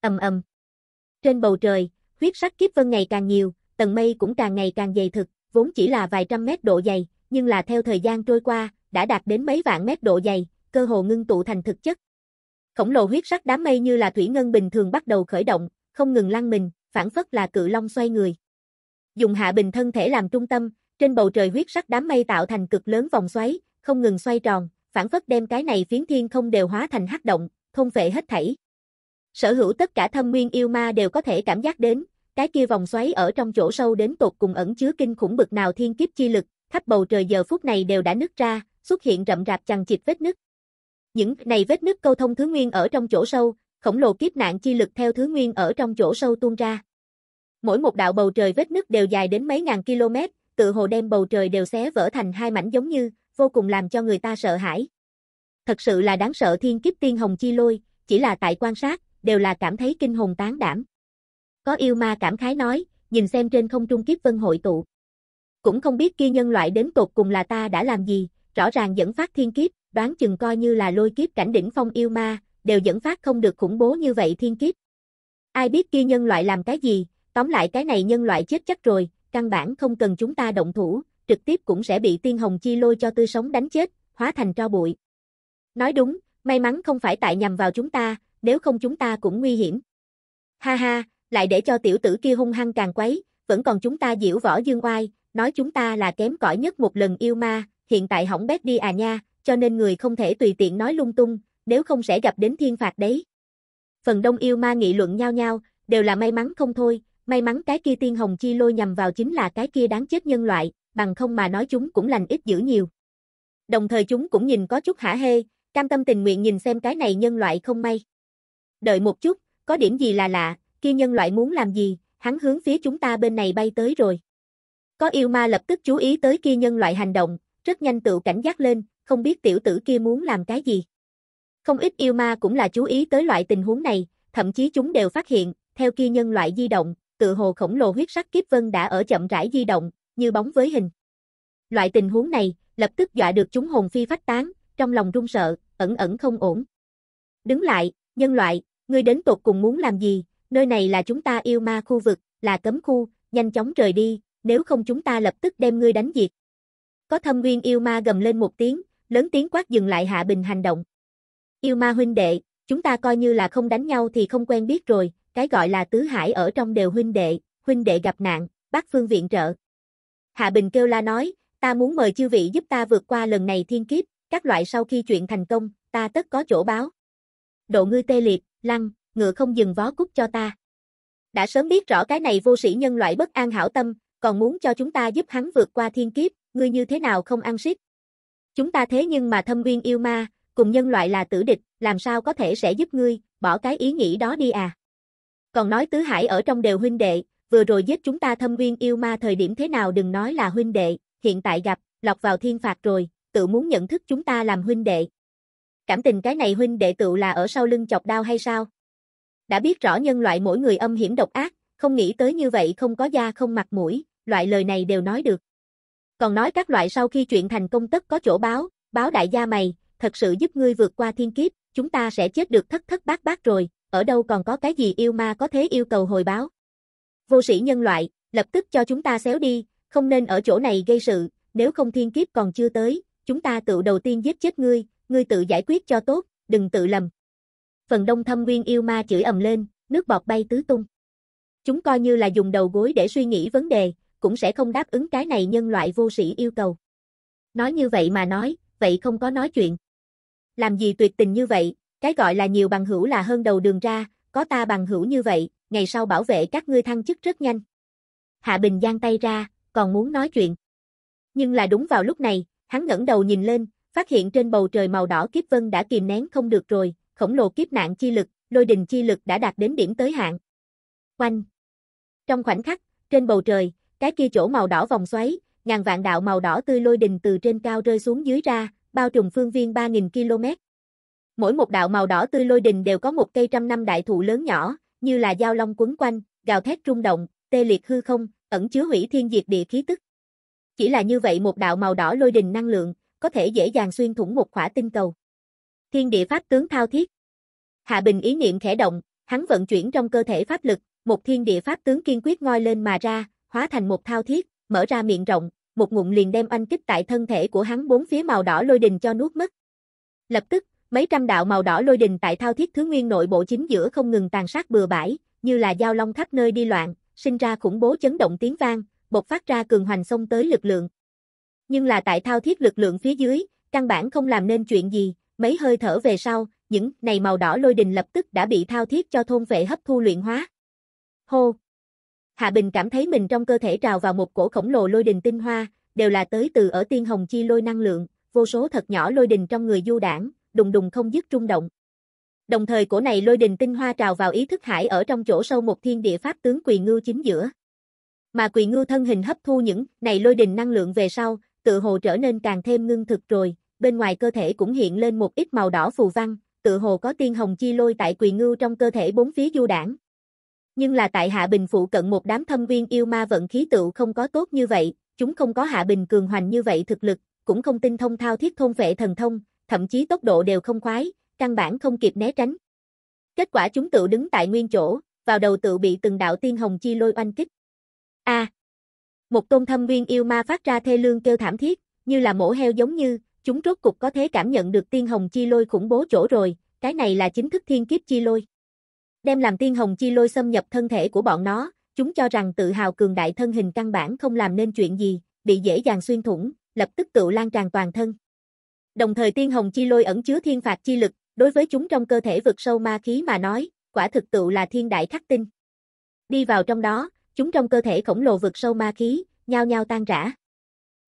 Ầm ầm. Trên bầu trời, huyết sắc kiếp vân ngày càng nhiều, tầng mây cũng càng ngày càng dày thực, vốn chỉ là vài trăm mét độ dày, nhưng là theo thời gian trôi qua, đã đạt đến mấy vạn mét độ dày, cơ hồ ngưng tụ thành thực chất. Khổng lồ huyết sắc đám mây như là thủy ngân bình thường bắt đầu khởi động, không ngừng lăn mình, phản phất là cự long xoay người. Dùng Hạ Bình thân thể làm trung tâm, trên bầu trời huyết sắc đám mây tạo thành cực lớn vòng xoáy, không ngừng xoay tròn, phản phất đem cái này phiến thiên không đều hóa thành hắc động, thôn phệ hết thảy sở hữu tất cả thâm nguyên yêu ma đều có thể cảm giác đến, cái kia vòng xoáy ở trong chỗ sâu đến tột cùng ẩn chứa kinh khủng bực nào thiên kiếp chi lực, khắp bầu trời giờ phút này đều đã nứt ra, xuất hiện rậm rạp chằng chịt vết nứt. Những này vết nứt câu thông thứ nguyên ở trong chỗ sâu, khổng lồ kiếp nạn chi lực theo thứ nguyên ở trong chỗ sâu tuôn ra. Mỗi một đạo bầu trời vết nứt đều dài đến mấy ngàn km, tự hồ đem bầu trời đều xé vỡ thành hai mảnh giống như, vô cùng làm cho người ta sợ hãi. Thật sự là đáng sợ thiên kiếp tiên hồng chi lôi, chỉ là tại quan sát, đều là cảm thấy kinh hồn tán đảm. Có yêu ma cảm khái nói, nhìn xem trên không trung kiếp vân hội tụ. Cũng không biết kia nhân loại đến tột cùng là ta đã làm gì, rõ ràng dẫn phát thiên kiếp, đoán chừng coi như là lôi kiếp cảnh đỉnh phong yêu ma, đều dẫn phát không được khủng bố như vậy thiên kiếp. Ai biết kia nhân loại làm cái gì, tóm lại cái này nhân loại chết chắc rồi, căn bản không cần chúng ta động thủ, trực tiếp cũng sẽ bị tiên hồng chi lôi cho tư sống đánh chết, hóa thành tro bụi. Nói đúng, may mắn không phải tại nhằm vào chúng ta, nếu không chúng ta cũng nguy hiểm. Ha ha, lại để cho tiểu tử kia hung hăng càng quấy, vẫn còn chúng ta diễu võ dương oai, nói chúng ta là kém cỏi nhất một lần yêu ma, hiện tại hỏng bét đi à nha, cho nên người không thể tùy tiện nói lung tung, nếu không sẽ gặp đến thiên phạt đấy. Phần đông yêu ma nghị luận nhau nhau, đều là may mắn không thôi, may mắn cái kia tiên hồng chi lôi nhằm vào chính là cái kia đáng chết nhân loại, bằng không mà nói chúng cũng lành ít dữ nhiều. Đồng thời chúng cũng nhìn có chút hả hê, cam tâm tình nguyện nhìn xem cái này nhân loại không may. Đợi một chút, có điểm gì là lạ, kia nhân loại muốn làm gì, hắn hướng phía chúng ta bên này bay tới rồi. Có yêu ma lập tức chú ý tới kia nhân loại hành động, rất nhanh tự cảnh giác lên, không biết tiểu tử kia muốn làm cái gì. Không ít yêu ma cũng là chú ý tới loại tình huống này, thậm chí chúng đều phát hiện, theo kia nhân loại di động, tự hồ khổng lồ huyết sắc kiếp vân đã ở chậm rãi di động, như bóng với hình. Loại tình huống này, lập tức dọa được chúng hồn phi phách tán, trong lòng run sợ, ẩn ẩn không ổn. Đứng lại, Nhân loại, ngươi đến tột cùng muốn làm gì, nơi này là chúng ta yêu ma khu vực, là cấm khu, nhanh chóng rời đi, nếu không chúng ta lập tức đem ngươi đánh diệt. Có thâm nguyên yêu ma gầm lên một tiếng, lớn tiếng quát dừng lại Hạ Bình hành động. Yêu ma huynh đệ, chúng ta coi như là không đánh nhau thì không quen biết rồi, cái gọi là tứ hải ở trong đều huynh đệ, huynh đệ gặp nạn, bác phương viện trợ. Hạ Bình kêu la nói, ta muốn mời chư vị giúp ta vượt qua lần này thiên kiếp, các loại sau khi chuyện thành công, ta tất có chỗ báo độ ngư tê liệt, lăn, ngựa không dừng vó cút cho ta. Đã sớm biết rõ cái này vô sĩ nhân loại bất an hảo tâm, còn muốn cho chúng ta giúp hắn vượt qua thiên kiếp, ngươi như thế nào không ăn xít. Chúng ta thế nhưng mà thâm viên yêu ma, cùng nhân loại là tử địch, làm sao có thể sẽ giúp ngươi, bỏ cái ý nghĩ đó đi à. Còn nói tứ hải ở trong đều huynh đệ, vừa rồi giết chúng ta thâm viên yêu ma thời điểm thế nào đừng nói là huynh đệ, hiện tại gặp, lọc vào thiên phạt rồi, tự muốn nhận thức chúng ta làm huynh đệ, cảm tình cái này huynh đệ tựu là ở sau lưng chọc đao hay sao? Đã biết rõ nhân loại mỗi người âm hiểm độc ác, không nghĩ tới như vậy không có da không mặt mũi, loại lời này đều nói được. Còn nói các loại sau khi chuyện thành công tất có chỗ báo, báo đại gia mày, thật sự giúp ngươi vượt qua thiên kiếp, chúng ta sẽ chết được thất thất bát bát rồi, ở đâu còn có cái gì yêu ma có thế yêu cầu hồi báo. Vô sĩ nhân loại, lập tức cho chúng ta xéo đi, không nên ở chỗ này gây sự, nếu không thiên kiếp còn chưa tới, chúng ta tự đầu tiên giết chết ngươi, ngươi tự giải quyết cho tốt, đừng tự lầm. Phần đông thâm nguyên yêu ma chửi ầm lên, nước bọt bay tứ tung. Chúng coi như là dùng đầu gối để suy nghĩ vấn đề, cũng sẽ không đáp ứng cái này nhân loại vô sĩ yêu cầu. Nói như vậy mà nói, vậy không có nói chuyện. Làm gì tuyệt tình như vậy, cái gọi là nhiều bằng hữu là hơn đầu đường ra, có ta bằng hữu như vậy, ngày sau bảo vệ các ngươi thăng chức rất nhanh. Hạ Bình giang tay ra, còn muốn nói chuyện. Nhưng là đúng vào lúc này, hắn ngẩng đầu nhìn lên, phát hiện trên bầu trời màu đỏ kiếp vân đã kìm nén không được rồi, khổng lồ kiếp nạn chi lực, lôi đình chi lực đã đạt đến điểm tới hạn. quanh Trong khoảnh khắc, trên bầu trời, cái kia chỗ màu đỏ vòng xoáy, ngàn vạn đạo màu đỏ tươi lôi đình từ trên cao rơi xuống dưới ra, bao trùm phương viên 3000 km. Mỗi một đạo màu đỏ tươi lôi đình đều có một cây trăm năm đại thụ lớn nhỏ, như là dao long quấn quanh, gào thét rung động, tê liệt hư không, ẩn chứa hủy thiên diệt địa khí tức. Chỉ là như vậy một đạo màu đỏ lôi đình năng lượng, có thể dễ dàng xuyên thủng một khỏa tinh cầu. Thiên địa pháp tướng thao thiết. Hạ Bình ý niệm khẽ động, hắn vận chuyển trong cơ thể pháp lực, một thiên địa pháp tướng kiên quyết ngoi lên mà ra, hóa thành một thao thiết, mở ra miệng rộng, một ngụm liền đem anh kích tại thân thể của hắn bốn phía màu đỏ lôi đình cho nuốt mất. Lập tức, mấy trăm đạo màu đỏ lôi đình tại thao thiết thứ nguyên nội bộ chính giữa không ngừng tàn sát bừa bãi, như là giao long khắp nơi đi loạn, sinh ra khủng bố chấn động tiếng vang, bộc phát ra cường hoành xông tới lực lượng, nhưng là tại thao thiết lực lượng phía dưới, căn bản không làm nên chuyện gì, mấy hơi thở về sau, những này màu đỏ lôi đình lập tức đã bị thao thiết cho thôn vệ hấp thu luyện hóa. Hô! Hạ Bình cảm thấy mình trong cơ thể trào vào một cổ khổng lồ lôi đình tinh hoa, đều là tới từ ở tiên hồng chi lôi năng lượng, vô số thật nhỏ lôi đình trong người du đảng, đùng đùng không dứt trung động. Đồng thời cổ này lôi đình tinh hoa trào vào ý thức hải ở trong chỗ sâu một thiên địa pháp tướng quỳ ngưu chính giữa. Mà quỳ ngưu thân hình hấp thu những này lôi đình năng lượng về sau, tự hồ trở nên càng thêm ngưng thực rồi, bên ngoài cơ thể cũng hiện lên một ít màu đỏ phù văn, tự hồ có tiên hồng chi lôi tại quỳ ngưu trong cơ thể bốn phía du đảng. Nhưng là tại Hạ Bình phụ cận một đám thâm viên yêu ma vận khí tựu không có tốt như vậy, chúng không có Hạ Bình cường hoành như vậy thực lực, cũng không tinh thông thao thiết thôn vệ thần thông, thậm chí tốc độ đều không khoái, căn bản không kịp né tránh. Kết quả chúng tự đứng tại nguyên chỗ, vào đầu tự bị từng đạo tiên hồng chi lôi oanh kích. A, à, một tôn thâm nguyên yêu ma phát ra thê lương kêu thảm thiết, như là mổ heo giống như, chúng rốt cục có thể cảm nhận được tiên hồng chi lôi khủng bố chỗ rồi, cái này là chính thức thiên kiếp chi lôi. Đem làm tiên hồng chi lôi xâm nhập thân thể của bọn nó, chúng cho rằng tự hào cường đại thân hình căn bản không làm nên chuyện gì, bị dễ dàng xuyên thủng, lập tức tự lan tràn toàn thân. Đồng thời tiên hồng chi lôi ẩn chứa thiên phạt chi lực, đối với chúng trong cơ thể vực sâu ma khí mà nói, quả thực tự là thiên đại khắc tinh. Đi vào trong đó, chúng trong cơ thể khổng lồ vượt sâu ma khí, nhao nhao tan rã.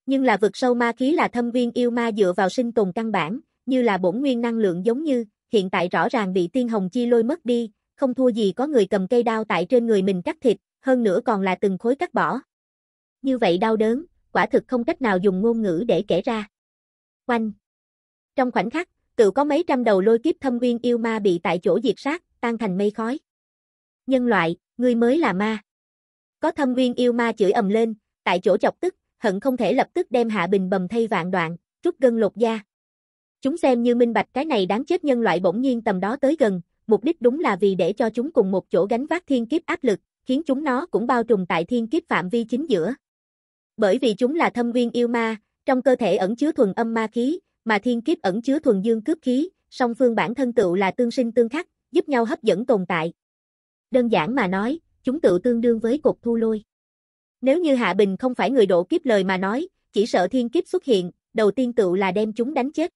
Nhưng là vượt sâu ma khí là thâm viên yêu ma dựa vào sinh tồn căn bản, như là bổn nguyên năng lượng giống như, hiện tại rõ ràng bị tiên hồng chi lôi mất đi, không thua gì có người cầm cây đao tại trên người mình cắt thịt, hơn nữa còn là từng khối cắt bỏ. Như vậy đau đớn, quả thực không cách nào dùng ngôn ngữ để kể ra. Oanh! Trong khoảnh khắc, tự có mấy trăm đầu lôi kiếp thâm viên yêu ma bị tại chỗ diệt sát, tan thành mây khói. Nhân loại, ngươi mới là ma. Có thâm nguyên yêu ma chửi ầm lên, tại chỗ chọc tức, hận không thể lập tức đem Hạ Bình bầm thay vạn đoạn, rút gân lột da. Chúng xem như minh bạch cái này đáng chết nhân loại bỗng nhiên tầm đó tới gần, mục đích đúng là vì để cho chúng cùng một chỗ gánh vác thiên kiếp áp lực, khiến chúng nó cũng bao trùm tại thiên kiếp phạm vi chính giữa. Bởi vì chúng là thâm nguyên yêu ma, trong cơ thể ẩn chứa thuần âm ma khí, mà thiên kiếp ẩn chứa thuần dương cướp khí, song phương bản thân tựu là tương sinh tương khắc, giúp nhau hấp dẫn tồn tại. Đơn giản mà nói, chúng tự tương đương với cột thu lôi. Nếu như Hạ Bình không phải người độ kiếp lời mà nói, chỉ sợ thiên kiếp xuất hiện, đầu tiên tự là đem chúng đánh chết.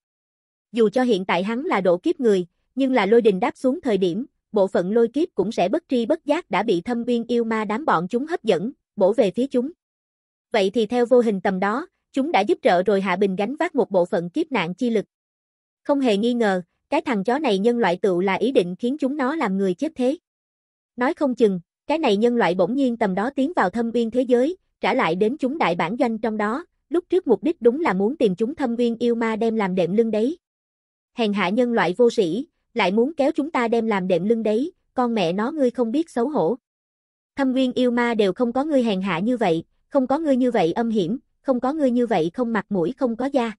Dù cho hiện tại hắn là độ kiếp người, nhưng là lôi đình đáp xuống thời điểm, bộ phận lôi kiếp cũng sẽ bất tri bất giác đã bị thâm viên yêu ma đám bọn chúng hấp dẫn, bổ về phía chúng. Vậy thì theo vô hình tầm đó, chúng đã giúp trợ rồi Hạ Bình gánh vác một bộ phận kiếp nạn chi lực. Không hề nghi ngờ, cái thằng chó này nhân loại tựu là ý định khiến chúng nó làm người chết thế. Nói không chừng, cái này nhân loại bỗng nhiên tầm đó tiến vào thâm uyên thế giới, trả lại đến chúng đại bản doanh trong đó, lúc trước mục đích đúng là muốn tìm chúng thâm uyên yêu ma đem làm đệm lưng đấy. Hèn hạ nhân loại vô sĩ, lại muốn kéo chúng ta đem làm đệm lưng đấy, con mẹ nó ngươi không biết xấu hổ. Thâm uyên yêu ma đều không có ngươi hèn hạ như vậy, không có ngươi như vậy âm hiểm, không có ngươi như vậy không mặt mũi không có da.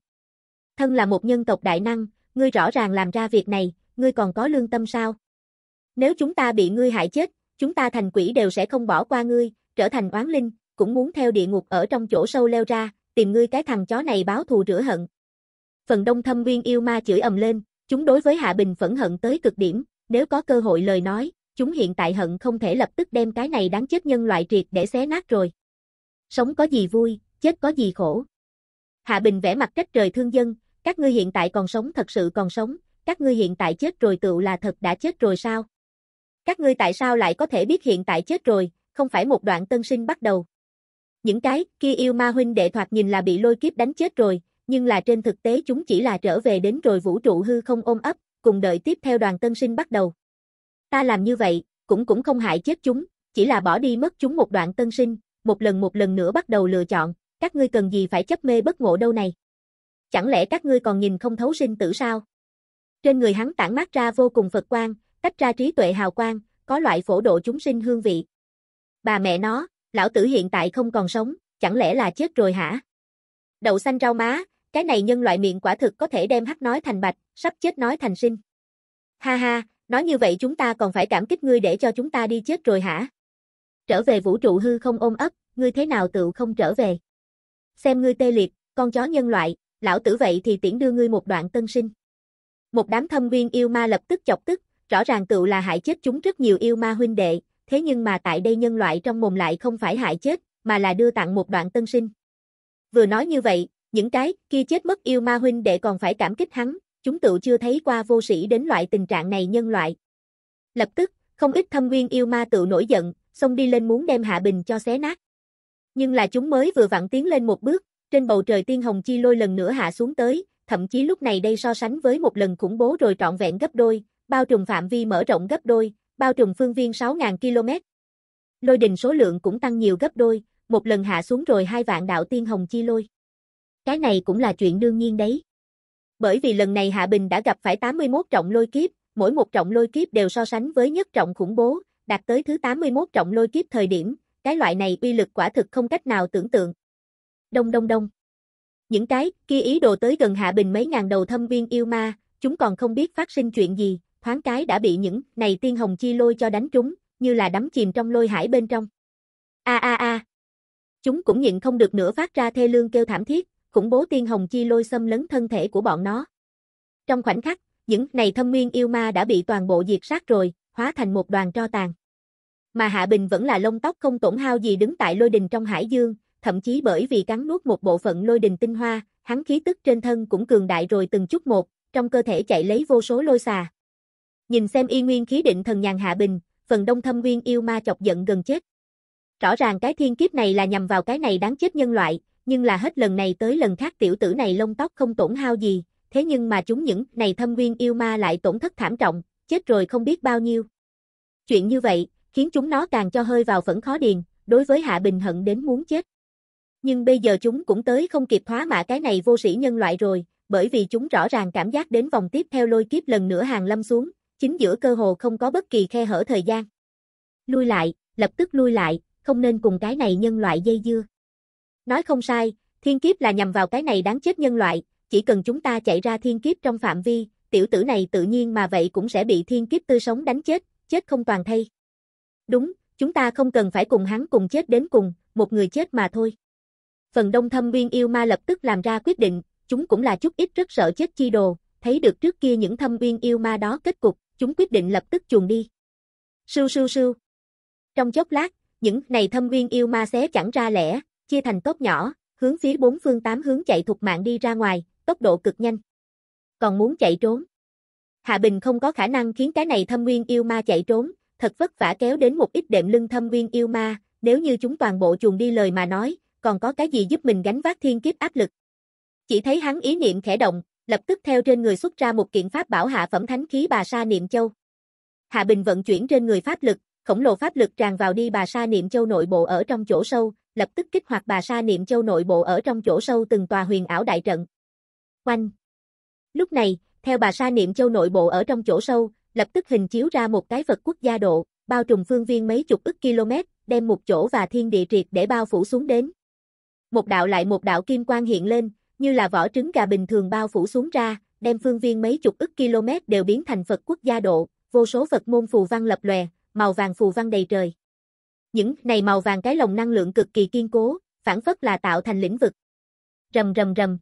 Thân là một nhân tộc đại năng, ngươi rõ ràng làm ra việc này, ngươi còn có lương tâm sao? Nếu chúng ta bị ngươi hại chết, chúng ta thành quỷ đều sẽ không bỏ qua ngươi, trở thành oán linh, cũng muốn theo địa ngục ở trong chỗ sâu leo ra, tìm ngươi cái thằng chó này báo thù rửa hận. Phần đông thâm viên yêu ma chửi ầm lên, chúng đối với Hạ Bình phẫn hận tới cực điểm, nếu có cơ hội lời nói, chúng hiện tại hận không thể lập tức đem cái này đáng chết nhân loại triệt để xé nát rồi. Sống có gì vui, chết có gì khổ. Hạ Bình vẽ mặt trách trời thương dân, các ngươi hiện tại còn sống thật sự còn sống, các ngươi hiện tại chết rồi tựu là thật đã chết rồi sao? Các ngươi tại sao lại có thể biết hiện tại chết rồi, không phải một đoạn tân sinh bắt đầu. Những cái, kia yêu ma huynh đệ thoạt nhìn là bị lôi kiếp đánh chết rồi, nhưng là trên thực tế chúng chỉ là trở về đến rồi vũ trụ hư không ôm ấp, cùng đợi tiếp theo đoàn tân sinh bắt đầu. Ta làm như vậy, cũng cũng không hại chết chúng, chỉ là bỏ đi mất chúng một đoạn tân sinh, một lần một lần nữa bắt đầu lựa chọn, các ngươi cần gì phải chấp mê bất ngộ đâu này. Chẳng lẽ các ngươi còn nhìn không thấu sinh tử sao? Trên người hắn tản mát ra vô cùng Phật quang, tách ra trí tuệ hào quang, có loại phổ độ chúng sinh hương vị. Bà mẹ nó, lão tử hiện tại không còn sống, chẳng lẽ là chết rồi hả? Đậu xanh rau má, cái này nhân loại miệng quả thực có thể đem hắc nói thành bạch, sắp chết nói thành sinh. Ha ha, nói như vậy chúng ta còn phải cảm kích ngươi để cho chúng ta đi chết rồi hả? Trở về vũ trụ hư không ôm ấp, ngươi thế nào tự không trở về? Xem ngươi tê liệt, con chó nhân loại, lão tử vậy thì tiễn đưa ngươi một đoạn tân sinh. Một đám thâm viên yêu ma lập tức chọc tức, rõ ràng cựu là hại chết chúng rất nhiều yêu ma huynh đệ, thế nhưng mà tại đây nhân loại trong mồm lại không phải hại chết, mà là đưa tặng một đoạn tân sinh. Vừa nói như vậy, những cái kia chết mất yêu ma huynh đệ còn phải cảm kích hắn, chúng tự chưa thấy qua vô sĩ đến loại tình trạng này nhân loại. Lập tức, không ít thâm nguyên yêu ma tự nổi giận, xông đi lên muốn đem Hạ Bình cho xé nát. Nhưng là chúng mới vừa vặn tiến lên một bước, trên bầu trời tiên hồng chi lôi lần nữa hạ xuống tới, thậm chí lúc này đây so sánh với một lần khủng bố rồi trọn vẹn gấp đôi, bao trùm phạm vi mở rộng gấp đôi, bao trùm phương viên 6.000 km. Lôi đình số lượng cũng tăng nhiều gấp đôi, một lần hạ xuống rồi hai vạn đạo tiên hồng chi lôi. Cái này cũng là chuyện đương nhiên đấy. Bởi vì lần này Hạ Bình đã gặp phải 81 trọng lôi kiếp, mỗi một trọng lôi kiếp đều so sánh với nhất trọng khủng bố, đạt tới thứ 81 trọng lôi kiếp thời điểm, cái loại này uy lực quả thực không cách nào tưởng tượng. Đông đông đông. Những cái kia ý đồ tới gần Hạ Bình mấy ngàn đầu thâm viên yêu ma, chúng còn không biết phát sinh chuyện gì, thoáng cái đã bị những này tiên hồng chi lôi cho đánh trúng, như là đắm chìm trong lôi hải bên trong. A a a. Chúng cũng nhịn không được nữa phát ra thê lương kêu thảm thiết, khủng bố tiên hồng chi lôi xâm lấn thân thể của bọn nó. Trong khoảnh khắc, những này thâm nguyên yêu ma đã bị toàn bộ diệt sát rồi, hóa thành một đoàn tro tàn. Mà Hạ Bình vẫn là lông tóc không tổn hao gì đứng tại lôi đình trong hải dương, thậm chí bởi vì cắn nuốt một bộ phận lôi đình tinh hoa, hắn khí tức trên thân cũng cường đại rồi từng chút một, trong cơ thể chạy lấy vô số lôi xà, Nhìn xem y nguyên khí định thần nhàn hạ bình, phần đông thâm nguyên yêu ma chọc giận gần chết. Rõ ràng cái thiên kiếp này là nhằm vào cái này đáng chết nhân loại, nhưng là hết lần này tới lần khác tiểu tử này lông tóc không tổn hao gì, thế nhưng mà chúng những này thâm nguyên yêu ma lại tổn thất thảm trọng, chết rồi không biết bao nhiêu. Chuyện như vậy, khiến chúng nó càng cho hơi vào phẫn khó điền, đối với Hạ Bình hận đến muốn chết. Nhưng bây giờ chúng cũng tới không kịp thoá mã cái này vô sĩ nhân loại rồi, bởi vì chúng rõ ràng cảm giác đến vòng tiếp theo lôi kiếp lần nữa hàng lâm xuống, chính giữa cơ hồ không có bất kỳ khe hở thời gian. Lui lại, lập tức lui lại, không nên cùng cái này nhân loại dây dưa. Nói không sai, thiên kiếp là nhằm vào cái này đáng chết nhân loại, chỉ cần chúng ta chạy ra thiên kiếp trong phạm vi, tiểu tử này tự nhiên mà vậy cũng sẽ bị thiên kiếp tươi sống đánh chết, chết không toàn thay. Đúng, chúng ta không cần phải cùng hắn cùng chết đến cùng, một người chết mà thôi. Phần đông thâm viên yêu ma lập tức làm ra quyết định, chúng cũng là chút ít rất sợ chết chi đồ, thấy được trước kia những thâm viên yêu ma đó kết cục, chúng quyết định lập tức chuồn đi. Sưu sưu sưu. Trong chốc lát, những này thâm uyên yêu ma xé chẳng ra lẻ, chia thành tốt nhỏ, hướng phía bốn phương tám hướng chạy thục mạng đi ra ngoài, tốc độ cực nhanh. Còn muốn chạy trốn. Hạ Bình không có khả năng khiến cái này thâm nguyên yêu ma chạy trốn, thật vất vả kéo đến một ít đệm lưng thâm nguyên yêu ma, nếu như chúng toàn bộ chuồn đi lời mà nói, còn có cái gì giúp mình gánh vác thiên kiếp áp lực. Chỉ thấy hắn ý niệm khẽ động, lập tức theo trên người xuất ra một kiện pháp bảo hạ phẩm thánh khí bà sa niệm châu. Hạ Bình vận chuyển trên người pháp lực, khổng lồ pháp lực tràn vào đi bà sa niệm châu nội bộ ở trong chỗ sâu, lập tức kích hoạt bà sa niệm châu nội bộ ở trong chỗ sâu từng tòa huyền ảo đại trận. Oanh. Lúc này, theo bà sa niệm châu nội bộ ở trong chỗ sâu, lập tức hình chiếu ra một cái vật quốc gia độ, bao trùm phương viên mấy chục ức km, đem một chỗ và thiên địa triệt để bao phủ xuống đến. Một đạo lại một đạo kim quang hiện lên, như là vỏ trứng gà bình thường bao phủ xuống ra, đem phương viên mấy chục ức km đều biến thành Phật quốc gia độ, vô số Phật môn phù văn lập lòe, màu vàng phù văn đầy trời. Những này màu vàng cái lồng năng lượng cực kỳ kiên cố, phản phất là tạo thành lĩnh vực. Rầm rầm rầm.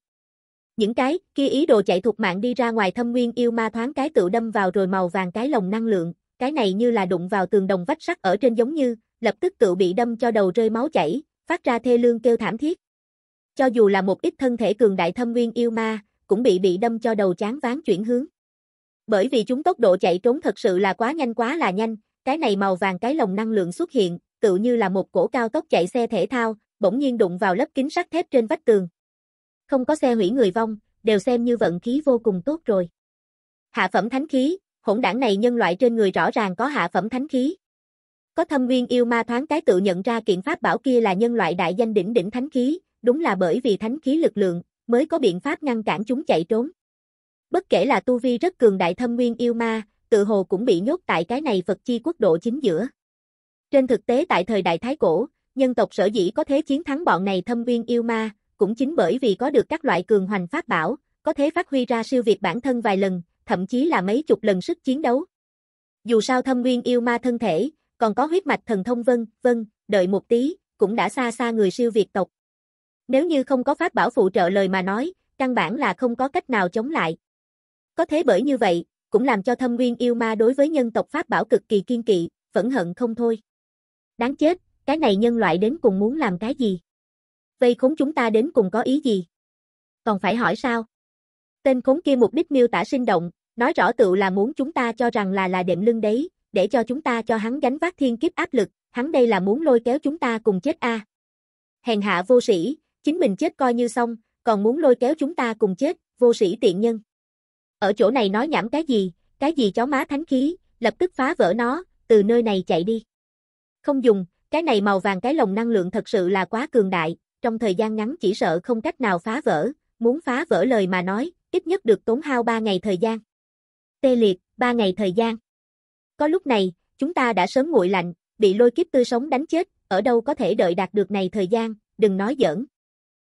Những cái kia ý đồ chạy thuộc mạng đi ra ngoài thâm nguyên yêu ma thoáng cái tự đâm vào rồi màu vàng cái lồng năng lượng, cái này như là đụng vào tường đồng vách sắt ở trên giống như, lập tức tự bị đâm cho đầu rơi máu chảy, phát ra thê lương kêu thảm thiết. Cho dù là một ít thân thể cường đại thâm nguyên yêu ma, cũng bị bị đâm cho đầu chán ván chuyển hướng. Bởi vì chúng tốc độ chạy trốn thật sự là quá nhanh quá là nhanh, cái này màu vàng cái lồng năng lượng xuất hiện, tự như là một cổ cao tốc chạy xe thể thao, bỗng nhiên đụng vào lớp kính sắt thép trên vách tường. Không có xe hủy người vong, đều xem như vận khí vô cùng tốt rồi. Hạ phẩm thánh khí, hỗn đảng này nhân loại trên người rõ ràng có hạ phẩm thánh khí. Có thâm nguyên yêu ma thoáng cái tự nhận ra kiện pháp bảo kia là nhân loại đại danh đỉnh đỉnh thánh khí, đúng là bởi vì thánh khí lực lượng, mới có biện pháp ngăn cản chúng chạy trốn. Bất kể là tu vi rất cường đại thâm nguyên yêu ma, tự hồ cũng bị nhốt tại cái này Phật chi quốc độ chính giữa. Trên thực tế tại thời đại Thái Cổ, nhân tộc sở dĩ có thế chiến thắng bọn này thâm nguyên yêu ma, cũng chính bởi vì có được các loại cường hoành phát bảo, có thể phát huy ra siêu việt bản thân vài lần, thậm chí là mấy chục lần sức chiến đấu. Dù sao thâm nguyên yêu ma thân thể, còn có huyết mạch thần thông vân, vân, đợi một tí, cũng đã xa xa người siêu việt tộc. Nếu như không có pháp bảo phụ trợ lời mà nói, căn bản là không có cách nào chống lại. Có thế bởi như vậy, cũng làm cho thâm nguyên yêu ma đối với nhân tộc pháp bảo cực kỳ kiên kỵ, phẫn hận không thôi. Đáng chết, cái này nhân loại đến cùng muốn làm cái gì? Vây khốn chúng ta đến cùng có ý gì? Còn phải hỏi sao? Tên khốn kia mục đích miêu tả sinh động, nói rõ tự là muốn chúng ta cho rằng là là đệm lưng đấy, để cho chúng ta cho hắn gánh vác thiên kiếp áp lực, hắn đây là muốn lôi kéo chúng ta cùng chết a. Hèn hạ vô sĩ, chính mình chết coi như xong, còn muốn lôi kéo chúng ta cùng chết, vô sĩ tiện nhân. Ở chỗ này nói nhảm cái gì, cái gì chó má thánh khí, lập tức phá vỡ nó, từ nơi này chạy đi. Không dùng, cái này màu vàng cái lồng năng lượng thật sự là quá cường đại, trong thời gian ngắn chỉ sợ không cách nào phá vỡ, muốn phá vỡ lời mà nói, ít nhất được tốn hao 3 ngày thời gian. Tê liệt, 3 ngày thời gian. Có lúc này, chúng ta đã sớm nguội lạnh, bị lôi kiếp tươi sống đánh chết, ở đâu có thể đợi đạt được này thời gian, đừng nói giỡn.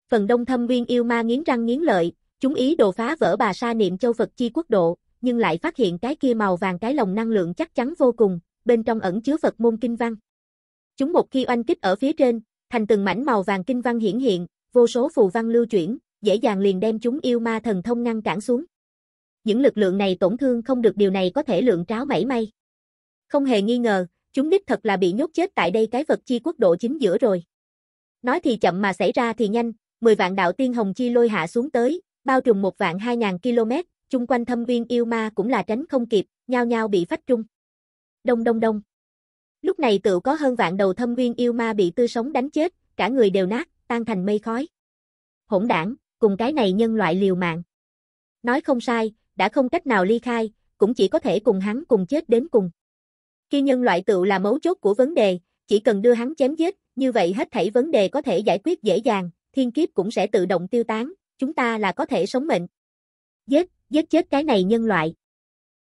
Phần đông thâm nguyên yêu ma nghiến răng nghiến lợi, chúng ý đồ phá vỡ bà sa niệm châu Phật chi quốc độ, nhưng lại phát hiện cái kia màu vàng cái lồng năng lượng chắc chắn vô cùng, bên trong ẩn chứa Phật môn kinh văn. Chúng một khi oanh kích ở phía trên, thành từng mảnh màu vàng kinh văn hiển hiện, vô số phù văn lưu chuyển, dễ dàng liền đem chúng yêu ma thần thông ngăn cản xuống. Những lực lượng này tổn thương không được điều này có thể lượng tráo mảy may. Không hề nghi ngờ, chúng đích thật là bị nhốt chết tại đây cái vật chi quốc độ chính giữa rồi. Nói thì chậm mà xảy ra thì nhanh, 10 vạn đạo tiên hồng chi lôi hạ xuống tới, bao trùm một vạn 2000 km, chung quanh thâm viên yêu ma cũng là tránh không kịp, nhao nhao bị phách trung. Đông đông đông. Lúc này tự có hơn vạn đầu thâm viên yêu ma bị tư sống đánh chết, cả người đều nát, tan thành mây khói. Hỗn đảng, cùng cái này nhân loại liều mạng. Nói không sai, đã không cách nào ly khai, cũng chỉ có thể cùng hắn cùng chết đến cùng. Khi nhân loại tự là mấu chốt của vấn đề, chỉ cần đưa hắn chém giết, như vậy hết thảy vấn đề có thể giải quyết dễ dàng, thiên kiếp cũng sẽ tự động tiêu tán, chúng ta là có thể sống mệnh. Giết, giết chết cái này nhân loại.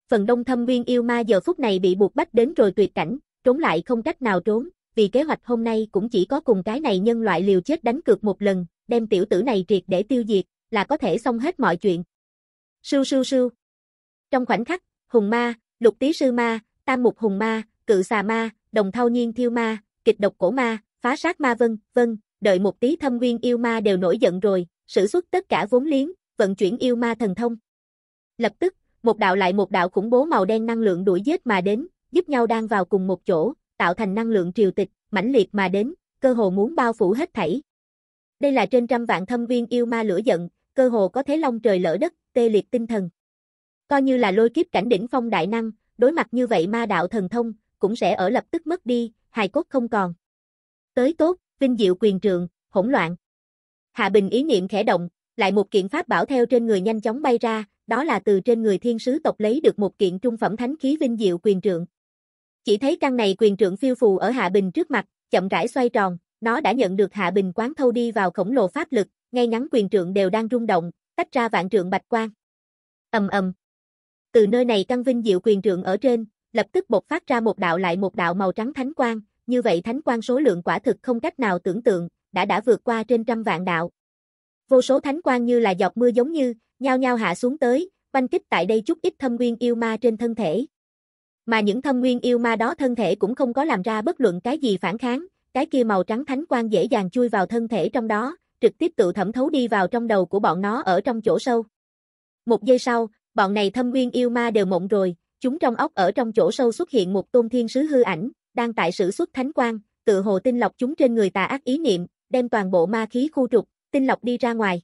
Phần đông thâm viên yêu ma giờ phút này bị buộc bách đến rồi tuyệt cảnh, trốn lại không cách nào trốn, vì kế hoạch hôm nay cũng chỉ có cùng cái này nhân loại liều chết đánh cược một lần, đem tiểu tử này triệt để tiêu diệt, là có thể xong hết mọi chuyện. Sưu sưu sưu. Trong khoảnh khắc, hùng ma, lục tí sư ma, tam mục hùng ma, cự xà ma, đồng thao nhiên thiêu ma, kịch độc cổ ma, phá sát ma vân, vân, đợi một tí thâm nguyên yêu ma đều nổi giận rồi, sử xuất tất cả vốn liếng, vận chuyển yêu ma thần thông. Lập tức, một đạo lại một đạo khủng bố màu đen năng lượng đuổi giết mà đến, giúp nhau đang vào cùng một chỗ, tạo thành năng lượng triều tịch, mãnh liệt mà đến, cơ hồ muốn bao phủ hết thảy. Đây là trên trăm vạn thâm viên yêu ma lửa giận, cơ hồ có thế long trời lỡ đất, tê liệt tinh thần. Coi như là lôi kiếp cảnh đỉnh phong đại năng, đối mặt như vậy ma đạo thần thông, cũng sẽ ở lập tức mất đi, hài cốt không còn. Tới tốt, tinh diệu quyền trượng, hỗn loạn. Hạ Bình ý niệm khẽ động, lại một kiện pháp bảo theo trên người nhanh chóng bay ra, đó là từ trên người thiên sứ tộc lấy được một kiện trung phẩm thánh khí vinh diệu quyền trượng. Chỉ thấy căn này quyền trượng phiêu phù ở Hạ Bình trước mặt, chậm rãi xoay tròn, nó đã nhận được Hạ Bình quán thâu đi vào khổng lồ pháp lực, ngay ngắn quyền trượng đều đang rung động, tách ra vạn trượng bạch quang. Ầm ầm. Từ nơi này căn vinh diệu quyền trượng ở trên, lập tức bộc phát ra một đạo lại một đạo màu trắng thánh quang, như vậy thánh quan số lượng quả thực không cách nào tưởng tượng, đã đã vượt qua trên trăm vạn đạo. Vô số thánh quan như là giọt mưa giống như, nhao nhao hạ xuống tới, quanh kích tại đây chút ít thâm nguyên yêu ma trên thân thể. Mà những thâm nguyên yêu ma đó thân thể cũng không có làm ra bất luận cái gì phản kháng, cái kia màu trắng thánh quan dễ dàng chui vào thân thể trong đó, trực tiếp tự thẩm thấu đi vào trong đầu của bọn nó ở trong chỗ sâu. Một giây sau, bọn này thâm nguyên yêu ma đều mộng rồi, chúng trong ốc ở trong chỗ sâu xuất hiện một tôn thiên sứ hư ảnh, đang tại sử xuất thánh quang, tự hồ tinh lọc chúng trên người tà ác ý niệm, đem toàn bộ ma khí khu trục, tinh lọc đi ra ngoài.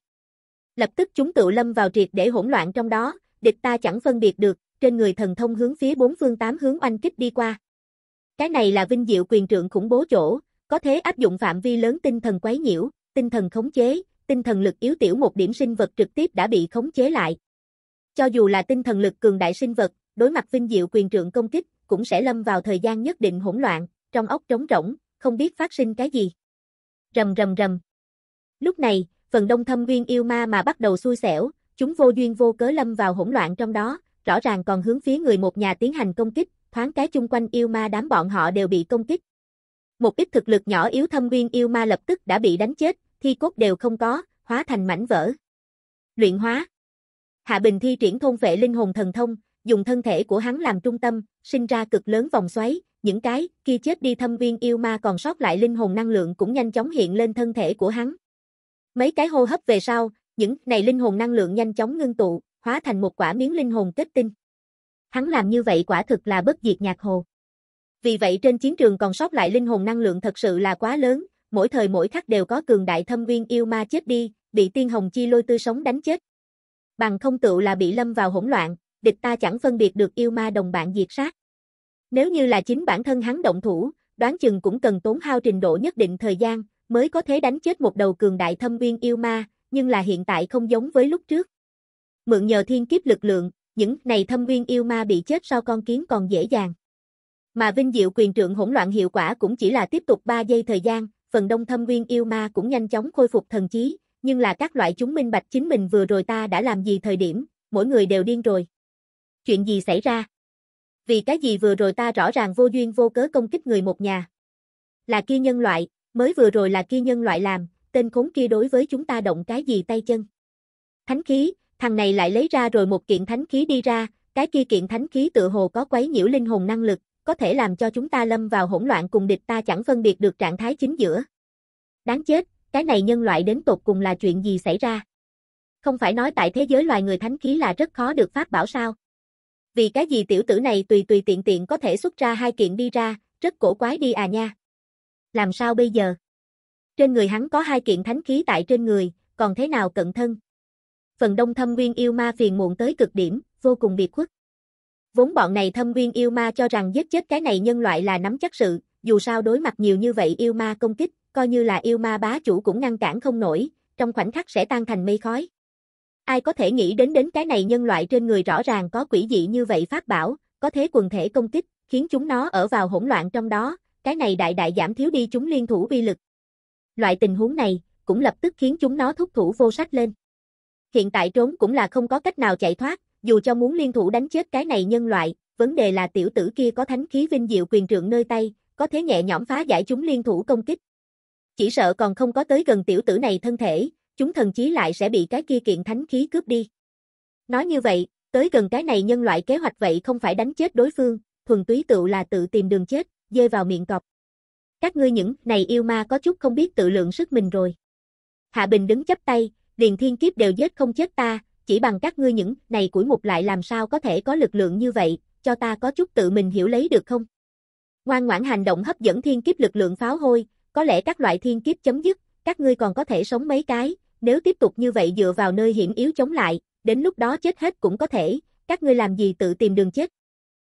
Lập tức chúng tự lâm vào triệt để hỗn loạn trong đó, địch ta chẳng phân biệt được, trên người thần thông hướng phía bốn phương tám hướng oanh kích đi qua. Cái này là vinh diệu quyền trượng khủng bố chỗ, có thế áp dụng phạm vi lớn tinh thần quấy nhiễu, tinh thần khống chế, tinh thần lực yếu tiểu một điểm sinh vật trực tiếp đã bị khống chế lại. Cho dù là tinh thần lực cường đại sinh vật, đối mặt vinh diệu quyền trượng công kích, cũng sẽ lâm vào thời gian nhất định hỗn loạn, trong óc trống rỗng, không biết phát sinh cái gì. Rầm rầm rầm. Lúc này, phần đông thâm viên yêu ma mà bắt đầu xui xẻo, chúng vô duyên vô cớ lâm vào hỗn loạn trong đó, rõ ràng còn hướng phía người một nhà tiến hành công kích, thoáng cái chung quanh yêu ma đám bọn họ đều bị công kích. Một ít thực lực nhỏ yếu thâm viên yêu ma lập tức đã bị đánh chết, thi cốt đều không có, hóa thành mảnh vỡ. Luyện hóa Hạ Bình thi triển thôn vệ linh hồn thần thông, dùng thân thể của hắn làm trung tâm, sinh ra cực lớn vòng xoáy, những cái kia chết đi thâm viên yêu ma còn sót lại linh hồn năng lượng cũng nhanh chóng hiện lên thân thể của hắn. Mấy cái hô hấp về sau, những này linh hồn năng lượng nhanh chóng ngưng tụ, hóa thành một quả miếng linh hồn kết tinh. Hắn làm như vậy quả thực là bất diệt nhạc hồ. Vì vậy trên chiến trường còn sót lại linh hồn năng lượng thật sự là quá lớn, mỗi thời mỗi khắc đều có cường đại thâm viên yêu ma chết đi, bị tiên hồng chi lôi tư sống đánh chết. Bằng không tựu là bị lâm vào hỗn loạn, địch ta chẳng phân biệt được yêu ma đồng bạn diệt sát. Nếu như là chính bản thân hắn động thủ, đoán chừng cũng cần tốn hao trình độ nhất định thời gian, mới có thể đánh chết một đầu cường đại thâm viên yêu ma, nhưng là hiện tại không giống với lúc trước. Mượn nhờ thiên kiếp lực lượng, những này thâm viên yêu ma bị chết sau con kiến còn dễ dàng. Mà vinh diệu quyền trượng hỗn loạn hiệu quả cũng chỉ là tiếp tục 3 giây thời gian, phần đông thâm viên yêu ma cũng nhanh chóng khôi phục thần trí, nhưng là các loại chúng minh bạch chính mình vừa rồi ta đã làm gì thời điểm, mỗi người đều điên rồi chuyện gì xảy ra? Vì cái gì vừa rồi ta rõ ràng vô duyên vô cớ công kích người một nhà? Là kia nhân loại, mới vừa rồi là kia nhân loại làm, tên khốn kia đối với chúng ta động cái gì tay chân? Thánh khí, thằng này lại lấy ra rồi một kiện thánh khí đi ra, cái kia kiện thánh khí tự hồ có quấy nhiễu linh hồn năng lực, có thể làm cho chúng ta lâm vào hỗn loạn cùng địch ta chẳng phân biệt được trạng thái chính giữa. Đáng chết, cái này nhân loại đến tột cùng là chuyện gì xảy ra? Không phải nói tại thế giới loài người thánh khí là rất khó được phát bảo sao? vì cái gì tiểu tử này tùy tùy tiện tiện có thể xuất ra hai kiện đi ra, rất cổ quái đi à nha. Làm sao bây giờ? Trên người hắn có hai kiện thánh khí tại trên người, còn thế nào cận thân? Phần đông thâm nguyên yêu ma phiền muộn tới cực điểm, vô cùng biệt khuất. Vốn bọn này thâm nguyên yêu ma cho rằng giết chết cái này nhân loại là nắm chắc sự, dù sao đối mặt nhiều như vậy yêu ma công kích, coi như là yêu ma bá chủ cũng ngăn cản không nổi, trong khoảnh khắc sẽ tan thành mây khói. Ai có thể nghĩ đến đến cái này nhân loại trên người rõ ràng có quỷ dị như vậy phát bảo, có thế quần thể công kích, khiến chúng nó ở vào hỗn loạn trong đó, cái này đại đại giảm thiếu đi chúng liên thủ vi lực. Loại tình huống này, cũng lập tức khiến chúng nó thúc thủ vô sách lên. Hiện tại trốn cũng là không có cách nào chạy thoát, dù cho muốn liên thủ đánh chết cái này nhân loại, vấn đề là tiểu tử kia có thánh khí vinh diệu quyền trượng nơi tay, có thế nhẹ nhõm phá giải chúng liên thủ công kích. Chỉ sợ còn không có tới gần tiểu tử này thân thể, chúng thần chí lại sẽ bị cái kia kiện thánh khí cướp đi. Nói như vậy, tới gần cái này nhân loại kế hoạch vậy không phải đánh chết đối phương, thuần túy tựu là tự tìm đường chết, dê vào miệng cọp. Các ngươi những này yêu ma có chút không biết tự lượng sức mình rồi. Hạ Bình đứng chắp tay, liền thiên kiếp đều giết không chết ta, chỉ bằng các ngươi những này củi mục lại làm sao có thể có lực lượng như vậy, cho ta có chút tự mình hiểu lấy được không? Ngoan ngoãn hành động hấp dẫn thiên kiếp lực lượng pháo hôi, có lẽ các loại thiên kiếp chấm dứt, các ngươi còn có thể sống mấy cái, nếu tiếp tục như vậy dựa vào nơi hiểm yếu chống lại, đến lúc đó chết hết cũng có thể, các ngươi làm gì tự tìm đường chết.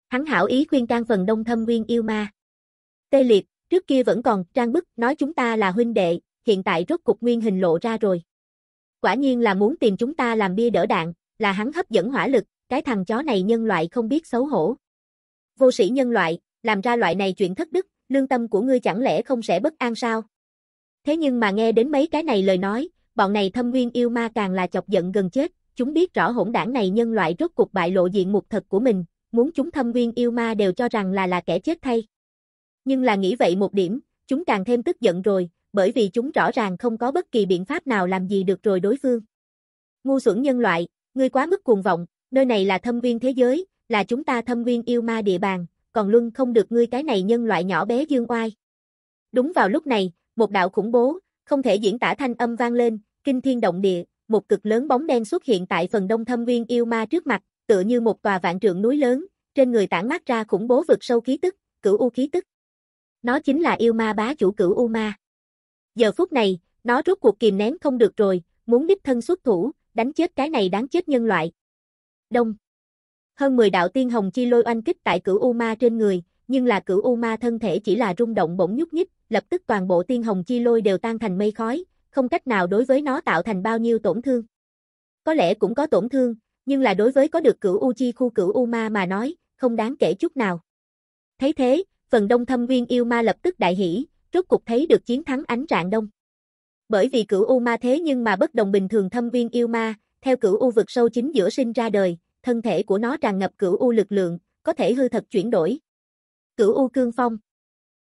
Hắn hảo ý khuyên can phần đông thâm nguyên yêu ma. Tê liệt, trước kia vẫn còn trang bức nói chúng ta là huynh đệ, hiện tại rốt cục nguyên hình lộ ra rồi. Quả nhiên là muốn tìm chúng ta làm bia đỡ đạn, là hắn hấp dẫn hỏa lực, cái thằng chó này nhân loại không biết xấu hổ. Vô sĩ nhân loại, làm ra loại này chuyện thất đức, lương tâm của ngươi chẳng lẽ không sẽ bất an sao? Thế nhưng mà nghe đến mấy cái này lời nói, bọn này thâm nguyên yêu ma càng là chọc giận gần chết, chúng biết rõ hỗn đảng này nhân loại rốt cuộc bại lộ diện mục thật của mình, muốn chúng thâm nguyên yêu ma đều cho rằng là là kẻ chết thay. Nhưng là nghĩ vậy một điểm, chúng càng thêm tức giận rồi, bởi vì chúng rõ ràng không có bất kỳ biện pháp nào làm gì được rồi đối phương. Ngu xuẩn nhân loại, ngươi quá mức cuồng vọng, nơi này là thâm nguyên thế giới, là chúng ta thâm nguyên yêu ma địa bàn, còn luân không được ngươi cái này nhân loại nhỏ bé dương oai. Đúng vào lúc này, một đạo khủng bố, không thể diễn tả thanh âm vang lên, kinh thiên động địa, một cực lớn bóng đen xuất hiện tại phần đông thâm nguyên yêu ma trước mặt, tựa như một tòa vạn trượng núi lớn, trên người tản mát ra khủng bố vực sâu khí tức, cửu u khí tức. Nó chính là yêu ma bá chủ cửu u ma. Giờ phút này, nó rốt cuộc kìm nén không được rồi, muốn đích thân xuất thủ, đánh chết cái này đáng chết nhân loại. Đông. Hơn 10 đạo tiên hồng chi lôi oanh kích tại cửu u ma trên người, nhưng là cửu u ma thân thể chỉ là rung động bỗng nhúc nhích, lập tức toàn bộ tiên hồng chi lôi đều tan thành mây khói, không cách nào đối với nó tạo thành bao nhiêu tổn thương. Có lẽ cũng có tổn thương, nhưng là đối với có được cửu u chi khu cửu u ma mà nói, không đáng kể chút nào. Thấy thế, phần đông thâm viên yêu ma lập tức đại hỉ, rốt cục thấy được chiến thắng ánh trạng đông. Bởi vì cửu u ma thế nhưng mà bất đồng bình thường thâm viên yêu ma, theo cửu u vực sâu chính giữa sinh ra đời, thân thể của nó tràn ngập cửu u lực lượng, có thể hư thật chuyển đổi. Cửu u cương phong.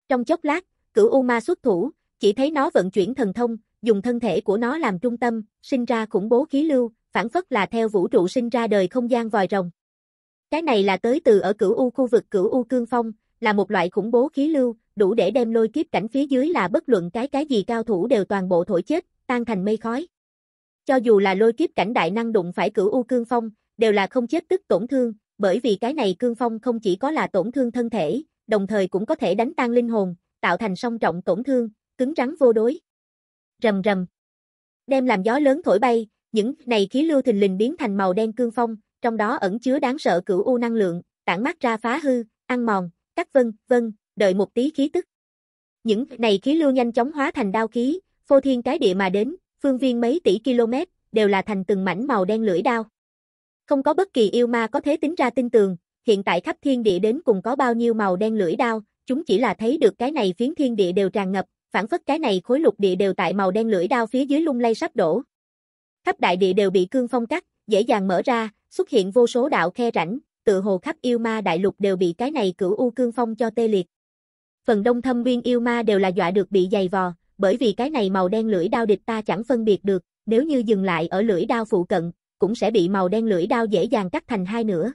Trong chốc lát, Cửu U Ma xuất thủ, chỉ thấy nó vận chuyển thần thông, dùng thân thể của nó làm trung tâm, sinh ra khủng bố khí lưu, phản phất là theo vũ trụ sinh ra đời không gian vòi rồng. Cái này là tới từ ở Cửu U khu vực Cửu U Cương Phong, là một loại khủng bố khí lưu, đủ để đem lôi kiếp cảnh phía dưới là bất luận cái cái gì cao thủ đều toàn bộ thổi chết, tan thành mây khói. Cho dù là lôi kiếp cảnh đại năng đụng phải Cửu U Cương Phong, đều là không chết tức tổn thương, bởi vì cái này Cương Phong không chỉ có là tổn thương thân thể, đồng thời cũng có thể đánh tan linh hồn, tạo thành song trọng tổn thương, cứng rắn vô đối. Rầm rầm. Đem làm gió lớn thổi bay, những này khí lưu thình lình biến thành màu đen cương phong, trong đó ẩn chứa đáng sợ cửu u năng lượng, tản mát ra phá hư, ăn mòn, cắt vân, vân, đợi một tí khí tức. Những này khí lưu nhanh chóng hóa thành đao khí, phô thiên cái địa mà đến, phương viên mấy tỷ km, đều là thành từng mảnh màu đen lưỡi đao. Không có bất kỳ yêu ma có thể tính ra tin tưởng hiện tại khắp thiên địa đến cùng có bao nhiêu màu đen lưỡi đao, chúng chỉ là thấy được cái này phiến thiên địa đều tràn ngập, phản phất cái này khối lục địa đều tại màu đen lưỡi đao phía dưới lung lay sắp đổ. Khắp đại địa đều bị cương phong cắt, dễ dàng mở ra, xuất hiện vô số đạo khe rãnh, tự hồ khắp yêu ma đại lục đều bị cái này cửu u cương phong cho tê liệt. Phần đông thâm viên yêu ma đều là dọa được bị dày vò, bởi vì cái này màu đen lưỡi đao địch ta chẳng phân biệt được, nếu như dừng lại ở lưỡi đao phụ cận, cũng sẽ bị màu đen lưỡi đao dễ dàng cắt thành hai nửa.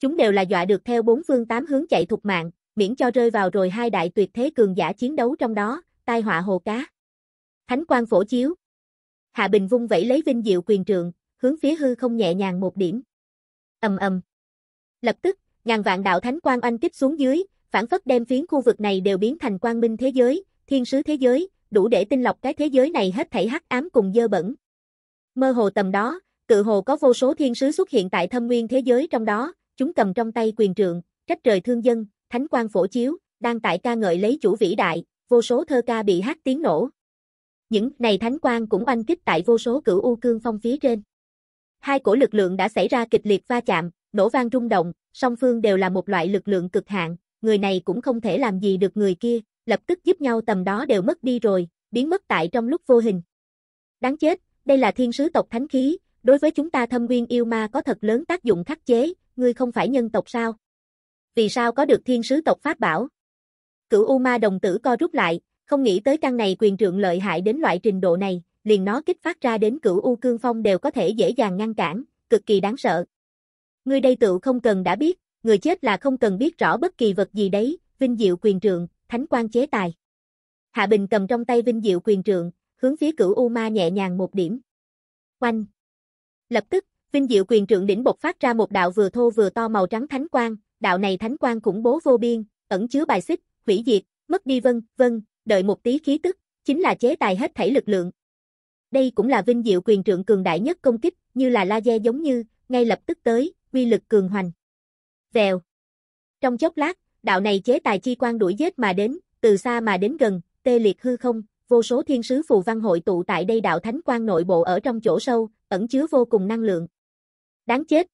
Chúng đều là dọa được theo bốn phương tám hướng chạy thục mạng, miễn cho rơi vào rồi hai đại tuyệt thế cường giả chiến đấu trong đó, tai họa hồ cá. Thánh quan phổ chiếu. Hạ Bình vung vẫy lấy vinh diệu quyền trượng, hướng phía hư không nhẹ nhàng một điểm. Ầm ầm. Lập tức, ngàn vạn đạo thánh quan oanh kích xuống dưới, phản phất đem phiến khu vực này đều biến thành quang minh thế giới, thiên sứ thế giới, đủ để tinh lọc cái thế giới này hết thảy hắc ám cùng dơ bẩn. Mơ hồ tầm đó, cự hồ có vô số thiên sứ xuất hiện tại thâm nguyên thế giới trong đó, chúng cầm trong tay quyền trượng, trách trời thương dân, thánh quan phổ chiếu, đang tại ca ngợi lấy chủ vĩ đại, vô số thơ ca bị hát tiếng nổ. Những này thánh quan cũng oanh kích tại vô số cửu u cương phong phía trên. Hai cổ lực lượng đã xảy ra kịch liệt va chạm, nổ vang rung động, song phương đều là một loại lực lượng cực hạn, người này cũng không thể làm gì được người kia, lập tức giúp nhau tầm đó đều mất đi rồi, biến mất tại trong lúc vô hình. Đáng chết, đây là thiên sứ tộc thánh khí, đối với chúng ta thâm nguyên yêu ma có thật lớn tác dụng khắc chế, ngươi không phải nhân tộc sao? vì sao có được thiên sứ tộc pháp bảo. Cửu U Ma đồng tử co rút lại, không nghĩ tới căn này quyền trượng lợi hại đến loại trình độ này, liền nó kích phát ra đến cửu U Cương Phong đều có thể dễ dàng ngăn cản, cực kỳ đáng sợ. người đây tựu không cần đã biết, người chết là không cần biết rõ bất kỳ vật gì đấy, vinh diệu quyền trượng, thánh quan chế tài. Hạ Bình cầm trong tay vinh diệu quyền trượng, hướng phía cửu U Ma nhẹ nhàng một điểm. Oanh! Lập tức, vinh diệu quyền trượng đỉnh bộc phát ra một đạo vừa thô vừa to màu trắng thánh quang, đạo này thánh quan khủng bố vô biên, ẩn chứa bài xích, hủy diệt, mất đi vân, vân, đợi một tí khí tức, chính là chế tài hết thảy lực lượng. Đây cũng là vinh diệu quyền trượng cường đại nhất công kích, như là laser giống như, ngay lập tức tới, uy lực cường hoành. Vèo. Trong chốc lát, đạo này chế tài chi quan đuổi giết mà đến, từ xa mà đến gần, tê liệt hư không, vô số thiên sứ phù văn hội tụ tại đây đạo thánh quan nội bộ ở trong chỗ sâu, ẩn chứa vô cùng năng lượng. Đáng chết.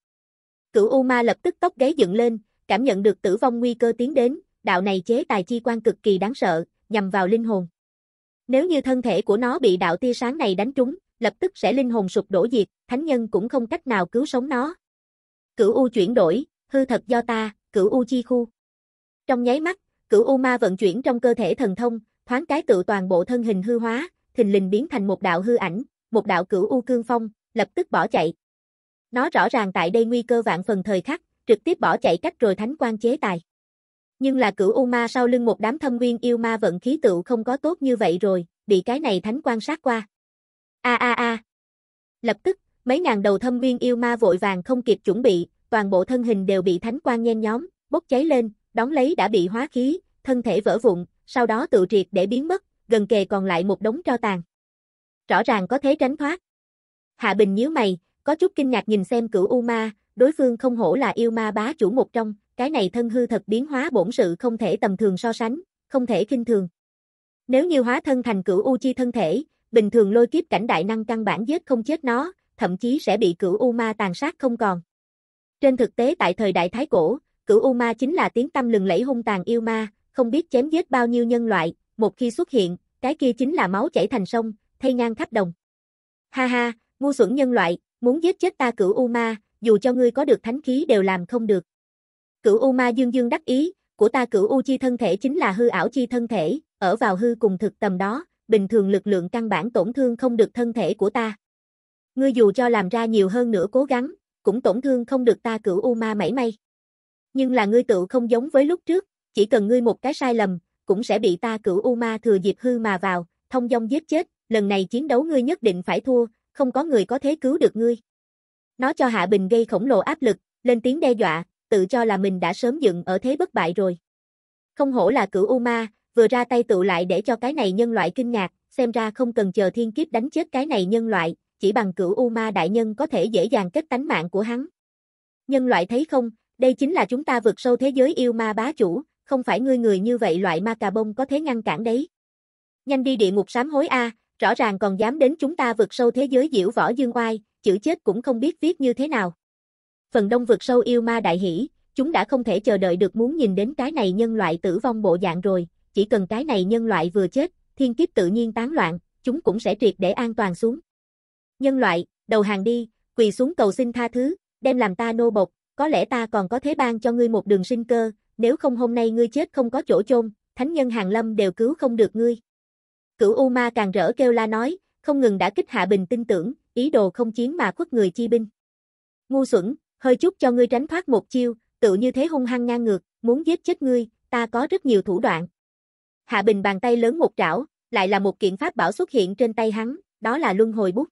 Cửu U Ma lập tức tóc gáy dựng lên, cảm nhận được tử vong nguy cơ tiến đến, đạo này chế tài chi quan cực kỳ đáng sợ, nhằm vào linh hồn. Nếu như thân thể của nó bị đạo tia sáng này đánh trúng, lập tức sẽ linh hồn sụp đổ diệt, thánh nhân cũng không cách nào cứu sống nó. Cửu U chuyển đổi, hư thật do ta, cửu U chi khu. Trong nháy mắt, cửu U ma vận chuyển trong cơ thể thần thông, thoáng cái tự toàn bộ thân hình hư hóa, thình lình biến thành một đạo hư ảnh, một đạo cửu U cương phong, lập tức bỏ chạy. Nó rõ ràng tại đây nguy cơ vạn phần thời khắc, trực tiếp bỏ chạy cách rồi thánh quan chế tài. Nhưng là cửu U Ma sau lưng một đám thâm nguyên yêu ma vận khí tựu không có tốt như vậy rồi, bị cái này thánh quan sát qua. A a a. Lập tức, mấy ngàn đầu thâm nguyên yêu ma vội vàng không kịp chuẩn bị, toàn bộ thân hình đều bị thánh quan nhen nhóm, bốc cháy lên, đón lấy đã bị hóa khí, thân thể vỡ vụn, sau đó tự triệt để biến mất, gần kề còn lại một đống tro tàn. Rõ ràng có thế tránh thoát. Hạ Bình nhíu mày, có chút kinh ngạc nhìn xem cửu U Ma, đối phương không hổ là yêu ma bá chủ một trong, cái này thân hư thật biến hóa bổn sự không thể tầm thường so sánh, không thể kinh thường. Nếu như hóa thân thành cửu u chi thân thể, bình thường lôi kiếp cảnh đại năng căn bản giết không chết nó, thậm chí sẽ bị cửu u ma tàn sát không còn. Trên thực tế tại thời đại thái cổ, cửu u ma chính là tiếng tâm lừng lẫy hung tàn yêu ma, không biết chém giết bao nhiêu nhân loại, một khi xuất hiện, cái kia chính là máu chảy thành sông, thay ngang khắp đồng. Ha ha, ngu xuẩn nhân loại, muốn giết chết ta cửu u ma, dù cho ngươi có được thánh khí đều làm không được. Cửu U Ma Dương Dương đắc ý, của ta cửu U chi thân thể chính là hư ảo chi thân thể, ở vào hư cùng thực tầm đó, bình thường lực lượng căn bản tổn thương không được thân thể của ta. Ngươi dù cho làm ra nhiều hơn nữa cố gắng, cũng tổn thương không được ta cửu U Ma mảy may. Nhưng là ngươi tự không giống với lúc trước, chỉ cần ngươi một cái sai lầm, cũng sẽ bị ta cửu U Ma thừa dịp hư mà vào, thông dong giết chết, lần này chiến đấu ngươi nhất định phải thua, không có người có thế cứu được ngươi. Nó cho Hạ Bình gây khổng lồ áp lực, lên tiếng đe dọa, tự cho là mình đã sớm dựng ở thế bất bại rồi. Không hổ là cửu U Ma, vừa ra tay tự lại để cho cái này nhân loại kinh ngạc, xem ra không cần chờ thiên kiếp đánh chết cái này nhân loại, chỉ bằng cửu U Ma đại nhân có thể dễ dàng kết tánh mạng của hắn. Nhân loại thấy không, đây chính là chúng ta vượt sâu thế giới yêu ma bá chủ, không phải ngươi người như vậy loại ma cà bông có thể ngăn cản đấy. Nhanh đi địa ngục sám hối A, rõ ràng còn dám đến chúng ta vượt sâu thế giới diễu võ dương oai, chữ chết cũng không biết viết như thế nào. Phần đông vực sâu yêu ma đại hỷ, chúng đã không thể chờ đợi được muốn nhìn đến cái này nhân loại tử vong bộ dạng rồi, chỉ cần cái này nhân loại vừa chết, thiên kiếp tự nhiên tán loạn, chúng cũng sẽ tuyệt để an toàn xuống. Nhân loại, đầu hàng đi, quỳ xuống cầu xin tha thứ, đem làm ta nô bộc, có lẽ ta còn có thế ban cho ngươi một đường sinh cơ, nếu không hôm nay ngươi chết không có chỗ chôn, thánh nhân hàng lâm đều cứu không được ngươi. Cửu U Ma càng rỡ kêu la nói, không ngừng đã kích hạ bình tin tưởng, ý đồ không chiến mà quất người chi binh. Ngu xuẩn, hơi chút cho ngươi tránh thoát một chiêu, tự như thế hung hăng ngang ngược, muốn giết chết ngươi, ta có rất nhiều thủ đoạn. Hạ Bình bàn tay lớn một trảo, lại là một kiện pháp bảo xuất hiện trên tay hắn, đó là luân hồi bút.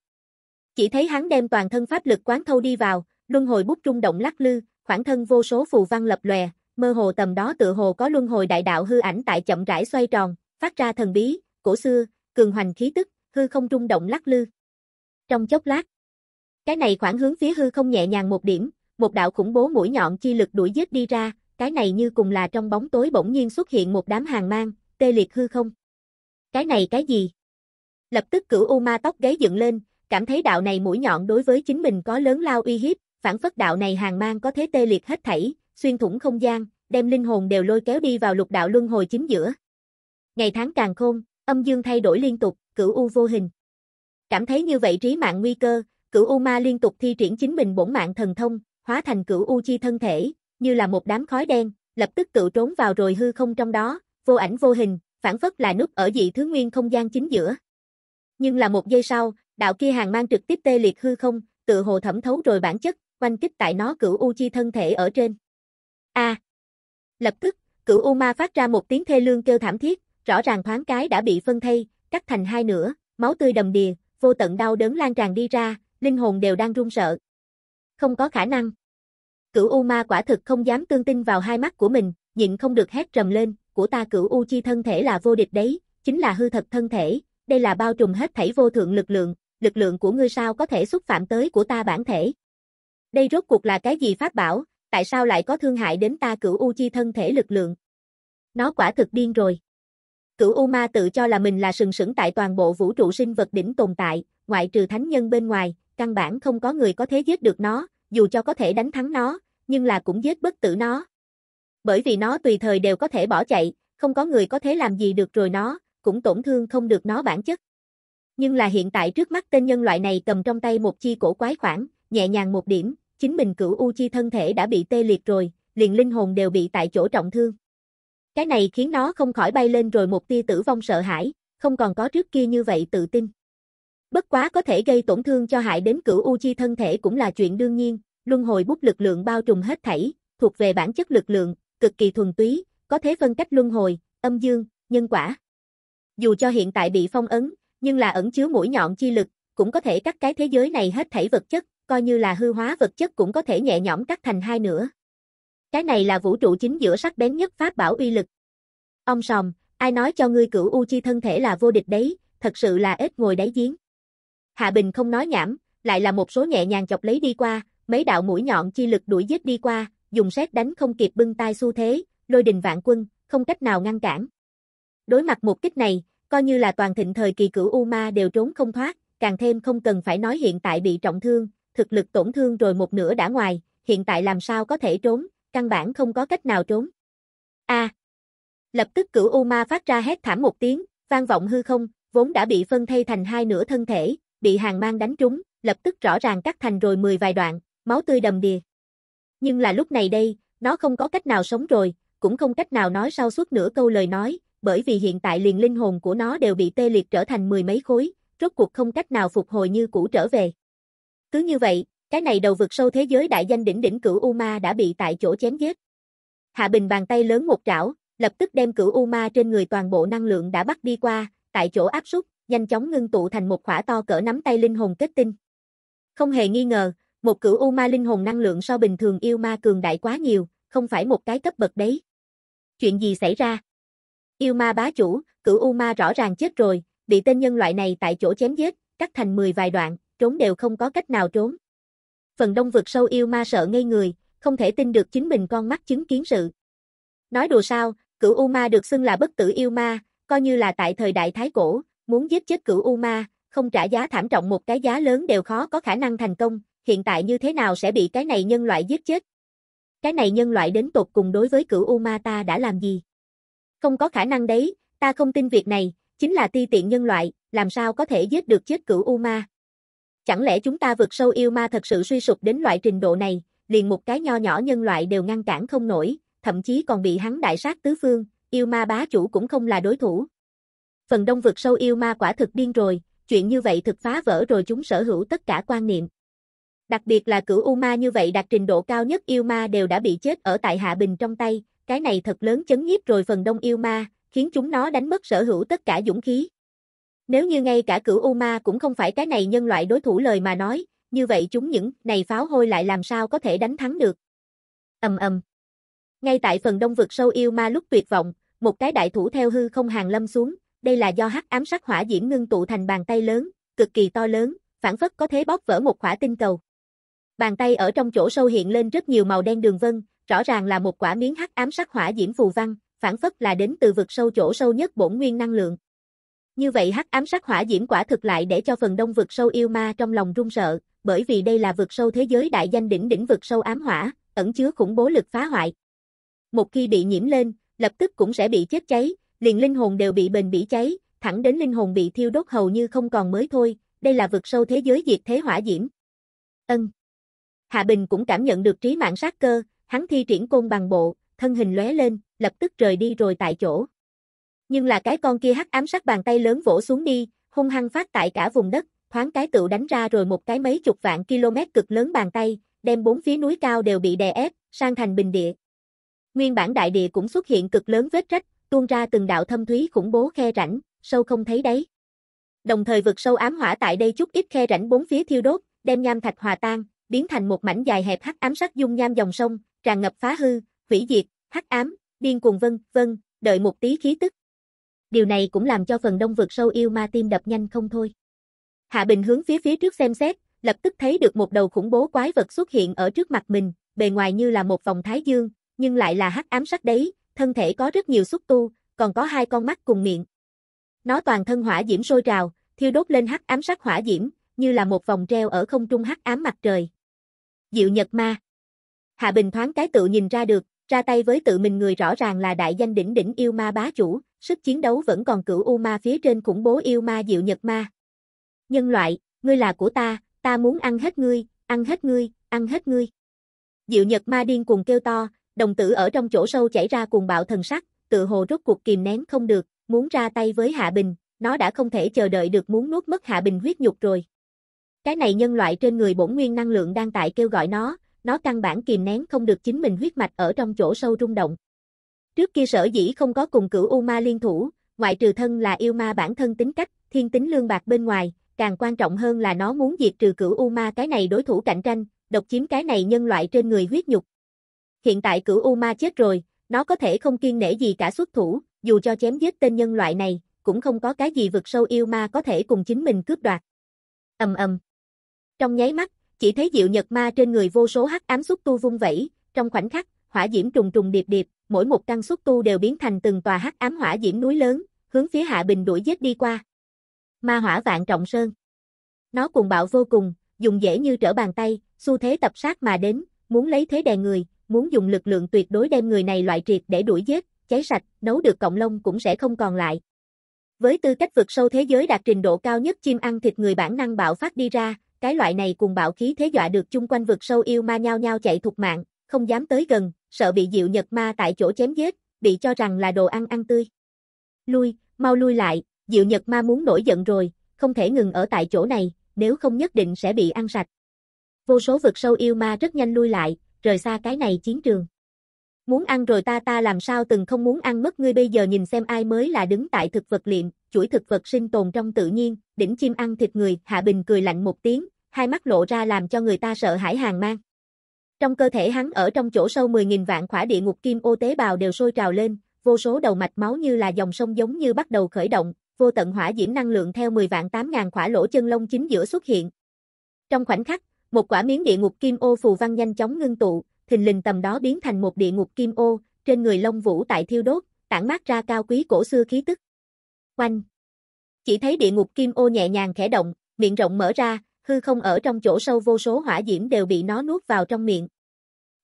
Chỉ thấy hắn đem toàn thân pháp lực quán thâu đi vào, luân hồi bút trung động lắc lư, khoảng thân vô số phù văn lập lòe, mơ hồ tầm đó tựa hồ có luân hồi đại đạo hư ảnh tại chậm rãi xoay tròn, phát ra thần bí, cổ xưa, cường hoành khí tức, hư không trung động lắc lư. Trong chốc lát, cái này khoảng hướng phía hư không nhẹ nhàng một điểm, một đạo khủng bố mũi nhọn chi lực đuổi giết đi ra, cái này như cùng là trong bóng tối bỗng nhiên xuất hiện một đám hàng mang, tê liệt hư không. Cái này cái gì? Lập tức cửu U ma tóc gáy dựng lên, cảm thấy đạo này mũi nhọn đối với chính mình có lớn lao uy hiếp, phản phất đạo này hàng mang có thế tê liệt hết thảy, xuyên thủng không gian, đem linh hồn đều lôi kéo đi vào lục đạo luân hồi chính giữa. Ngày tháng càng khôn, âm dương thay đổi liên tục, cửu U vô hình. Cảm thấy như vậy trí mạng nguy cơ, cửu U Ma liên tục thi triển chính mình bổn mạng thần thông, hóa thành cửu U chi thân thể, như là một đám khói đen, lập tức tự trốn vào rồi hư không trong đó, vô ảnh vô hình, phản phất là núp ở dị thứ nguyên không gian chính giữa. Nhưng là một giây sau, đạo kia hàng mang trực tiếp tê liệt hư không, tự hồ thẩm thấu rồi bản chất, quanh kích tại nó cửu U chi thân thể ở trên. A. Lập tức, cửu U Ma phát ra một tiếng thê lương kêu thảm thiết, rõ ràng thoáng cái đã bị phân thây, cắt thành hai nửa, máu tươi đầm đìa, vô tận đau đớn lan tràn đi ra, linh hồn đều đang run sợ. Không có khả năng. Cửu U Ma quả thực không dám tương tin vào hai mắt của mình, nhịn không được hét trầm lên, của ta Cửu U chi thân thể là vô địch đấy, chính là hư thật thân thể, đây là bao trùm hết thảy vô thượng lực lượng, lực lượng của ngươi sao có thể xúc phạm tới của ta bản thể? Đây rốt cuộc là cái gì pháp bảo, tại sao lại có thương hại đến ta Cửu U chi thân thể lực lượng? Nó quả thực điên rồi. Cửu U Ma tự cho là mình là sừng sững tại toàn bộ vũ trụ sinh vật đỉnh tồn tại, ngoại trừ thánh nhân bên ngoài, căn bản không có người có thể giết được nó, dù cho có thể đánh thắng nó, nhưng là cũng giết bất tử nó. Bởi vì nó tùy thời đều có thể bỏ chạy, không có người có thể làm gì được rồi nó, cũng tổn thương không được nó bản chất. Nhưng là hiện tại trước mắt tên nhân loại này cầm trong tay một chi cổ quái khoảng, nhẹ nhàng một điểm, chính mình cửu u chi thân thể đã bị tê liệt rồi, liền linh hồn đều bị tại chỗ trọng thương. Cái này khiến nó không khỏi bay lên rồi một tia tử vong sợ hãi, không còn có trước kia như vậy tự tin. Bất quá có thể gây tổn thương cho hại đến cửu u chi thân thể cũng là chuyện đương nhiên, luân hồi bút lực lượng bao trùm hết thảy, thuộc về bản chất lực lượng, cực kỳ thuần túy, có thế phân cách luân hồi, âm dương, nhân quả. Dù cho hiện tại bị phong ấn, nhưng là ẩn chứa mũi nhọn chi lực, cũng có thể cắt cái thế giới này hết thảy vật chất, coi như là hư hóa vật chất cũng có thể nhẹ nhõm cắt thành hai nửa. Cái này là vũ trụ chính giữa sắc bén nhất pháp bảo uy lực. Ông sòm, ai nói cho ngươi cửu U chi thân thể là vô địch đấy, thật sự là ếch ngồi đáy giếng. Hạ Bình không nói nhảm, lại là một số nhẹ nhàng chọc lấy đi qua, mấy đạo mũi nhọn chi lực đuổi giết đi qua, dùng xét đánh không kịp bưng tay xu thế, lôi đình vạn quân, không cách nào ngăn cản. Đối mặt một kích này, coi như là toàn thịnh thời kỳ cửu U Ma đều trốn không thoát, càng thêm không cần phải nói hiện tại bị trọng thương, thực lực tổn thương rồi một nửa đã ngoài, hiện tại làm sao có thể trốn, căn bản không có cách nào trốn. A! Lập tức cửu U Ma phát ra hét thảm một tiếng, vang vọng hư không, vốn đã bị phân thay thành hai nửa thân thể, bị hàng mang đánh trúng, lập tức rõ ràng cắt thành rồi mười vài đoạn, máu tươi đầm đìa. Nhưng là lúc này đây, nó không có cách nào sống rồi, cũng không cách nào nói sau suốt nửa câu lời nói, bởi vì hiện tại liền linh hồn của nó đều bị tê liệt trở thành mười mấy khối, rốt cuộc không cách nào phục hồi như cũ trở về. Cứ như vậy, cái này đầu vực sâu thế giới đại danh đỉnh đỉnh cửu U Ma đã bị tại chỗ chém giết. Hạ Bình bàn tay lớn một trảo, lập tức đem cửu U Ma trên người toàn bộ năng lượng đã bắt đi qua, tại chỗ áp súc, nhanh chóng ngưng tụ thành một khỏa to cỡ nắm tay linh hồn kết tinh. Không hề nghi ngờ, một cửu U Ma linh hồn năng lượng so bình thường yêu ma cường đại quá nhiều, không phải một cái cấp bậc đấy. Chuyện gì xảy ra? Yêu ma bá chủ, cửu U Ma rõ ràng chết rồi, bị tên nhân loại này tại chỗ chém giết, cắt thành mười vài đoạn, trốn đều không có cách nào trốn phần đông vượt sâu yêu ma sợ ngây người, không thể tin được chính mình con mắt chứng kiến sự. Nói đùa sao, cửu U ma được xưng là bất tử yêu ma, coi như là tại thời đại thái cổ, muốn giết chết cửu U ma, không trả giá thảm trọng một cái giá lớn đều khó có khả năng thành công, hiện tại như thế nào sẽ bị cái này nhân loại giết chết. Cái này nhân loại đến tột cùng đối với cửu U ma ta đã làm gì? Không có khả năng đấy, ta không tin việc này, chính là ti tiện nhân loại, làm sao có thể giết được chết cửu U ma. Chẳng lẽ chúng ta vượt sâu yêu ma thật sự suy sụp đến loại trình độ này, liền một cái nho nhỏ nhân loại đều ngăn cản không nổi, thậm chí còn bị hắn đại sát tứ phương, yêu ma bá chủ cũng không là đối thủ. Phần đông vượt sâu yêu ma quả thực điên rồi, chuyện như vậy thực phá vỡ rồi chúng sở hữu tất cả quan niệm. Đặc biệt là cửu U ma như vậy đạt trình độ cao nhất yêu ma đều đã bị chết ở tại Hạ Bình trong tay, cái này thật lớn chấn nhiếp rồi phần đông yêu ma, khiến chúng nó đánh mất sở hữu tất cả dũng khí. Nếu như ngay cả cửu U Ma cũng không phải cái này nhân loại đối thủ lời mà nói, như vậy chúng những này pháo hôi lại làm sao có thể đánh thắng được. Ầm ầm. Ngay tại phần đông vực sâu yêu ma lúc tuyệt vọng, một cái đại thủ theo hư không hàng lâm xuống, đây là do hắc ám sát hỏa diễm ngưng tụ thành bàn tay lớn, cực kỳ to lớn, phản phất có thế bóp vỡ một quả tinh cầu. Bàn tay ở trong chỗ sâu hiện lên rất nhiều màu đen đường vân, rõ ràng là một quả miếng hắc ám sát hỏa diễm phù văn, phản phất là đến từ vực sâu chỗ sâu nhất bổn nguyên năng lượng. Như vậy hắc ám sát hỏa diễm quả thực lại để cho phần đông vực sâu yêu ma trong lòng run sợ, bởi vì đây là vực sâu thế giới đại danh đỉnh đỉnh vực sâu ám hỏa, ẩn chứa khủng bố lực phá hoại. Một khi bị nhiễm lên, lập tức cũng sẽ bị chết cháy, liền linh hồn đều bị bền bỉ cháy, thẳng đến linh hồn bị thiêu đốt hầu như không còn mới thôi, đây là vực sâu thế giới diệt thế hỏa diễm. Ân. Hạ Bình cũng cảm nhận được trí mạng sát cơ, hắn thi triển côn bằng bộ, thân hình lóe lên, lập tức rời đi rồi tại chỗ nhưng là cái con kia hắc ám sắc bàn tay lớn vỗ xuống đi, hung hăng phát tại cả vùng đất, thoáng cái tựu đánh ra rồi một cái mấy chục vạn km cực lớn bàn tay, đem bốn phía núi cao đều bị đè ép, sang thành bình địa. Nguyên bản đại địa cũng xuất hiện cực lớn vết rách, tuôn ra từng đạo thâm thúy khủng bố khe rãnh, sâu không thấy đáy. Đồng thời vực sâu ám hỏa tại đây chút ít khe rãnh bốn phía thiêu đốt, đem nham thạch hòa tan, biến thành một mảnh dài hẹp hắc ám sắc dung nham dòng sông, tràn ngập phá hư, hủy diệt, hắc ám, điên cuồng vân, vân, đợi một tí khí tức điều này cũng làm cho phần đông vực sâu yêu ma tim đập nhanh không thôi. Hạ Bình hướng phía phía trước xem xét, lập tức thấy được một đầu khủng bố quái vật xuất hiện ở trước mặt mình, bề ngoài như là một vòng thái dương, nhưng lại là hắc ám sắc đấy, thân thể có rất nhiều xúc tu, còn có hai con mắt cùng miệng. Nó toàn thân hỏa diễm sôi trào, thiêu đốt lên hắc ám sắc hỏa diễm, như là một vòng treo ở không trung hắc ám mặt trời. Diệu Nhật Ma. Hạ Bình thoáng cái tự nhìn ra được, ra tay với tự mình người rõ ràng là đại danh đỉnh đỉnh yêu ma bá chủ, sức chiến đấu vẫn còn cửu U ma phía trên khủng bố yêu ma diệu nhật ma. Nhân loại, ngươi là của ta, ta muốn ăn hết ngươi, ăn hết ngươi, ăn hết ngươi. Diệu nhật ma điên cuồng kêu to, đồng tử ở trong chỗ sâu chảy ra cuồng bạo thần sắc, tự hồ rốt cuộc kìm nén không được, muốn ra tay với Hạ Bình, nó đã không thể chờ đợi được muốn nuốt mất Hạ Bình huyết nhục rồi. Cái này nhân loại trên người bổn nguyên năng lượng đang tại kêu gọi nó, nó căn bản kìm nén không được chính mình huyết mạch ở trong chỗ sâu rung động. Trước kia sở dĩ không có cùng cửu U Ma liên thủ, ngoại trừ thân là yêu ma bản thân tính cách, thiên tính lương bạc bên ngoài, càng quan trọng hơn là nó muốn diệt trừ cửu U Ma cái này đối thủ cạnh tranh, độc chiếm cái này nhân loại trên người huyết nhục. Hiện tại cửu U Ma chết rồi, nó có thể không kiên nể gì cả xuất thủ, dù cho chém giết tên nhân loại này, cũng không có cái gì vực sâu yêu ma có thể cùng chính mình cướp đoạt. Ầm ầm. Trong nháy mắt, chỉ thấy Diệu Nhật Ma trên người vô số hắc ám xúc tu vung vẩy, trong khoảnh khắc, hỏa diễm trùng trùng điệp điệp, mỗi một căn xúc tu đều biến thành từng tòa hắc ám hỏa diễm núi lớn, hướng phía Hạ Bình đuổi giết đi qua. Ma hỏa vạn trọng sơn. Nó cuồng bạo vô cùng, dùng dễ như trở bàn tay, xu thế tập sát mà đến, muốn lấy thế đè người, muốn dùng lực lượng tuyệt đối đem người này loại triệt để đuổi giết, cháy sạch, nấu được cộng lông cũng sẽ không còn lại. Với tư cách vượt sâu thế giới đạt trình độ cao nhất chim ăn thịt người bản năng bạo phát đi ra, cái loại này cùng bạo khí thế dọa được chung quanh vượt sâu yêu ma nhao nhao chạy thục mạng, không dám tới gần, sợ bị Diệu Nhật Ma tại chỗ chém giết, bị cho rằng là đồ ăn ăn tươi. Lui, mau lui lại, Diệu Nhật Ma muốn nổi giận rồi, không thể ngừng ở tại chỗ này, nếu không nhất định sẽ bị ăn sạch. Vô số vực sâu yêu ma rất nhanh lui lại, rời xa cái này chiến trường. Muốn ăn rồi ta ta làm sao từng không muốn ăn mất ngươi bây giờ nhìn xem ai mới là đứng tại thực vật liệm, chuỗi thực vật sinh tồn trong tự nhiên, đỉnh chim ăn thịt người, Hạ Bình cười lạnh một tiếng, hai mắt lộ ra làm cho người ta sợ hãi hàng mang. Trong cơ thể hắn ở trong chỗ sâu 10.000 vạn khỏa địa ngục kim ô tế bào đều sôi trào lên, vô số đầu mạch máu như là dòng sông giống như bắt đầu khởi động, vô tận hỏa diễm năng lượng theo 10 vạn 8.000 khỏa lỗ chân lông chính giữa xuất hiện. Trong khoảnh khắc, một quả miếng địa ngục kim ô phù văn nhanh chóng ngưng tụ, thình lình tầm đó biến thành một địa ngục kim ô, trên người lông vũ tại thiêu đốt, tản mát ra cao quý cổ xưa khí tức. Oanh! Chỉ thấy địa ngục kim ô nhẹ nhàng khẽ động, miệng rộng mở ra, hư không ở trong chỗ sâu vô số hỏa diễm đều bị nó nuốt vào trong miệng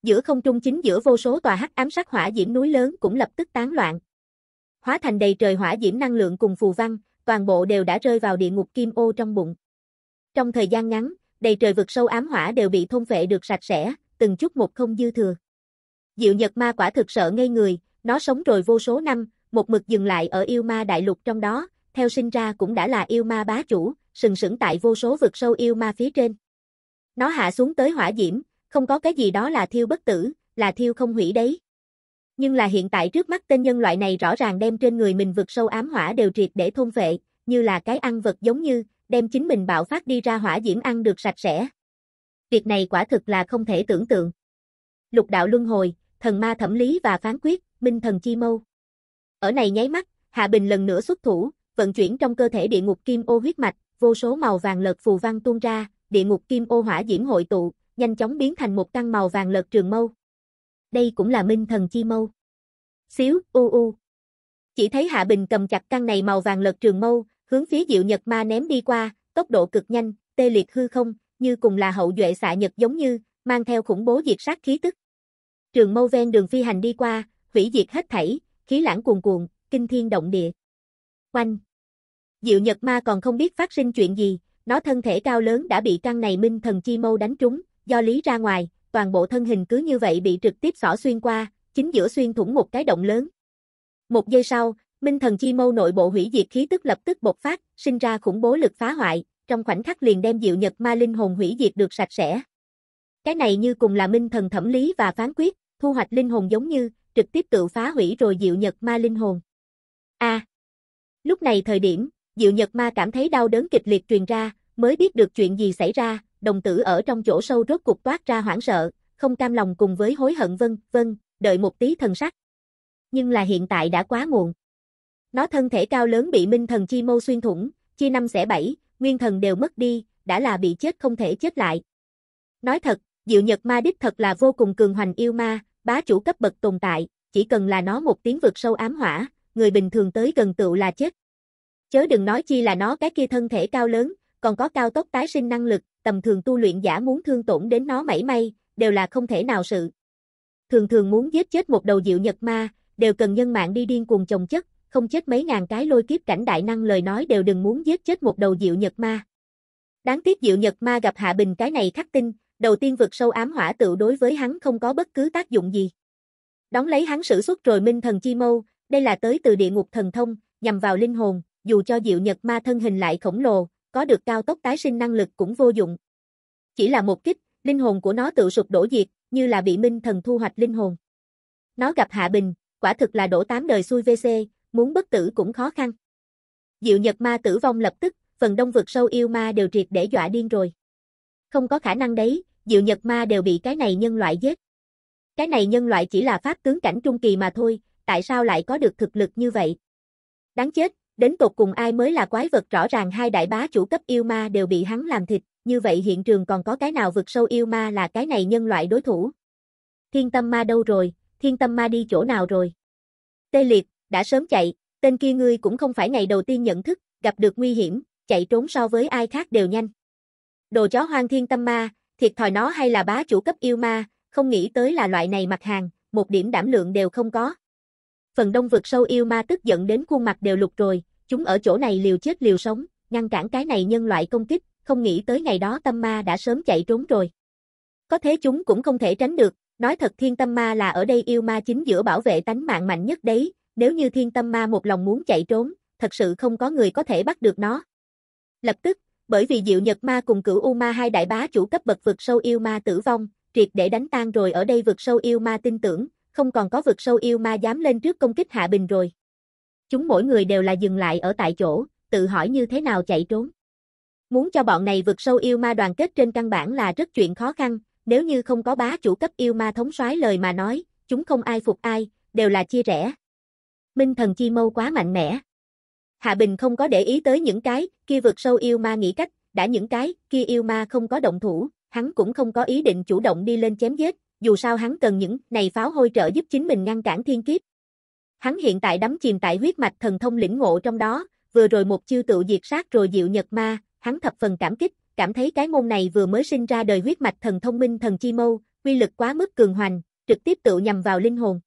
giữa không trung chính giữa vô số tòa hắc ám sát hỏa diễm núi lớn cũng lập tức tán loạn. Hóa thành đầy trời hỏa diễm năng lượng cùng phù văn, toàn bộ đều đã rơi vào địa ngục kim ô trong bụng. Trong thời gian ngắn, đầy trời vực sâu ám hỏa đều bị thôn phệ được sạch sẽ, từng chút một không dư thừa. Diệu Nhật Ma quả thực sợ ngây người, nó sống rồi vô số năm, một mực dừng lại ở yêu ma đại lục trong đó, theo sinh ra cũng đã là yêu ma bá chủ, sừng sững tại vô số vực sâu yêu ma phía trên. Nó hạ xuống tới hỏa diễm, không có cái gì đó là thiêu bất tử, là thiêu không hủy đấy. Nhưng là hiện tại trước mắt tên nhân loại này rõ ràng đem trên người mình vượt sâu ám hỏa đều triệt để thôn vệ, như là cái ăn vật giống như, đem chính mình bạo phát đi ra hỏa diễm ăn được sạch sẽ. Việc này quả thực là không thể tưởng tượng. Lục đạo luân hồi, thần ma thẩm lý và phán quyết, minh thần chi mâu. Ở này nháy mắt, Hạ Bình lần nữa xuất thủ, vận chuyển trong cơ thể địa ngục kim ô huyết mạch, vô số màu vàng lợt phù văn tuôn ra, địa ngục kim ô hỏa diễm hội tụ, nhanh chóng biến thành một căn màu vàng lợt trường mâu. Đây cũng là minh thần chi mâu. Xíu, u u. Chỉ thấy Hạ Bình cầm chặt căn này màu vàng lợt trường mâu, hướng phía Diệu Nhật Ma ném đi qua, tốc độ cực nhanh, tê liệt hư không, như cùng là hậu duệ xạ nhật giống như, mang theo khủng bố diệt sát khí tức. Trường mâu ven đường phi hành đi qua, hủy diệt hết thảy, khí lãng cuồn cuộn, kinh thiên động địa. Oanh. Diệu Nhật Ma còn không biết phát sinh chuyện gì, nó thân thể cao lớn đã bị căn này minh thần chi mâu đánh trúng, do lý ra ngoài, toàn bộ thân hình cứ như vậy bị trực tiếp xỏ xuyên qua, chính giữa xuyên thủng một cái động lớn. Một giây sau, Minh thần chi mâu nội bộ hủy diệt khí tức lập tức bộc phát, sinh ra khủng bố lực phá hoại, trong khoảnh khắc liền đem diệu nhật ma linh hồn hủy diệt được sạch sẽ. Cái này như cùng là minh thần thẩm lý và phán quyết, thu hoạch linh hồn giống như, trực tiếp tự phá hủy rồi diệu nhật ma linh hồn. A. lúc này thời điểm, diệu nhật ma cảm thấy đau đớn kịch liệt truyền ra, mới biết được chuyện gì xảy ra, đồng tử ở trong chỗ sâu rốt cuộc toát ra hoảng sợ, không cam lòng cùng với hối hận vân, vân, đợi một tí thần sắc. Nhưng là hiện tại đã quá muộn. Nó thân thể cao lớn bị minh thần chi mâu xuyên thủng, chi năm xẻ bảy, nguyên thần đều mất đi, đã là bị chết không thể chết lại. Nói thật, Diệu Nhật Ma đích thật là vô cùng cường hoành yêu ma, bá chủ cấp bậc tồn tại, chỉ cần là nó một tiếng vượt sâu ám hỏa, người bình thường tới gần tựu là chết. Chớ đừng nói chi là nó cái kia thân thể cao lớn, còn có cao tốc tái sinh năng lực, tầm thường tu luyện giả muốn thương tổn đến nó mảy may, đều là không thể nào sự. Thường thường muốn giết chết một đầu diệu nhật ma, đều cần nhân mạng đi điên cuồng chồng chất, không chết mấy ngàn cái lôi kiếp cảnh đại năng lời nói đều đừng muốn giết chết một đầu diệu nhật ma. Đáng tiếc diệu nhật ma gặp Hạ Bình cái này khắc tinh, đầu tiên vực sâu ám hỏa tự đối với hắn không có bất cứ tác dụng gì. Đóng lấy hắn sử xuất rồi minh thần chi mâu, đây là tới từ địa ngục thần thông, nhằm vào linh hồn, dù cho diệu nhật ma thân hình lại khổng lồ, có được cao tốc tái sinh năng lực cũng vô dụng. Chỉ là một kích, linh hồn của nó tự sụp đổ diệt, như là bị minh thần thu hoạch linh hồn. Nó gặp Hạ Bình, quả thực là đổ tám đời xuôi VC, muốn bất tử cũng khó khăn. Diệu Nhật Ma tử vong lập tức, phần đông vực sâu yêu ma đều triệt để dọa điên rồi. Không có khả năng đấy, Diệu Nhật Ma đều bị cái này nhân loại giết. Cái này nhân loại chỉ là pháp tướng cảnh trung kỳ mà thôi, tại sao lại có được thực lực như vậy? Đáng chết, Đến tột cùng ai mới là quái vật rõ ràng hai đại bá chủ cấp yêu ma đều bị hắn làm thịt, như vậy hiện trường còn có cái nào vực sâu yêu ma là cái này nhân loại đối thủ. Thiên tâm ma đâu rồi, thiên tâm ma đi chỗ nào rồi? Tê liệt, đã sớm chạy, tên kia ngươi cũng không phải ngày đầu tiên nhận thức, gặp được nguy hiểm, chạy trốn so với ai khác đều nhanh. Đồ chó hoang thiên tâm ma, thiệt thòi nó hay là bá chủ cấp yêu ma, không nghĩ tới là loại này mặt hàng, một điểm đảm lượng đều không có. Phần đông vực sâu yêu ma tức giận đến khuôn mặt đều lục rồi, Chúng ở chỗ này liều chết liều sống, ngăn cản cái này nhân loại công kích, không nghĩ tới ngày đó tâm ma đã sớm chạy trốn rồi. Có thế chúng cũng không thể tránh được, nói thật thiên tâm ma là ở đây yêu ma chính giữa bảo vệ tánh mạng mạnh nhất đấy, nếu như thiên tâm ma một lòng muốn chạy trốn, thật sự không có người có thể bắt được nó. Lập tức, bởi vì Diệu Nhật Ma cùng cửu U Ma hai đại bá chủ cấp bậc vực sâu yêu ma tử vong, triệt để đánh tan rồi ở đây vực sâu yêu ma tin tưởng, không còn có vực sâu yêu ma dám lên trước công kích Hạ Bình rồi. Chúng mỗi người đều là dừng lại ở tại chỗ, tự hỏi như thế nào chạy trốn. Muốn cho bọn này vượt sâu yêu ma đoàn kết trên căn bản là rất chuyện khó khăn, nếu như không có bá chủ cấp yêu ma thống soái lời mà nói, chúng không ai phục ai, đều là chia rẽ. Minh thần chi mâu quá mạnh mẽ. Hạ Bình không có để ý tới những cái, kia vượt sâu yêu ma nghĩ cách, đã những cái, kia yêu ma không có động thủ, hắn cũng không có ý định chủ động đi lên chém giết, dù sao hắn cần những này pháo hôi trợ giúp chính mình ngăn cản thiên kiếp, Hắn hiện tại đắm chìm tại huyết mạch thần thông lĩnh ngộ trong đó, vừa rồi một chiêu tự diệt sát rồi diệu nhật ma, hắn thập phần cảm kích, cảm thấy cái môn này vừa mới sinh ra đời huyết mạch thần thông minh thần chi mâu, quy lực quá mức cường hoành, trực tiếp tự nhằm vào linh hồn.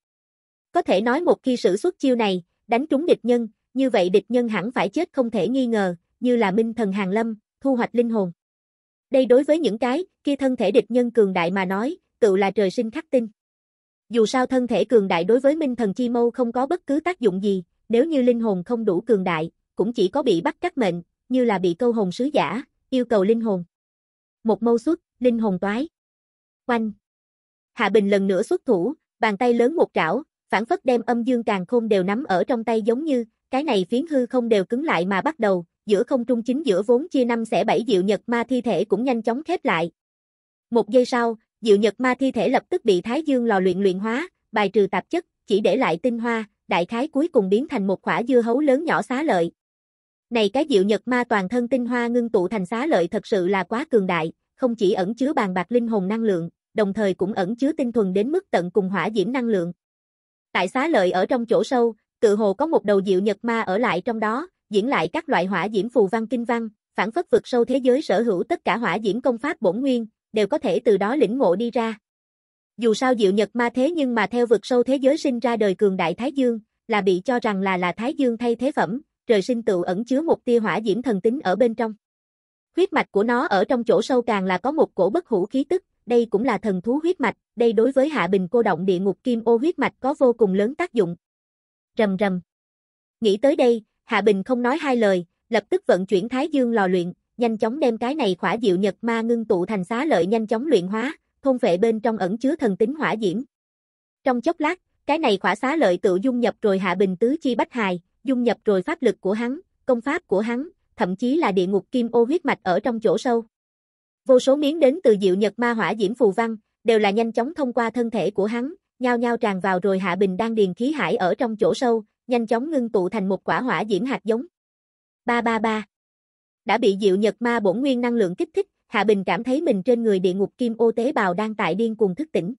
Có thể nói một khi sử xuất chiêu này, đánh trúng địch nhân, như vậy địch nhân hẳn phải chết không thể nghi ngờ, như là minh thần hàng lâm, thu hoạch linh hồn. Đây đối với những cái, kia thân thể địch nhân cường đại mà nói, tự là trời sinh khắc tinh. Dù sao thân thể cường đại đối với minh thần chi mâu không có bất cứ tác dụng gì, nếu như linh hồn không đủ cường đại, cũng chỉ có bị bắt cắt mệnh, như là bị câu hồn sứ giả, yêu cầu linh hồn. Một mâu xuất, linh hồn toái. Quanh. Hạ Bình lần nữa xuất thủ, bàn tay lớn một trảo, phản phất đem âm dương càng khôn đều nắm ở trong tay giống như, cái này phiến hư không đều cứng lại mà bắt đầu, giữa không trung chính giữa vốn chia năm sẽ bảy diệu nhật ma thi thể cũng nhanh chóng khép lại. Một giây sau, Diệu Nhật Ma thi thể lập tức bị Thái Dương lò luyện luyện hóa, bài trừ tạp chất, chỉ để lại tinh hoa, đại khái cuối cùng biến thành một quả dưa hấu lớn nhỏ xá lợi. Này cái Diệu Nhật Ma toàn thân tinh hoa ngưng tụ thành xá lợi thật sự là quá cường đại, không chỉ ẩn chứa bàn bạc linh hồn năng lượng, đồng thời cũng ẩn chứa tinh thuần đến mức tận cùng hỏa diễm năng lượng. Tại xá lợi ở trong chỗ sâu, tự hồ có một đầu Diệu Nhật Ma ở lại trong đó, diễn lại các loại hỏa diễm phù văn kinh văn, phản phất vực sâu thế giới sở hữu tất cả hỏa diễm công pháp bổn nguyên, đều có thể từ đó lĩnh ngộ đi ra. Dù sao diệu nhật ma thế nhưng mà theo vực sâu thế giới sinh ra đời cường đại Thái Dương, là bị cho rằng là là Thái Dương thay thế phẩm, trời sinh tự ẩn chứa một tia hỏa diễm thần tính ở bên trong. Huyết mạch của nó ở trong chỗ sâu càng là có một cổ bất hủ khí tức, đây cũng là thần thú huyết mạch, đây đối với Hạ Bình cô động địa ngục kim ô huyết mạch có vô cùng lớn tác dụng. Rầm rầm. Nghĩ tới đây, Hạ Bình không nói hai lời, lập tức vận chuyển Thái Dương lò luyện, nhanh chóng đem cái này khỏa diệu nhật ma ngưng tụ thành xá lợi nhanh chóng luyện hóa, thôn vệ bên trong ẩn chứa thần tính hỏa diễm. Trong chốc lát, cái này khỏa xá lợi tự dung nhập rồi hạ bình tứ chi bách hài, dung nhập rồi pháp lực của hắn, công pháp của hắn, thậm chí là địa ngục kim ô huyết mạch ở trong chỗ sâu. Vô số miếng đến từ diệu nhật ma hỏa diễm phù văn, đều là nhanh chóng thông qua thân thể của hắn, nhao nhao tràn vào rồi hạ bình đang điền khí hải ở trong chỗ sâu, nhanh chóng ngưng tụ thành một quả hỏa diễm hạt giống. Ba ba ba, đã bị diệu nhật ma bổn nguyên năng lượng kích thích, Hạ Bình cảm thấy mình trên người địa ngục kim ô tế bào đang tại điên cuồng thức tỉnh.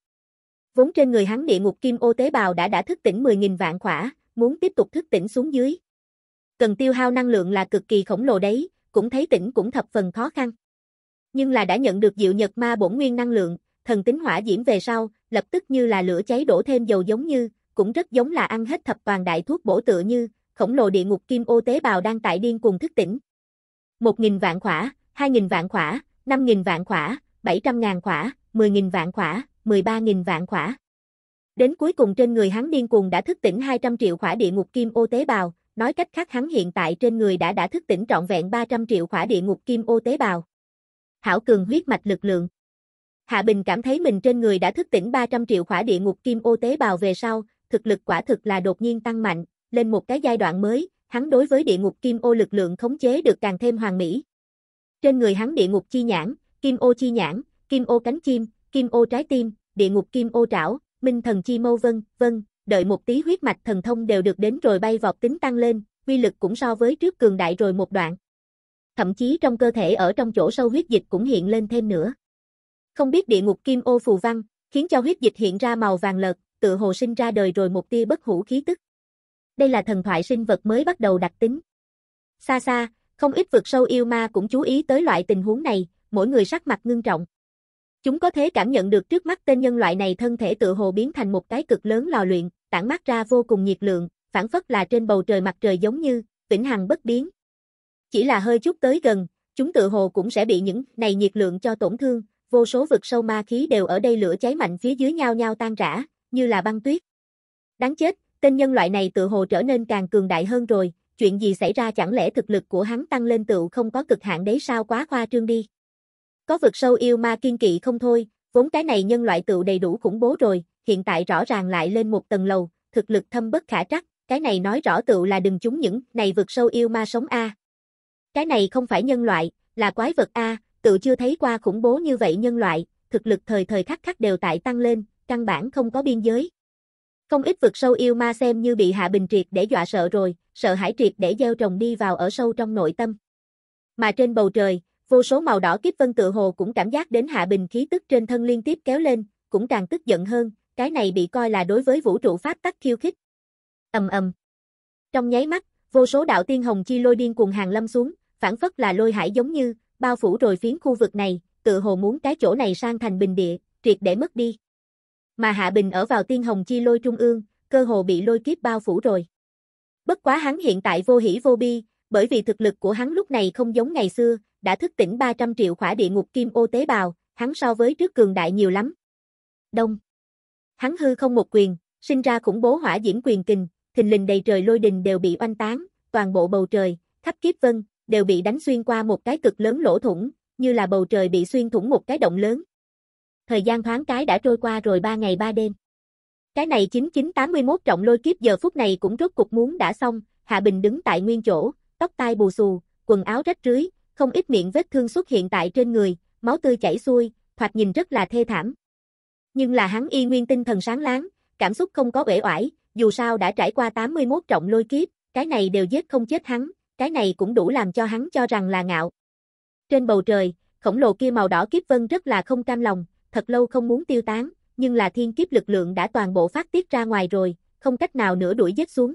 Vốn trên người hắn địa ngục kim ô tế bào đã đã thức tỉnh 10.000 vạn khỏa, muốn tiếp tục thức tỉnh xuống dưới. Cần tiêu hao năng lượng là cực kỳ khổng lồ đấy, cũng thấy tỉnh cũng thập phần khó khăn. Nhưng là đã nhận được diệu nhật ma bổn nguyên năng lượng, thần tính hỏa diễm về sau, lập tức như là lửa cháy đổ thêm dầu giống như, cũng rất giống là ăn hết thập toàn đại thuốc bổ tựa như, khổng lồ địa ngục kim ô tế bào đang tại điên cuồng thức tỉnh. 1.000 vạn khỏa, 2.000 vạn khỏa, 5.000 vạn khỏa, 700.000 khỏa, 10.000 vạn khỏa, 13.000 vạn khỏa. Đến cuối cùng trên người hắn điên cuồng đã thức tỉnh 200 triệu khỏa địa ngục kim ô tế bào, nói cách khác hắn hiện tại trên người đã đã thức tỉnh trọn vẹn 300 triệu khỏa địa ngục kim ô tế bào. Hảo cường huyết mạch lực lượng. Hạ Bình cảm thấy mình trên người đã thức tỉnh 300 triệu khỏa địa ngục kim ô tế bào về sau, thực lực quả thực là đột nhiên tăng mạnh, lên một cái giai đoạn mới, hắn đối với địa ngục kim ô lực lượng khống chế được càng thêm hoàn mỹ. Trên người hắn địa ngục chi nhãn, kim ô chi nhãn, kim ô cánh chim, kim ô trái tim, địa ngục kim ô trảo, minh thần chi mâu vân, vân, đợi một tí huyết mạch thần thông đều được đến rồi bay vọt tính tăng lên, uy lực cũng so với trước cường đại rồi một đoạn. Thậm chí trong cơ thể ở trong chỗ sâu huyết dịch cũng hiện lên thêm nữa. Không biết địa ngục kim ô phù văn, khiến cho huyết dịch hiện ra màu vàng lợt, tự hồ sinh ra đời rồi một tia bất hủ khí tức đây là thần thoại sinh vật mới bắt đầu đặc tính. Xa xa, không ít vượt sâu yêu ma cũng chú ý tới loại tình huống này, mỗi người sắc mặt ngưng trọng. Chúng có thể cảm nhận được trước mắt tên nhân loại này thân thể tự hồ biến thành một cái cực lớn lò luyện, tản mát ra vô cùng nhiệt lượng, phản phất là trên bầu trời mặt trời giống như, vĩnh hằng bất biến. Chỉ là hơi chút tới gần, chúng tự hồ cũng sẽ bị những này nhiệt lượng cho tổn thương, vô số vực sâu ma khí đều ở đây lửa cháy mạnh phía dưới nhau nhau tan rã, như là băng tuyết. Đáng chết, Tên nhân loại này tự hồ trở nên càng cường đại hơn rồi, chuyện gì xảy ra chẳng lẽ thực lực của hắn tăng lên tựu không có cực hạn đấy sao quá khoa trương đi. Có vực sâu yêu ma kiên kỵ không thôi, vốn cái này nhân loại tựu đầy đủ khủng bố rồi, hiện tại rõ ràng lại lên một tầng lầu, thực lực thâm bất khả trắc, cái này nói rõ tựu là đừng chúng những này vực sâu yêu ma sống a. Cái này không phải nhân loại, là quái vật a, à, tựu chưa thấy qua khủng bố như vậy nhân loại, thực lực thời thời khắc khắc đều tại tăng lên, căn bản không có biên giới. Không ít vực sâu yêu ma xem như bị Hạ Bình triệt để dọa sợ rồi, sợ hãi triệt để gieo trồng đi vào ở sâu trong nội tâm. Mà trên bầu trời, vô số màu đỏ kiếp vân tự hồ cũng cảm giác đến Hạ Bình khí tức trên thân liên tiếp kéo lên, cũng càng tức giận hơn, cái này bị coi là đối với vũ trụ pháp tắc khiêu khích. Ầm ầm. Trong nháy mắt, vô số đạo tiên hồng chi lôi điên cuồng hàng lâm xuống, phản phất là lôi hải giống như, bao phủ rồi phiến khu vực này, tự hồ muốn cái chỗ này sang thành bình địa, triệt để mất đi mà Hạ Bình ở vào tiên hồng chi lôi trung ương, cơ hồ bị lôi kiếp bao phủ rồi. Bất quá hắn hiện tại vô hỉ vô bi, bởi vì thực lực của hắn lúc này không giống ngày xưa, đã thức tỉnh 300 triệu khỏa địa ngục kim ô tế bào, hắn so với trước cường đại nhiều lắm. Đông. Hắn hư không một quyền, sinh ra khủng bố hỏa diễn quyền kình, thình lình đầy trời lôi đình đều bị oanh tán, toàn bộ bầu trời, khắp kiếp vân, đều bị đánh xuyên qua một cái cực lớn lỗ thủng, như là bầu trời bị xuyên thủng một cái động lớn thời gian thoáng cái đã trôi qua rồi ba ngày ba đêm. Cái này 9981 trọng lôi kiếp giờ phút này cũng rốt cục muốn đã xong, Hạ Bình đứng tại nguyên chỗ, tóc tai bù xù, quần áo rách rưới, không ít miệng vết thương xuất hiện tại trên người, máu tươi chảy xuôi, thoạt nhìn rất là thê thảm. Nhưng là hắn y nguyên tinh thần sáng láng, cảm xúc không có uể oải, dù sao đã trải qua 81 trọng lôi kiếp, cái này đều giết không chết hắn, cái này cũng đủ làm cho hắn cho rằng là ngạo. Trên bầu trời, khổng lồ kia màu đỏ kiếp vân rất là không cam lòng, thật lâu không muốn tiêu tán, nhưng là thiên kiếp lực lượng đã toàn bộ phát tiết ra ngoài rồi, không cách nào nữa đuổi giết xuống.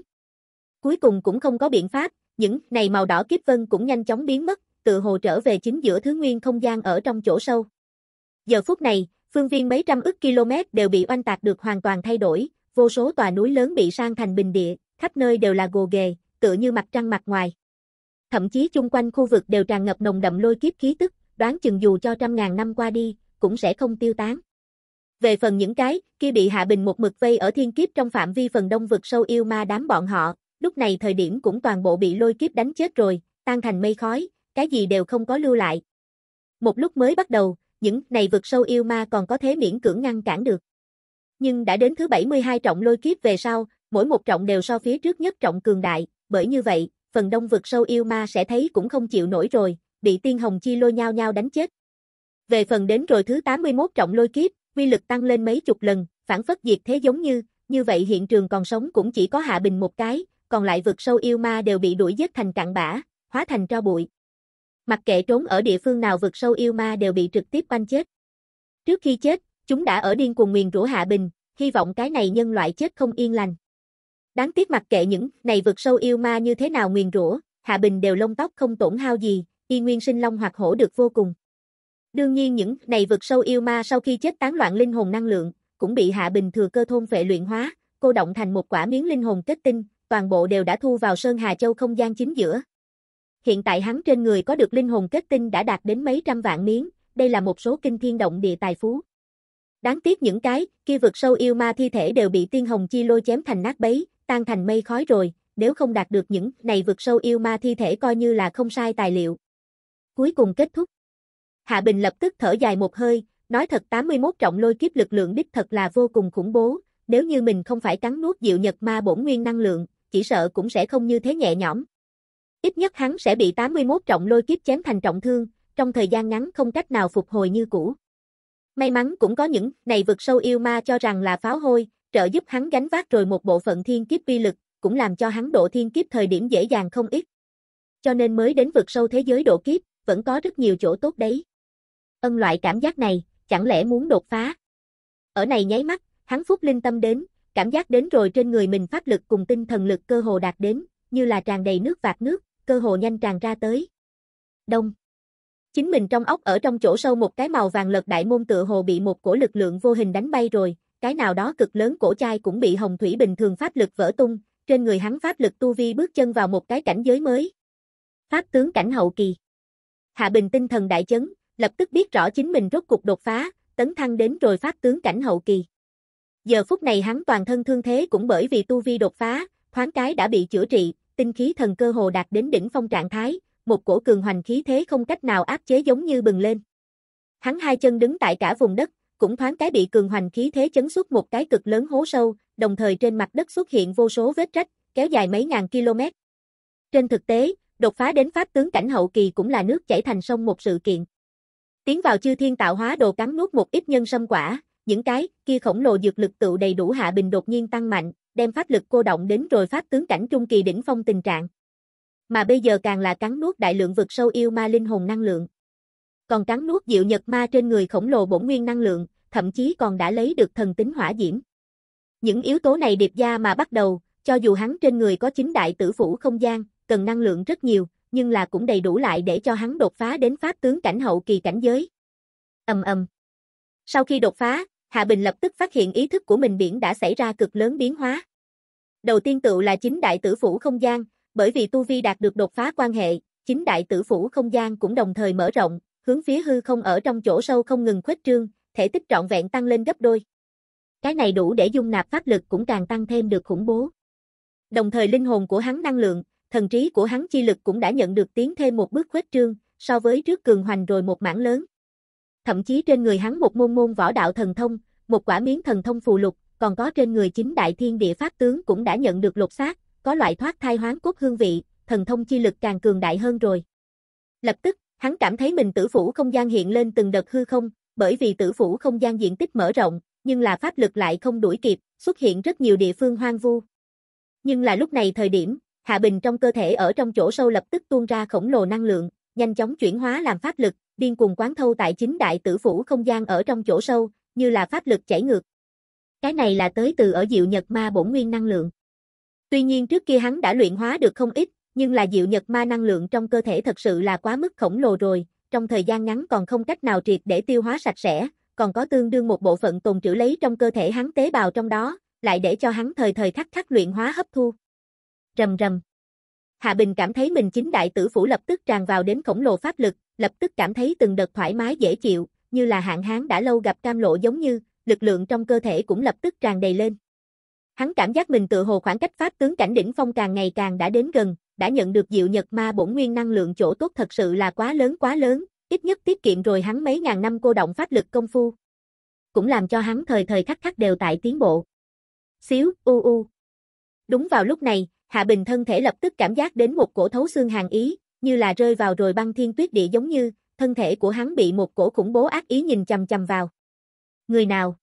Cuối cùng cũng không có biện pháp, những này màu đỏ kiếp vân cũng nhanh chóng biến mất, tự hồ trở về chính giữa thứ nguyên không gian ở trong chỗ sâu. Giờ phút này, phương viên mấy trăm ức km đều bị oanh tạc được hoàn toàn thay đổi, vô số tòa núi lớn bị sang thành bình địa, khắp nơi đều là gồ ghề, tựa như mặt trăng mặt ngoài. Thậm chí chung quanh khu vực đều tràn ngập nồng đậm lôi kiếp khí tức, đoán chừng dù cho trăm ngàn năm qua đi, cũng sẽ không tiêu tán. Về phần những cái, kia bị Hạ Bình một mực vây ở thiên kiếp trong phạm vi phần đông vực sâu yêu ma đám bọn họ, lúc này thời điểm cũng toàn bộ bị lôi kiếp đánh chết rồi, tan thành mây khói, cái gì đều không có lưu lại. Một lúc mới bắt đầu, những này vực sâu yêu ma còn có thế miễn cưỡng ngăn cản được. Nhưng đã đến thứ 72 trọng lôi kiếp về sau, mỗi một trọng đều so phía trước nhất trọng cường đại, bởi như vậy, phần đông vực sâu yêu ma sẽ thấy cũng không chịu nổi rồi, bị tiên hồng chi lôi nhau nhau đánh chết. Về phần đến rồi thứ 81 trọng lôi kiếp, quy lực tăng lên mấy chục lần, phản phất diệt thế giống như, như vậy hiện trường còn sống cũng chỉ có Hạ Bình một cái, còn lại vực sâu yêu ma đều bị đuổi giết thành cạn bã, hóa thành tro bụi. Mặc kệ trốn ở địa phương nào vực sâu yêu ma đều bị trực tiếp banh chết. Trước khi chết, chúng đã ở điên cuồng nguyền rủa Hạ Bình, hy vọng cái này nhân loại chết không yên lành. Đáng tiếc mặc kệ những này vực sâu yêu ma như thế nào nguyền rủa, Hạ Bình đều lông tóc không tổn hao gì, y nguyên sinh long hoặc hổ được vô cùng. Đương nhiên những này vực sâu yêu ma sau khi chết tán loạn linh hồn năng lượng, cũng bị Hạ Bình thừa cơ thôn phệ luyện hóa, cô động thành một quả miếng linh hồn kết tinh, toàn bộ đều đã thu vào Sơn Hà Châu không gian chính giữa. Hiện tại hắn trên người có được linh hồn kết tinh đã đạt đến mấy trăm vạn miếng, đây là một số kinh thiên động địa tài phú. Đáng tiếc những cái, kia vực sâu yêu ma thi thể đều bị tiên hồng chi lôi chém thành nát bấy, tan thành mây khói rồi, nếu không đạt được những này vực sâu yêu ma thi thể coi như là không sai tài liệu. Cuối cùng kết thúc. Hạ Bình lập tức thở dài một hơi, nói thật 81 trọng lôi kiếp lực lượng đích thật là vô cùng khủng bố, nếu như mình không phải cắn nuốt diệu nhật ma bổn nguyên năng lượng, chỉ sợ cũng sẽ không như thế nhẹ nhõm. Ít nhất hắn sẽ bị 81 trọng lôi kiếp chém thành trọng thương, trong thời gian ngắn không cách nào phục hồi như cũ. May mắn cũng có những này vực sâu yêu ma cho rằng là pháo hôi, trợ giúp hắn gánh vác rồi một bộ phận thiên kiếp vi lực, cũng làm cho hắn độ thiên kiếp thời điểm dễ dàng không ít. Cho nên mới đến vực sâu thế giới độ kiếp, vẫn có rất nhiều chỗ tốt đấy. Ân loại cảm giác này, chẳng lẽ muốn đột phá? Ở này nháy mắt, hắn phúc linh tâm đến, cảm giác đến rồi trên người mình pháp lực cùng tinh thần lực cơ hồ đạt đến, như là tràn đầy nước vạt nước, cơ hồ nhanh tràn ra tới. Đông. Chính mình trong ốc ở trong chỗ sâu một cái màu vàng lật đại môn tựa hồ bị một cổ lực lượng vô hình đánh bay rồi, cái nào đó cực lớn cổ chai cũng bị hồng thủy bình thường pháp lực vỡ tung, trên người hắn pháp lực tu vi bước chân vào một cái cảnh giới mới. Pháp tướng cảnh hậu kỳ. Hạ Bình tinh thần đại chấn, lập tức biết rõ chính mình rốt cuộc đột phá, tấn thăng đến rồi phát tướng cảnh hậu kỳ. Giờ phút này hắn toàn thân thương thế cũng bởi vì tu vi đột phá, thoáng cái đã bị chữa trị, tinh khí thần cơ hồ đạt đến đỉnh phong trạng thái, một cổ cường hoành khí thế không cách nào áp chế giống như bừng lên. Hắn hai chân đứng tại cả vùng đất, cũng thoáng cái bị cường hoành khí thế chấn xuất một cái cực lớn hố sâu, đồng thời trên mặt đất xuất hiện vô số vết rách, kéo dài mấy ngàn km. Trên thực tế, đột phá đến pháp tướng cảnh hậu kỳ cũng là nước chảy thành sông một sự kiện. Tiến vào chư thiên tạo hóa đồ cắn nuốt một ít nhân sâm quả, những cái kia khổng lồ dược lực tự đầy đủ hạ bình đột nhiên tăng mạnh, đem pháp lực cô động đến rồi pháp tướng cảnh trung kỳ đỉnh phong tình trạng. Mà bây giờ càng là cắn nuốt đại lượng vực sâu yêu ma linh hồn năng lượng. Còn cắn nuốt diệu nhật ma trên người khổng lồ bổn nguyên năng lượng, thậm chí còn đã lấy được thần tính hỏa diễm. Những yếu tố này điệp gia mà bắt đầu, cho dù hắn trên người có chính đại tử phủ không gian, cần năng lượng rất nhiều, nhưng là cũng đầy đủ lại để cho hắn đột phá đến pháp tướng cảnh hậu kỳ cảnh giới. Ầm ầm. Sau khi đột phá, Hạ Bình lập tức phát hiện ý thức của mình biển đã xảy ra cực lớn biến hóa. Đầu tiên tựu là chính đại tử phủ không gian, bởi vì tu vi đạt được đột phá quan hệ, chính đại tử phủ không gian cũng đồng thời mở rộng, hướng phía hư không ở trong chỗ sâu không ngừng khuếch trương, thể tích trọn vẹn tăng lên gấp đôi. Cái này đủ để dung nạp pháp lực cũng càng tăng thêm được khủng bố. Đồng thời linh hồn của hắn năng lượng, thần trí của hắn chi lực cũng đã nhận được tiến thêm một bước khuếch trương, so với trước cường hoành rồi một mảng lớn. Thậm chí trên người hắn một môn môn võ đạo thần thông, một quả miếng thần thông phù lục, còn có trên người chính đại thiên địa pháp tướng cũng đã nhận được lột xác, có loại thoát thai hoán cốt hương vị, thần thông chi lực càng cường đại hơn rồi. Lập tức, hắn cảm thấy mình tử phủ không gian hiện lên từng đợt hư không, bởi vì tử phủ không gian diện tích mở rộng, nhưng là pháp lực lại không đuổi kịp, xuất hiện rất nhiều địa phương hoang vu. Nhưng là lúc này thời điểm, Hạ Bình trong cơ thể ở trong chỗ sâu lập tức tuôn ra khổng lồ năng lượng, nhanh chóng chuyển hóa làm pháp lực, điên cuồng quán thâu tại chính đại tử phủ không gian ở trong chỗ sâu, như là pháp lực chảy ngược. Cái này là tới từ ở Diệu Nhật Ma bổn nguyên năng lượng. Tuy nhiên trước kia hắn đã luyện hóa được không ít, nhưng là Diệu Nhật Ma năng lượng trong cơ thể thật sự là quá mức khổng lồ rồi, trong thời gian ngắn còn không cách nào triệt để tiêu hóa sạch sẽ, còn có tương đương một bộ phận tồn trữ lấy trong cơ thể hắn tế bào trong đó, lại để cho hắn thời thời khắc khắc luyện hóa hấp thu rầm rầm. Hạ Bình cảm thấy mình chính đại tử phủ lập tức tràn vào đến khổng lồ pháp lực, lập tức cảm thấy từng đợt thoải mái dễ chịu, như là hạng hán đã lâu gặp cam lộ giống như, lực lượng trong cơ thể cũng lập tức tràn đầy lên. Hắn cảm giác mình tự hồ khoảng cách pháp tướng cảnh đỉnh phong càng ngày càng đã đến gần, đã nhận được diệu nhật ma bổn nguyên năng lượng chỗ tốt thật sự là quá lớn quá lớn, ít nhất tiết kiệm rồi hắn mấy ngàn năm cô động pháp lực công phu. Cũng làm cho hắn thời thời khắc khắc đều tại tiến bộ. Xíu, u u. Đúng vào lúc này, Hạ Bình thân thể lập tức cảm giác đến một cổ thấu xương hàng ý, như là rơi vào rồi băng thiên tuyết địa giống như, thân thể của hắn bị một cổ khủng bố ác ý nhìn chằm chằm vào. Người nào?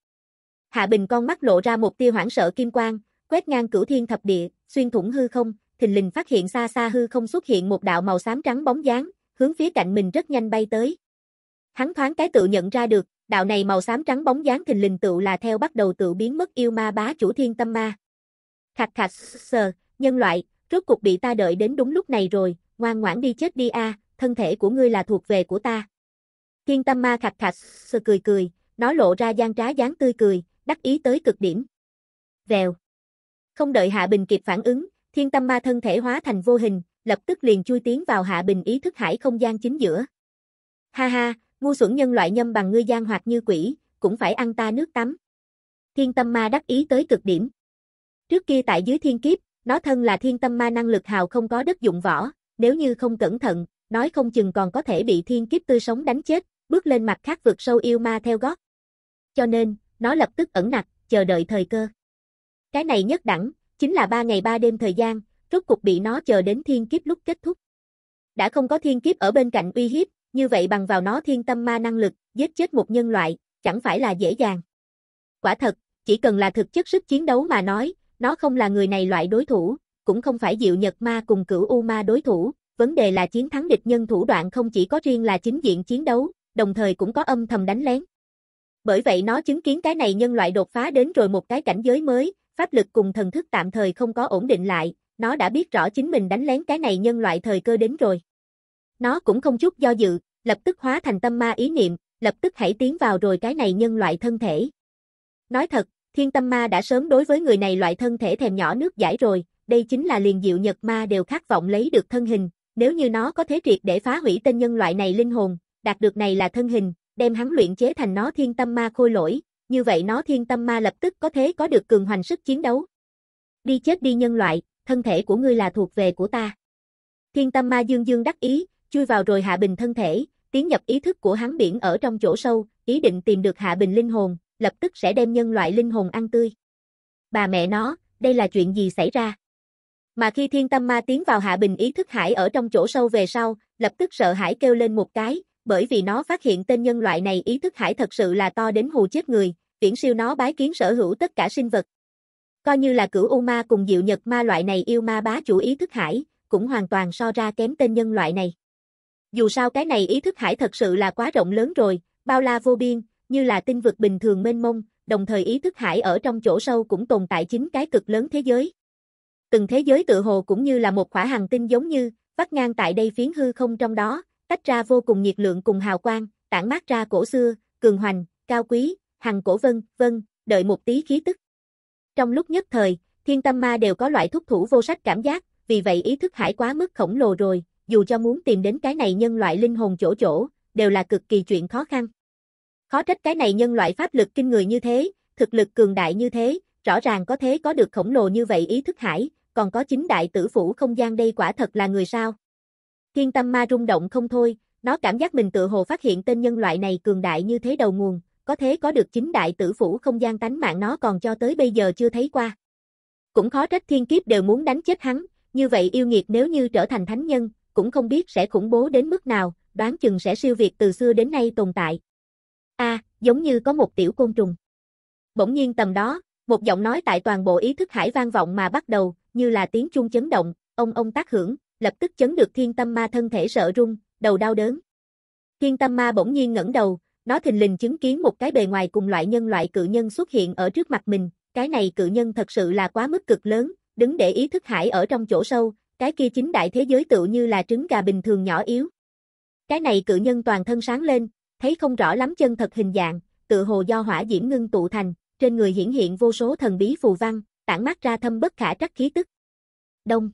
Hạ Bình con mắt lộ ra một tia hoảng sợ kim quang, quét ngang cửu thiên thập địa, xuyên thủng hư không, thình lình phát hiện xa xa hư không xuất hiện một đạo màu xám trắng bóng dáng, hướng phía cạnh mình rất nhanh bay tới. Hắn thoáng cái tự nhận ra được, đạo này màu xám trắng bóng dáng thình lình tựu là theo bắt đầu tự biến mất yêu ma bá chủ thiên tâm ma. Khạch khạch, sờ, nhân loại, rốt cuộc bị ta đợi đến đúng lúc này rồi, ngoan ngoãn đi chết đi a, thân thể của ngươi là thuộc về của ta. Thiên tâm ma khạch khạch, sờ cười cười, nó lộ ra gian trá dáng tươi cười, đắc ý tới cực điểm. Vèo. Không đợi Hạ Bình kịp phản ứng, thiên tâm ma thân thể hóa thành vô hình, lập tức liền chui tiến vào Hạ Bình ý thức hải không gian chính giữa. Ha ha, ngu xuẩn nhân loại nhâm bằng ngươi gian hoạt như quỷ, cũng phải ăn ta nước tắm. Thiên tâm ma đắc ý tới cực điểm. Trước kia tại dưới thiên kiếp, nó thân là thiên tâm ma năng lực hào không có đất dụng võ, nếu như không cẩn thận, nói không chừng còn có thể bị thiên kiếp tươi sống đánh chết, bước lên mặt khác vượt sâu yêu ma theo gót. Cho nên, nó lập tức ẩn nặc, chờ đợi thời cơ. Cái này nhất đẳng, chính là ba ngày ba đêm thời gian, rốt cục bị nó chờ đến thiên kiếp lúc kết thúc. Đã không có thiên kiếp ở bên cạnh uy hiếp, như vậy bằng vào nó thiên tâm ma năng lực, giết chết một nhân loại, chẳng phải là dễ dàng. Quả thật, chỉ cần là thực chất sức chiến đấu mà nói, nó không là người này loại đối thủ, cũng không phải Diệu Nhật Ma cùng cửu U Ma đối thủ, vấn đề là chiến thắng địch nhân thủ đoạn không chỉ có riêng là chính diện chiến đấu, đồng thời cũng có âm thầm đánh lén. Bởi vậy nó chứng kiến cái này nhân loại đột phá đến rồi một cái cảnh giới mới, pháp lực cùng thần thức tạm thời không có ổn định lại, nó đã biết rõ chính mình đánh lén cái này nhân loại thời cơ đến rồi. Nó cũng không chút do dự, lập tức hóa thành tâm ma ý niệm, lập tức hãy tiến vào rồi cái này nhân loại thân thể. Nói thật, Thiên tâm ma đã sớm đối với người này loại thân thể thèm nhỏ nước giải rồi, đây chính là liền diệu nhật ma đều khát vọng lấy được thân hình, nếu như nó có thế triệt để phá hủy tên nhân loại này linh hồn, đạt được này là thân hình, đem hắn luyện chế thành nó thiên tâm ma khôi lỗi, như vậy nó thiên tâm ma lập tức có thế có được cường hoành sức chiến đấu. Đi chết đi nhân loại, thân thể của ngươi là thuộc về của ta. Thiên tâm ma dương dương đắc ý, chui vào rồi hạ bình thân thể, tiến nhập ý thức của hắn biển ở trong chỗ sâu, ý định tìm được hạ bình linh hồn, lập tức sẽ đem nhân loại linh hồn ăn tươi. Bà mẹ nó, đây là chuyện gì xảy ra? Mà khi thiên tâm ma tiến vào hạ bình ý thức hải ở trong chỗ sâu về sau, lập tức sợ hãi kêu lên một cái, bởi vì nó phát hiện tên nhân loại này ý thức hải thật sự là to đến hù chết người, viễn siêu nó bái kiến sở hữu tất cả sinh vật. Coi như là cửu u ma cùng diệu nhật ma loại này yêu ma bá chủ ý thức hải, cũng hoàn toàn so ra kém tên nhân loại này. Dù sao cái này ý thức hải thật sự là quá rộng lớn rồi, bao la vô biên, như là tinh vực bình thường mênh mông, đồng thời ý thức hải ở trong chỗ sâu cũng tồn tại chính cái cực lớn thế giới. Từng thế giới tự hồ cũng như là một khỏa hành tinh giống như, vắt ngang tại đây phiến hư không trong đó, tách ra vô cùng nhiệt lượng cùng hào quang, tản mát ra cổ xưa, cường hoành, cao quý, hằng cổ vân, vân, đợi một tí khí tức. Trong lúc nhất thời, thiên tâm ma đều có loại thúc thủ vô sách cảm giác, vì vậy ý thức hải quá mức khổng lồ rồi, dù cho muốn tìm đến cái này nhân loại linh hồn chỗ chỗ, đều là cực kỳ chuyện khó khăn. Khó trách cái này nhân loại pháp lực kinh người như thế, thực lực cường đại như thế, rõ ràng có thế có được khổng lồ như vậy ý thức hải, còn có chính đại tử phủ không gian đây quả thật là người sao. Thiên tâm ma rung động không thôi, nó cảm giác mình tự hồ phát hiện tên nhân loại này cường đại như thế đầu nguồn, có thế có được chính đại tử phủ không gian tánh mạng nó còn cho tới bây giờ chưa thấy qua. Cũng khó trách thiên kiếp đều muốn đánh chết hắn, như vậy yêu nghiệt nếu như trở thành thánh nhân, cũng không biết sẽ khủng bố đến mức nào, đoán chừng sẽ siêu việt từ xưa đến nay tồn tại a à, giống như có một tiểu côn trùng. Bỗng nhiên tầm đó, một giọng nói tại toàn bộ ý thức hải vang vọng mà bắt đầu, như là tiếng chuông chấn động, ông ông tác hưởng, lập tức chấn được thiên tâm ma thân thể sợ rung, đầu đau đớn. Thiên tâm ma bỗng nhiên ngẩng đầu, nó thình lình chứng kiến một cái bề ngoài cùng loại nhân loại cự nhân xuất hiện ở trước mặt mình, cái này cự nhân thật sự là quá mức cực lớn, đứng để ý thức hải ở trong chỗ sâu, cái kia chính đại thế giới tự như là trứng gà bình thường nhỏ yếu. Cái này cự nhân toàn thân sáng lên, thấy không rõ lắm chân thật hình dạng, tự hồ do hỏa diễm ngưng tụ thành, trên người hiển hiện vô số thần bí phù văn, tản mát ra thâm bất khả trắc khí tức. Đông.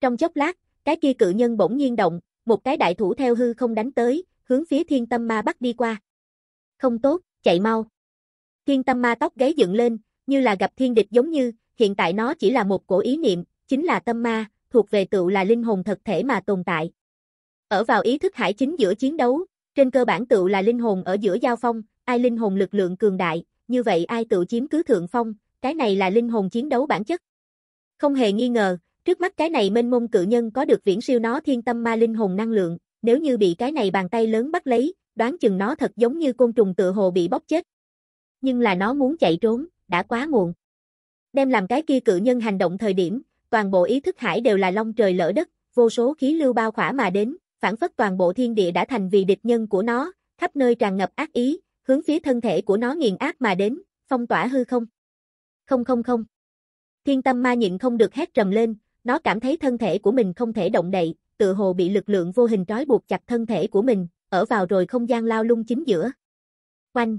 Trong chốc lát, cái kia cự nhân bỗng nhiên động, một cái đại thủ theo hư không đánh tới, hướng phía thiên tâm ma bắt đi qua. Không tốt, chạy mau. Thiên tâm ma tóc gáy dựng lên, như là gặp thiên địch giống như, hiện tại nó chỉ là một cổ ý niệm, chính là tâm ma, thuộc về tựu là linh hồn thật thể mà tồn tại. Ở vào ý thức hải chính giữa chiến đấu, trên cơ bản tựu là linh hồn ở giữa giao phong, ai linh hồn lực lượng cường đại, như vậy ai tựu chiếm cứ thượng phong, cái này là linh hồn chiến đấu bản chất. Không hề nghi ngờ, trước mắt cái này mênh mông cự nhân có được viễn siêu nó thiên tâm ma linh hồn năng lượng, nếu như bị cái này bàn tay lớn bắt lấy, đoán chừng nó thật giống như côn trùng tựa hồ bị bóp chết. Nhưng là nó muốn chạy trốn, đã quá muộn. Đem làm cái kia cự nhân hành động thời điểm, toàn bộ ý thức hải đều là long trời lỡ đất, vô số khí lưu bao khỏa mà đến, phản phất toàn bộ thiên địa đã thành vì địch nhân của nó, khắp nơi tràn ngập ác ý, hướng phía thân thể của nó nghiền ác mà đến, phong tỏa hư không. Không không không. Thiên tâm ma nhịn không được hét trầm lên, nó cảm thấy thân thể của mình không thể động đậy, tự hồ bị lực lượng vô hình trói buộc chặt thân thể của mình, ở vào rồi không gian lao lung chính giữa. quanh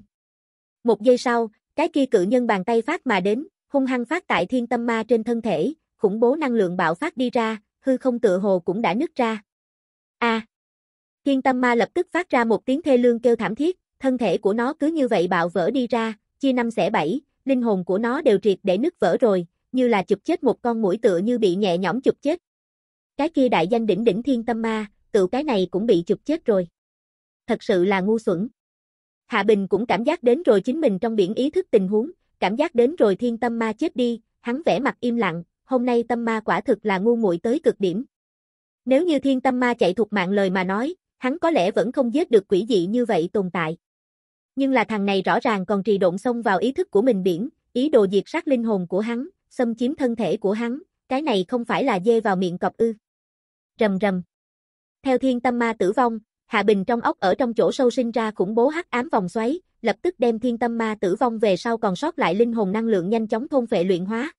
Một giây sau, cái kia cự nhân bàn tay phát mà đến, hung hăng phát tại thiên tâm ma trên thân thể, khủng bố năng lượng bạo phát đi ra, hư không tự hồ cũng đã nứt ra, A. À. Thiên tâm ma lập tức phát ra một tiếng thê lương kêu thảm thiết, thân thể của nó cứ như vậy bạo vỡ đi ra, chia năm xẻ bảy, linh hồn của nó đều triệt để nứt vỡ rồi, như là chụp chết một con mũi tựa như bị nhẹ nhõm chụp chết. Cái kia đại danh đỉnh đỉnh thiên tâm ma, tự cái này cũng bị chụp chết rồi. Thật sự là ngu xuẩn. Hạ Bình cũng cảm giác đến rồi chính mình trong biển ý thức tình huống, cảm giác đến rồi thiên tâm ma chết đi, hắn vẻ mặt im lặng, hôm nay tâm ma quả thực là ngu muội tới cực điểm. Nếu như thiên tâm ma chạy thuộc mạng lời mà nói, hắn có lẽ vẫn không giết được quỷ dị như vậy tồn tại. Nhưng là thằng này rõ ràng còn trì độn xông vào ý thức của mình biển, ý đồ diệt sát linh hồn của hắn, xâm chiếm thân thể của hắn, cái này không phải là dê vào miệng cọp ư. Rầm rầm. Theo thiên tâm ma tử vong, Hạ Bình trong ốc ở trong chỗ sâu sinh ra khủng bố hắc ám vòng xoáy, lập tức đem thiên tâm ma tử vong về sau còn sót lại linh hồn năng lượng nhanh chóng thôn phệ luyện hóa.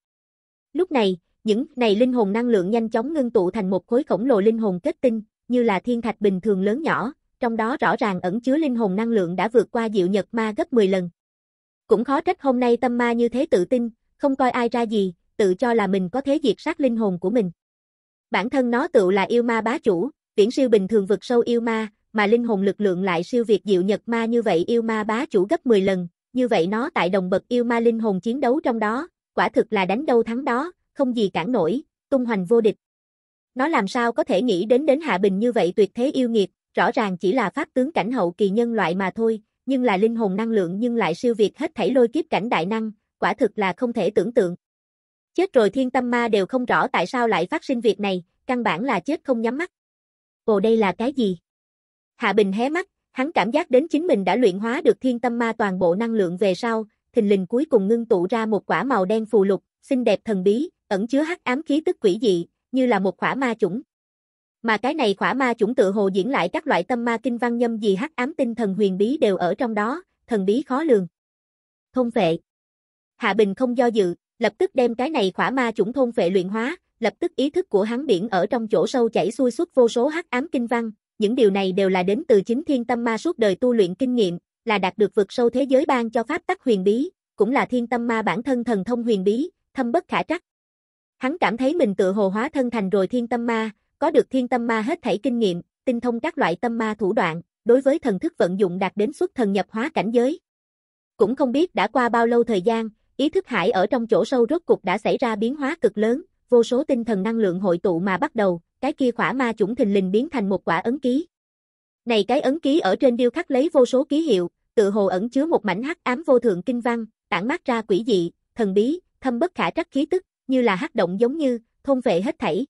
Lúc này, những này linh hồn năng lượng nhanh chóng ngưng tụ thành một khối khổng lồ linh hồn kết tinh, như là thiên thạch bình thường lớn nhỏ, trong đó rõ ràng ẩn chứa linh hồn năng lượng đã vượt qua diệu nhật ma gấp 10 lần. Cũng khó trách hôm nay tâm ma như thế tự tin, không coi ai ra gì, tự cho là mình có thế diệt sát linh hồn của mình. Bản thân nó tự là yêu ma bá chủ, viễn siêu bình thường vượt sâu yêu ma, mà linh hồn lực lượng lại siêu việt diệu nhật ma như vậy yêu ma bá chủ gấp 10 lần, như vậy nó tại đồng bậc yêu ma linh hồn chiến đấu trong đó, quả thực là đánh đâu thắng đó, không gì cản nổi, tung hoành vô địch. Nó làm sao có thể nghĩ đến đến Hạ Bình như vậy tuyệt thế yêu nghiệt, rõ ràng chỉ là pháp tướng cảnh hậu kỳ nhân loại mà thôi, nhưng là linh hồn năng lượng nhưng lại siêu việt hết thảy lôi kiếp cảnh đại năng, quả thực là không thể tưởng tượng. Chết rồi thiên tâm ma đều không rõ tại sao lại phát sinh việc này, căn bản là chết không nhắm mắt. Ồ đây là cái gì? Hạ Bình hé mắt, hắn cảm giác đến chính mình đã luyện hóa được thiên tâm ma toàn bộ năng lượng về sau, thình lình cuối cùng ngưng tụ ra một quả màu đen phù lục, xinh đẹp thần bí, ẩn chứa hắc ám khí tức quỷ dị, như là một khỏa ma chủng. Mà cái này khỏa ma chủng tự hồ diễn lại các loại tâm ma kinh văn nhâm gì hắc ám tinh thần huyền bí đều ở trong đó, thần bí khó lường. Thôn vệ. Hạ Bình không do dự, lập tức đem cái này khỏa ma chủng thôn vệ luyện hóa, lập tức ý thức của hắn biển ở trong chỗ sâu chảy xuôi suốt vô số hắc ám kinh văn, những điều này đều là đến từ chính thiên tâm ma suốt đời tu luyện kinh nghiệm, là đạt được vực sâu thế giới ban cho pháp tắc huyền bí, cũng là thiên tâm ma bản thân thần thông huyền bí, thâm bất khả trắc. Hắn cảm thấy mình tự hồ hóa thân thành rồi thiên tâm ma, có được thiên tâm ma hết thảy kinh nghiệm, tinh thông các loại tâm ma thủ đoạn, đối với thần thức vận dụng đạt đến xuất thần nhập hóa cảnh giới. Cũng không biết đã qua bao lâu thời gian, ý thức hải ở trong chỗ sâu rốt cục đã xảy ra biến hóa cực lớn, vô số tinh thần năng lượng hội tụ mà bắt đầu, cái kia khỏa ma chủng thình lình biến thành một quả ấn ký. Này cái ấn ký ở trên điêu khắc lấy vô số ký hiệu, tự hồ ẩn chứa một mảnh hắc ám vô thượng kinh văn, tản mát ra quỷ dị, thần bí, thâm bất khả trắc khí tức, như là hắc động giống như, thôn vệ hết thảy.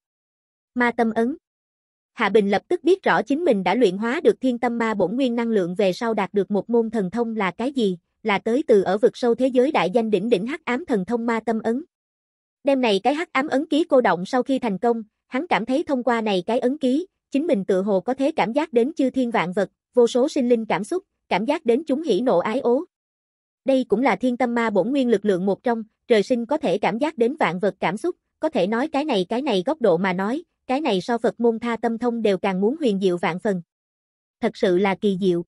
Ma tâm ấn Hạ Bình lập tức biết rõ chính mình đã luyện hóa được thiên tâm ma bổn nguyên năng lượng về sau đạt được một môn thần thông là cái gì, là tới từ ở vực sâu thế giới đại danh đỉnh đỉnh hắc ám thần thông ma tâm ấn. Đêm này cái hắc ám ấn ký cô động sau khi thành công, hắn cảm thấy thông qua này cái ấn ký, chính mình tự hồ có thể cảm giác đến chư thiên vạn vật, vô số sinh linh cảm xúc, cảm giác đến chúng hỉ nộ ái ố. Đây cũng là thiên tâm ma bổn nguyên lực lượng một trong, trời sinh có thể cảm giác đến vạn vật cảm xúc, có thể nói cái này cái này góc độ mà nói, cái này so Phật môn tha tâm thông đều càng muốn huyền diệu vạn phần. Thật sự là kỳ diệu.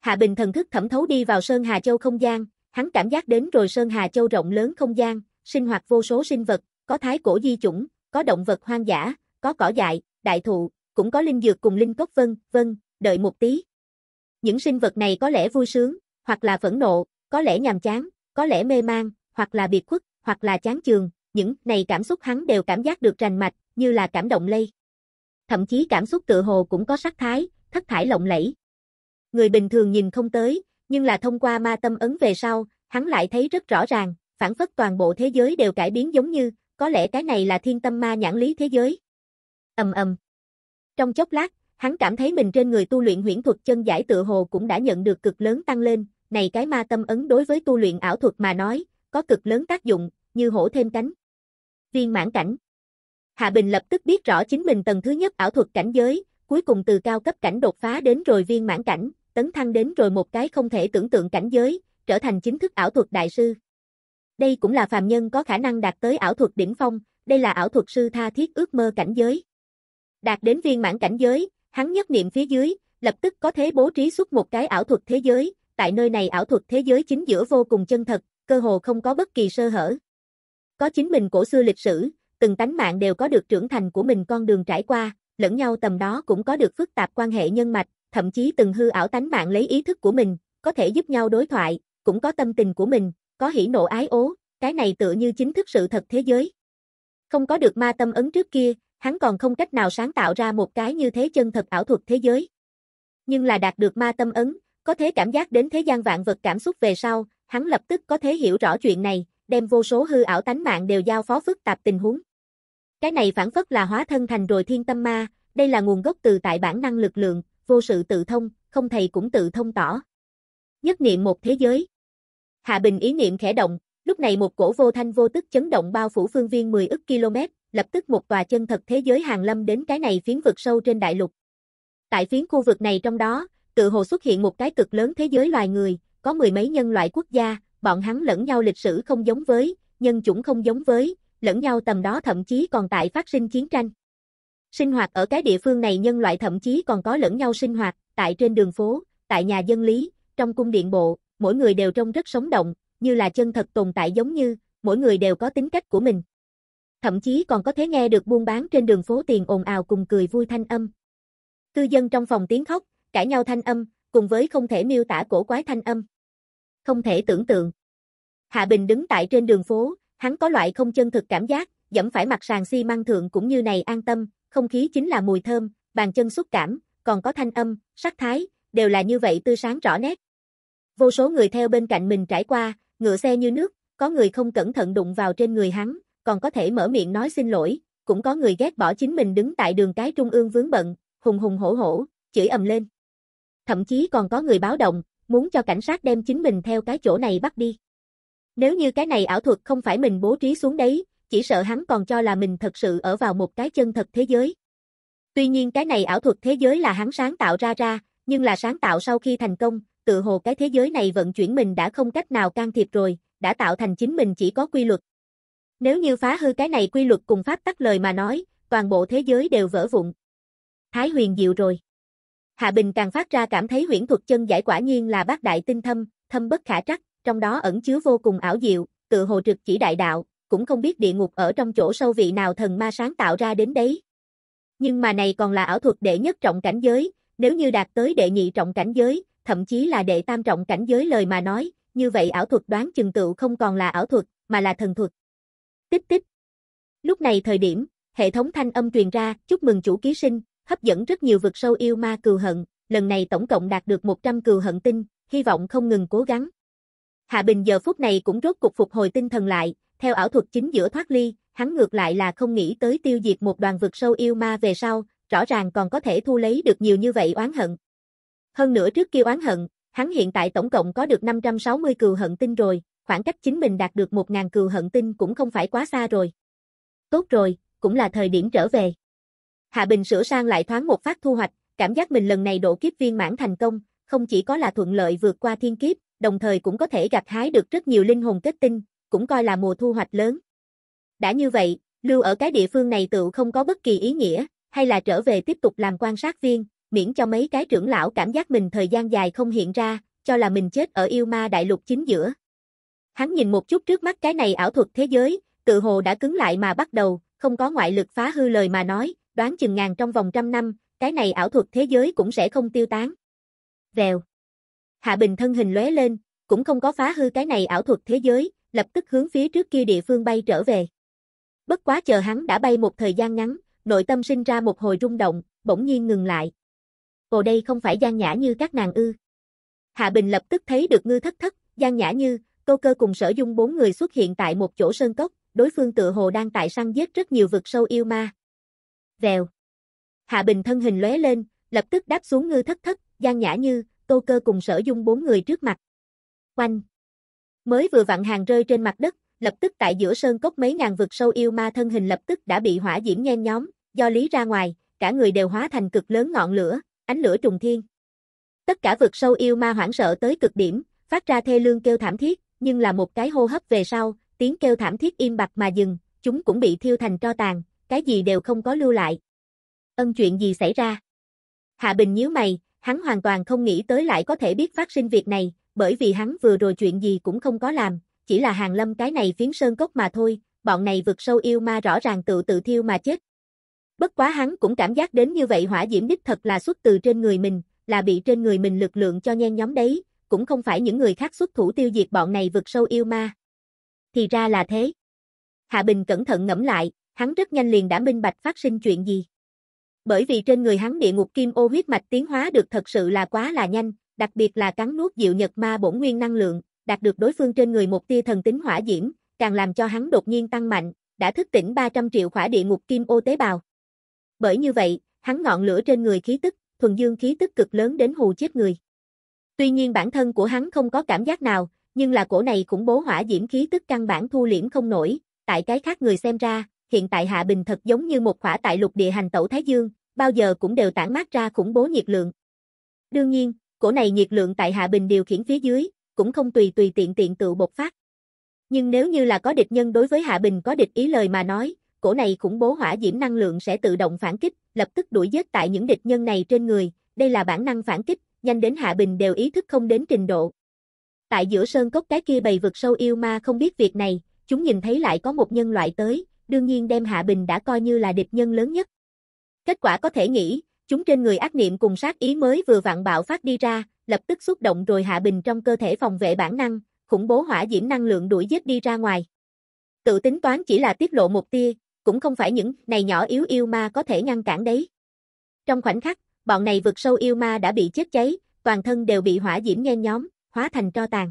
Hạ Bình thần thức thẩm thấu đi vào Sơn Hà Châu không gian, hắn cảm giác đến rồi Sơn Hà Châu rộng lớn không gian, sinh hoạt vô số sinh vật, có thái cổ di chủng, có động vật hoang dã, có cỏ dại, đại thụ, cũng có linh dược cùng linh cốc vân, vân, đợi một tí. Những sinh vật này có lẽ vui sướng, hoặc là phẫn nộ, có lẽ nhàm chán, có lẽ mê mang, hoặc là biệt khuất, hoặc là chán chường, những này cảm xúc hắn đều cảm giác được rành mạch, như là cảm động lây. Thậm chí cảm xúc tự hồ cũng có sắc thái, thất thải lộng lẫy. Người bình thường nhìn không tới, nhưng là thông qua ma tâm ấn về sau, hắn lại thấy rất rõ ràng, phản phất toàn bộ thế giới đều cải biến giống như, có lẽ cái này là thiên tâm ma nhãn lý thế giới. Ầm ầm. Trong chốc lát, hắn cảm thấy mình trên người tu luyện huyễn thuật chân giải tự hồ cũng đã nhận được cực lớn tăng lên, này cái ma tâm ấn đối với tu luyện ảo thuật mà nói, có cực lớn tác dụng, như hổ thêm cánh. Viên mãn cảnh Hạ Bình lập tức biết rõ chính mình tầng thứ nhất ảo thuật cảnh giới, cuối cùng từ cao cấp cảnh đột phá đến rồi viên mãn cảnh, tấn thăng đến rồi một cái không thể tưởng tượng cảnh giới, trở thành chính thức ảo thuật đại sư. Đây cũng là phàm nhân có khả năng đạt tới ảo thuật đỉnh phong, đây là ảo thuật sư tha thiết ước mơ cảnh giới. Đạt đến viên mãn cảnh giới, hắn nhất niệm phía dưới, lập tức có thể bố trí xuất một cái ảo thuật thế giới, tại nơi này ảo thuật thế giới chính giữa vô cùng chân thật, cơ hồ không có bất kỳ sơ hở. Có chính mình cổ xưa lịch sử, từng tánh mạng đều có được trưởng thành của mình con đường trải qua, lẫn nhau tầm đó cũng có được phức tạp quan hệ nhân mạch, thậm chí từng hư ảo tánh mạng lấy ý thức của mình, có thể giúp nhau đối thoại, cũng có tâm tình của mình, có hỉ nộ ái ố, cái này tựa như chính thức sự thật thế giới. Không có được ma tâm ấn trước kia, hắn còn không cách nào sáng tạo ra một cái như thế chân thật ảo thuật thế giới. Nhưng là đạt được ma tâm ấn, có thế cảm giác đến thế gian vạn vật cảm xúc về sau, hắn lập tức có thể hiểu rõ chuyện này, đem vô số hư ảo tánh mạng đều giao phó phức tạp tình huống. Cái này phản phất là hóa thân thành rồi thiên tâm ma, đây là nguồn gốc từ tại bản năng lực lượng, vô sự tự thông, không thầy cũng tự thông tỏ. Nhất niệm một thế giới. Hạ Bình ý niệm khẽ động, lúc này một cổ vô thanh vô tức chấn động bao phủ phương viên 10 ức km, lập tức một tòa chân thật thế giới hàng lâm đến cái này phiến vực sâu trên đại lục. Tại phiến khu vực này trong đó, tự hồ xuất hiện một cái cực lớn thế giới loài người, có mười mấy nhân loại quốc gia, bọn hắn lẫn nhau lịch sử không giống với, nhân chủng không giống với, lẫn nhau tầm đó thậm chí còn tại phát sinh chiến tranh. Sinh hoạt ở cái địa phương này nhân loại thậm chí còn có lẫn nhau sinh hoạt, tại trên đường phố, tại nhà dân lý, trong cung điện bộ, mỗi người đều trông rất sống động, như là chân thật tồn tại giống như, mỗi người đều có tính cách của mình. Thậm chí còn có thể nghe được buôn bán trên đường phố tiền ồn ào cùng cười vui thanh âm. Cư dân trong phòng tiếng khóc, cãi nhau thanh âm, cùng với không thể miêu tả cổ quái thanh âm không thể tưởng tượng. Hạ Bình đứng tại trên đường phố, hắn có loại không chân thực cảm giác, dẫm phải mặt sàn xi măng thượng cũng như này an tâm, không khí chính là mùi thơm, bàn chân xúc cảm, còn có thanh âm, sắc thái, đều là như vậy tươi sáng rõ nét. Vô số người theo bên cạnh mình trải qua, ngựa xe như nước, có người không cẩn thận đụng vào trên người hắn, còn có thể mở miệng nói xin lỗi, cũng có người ghét bỏ chính mình đứng tại đường cái trung ương vướng bận, hùng hùng hổ hổ, chửi ầm lên. Thậm chí còn có người báo động, muốn cho cảnh sát đem chính mình theo cái chỗ này bắt đi. Nếu như cái này ảo thuật không phải mình bố trí xuống đấy, chỉ sợ hắn còn cho là mình thật sự ở vào một cái chân thật thế giới. Tuy nhiên cái này ảo thuật thế giới là hắn sáng tạo ra ra, nhưng là sáng tạo sau khi thành công, tự hồ cái thế giới này vận chuyển mình đã không cách nào can thiệp rồi, đã tạo thành chính mình chỉ có quy luật. Nếu như phá hư cái này quy luật cùng pháp tắc lời mà nói, toàn bộ thế giới đều vỡ vụn. Thái huyền diệu rồi. Hạ Bình càng phát ra cảm thấy huyễn thuật chân giải quả nhiên là bác đại tinh thâm, thâm bất khả trắc, trong đó ẩn chứa vô cùng ảo diệu, tự hồ trực chỉ đại đạo, cũng không biết địa ngục ở trong chỗ sâu vị nào thần ma sáng tạo ra đến đấy. Nhưng mà này còn là ảo thuật đệ nhất trọng cảnh giới, nếu như đạt tới đệ nhị trọng cảnh giới, thậm chí là đệ tam trọng cảnh giới lời mà nói, như vậy ảo thuật đoán chừng tựu không còn là ảo thuật, mà là thần thuật. Tích tích. Lúc này thời điểm, hệ thống thanh âm truyền ra, chúc mừng chủ ký sinh, hấp dẫn rất nhiều vực sâu yêu ma cừu hận, lần này tổng cộng đạt được 100 cừu hận tinh, hy vọng không ngừng cố gắng. Hạ Bình giờ phút này cũng rốt cục phục hồi tinh thần lại, theo ảo thuật chính giữa thoát ly, hắn ngược lại là không nghĩ tới tiêu diệt một đoàn vực sâu yêu ma về sau, rõ ràng còn có thể thu lấy được nhiều như vậy oán hận. Hơn nữa trước kia oán hận, hắn hiện tại tổng cộng có được 560 cừu hận tinh rồi, khoảng cách chính mình đạt được 1.000 cừu hận tinh cũng không phải quá xa rồi. Tốt rồi, cũng là thời điểm trở về. Hạ Bình sửa sang lại thoáng một phát thu hoạch, cảm giác mình lần này độ kiếp viên mãn thành công, không chỉ có là thuận lợi vượt qua thiên kiếp, đồng thời cũng có thể gặt hái được rất nhiều linh hồn kết tinh, cũng coi là mùa thu hoạch lớn. Đã như vậy, lưu ở cái địa phương này tự không có bất kỳ ý nghĩa, hay là trở về tiếp tục làm quan sát viên, miễn cho mấy cái trưởng lão cảm giác mình thời gian dài không hiện ra, cho là mình chết ở yêu ma đại lục chính giữa. Hắn nhìn một chút trước mắt cái này ảo thuật thế giới, tự hồ đã cứng lại mà bắt đầu, không có ngoại lực phá hư lời mà nói, đoán chừng ngàn trong vòng trăm năm, cái này ảo thuật thế giới cũng sẽ không tiêu tán. Vèo. Hạ Bình thân hình lóe lên, cũng không có phá hư cái này ảo thuật thế giới, lập tức hướng phía trước kia địa phương bay trở về. Bất quá chờ hắn đã bay một thời gian ngắn, nội tâm sinh ra một hồi rung động, bỗng nhiên ngừng lại. cô đây không phải gian Nhã Như các nàng ư. Hạ Bình lập tức thấy được ngư thất thất, gian Nhã Như, cô Cơ cùng Sở Dung bốn người xuất hiện tại một chỗ sơn cốc, đối phương tự hồ đang tại săn giết rất nhiều vực sâu yêu ma vèo. Hạ Bình thân hình lóe lên, lập tức đáp xuống ngư thất thất, gian Nhã Như, Tô Cơ cùng sở dung bốn người trước mặt. Quanh. Mới vừa vặn hàng rơi trên mặt đất, lập tức tại giữa sơn cốc mấy ngàn vực sâu yêu ma thân hình lập tức đã bị hỏa diễm nhen nhóm, do lý ra ngoài, cả người đều hóa thành cực lớn ngọn lửa, ánh lửa trùng thiên. Tất cả vực sâu yêu ma hoảng sợ tới cực điểm, phát ra thê lương kêu thảm thiết, nhưng là một cái hô hấp về sau, tiếng kêu thảm thiết im bặt mà dừng, chúng cũng bị thiêu thành tro tàn, cái gì đều không có lưu lại. Ân chuyện gì xảy ra? Hạ Bình nhíu mày, hắn hoàn toàn không nghĩ tới lại có thể biết phát sinh việc này, bởi vì hắn vừa rồi chuyện gì cũng không có làm, chỉ là hàng lâm cái này phiến sơn cốc mà thôi, bọn này vượt sâu yêu ma rõ ràng tự tự thiêu mà chết. Bất quá hắn cũng cảm giác đến như vậy hỏa diễm đích thật là xuất từ trên người mình, là bị trên người mình lực lượng cho nhen nhóm đấy, cũng không phải những người khác xuất thủ tiêu diệt bọn này vượt sâu yêu ma. Thì ra là thế. Hạ Bình cẩn thận ngẫm lại, hắn rất nhanh liền đã minh bạch phát sinh chuyện gì. Bởi vì trên người hắn địa ngục kim ô huyết mạch tiến hóa được thật sự là quá là nhanh, đặc biệt là cắn nuốt diệu nhật ma bổn nguyên năng lượng, đạt được đối phương trên người một tia thần tính hỏa diễm, càng làm cho hắn đột nhiên tăng mạnh, đã thức tỉnh 300 triệu khỏa địa ngục kim ô tế bào. Bởi như vậy, hắn ngọn lửa trên người khí tức, thuần dương khí tức cực lớn đến hù chết người. Tuy nhiên bản thân của hắn không có cảm giác nào, nhưng là cổ này cũng bố hỏa diễm khí tức căn bản thu liễm không nổi, tại cái khác người xem ra, hiện tại Hạ Bình thật giống như một khỏa tại lục địa hành tẩu Thái Dương, bao giờ cũng đều tản mát ra khủng bố nhiệt lượng. Đương nhiên, cổ này nhiệt lượng tại Hạ Bình điều khiển phía dưới, cũng không tùy tùy tiện tiện tự bộc phát. Nhưng nếu như là có địch nhân đối với Hạ Bình có địch ý lời mà nói, cổ này khủng bố hỏa diễm năng lượng sẽ tự động phản kích, lập tức đuổi giết tại những địch nhân này trên người, đây là bản năng phản kích, nhanh đến Hạ Bình đều ý thức không đến trình độ. Tại giữa sơn cốc cái kia bầy vực sâu yêu ma không biết việc này, chúng nhìn thấy lại có một nhân loại tới, đương nhiên đem Hạ Bình đã coi như là địch nhân lớn nhất. Kết quả có thể nghĩ, chúng trên người ác niệm cùng sát ý mới vừa vạn bạo phát đi ra, lập tức xúc động rồi Hạ Bình trong cơ thể phòng vệ bản năng, khủng bố hỏa diễm năng lượng đuổi giết đi ra ngoài. Tự tính toán chỉ là tiết lộ một tia, cũng không phải những này nhỏ yếu yêu ma có thể ngăn cản đấy. Trong khoảnh khắc, bọn này vượt sâu yêu ma đã bị chết cháy, toàn thân đều bị hỏa diễm nhen nhóm, hóa thành tro tàn.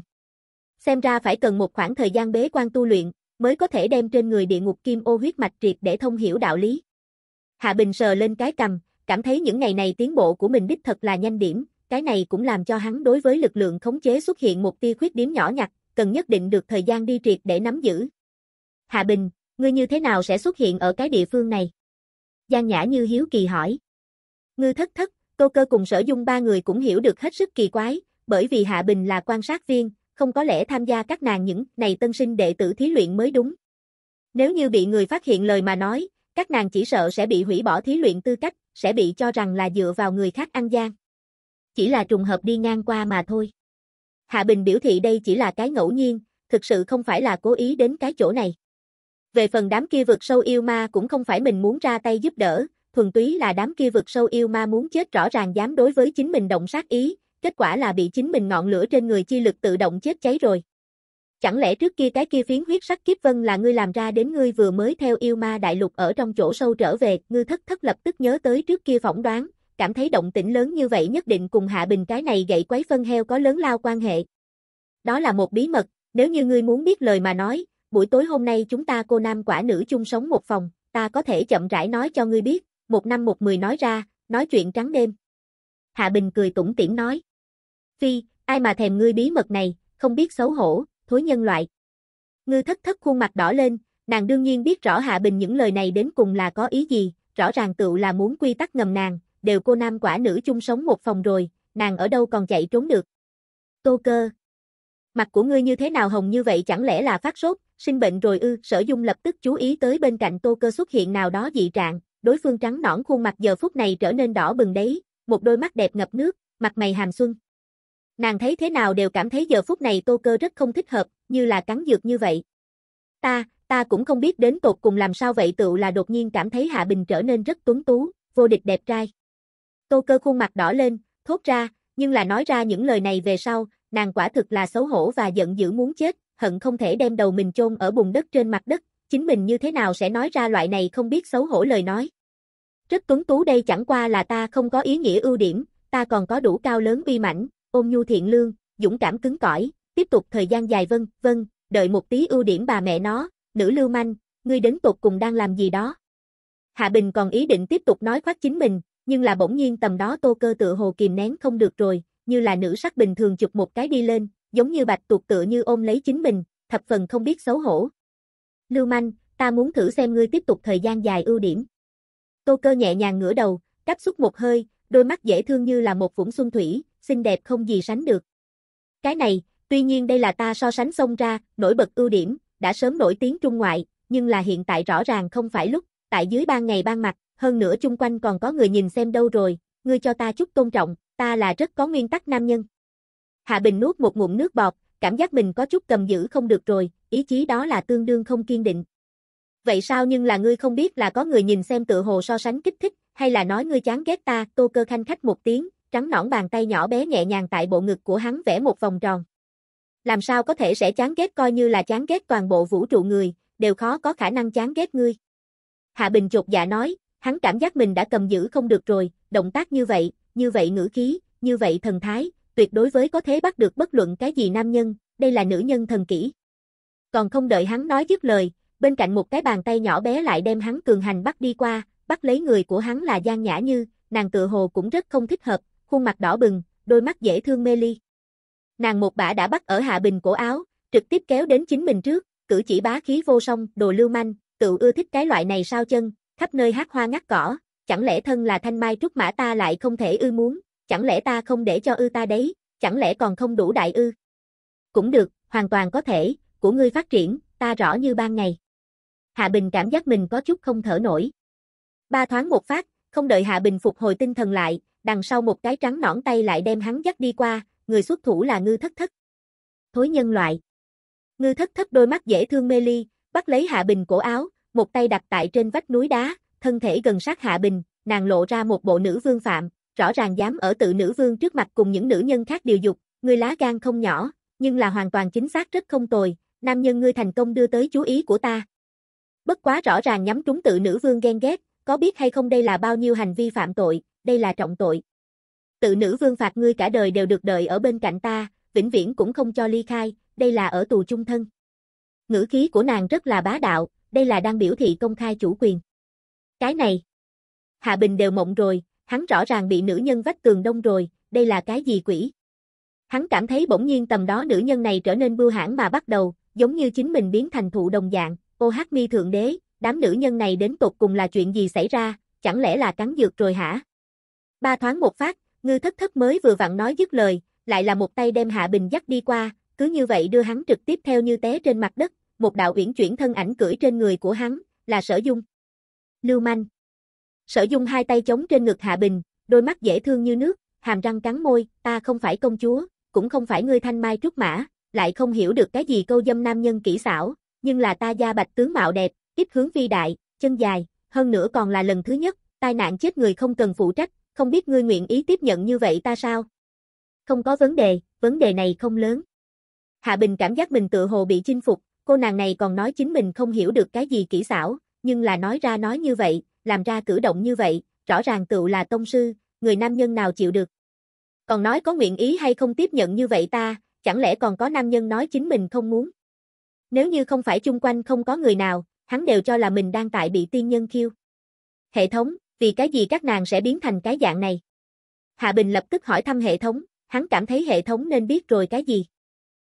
Xem ra phải cần một khoảng thời gian bế quan tu luyện, mới có thể đem trên người địa ngục kim ô huyết mạch triệt để thông hiểu đạo lý. Hạ Bình sờ lên cái cầm, cảm thấy những ngày này tiến bộ của mình đích thật là nhanh điểm, cái này cũng làm cho hắn đối với lực lượng khống chế xuất hiện một tia khuyết điểm nhỏ nhặt, cần nhất định được thời gian đi triệt để nắm giữ. Hạ Bình, ngươi như thế nào sẽ xuất hiện ở cái địa phương này? Giang Nhã Như hiếu kỳ hỏi. Ngư thất thất, Tô Cơ cùng sở dung ba người cũng hiểu được hết sức kỳ quái, bởi vì Hạ Bình là quan sát viên, không có lẽ tham gia các nàng những này tân sinh đệ tử thí luyện mới đúng. Nếu như bị người phát hiện lời mà nói, các nàng chỉ sợ sẽ bị hủy bỏ thí luyện tư cách, sẽ bị cho rằng là dựa vào người khác ăn gian. Chỉ là trùng hợp đi ngang qua mà thôi. Hạ Bình biểu thị đây chỉ là cái ngẫu nhiên, thực sự không phải là cố ý đến cái chỗ này. Về phần đám kia vực sâu yêu ma cũng không phải mình muốn ra tay giúp đỡ, thuần túy là đám kia vực sâu yêu ma muốn chết rõ ràng dám đối với chính mình động sát ý, kết quả là bị chính mình ngọn lửa trên người chi lực tự động chết cháy rồi. Chẳng lẽ trước kia cái kia phiến huyết sắc kiếp vân là ngươi làm ra đến ngươi vừa mới theo yêu ma đại lục ở trong chỗ sâu trở về, ngươi thất thất lập tức nhớ tới trước kia phỏng đoán, cảm thấy động tĩnh lớn như vậy nhất định cùng Hạ Bình cái này gậy quấy phân heo có lớn lao quan hệ. Đó là một bí mật, nếu như ngươi muốn biết lời mà nói, buổi tối hôm nay chúng ta cô nam quả nữ chung sống một phòng, ta có thể chậm rãi nói cho ngươi biết, một năm một mười nói ra, nói chuyện trắng đêm. Hạ Bình cười tủm tỉm nói. Phi, ai mà thèm ngươi bí mật này, không biết xấu hổ, thối nhân loại. Ngư thất thất khuôn mặt đỏ lên, nàng đương nhiên biết rõ Hạ Bình những lời này đến cùng là có ý gì, rõ ràng tựu là muốn quy tắc ngầm nàng, đều cô nam quả nữ chung sống một phòng rồi, nàng ở đâu còn chạy trốn được. Tô cơ. Mặt của ngươi như thế nào hồng như vậy chẳng lẽ là phát sốt, sinh bệnh rồi ư, sở dung lập tức chú ý tới bên cạnh tô cơ xuất hiện nào đó dị trạng, đối phương trắng nõn khuôn mặt giờ phút này trở nên đỏ bừng đấy, một đôi mắt đẹp ngập nước, mặt mày hàm xuân. Nàng thấy thế nào đều cảm thấy giờ phút này Tô Cơ rất không thích hợp, như là cắn dược như vậy. Ta, ta cũng không biết đến tột cùng làm sao vậy tựu là đột nhiên cảm thấy Hạ Bình trở nên rất tuấn tú, vô địch đẹp trai. Tô Cơ khuôn mặt đỏ lên, thốt ra, nhưng là nói ra những lời này về sau, nàng quả thực là xấu hổ và giận dữ muốn chết, hận không thể đem đầu mình chôn ở bùn đất trên mặt đất, chính mình như thế nào sẽ nói ra loại này không biết xấu hổ lời nói. Rất tuấn tú đây chẳng qua là ta không có ý nghĩa ưu điểm, ta còn có đủ cao lớn uy mảnh ôm nhu thiện lương, dũng cảm cứng cỏi, tiếp tục thời gian dài vân, vân, đợi một tí ưu điểm bà mẹ nó, nữ lưu manh, ngươi đến tột cùng đang làm gì đó. Hạ Bình còn ý định tiếp tục nói khoác chính mình, nhưng là bỗng nhiên tầm đó tô cơ tự hồ kìm nén không được rồi, như là nữ sắc bình thường chụp một cái đi lên, giống như bạch tuột tựa như ôm lấy chính mình, thập phần không biết xấu hổ. Lưu manh, ta muốn thử xem ngươi tiếp tục thời gian dài ưu điểm. Tô cơ nhẹ nhàng ngửa đầu, cắp xúc một hơi, đôi mắt dễ thương như là một vũng xuân thủy, xinh đẹp không gì sánh được. Cái này, tuy nhiên đây là ta so sánh xông ra, nổi bật ưu điểm, đã sớm nổi tiếng trung ngoại, nhưng là hiện tại rõ ràng không phải lúc, tại dưới ban ngày ban mặt, hơn nữa chung quanh còn có người nhìn xem đâu rồi, ngươi cho ta chút tôn trọng, ta là rất có nguyên tắc nam nhân. Hạ Bình nuốt một ngụm nước bọt, cảm giác mình có chút cầm giữ không được rồi, ý chí đó là tương đương không kiên định. Vậy sao nhưng là ngươi không biết là có người nhìn xem tự hồ so sánh kích thích, hay là nói ngươi chán ghét ta, tô cơ khanh khách một tiếng, trắng nõn bàn tay nhỏ bé nhẹ nhàng tại bộ ngực của hắn vẽ một vòng tròn. Làm sao có thể sẽ chán ghét coi như là chán ghét toàn bộ vũ trụ người, đều khó có khả năng chán ghét ngươi. Hạ Bình chột dạ nói, hắn cảm giác mình đã cầm giữ không được rồi, động tác như vậy, như vậy ngữ khí, như vậy thần thái, tuyệt đối với có thế bắt được bất luận cái gì nam nhân, đây là nữ nhân thần kỹ. Còn không đợi hắn nói dứt lời, bên cạnh một cái bàn tay nhỏ bé lại đem hắn cường hành bắt đi qua, bắt lấy người của hắn là Giang Nhã Như, nàng tự hồ cũng rất không thích hợp, khuôn mặt đỏ bừng, đôi mắt dễ thương mê ly. Nàng một bả đã bắt ở hạ bình cổ áo, trực tiếp kéo đến chính mình trước, cử chỉ bá khí vô song, đồ lưu manh, cựu ưa thích cái loại này sao chân, khắp nơi hát hoa ngắt cỏ, chẳng lẽ thân là thanh mai trúc mã ta lại không thể ư muốn, chẳng lẽ ta không để cho ư ta đấy, chẳng lẽ còn không đủ đại ư? Cũng được, hoàn toàn có thể, của ngươi phát triển, ta rõ như ban ngày. Hạ Bình cảm giác mình có chút không thở nổi. Ba thoáng một phát, không đợi Hạ Bình phục hồi tinh thần lại, đằng sau một cái trắng nõn tay lại đem hắn dắt đi qua, người xuất thủ là ngư thất thất. Thối nhân loại. Ngư thất thất đôi mắt dễ thương mê ly, bắt lấy Hạ Bình cổ áo, một tay đặt tại trên vách núi đá, thân thể gần sát Hạ Bình, nàng lộ ra một bộ nữ vương phạm, rõ ràng dám ở tự nữ vương trước mặt cùng những nữ nhân khác điều dục, người lá gan không nhỏ, nhưng là hoàn toàn chính xác rất không tồi, nam nhân ngươi thành công đưa tới chú ý của ta. Bất quá rõ ràng nhắm trúng tự nữ vương ghen ghét, có biết hay không đây là bao nhiêu hành vi phạm tội, đây là trọng tội. Tự nữ vương phạt ngươi cả đời đều được đợi ở bên cạnh ta, vĩnh viễn cũng không cho ly khai, đây là ở tù chung thân. Ngữ khí của nàng rất là bá đạo, đây là đang biểu thị công khai chủ quyền. Cái này, Hạ Bình đều mộng rồi, hắn rõ ràng bị nữ nhân vách tường đông rồi, đây là cái gì quỷ? Hắn cảm thấy bỗng nhiên tầm đó nữ nhân này trở nên bưu hãng mà bắt đầu, giống như chính mình biến thành thụ đồng dạng, ô hát mi thượng đế, đám nữ nhân này đến tột cùng là chuyện gì xảy ra, chẳng lẽ là cắn dược rồi hả? Ba thoáng một phát, ngư thất thất mới vừa vặn nói dứt lời, lại là một tay đem Hạ Bình dắt đi qua, cứ như vậy đưa hắn trực tiếp theo như té trên mặt đất, một đạo uyển chuyển thân ảnh cưỡi trên người của hắn, là Sở Dung. Lưu manh. Sở Dung hai tay chống trên ngực Hạ Bình, đôi mắt dễ thương như nước, hàm răng cắn môi, ta không phải công chúa, cũng không phải ngươi thanh mai trúc mã, lại không hiểu được cái gì câu dâm nam nhân kỹ xảo, nhưng là ta gia bạch tướng mạo đẹp, ít hướng vi đại, chân dài, hơn nữa còn là lần thứ nhất, tai nạn chết người không cần phụ trách, không biết ngươi nguyện ý tiếp nhận như vậy ta sao? Không có vấn đề, vấn đề này không lớn. Hạ Bình cảm giác mình tự hồ bị chinh phục, cô nàng này còn nói chính mình không hiểu được cái gì kỹ xảo, nhưng là nói ra nói như vậy, làm ra cử động như vậy, rõ ràng tựu là tông sư, người nam nhân nào chịu được. Còn nói có nguyện ý hay không tiếp nhận như vậy ta, chẳng lẽ còn có nam nhân nói chính mình không muốn. Nếu như không phải chung quanh không có người nào, hắn đều cho là mình đang tại bị tiên nhân khiêu. Hệ thống, vì cái gì các nàng sẽ biến thành cái dạng này? Hạ Bình lập tức hỏi thăm hệ thống, hắn cảm thấy hệ thống nên biết rồi cái gì.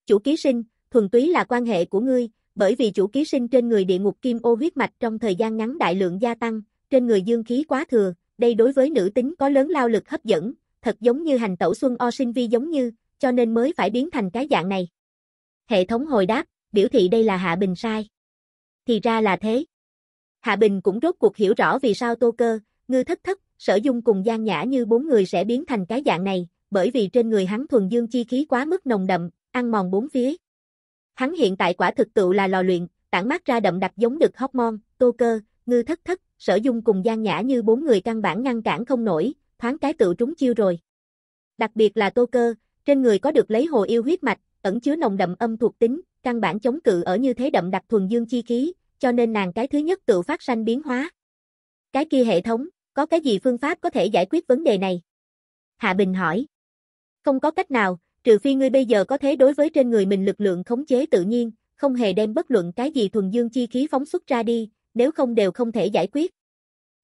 Chủ ký sinh, thuần túy là quan hệ của ngươi, bởi vì chủ ký sinh trên người địa ngục kim ô huyết mạch trong thời gian ngắn đại lượng gia tăng, trên người dương khí quá thừa, đây đối với nữ tính có lớn lao lực hấp dẫn, thật giống như hành tẩu xuân o sinh vi giống như, cho nên mới phải biến thành cái dạng này. Hệ thống hồi đáp, biểu thị đây là Hạ Bình sai. Thì ra là thế. Hạ Bình cũng rốt cuộc hiểu rõ vì sao Tô Cơ, Ngư Thất Thất, Sở Dung cùng Giang Nhã như bốn người sẽ biến thành cái dạng này, bởi vì trên người hắn thuần dương chi khí quá mức nồng đậm, ăn mòn bốn phía. Hắn hiện tại quả thực tự là lò luyện, tản mát ra đậm đặc giống đực hormone, Tô Cơ, Ngư Thất Thất, Sở Dung cùng Giang Nhã như bốn người căn bản ngăn cản không nổi, thoáng cái tự trúng chiêu rồi. Đặc biệt là Tô Cơ, trên người có được lấy hồ yêu huyết mạch, ẩn chứa nồng đậm âm thuộc tính, căn bản chống cự ở như thế đậm đặc thuần dương chi khí, cho nên nàng cái thứ nhất tự phát sanh biến hóa. Cái kia hệ thống, có cái gì phương pháp có thể giải quyết vấn đề này? Hạ Bình hỏi. Không có cách nào, trừ phi ngươi bây giờ có thế đối với trên người mình lực lượng khống chế tự nhiên, không hề đem bất luận cái gì thuần dương chi khí phóng xuất ra đi, nếu không đều không thể giải quyết.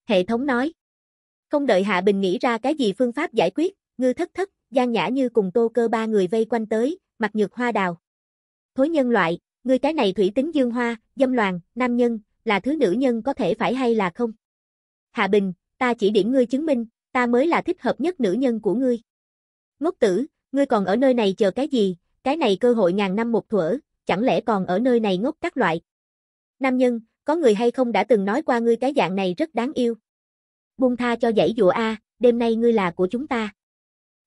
Hệ thống nói. Không đợi Hạ Bình nghĩ ra cái gì phương pháp giải quyết, ngư thất thất, gian Nhã Như cùng Tô Cơ ba người vây quanh tới, mặt nhược hoa đào. Thối nhân loại, Ngươi cái này thủy tính dương hoa, dâm loạn, nam nhân, là thứ nữ nhân có thể phải hay là không? Hạ Bình, ta chỉ điểm ngươi chứng minh, ta mới là thích hợp nhất nữ nhân của ngươi. Ngốc tử, ngươi còn ở nơi này chờ cái gì, cái này cơ hội ngàn năm một thuở, chẳng lẽ còn ở nơi này ngốc các loại. Nam nhân, có người hay không đã từng nói qua ngươi cái dạng này rất đáng yêu. Buông tha cho dãy dụa A, đêm nay ngươi là của chúng ta.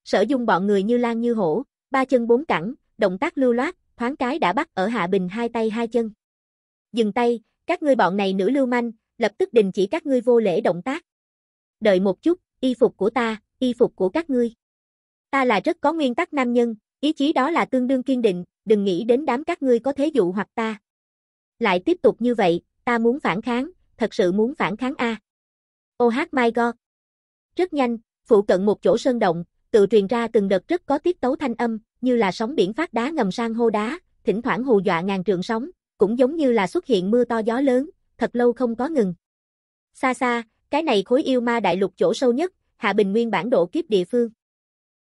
Sở dung bọn người như lan như hổ, ba chân bốn cẳng, động tác lưu loát, thoáng cái đã bắt ở Hạ Bình hai tay hai chân. Dừng tay, các ngươi bọn này nữ lưu manh, lập tức đình chỉ các ngươi vô lễ động tác. Đợi một chút, y phục của ta, y phục của các ngươi. Ta là rất có nguyên tắc nam nhân, ý chí đó là tương đương kiên định, đừng nghĩ đến đám các ngươi có thế dụ hoặc ta. Lại tiếp tục như vậy, ta muốn phản kháng, thật sự muốn phản kháng a. Oh my god. Rất nhanh, phụ cận một chỗ sơn động, tự truyền ra từng đợt rất có tiết tấu thanh âm, như là sóng biển phát đá ngầm sang hô đá, thỉnh thoảng hù dọa ngàn trượng sóng, cũng giống như là xuất hiện mưa to gió lớn, thật lâu không có ngừng. Xa xa, cái này khối yêu ma đại lục chỗ sâu nhất, hạ bình nguyên bản độ kiếp địa phương.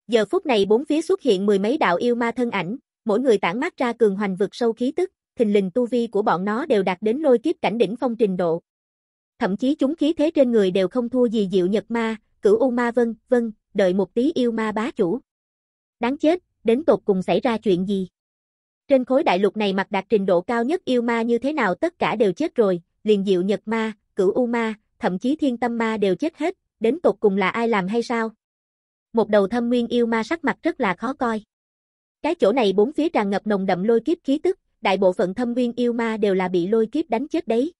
Giờ phút này bốn phía xuất hiện mười mấy đạo yêu ma thân ảnh, mỗi người tản mát ra cường hoành vực sâu khí tức, thình lình tu vi của bọn nó đều đạt đến lôi kiếp cảnh đỉnh phong trình độ. Thậm chí chúng khí thế trên người đều không thua gì Diệu Nhật Ma, Cửu U Ma vân, vân, đợi một tí yêu ma bá chủ. Đáng chết, đến tột cùng xảy ra chuyện gì? Trên khối đại lục này mặt đạt trình độ cao nhất yêu ma như thế nào tất cả đều chết rồi, liền diệu nhật ma, cửu u ma, thậm chí thiên tâm ma đều chết hết, đến tột cùng là ai làm hay sao? Một đầu thâm nguyên yêu ma sắc mặt rất là khó coi. Cái chỗ này bốn phía tràn ngập nồng đậm lôi kiếp khí tức, đại bộ phận thâm nguyên yêu ma đều là bị lôi kiếp đánh chết đấy.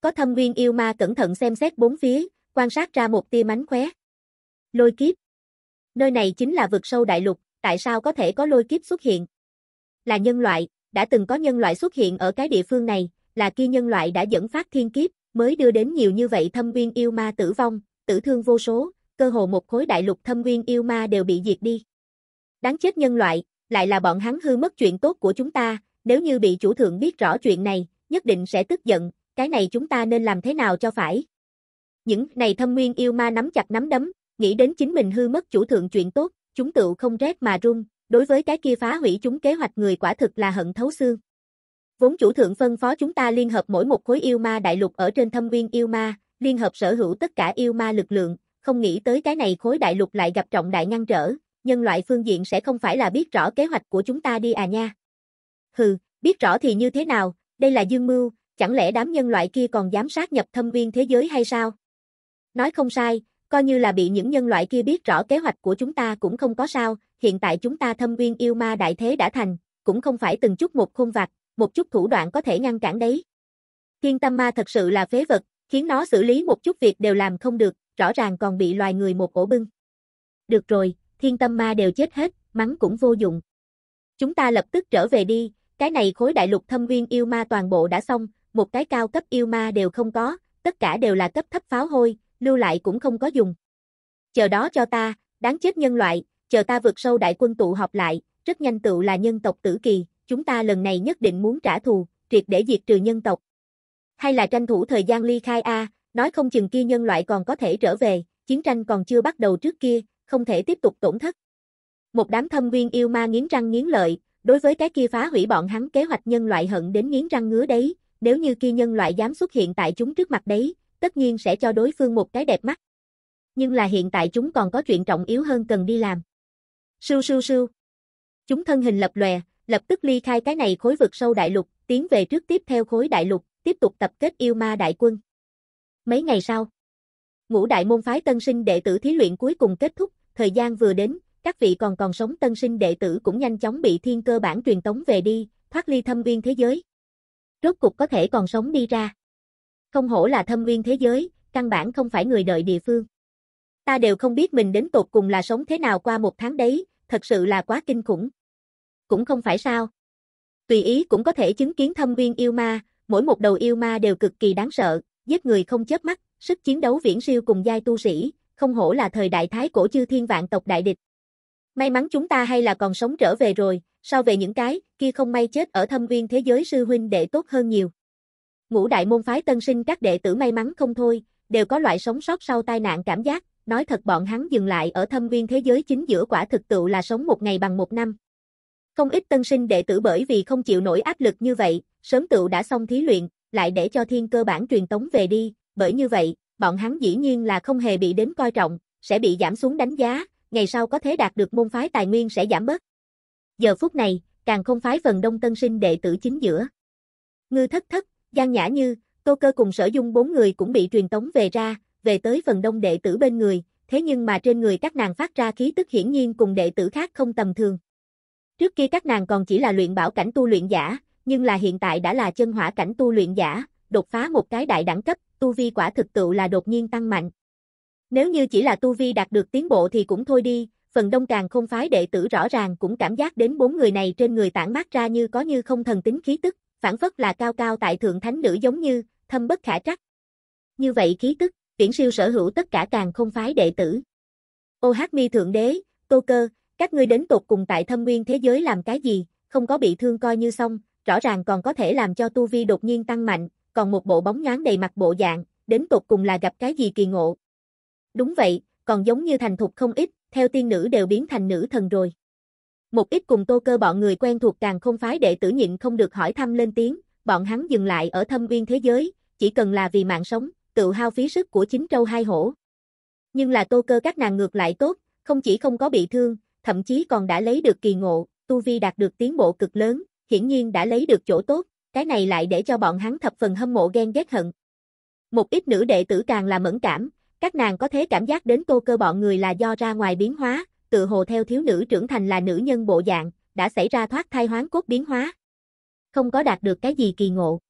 Có thâm nguyên yêu ma cẩn thận xem xét bốn phía, quan sát ra một tia mánh khóe. Lôi kiếp. Nơi này chính là vực sâu đại lục, tại sao có thể có lôi kiếp xuất hiện? Là nhân loại, đã từng có nhân loại xuất hiện ở cái địa phương này, là kia nhân loại đã dẫn phát thiên kiếp, mới đưa đến nhiều như vậy thâm uyên yêu ma tử vong, tử thương vô số, cơ hồ một khối đại lục thâm uyên yêu ma đều bị diệt đi. Đáng chết nhân loại, lại là bọn hắn hư mất chuyện tốt của chúng ta, nếu như bị chủ thượng biết rõ chuyện này, nhất định sẽ tức giận, cái này chúng ta nên làm thế nào cho phải? Những này thâm nguyên yêu ma nắm chặt nắm đấm, nghĩ đến chính mình hư mất chủ thượng chuyện tốt, chúng tựu không rét mà run, đối với cái kia phá hủy chúng kế hoạch người quả thực là hận thấu xương. Vốn chủ thượng phân phó chúng ta liên hợp mỗi một khối yêu ma đại lục ở trên thâm viên yêu ma, liên hợp sở hữu tất cả yêu ma lực lượng, không nghĩ tới cái này khối đại lục lại gặp trọng đại ngăn trở, nhân loại phương diện sẽ không phải là biết rõ kế hoạch của chúng ta đi à nha. Hừ, biết rõ thì như thế nào, đây là dương mưu, chẳng lẽ đám nhân loại kia còn dám sát nhập thâm viên thế giới hay sao? Nói không sai, Coi như là bị những nhân loại kia biết rõ kế hoạch của chúng ta cũng không có sao, hiện tại chúng ta thâm uyên yêu ma đại thế đã thành, cũng không phải từng chút một khung vặt, một chút thủ đoạn có thể ngăn cản đấy. Thiên tâm ma thật sự là phế vật, khiến nó xử lý một chút việc đều làm không được, rõ ràng còn bị loài người một ổ bưng. Được rồi, thiên tâm ma đều chết hết, mắng cũng vô dụng. Chúng ta lập tức trở về đi, cái này khối đại lục thâm nguyên yêu ma toàn bộ đã xong, một cái cao cấp yêu ma đều không có, tất cả đều là cấp thấp pháo hôi, lưu lại cũng không có dùng. Chờ đó cho ta, đáng chết nhân loại, chờ ta vượt sâu đại quân tụ họp lại, rất nhanh tựu là nhân tộc tử kỳ, chúng ta lần này nhất định muốn trả thù, triệt để diệt trừ nhân tộc. Hay là tranh thủ thời gian ly khai a, nói không chừng kia nhân loại còn có thể trở về, chiến tranh còn chưa bắt đầu trước kia, không thể tiếp tục tổn thất. Một đám thâm viên yêu ma nghiến răng nghiến lợi, đối với cái kia phá hủy bọn hắn kế hoạch nhân loại hận đến nghiến răng ngứa đấy, nếu như kia nhân loại dám xuất hiện tại chúng trước mặt đấy, tất nhiên sẽ cho đối phương một cái đẹp mắt. Nhưng là hiện tại chúng còn có chuyện trọng yếu hơn cần đi làm. Sưu sưu sưu. Chúng thân hình lập lòe, lập tức ly khai cái này khối vực sâu đại lục, tiến về trước tiếp theo khối đại lục, tiếp tục tập kết yêu ma đại quân. Mấy ngày sau, ngũ đại môn phái tân sinh đệ tử thí luyện cuối cùng kết thúc, thời gian vừa đến, các vị còn còn sống tân sinh đệ tử cũng nhanh chóng bị thiên cơ bản truyền tống về đi, thoát ly thâm viên thế giới. Rốt cục có thể còn sống đi ra. Không hổ là thâm Viên thế giới, căn bản không phải người đợi địa phương. Ta đều không biết mình đến tột cùng là sống thế nào qua một tháng đấy, thật sự là quá kinh khủng. Cũng không phải sao. Tùy ý cũng có thể chứng kiến thâm Viên yêu ma, mỗi một đầu yêu ma đều cực kỳ đáng sợ, giết người không chớp mắt, sức chiến đấu viễn siêu cùng giai tu sĩ, không hổ là thời đại thái cổ chư thiên vạn tộc đại địch. May mắn chúng ta hay là còn sống trở về rồi, so về những cái kia không may chết ở thâm Viên thế giới sư huynh đệ tốt hơn nhiều. Ngũ đại môn phái tân sinh các đệ tử may mắn không thôi, đều có loại sống sót sau tai nạn cảm giác, nói thật bọn hắn dừng lại ở thâm viên thế giới chính giữa quả thực tựu là sống một ngày bằng một năm. Không ít tân sinh đệ tử bởi vì không chịu nổi áp lực như vậy, sớm tựu đã xong thí luyện, lại để cho thiên cơ bản truyền tống về đi, bởi như vậy, bọn hắn dĩ nhiên là không hề bị đến coi trọng, sẽ bị giảm xuống đánh giá, ngày sau có thể đạt được môn phái tài nguyên sẽ giảm bớt. Giờ phút này, càng không phái phần đông tân sinh đệ tử chính giữa. Ngư thất thất, Giang Nhã Như, Tô Cơ cùng sở dung bốn người cũng bị truyền tống về ra, về tới phần đông đệ tử bên người, thế nhưng mà trên người các nàng phát ra khí tức hiển nhiên cùng đệ tử khác không tầm thường. Trước kia các nàng còn chỉ là luyện bảo cảnh tu luyện giả, nhưng là hiện tại đã là chân hỏa cảnh tu luyện giả, đột phá một cái đại đẳng cấp, tu vi quả thực tựu là đột nhiên tăng mạnh. Nếu như chỉ là tu vi đạt được tiến bộ thì cũng thôi đi, phần đông càng không phái đệ tử rõ ràng cũng cảm giác đến bốn người này trên người tản mát ra như có như không thần tính khí tức phản phất là cao cao tại thượng thánh nữ giống như, thâm bất khả trắc. Như vậy khí tức, viễn siêu sở hữu tất cả càng không phái đệ tử. Ô hát mi thượng đế, tô cơ, các ngươi đến tột cùng tại thâm nguyên thế giới làm cái gì, không có bị thương coi như xong, rõ ràng còn có thể làm cho tu vi đột nhiên tăng mạnh, còn một bộ bóng nhoáng đầy mặt bộ dạng, đến tột cùng là gặp cái gì kỳ ngộ. Đúng vậy, còn giống như thành thục không ít, theo tiên nữ đều biến thành nữ thần rồi. Một ít cùng tô cơ bọn người quen thuộc càng không phái đệ tử nhịn không được hỏi thăm lên tiếng, bọn hắn dừng lại ở thâm viên thế giới, chỉ cần là vì mạng sống, tự hao phí sức của chính trâu hai hổ. Nhưng là tô cơ các nàng ngược lại tốt, không chỉ không có bị thương, thậm chí còn đã lấy được kỳ ngộ, tu vi đạt được tiến bộ cực lớn, hiển nhiên đã lấy được chỗ tốt, cái này lại để cho bọn hắn thập phần hâm mộ ghen ghét hận. Một ít nữ đệ tử càng là mẫn cảm, các nàng có thế cảm giác đến tô cơ bọn người là do ra ngoài biến hóa, tự hồ theo thiếu nữ trưởng thành là nữ nhân bộ dạng, đã xảy ra thoát thai hoán cốt biến hóa. Không có đạt được cái gì kỳ ngộ.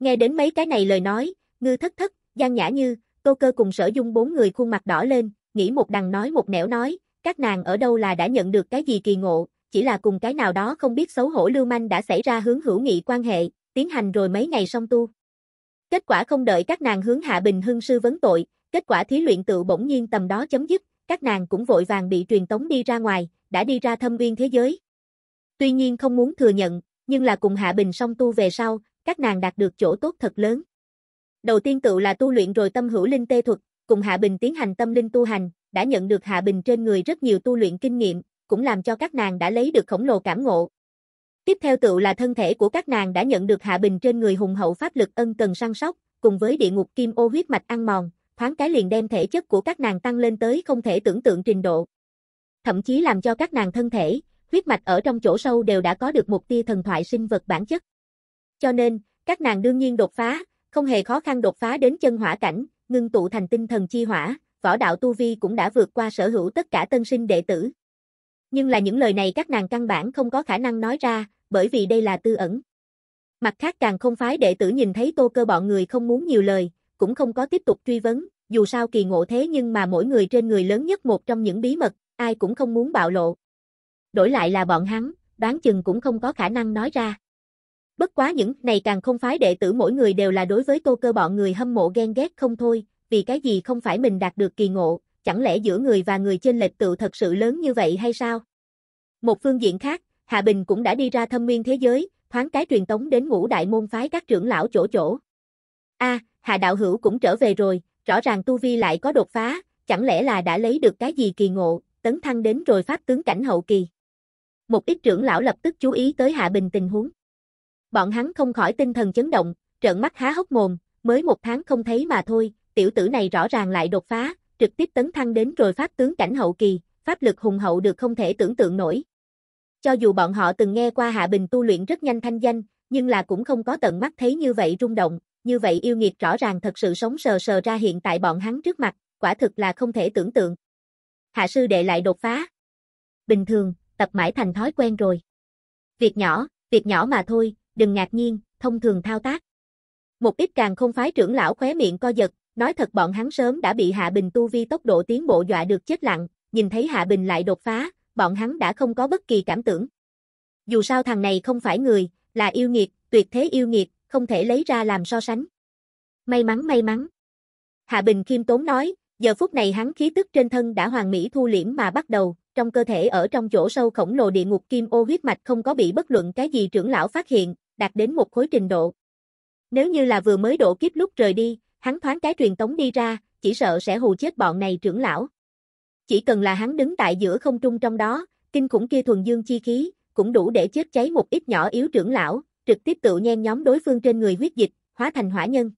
Nghe đến mấy cái này lời nói, ngư thất thất, gian Nhã Như, Tô Cơ cùng sở dung bốn người khuôn mặt đỏ lên, nghĩ một đằng nói một nẻo nói, các nàng ở đâu là đã nhận được cái gì kỳ ngộ, chỉ là cùng cái nào đó không biết xấu hổ lưu manh đã xảy ra hướng hữu nghị quan hệ, tiến hành rồi mấy ngày song tu. Kết quả không đợi các nàng hướng Hạ Bình Hưng sư vấn tội, kết quả thí luyện tự bỗng nhiên tầm đó chấm dứt, các nàng cũng vội vàng bị truyền tống đi ra ngoài, đã đi ra thâm viên thế giới. Tuy nhiên không muốn thừa nhận, nhưng là cùng Hạ Bình song tu về sau, các nàng đạt được chỗ tốt thật lớn. Đầu tiên tự là tu luyện rồi tâm hữu linh tê thuật, cùng Hạ Bình tiến hành tâm linh tu hành, đã nhận được Hạ Bình trên người rất nhiều tu luyện kinh nghiệm, cũng làm cho các nàng đã lấy được khổng lồ cảm ngộ. Tiếp theo tự là thân thể của các nàng đã nhận được Hạ Bình trên người hùng hậu pháp lực ân cần săn sóc, cùng với địa ngục kim ô huyết mạch ăn mòn, thoáng cái liền đem thể chất của các nàng tăng lên tới không thể tưởng tượng trình độ. Thậm chí làm cho các nàng thân thể, huyết mạch ở trong chỗ sâu đều đã có được một tia thần thoại sinh vật bản chất. Cho nên, các nàng đương nhiên đột phá, không hề khó khăn đột phá đến chân hỏa cảnh, ngưng tụ thành tinh thần chi hỏa, võ đạo tu vi cũng đã vượt qua sở hữu tất cả tân sinh đệ tử. Nhưng là những lời này các nàng căn bản không có khả năng nói ra, bởi vì đây là tư ẩn. Mặt khác càng không phái đệ tử nhìn thấy tô cơ bọn người không muốn nhiều lời, cũng không có tiếp tục truy vấn, dù sao kỳ ngộ thế nhưng mà mỗi người trên người lớn nhất một trong những bí mật, ai cũng không muốn bạo lộ. Đổi lại là bọn hắn, đoán chừng cũng không có khả năng nói ra. Bất quá những này càng không phái đệ tử mỗi người đều là đối với tô cơ bọn người hâm mộ ghen ghét không thôi, vì cái gì không phải mình đạt được kỳ ngộ, chẳng lẽ giữa người và người trên lệch tự thật sự lớn như vậy hay sao? Một phương diện khác, Hạ Bình cũng đã đi ra thâm nguyên thế giới, thoáng cái truyền tống đến ngũ đại môn phái các trưởng lão chỗ chỗ. A, Hà Đạo Hữu cũng trở về rồi, rõ ràng Tu Vi lại có đột phá, chẳng lẽ là đã lấy được cái gì kỳ ngộ, tấn thăng đến rồi pháp tướng cảnh hậu kỳ. Một ít trưởng lão lập tức chú ý tới Hạ Bình tình huống. Bọn hắn không khỏi tinh thần chấn động, trợn mắt há hốc mồm, mới một tháng không thấy mà thôi, tiểu tử này rõ ràng lại đột phá, trực tiếp tấn thăng đến rồi pháp tướng cảnh hậu kỳ, pháp lực hùng hậu được không thể tưởng tượng nổi. Cho dù bọn họ từng nghe qua Hạ Bình tu luyện rất nhanh thanh danh, nhưng là cũng không có tận mắt thấy như vậy rung động, như vậy yêu nghiệt rõ ràng thật sự sống sờ sờ ra hiện tại bọn hắn trước mặt, quả thực là không thể tưởng tượng. Hạ sư đệ lại đột phá. Bình thường, tập mãi thành thói quen rồi. Việc nhỏ, việc nhỏ mà thôi, đừng ngạc nhiên, thông thường thao tác. Một ít càng không phái trưởng lão khóe miệng co giật, nói thật bọn hắn sớm đã bị Hạ Bình tu vi tốc độ tiến bộ dọa được chết lặng, nhìn thấy Hạ Bình lại đột phá, bọn hắn đã không có bất kỳ cảm tưởng. Dù sao thằng này không phải người, là yêu nghiệt, tuyệt thế yêu nghiệt, không thể lấy ra làm so sánh. May mắn may mắn. Hạ Bình khiêm tốn nói, giờ phút này hắn khí tức trên thân đã hoàn mỹ thu liễm mà bắt đầu, trong cơ thể ở trong chỗ sâu khổng lồ địa ngục kim ô huyết mạch không có bị bất luận cái gì trưởng lão phát hiện, đạt đến một khối trình độ. Nếu như là vừa mới đổ kiếp lúc rời đi, hắn thoáng cái truyền tống đi ra, chỉ sợ sẽ hù chết bọn này trưởng lão. Chỉ cần là hắn đứng tại giữa không trung trong đó, kinh khủng kia thuần dương chi khí, cũng đủ để chết cháy một ít nhỏ yếu trưởng lão, trực tiếp tự nhen nhóm đối phương trên người huyết dịch, hóa thành hỏa nhân.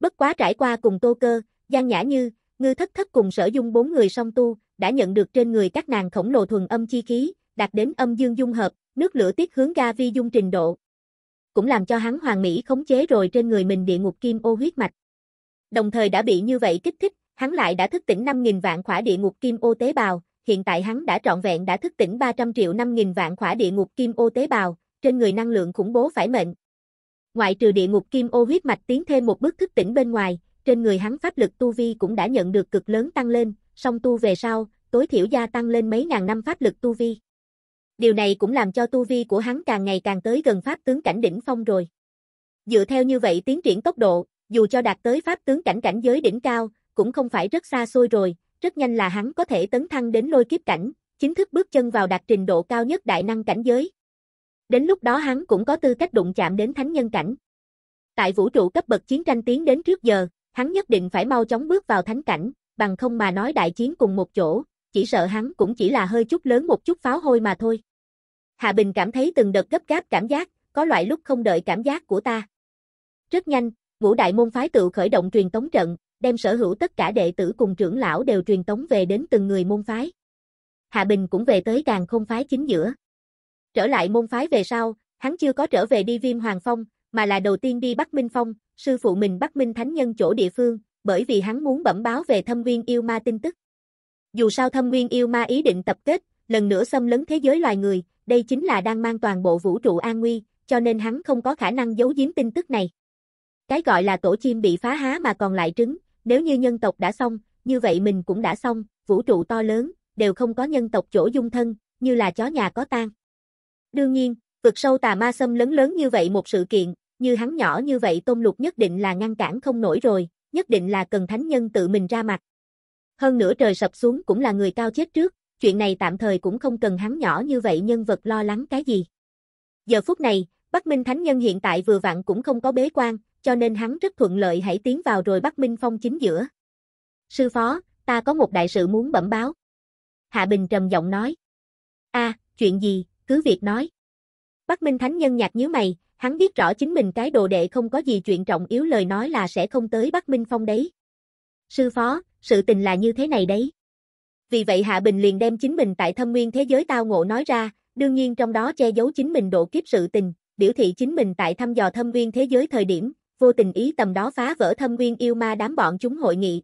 Bất quá trải qua cùng Tô Cơ, gian Nhã Như, Ngư Thất Thất cùng Sở Dung bốn người song tu, đã nhận được trên người các nàng khổng lồ thuần âm chi khí, đạt đến âm dương dung hợp, nước lửa tiết hướng ga vi dung trình độ. Cũng làm cho hắn hoàng mỹ khống chế rồi trên người mình địa ngục kim ô huyết mạch. Đồng thời đã bị như vậy kích thích, hắn lại đã thức tỉnh 5000 vạn khỏa địa ngục kim ô tế bào, hiện tại hắn đã trọn vẹn đã thức tỉnh 300 triệu 5000 vạn khỏa địa ngục kim ô tế bào, trên người năng lượng khủng bố phải mệnh. Ngoại trừ địa ngục kim ô huyết mạch tiến thêm một bước thức tỉnh bên ngoài, trên người hắn pháp lực tu vi cũng đã nhận được cực lớn tăng lên, song tu về sau, tối thiểu gia tăng lên mấy ngàn năm pháp lực tu vi. Điều này cũng làm cho tu vi của hắn càng ngày càng tới gần pháp tướng cảnh đỉnh phong rồi. Dựa theo như vậy tiến triển tốc độ, dù cho đạt tới pháp tướng cảnh cảnh giới đỉnh cao, cũng không phải rất xa xôi rồi, rất nhanh là hắn có thể tấn thăng đến lôi kiếp cảnh, chính thức bước chân vào đạt trình độ cao nhất đại năng cảnh giới. Đến lúc đó hắn cũng có tư cách đụng chạm đến thánh nhân cảnh. Tại vũ trụ cấp bậc chiến tranh tiến đến trước giờ, hắn nhất định phải mau chóng bước vào thánh cảnh, bằng không mà nói đại chiến cùng một chỗ, chỉ sợ hắn cũng chỉ là hơi chút lớn một chút pháo hôi mà thôi. Hạ Bình cảm thấy từng đợt gấp gáp cảm giác, có loại lúc không đợi cảm giác của ta. Rất nhanh, ngũ đại môn phái tự khởi động truyền tống trận, đem sở hữu tất cả đệ tử cùng trưởng lão đều truyền tống về đến từng người môn phái. Hạ Bình cũng về tới càng không phái chính giữa. Trở lại môn phái về sau, hắn chưa có trở về đi Viêm Hoàng Phong, mà là đầu tiên đi Bắc Minh Phong, sư phụ mình Bắc Minh Thánh Nhân chỗ địa phương, bởi vì hắn muốn bẩm báo về thâm nguyên yêu ma tin tức. Dù sao thâm nguyên yêu ma ý định tập kết, lần nữa xâm lấn thế giới loài người, đây chính là đang mang toàn bộ vũ trụ an nguy, cho nên hắn không có khả năng giấu giếm tin tức này. Cái gọi là tổ chim bị phá há mà còn lại trứng, nếu như nhân tộc đã xong, như vậy mình cũng đã xong, vũ trụ to lớn, đều không có nhân tộc chỗ dung thân, như là chó nhà có tan. Đương nhiên, vực sâu tà ma xâm lớn lớn như vậy một sự kiện, như hắn nhỏ như vậy Tôn Lục nhất định là ngăn cản không nổi rồi, nhất định là cần thánh nhân tự mình ra mặt. Hơn nữa trời sập xuống cũng là người cao chết trước, chuyện này tạm thời cũng không cần hắn nhỏ như vậy nhân vật lo lắng cái gì. Giờ phút này, Bắc Minh Thánh Nhân hiện tại vừa vặn cũng không có bế quan, cho nên hắn rất thuận lợi hãy tiến vào rồi Bắc Minh Phong chính giữa. Sư phó, ta có một đại sự muốn bẩm báo. Hạ Bình trầm giọng nói. a à, chuyện gì, cứ việc nói. Bắc Minh Thánh Nhân nhạt nhíu mày, hắn biết rõ chính mình cái đồ đệ không có gì chuyện trọng yếu lời nói là sẽ không tới Bắc Minh Phong đấy. Sư phó, sự tình là như thế này đấy. Vì vậy Hạ Bình liền đem chính mình tại thâm nguyên thế giới tao ngộ nói ra, đương nhiên trong đó che giấu chính mình độ kiếp sự tình, biểu thị chính mình tại thăm dò thâm nguyên thế giới thời điểm, vô tình ý tầm đó phá vỡ thâm nguyên yêu ma đám bọn chúng hội nghị.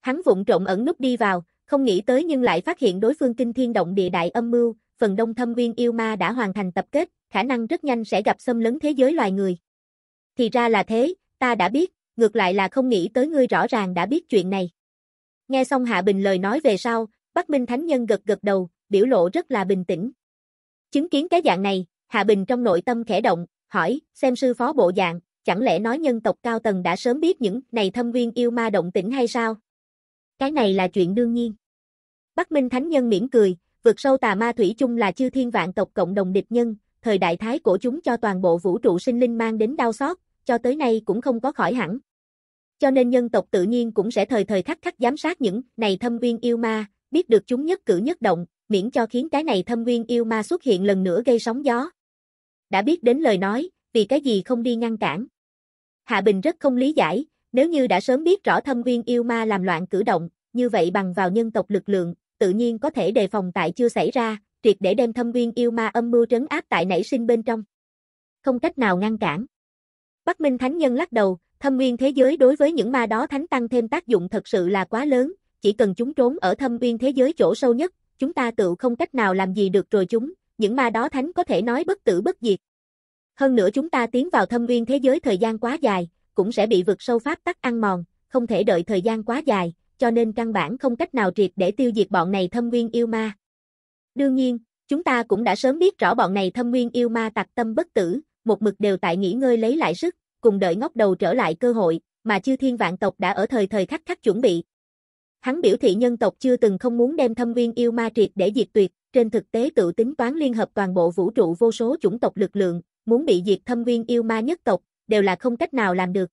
Hắn vụng trộn ẩn núp đi vào, không nghĩ tới nhưng lại phát hiện đối phương kinh thiên động địa đại âm mưu, phần đông thâm viên yêu ma đã hoàn thành tập kết, khả năng rất nhanh sẽ gặp xâm lấn thế giới loài người. Thì ra là thế, ta đã biết, ngược lại là không nghĩ tới ngươi rõ ràng đã biết chuyện này. Nghe xong Hạ Bình lời nói về sau, Bắc Minh Thánh Nhân gật gật đầu, biểu lộ rất là bình tĩnh. Chứng kiến cái dạng này, Hạ Bình trong nội tâm khẽ động, hỏi, xem sư phó bộ dạng, chẳng lẽ nói nhân tộc cao tầng đã sớm biết những này thâm viên yêu ma động tĩnh hay sao? Cái này là chuyện đương nhiên. Bắc Minh Thánh Nhân mỉm cười, vượt sâu tà ma thủy chung là chư thiên vạn tộc cộng đồng địch nhân, thời đại thái của chúng cho toàn bộ vũ trụ sinh linh mang đến đau xót, cho tới nay cũng không có khỏi hẳn. Cho nên nhân tộc tự nhiên cũng sẽ thời thời khắc khắc giám sát những này thâm viên yêu ma, biết được chúng nhất cử nhất động, miễn cho khiến cái này thâm viên yêu ma xuất hiện lần nữa gây sóng gió. Đã biết đến lời nói, vì cái gì không đi ngăn cản. Hạ Bình rất không lý giải, nếu như đã sớm biết rõ thâm viên yêu ma làm loạn cử động, như vậy bằng vào nhân tộc lực lượng, tự nhiên có thể đề phòng tại chưa xảy ra, triệt để đem thâm nguyên yêu ma âm mưu trấn áp tại nảy sinh bên trong. Không cách nào ngăn cản. Bắc Minh Thánh Nhân lắc đầu, thâm nguyên thế giới đối với những ma đó thánh tăng thêm tác dụng thật sự là quá lớn, chỉ cần chúng trốn ở thâm nguyên thế giới chỗ sâu nhất, chúng ta tự không cách nào làm gì được rồi chúng, những ma đó thánh có thể nói bất tử bất diệt. Hơn nữa chúng ta tiến vào thâm nguyên thế giới thời gian quá dài, cũng sẽ bị vực sâu pháp tắc ăn mòn, không thể đợi thời gian quá dài, cho nên căn bản không cách nào triệt để tiêu diệt bọn này thâm nguyên yêu ma. Đương nhiên, chúng ta cũng đã sớm biết rõ bọn này thâm nguyên yêu ma tặc tâm bất tử, một mực đều tại nghỉ ngơi lấy lại sức, cùng đợi ngóc đầu trở lại cơ hội, mà chư thiên vạn tộc đã ở thời thời khắc khắc chuẩn bị. Hắn biểu thị nhân tộc chưa từng không muốn đem thâm nguyên yêu ma triệt để diệt tuyệt, trên thực tế tự tính toán liên hợp toàn bộ vũ trụ vô số chủng tộc lực lượng, muốn bị diệt thâm nguyên yêu ma nhất tộc, đều là không cách nào làm được.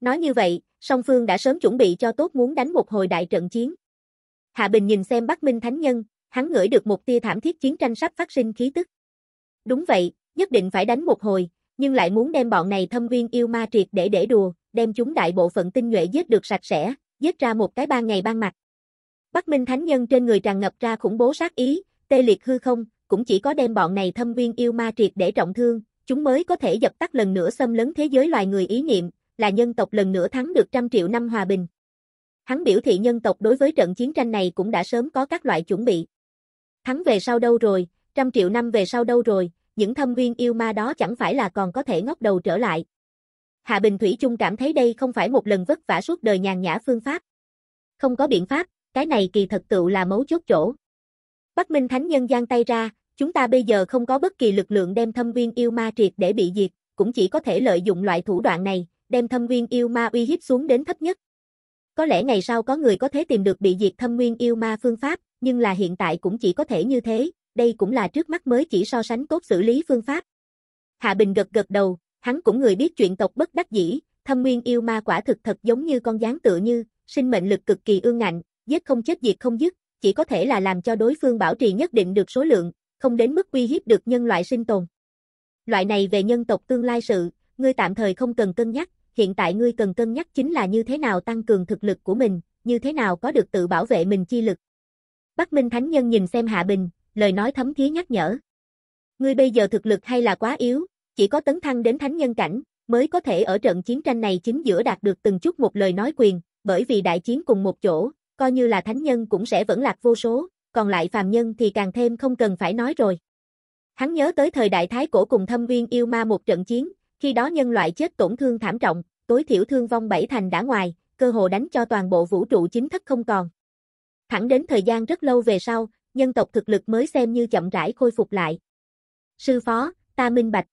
Nói như vậy, song phương đã sớm chuẩn bị cho tốt muốn đánh một hồi đại trận chiến. Hạ Bình nhìn xem Bắc Minh Thánh Nhân, hắn ngửi được một tia thảm thiết chiến tranh sắp phát sinh khí tức. Đúng vậy, nhất định phải đánh một hồi, nhưng lại muốn đem bọn này thâm viên yêu ma triệt để để đùa, đem chúng đại bộ phận tinh nhuệ giết được sạch sẽ, giết ra một cái ba ngày ban mặt. Bắc Minh Thánh Nhân trên người tràn ngập ra khủng bố sát ý, tê liệt hư không, cũng chỉ có đem bọn này thâm viên yêu ma triệt để trọng thương, chúng mới có thể dập tắt lần nữa xâm lấn thế giới loài người ý niệm, là nhân tộc lần nữa thắng được trăm triệu năm hòa bình. Hắn biểu thị nhân tộc đối với trận chiến tranh này cũng đã sớm có các loại chuẩn bị. Thắng về sau đâu rồi, trăm triệu năm về sau đâu rồi, những thâm viên yêu ma đó chẳng phải là còn có thể ngóc đầu trở lại. Hạ Bình Thủy Trung cảm thấy đây không phải một lần vất vả suốt đời nhàn nhã phương pháp. Không có biện pháp, cái này kỳ thật tựu là mấu chốt chỗ. Bắc Minh Thánh Nhân giang tay ra, chúng ta bây giờ không có bất kỳ lực lượng đem thâm viên yêu ma triệt để bị diệt, cũng chỉ có thể lợi dụng loại thủ đoạn này, đem thâm nguyên yêu ma uy hiếp xuống đến thấp nhất. Có lẽ ngày sau có người có thể tìm được bị diệt thâm nguyên yêu ma phương pháp, nhưng là hiện tại cũng chỉ có thể như thế, đây cũng là trước mắt mới chỉ so sánh tốt xử lý phương pháp. Hạ Bình gật gật đầu, hắn cũng người biết chuyện tộc bất đắc dĩ, thâm nguyên yêu ma quả thực thật giống như con gián tựa như, sinh mệnh lực cực kỳ ương ngạnh, giết không chết diệt không dứt, chỉ có thể là làm cho đối phương bảo trì nhất định được số lượng, không đến mức uy hiếp được nhân loại sinh tồn. Loại này về nhân tộc tương lai sự, ngươi tạm thời không cần cân nhắc, hiện tại ngươi cần cân nhắc chính là như thế nào tăng cường thực lực của mình, như thế nào có được tự bảo vệ mình chi lực. Bắc Minh Thánh Nhân nhìn xem Hạ Bình, lời nói thấm thía nhắc nhở. Ngươi bây giờ thực lực hay là quá yếu, chỉ có tấn thăng đến Thánh Nhân cảnh, mới có thể ở trận chiến tranh này chính giữa đạt được từng chút một lời nói quyền, bởi vì đại chiến cùng một chỗ, coi như là Thánh Nhân cũng sẽ vẫn lạc vô số, còn lại phàm nhân thì càng thêm không cần phải nói rồi. Hắn nhớ tới thời đại Thái Cổ cùng Thâm Viên yêu ma một trận chiến, khi đó nhân loại chết tổn thương thảm trọng, tối thiểu thương vong bảy thành đã ngoài, cơ hồ đánh cho toàn bộ vũ trụ chính thức không còn. Thẳng đến thời gian rất lâu về sau, nhân tộc thực lực mới xem như chậm rãi khôi phục lại. Sư phó, ta minh bạch.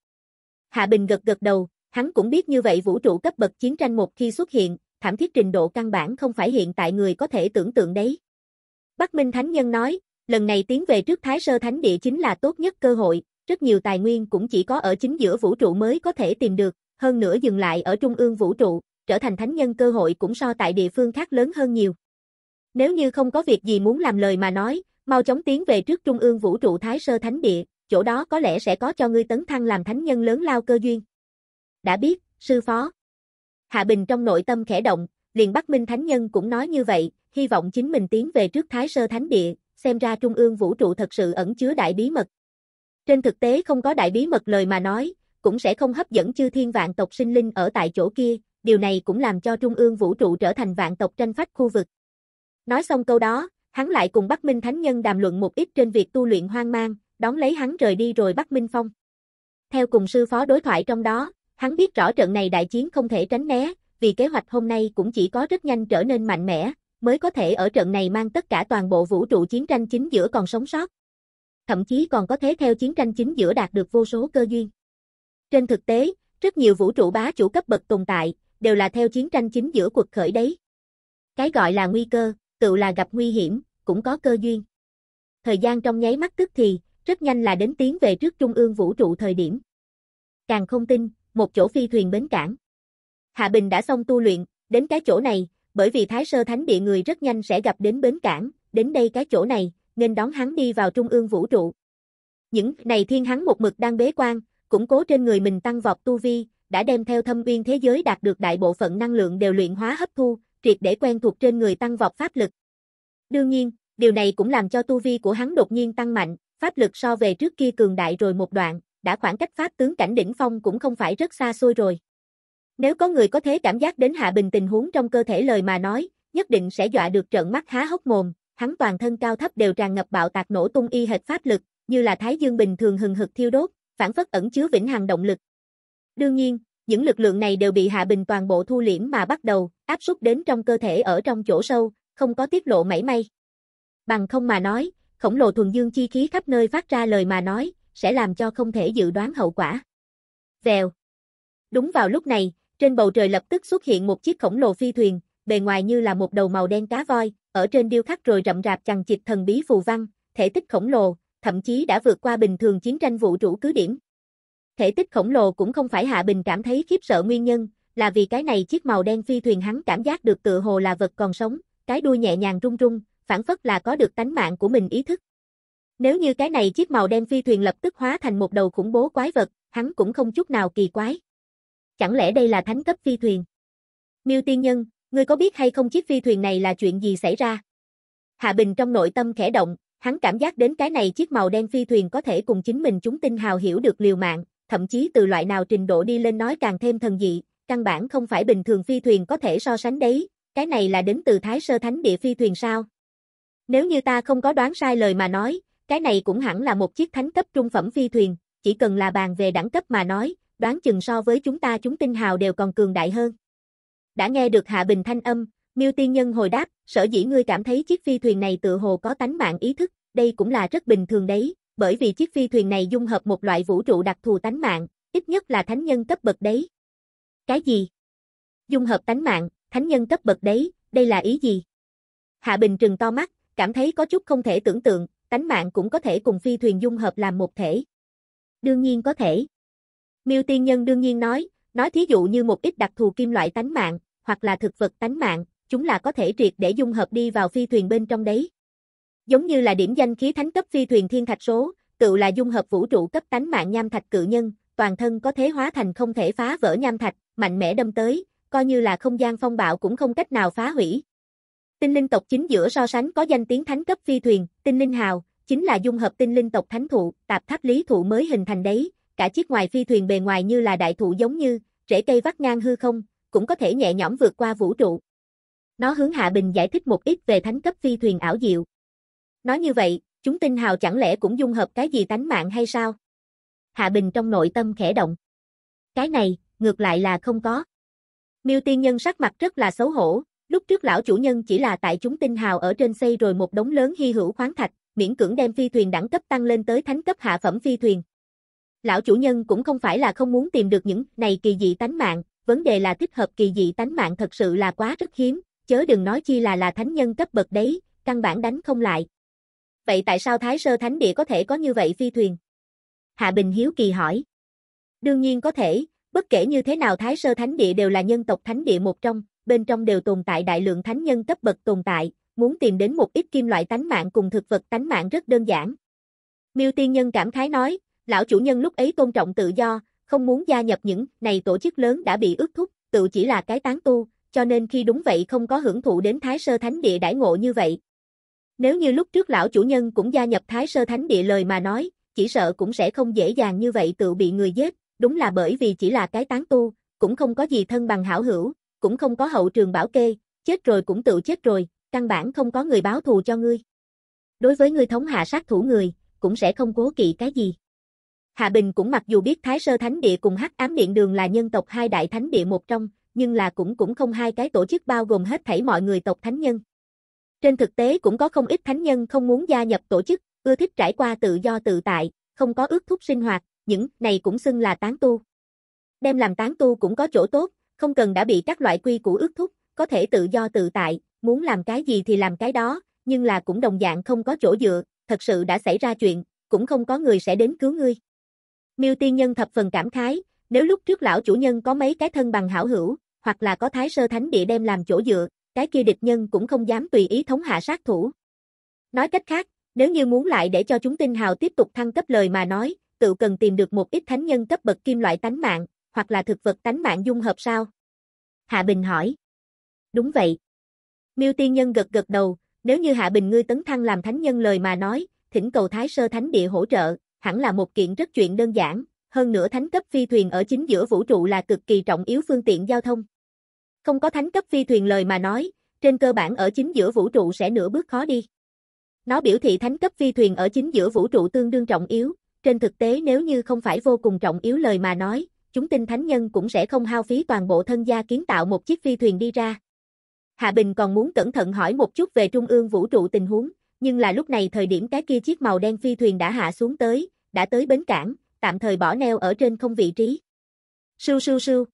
Hạ Bình gật gật đầu, hắn cũng biết như vậy vũ trụ cấp bậc chiến tranh một khi xuất hiện, thảm thiết trình độ căn bản không phải hiện tại người có thể tưởng tượng đấy. Bắc Minh Thánh Nhân nói, lần này tiến về trước Thái Sơ Thánh Địa chính là tốt nhất cơ hội, rất nhiều tài nguyên cũng chỉ có ở chính giữa vũ trụ mới có thể tìm được, hơn nữa dừng lại ở trung ương vũ trụ, trở thành thánh nhân cơ hội cũng so tại địa phương khác lớn hơn nhiều. Nếu như không có việc gì muốn làm lời mà nói, mau chóng tiến về trước trung ương vũ trụ Thái Sơ Thánh Địa, chỗ đó có lẽ sẽ có cho ngươi tấn thăng làm thánh nhân lớn lao cơ duyên. Đã biết, sư phó. Hạ Bình trong nội tâm khẽ động, liền bắt Minh Thánh Nhân cũng nói như vậy, hy vọng chính mình tiến về trước Thái Sơ Thánh Địa, xem ra trung ương vũ trụ thật sự ẩn chứa đại bí mật. Trên thực tế không có đại bí mật lời mà nói, cũng sẽ không hấp dẫn chư thiên vạn tộc sinh linh ở tại chỗ kia, điều này cũng làm cho trung ương vũ trụ trở thành vạn tộc tranh phách khu vực. Nói xong câu đó, hắn lại cùng Bắc Minh Thánh Nhân đàm luận một ít trên việc tu luyện hoang mang, đón lấy hắn rời đi rồi Bắc Minh Phong. Theo cùng sư phó đối thoại trong đó, hắn biết rõ trận này đại chiến không thể tránh né, vì kế hoạch hôm nay cũng chỉ có rất nhanh trở nên mạnh mẽ, mới có thể ở trận này mang tất cả toàn bộ vũ trụ chiến tranh chính giữa còn sống sót thậm chí còn có thể theo chiến tranh chính giữa đạt được vô số cơ duyên. Trên thực tế, rất nhiều vũ trụ bá chủ cấp bậc tồn tại, đều là theo chiến tranh chính giữa cuộc khởi đấy. Cái gọi là nguy cơ, tự là gặp nguy hiểm, cũng có cơ duyên. Thời gian trong nháy mắt tức thì, rất nhanh là đến tiến về trước trung ương vũ trụ thời điểm. Càng không tin, một chỗ phi thuyền bến cảng. Hạ Bình đã xong tu luyện, đến cái chỗ này, bởi vì Thái Sơ Thánh Địa người rất nhanh sẽ gặp đến bến cảng, đến đây cái chỗ này, nên đón hắn đi vào trung ương vũ trụ. Những này thiên hắn một mực đang bế quan, củng cố trên người mình tăng vọt tu vi, đã đem theo thâm uyên thế giới đạt được đại bộ phận năng lượng đều luyện hóa hấp thu, triệt để quen thuộc trên người tăng vọt pháp lực. Đương nhiên, điều này cũng làm cho tu vi của hắn đột nhiên tăng mạnh, pháp lực so về trước kia cường đại rồi một đoạn, đã khoảng cách pháp tướng cảnh đỉnh phong cũng không phải rất xa xôi rồi. Nếu có người có thể cảm giác đến hạ bình tình huống trong cơ thể lời mà nói, nhất định sẽ dọa được trợn mắt há hốc mồm, hắn toàn thân cao thấp đều tràn ngập bạo tạc nổ tung y hệt pháp lực, như là thái dương bình thường hừng hực thiêu đốt, phản phất ẩn chứa vĩnh hằng động lực. Đương nhiên, những lực lượng này đều bị Hạ Bình toàn bộ thu liễm mà bắt đầu áp suất đến trong cơ thể ở trong chỗ sâu, không có tiết lộ mảy may. Bằng không mà nói, khổng lồ thuần dương chi khí khắp nơi phát ra lời mà nói, sẽ làm cho không thể dự đoán hậu quả. Vèo. Đúng vào lúc này, trên bầu trời lập tức xuất hiện một chiếc khổng lồ phi thuyền, bề ngoài như là một đầu màu đen cá voi, ở trên điêu khắc rồi rậm rạp chằng chịt thần bí phù văn, thể tích khổng lồ, thậm chí đã vượt qua bình thường chiến tranh vũ trụ cứ điểm. Thể tích khổng lồ cũng không phải Hạ Bình cảm thấy khiếp sợ nguyên nhân, là vì cái này chiếc màu đen phi thuyền hắn cảm giác được tựa hồ là vật còn sống, cái đuôi nhẹ nhàng rung rung, phản phất là có được tánh mạng của mình ý thức. Nếu như cái này chiếc màu đen phi thuyền lập tức hóa thành một đầu khủng bố quái vật, hắn cũng không chút nào kỳ quái. Chẳng lẽ đây là thánh cấp phi thuyền? Miêu tiên nhân, Ngươi có biết hay không chiếc phi thuyền này là chuyện gì xảy ra? Hạ Bình trong nội tâm khẽ động, hắn cảm giác đến cái này chiếc màu đen phi thuyền có thể cùng chính mình chúng tinh hào hiểu được liều mạng, thậm chí từ loại nào trình độ đi lên nói càng thêm thần dị, căn bản không phải bình thường phi thuyền có thể so sánh đấy, cái này là đến từ Thái Sơ Thánh địa phi thuyền sao? Nếu như ta không có đoán sai lời mà nói, cái này cũng hẳn là một chiếc thánh cấp trung phẩm phi thuyền, chỉ cần là bàn về đẳng cấp mà nói, đoán chừng so với chúng ta chúng tinh hào đều còn cường đại hơn đã nghe được Hạ Bình thanh âm, Miêu Tiên Nhân hồi đáp, sở dĩ ngươi cảm thấy chiếc phi thuyền này tự hồ có tánh mạng ý thức, đây cũng là rất bình thường đấy, bởi vì chiếc phi thuyền này dung hợp một loại vũ trụ đặc thù tánh mạng, ít nhất là thánh nhân cấp bậc đấy. Cái gì? Dung hợp tánh mạng, thánh nhân cấp bậc đấy, đây là ý gì? Hạ Bình trừng to mắt, cảm thấy có chút không thể tưởng tượng, tánh mạng cũng có thể cùng phi thuyền dung hợp làm một thể. Đương nhiên có thể. Miêu Tiên Nhân đương nhiên nói, Nói thí dụ như một ít đặc thù kim loại tánh mạng, hoặc là thực vật tánh mạng, chúng là có thể triệt để dung hợp đi vào phi thuyền bên trong đấy. Giống như là điểm danh khí thánh cấp phi thuyền thiên thạch số, tự là dung hợp vũ trụ cấp tánh mạng nham thạch cự nhân, toàn thân có thế hóa thành không thể phá vỡ nham thạch, mạnh mẽ đâm tới, coi như là không gian phong bạo cũng không cách nào phá hủy. Tinh linh tộc chính giữa so sánh có danh tiếng thánh cấp phi thuyền, tinh linh hào, chính là dung hợp tinh linh tộc thánh thụ, tạp tháp lý thụ mới hình thành đấy, cả chiếc ngoài phi thuyền bề ngoài như là đại thụ giống như, rễ cây vắt ngang hư không, cũng có thể nhẹ nhõm vượt qua vũ trụ. Nó hướng Hạ Bình giải thích một ít về thánh cấp phi thuyền ảo diệu. Nói như vậy, chúng tinh hào chẳng lẽ cũng dung hợp cái gì tánh mạng hay sao? Hạ Bình trong nội tâm khẽ động. Cái này, ngược lại là không có. Miêu tiên nhân sắc mặt rất là xấu hổ, lúc trước lão chủ nhân chỉ là tại chúng tinh hào ở trên xây rồi một đống lớn hy hữu khoáng thạch, miễn cưỡng đem phi thuyền đẳng cấp tăng lên tới thánh cấp hạ phẩm phi thuyền. Lão chủ nhân cũng không phải là không muốn tìm được những này kỳ dị tánh mạng, vấn đề là thích hợp kỳ dị tánh mạng thật sự là quá rất hiếm, chớ đừng nói chi là là thánh nhân cấp bậc đấy, căn bản đánh không lại. Vậy tại sao Thái Sơ Thánh Địa có thể có như vậy phi thuyền? Hạ Bình Hiếu kỳ hỏi. Đương nhiên có thể, bất kể như thế nào Thái Sơ Thánh Địa đều là nhân tộc Thánh Địa một trong, bên trong đều tồn tại đại lượng thánh nhân cấp bậc tồn tại, muốn tìm đến một ít kim loại tánh mạng cùng thực vật tánh mạng rất đơn giản. Miêu Tiên Nhân cảm khái nói, lão chủ nhân lúc ấy tôn trọng tự do, không muốn gia nhập những này tổ chức lớn đã bị ước thúc, tự chỉ là cái tán tu, cho nên khi đúng vậy không có hưởng thụ đến Thái Sơ Thánh Địa đãi ngộ như vậy. Nếu như lúc trước lão chủ nhân cũng gia nhập Thái Sơ Thánh Địa lời mà nói, chỉ sợ cũng sẽ không dễ dàng như vậy tự bị người giết, đúng là bởi vì chỉ là cái tán tu, cũng không có gì thân bằng hảo hữu, cũng không có hậu trường bảo kê, chết rồi cũng tự chết rồi, căn bản không có người báo thù cho ngươi. Đối với ngươi thống hạ sát thủ người, cũng sẽ không cố kỵ cái gì. Hạ Bình cũng mặc dù biết Thái Sơ Thánh Địa cùng Hắc Ám Điện Đường là nhân tộc hai đại thánh địa một trong, nhưng là cũng cũng không hai cái tổ chức bao gồm hết thảy mọi người tộc thánh nhân. Trên thực tế cũng có không ít thánh nhân không muốn gia nhập tổ chức, ưa thích trải qua tự do tự tại, không có ước thúc sinh hoạt, những này cũng xưng là tán tu. Đem làm tán tu cũng có chỗ tốt, không cần đã bị các loại quy củ ước thúc, có thể tự do tự tại, muốn làm cái gì thì làm cái đó, nhưng là cũng đồng dạng không có chỗ dựa, thật sự đã xảy ra chuyện, cũng không có người sẽ đến cứu ngươi. Miêu tiên nhân thập phần cảm khái, nếu lúc trước lão chủ nhân có mấy cái thân bằng hảo hữu, hoặc là có thái sơ thánh địa đem làm chỗ dựa, cái kia địch nhân cũng không dám tùy ý thống hạ sát thủ. Nói cách khác, nếu như muốn lại để cho chúng tinh hào tiếp tục thăng cấp lời mà nói, tự cần tìm được một ít thánh nhân cấp bậc kim loại tánh mạng, hoặc là thực vật tánh mạng dung hợp sao? Hạ Bình hỏi. Đúng vậy. Miêu tiên nhân gật gật đầu, nếu như Hạ Bình ngươi tấn thăng làm thánh nhân lời mà nói, thỉnh cầu Thái Sơ Thánh Địa hỗ trợ, hẳn là một kiện rất chuyện đơn giản, hơn nữa thánh cấp phi thuyền ở chính giữa vũ trụ là cực kỳ trọng yếu phương tiện giao thông. Không có thánh cấp phi thuyền lời mà nói, trên cơ bản ở chính giữa vũ trụ sẽ nửa bước khó đi. Nó biểu thị thánh cấp phi thuyền ở chính giữa vũ trụ tương đương trọng yếu, trên thực tế nếu như không phải vô cùng trọng yếu lời mà nói, chúng tinh thánh nhân cũng sẽ không hao phí toàn bộ thân gia kiến tạo một chiếc phi thuyền đi ra. Hạ Bình còn muốn cẩn thận hỏi một chút về trung ương vũ trụ tình huống, nhưng là lúc này thời điểm cái kia chiếc màu đen phi thuyền đã hạ xuống tới, đã tới bến cảng, tạm thời bỏ neo ở trên không vị trí. Sưu sưu sưu.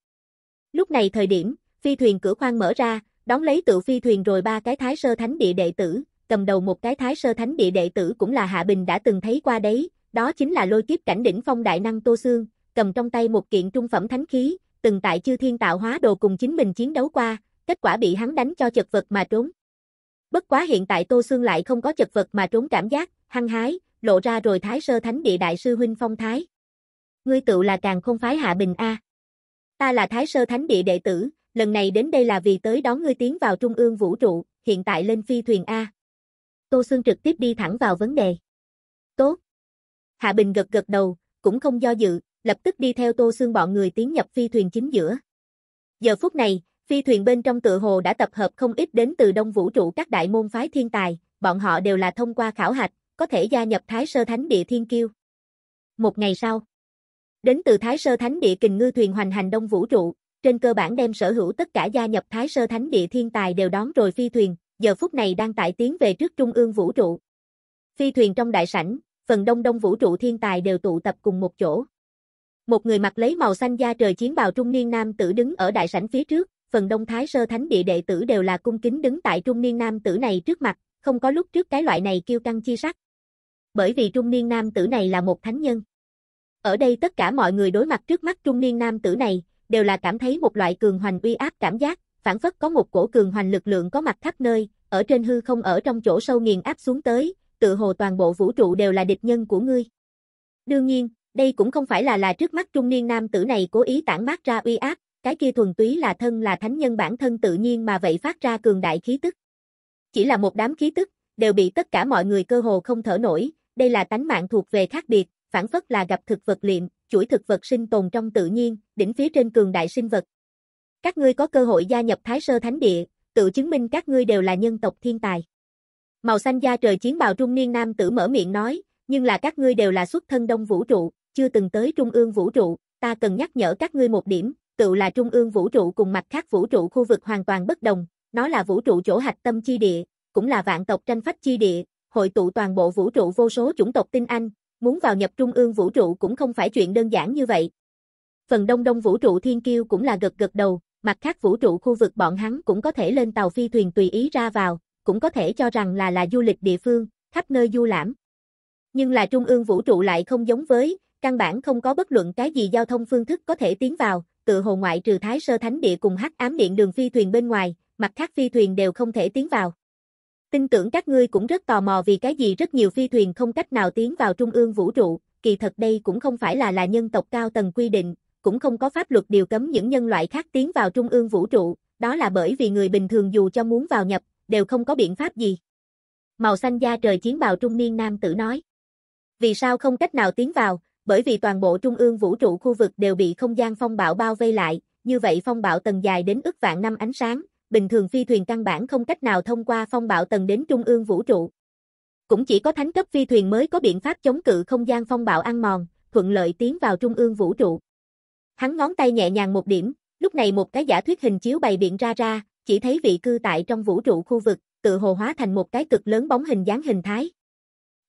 Lúc này thời điểm, phi thuyền cửa khoang mở ra, đón lấy tự phi thuyền rồi ba cái thái sơ thánh địa đệ tử, cầm đầu một cái thái sơ thánh địa đệ tử cũng là Hạ Bình đã từng thấy qua đấy, đó chính là lôi kiếp cảnh đỉnh phong đại năng Tô Sương, cầm trong tay một kiện trung phẩm thánh khí, từng tại chư thiên tạo hóa đồ cùng chính mình chiến đấu qua, kết quả bị hắn đánh cho chật vật mà trốn. Bất quá hiện tại Tô Sương lại không có chật vật mà trốn cảm giác, hăng hái, lộ ra rồi thái sơ thánh địa đại sư huynh phong thái. Ngươi tự là càng không phái hạ bình A. Ta là thái sơ thánh địa đệ tử, lần này đến đây là vì tới đón ngươi tiến vào trung ương vũ trụ, hiện tại lên phi thuyền A. Tô xương trực tiếp đi thẳng vào vấn đề. Tốt. Hạ Bình gật gật đầu, cũng không do dự, lập tức đi theo Tô xương bọn người tiến nhập phi thuyền chính giữa. Giờ phút này, phi thuyền bên trong tự hồ đã tập hợp không ít đến từ đông vũ trụ các đại môn phái thiên tài, bọn họ đều là thông qua khảo hạch, có thể gia nhập Thái Sơ Thánh Địa Thiên Kiêu. Một ngày sau, đến từ Thái Sơ Thánh Địa Kình Ngư thuyền hoành hành đông vũ trụ, trên cơ bản đem sở hữu tất cả gia nhập Thái Sơ Thánh Địa Thiên Tài đều đón rồi phi thuyền, giờ phút này đang tại tiến về trước trung ương vũ trụ. Phi thuyền trong đại sảnh, phần đông đông vũ trụ thiên tài đều tụ tập cùng một chỗ. Một người mặc lấy màu xanh da trời chiến bào trung niên nam tử đứng ở đại sảnh phía trước, phần đông thái sơ thánh địa đệ tử đều là cung kính đứng tại trung niên nam tử này trước mặt, không có lúc trước cái loại này kiêu căng chi sắc bởi vì trung niên nam tử này là một thánh nhân. Ở đây tất cả mọi người đối mặt trước mắt trung niên nam tử này, đều là cảm thấy một loại cường hoành uy áp cảm giác, phản phất có một cổ cường hoành lực lượng có mặt khắp nơi, ở trên hư không ở trong chỗ sâu nghiền áp xuống tới, tự hồ toàn bộ vũ trụ đều là địch nhân của ngươi. Đương nhiên, đây cũng không phải là là trước mắt trung niên nam tử này cố ý tản mát ra uy áp, cái kia thuần túy là thân là thánh nhân bản thân tự nhiên mà vậy phát ra cường đại khí tức. Chỉ là một đám khí tức, đều bị tất cả mọi người cơ hồ không thở nổi, đây là tánh mạng thuộc về khác biệt, phản phất là gặp thực vật liệm, chuỗi thực vật sinh tồn trong tự nhiên, đỉnh phía trên cường đại sinh vật. Các ngươi có cơ hội gia nhập Thái Sơ Thánh Địa, tự chứng minh các ngươi đều là nhân tộc thiên tài. Màu xanh da trời chiến bào trung niên nam tử mở miệng nói, nhưng là các ngươi đều là xuất thân đông vũ trụ, chưa từng tới trung ương vũ trụ, ta cần nhắc nhở các ngươi một điểm, tự là trung ương vũ trụ cùng mặt khác vũ trụ khu vực hoàn toàn bất đồng, nó là vũ trụ chỗ hạch tâm chi địa, cũng là vạn tộc tranh phách chi địa, hội tụ toàn bộ vũ trụ vô số chủng tộc tinh anh, muốn vào nhập trung ương vũ trụ cũng không phải chuyện đơn giản như vậy. Phần đông đông vũ trụ thiên kiêu cũng là gật gật đầu, mặt khác vũ trụ khu vực bọn hắn cũng có thể lên tàu phi thuyền tùy ý ra vào, cũng có thể cho rằng là là du lịch địa phương, khắp nơi du lãm. Nhưng là trung ương vũ trụ lại không giống với, căn bản không có bất luận cái gì giao thông phương thức có thể tiến vào, tự hồ ngoại trừ Thái Sơ Thánh Địa cùng hắc ám điện đường phi thuyền bên ngoài, mặt khác phi thuyền đều không thể tiến vào. Tin tưởng các ngươi cũng rất tò mò vì cái gì rất nhiều phi thuyền không cách nào tiến vào trung ương vũ trụ, kỳ thật đây cũng không phải là là nhân tộc cao tầng quy định, cũng không có pháp luật điều cấm những nhân loại khác tiến vào trung ương vũ trụ, đó là bởi vì người bình thường dù cho muốn vào nhập, đều không có biện pháp gì. Màu xanh da trời chiến bào trung niên nam tử nói. Vì sao không cách nào tiến vào, bởi vì toàn bộ trung ương vũ trụ khu vực đều bị không gian phong bão bao vây lại, như vậy phong bão tầng dài đến ức vạn năm ánh sáng, bình thường phi thuyền căn bản không cách nào thông qua phong bạo tầng đến trung ương vũ trụ. Cũng chỉ có thánh cấp phi thuyền mới có biện pháp chống cự không gian phong bạo ăn mòn, thuận lợi tiến vào trung ương vũ trụ. Hắn ngón tay nhẹ nhàng một điểm, lúc này một cái giả thuyết hình chiếu bày biện ra ra, chỉ thấy vị cư tại trong vũ trụ khu vực, tự hồ hóa thành một cái cực lớn bóng hình dáng hình thái.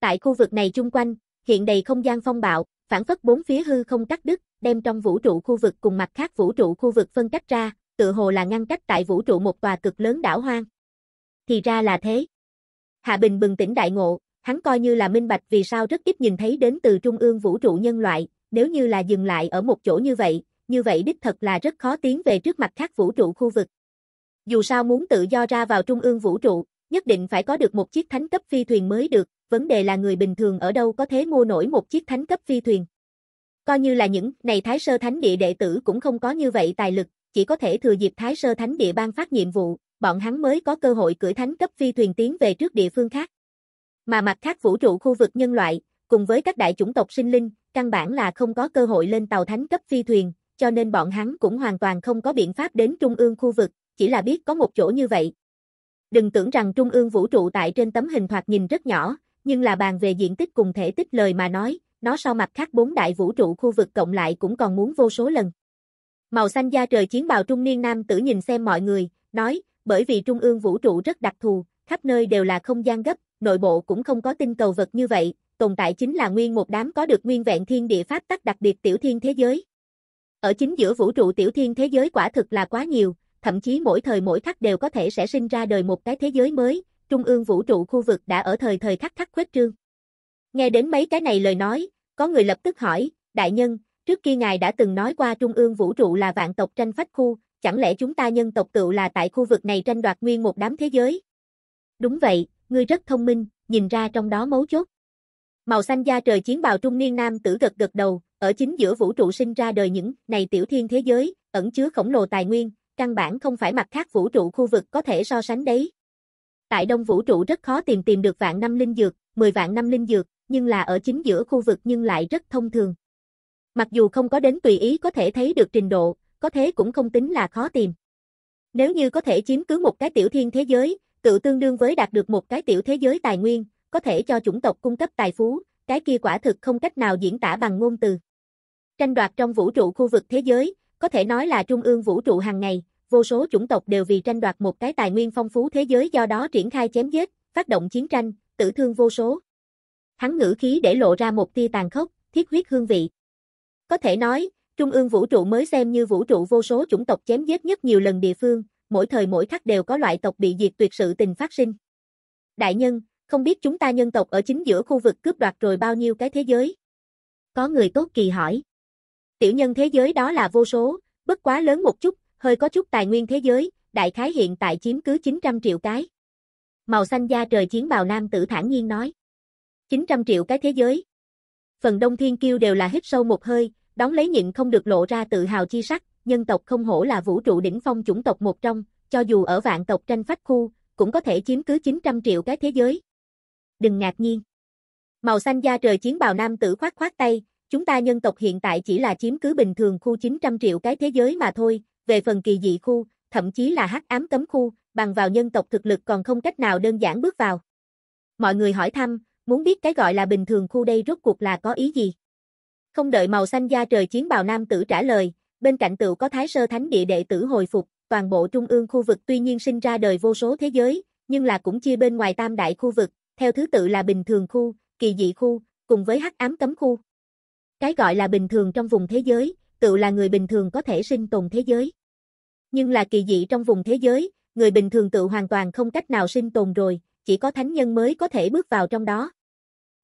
Tại khu vực này chung quanh, hiện đầy không gian phong bạo, phản phất bốn phía hư không cắt đứt, đem trong vũ trụ khu vực cùng mặt khác vũ trụ khu vực phân cách ra, tựa hồ là ngăn cách tại vũ trụ một tòa cực lớn đảo hoang. Thì ra là thế. Hạ Bình bừng tỉnh đại ngộ, hắn coi như là minh bạch vì sao rất ít nhìn thấy đến từ trung ương vũ trụ nhân loại, nếu như là dừng lại ở một chỗ như vậy, như vậy đích thật là rất khó tiến về trước mặt khác vũ trụ khu vực. Dù sao muốn tự do ra vào trung ương vũ trụ, nhất định phải có được một chiếc thánh cấp phi thuyền mới được, vấn đề là người bình thường ở đâu có thế mua nổi một chiếc thánh cấp phi thuyền. Coi như là những này thái sơ thánh địa đệ tử cũng không có như vậy tài lực, chỉ có thể thừa dịp Thái Sơ Thánh địa ban phát nhiệm vụ, bọn hắn mới có cơ hội cưỡi thánh cấp phi thuyền tiến về trước địa phương khác. Mà mặt khác vũ trụ khu vực nhân loại, cùng với các đại chủng tộc sinh linh, căn bản là không có cơ hội lên tàu thánh cấp phi thuyền, cho nên bọn hắn cũng hoàn toàn không có biện pháp đến trung ương khu vực, chỉ là biết có một chỗ như vậy. Đừng tưởng rằng trung ương vũ trụ tại trên tấm hình thoạt nhìn rất nhỏ, nhưng là bàn về diện tích cùng thể tích lời mà nói, nó so mặt khác bốn đại vũ trụ khu vực cộng lại cũng còn muốn vô số lần. Màu xanh da trời chiến bào trung niên nam tử nhìn xem mọi người, nói, bởi vì trung ương vũ trụ rất đặc thù, khắp nơi đều là không gian gấp, nội bộ cũng không có tinh cầu vật như vậy, tồn tại chính là nguyên một đám có được nguyên vẹn thiên địa pháp tắc đặc biệt tiểu thiên thế giới. Ở chính giữa vũ trụ tiểu thiên thế giới quả thực là quá nhiều, thậm chí mỗi thời mỗi khắc đều có thể sẽ sinh ra đời một cái thế giới mới, trung ương vũ trụ khu vực đã ở thời thời khắc khắc khuếch trương. Nghe đến mấy cái này lời nói, có người lập tức hỏi, đại nhân, Trước kia ngài đã từng nói qua trung ương vũ trụ là vạn tộc tranh phách khu, chẳng lẽ chúng ta nhân tộc tựu là tại khu vực này tranh đoạt nguyên một đám thế giới? Đúng vậy, ngươi rất thông minh, nhìn ra trong đó mấu chốt. Màu xanh da trời chiến bào trung niên nam tử gật gật đầu, ở chính giữa vũ trụ sinh ra đời những này tiểu thiên thế giới, ẩn chứa khổng lồ tài nguyên, căn bản không phải mặt khác vũ trụ khu vực có thể so sánh đấy. Tại đông vũ trụ rất khó tìm tìm được vạn năm linh dược, 10 vạn năm linh dược, nhưng là ở chính giữa khu vực nhưng lại rất thông thường. Mặc dù không có đến tùy ý có thể thấy được trình độ, có thế cũng không tính là khó tìm. Nếu như có thể chiếm cứ một cái tiểu thiên thế giới, tự tương đương với đạt được một cái tiểu thế giới tài nguyên, có thể cho chủng tộc cung cấp tài phú, cái kia quả thực không cách nào diễn tả bằng ngôn từ. Tranh đoạt trong vũ trụ khu vực thế giới, có thể nói là trung ương vũ trụ hàng ngày, vô số chủng tộc đều vì tranh đoạt một cái tài nguyên phong phú thế giới do đó triển khai chém giết, phát động chiến tranh, tử thương vô số. Hắn ngữ khí để lộ ra một tia tàn khốc, thiết huyết hương vị. Có thể nói, trung ương vũ trụ mới xem như vũ trụ vô số chủng tộc chém giết nhất nhiều lần địa phương, mỗi thời mỗi khắc đều có loại tộc bị diệt tuyệt sự tình phát sinh. Đại nhân, không biết chúng ta nhân tộc ở chính giữa khu vực cướp đoạt rồi bao nhiêu cái thế giới? Có người tốt kỳ hỏi. Tiểu nhân thế giới đó là vô số, bất quá lớn một chút, hơi có chút tài nguyên thế giới, đại khái hiện tại chiếm cứ 900 triệu cái. Màu xanh da trời chiến bào nam tử thản nhiên nói. 900 triệu cái thế giới. Phần đông thiên kiêu đều là hít sâu một hơi, đón lấy nhịn không được lộ ra tự hào chi sắc, nhân tộc không hổ là vũ trụ đỉnh phong chủng tộc một trong, cho dù ở vạn tộc tranh phách khu, cũng có thể chiếm cứ 900 triệu cái thế giới. Đừng ngạc nhiên. Màu xanh da trời chiến bào nam tử khoát khoát tay, chúng ta nhân tộc hiện tại chỉ là chiếm cứ bình thường khu 900 triệu cái thế giới mà thôi, về phần kỳ dị khu, thậm chí là hắc ám cấm khu, bằng vào nhân tộc thực lực còn không cách nào đơn giản bước vào. Mọi người hỏi thăm, muốn biết cái gọi là bình thường khu đây rốt cuộc là có ý gì? Không đợi màu xanh da trời chiến bào nam tử trả lời, bên cạnh tựu có thái sơ thánh địa đệ tử hồi phục, toàn bộ trung ương khu vực tuy nhiên sinh ra đời vô số thế giới, nhưng là cũng chia bên ngoài tam đại khu vực, theo thứ tự là bình thường khu, kỳ dị khu, cùng với hắc ám cấm khu. Cái gọi là bình thường trong vùng thế giới, tự là người bình thường có thể sinh tồn thế giới. Nhưng là kỳ dị trong vùng thế giới, người bình thường tự hoàn toàn không cách nào sinh tồn rồi, chỉ có thánh nhân mới có thể bước vào trong đó.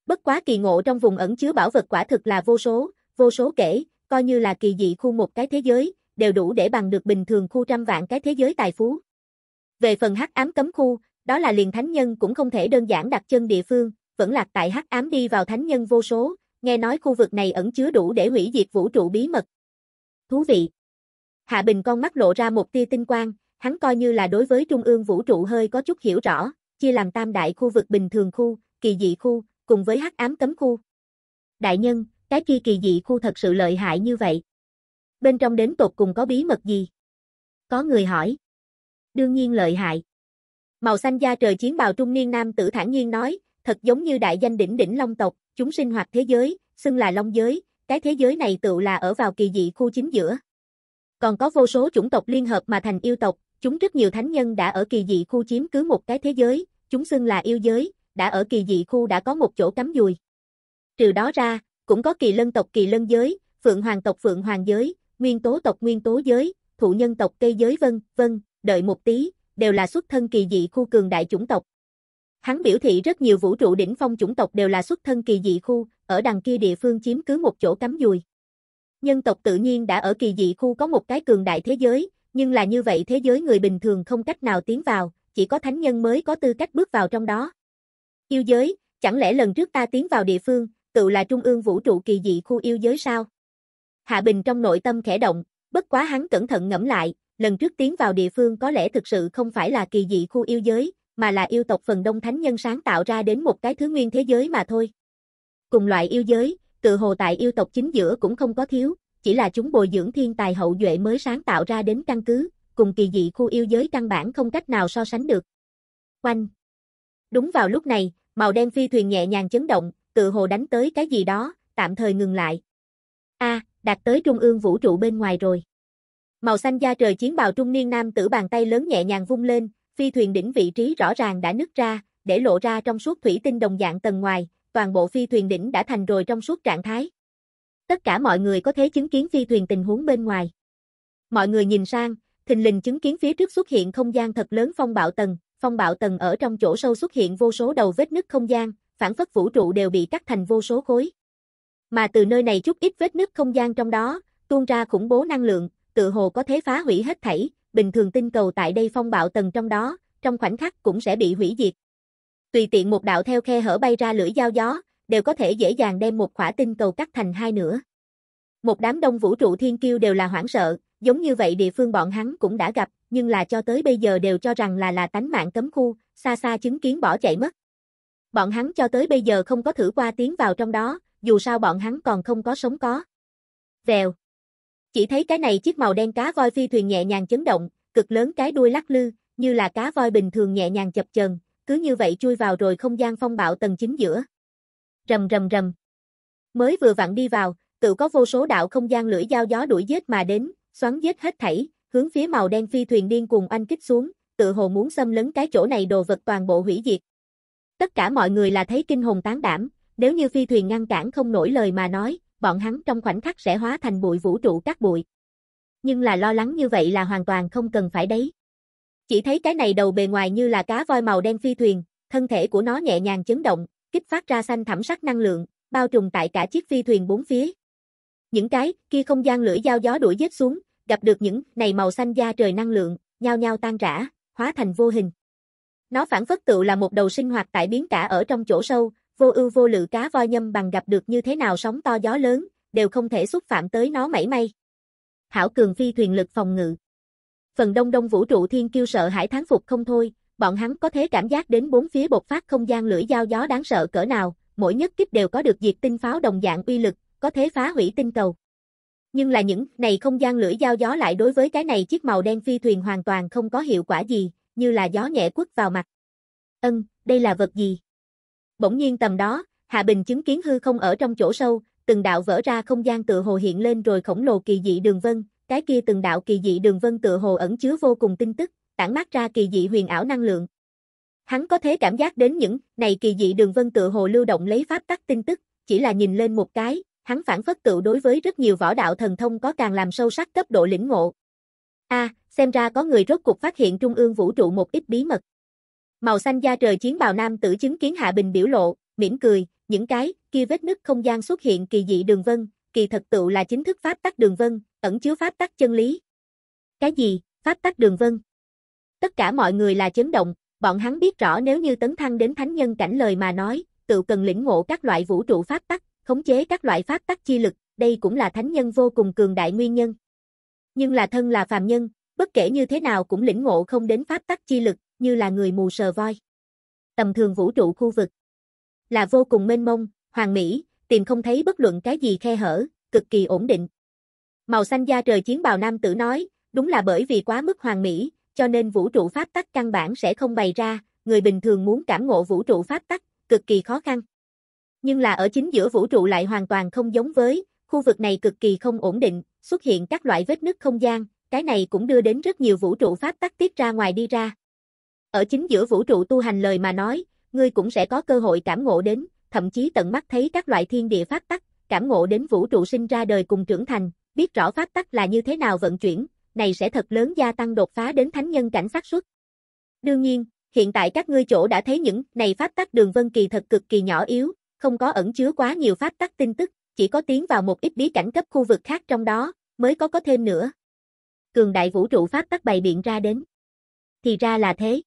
Bất quá kỳ ngộ trong vùng ẩn chứa bảo vật quả thực là vô số, vô số kể, coi như là kỳ dị khu một cái thế giới, đều đủ để bằng được bình thường khu trăm vạn cái thế giới tài phú. Về phần hắc ám cấm khu, đó là liền thánh nhân cũng không thể đơn giản đặt chân địa phương, vẫn lạc tại hắc ám đi vào thánh nhân vô số, nghe nói khu vực này ẩn chứa đủ để hủy diệt vũ trụ bí mật. Thú vị. Hạ Bình con mắt lộ ra một tia tinh quang, hắn coi như là đối với trung ương vũ trụ hơi có chút hiểu rõ, chia làm tam đại khu vực bình thường khu, kỳ dị khu, cùng với hắc ám cấm khu. Đại nhân, cái kia kỳ dị khu thật sự lợi hại như vậy. Bên trong đến tột cùng có bí mật gì? Có người hỏi. Đương nhiên lợi hại. Màu xanh da trời chiến bào trung niên nam tử thản nhiên nói, thật giống như đại danh đỉnh đỉnh long tộc, chúng sinh hoạt thế giới, xưng là long giới, cái thế giới này tự là ở vào kỳ dị khu chính giữa. Còn có vô số chủng tộc liên hợp mà thành yêu tộc, chúng rất nhiều thánh nhân đã ở kỳ dị khu chiếm cứ một cái thế giới, chúng xưng là yêu giới, đã ở kỳ dị khu đã có một chỗ cắm dùi. Trừ đó ra, cũng có kỳ lân tộc kỳ lân giới, phượng hoàng tộc phượng hoàng giới, nguyên tố tộc nguyên tố giới, thụ nhân tộc cây giới vân, vân, đợi một tí, đều là xuất thân kỳ dị khu cường đại chủng tộc. Hắn biểu thị rất nhiều vũ trụ đỉnh phong chủng tộc đều là xuất thân kỳ dị khu, ở đằng kia địa phương chiếm cứ một chỗ cắm dùi. Nhân tộc tự nhiên đã ở kỳ dị khu có một cái cường đại thế giới, nhưng là như vậy thế giới người bình thường không cách nào tiến vào, chỉ có thánh nhân mới có tư cách bước vào trong đó. Yêu giới, chẳng lẽ lần trước ta tiến vào địa phương, tự là trung ương vũ trụ kỳ dị khu yêu giới sao? Hạ Bình trong nội tâm khẽ động, bất quá hắn cẩn thận ngẫm lại, lần trước tiến vào địa phương có lẽ thực sự không phải là kỳ dị khu yêu giới, mà là yêu tộc phần đông thánh nhân sáng tạo ra đến một cái thứ nguyên thế giới mà thôi. Cùng loại yêu giới, tự hồ tại yêu tộc chính giữa cũng không có thiếu, chỉ là chúng bồi dưỡng thiên tài hậu duệ mới sáng tạo ra đến căn cứ, cùng kỳ dị khu yêu giới căn bản không cách nào so sánh được. Quanh. Đúng vào lúc này, màu đen phi thuyền nhẹ nhàng chấn động, tự hồ đánh tới cái gì đó, tạm thời ngừng lại. A, à, đạt tới trung ương vũ trụ bên ngoài rồi. Màu xanh da trời chiến bào trung niên nam tử bàn tay lớn nhẹ nhàng vung lên, phi thuyền đỉnh vị trí rõ ràng đã nứt ra, để lộ ra trong suốt thủy tinh đồng dạng tầng ngoài, toàn bộ phi thuyền đỉnh đã thành rồi trong suốt trạng thái. Tất cả mọi người có thể chứng kiến phi thuyền tình huống bên ngoài. Mọi người nhìn sang, thình lình chứng kiến phía trước xuất hiện không gian thật lớn phong bạo tầng, phong bạo tầng ở trong chỗ sâu xuất hiện vô số đầu vết nứt không gian, phản phất vũ trụ đều bị cắt thành vô số khối. Mà từ nơi này chút ít vết nứt không gian trong đó, tuôn ra khủng bố năng lượng, tự hồ có thể phá hủy hết thảy, bình thường tinh cầu tại đây phong bạo tầng trong đó, trong khoảnh khắc cũng sẽ bị hủy diệt. Tùy tiện một đạo theo khe hở bay ra lưỡi dao gió, đều có thể dễ dàng đem một quả tinh cầu cắt thành hai nửa. Một đám đông vũ trụ thiên kiêu đều là hoảng sợ, giống như vậy địa phương bọn hắn cũng đã gặp, nhưng là cho tới bây giờ đều cho rằng là là tánh mạng cấm khu, xa xa chứng kiến bỏ chạy mất. Bọn hắn cho tới bây giờ không có thử qua tiến vào trong đó, dù sao bọn hắn còn không có sống có. Vèo. Chỉ thấy cái này chiếc màu đen cá voi phi thuyền nhẹ nhàng chấn động, cực lớn cái đuôi lắc lư, như là cá voi bình thường nhẹ nhàng chập chờn, cứ như vậy chui vào rồi không gian phong bạo tầng chính giữa. Rầm rầm rầm. Mới vừa vặn đi vào, tự có vô số đạo không gian lưỡi dao gió đuổi giết mà đến, xoắn giết hết thảy, hướng phía màu đen phi thuyền điên cùng oanh kích xuống, tự hồ muốn xâm lấn cái chỗ này đồ vật toàn bộ hủy diệt. Tất cả mọi người là thấy kinh hồn tán đảm, nếu như phi thuyền ngăn cản không nổi lời mà nói, bọn hắn trong khoảnh khắc sẽ hóa thành bụi vũ trụ các bụi. Nhưng là lo lắng như vậy là hoàn toàn không cần phải đấy. Chỉ thấy cái này đầu bề ngoài như là cá voi màu đen phi thuyền, thân thể của nó nhẹ nhàng chấn động, kích phát ra xanh thẳm sắc năng lượng, bao trùm tại cả chiếc phi thuyền bốn phía. Những cái kia không gian lưỡi dao gió đuổi giết xuống, gặp được những này màu xanh da trời năng lượng, nhao nhao tan rã, hóa thành vô hình. Nó phản phất tựu là một đầu sinh hoạt tại biến cả ở trong chỗ sâu, vô ưu vô lự cá voi nhâm bằng gặp được như thế nào sóng to gió lớn, đều không thể xúc phạm tới nó mảy may. Hảo cường phi thuyền lực phòng ngự. Phần đông đông vũ trụ thiên kiêu sợ hãi thán phục không thôi, bọn hắn có thể cảm giác đến bốn phía bộc phát không gian lưỡi dao gió đáng sợ cỡ nào, mỗi nhất kích đều có được diệt tinh pháo đồng dạng uy lực, có thể phá hủy tinh cầu nhưng là những này không gian lưỡi dao gió lại đối với cái này chiếc màu đen phi thuyền hoàn toàn không có hiệu quả gì, như là gió nhẹ quất vào mặt. Ân, đây là vật gì? Bỗng nhiên tầm đó, Hạ Bình chứng kiến hư không ở trong chỗ sâu, từng đạo vỡ ra không gian tự hồ hiện lên rồi khổng lồ kỳ dị đường vân, cái kia từng đạo kỳ dị đường vân tự hồ ẩn chứa vô cùng tin tức, tản mát ra kỳ dị huyền ảo năng lượng. Hắn có thể cảm giác đến những này kỳ dị đường vân tự hồ lưu động lấy pháp tắc tin tức, chỉ là nhìn lên một cái, hắn phản phất tự đối với rất nhiều võ đạo thần thông có càng làm sâu sắc cấp độ lĩnh ngộ. A, xem ra có người rốt cuộc phát hiện trung ương vũ trụ một ít bí mật. Màu xanh da trời chiến bào nam tử chứng kiến Hạ Bình biểu lộ, mỉm cười, những cái kia vết nứt không gian xuất hiện kỳ dị đường vân, kỳ thật tự là chính thức pháp tắc đường vân, ẩn chứa pháp tắc chân lý. Cái gì? Pháp tắc đường vân? Tất cả mọi người là chấn động, bọn hắn biết rõ nếu như tấn thăng đến thánh nhân cảnh lời mà nói, tự cần lĩnh ngộ các loại vũ trụ pháp tắc, khống chế các loại pháp tắc chi lực, đây cũng là thánh nhân vô cùng cường đại nguyên nhân. Nhưng là thân là phàm nhân, bất kể như thế nào cũng lĩnh ngộ không đến pháp tắc chi lực, như là người mù sờ voi. Tầm thường vũ trụ khu vực là vô cùng mênh mông, hoàng mỹ, tìm không thấy bất luận cái gì khe hở, cực kỳ ổn định. Màu xanh da trời chiến bào nam tử nói, đúng là bởi vì quá mức hoàng mỹ, cho nên vũ trụ pháp tắc căn bản sẽ không bày ra, người bình thường muốn cảm ngộ vũ trụ pháp tắc, cực kỳ khó khăn nhưng là ở chính giữa vũ trụ lại hoàn toàn không giống với, khu vực này cực kỳ không ổn định, xuất hiện các loại vết nứt không gian, cái này cũng đưa đến rất nhiều vũ trụ pháp tắc tiết ra ngoài đi ra. Ở chính giữa vũ trụ tu hành lời mà nói, ngươi cũng sẽ có cơ hội cảm ngộ đến, thậm chí tận mắt thấy các loại thiên địa pháp tắc, cảm ngộ đến vũ trụ sinh ra đời cùng trưởng thành, biết rõ pháp tắc là như thế nào vận chuyển, này sẽ thật lớn gia tăng đột phá đến thánh nhân cảnh xác xuất Đương nhiên, hiện tại các ngươi chỗ đã thấy những này pháp tắc đường vân kỳ thật cực kỳ nhỏ yếu, không có ẩn chứa quá nhiều pháp tắc tin tức, chỉ có tiến vào một ít bí cảnh cấp khu vực khác trong đó, mới có có thêm nữa. Cường đại vũ trụ pháp tắc bày biện ra đến. Thì ra là thế.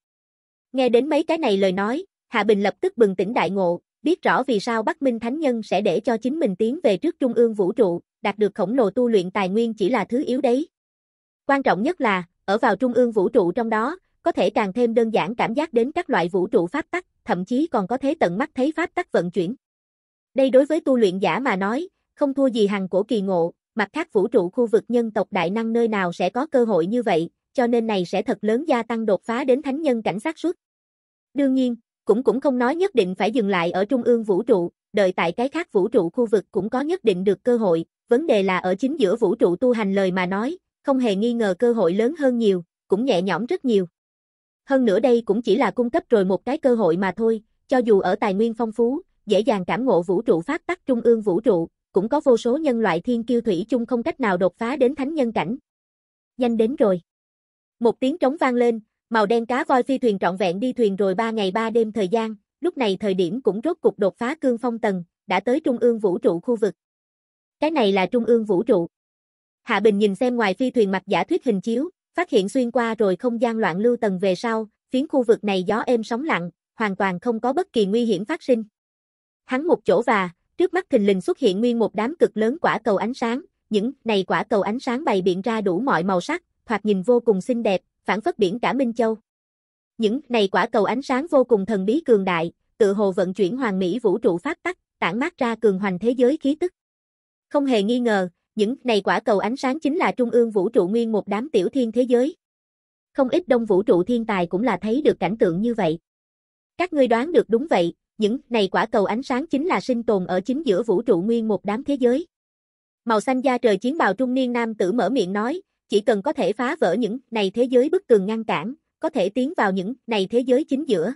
Nghe đến mấy cái này lời nói, Hạ Bình lập tức bừng tỉnh đại ngộ, biết rõ vì sao Bắc Minh Thánh Nhân sẽ để cho chính mình tiến về trước trung ương vũ trụ, đạt được khổng lồ tu luyện tài nguyên chỉ là thứ yếu đấy. Quan trọng nhất là, ở vào trung ương vũ trụ trong đó, có thể càng thêm đơn giản cảm giác đến các loại vũ trụ pháp tắc, thậm chí còn có thể tận mắt thấy pháp tắc vận chuyển. Đây đối với tu luyện giả mà nói, không thua gì hàng cổ kỳ ngộ, mặt khác vũ trụ khu vực nhân tộc đại năng nơi nào sẽ có cơ hội như vậy, cho nên này sẽ thật lớn gia tăng đột phá đến thánh nhân cảnh sát suất. Đương nhiên, cũng cũng không nói nhất định phải dừng lại ở trung ương vũ trụ, đợi tại cái khác vũ trụ khu vực cũng có nhất định được cơ hội, vấn đề là ở chính giữa vũ trụ tu hành lời mà nói, không hề nghi ngờ cơ hội lớn hơn nhiều, cũng nhẹ nhõm rất nhiều. Hơn nữa đây cũng chỉ là cung cấp rồi một cái cơ hội mà thôi, cho dù ở tài nguyên phong phú, dễ dàng cảm ngộ vũ trụ phát tắc trung ương vũ trụ, cũng có vô số nhân loại thiên kiêu thủy chung không cách nào đột phá đến thánh nhân cảnh. Nhanh đến rồi. Một tiếng trống vang lên, màu đen cá voi phi thuyền trọn vẹn đi thuyền rồi 3 ngày 3 đêm thời gian, lúc này thời điểm cũng rốt cục đột phá cương phong tầng, đã tới trung ương vũ trụ khu vực. Cái này là trung ương vũ trụ. Hạ Bình nhìn xem ngoài phi thuyền mặt giả thuyết hình chiếu, Phát hiện xuyên qua rồi không gian loạn lưu tầng về sau, phiến khu vực này gió êm sóng lặng, hoàn toàn không có bất kỳ nguy hiểm phát sinh. Hắn một chỗ và, trước mắt thình lình xuất hiện nguyên một đám cực lớn quả cầu ánh sáng, những này quả cầu ánh sáng bày biện ra đủ mọi màu sắc, thoạt nhìn vô cùng xinh đẹp, phản phất biển cả Minh Châu. Những này quả cầu ánh sáng vô cùng thần bí cường đại, tự hồ vận chuyển hoàng mỹ vũ trụ phát tắc, tản mát ra cường hoành thế giới khí tức. Không hề nghi ngờ, những này quả cầu ánh sáng chính là trung ương vũ trụ nguyên một đám tiểu thiên thế giới. Không ít đông vũ trụ thiên tài cũng là thấy được cảnh tượng như vậy. Các ngươi đoán được đúng vậy, những này quả cầu ánh sáng chính là sinh tồn ở chính giữa vũ trụ nguyên một đám thế giới. Màu xanh da trời chiến bào trung niên nam tử mở miệng nói, chỉ cần có thể phá vỡ những này thế giới bức tường ngăn cản, có thể tiến vào những này thế giới chính giữa.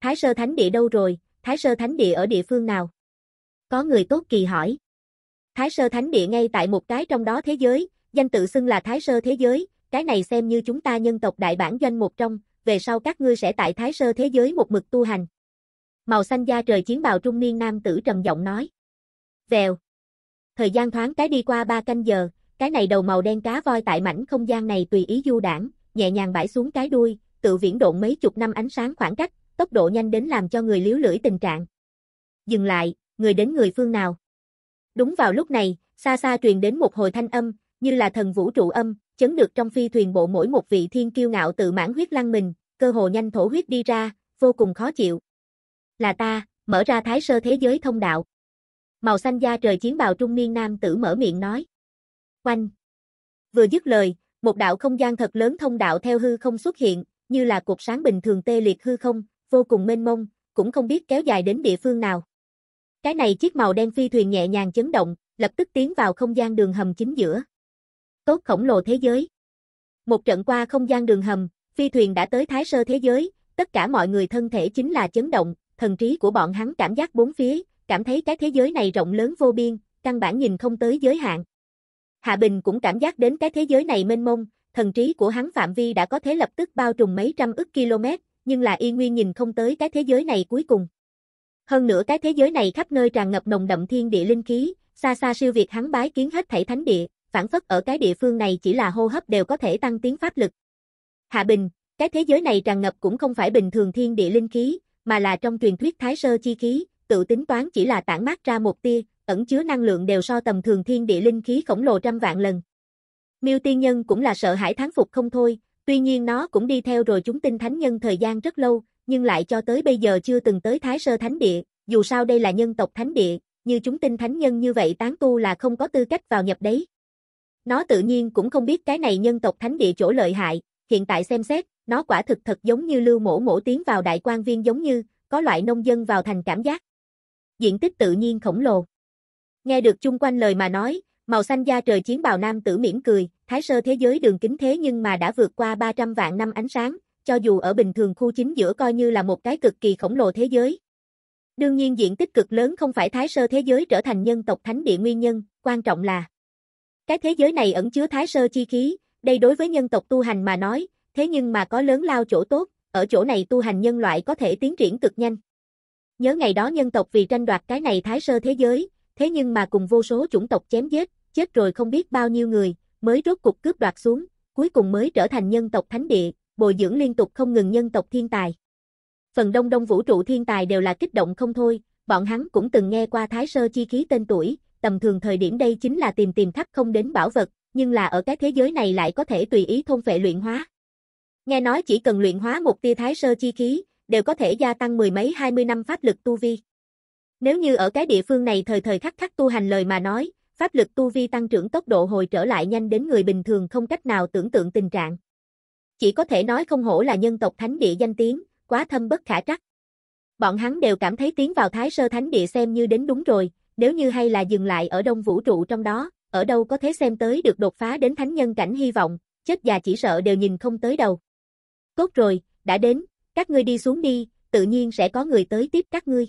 Thái sơ thánh địa đâu rồi, thái sơ thánh địa ở địa phương nào? Có người tốt kỳ hỏi. Thái Sơ Thánh Địa ngay tại một cái trong đó thế giới, danh tự xưng là Thái Sơ Thế Giới, cái này xem như chúng ta nhân tộc đại bản doanh một trong, về sau các ngươi sẽ tại Thái Sơ Thế Giới một mực tu hành. Màu xanh da trời chiến bào trung niên nam tử trầm giọng nói. Vèo. Thời gian thoáng cái đi qua ba canh giờ, cái này đầu màu đen cá voi tại mảnh không gian này tùy ý du đảng, nhẹ nhàng bãi xuống cái đuôi, tự viễn độn mấy chục năm ánh sáng khoảng cách, tốc độ nhanh đến làm cho người liếu lưỡi tình trạng. Dừng lại, người đến người phương nào? Đúng vào lúc này, xa xa truyền đến một hồi thanh âm, như là thần vũ trụ âm, chấn được trong phi thuyền bộ mỗi một vị thiên kiêu ngạo tự mãn huyết lăng mình, cơ hồ nhanh thổ huyết đi ra, vô cùng khó chịu. Là ta, mở ra thái sơ thế giới thông đạo. Màu xanh da trời chiến bào trung niên nam tử mở miệng nói. quanh Vừa dứt lời, một đạo không gian thật lớn thông đạo theo hư không xuất hiện, như là cục sáng bình thường tê liệt hư không, vô cùng mênh mông, cũng không biết kéo dài đến địa phương nào. Cái này chiếc màu đen phi thuyền nhẹ nhàng chấn động, lập tức tiến vào không gian đường hầm chính giữa. Tốt khổng lồ thế giới. Một trận qua không gian đường hầm, phi thuyền đã tới thái sơ thế giới, tất cả mọi người thân thể chính là chấn động, thần trí của bọn hắn cảm giác bốn phía, cảm thấy cái thế giới này rộng lớn vô biên, căn bản nhìn không tới giới hạn. Hạ Bình cũng cảm giác đến cái thế giới này mênh mông, thần trí của hắn phạm vi đã có thể lập tức bao trùm mấy trăm ức km, nhưng là y nguyên nhìn không tới cái thế giới này cuối cùng. Hơn nữa cái thế giới này khắp nơi tràn ngập nồng đậm thiên địa linh khí, xa xa siêu việt hắn bái kiến hết thảy thánh địa, phản phất ở cái địa phương này chỉ là hô hấp đều có thể tăng tiến pháp lực. Hạ Bình, cái thế giới này tràn ngập cũng không phải bình thường thiên địa linh khí, mà là trong truyền thuyết thái sơ chi khí, tự tính toán chỉ là tản mát ra một tia, ẩn chứa năng lượng đều so tầm thường thiên địa linh khí khổng lồ trăm vạn lần. Miêu tiên nhân cũng là sợ hãi thán phục không thôi, tuy nhiên nó cũng đi theo rồi chúng tinh thánh nhân thời gian rất lâu, nhưng lại cho tới bây giờ chưa từng tới Thái Sơ Thánh Địa, dù sao đây là nhân tộc Thánh Địa, như chúng tinh thánh nhân như vậy tán tu là không có tư cách vào nhập đấy. Nó tự nhiên cũng không biết cái này nhân tộc Thánh Địa chỗ lợi hại, hiện tại xem xét, nó quả thực thật giống như lưu mổ mổ tiến vào đại quan viên giống như, có loại nông dân vào thành cảm giác. Diện tích tự nhiên khổng lồ. Nghe được chung quanh lời mà nói, màu xanh da trời chiến bào nam tử mỉm cười, thái sơ thế giới đường kính thế nhưng mà đã vượt qua 300 vạn năm ánh sáng, cho dù ở bình thường khu chính giữa coi như là một cái cực kỳ khổng lồ thế giới. Đương nhiên diện tích cực lớn không phải thái sơ thế giới trở thành nhân tộc thánh địa nguyên nhân, quan trọng là cái thế giới này ẩn chứa thái sơ chi khí, đây đối với nhân tộc tu hành mà nói, thế nhưng mà có lớn lao chỗ tốt, ở chỗ này tu hành nhân loại có thể tiến triển cực nhanh. Nhớ ngày đó nhân tộc vì tranh đoạt cái này thái sơ thế giới, thế nhưng mà cùng vô số chủng tộc chém giết, chết rồi không biết bao nhiêu người, mới rốt cục cướp đoạt xuống, cuối cùng mới trở thành nhân tộc thánh địa, bồi dưỡng liên tục không ngừng nhân tộc thiên tài. Phần đông đông vũ trụ thiên tài đều là kích động không thôi, bọn hắn cũng từng nghe qua thái sơ chi khí tên tuổi, tầm thường thời điểm đây chính là tìm tìm khắp không đến bảo vật, nhưng là ở cái thế giới này lại có thể tùy ý thông vệ luyện hóa. Nghe nói chỉ cần luyện hóa một tia thái sơ chi khí, đều có thể gia tăng mười mấy hai mươi năm pháp lực tu vi. Nếu như ở cái địa phương này thời thời khắc khắc tu hành lời mà nói, pháp lực tu vi tăng trưởng tốc độ hồi trở lại nhanh đến người bình thường không cách nào tưởng tượng tình trạng. Chỉ có thể nói không hổ là nhân tộc thánh địa danh tiếng, quá thâm bất khả trắc. Bọn hắn đều cảm thấy tiến vào thái sơ thánh địa xem như đến đúng rồi, nếu như hay là dừng lại ở đông vũ trụ trong đó, ở đâu có thể xem tới được đột phá đến thánh nhân cảnh hy vọng, chết già chỉ sợ đều nhìn không tới đầu. Tốt rồi, đã đến, các ngươi đi xuống đi, tự nhiên sẽ có người tới tiếp các ngươi.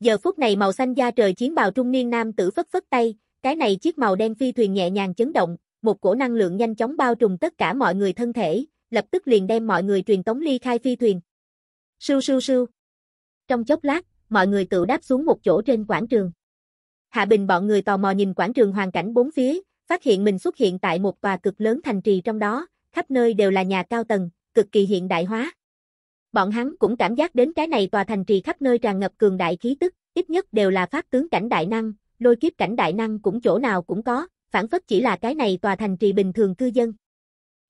Giờ phút này màu xanh da trời chiến bào trung niên nam tử phất phất tay, cái này chiếc màu đen phi thuyền nhẹ nhàng chấn động, một cổ năng lượng nhanh chóng bao trùm tất cả mọi người thân thể, lập tức liền đem mọi người truyền tống ly khai phi thuyền. Sưu sưu sưu. Trong chốc lát, mọi người tự đáp xuống một chỗ trên quảng trường. Hạ Bình bọn người tò mò nhìn quảng trường hoàn cảnh bốn phía, phát hiện mình xuất hiện tại một tòa cực lớn thành trì trong đó, khắp nơi đều là nhà cao tầng, cực kỳ hiện đại hóa. Bọn hắn cũng cảm giác đến cái này tòa thành trì khắp nơi tràn ngập cường đại khí tức, ít nhất đều là pháp tướng cảnh đại năng, lôi kiếp cảnh đại năng cũng chỗ nào cũng có, phản phất chỉ là cái này tòa thành trì bình thường cư dân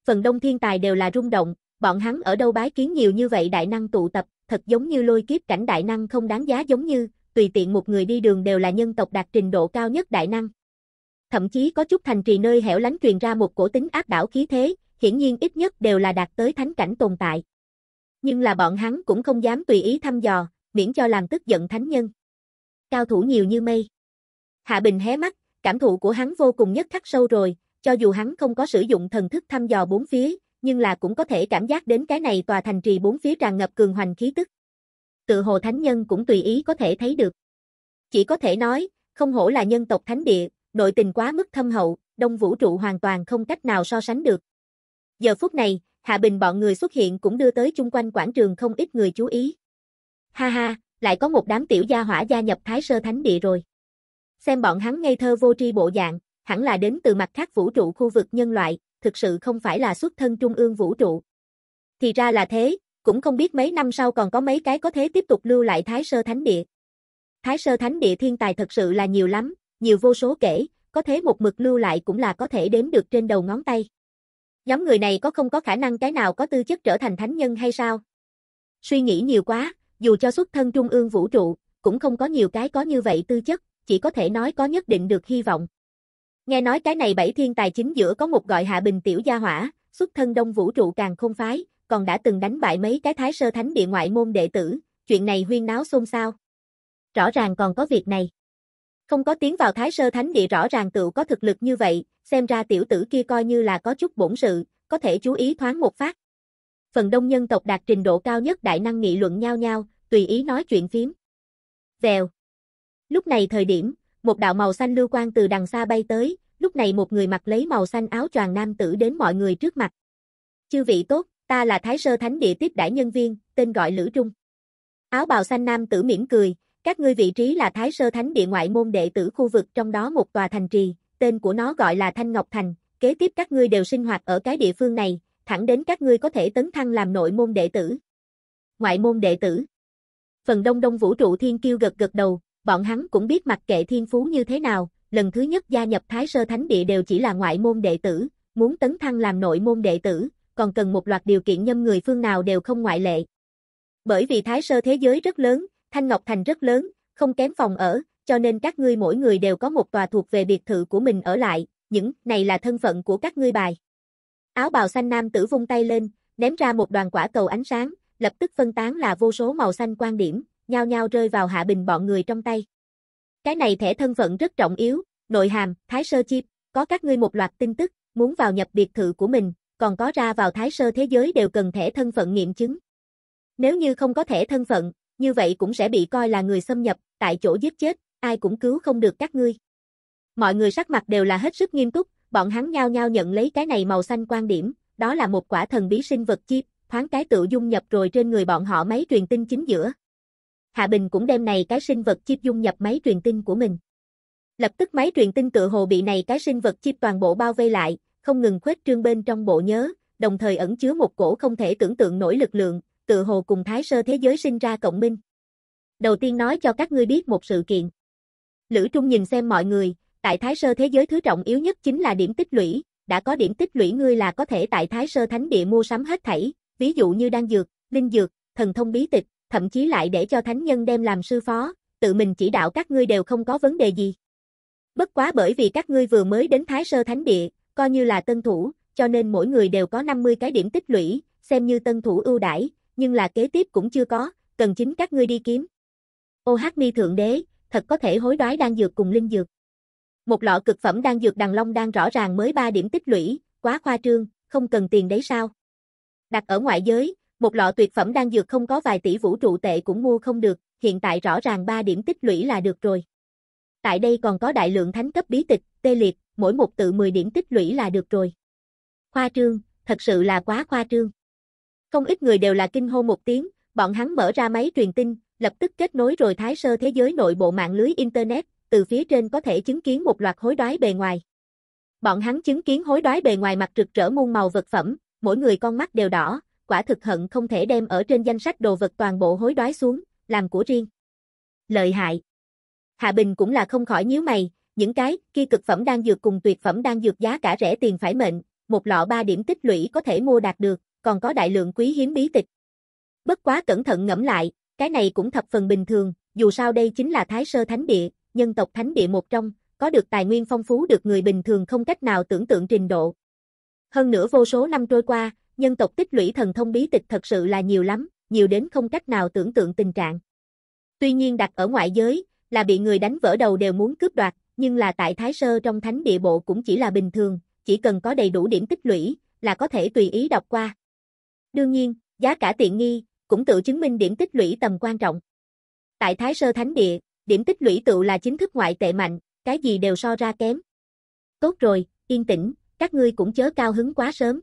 phần đông thiên tài đều là rung động, bọn hắn ở đâu bái kiến nhiều như vậy đại năng tụ tập, thật giống như lôi kiếp cảnh đại năng không đáng giá giống như, tùy tiện một người đi đường đều là nhân tộc đạt trình độ cao nhất đại năng. Thậm chí có chút thành trì nơi hẻo lánh truyền ra một cổ tính áp đảo khí thế, hiển nhiên ít nhất đều là đạt tới thánh cảnh tồn tại. Nhưng là bọn hắn cũng không dám tùy ý thăm dò, miễn cho làm tức giận thánh nhân. Cao thủ nhiều như mây. Hạ Bình hé mắt, cảm thụ của hắn vô cùng nhất khắc sâu rồi, cho dù hắn không có sử dụng thần thức thăm dò bốn phía, nhưng là cũng có thể cảm giác đến cái này tòa thành trì bốn phía tràn ngập cường hoành khí tức. Tự hồ thánh nhân cũng tùy ý có thể thấy được. Chỉ có thể nói, không hổ là nhân tộc thánh địa, nội tình quá mức thâm hậu, đông vũ trụ hoàn toàn không cách nào so sánh được. Giờ phút này, Hạ Bình bọn người xuất hiện cũng đưa tới chung quanh quảng trường không ít người chú ý. Ha ha, lại có một đám tiểu gia hỏa gia nhập Thái Sơ Thánh Địa rồi. Xem bọn hắn ngây thơ vô tri bộ dạng hẳn là đến từ mặt khác vũ trụ khu vực nhân loại, thực sự không phải là xuất thân trung ương vũ trụ. Thì ra là thế, cũng không biết mấy năm sau còn có mấy cái có thể tiếp tục lưu lại Thái Sơ Thánh Địa. Thái Sơ Thánh Địa thiên tài thật sự là nhiều lắm, nhiều vô số kể, có thế một mực lưu lại cũng là có thể đếm được trên đầu ngón tay. Nhóm người này có không có khả năng cái nào có tư chất trở thành thánh nhân hay sao? Suy nghĩ nhiều quá, dù cho xuất thân trung ương vũ trụ, cũng không có nhiều cái có như vậy tư chất, chỉ có thể nói có nhất định được hy vọng. Nghe nói cái này bảy thiên tài chính giữa có một gọi hạ bình tiểu gia hỏa, xuất thân đông vũ trụ càng không phái, còn đã từng đánh bại mấy cái thái sơ thánh địa ngoại môn đệ tử, chuyện này huyên náo xôn xao. Rõ ràng còn có việc này. Không có tiếng vào thái sơ thánh địa rõ ràng tự có thực lực như vậy, xem ra tiểu tử kia coi như là có chút bổn sự, có thể chú ý thoáng một phát. Phần đông nhân tộc đạt trình độ cao nhất đại năng nghị luận nhau nhau, tùy ý nói chuyện phím. Vèo. Lúc này thời điểm, một đạo màu xanh lưu quang từ đằng xa bay tới, lúc này một người mặc lấy màu xanh áo choàng nam tử đến mọi người trước mặt. Chư vị tốt, ta là Thái Sơ Thánh Địa tiếp đãi nhân viên, tên gọi Lữ Trung. Áo bào xanh nam tử mỉm cười, các ngươi vị trí là Thái Sơ Thánh Địa ngoại môn đệ tử khu vực trong đó một tòa thành trì, tên của nó gọi là Thanh Ngọc Thành, kế tiếp các ngươi đều sinh hoạt ở cái địa phương này, thẳng đến các ngươi có thể tấn thăng làm nội môn đệ tử. Ngoại môn đệ tử. Phần đông đông vũ trụ thiên kiêu gật gật đầu, bọn hắn cũng biết mặc kệ thiên phú như thế nào, lần thứ nhất gia nhập Thái Sơ Thánh Địa đều chỉ là ngoại môn đệ tử, muốn tấn thăng làm nội môn đệ tử, còn cần một loạt điều kiện nhâm người phương nào đều không ngoại lệ. Bởi vì Thái Sơ thế giới rất lớn, Thanh Ngọc Thành rất lớn, không kém phòng ở, cho nên các ngươi mỗi người đều có một tòa thuộc về biệt thự của mình ở lại, những này là thân phận của các ngươi bài. Áo bào xanh nam tử vung tay lên, ném ra một đoàn quả cầu ánh sáng, lập tức phân tán là vô số màu xanh quan điểm, nhao nhao rơi vào hạ bình bọn người trong tay. Cái này thẻ thân phận rất trọng yếu, nội hàm, thái sơ chip, có các ngươi một loạt tin tức, muốn vào nhập biệt thự của mình, còn có ra vào thái sơ thế giới đều cần thẻ thân phận nghiệm chứng. Nếu như không có thẻ thân phận, như vậy cũng sẽ bị coi là người xâm nhập, tại chỗ giết chết, ai cũng cứu không được các ngươi. Mọi người sắc mặt đều là hết sức nghiêm túc, bọn hắn nhao nhao nhận lấy cái này màu xanh quan điểm, đó là một quả thần bí sinh vật chip, thoáng cái tự dung nhập rồi trên người bọn họ mấy truyền tin chính giữa. Hạ Bình cũng đem này cái sinh vật chip dung nhập máy truyền tin của mình. Lập tức máy truyền tin tự hồ bị này cái sinh vật chip toàn bộ bao vây lại, không ngừng khuếch trương bên trong bộ nhớ, đồng thời ẩn chứa một cổ không thể tưởng tượng nổi lực lượng, tự hồ cùng thái sơ thế giới sinh ra cộng minh. Đầu tiên nói cho các ngươi biết một sự kiện. Lữ Trung nhìn xem mọi người, tại thái sơ thế giới thứ trọng yếu nhất chính là điểm tích lũy, đã có điểm tích lũy ngươi là có thể tại thái sơ thánh địa mua sắm hết thảy, ví dụ như đan dược, linh dược, thần thông bí tịch, thậm chí lại để cho thánh nhân đem làm sư phó, tự mình chỉ đạo các ngươi đều không có vấn đề gì. Bất quá bởi vì các ngươi vừa mới đến Thái Sơ Thánh Địa, coi như là tân thủ, cho nên mỗi người đều có 50 cái điểm tích lũy, xem như tân thủ ưu đãi, nhưng là kế tiếp cũng chưa có, cần chính các ngươi đi kiếm. Ô Hắc Mi Thượng Đế, thật có thể hối đoái đang dược cùng linh dược. Một lọ cực phẩm đang dược đằng long đang rõ ràng mới 3 điểm tích lũy, quá khoa trương, không cần tiền đấy sao? Đặt ở ngoại giới, một lọ tuyệt phẩm đang dược không có vài tỷ vũ trụ tệ cũng mua không được, hiện tại rõ ràng 3 điểm tích lũy là được rồi. Tại đây còn có đại lượng thánh cấp bí tịch, tê liệt, mỗi một tự 10 điểm tích lũy là được rồi. Khoa trương, thật sự là quá khoa trương. Không ít người đều là kinh hô một tiếng, bọn hắn mở ra máy truyền tin, lập tức kết nối rồi thái sơ thế giới nội bộ mạng lưới Internet, từ phía trên có thể chứng kiến một loạt hối đoái bề ngoài. Bọn hắn chứng kiến hối đoái bề ngoài mặt rực rỡ muôn màu vật phẩm, mỗi người con mắt đều đỏ, quả thực hận không thể đem ở trên danh sách đồ vật toàn bộ hối đoái xuống, làm của riêng. Lợi hại. Hạ Bình cũng là không khỏi nhíu mày, những cái kia cực phẩm đang dược cùng tuyệt phẩm đang dược giá cả rẻ tiền phải mệnh, một lọ 3 điểm tích lũy có thể mua đạt được, còn có đại lượng quý hiếm bí tịch. Bất quá cẩn thận ngẫm lại, cái này cũng thập phần bình thường, dù sao đây chính là Thái Sơ Thánh Địa, nhân tộc Thánh Địa một trong, có được tài nguyên phong phú được người bình thường không cách nào tưởng tượng trình độ. Hơn nữa vô số năm trôi qua, nhân tộc tích lũy thần thông bí tịch thật sự là nhiều lắm, nhiều đến không cách nào tưởng tượng tình trạng. Tuy nhiên đặt ở ngoại giới, là bị người đánh vỡ đầu đều muốn cướp đoạt, nhưng là tại Thái Sơ trong thánh địa bộ cũng chỉ là bình thường, chỉ cần có đầy đủ điểm tích lũy, là có thể tùy ý đọc qua. Đương nhiên, giá cả tiện nghi, cũng tự chứng minh điểm tích lũy tầm quan trọng. Tại Thái Sơ Thánh Địa, điểm tích lũy tự là chính thức ngoại tệ mạnh, cái gì đều so ra kém. Tốt rồi, yên tĩnh, các ngươi cũng chớ cao hứng quá sớm.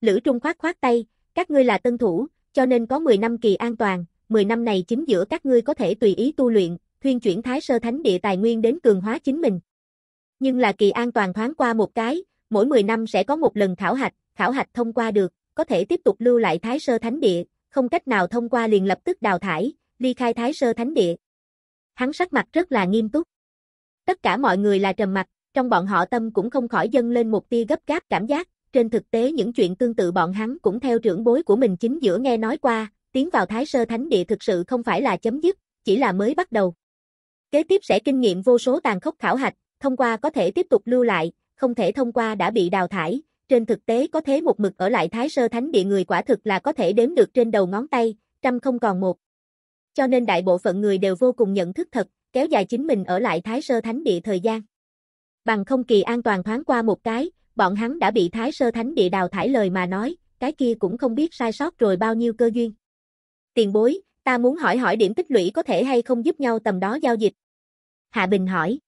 Lữ Trung khoát khoát tay, các ngươi là tân thủ, cho nên có 10 năm kỳ an toàn, 10 năm này chính giữa các ngươi có thể tùy ý tu luyện, thuyên chuyển thái sơ thánh địa tài nguyên đến cường hóa chính mình. Nhưng là kỳ an toàn thoáng qua một cái, mỗi 10 năm sẽ có một lần khảo hạch, khảo hạch thông qua được, có thể tiếp tục lưu lại thái sơ thánh địa, không cách nào thông qua liền lập tức đào thải, ly khai thái sơ thánh địa. Hắn sắc mặt rất là nghiêm túc. Tất cả mọi người là trầm mặt, trong bọn họ tâm cũng không khỏi dâng lên một tia gấp gáp cảm giác, trên thực tế những chuyện tương tự bọn hắn cũng theo trưởng bối của mình chính giữa nghe nói qua, tiến vào Thái Sơ Thánh Địa thực sự không phải là chấm dứt, chỉ là mới bắt đầu. Kế tiếp sẽ kinh nghiệm vô số tàn khốc khảo hạch, thông qua có thể tiếp tục lưu lại, không thể thông qua đã bị đào thải, trên thực tế có thế một mực ở lại Thái Sơ Thánh Địa người quả thực là có thể đếm được trên đầu ngón tay, trăm không còn một. Cho nên đại bộ phận người đều vô cùng nhận thức thật, kéo dài chính mình ở lại Thái Sơ Thánh Địa thời gian. Bằng không kỳ an toàn thoáng qua một cái, bọn hắn đã bị Thái Sơ Thánh Địa đào thải lời mà nói, cái kia cũng không biết sai sót rồi bao nhiêu cơ duyên. Tiền bối, ta muốn hỏi hỏi điểm tích lũy có thể hay không giúp nhau tầm đó giao dịch. Hạ Bình hỏi.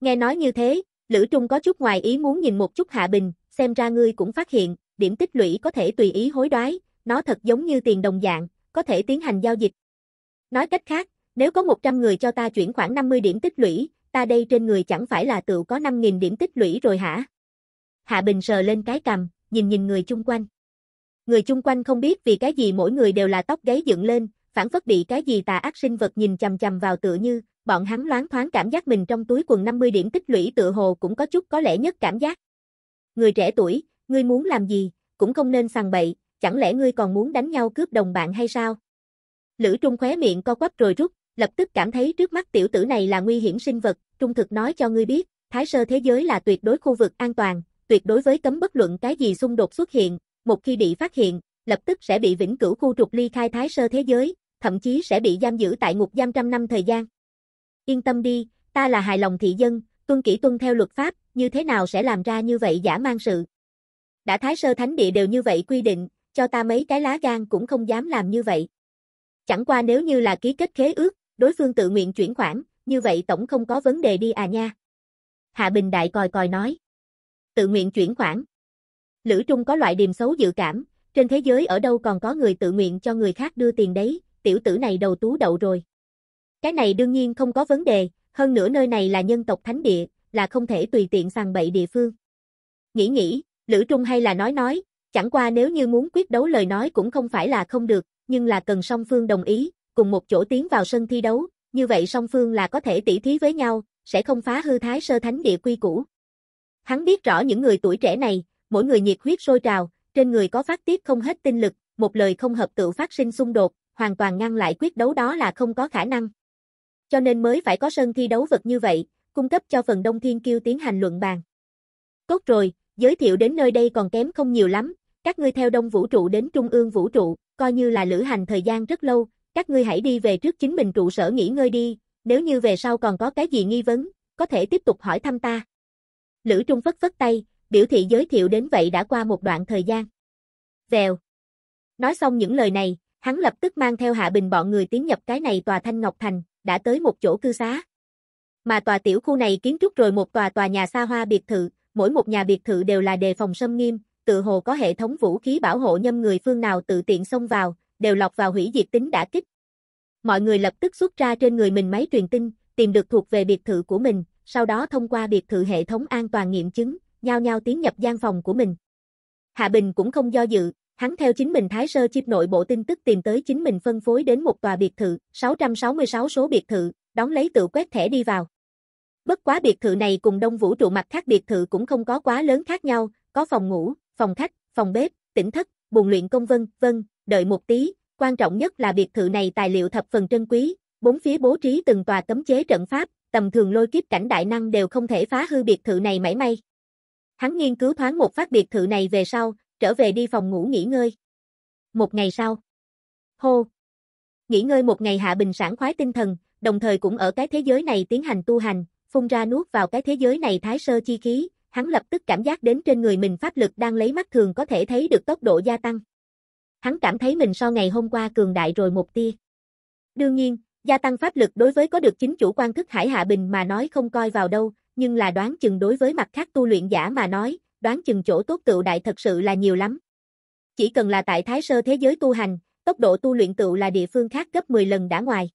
Nghe nói như thế, Lữ Trung có chút ngoài ý muốn nhìn một chút Hạ Bình, xem ra ngươi cũng phát hiện, điểm tích lũy có thể tùy ý hối đoái, nó thật giống như tiền đồng dạng, có thể tiến hành giao dịch. Nói cách khác, nếu có 100 người cho ta chuyển khoảng 50 điểm tích lũy, ta đây trên người chẳng phải là tự có 5.000 điểm tích lũy rồi hả? Hạ Bình sờ lên cái cằm, nhìn nhìn người chung quanh. Người chung quanh không biết vì cái gì mỗi người đều là tóc gáy dựng lên, phản phất bị cái gì tà ác sinh vật nhìn chằm chằm vào tựa như, bọn hắn loáng thoáng cảm giác mình trong túi quần 50 điểm tích lũy tựa hồ cũng có chút có lẽ nhất cảm giác. Người trẻ tuổi, ngươi muốn làm gì, cũng không nên sằng bậy, chẳng lẽ ngươi còn muốn đánh nhau cướp đồng bạn hay sao? Lữ Trung khóe miệng co quắp rồi rút, lập tức cảm thấy trước mắt tiểu tử này là nguy hiểm sinh vật, trung thực nói cho ngươi biết, thái sơ thế giới là tuyệt đối khu vực an toàn, tuyệt đối với cấm bất luận cái gì xung đột xuất hiện, một khi bị phát hiện, lập tức sẽ bị vĩnh cửu khu trục ly khai thái sơ thế giới, thậm chí sẽ bị giam giữ tại ngục giam trăm năm thời gian. Yên tâm đi, ta là hài lòng thị dân, tuân kỹ tuân theo luật pháp, như thế nào sẽ làm ra như vậy giả mang sự. Đã thái sơ thánh địa đều như vậy quy định, cho ta mấy cái lá gan cũng không dám làm như vậy. Chẳng qua nếu như là ký kết khế ước, đối phương tự nguyện chuyển khoản, như vậy tổng không có vấn đề đi à nha. Hạ Bình Đại còi còi nói tự nguyện chuyển khoản. Lữ Trung có loại điềm xấu dự cảm, trên thế giới ở đâu còn có người tự nguyện cho người khác đưa tiền đấy, tiểu tử này đầu tú đậu rồi. Cái này đương nhiên không có vấn đề, hơn nữa nơi này là nhân tộc thánh địa, là không thể tùy tiện sàng bậy địa phương. Nghĩ nghĩ, Lữ Trung hay là nói nói, chẳng qua nếu như muốn quyết đấu lời nói cũng không phải là không được, nhưng là cần song phương đồng ý, cùng một chỗ tiến vào sân thi đấu, như vậy song phương là có thể tỉ thí với nhau, sẽ không phá hư thái sơ thánh địa quy củ. Hắn biết rõ những người tuổi trẻ này, mỗi người nhiệt huyết sôi trào, trên người có phát tiết không hết tinh lực, một lời không hợp tự phát sinh xung đột, hoàn toàn ngăn lại quyết đấu đó là không có khả năng. Cho nên mới phải có sân thi đấu vật như vậy, cung cấp cho phần đông thiên kiêu tiến hành luận bàn. Tốt rồi, giới thiệu đến nơi đây còn kém không nhiều lắm, các ngươi theo đông vũ trụ đến trung ương vũ trụ, coi như là lữ hành thời gian rất lâu, các ngươi hãy đi về trước chính mình trụ sở nghỉ ngơi đi, nếu như về sau còn có cái gì nghi vấn, có thể tiếp tục hỏi thăm ta. Lữ Trung phất phất tay, biểu thị giới thiệu đến vậy đã qua một đoạn thời gian. Vèo. Nói xong những lời này, hắn lập tức mang theo Hạ Bình bọn người tiến nhập cái này tòa Thanh Ngọc Thành, đã tới một chỗ cư xá. Mà tòa tiểu khu này kiến trúc rồi một tòa tòa nhà xa hoa biệt thự, mỗi một nhà biệt thự đều là đề phòng xâm nghiêm, tự hồ có hệ thống vũ khí bảo hộ nhâm người phương nào tự tiện xông vào, đều lọc vào hủy diệt tính đã kích. Mọi người lập tức xuất ra trên người mình máy truyền tin, tìm được thuộc về biệt thự của mình, sau đó thông qua biệt thự hệ thống an toàn nghiệm chứng, nhau nhau tiến nhập gian phòng của mình. Hạ Bình cũng không do dự, hắn theo chính mình thái sơ chip nội bộ tin tức tìm tới chính mình phân phối đến một tòa biệt thự, 666 số biệt thự, đón lấy tự quét thẻ đi vào. Bất quá biệt thự này cùng đông vũ trụ mặt khác biệt thự cũng không có quá lớn khác nhau, có phòng ngủ, phòng khách, phòng bếp, tỉnh thất, buồn luyện công vân, vân, đợi một tí, quan trọng nhất là biệt thự này tài liệu thập phần trân quý, bốn phía bố trí từng tòa cấm chế trận pháp, tầm thường lôi kiếp cảnh đại năng đều không thể phá hư biệt thự này mảy may. Hắn nghiên cứu thoáng một phát biệt thự này về sau, trở về đi phòng ngủ nghỉ ngơi. Một ngày sau. Hô. Nghỉ ngơi một ngày hạ bình sản khoái tinh thần, đồng thời cũng ở cái thế giới này tiến hành tu hành, phun ra nuốt vào cái thế giới này thái sơ chi khí, hắn lập tức cảm giác đến trên người mình pháp lực đang lấy mắt thường có thể thấy được tốc độ gia tăng. Hắn cảm thấy mình sau ngày hôm qua cường đại rồi một tia. Đương nhiên, Gia tăng pháp lực đối với có được chính chủ quan thức Hải Hạ Bình mà nói không coi vào đâu, nhưng là đoán chừng đối với mặt khác tu luyện giả mà nói, đoán chừng chỗ tốt tựu đại thật sự là nhiều lắm. Chỉ cần là tại Thái Sơ thế giới tu hành, tốc độ tu luyện tựu là địa phương khác gấp 10 lần đã ngoài.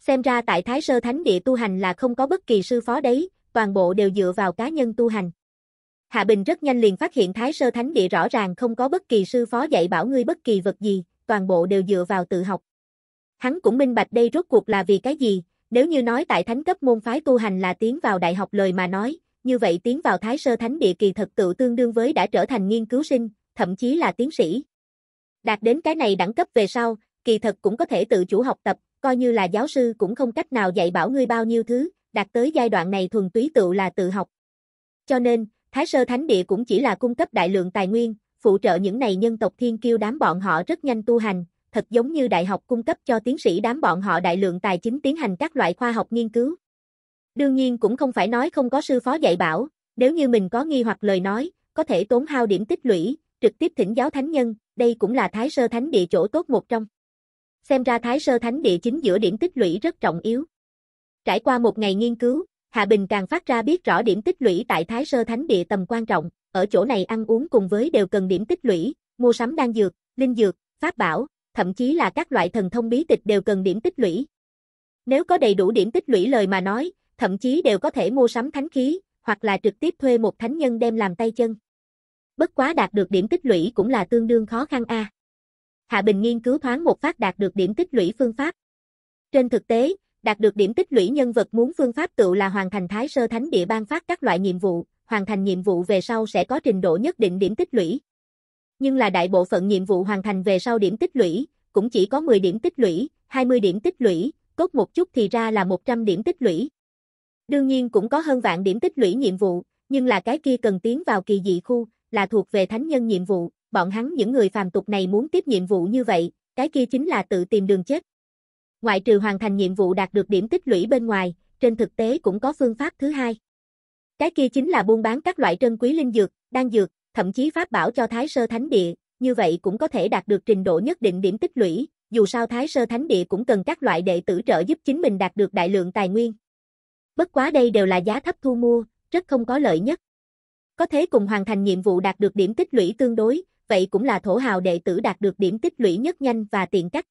Xem ra tại Thái Sơ Thánh địa tu hành là không có bất kỳ sư phó đấy, toàn bộ đều dựa vào cá nhân tu hành. Hạ Bình rất nhanh liền phát hiện Thái Sơ Thánh địa rõ ràng không có bất kỳ sư phó dạy bảo ngươi bất kỳ vật gì, toàn bộ đều dựa vào tự học. Hắn cũng minh bạch đây rốt cuộc là vì cái gì, nếu như nói tại thánh cấp môn phái tu hành là tiến vào đại học lời mà nói, như vậy tiến vào thái sơ thánh địa kỳ thực tự tương đương với đã trở thành nghiên cứu sinh, thậm chí là tiến sĩ. Đạt đến cái này đẳng cấp về sau, kỳ thực cũng có thể tự chủ học tập, coi như là giáo sư cũng không cách nào dạy bảo ngươi bao nhiêu thứ, đạt tới giai đoạn này thuần túy tự là tự học. Cho nên, Thái Sơ Thánh Địa cũng chỉ là cung cấp đại lượng tài nguyên, phụ trợ những này nhân tộc thiên kiêu đám bọn họ rất nhanh tu hành, thật giống như đại học cung cấp cho tiến sĩ đám bọn họ đại lượng tài chính tiến hành các loại khoa học nghiên cứu. Đương nhiên cũng không phải nói không có sư phó dạy bảo, nếu như mình có nghi hoặc lời nói, có thể tốn hao điểm tích lũy, trực tiếp thỉnh giáo thánh nhân, đây cũng là Thái Sơ Thánh Địa chỗ tốt một trong. Xem ra Thái Sơ Thánh Địa chính giữa điểm tích lũy rất trọng yếu. Trải qua một ngày nghiên cứu, Hạ Bình càng phát ra biết rõ điểm tích lũy tại Thái Sơ Thánh Địa tầm quan trọng, ở chỗ này ăn uống cùng với đều cần điểm tích lũy, mua sắm đan dược, linh dược, pháp bảo, thậm chí là các loại thần thông bí tịch đều cần điểm tích lũy. Nếu có đầy đủ điểm tích lũy lời mà nói, thậm chí đều có thể mua sắm thánh khí, hoặc là trực tiếp thuê một thánh nhân đem làm tay chân. Bất quá đạt được điểm tích lũy cũng là tương đương khó khăn a. Hạ Bình nghiên cứu thoáng một phát đạt được điểm tích lũy phương pháp. Trên thực tế, đạt được điểm tích lũy nhân vật muốn phương pháp tựu là hoàn thành thái sơ thánh địa ban phát các loại nhiệm vụ, hoàn thành nhiệm vụ về sau sẽ có trình độ nhất định điểm tích lũy nhưng là đại bộ phận nhiệm vụ hoàn thành về sau điểm tích lũy, cũng chỉ có 10 điểm tích lũy, 20 điểm tích lũy, cốt một chút thì ra là 100 điểm tích lũy. Đương nhiên cũng có hơn vạn điểm tích lũy nhiệm vụ, nhưng là cái kia cần tiến vào kỳ dị khu, là thuộc về thánh nhân nhiệm vụ, bọn hắn những người phàm tục này muốn tiếp nhiệm vụ như vậy, cái kia chính là tự tìm đường chết. Ngoại trừ hoàn thành nhiệm vụ đạt được điểm tích lũy bên ngoài, trên thực tế cũng có phương pháp thứ hai. Cái kia chính là buôn bán các loại trân quý linh dược, đan dược, thậm chí pháp bảo cho Thái Sơ Thánh Địa, như vậy cũng có thể đạt được trình độ nhất định điểm tích lũy, dù sao Thái Sơ Thánh Địa cũng cần các loại đệ tử trợ giúp chính mình đạt được đại lượng tài nguyên. Bất quá đây đều là giá thấp thu mua, rất không có lợi nhất. Có thế cùng hoàn thành nhiệm vụ đạt được điểm tích lũy tương đối, vậy cũng là thổ hào đệ tử đạt được điểm tích lũy nhất nhanh và tiện cách.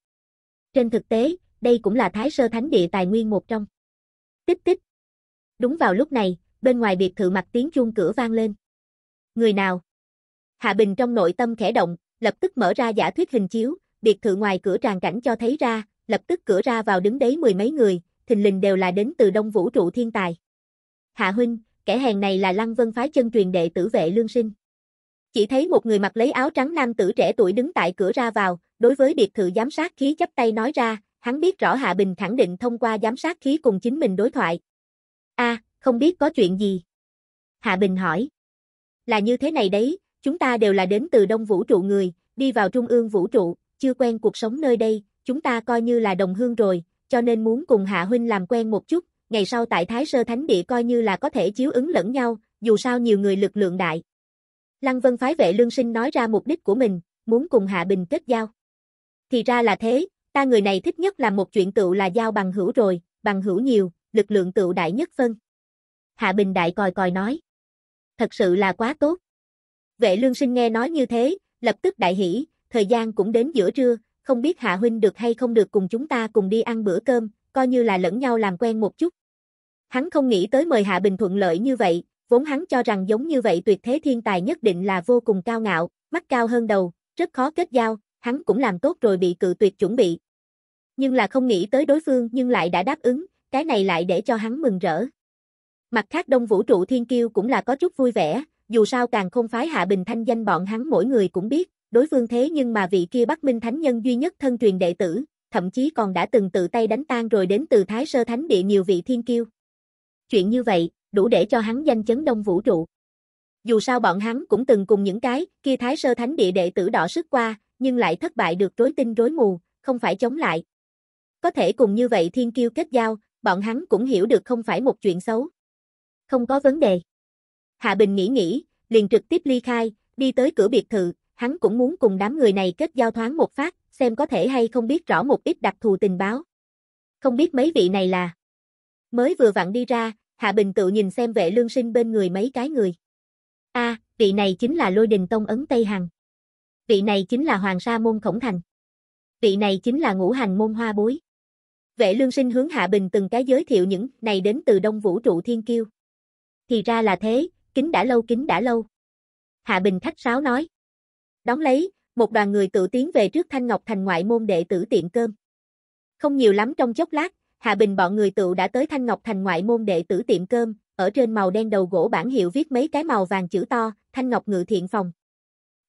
Trên thực tế, đây cũng là Thái Sơ Thánh Địa tài nguyên một trong. Tích tích. Đúng vào lúc này, bên ngoài biệt thự mặt tiếng chuông cửa vang lên. Người nào? Hạ Bình trong nội tâm khẽ động, lập tức mở ra giả thuyết hình chiếu, biệt thự ngoài cửa tràn cảnh cho thấy ra, lập tức cửa ra vào đứng đấy mười mấy người, thình lình đều là đến từ đông vũ trụ thiên tài. Hạ Huynh, kẻ hèn này là Lăng Vân phái chân truyền đệ tử vệ lương sinh. Chỉ thấy một người mặc lấy áo trắng nam tử trẻ tuổi đứng tại cửa ra vào, đối với biệt thự giám sát khí chấp tay nói ra, hắn biết rõ Hạ Bình khẳng định thông qua giám sát khí cùng chính mình đối thoại. a không biết có chuyện gì? Hạ Bình hỏi. Là như thế này đấy, Chúng ta đều là đến từ đông vũ trụ người, đi vào trung ương vũ trụ, chưa quen cuộc sống nơi đây, chúng ta coi như là đồng hương rồi, cho nên muốn cùng Hạ Huynh làm quen một chút, ngày sau tại Thái Sơ Thánh Địa coi như là có thể chiếu ứng lẫn nhau, dù sao nhiều người lực lượng đại. Lăng Vân phái vệ lương sinh nói ra mục đích của mình, muốn cùng Hạ Bình kết giao. Thì ra là thế, ta người này thích nhất làm một chuyện tựu là giao bằng hữu rồi, bằng hữu nhiều, lực lượng tựu đại nhất phân. Hạ Bình đại còi còi nói. Thật sự là quá tốt. Vệ lương sinh nghe nói như thế, lập tức đại hỉ, thời gian cũng đến giữa trưa, không biết Hạ Huynh được hay không được cùng chúng ta cùng đi ăn bữa cơm, coi như là lẫn nhau làm quen một chút. Hắn không nghĩ tới mời Hạ Bình thuận lợi như vậy, vốn hắn cho rằng giống như vậy tuyệt thế thiên tài nhất định là vô cùng cao ngạo, mắt cao hơn đầu, rất khó kết giao, hắn cũng làm tốt rồi bị cự tuyệt chuẩn bị. Nhưng là không nghĩ tới đối phương nhưng lại đã đáp ứng, cái này lại để cho hắn mừng rỡ. Mặt khác Đông Vũ trụ Thiên Kiêu cũng là có chút vui vẻ, dù sao càng không phái hạ bình thanh danh bọn hắn mỗi người cũng biết, đối phương thế nhưng mà vị kia Bắc Minh Thánh Nhân duy nhất thân truyền đệ tử, thậm chí còn đã từng tự tay đánh tan rồi đến từ Thái Sơ Thánh Địa nhiều vị thiên kiêu. Chuyện như vậy, đủ để cho hắn danh chấn đông vũ trụ. Dù sao bọn hắn cũng từng cùng những cái kia Thái Sơ Thánh Địa đệ tử đỏ sức qua, nhưng lại thất bại được rối tinh rối mù, không phải chống lại. Có thể cùng như vậy thiên kiêu kết giao, bọn hắn cũng hiểu được không phải một chuyện xấu. Không có vấn đề. Hạ Bình nghĩ nghĩ, liền trực tiếp ly khai, đi tới cửa biệt thự, hắn cũng muốn cùng đám người này kết giao thoáng một phát, xem có thể hay không biết rõ một ít đặc thù tình báo. Không biết mấy vị này là. Mới vừa vặn đi ra, Hạ Bình tự nhìn xem vệ lương sinh bên người mấy cái người. a vị này chính là Lôi Đình Tông Ấn Tây Hằng. Vị này chính là Hoàng Sa Môn Khổng Thành. Vị này chính là Ngũ Hành Môn Hoa Bối. Vệ lương sinh hướng Hạ Bình từng cái giới thiệu những này đến từ Đông Vũ Trụ Thiên Kiêu. Thì ra là thế, kính đã lâu kính đã lâu. Hạ Bình khách sáo nói. Đón lấy, một đoàn người tự tiến về trước Thanh Ngọc Thành ngoại môn đệ tử tiệm cơm. Không nhiều lắm trong chốc lát, Hạ Bình bọn người tự đã tới Thanh Ngọc Thành ngoại môn đệ tử tiệm cơm, ở trên màu đen đầu gỗ bản hiệu viết mấy cái màu vàng chữ to, Thanh Ngọc Ngự Thiện Phòng.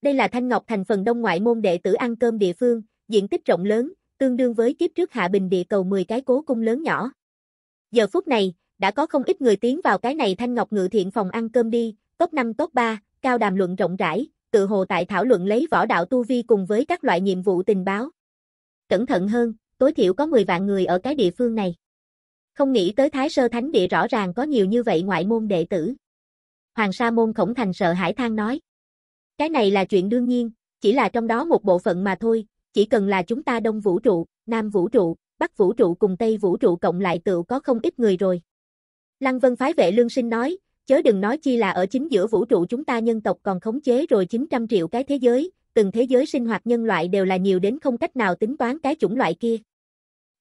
Đây là Thanh Ngọc Thành phần đông ngoại môn đệ tử ăn cơm địa phương, diện tích rộng lớn, tương đương với kiếp trước Hạ Bình địa cầu 10 cái cố cung lớn nhỏ. Giờ phút này, đã có không ít người tiến vào cái này thanh ngọc ngự thiện phòng ăn cơm đi, top 5 top 3, cao đàm luận rộng rãi, tự hồ tại thảo luận lấy võ đạo tu vi cùng với các loại nhiệm vụ tình báo. Cẩn thận hơn, tối thiểu có 10 vạn người ở cái địa phương này. Không nghĩ tới Thái Sơ Thánh Địa rõ ràng có nhiều như vậy ngoại môn đệ tử. Hoàng Sa Môn Khổng Thành sợ hải thang nói. Cái này là chuyện đương nhiên, chỉ là trong đó một bộ phận mà thôi, chỉ cần là chúng ta đông vũ trụ, nam vũ trụ, bắc vũ trụ cùng tây vũ trụ cộng lại tựu có không ít người rồi. Lăng Vân phái vệ lương sinh nói, chớ đừng nói chi là ở chính giữa vũ trụ chúng ta nhân tộc còn khống chế rồi 900 triệu cái thế giới, từng thế giới sinh hoạt nhân loại đều là nhiều đến không cách nào tính toán cái chủng loại kia.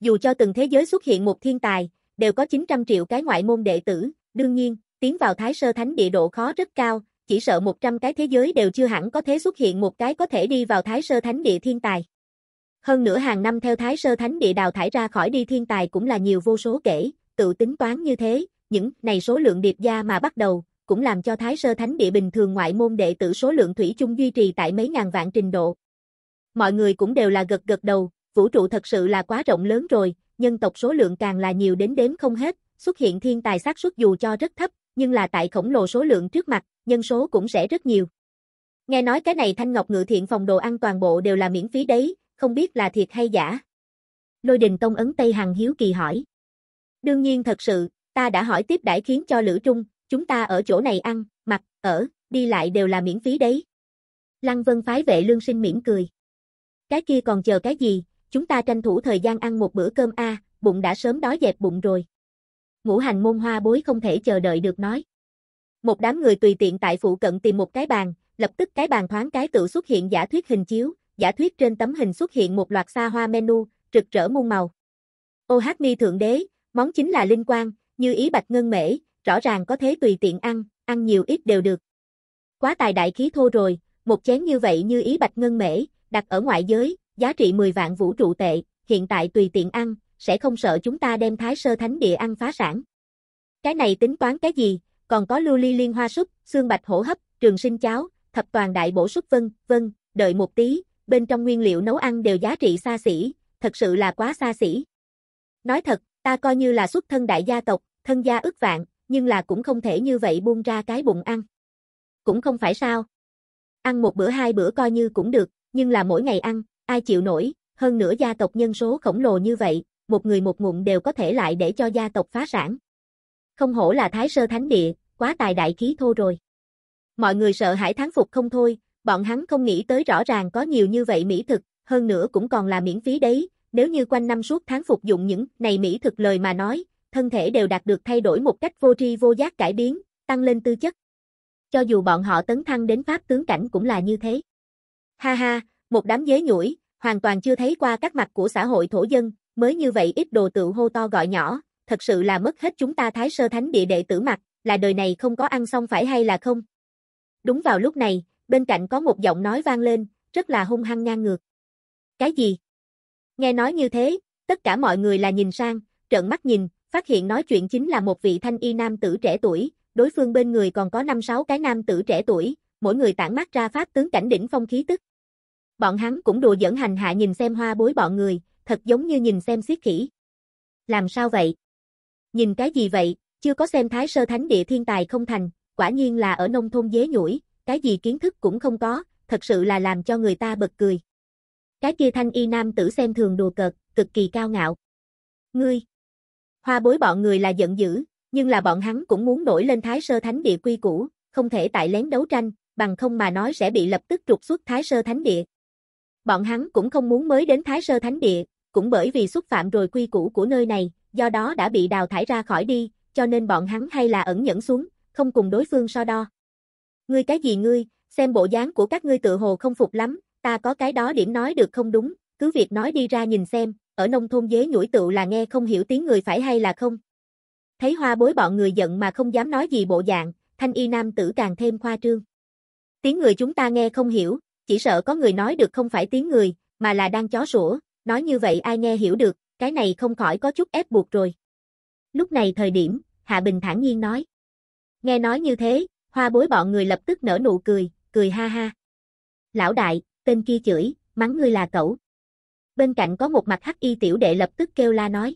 Dù cho từng thế giới xuất hiện một thiên tài, đều có 900 triệu cái ngoại môn đệ tử, đương nhiên, tiến vào Thái Sơ Thánh địa độ khó rất cao, chỉ sợ 100 cái thế giới đều chưa hẳn có thể xuất hiện một cái có thể đi vào Thái Sơ Thánh địa thiên tài. Hơn nữa hàng năm theo Thái Sơ Thánh địa đào thải ra khỏi đi thiên tài cũng là nhiều vô số kể, tự tính toán như thế, những này số lượng điệp gia mà bắt đầu, cũng làm cho Thái Sơ Thánh Địa bình thường ngoại môn đệ tử số lượng thủy chung duy trì tại mấy ngàn vạn trình độ. Mọi người cũng đều là gật gật đầu, vũ trụ thật sự là quá rộng lớn rồi, nhân tộc số lượng càng là nhiều đến đếm không hết, xuất hiện thiên tài xác suất dù cho rất thấp, nhưng là tại khổng lồ số lượng trước mặt, nhân số cũng sẽ rất nhiều. Nghe nói cái này Thanh Ngọc Ngự Thiện phòng đồ ăn toàn bộ đều là miễn phí đấy, không biết là thiệt hay giả. Lôi Đình Tông ấn Tây Hằng hiếu kỳ hỏi. Đương nhiên thật sự, Ta đã hỏi tiếp đãi khiến cho Lữ Trung, chúng ta ở chỗ này ăn, mặc, ở, đi lại đều là miễn phí đấy. Lăng Vân phái vệ lương sinh mỉm cười. Cái kia còn chờ cái gì, chúng ta tranh thủ thời gian ăn một bữa cơm a, bụng đã sớm đói dẹp bụng rồi. Ngũ hành môn hoa bối không thể chờ đợi được nói. Một đám người tùy tiện tại phụ cận tìm một cái bàn, lập tức cái bàn thoáng cái tự xuất hiện giả thuyết hình chiếu, giả thuyết trên tấm hình xuất hiện một loạt xa hoa menu, rực rỡ muôn màu. Ô hát ni thượng đế, món chính là linh quang như ý bạch ngân mễ, rõ ràng có thế tùy tiện ăn, ăn nhiều ít đều được. Quá tài đại khí thô rồi, một chén như vậy như ý bạch ngân mễ, đặt ở ngoại giới, giá trị 10 vạn vũ trụ tệ, hiện tại tùy tiện ăn, sẽ không sợ chúng ta đem thái sơ thánh địa ăn phá sản. Cái này tính toán cái gì, còn có lưu ly liên hoa súc, xương bạch hổ hấp, trường sinh cháo, thập toàn đại bổ súc vân, vân, đợi một tí, bên trong nguyên liệu nấu ăn đều giá trị xa xỉ, thật sự là quá xa xỉ. Nói thật, ta coi như là xuất thân đại gia tộc, thân gia ước vạn, nhưng là cũng không thể như vậy buông ra cái bụng ăn. Cũng không phải sao. Ăn một bữa hai bữa coi như cũng được, nhưng là mỗi ngày ăn, ai chịu nổi, hơn nữa gia tộc nhân số khổng lồ như vậy, một người một ngụm đều có thể lại để cho gia tộc phá sản. Không hổ là thái sơ thánh địa, quá tài đại khí thô rồi. Mọi người sợ hãi thán phục không thôi, bọn hắn không nghĩ tới rõ ràng có nhiều như vậy mỹ thực, hơn nữa cũng còn là miễn phí đấy, nếu như quanh năm suốt tháng phục dụng những này mỹ thực lời mà nói, thân thể đều đạt được thay đổi một cách vô tri vô giác cải biến, tăng lên tư chất. Cho dù bọn họ tấn thăng đến pháp tướng cảnh cũng là như thế. Ha ha, một đám dế nhủi, hoàn toàn chưa thấy qua các mặt của xã hội thổ dân, mới như vậy ít đồ tự hô to gọi nhỏ, thật sự là mất hết chúng ta thái sơ thánh địa đệ tử mặt, là đời này không có ăn xong phải hay là không? Đúng vào lúc này, bên cạnh có một giọng nói vang lên, rất là hung hăng ngang ngược. Cái gì? Nghe nói như thế, tất cả mọi người là nhìn sang, trợn mắt nhìn, phát hiện nói chuyện chính là một vị thanh y nam tử trẻ tuổi, đối phương bên người còn có 5-6 cái nam tử trẻ tuổi, mỗi người tản mát ra pháp tướng cảnh đỉnh phong khí tức. Bọn hắn cũng đùa giỡn hành hạ nhìn xem hoa bối bọn người, thật giống như nhìn xem xiết khỉ. Làm sao vậy? Nhìn cái gì vậy, chưa có xem thái sơ thánh địa thiên tài không thành, quả nhiên là ở nông thôn dế nhũi cái gì kiến thức cũng không có, thật sự là làm cho người ta bật cười. Cái kia thanh y nam tử xem thường đùa cợt, cực kỳ cao ngạo. Ngươi, Hoa bối bọn người là giận dữ, nhưng là bọn hắn cũng muốn đổi lên Thái Sơ Thánh Địa quy củ, không thể tại lén đấu tranh, bằng không mà nói sẽ bị lập tức trục xuất Thái Sơ Thánh Địa. Bọn hắn cũng không muốn mới đến Thái Sơ Thánh Địa, cũng bởi vì xúc phạm rồi quy củ của nơi này, do đó đã bị đào thải ra khỏi đi, cho nên bọn hắn hay là ẩn nhẫn xuống, không cùng đối phương so đo. Ngươi cái gì ngươi, xem bộ dáng của các ngươi tự hồ không phục lắm, ta có cái đó điểm nói được không đúng, cứ việc nói đi ra nhìn xem, ở nông thôn dế nhủi tựu là nghe không hiểu tiếng người phải hay là không. Thấy hoa bối bọn người giận mà không dám nói gì bộ dạng, thanh y nam tử càng thêm khoa trương. Tiếng người chúng ta nghe không hiểu, chỉ sợ có người nói được không phải tiếng người, mà là đang chó sủa, nói như vậy ai nghe hiểu được, cái này không khỏi có chút ép buộc rồi. Lúc này thời điểm, Hạ Bình thản nhiên nói. Nghe nói như thế, hoa bối bọn người lập tức nở nụ cười, cười ha ha. Lão đại, tên kia chửi, mắng ngươi là cẩu bên cạnh có một mặt hắc y tiểu đệ lập tức kêu la nói.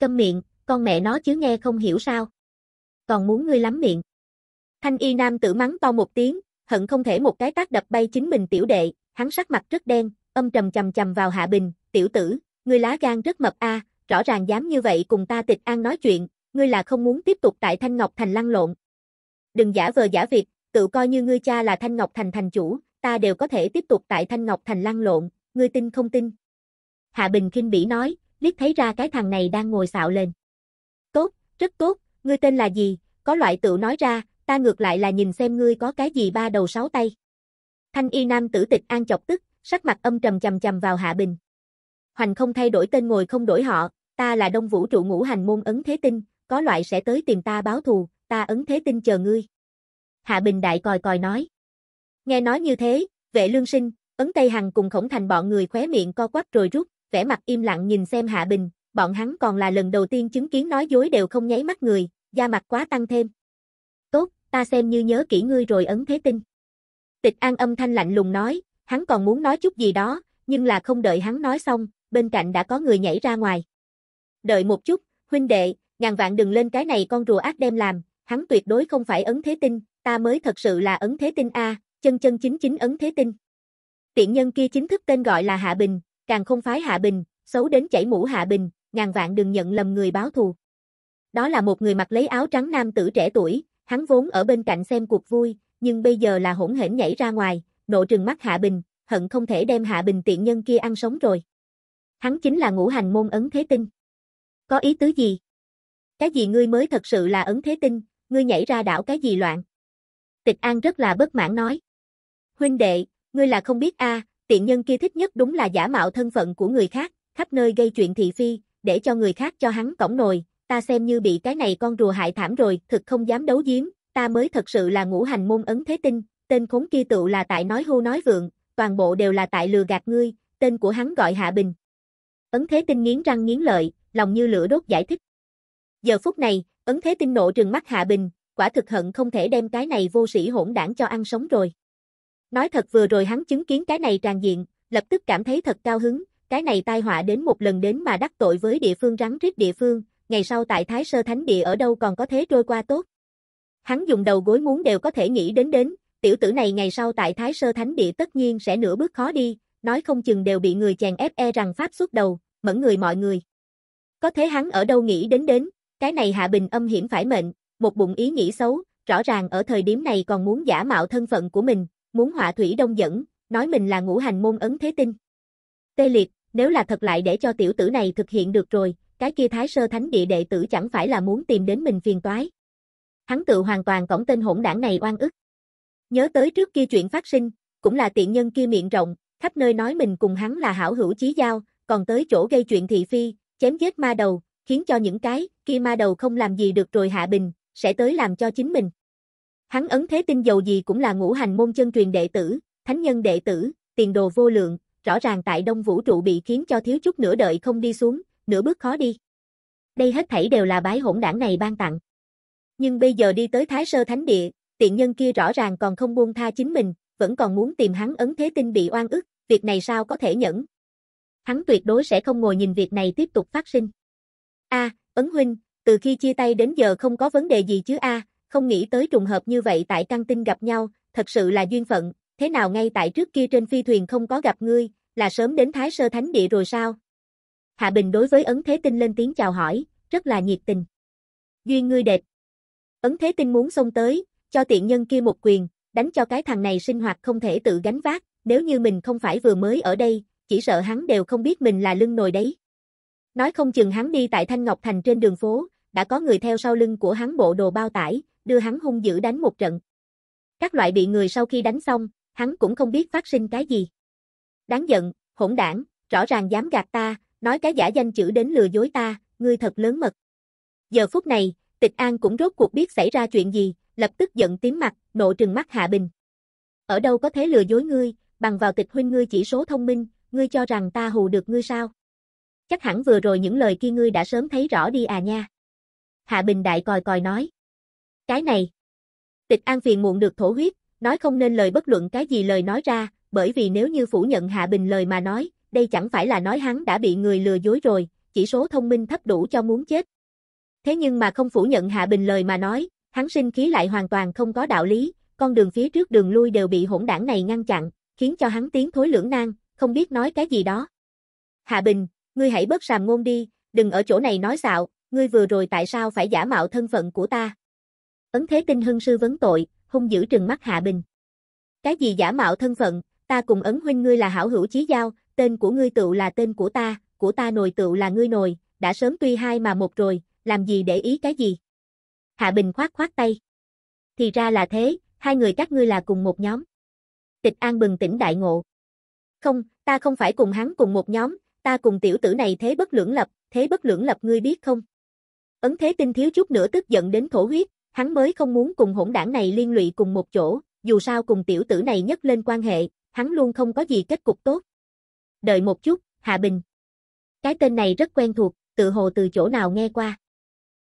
Câm miệng, con mẹ nó chứ nghe không hiểu sao. Còn muốn ngươi lắm miệng. Thanh y nam tử mắng to một tiếng, hận không thể một cái tác đập bay chính mình tiểu đệ, hắn sắc mặt rất đen, âm trầm chầm chầm vào hạ bình, tiểu tử, ngươi lá gan rất mập a, rõ ràng dám như vậy cùng ta tịch an nói chuyện, ngươi là không muốn tiếp tục tại Thanh Ngọc Thành lăn lộn. Đừng giả vờ giả việc, tự coi như ngươi cha là Thanh Ngọc Thành thành chủ, ta đều có thể tiếp tục tại Thanh Ngọc Thành lăn lộn, ngươi tin không tin? Hạ Bình kinh bỉ nói, liếc thấy ra cái thằng này đang ngồi xạo lên. Tốt, rất tốt, ngươi tên là gì, có loại tựu nói ra, ta ngược lại là nhìn xem ngươi có cái gì ba đầu sáu tay. Thanh y nam tử tịch an chọc tức, sắc mặt âm trầm chầm chầm vào Hạ Bình. Hoành không thay đổi tên ngồi không đổi họ, ta là đông vũ trụ ngũ hành môn ấn thế tinh, có loại sẽ tới tìm ta báo thù, ta ấn thế tinh chờ ngươi. Hạ Bình đại còi còi nói. Nghe nói như thế, vệ lương sinh, ấn Tây Hằng cùng khổng thành bọn người khóe miệng co quắp rồi rút vẻ mặt im lặng nhìn xem Hạ Bình, bọn hắn còn là lần đầu tiên chứng kiến nói dối đều không nháy mắt người, da mặt quá tăng thêm. Tốt, ta xem như nhớ kỹ ngươi rồi ấn thế tinh. Tịch An âm thanh lạnh lùng nói, hắn còn muốn nói chút gì đó, nhưng là không đợi hắn nói xong, bên cạnh đã có người nhảy ra ngoài. Đợi một chút, huynh đệ, ngàn vạn đừng lên cái này con rùa ác đem làm, hắn tuyệt đối không phải ấn thế tinh, ta mới thật sự là ấn thế tinh a, chân chân chính chính ấn thế tinh. Tiện nhân kia chính thức tên gọi là Hạ Bình, càng không phái Hạ Bình, xấu đến chảy mũ Hạ Bình, ngàn vạn đừng nhận lầm người báo thù. Đó là một người mặc lấy áo trắng nam tử trẻ tuổi, hắn vốn ở bên cạnh xem cuộc vui, nhưng bây giờ là hỗn hển nhảy ra ngoài, nộ trừng mắt Hạ Bình, hận không thể đem Hạ Bình tiện nhân kia ăn sống rồi. Hắn chính là ngũ hành môn ấn thế tinh. Có ý tứ gì? Cái gì ngươi mới thật sự là ấn thế tinh, ngươi nhảy ra đảo cái gì loạn? Tịch An rất là bất mãn nói. Huynh đệ, ngươi là không biết a, à, tiện nhân kia thích nhất đúng là giả mạo thân phận của người khác, khắp nơi gây chuyện thị phi, để cho người khác cho hắn cổng nồi, ta xem như bị cái này con rùa hại thảm rồi, thực không dám đấu giếm, ta mới thật sự là ngũ hành môn ấn thế tinh, tên khốn kia tựu là tại nói hô nói vượng, toàn bộ đều là tại lừa gạt ngươi, tên của hắn gọi Hạ Bình. Ấn thế tinh nghiến răng nghiến lợi, lòng như lửa đốt giải thích. Giờ phút này, ấn thế tinh nộ trừng mắt Hạ Bình, quả thực hận không thể đem cái này vô sĩ hỗn đảng cho ăn sống rồi. Nói thật vừa rồi hắn chứng kiến cái này tràn diện, lập tức cảm thấy thật cao hứng, cái này tai họa đến một lần đến mà đắc tội với địa phương rắn rít địa phương, ngày sau tại Thái Sơ Thánh Địa ở đâu còn có thế trôi qua tốt. Hắn dùng đầu gối muốn đều có thể nghĩ đến đến, tiểu tử này ngày sau tại Thái Sơ Thánh Địa tất nhiên sẽ nửa bước khó đi, nói không chừng đều bị người chàng ép e rằng pháp xuất đầu, mẫn người mọi người. Có thế hắn ở đâu nghĩ đến đến, cái này hạ bình âm hiểm phải mệnh, một bụng ý nghĩ xấu, rõ ràng ở thời điểm này còn muốn giả mạo thân phận của mình, muốn họa thủy đông dẫn, nói mình là ngũ hành môn ấn thế tinh. Tê liệt, nếu là thật lại để cho tiểu tử này thực hiện được rồi, cái kia thái sơ thánh địa đệ tử chẳng phải là muốn tìm đến mình phiền toái. Hắn tự hoàn toàn cổng tên hỗn đảng này oan ức. Nhớ tới trước kia chuyện phát sinh, cũng là tiện nhân kia miệng rộng, khắp nơi nói mình cùng hắn là hảo hữu chí giao, còn tới chỗ gây chuyện thị phi, chém giết ma đầu, khiến cho những cái kia ma đầu không làm gì được rồi hạ bình, sẽ tới làm cho chính mình. Hắn ấn thế tinh dầu gì cũng là ngũ hành môn chân truyền đệ tử, thánh nhân đệ tử, tiền đồ vô lượng, rõ ràng tại đông vũ trụ bị khiến cho thiếu chút nữa đợi không đi xuống, nửa bước khó đi. Đây hết thảy đều là bái hỗn đảng này ban tặng. Nhưng bây giờ đi tới Thái Sơ Thánh Địa, tiện nhân kia rõ ràng còn không buông tha chính mình, vẫn còn muốn tìm hắn ấn thế tinh bị oan ức, việc này sao có thể nhẫn. Hắn tuyệt đối sẽ không ngồi nhìn việc này tiếp tục phát sinh. A, ấn huynh, từ khi chia tay đến giờ không có vấn đề gì chứ a, không nghĩ tới trùng hợp như vậy tại căng tin gặp nhau, thật sự là duyên phận, thế nào ngay tại trước kia trên phi thuyền không có gặp ngươi, là sớm đến Thái Sơ Thánh Địa rồi sao? Hạ Bình đối với ấn thế tinh lên tiếng chào hỏi, rất là nhiệt tình. Duyên ngươi đẹp. Ấn thế tinh muốn xông tới, cho tiện nhân kia một quyền, đánh cho cái thằng này sinh hoạt không thể tự gánh vác, nếu như mình không phải vừa mới ở đây, chỉ sợ hắn đều không biết mình là lưng nồi đấy. Nói không chừng hắn đi tại Thanh Ngọc Thành trên đường phố, đã có người theo sau lưng của hắn bộ đồ bao tải, đưa hắn hung dữ đánh một trận. Các loại bị người sau khi đánh xong, hắn cũng không biết phát sinh cái gì. Đáng giận, hỗn đảng, rõ ràng dám gạt ta, nói cái giả danh chữ đến lừa dối ta, ngươi thật lớn mật. Giờ phút này, Tịch An cũng rốt cuộc biết xảy ra chuyện gì, lập tức giận tím mặt, nộ trừng mắt Hạ Bình. Ở đâu có thế lừa dối ngươi, bằng vào Tịch huynh ngươi chỉ số thông minh, ngươi cho rằng ta hù được ngươi sao? Chắc hẳn vừa rồi những lời kia ngươi đã sớm thấy rõ đi à nha. Hạ Bình đại còi còi nói. Cái này. Tịch An phiền muộn được thổ huyết, nói không nên lời bất luận cái gì lời nói ra, bởi vì nếu như phủ nhận Hạ Bình lời mà nói, đây chẳng phải là nói hắn đã bị người lừa dối rồi, chỉ số thông minh thấp đủ cho muốn chết. Thế nhưng mà không phủ nhận Hạ Bình lời mà nói, hắn sinh khí lại hoàn toàn không có đạo lý, con đường phía trước đường lui đều bị hỗn đảng này ngăn chặn, khiến cho hắn tiến thối lưỡng nan, không biết nói cái gì đó. Hạ Bình, ngươi hãy bớt sàm ngôn đi, đừng ở chỗ này nói xạo, ngươi vừa rồi tại sao phải giả mạo thân phận của ta? Ấn Thế Tinh hưng sư vấn tội, hung dữ trừng mắt Hạ Bình. Cái gì giả mạo thân phận, ta cùng Ấn huynh ngươi là hảo hữu chí giao, tên của ngươi tựu là tên của ta, của ta nồi tựu là ngươi nồi, đã sớm tuy hai mà một rồi, làm gì để ý cái gì. Hạ Bình khoát khoát tay. Thì ra là thế, hai người các ngươi là cùng một nhóm. Tịch An bừng tỉnh đại ngộ. Không, ta không phải cùng hắn cùng một nhóm, ta cùng tiểu tử này thế bất lưỡng lập, thế bất lưỡng lập ngươi biết không? Ấn Thế Tinh thiếu chút nữa tức giận đến thổ huyết, Hắn mới không muốn cùng hỗn đảng này liên lụy cùng một chỗ, dù sao cùng tiểu tử này nhất lên quan hệ, hắn luôn không có gì kết cục tốt. Đợi một chút, Hạ Bình. Cái tên này rất quen thuộc, tự hồ từ chỗ nào nghe qua.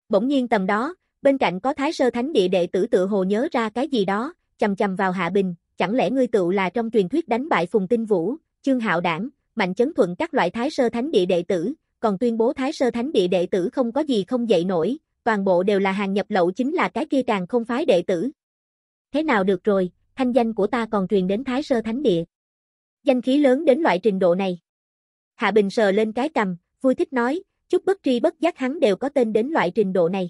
Bỗng nhiên tầm đó, bên cạnh có Thái Sơ Thánh Địa đệ tử tự hồ nhớ ra cái gì đó, chầm chầm vào Hạ Bình, chẳng lẽ ngươi tựu là trong truyền thuyết đánh bại Phùng Tinh Vũ, Trương Hạo Đảng, Mạnh Chấn Thuận các loại Thái Sơ Thánh Địa đệ tử, còn tuyên bố Thái Sơ Thánh Địa đệ tử không có gì không dậy nổi, toàn bộ đều là hàng nhập lậu chính là cái kia càng không phái đệ tử. Thế nào được rồi, thanh danh của ta còn truyền đến Thái Sơ Thánh Địa. Danh khí lớn đến loại trình độ này. Hạ Bình sờ lên cái cầm, vui thích nói, chút bất tri bất giác hắn đều có tên đến loại trình độ này.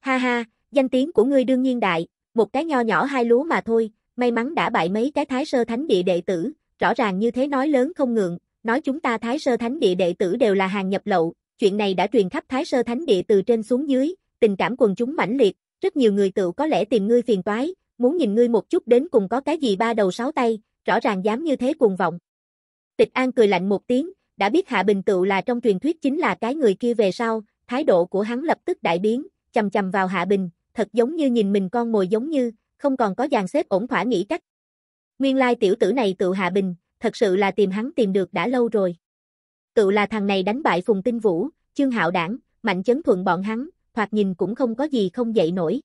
Ha ha, danh tiếng của ngươi đương nhiên đại, một cái nho nhỏ hai lúa mà thôi, may mắn đã bại mấy cái Thái Sơ Thánh Địa đệ tử, rõ ràng như thế nói lớn không ngượng, nói chúng ta Thái Sơ Thánh Địa đệ tử đều là hàng nhập lậu, chuyện này đã truyền khắp Thái Sơ Thánh Địa từ trên xuống dưới, tình cảm quần chúng mãnh liệt, rất nhiều người tự có lẽ tìm ngươi phiền toái, muốn nhìn ngươi một chút đến cùng có cái gì ba đầu sáu tay, rõ ràng dám như thế cuồng vọng. Tịch An cười lạnh một tiếng, đã biết Hạ Bình Tựu là trong truyền thuyết chính là cái người kia về sau, thái độ của hắn lập tức đại biến, chầm chầm vào Hạ Bình, thật giống như nhìn mình con mồi giống như, không còn có dàn xếp ổn thỏa nghĩ cách. Nguyên lai tiểu tử này tự Hạ Bình, thật sự là tìm hắn tìm được đã lâu rồi cựu là thằng này đánh bại Phùng Tinh Vũ, trương Hạo Đảng, Mạnh Chấn Thuận bọn hắn, thoạt nhìn cũng không có gì không dậy nổi.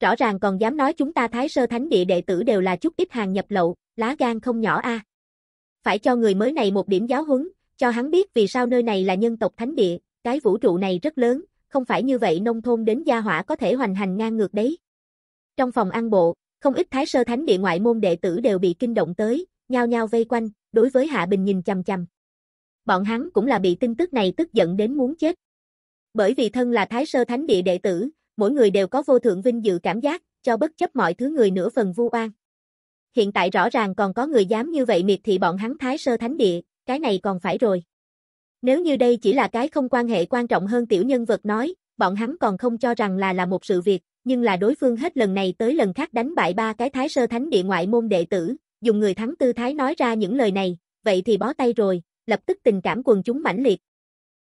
Rõ ràng còn dám nói chúng ta Thái Sơ Thánh Địa đệ tử đều là chút ít hàng nhập lậu, lá gan không nhỏ a. Phải cho người mới này một điểm giáo huấn, cho hắn biết vì sao nơi này là nhân tộc thánh địa, cái vũ trụ này rất lớn, không phải như vậy nông thôn đến gia hỏa có thể hoành hành ngang ngược đấy. Trong phòng ăn bộ, không ít Thái Sơ Thánh Địa ngoại môn đệ tử đều bị kinh động tới, nhao nhao vây quanh, đối với Hạ Bình nhìn chằm chằm bọn hắn cũng là bị tin tức này tức giận đến muốn chết. Bởi vì thân là Thái Sơ Thánh Địa đệ tử, mỗi người đều có vô thượng vinh dự cảm giác, cho bất chấp mọi thứ người nửa phần vu oan. Hiện tại rõ ràng còn có người dám như vậy miệt thị bọn hắn Thái Sơ Thánh Địa, cái này còn phải rồi. Nếu như đây chỉ là cái không quan hệ quan trọng hơn tiểu nhân vật nói, bọn hắn còn không cho rằng là là một sự việc, nhưng là đối phương hết lần này tới lần khác đánh bại ba cái Thái Sơ Thánh Địa ngoại môn đệ tử, dùng người thắng tư thái nói ra những lời này, vậy thì bó tay rồi, lập tức tình cảm quần chúng mãnh liệt.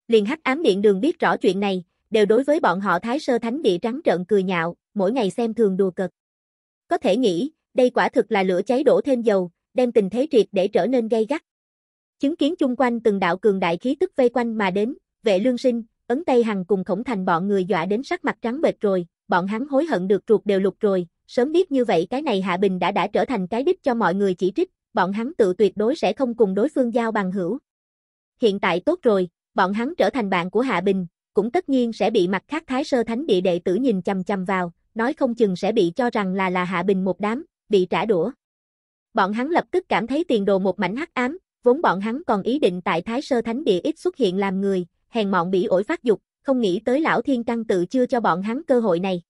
Liền hắc ám điện đường biết rõ chuyện này, đều đối với bọn họ thái sơ thánh địa trắng trợn cười nhạo, mỗi ngày xem thường đùa cực. Có thể nghĩ, đây quả thực là lửa cháy đổ thêm dầu, đem tình thế triệt để trở nên gay gắt. Chứng kiến chung quanh từng đạo cường đại khí tức vây quanh mà đến, vệ lương sinh, ấn tay hằng cùng khổng thành bọn người dọa đến sắc mặt trắng bệch rồi, bọn hắn hối hận được ruột đều lục rồi, sớm biết như vậy cái này Hạ Bình đã đã trở thành cái đích cho mọi người chỉ trích, bọn hắn tự tuyệt đối sẽ không cùng đối phương giao bằng hữu hiện tại tốt rồi, bọn hắn trở thành bạn của Hạ Bình, cũng tất nhiên sẽ bị mặt khác Thái Sơ Thánh Địa đệ tử nhìn chằm chằm vào, nói không chừng sẽ bị cho rằng là là Hạ Bình một đám, bị trả đũa. Bọn hắn lập tức cảm thấy tiền đồ một mảnh hắc ám, vốn bọn hắn còn ý định tại Thái Sơ Thánh Địa ít xuất hiện làm người, hèn mọn bị ổi phát dục, không nghĩ tới lão thiên căn tự chưa cho bọn hắn cơ hội này.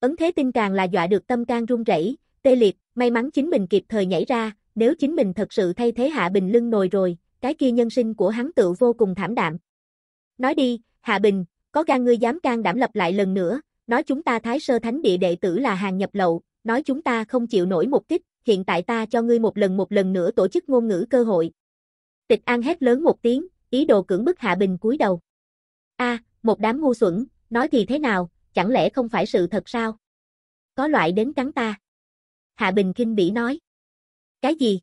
Ấn thế tinh càng là dọa được tâm can run rẩy, tê liệt, may mắn chính mình kịp thời nhảy ra, nếu chính mình thật sự thay thế Hạ Bình lưng nồi rồi, cái kia nhân sinh của hắn tự vô cùng thảm đạm. Nói đi, Hạ Bình, có gan ngươi dám can đảm lập lại lần nữa, nói chúng ta Thái Sơ Thánh Địa đệ tử là hàng nhập lậu, nói chúng ta không chịu nổi một kích, hiện tại ta cho ngươi một lần một lần nữa tổ chức ngôn ngữ cơ hội. Tịch An hét lớn một tiếng, ý đồ cưỡng bức Hạ Bình cúi đầu. A, một đám ngu xuẩn, nói thì thế nào, chẳng lẽ không phải sự thật sao? Có loại đến cắn ta. Hạ Bình kinh bỉ nói. Cái gì?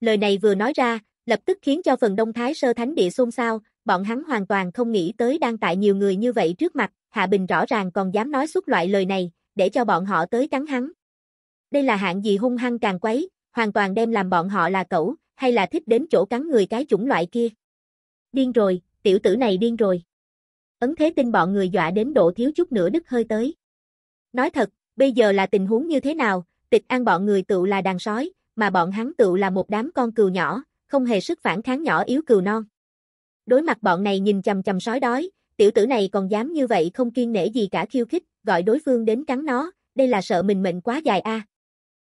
Lời này vừa nói ra, lập tức khiến cho phần đông thái sơ thánh địa xôn xao, bọn hắn hoàn toàn không nghĩ tới đang tại nhiều người như vậy trước mặt, Hạ Bình rõ ràng còn dám nói xuất loại lời này, để cho bọn họ tới cắn hắn. Đây là hạng gì hung hăng càng quấy, hoàn toàn đem làm bọn họ là cẩu, hay là thích đến chỗ cắn người cái chủng loại kia. Điên rồi, tiểu tử này điên rồi. Ấn thế tin bọn người dọa đến độ thiếu chút nữa đứt hơi tới. Nói thật, bây giờ là tình huống như thế nào, tịch an bọn người tựu là đàn sói, mà bọn hắn tựu là một đám con cừu nhỏ, không hề sức phản kháng nhỏ yếu cừu non. Đối mặt bọn này nhìn chầm chầm sói đói, tiểu tử này còn dám như vậy không kiên nể gì cả khiêu khích, gọi đối phương đến cắn nó, đây là sợ mình mệnh quá dài a.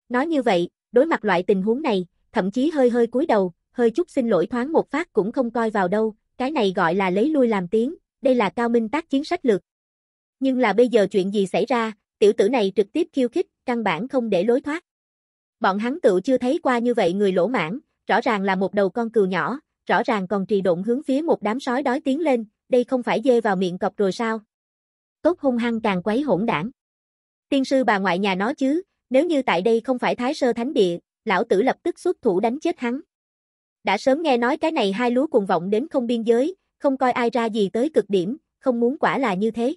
Nói như vậy, đối mặt loại tình huống này, thậm chí hơi hơi cúi đầu, hơi chút xin lỗi thoáng một phát cũng không coi vào đâu, cái này gọi là lấy lui làm tiếng, đây là cao minh tác chiến sách lược. Nhưng là bây giờ chuyện gì xảy ra, tiểu tử này trực tiếp khiêu khích, căn bản không để lối thoát. Bọn hắn tự chưa thấy qua như vậy người lỗ mãng rõ ràng là một đầu con cừu nhỏ, rõ ràng còn trì độn hướng phía một đám sói đói tiến lên, đây không phải dê vào miệng cọp rồi sao? Cốc hung hăng càng quấy hỗn đảng. Tiên sư bà ngoại nhà nó chứ, nếu như tại đây không phải thái sơ thánh địa, lão tử lập tức xuất thủ đánh chết hắn. Đã sớm nghe nói cái này hai lúa cùng vọng đến không biên giới, không coi ai ra gì tới cực điểm, không muốn quả là như thế.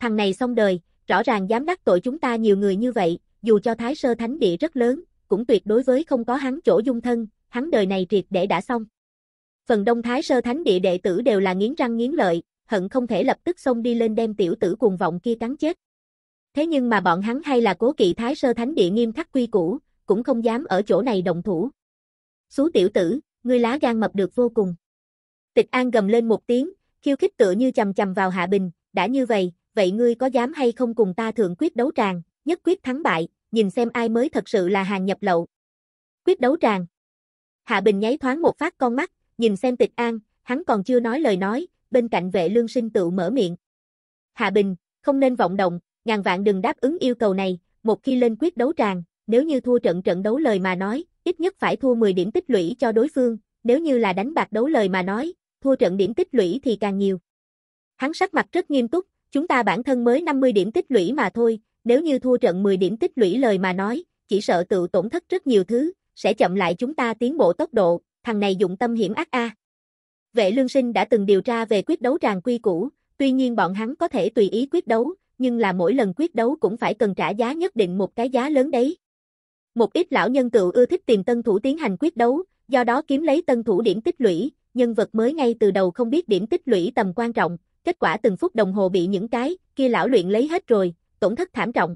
Thằng này xong đời, rõ ràng dám đắc tội chúng ta nhiều người như vậy, dù cho thái sơ thánh địa rất lớn, cũng tuyệt đối với không có hắn chỗ dung thân, hắn đời này triệt để đã xong. Phần đông thái sơ thánh địa đệ tử đều là nghiến răng nghiến lợi, hận không thể lập tức xông đi lên đem tiểu tử cuồng vọng kia cắn chết. Thế nhưng mà bọn hắn hay là cố kỵ thái sơ thánh địa nghiêm khắc quy củ, cũng không dám ở chỗ này động thủ. Xú tiểu tử, ngươi lá gan mập được vô cùng. Tịch An gầm lên một tiếng, khiêu khích tựa như chầm chầm vào Hạ Bình, đã như vậy, vậy ngươi có dám hay không cùng ta thượng quyết đấu tràng, nhất quyết thắng bại, nhìn xem ai mới thật sự là hàng nhập lậu. Quyết đấu tràng. Hạ Bình nháy thoáng một phát con mắt, nhìn xem tịch an, hắn còn chưa nói lời nói, bên cạnh vệ lương sinh tự mở miệng. Hạ Bình, không nên vọng động, ngàn vạn đừng đáp ứng yêu cầu này, một khi lên quyết đấu tràng, nếu như thua trận trận đấu lời mà nói, ít nhất phải thua 10 điểm tích lũy cho đối phương, nếu như là đánh bạc đấu lời mà nói, thua trận điểm tích lũy thì càng nhiều. Hắn sắc mặt rất nghiêm túc, chúng ta bản thân mới 50 điểm tích lũy mà thôi, nếu như thua trận 10 điểm tích lũy lời mà nói, chỉ sợ tự tổn thất rất nhiều thứ, sẽ chậm lại chúng ta tiến bộ tốc độ, thằng này dụng tâm hiểm ác a. Vệ lương sinh đã từng điều tra về quyết đấu tràng quy cũ, tuy nhiên bọn hắn có thể tùy ý quyết đấu, nhưng là mỗi lần quyết đấu cũng phải cần trả giá nhất định một cái giá lớn đấy. Một ít lão nhân tự ưa thích tìm tân thủ tiến hành quyết đấu, do đó kiếm lấy tân thủ điểm tích lũy, nhân vật mới ngay từ đầu không biết điểm tích lũy tầm quan trọng, kết quả từng phút đồng hồ bị những cái, kia lão luyện lấy hết rồi, tổn thất thảm trọng.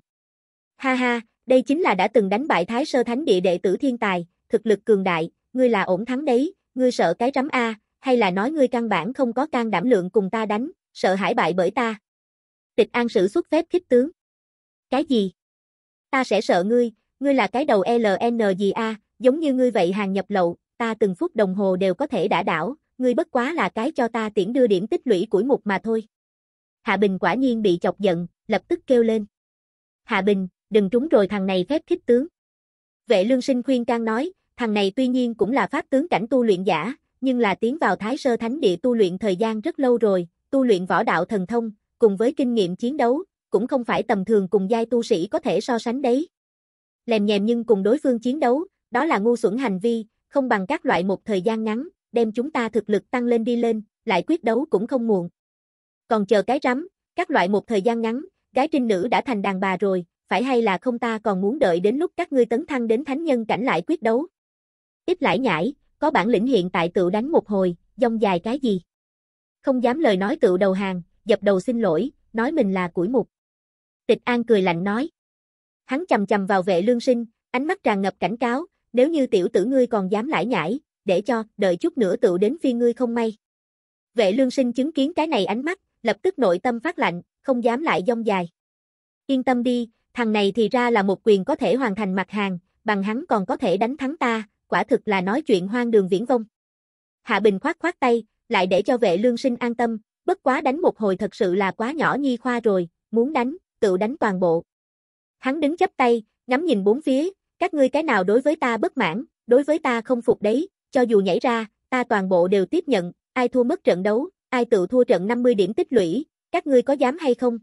Ha ha, đây chính là đã từng đánh bại Thái Sơ Thánh Địa đệ tử thiên tài, thực lực cường đại, ngươi là ổn thắng đấy, ngươi sợ cái rắm a, hay là nói ngươi căn bản không có can đảm lượng cùng ta đánh, sợ hãi bại bởi ta. Tịch An sử xuất phép khích tướng. Cái gì? Ta sẽ sợ ngươi, ngươi là cái đầu LN gì a, giống như ngươi vậy hàng nhập lậu, ta từng phút đồng hồ đều có thể đã đảo, ngươi bất quá là cái cho ta tiễn đưa điểm tích lũy củi mục mà thôi. Hạ Bình quả nhiên bị chọc giận, lập tức kêu lên. Hạ Bình, đừng trúng rồi thằng này phép thích tướng. Vệ lương sinh khuyên can nói, thằng này tuy nhiên cũng là pháp tướng cảnh tu luyện giả, nhưng là tiến vào thái sơ thánh địa tu luyện thời gian rất lâu rồi, tu luyện võ đạo thần thông, cùng với kinh nghiệm chiến đấu, cũng không phải tầm thường cùng giai tu sĩ có thể so sánh đấy. Lèm nhèm nhưng cùng đối phương chiến đấu, đó là ngu xuẩn hành vi, không bằng các loại một thời gian ngắn, đem chúng ta thực lực tăng lên đi lên, lại quyết đấu cũng không muộn. Còn chờ cái rắm, các loại một thời gian ngắn, gái trinh nữ đã thành đàn bà rồi, phải hay là không ta còn muốn đợi đến lúc các ngươi tấn thăng đến thánh nhân cảnh lại quyết đấu. Tiếp lại nhãi, có bản lĩnh hiện tại tự đánh một hồi, dông dài cái gì? Không dám lời nói tự đầu hàng, dập đầu xin lỗi, nói mình là củi mục. Tịch An cười lạnh nói. Hắn chầm chầm vào vệ lương sinh, ánh mắt tràn ngập cảnh cáo, nếu như tiểu tử ngươi còn dám lải nhải, để cho, đợi chút nữa tự đến phi ngươi không may. Vệ lương sinh chứng kiến cái này ánh mắt, lập tức nội tâm phát lạnh, không dám lại dông dài. Yên tâm đi, thằng này thì ra là một quyền có thể hoàn thành mặt hàng, bằng hắn còn có thể đánh thắng ta, quả thực là nói chuyện hoang đường viễn vông. Hạ Bình khoát khoát tay, lại để cho vệ lương sinh an tâm, bất quá đánh một hồi thật sự là quá nhỏ nhi khoa rồi, muốn đánh, tự đánh toàn bộ. Hắn đứng chắp tay, ngắm nhìn bốn phía, các ngươi cái nào đối với ta bất mãn, đối với ta không phục đấy, cho dù nhảy ra, ta toàn bộ đều tiếp nhận, ai thua mất trận đấu, ai tự thua trận 50 điểm tích lũy, các ngươi có dám hay không?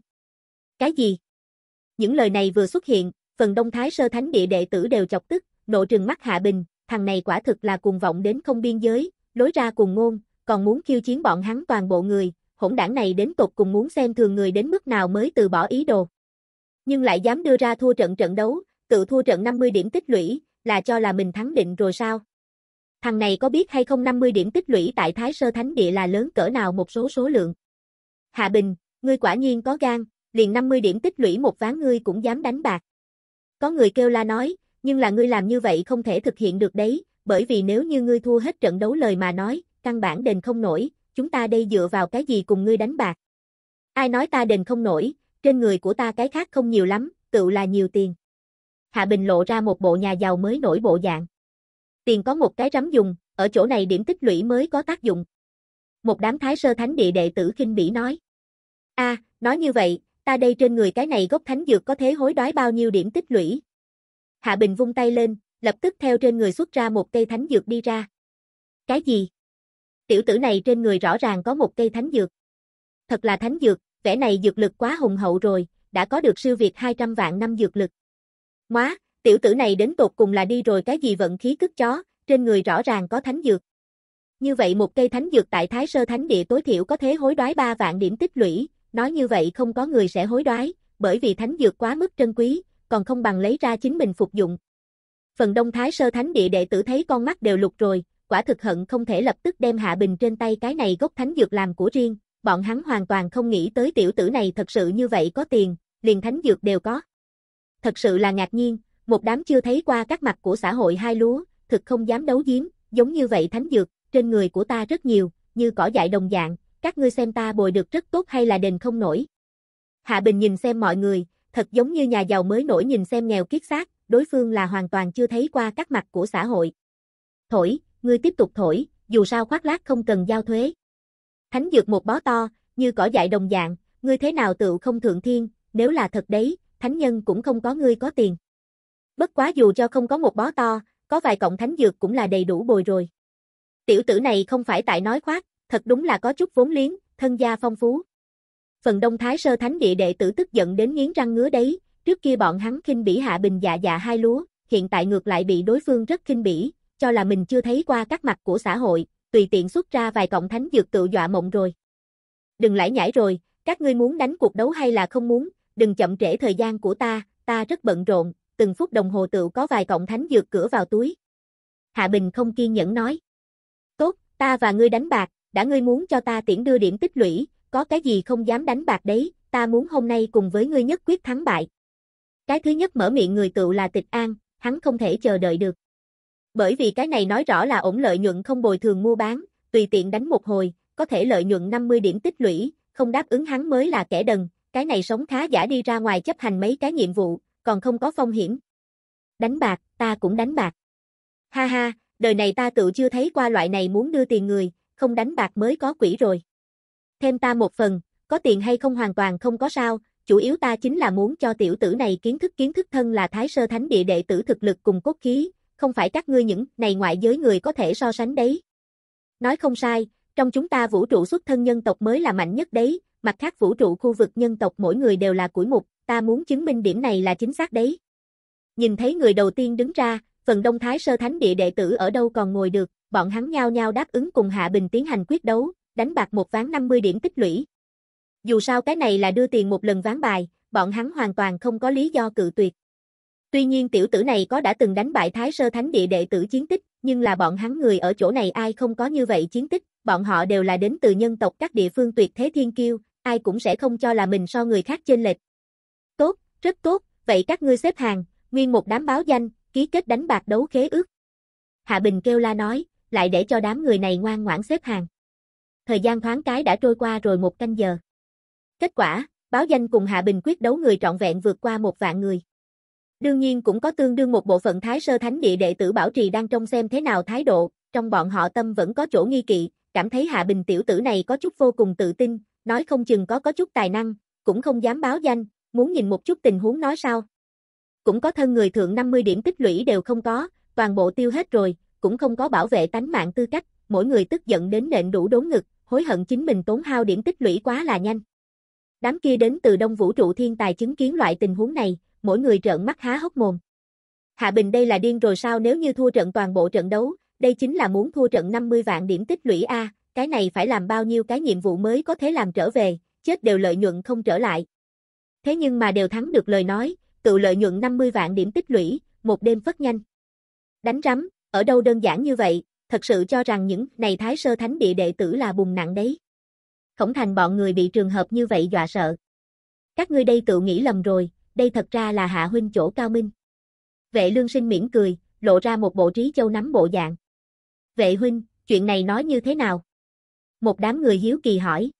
Cái gì? Những lời này vừa xuất hiện, phần đông thái sơ thánh địa đệ tử đều chọc tức, nộ trừng mắt Hạ Bình, thằng này quả thực là cuồng vọng đến không biên giới, lối ra cùng ngôn, còn muốn khiêu chiến bọn hắn toàn bộ người, hỗn đảng này đến tột cùng muốn xem thường người đến mức nào mới từ bỏ ý đồ. Nhưng lại dám đưa ra thua trận trận đấu, tự thua trận 50 điểm tích lũy, là cho là mình thắng định rồi sao? Thằng này có biết hay không 50 điểm tích lũy tại Thái Sơ Thánh Địa là lớn cỡ nào một số số lượng? Hạ Bình, ngươi quả nhiên có gan, liền 50 điểm tích lũy một ván ngươi cũng dám đánh bạc. Có người kêu la nói, nhưng là ngươi làm như vậy không thể thực hiện được đấy, bởi vì nếu như ngươi thua hết trận đấu lời mà nói, căn bản đền không nổi, chúng ta đây dựa vào cái gì cùng ngươi đánh bạc. Ai nói ta đền không nổi, trên người của ta cái khác không nhiều lắm, tự là nhiều tiền. Hạ Bình lộ ra một bộ nhà giàu mới nổi bộ dạng. Tiền có một cái rắm dùng, ở chỗ này điểm tích lũy mới có tác dụng. Một đám thái sơ thánh địa đệ tử kinh bỉ nói. a nói như vậy, ta đây trên người cái này gốc thánh dược có thế hối đoái bao nhiêu điểm tích lũy. Hạ Bình vung tay lên, lập tức theo trên người xuất ra một cây thánh dược đi ra. Cái gì? Tiểu tử này trên người rõ ràng có một cây thánh dược. Thật là thánh dược, vẻ này dược lực quá hùng hậu rồi, đã có được siêu việt 200 vạn năm dược lực. Móa, tiểu tử này đến tột cùng là đi rồi cái gì vận khí cứt chó, trên người rõ ràng có thánh dược. Như vậy một cây thánh dược tại Thái Sơ Thánh Địa tối thiểu có thế hối đoái 3 vạn điểm tích lũy, nói như vậy không có người sẽ hối đoái, bởi vì thánh dược quá mức trân quý, còn không bằng lấy ra chính mình phục dụng. Phần đông thái sơ thánh địa đệ tử thấy con mắt đều lục rồi, quả thực hận không thể lập tức đem hạ bình trên tay cái này gốc thánh dược làm của riêng, bọn hắn hoàn toàn không nghĩ tới tiểu tử này thật sự như vậy có tiền, liền thánh dược đều có. Thật sự là ngạc nhiên, một đám chưa thấy qua các mặt của xã hội hai lúa, thực không dám đấu giếm, giống như vậy thánh dược, trên người của ta rất nhiều, như cỏ dại đồng dạng, các ngươi xem ta bồi được rất tốt hay là đền không nổi. Hạ Bình nhìn xem mọi người, thật giống như nhà giàu mới nổi nhìn xem nghèo kiết xác, đối phương là hoàn toàn chưa thấy qua các mặt của xã hội. Thổi, ngươi tiếp tục thổi, dù sao khoác lác không cần giao thuế. Thánh dược một bó to, như cỏ dại đồng dạng, ngươi thế nào tựu không thượng thiên, nếu là thật đấy, thánh nhân cũng không có ngươi có tiền. Bất quá dù cho không có một bó to, có vài cọng thánh dược cũng là đầy đủ bồi rồi. Tiểu tử này không phải tại nói khoác, thật đúng là có chút vốn liếng, thân gia phong phú. Phần đông thái sơ thánh địa đệ tử tức giận đến nghiến răng ngứa đấy, trước kia bọn hắn khinh bỉ hạ bình dạ dạ hai lúa, hiện tại ngược lại bị đối phương rất khinh bỉ, cho là mình chưa thấy qua các mặt của xã hội, tùy tiện xuất ra vài cộng thánh dược tự dọa mộng rồi. Đừng lãi nhảy rồi, các ngươi muốn đánh cuộc đấu hay là không muốn, đừng chậm trễ thời gian của ta, ta rất bận rộn, từng phút đồng hồ tự có vài cộng thánh dược cửa vào túi. Hạ Bình không kiên nhẫn nói. Tốt, ta và ngươi đánh bạc, đã ngươi muốn cho ta tiễn đưa điểm tích lũy, có cái gì không dám đánh bạc đấy, ta muốn hôm nay cùng với ngươi nhất quyết thắng bại. Cái thứ nhất mở miệng người tựu là tịch an, hắn không thể chờ đợi được. Bởi vì cái này nói rõ là ổn lợi nhuận không bồi thường mua bán, tùy tiện đánh một hồi, có thể lợi nhuận 50 điểm tích lũy, không đáp ứng hắn mới là kẻ đần, cái này sống khá giả đi ra ngoài chấp hành mấy cái nhiệm vụ, còn không có phong hiểm. Đánh bạc, ta cũng đánh bạc. Ha ha, đời này ta tự chưa thấy qua loại này muốn đưa tiền người, không đánh bạc mới có quỷ rồi. Thêm ta một phần, có tiền hay không hoàn toàn không có sao, chủ yếu ta chính là muốn cho tiểu tử này kiến thức kiến thức thân là thái sơ thánh địa đệ tử thực lực cùng cốt khí, không phải các ngươi những này ngoại giới người có thể so sánh đấy. Nói không sai, trong chúng ta vũ trụ xuất thân nhân tộc mới là mạnh nhất đấy, mặt khác vũ trụ khu vực nhân tộc mỗi người đều là củi mục, ta muốn chứng minh điểm này là chính xác đấy. Nhìn thấy người đầu tiên đứng ra, phần đông thái sơ thánh địa đệ tử ở đâu còn ngồi được, bọn hắn nhao nhao đáp ứng cùng Hạ Bình tiến hành quyết đấu, đánh bạc một ván 50 điểm tích lũy. Dù sao cái này là đưa tiền một lần ván bài, bọn hắn hoàn toàn không có lý do cự tuyệt. Tuy nhiên tiểu tử này có đã từng đánh bại Thái Sơ Thánh Địa đệ tử chiến tích, nhưng là bọn hắn người ở chỗ này ai không có như vậy chiến tích, bọn họ đều là đến từ nhân tộc các địa phương tuyệt thế thiên kiêu, ai cũng sẽ không cho là mình so người khác trên lệch. Tốt, rất tốt, vậy các ngươi xếp hàng, nguyên một đám báo danh, ký kết đánh bạc đấu khế ước. Hạ Bình kêu la nói, lại để cho đám người này ngoan ngoãn xếp hàng. Thời gian thoáng cái đã trôi qua rồi một canh giờ. Kết quả, báo danh cùng Hạ Bình quyết đấu người trọn vẹn vượt qua một vạn người. Đương nhiên cũng có tương đương một bộ phận Thái Sơ Thánh Địa đệ tử Bảo Trì đang trông xem thế nào thái độ, trong bọn họ tâm vẫn có chỗ nghi kỵ, cảm thấy Hạ Bình tiểu tử này có chút vô cùng tự tin, nói không chừng có có chút tài năng, cũng không dám báo danh, muốn nhìn một chút tình huống nói sao, cũng có thân người thượng 50 điểm tích lũy đều không có, toàn bộ tiêu hết rồi, cũng không có bảo vệ tánh mạng tư cách, mỗi người tức giận đến nện đủ đốn ngực, hối hận chính mình tốn hao điểm tích lũy quá là nhanh. Đám kia đến từ đông vũ trụ thiên tài chứng kiến loại tình huống này, mỗi người trợn mắt há hốc mồm. Hạ Bình đây là điên rồi sao nếu như thua trận toàn bộ trận đấu, đây chính là muốn thua trận 50 vạn điểm tích lũy A, cái này phải làm bao nhiêu cái nhiệm vụ mới có thể làm trở về, chết đều lợi nhuận không trở lại. Thế nhưng mà đều thắng được lời nói, cựu lợi nhuận 50 vạn điểm tích lũy, một đêm phất nhanh. Đánh rắm, ở đâu đơn giản như vậy, thật sự cho rằng những này thái sơ thánh địa đệ tử là bùng nặng đấy. Khổng thành bọn người bị trường hợp như vậy dọa sợ. Các ngươi đây tự nghĩ lầm rồi, đây thật ra là hạ huynh chỗ cao minh. Vệ lương sinh mỉm cười, lộ ra một bộ trí châu nắm bộ dạng. Vệ huynh, chuyện này nói như thế nào? Một đám người hiếu kỳ hỏi.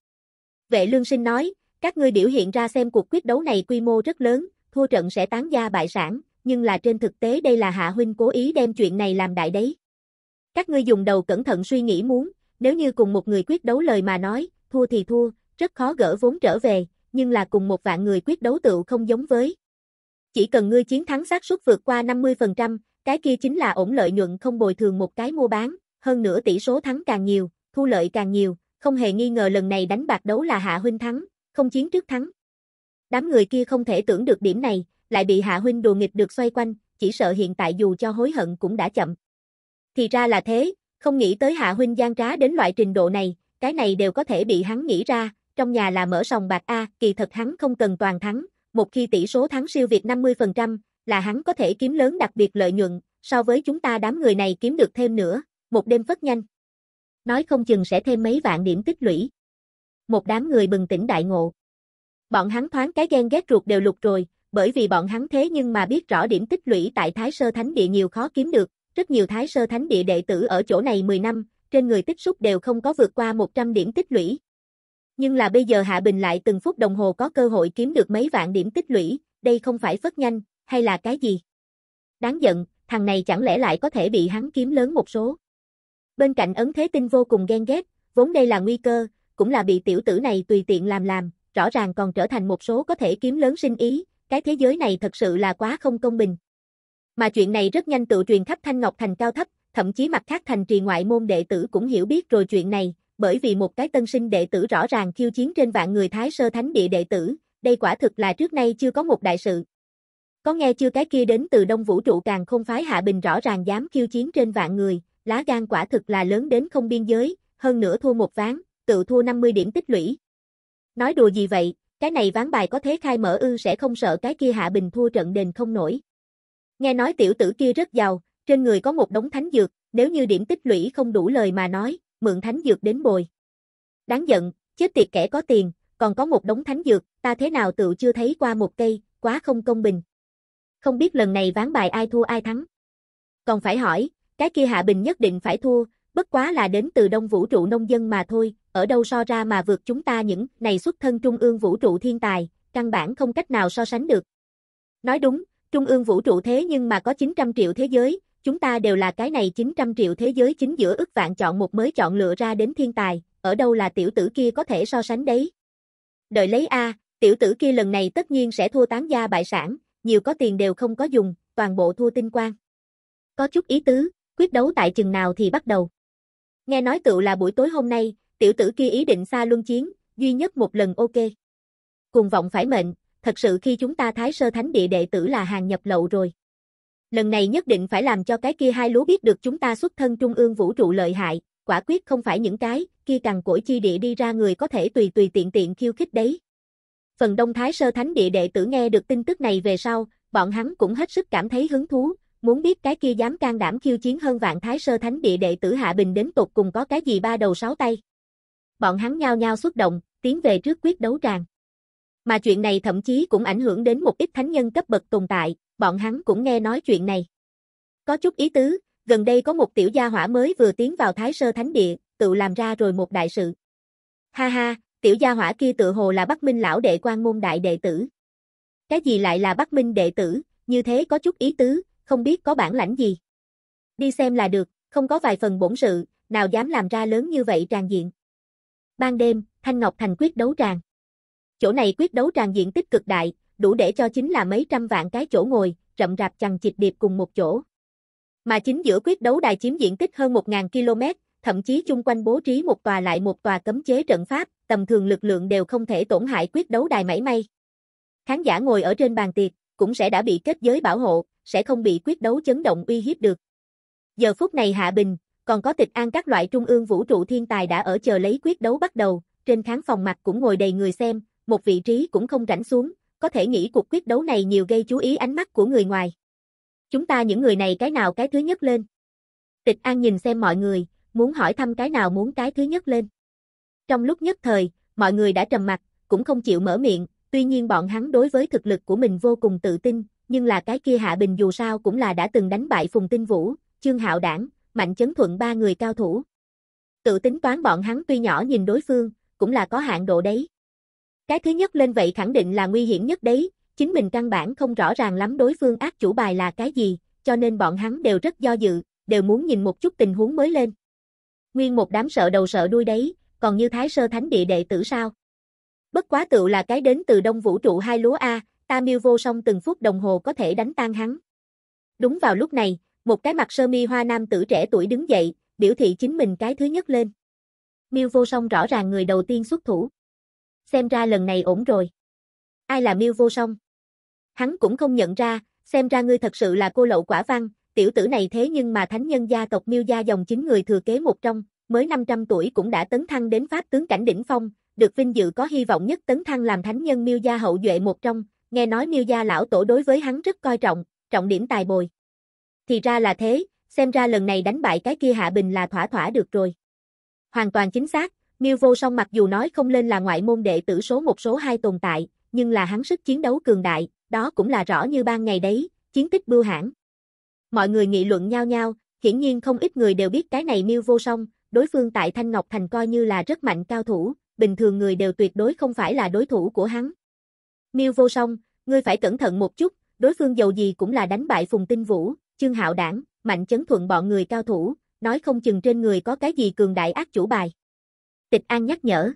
Vệ lương sinh nói, các ngươi biểu hiện ra xem cuộc quyết đấu này quy mô rất lớn, thua trận sẽ tán gia bại sản, nhưng là trên thực tế đây là Hạ Huynh cố ý đem chuyện này làm đại đấy. Các ngươi dùng đầu cẩn thận suy nghĩ muốn, nếu như cùng một người quyết đấu lời mà nói, thua thì thua, rất khó gỡ vốn trở về, nhưng là cùng một vạn người quyết đấu tựu không giống với. Chỉ cần ngươi chiến thắng xác suất vượt qua 50%, cái kia chính là ổn lợi nhuận không bồi thường một cái mua bán, hơn nữa tỷ số thắng càng nhiều, thu lợi càng nhiều, không hề nghi ngờ lần này đánh bạc đấu là Hạ Huynh thắng, không chiến trước thắng. Đám người kia không thể tưởng được điểm này, lại bị Hạ Huynh đùa nghịch được xoay quanh, chỉ sợ hiện tại dù cho hối hận cũng đã chậm. Thì ra là thế, không nghĩ tới Hạ Huynh gian trá đến loại trình độ này, cái này đều có thể bị hắn nghĩ ra, trong nhà là mở sòng bạc A, kỳ thật hắn không cần toàn thắng, một khi tỷ số thắng siêu việt 50%, là hắn có thể kiếm lớn đặc biệt lợi nhuận, so với chúng ta đám người này kiếm được thêm nữa, một đêm phất nhanh. Nói không chừng sẽ thêm mấy vạn điểm tích lũy. Một đám người bừng tỉnh đại ngộ. Bọn hắn thoáng cái ghen ghét ruột đều lục rồi, bởi vì bọn hắn thế nhưng mà biết rõ điểm tích lũy tại Thái Sơ Thánh Địa nhiều khó kiếm được, rất nhiều Thái Sơ Thánh Địa đệ tử ở chỗ này 10 năm, trên người tích xúc đều không có vượt qua 100 điểm tích lũy. Nhưng là bây giờ Hạ Bình lại từng phút đồng hồ có cơ hội kiếm được mấy vạn điểm tích lũy, đây không phải phất nhanh, hay là cái gì? Đáng giận, thằng này chẳng lẽ lại có thể bị hắn kiếm lớn một số. Bên cạnh ấn thế tinh vô cùng ghen ghét, vốn đây là nguy cơ, cũng là bị tiểu tử này tùy tiện làm làm, rõ ràng còn trở thành một số có thể kiếm lớn sinh ý, cái thế giới này thật sự là quá không công bình. Mà chuyện này rất nhanh tự truyền khắp Thanh Ngọc Thành cao thấp, thậm chí mặt khác thành trì ngoại môn đệ tử cũng hiểu biết rồi chuyện này, bởi vì một cái tân sinh đệ tử rõ ràng khiêu chiến trên vạn người Thái Sơ Thánh Địa đệ tử, đây quả thực là trước nay chưa có một đại sự. Có nghe chưa cái kia đến từ đông vũ trụ càng không phái Hạ Bình rõ ràng dám khiêu chiến trên vạn người, lá gan quả thực là lớn đến không biên giới, hơn nữa thua một ván, tự thua 50 điểm tích lũy, Nói đùa gì vậy, cái này ván bài có thế khai mở ư sẽ không sợ cái kia hạ bình thua trận đền không nổi. Nghe nói tiểu tử kia rất giàu, trên người có một đống thánh dược, nếu như điểm tích lũy không đủ lời mà nói, mượn thánh dược đến bồi. Đáng giận, chết tiệt kẻ có tiền, còn có một đống thánh dược, ta thế nào tự chưa thấy qua một cây, quá không công bình. Không biết lần này ván bài ai thua ai thắng. Còn phải hỏi, cái kia Hạ Bình nhất định phải thua, bất quá là đến từ đông vũ trụ nông dân mà thôi, ở đâu so ra mà vượt chúng ta những này xuất thân trung ương vũ trụ thiên tài, căn bản không cách nào so sánh được. Nói đúng, trung ương vũ trụ thế nhưng mà có 900 triệu thế giới, chúng ta đều là cái này 900 triệu thế giới chính giữa ức vạn chọn một mới chọn lựa ra đến thiên tài, ở đâu là tiểu tử kia có thể so sánh đấy. Đợi lấy A, tiểu tử kia lần này tất nhiên sẽ thua tán gia bại sản, nhiều có tiền đều không có dùng, toàn bộ thua tinh quang. Có chút ý tứ, quyết đấu tại chừng nào thì bắt đầu. Nghe nói cựu là buổi tối hôm nay, tiểu tử kia ý định xa luân chiến, duy nhất một lần ok. Cùng vọng phải mệnh, thật sự khi chúng ta thái sơ thánh địa đệ tử là hàng nhập lậu rồi. Lần này nhất định phải làm cho cái kia hai lúa biết được chúng ta xuất thân trung ương vũ trụ lợi hại, quả quyết không phải những cái, kia càng cổi chi địa đi ra người có thể tùy tùy tiện tiện khiêu khích đấy. Phần đông thái sơ thánh địa đệ tử nghe được tin tức này về sau, bọn hắn cũng hết sức cảm thấy hứng thú, muốn biết cái kia dám can đảm khiêu chiến hơn vạn thái sơ thánh địa đệ tử Hạ Bình đến tục cùng có cái gì ba đầu sáu tay. Bọn hắn nhao nhao xuất động, tiến về trước quyết đấu tràng. Mà chuyện này thậm chí cũng ảnh hưởng đến một ít thánh nhân cấp bậc tồn tại, bọn hắn cũng nghe nói chuyện này. Có chút ý tứ, gần đây có một tiểu gia hỏa mới vừa tiến vào thái sơ thánh địa, tự làm ra rồi một đại sự. Ha ha, tiểu gia hỏa kia tự hồ là Bắc Minh lão đệ quan môn đại đệ tử. Cái gì lại là Bắc Minh đệ tử, như thế có chút ý tứ, không biết có bản lãnh gì. Đi xem là được, không có vài phần bổn sự, nào dám làm ra lớn như vậy tràn diện. Ban đêm, Thanh Ngọc Thành quyết đấu tràn. Chỗ này quyết đấu tràn diện tích cực đại, đủ để cho chính là mấy trăm vạn cái chỗ ngồi, rậm rạp chằng chịt điệp cùng một chỗ. Mà chính giữa quyết đấu đài chiếm diện tích hơn 1000 km, thậm chí chung quanh bố trí một tòa lại một tòa cấm chế trận pháp, tầm thường lực lượng đều không thể tổn hại quyết đấu đài mảy may. Khán giả ngồi ở trên bàn tiệc cũng sẽ đã bị kết giới bảo hộ, sẽ không bị quyết đấu chấn động uy hiếp được. Giờ phút này Hạ Bình, còn có tịch an các loại trung ương vũ trụ thiên tài đã ở chờ lấy quyết đấu bắt đầu, trên khán phòng mặt cũng ngồi đầy người xem, một vị trí cũng không rảnh xuống, có thể nghĩ cuộc quyết đấu này nhiều gây chú ý ánh mắt của người ngoài. Chúng ta những người này cái nào cái thứ nhất lên? Tịch An nhìn xem mọi người, muốn hỏi thăm cái nào muốn cái thứ nhất lên. Trong lúc nhất thời, mọi người đã trầm mặt, cũng không chịu mở miệng, tuy nhiên bọn hắn đối với thực lực của mình vô cùng tự tin, nhưng là cái kia Hạ Bình dù sao cũng là đã từng đánh bại Phùng Tinh Vũ, Trương Hạo Đảng, Mạnh Chấn Thuận ba người cao thủ. Tự tính toán bọn hắn tuy nhỏ nhìn đối phương, cũng là có hạn độ đấy. Cái thứ nhất lên vậy khẳng định là nguy hiểm nhất đấy, chính mình căn bản không rõ ràng lắm đối phương ác chủ bài là cái gì, cho nên bọn hắn đều rất do dự, đều muốn nhìn một chút tình huống mới lên. Nguyên một đám sợ đầu sợ đuôi đấy, còn như thái sơ thánh địa đệ tử sao? Bất quá tựu là cái đến từ đông vũ trụ hai lúa A, ta miêu vô song từng phút đồng hồ có thể đánh tan hắn. Đúng vào lúc này, một cái mặt sơ mi hoa nam tử trẻ tuổi đứng dậy, biểu thị chính mình cái thứ nhất lên. Miêu vô song rõ ràng người đầu tiên xuất thủ. Xem ra lần này ổn rồi. Ai là Miêu vô song? Hắn cũng không nhận ra, xem ra ngươi thật sự là cô lậu quả văn, tiểu tử này thế nhưng mà thánh nhân gia tộc Miêu gia dòng chính người thừa kế một trong, mới 500 tuổi cũng đã tấn thăng đến pháp tướng cảnh đỉnh phong, được vinh dự có hy vọng nhất tấn thăng làm thánh nhân Miêu gia hậu duệ một trong, nghe nói miêu gia lão tổ đối với hắn rất coi trọng, trọng điểm tài bồi. Thì ra là thế, xem ra lần này đánh bại cái kia Hạ Bình là thỏa thỏa được rồi. Hoàn toàn chính xác, miêu vô song mặc dù nói không lên là ngoại môn đệ tử số một số hai tồn tại, nhưng là hắn sức chiến đấu cường đại, đó cũng là rõ như ban ngày đấy, chiến tích bưu hãn. Mọi người nghị luận nhau nhau, hiển nhiên không ít người đều biết cái này miêu vô song, đối phương tại Thanh Ngọc Thành coi như là rất mạnh cao thủ, bình thường người đều tuyệt đối không phải là đối thủ của hắn. Miêu vô song, ngươi phải cẩn thận một chút, đối phương giàu gì cũng là đánh bại Phùng Tinh Vũ, Trương Hạo Đảng, Mạnh Chấn Thuận bọn người cao thủ, nói không chừng trên người có cái gì cường đại ác chủ bài. Tịch An nhắc nhở.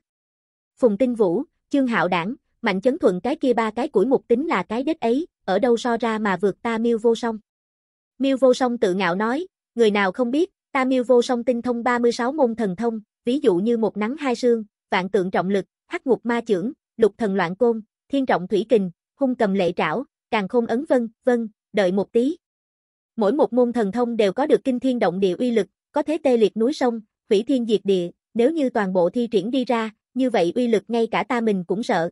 Phùng Tinh Vũ, Trương Hạo Đảng, Mạnh Chấn Thuận cái kia ba cái củi mục tính là cái đết ấy, ở đâu so ra mà vượt ta Miêu vô song. Miêu vô song tự ngạo nói, người nào không biết, ta Miêu vô song tinh thông 36 môn thần thông, ví dụ như một nắng hai sương, vạn tượng trọng lực, hắc ngục ma trưởng, lục thần loạn côn, thiên trọng thủy kình, hung cầm lệ trảo, càng khôn ấn vân, vân, đợi một tí. Mỗi một môn thần thông đều có được kinh thiên động địa uy lực, có thế tê liệt núi sông, hủy thiên diệt địa, nếu như toàn bộ thi triển đi ra, như vậy uy lực ngay cả ta mình cũng sợ.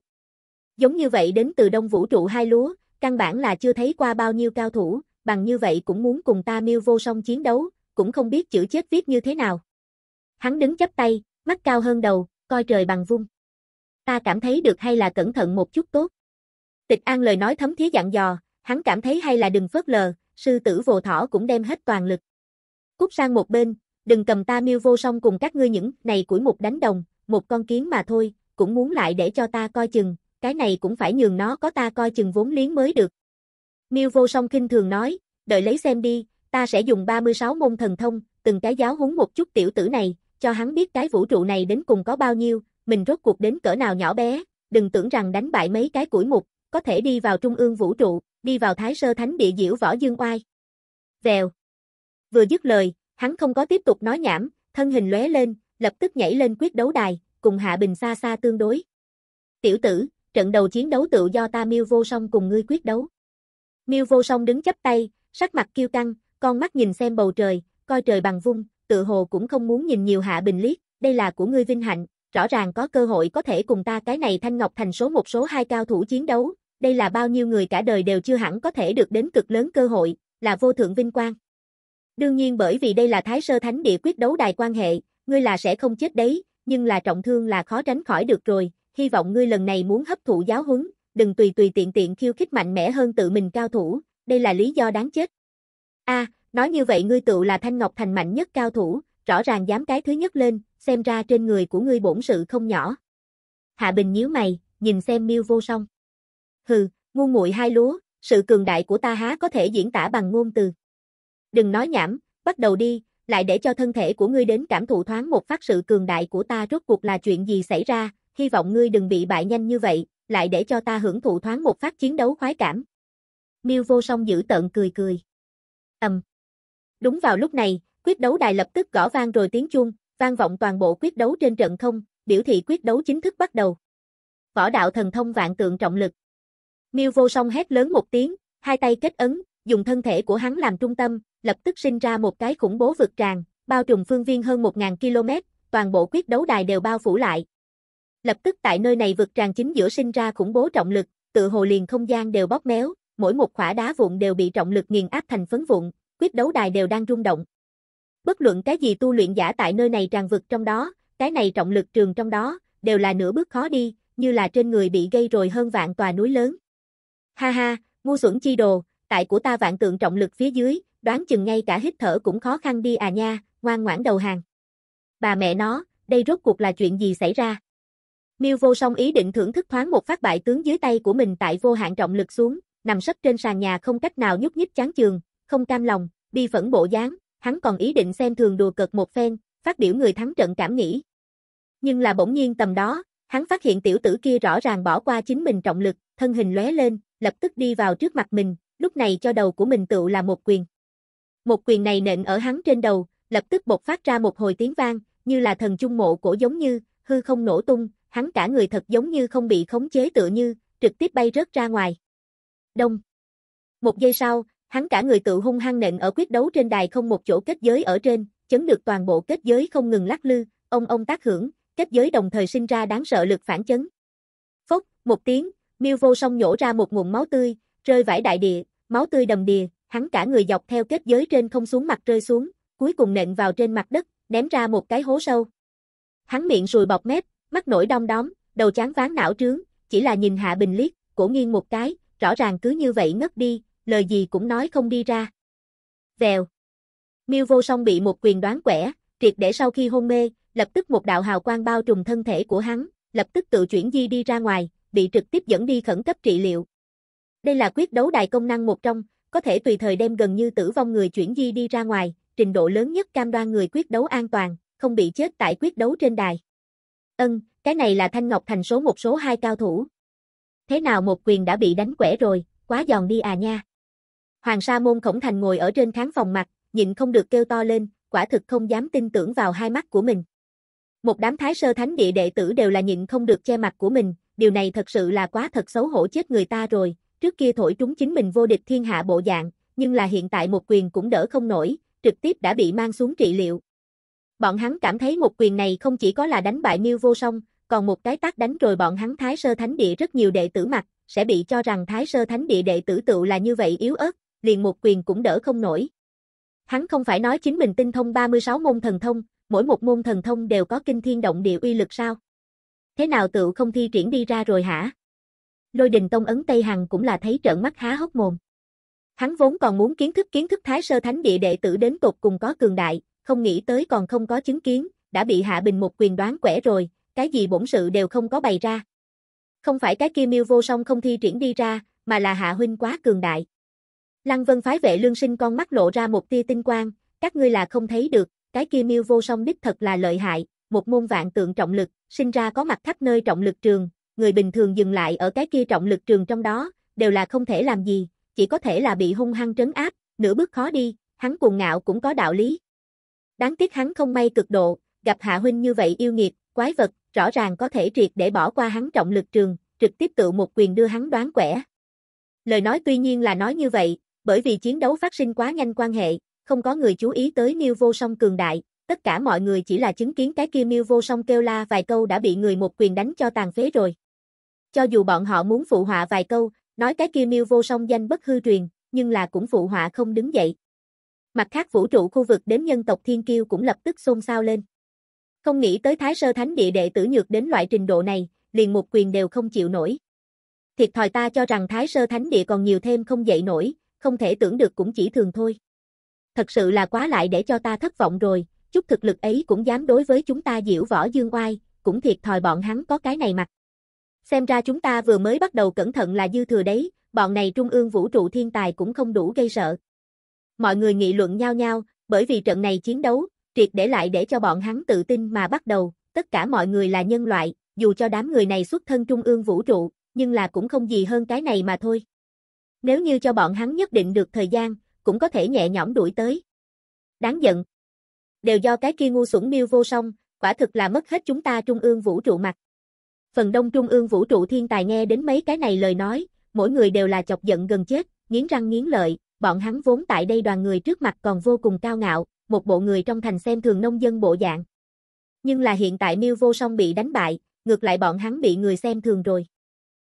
Giống như vậy đến từ đông vũ trụ hai lúa, căn bản là chưa thấy qua bao nhiêu cao thủ, bằng như vậy cũng muốn cùng ta miêu vô song chiến đấu, cũng không biết chữ chết viết như thế nào. Hắn đứng chắp tay, mắt cao hơn đầu, coi trời bằng vung ta cảm thấy được hay là cẩn thận một chút tốt. Tịch An lời nói thấm thía dặn dò, hắn cảm thấy hay là đừng phớt lờ, sư tử vồ thỏ cũng đem hết toàn lực. Cút sang một bên, đừng cầm ta miêu vô song cùng các ngươi những này củi một đánh đồng, một con kiến mà thôi, cũng muốn lại để cho ta coi chừng, cái này cũng phải nhường nó có ta coi chừng vốn liếng mới được. Miêu vô song kinh thường nói, đợi lấy xem đi, ta sẽ dùng 36 môn thần thông, từng cái giáo huấn một chút tiểu tử này, cho hắn biết cái vũ trụ này đến cùng có bao nhiêu, mình rốt cuộc đến cỡ nào nhỏ bé, đừng tưởng rằng đánh bại mấy cái củi mục, có thể đi vào trung ương vũ trụ, đi vào thái sơ thánh địa diễu võ dương oai. Vèo. Vừa dứt lời, hắn không có tiếp tục nói nhảm, thân hình lóe lên, lập tức nhảy lên quyết đấu đài, cùng Hạ Bình xa xa tương đối. Tiểu tử, trận đầu chiến đấu tự do ta Miêu Vô Song cùng ngươi quyết đấu. Miêu Vô Song đứng chắp tay, sắc mặt kiêu căng, con mắt nhìn xem bầu trời, coi trời bằng vung, tự hồ cũng không muốn nhìn nhiều Hạ Bình liếc, đây là của ngươi vinh hạnh, rõ ràng có cơ hội có thể cùng ta cái này Thanh Ngọc Thành số một số hai cao thủ chiến đấu, đây là bao nhiêu người cả đời đều chưa hẳn có thể được đến cực lớn cơ hội, là vô thượng vinh quang. Đương nhiên bởi vì đây là Thái Sơ Thánh Địa quyết đấu đài quan hệ, ngươi là sẽ không chết đấy, nhưng là trọng thương là khó tránh khỏi được rồi, hy vọng ngươi lần này muốn hấp thụ giáo huấn, đừng tùy tùy tiện tiện khiêu khích mạnh mẽ hơn tự mình cao thủ, đây là lý do đáng chết. A, nói như vậy ngươi tự là Thanh Ngọc Thành mạnh nhất cao thủ, rõ ràng dám cái thứ nhất lên, xem ra trên người của ngươi bổn sự không nhỏ. Hạ Bình nhíu mày, nhìn xem Miêu Vô Song. Hừ, ngu muội hai lúa, sự cường đại của ta há có thể diễn tả bằng ngôn từ. Đừng nói nhảm, bắt đầu đi, lại để cho thân thể của ngươi đến cảm thụ thoáng một phát sự cường đại của ta rốt cuộc là chuyện gì xảy ra, hy vọng ngươi đừng bị bại nhanh như vậy, lại để cho ta hưởng thụ thoáng một phát chiến đấu khoái cảm. Miêu Vô Song giữ tận cười cười. Ầm. Đúng vào lúc này, Quyết đấu đài lập tức gõ vang rồi tiếng chuông, vang vọng toàn bộ quyết đấu trên trận không, biểu thị quyết đấu chính thức bắt đầu. Võ đạo thần thông vạn tượng trọng lực. Miêu vô song hét lớn một tiếng, hai tay kết ấn, dùng thân thể của hắn làm trung tâm, lập tức sinh ra một cái khủng bố vực tràn, bao trùm phương viên hơn 1.000 km, toàn bộ quyết đấu đài đều bao phủ lại. Lập tức tại nơi này vực tràn chính giữa sinh ra khủng bố trọng lực, tự hồ liền không gian đều bóp méo, mỗi một khỏa đá vụn đều bị trọng lực nghiền áp thành phấn vụn, quyết đấu đài đều đang rung động. Bất luận cái gì tu luyện giả tại nơi này tràn vực trong đó, cái này trọng lực trường trong đó, đều là nửa bước khó đi, như là trên người bị gây rồi hơn vạn tòa núi lớn. Ha ha, ngu xuẩn chi đồ, tại của ta vạn tượng trọng lực phía dưới, đoán chừng ngay cả hít thở cũng khó khăn đi à nha, ngoan ngoãn đầu hàng. Bà mẹ nó, đây rốt cuộc là chuyện gì xảy ra? Miêu vô song ý định thưởng thức thoáng một phát bại tướng dưới tay của mình tại vô hạn trọng lực xuống, nằm sấp trên sàn nhà không cách nào nhúc nhích chán chường, không cam lòng, bi phẫn bộ dáng, hắn còn ý định xem thường đùa cợt một phen, phát biểu người thắng trận cảm nghĩ. Nhưng là bỗng nhiên tầm đó, hắn phát hiện tiểu tử kia rõ ràng bỏ qua chính mình trọng lực, thân hình lóe lên, lập tức đi vào trước mặt mình, lúc này cho đầu của mình tựu là một quyền. Một quyền này nện ở hắn trên đầu, lập tức bộc phát ra một hồi tiếng vang, như là thần trung mộ cổ giống như, hư không nổ tung, hắn cả người thật giống như không bị khống chế tựa như, trực tiếp bay rớt ra ngoài. Đông. Một giây sau, Hắn cả người tự hung hăng nện ở quyết đấu trên đài không một chỗ kết giới ở trên, chấn được toàn bộ kết giới không ngừng lắc lư, ông ông tác hưởng, kết giới đồng thời sinh ra đáng sợ lực phản chấn. Phốc, một tiếng, miêu vô song nhổ ra một nguồn máu tươi, rơi vãi đại địa, máu tươi đầm đìa, hắn cả người dọc theo kết giới trên không xuống mặt rơi xuống, cuối cùng nện vào trên mặt đất, ném ra một cái hố sâu. Hắn miệng rùi bọt mép, mắt nổi đom đóm, đầu chán ván não trướng, chỉ là nhìn Hạ Bình liếc, cổ nghiêng một cái, rõ ràng cứ như vậy ngất đi, lời gì cũng nói không đi ra. Vèo. Miêu vô song bị một quyền đoán quẻ, triệt để sau khi hôn mê, lập tức một đạo hào quang bao trùm thân thể của hắn, lập tức tự chuyển di đi ra ngoài, bị trực tiếp dẫn đi khẩn cấp trị liệu. Đây là quyết đấu đài công năng một trong, có thể tùy thời đem gần như tử vong người chuyển di đi ra ngoài, trình độ lớn nhất cam đoan người quyết đấu an toàn, không bị chết tại quyết đấu trên đài. Ân, cái này là Thanh Ngọc Thành số một số hai cao thủ. Thế nào một quyền đã bị đánh quẻ rồi, quá giòn đi à nha. Hoàng Sa Môn Khổng Thành ngồi ở trên khán phòng mặt, nhịn không được kêu to lên, quả thực không dám tin tưởng vào hai mắt của mình. Một đám thái sơ thánh địa đệ tử đều là nhịn không được che mặt của mình, điều này thật sự là quá thật xấu hổ chết người ta rồi, trước kia thổi trúng chính mình vô địch thiên hạ bộ dạng, nhưng là hiện tại một quyền cũng đỡ không nổi, trực tiếp đã bị mang xuống trị liệu. Bọn hắn cảm thấy một quyền này không chỉ có là đánh bại Miêu Vô Song, còn một cái tác đánh rồi bọn hắn Thái Sơ Thánh Địa rất nhiều đệ tử mặt, sẽ bị cho rằng Thái Sơ Thánh Địa đệ tử tựu là như vậy yếu ớt, liền một quyền cũng đỡ không nổi. Hắn không phải nói chính mình tinh thông 36 môn thần thông, mỗi một môn thần thông đều có kinh thiên động địa uy lực sao? Thế nào tự không thi triển đi ra rồi hả? Lôi đình tông ấn Tây Hằng cũng là thấy trợn mắt há hốc mồm. Hắn vốn còn muốn kiến thức kiến thức Thái Sơ Thánh Địa đệ tử đến tột cùng có cường đại, không nghĩ tới còn không có chứng kiến, đã bị Hạ Bình một quyền đoán quẻ rồi, cái gì bổn sự đều không có bày ra. Không phải cái kia miêu vô song không thi triển đi ra, mà là Hạ Huynh quá cường đại. Lăng Vân phái vệ lương sinh con mắt lộ ra một tia tinh quang, các ngươi là không thấy được, cái kia miêu vô song đích thật là lợi hại, một môn vạn tượng trọng lực, sinh ra có mặt khắp nơi trọng lực trường, người bình thường dừng lại ở cái kia trọng lực trường trong đó, đều là không thể làm gì, chỉ có thể là bị hung hăng trấn áp, nửa bước khó đi, hắn cuồng ngạo cũng có đạo lý. Đáng tiếc hắn không may cực độ, gặp Hạ Huynh như vậy yêu nghiệt, quái vật, rõ ràng có thể triệt để bỏ qua hắn trọng lực trường, trực tiếp tự một quyền đưa hắn đoán quẻ. Lời nói tuy nhiên là nói như vậy, bởi vì chiến đấu phát sinh quá nhanh quan hệ, không có người chú ý tới Miêu Vô Song cường đại, tất cả mọi người chỉ là chứng kiến cái kia Miêu Vô Song kêu la vài câu đã bị người một quyền đánh cho tàn phế rồi. Cho dù bọn họ muốn phụ họa vài câu, nói cái kia Miêu Vô Song danh bất hư truyền, nhưng là cũng phụ họa không đứng dậy. Mặt khác vũ trụ khu vực đến nhân tộc Thiên Kiêu cũng lập tức xôn xao lên. Không nghĩ tới Thái Sơ Thánh Địa đệ tử nhược đến loại trình độ này, liền một quyền đều không chịu nổi. Thiệt thòi ta cho rằng Thái Sơ Thánh Địa còn nhiều thêm không dậy nổi, không thể tưởng được cũng chỉ thường thôi. Thật sự là quá lại để cho ta thất vọng rồi, chút thực lực ấy cũng dám đối với chúng ta diễu võ dương oai, cũng thiệt thòi bọn hắn có cái này mặt. Xem ra chúng ta vừa mới bắt đầu cẩn thận là dư thừa đấy, bọn này trung ương vũ trụ thiên tài cũng không đủ gây sợ. Mọi người nghị luận nhau nhau, bởi vì trận này chiến đấu, triệt để lại để cho bọn hắn tự tin mà bắt đầu, tất cả mọi người là nhân loại, dù cho đám người này xuất thân trung ương vũ trụ, nhưng là cũng không gì hơn cái này mà thôi. Nếu như cho bọn hắn nhất định được thời gian, cũng có thể nhẹ nhõm đuổi tới. Đáng giận. Đều do cái kia ngu xuẩn miêu vô song, quả thực là mất hết chúng ta trung ương vũ trụ mặt. Phần đông trung ương vũ trụ thiên tài nghe đến mấy cái này lời nói, mỗi người đều là chọc giận gần chết, nghiến răng nghiến lợi, bọn hắn vốn tại đây đoàn người trước mặt còn vô cùng cao ngạo, một bộ người trong thành xem thường nông dân bộ dạng. Nhưng là hiện tại miêu vô song bị đánh bại, ngược lại bọn hắn bị người xem thường rồi.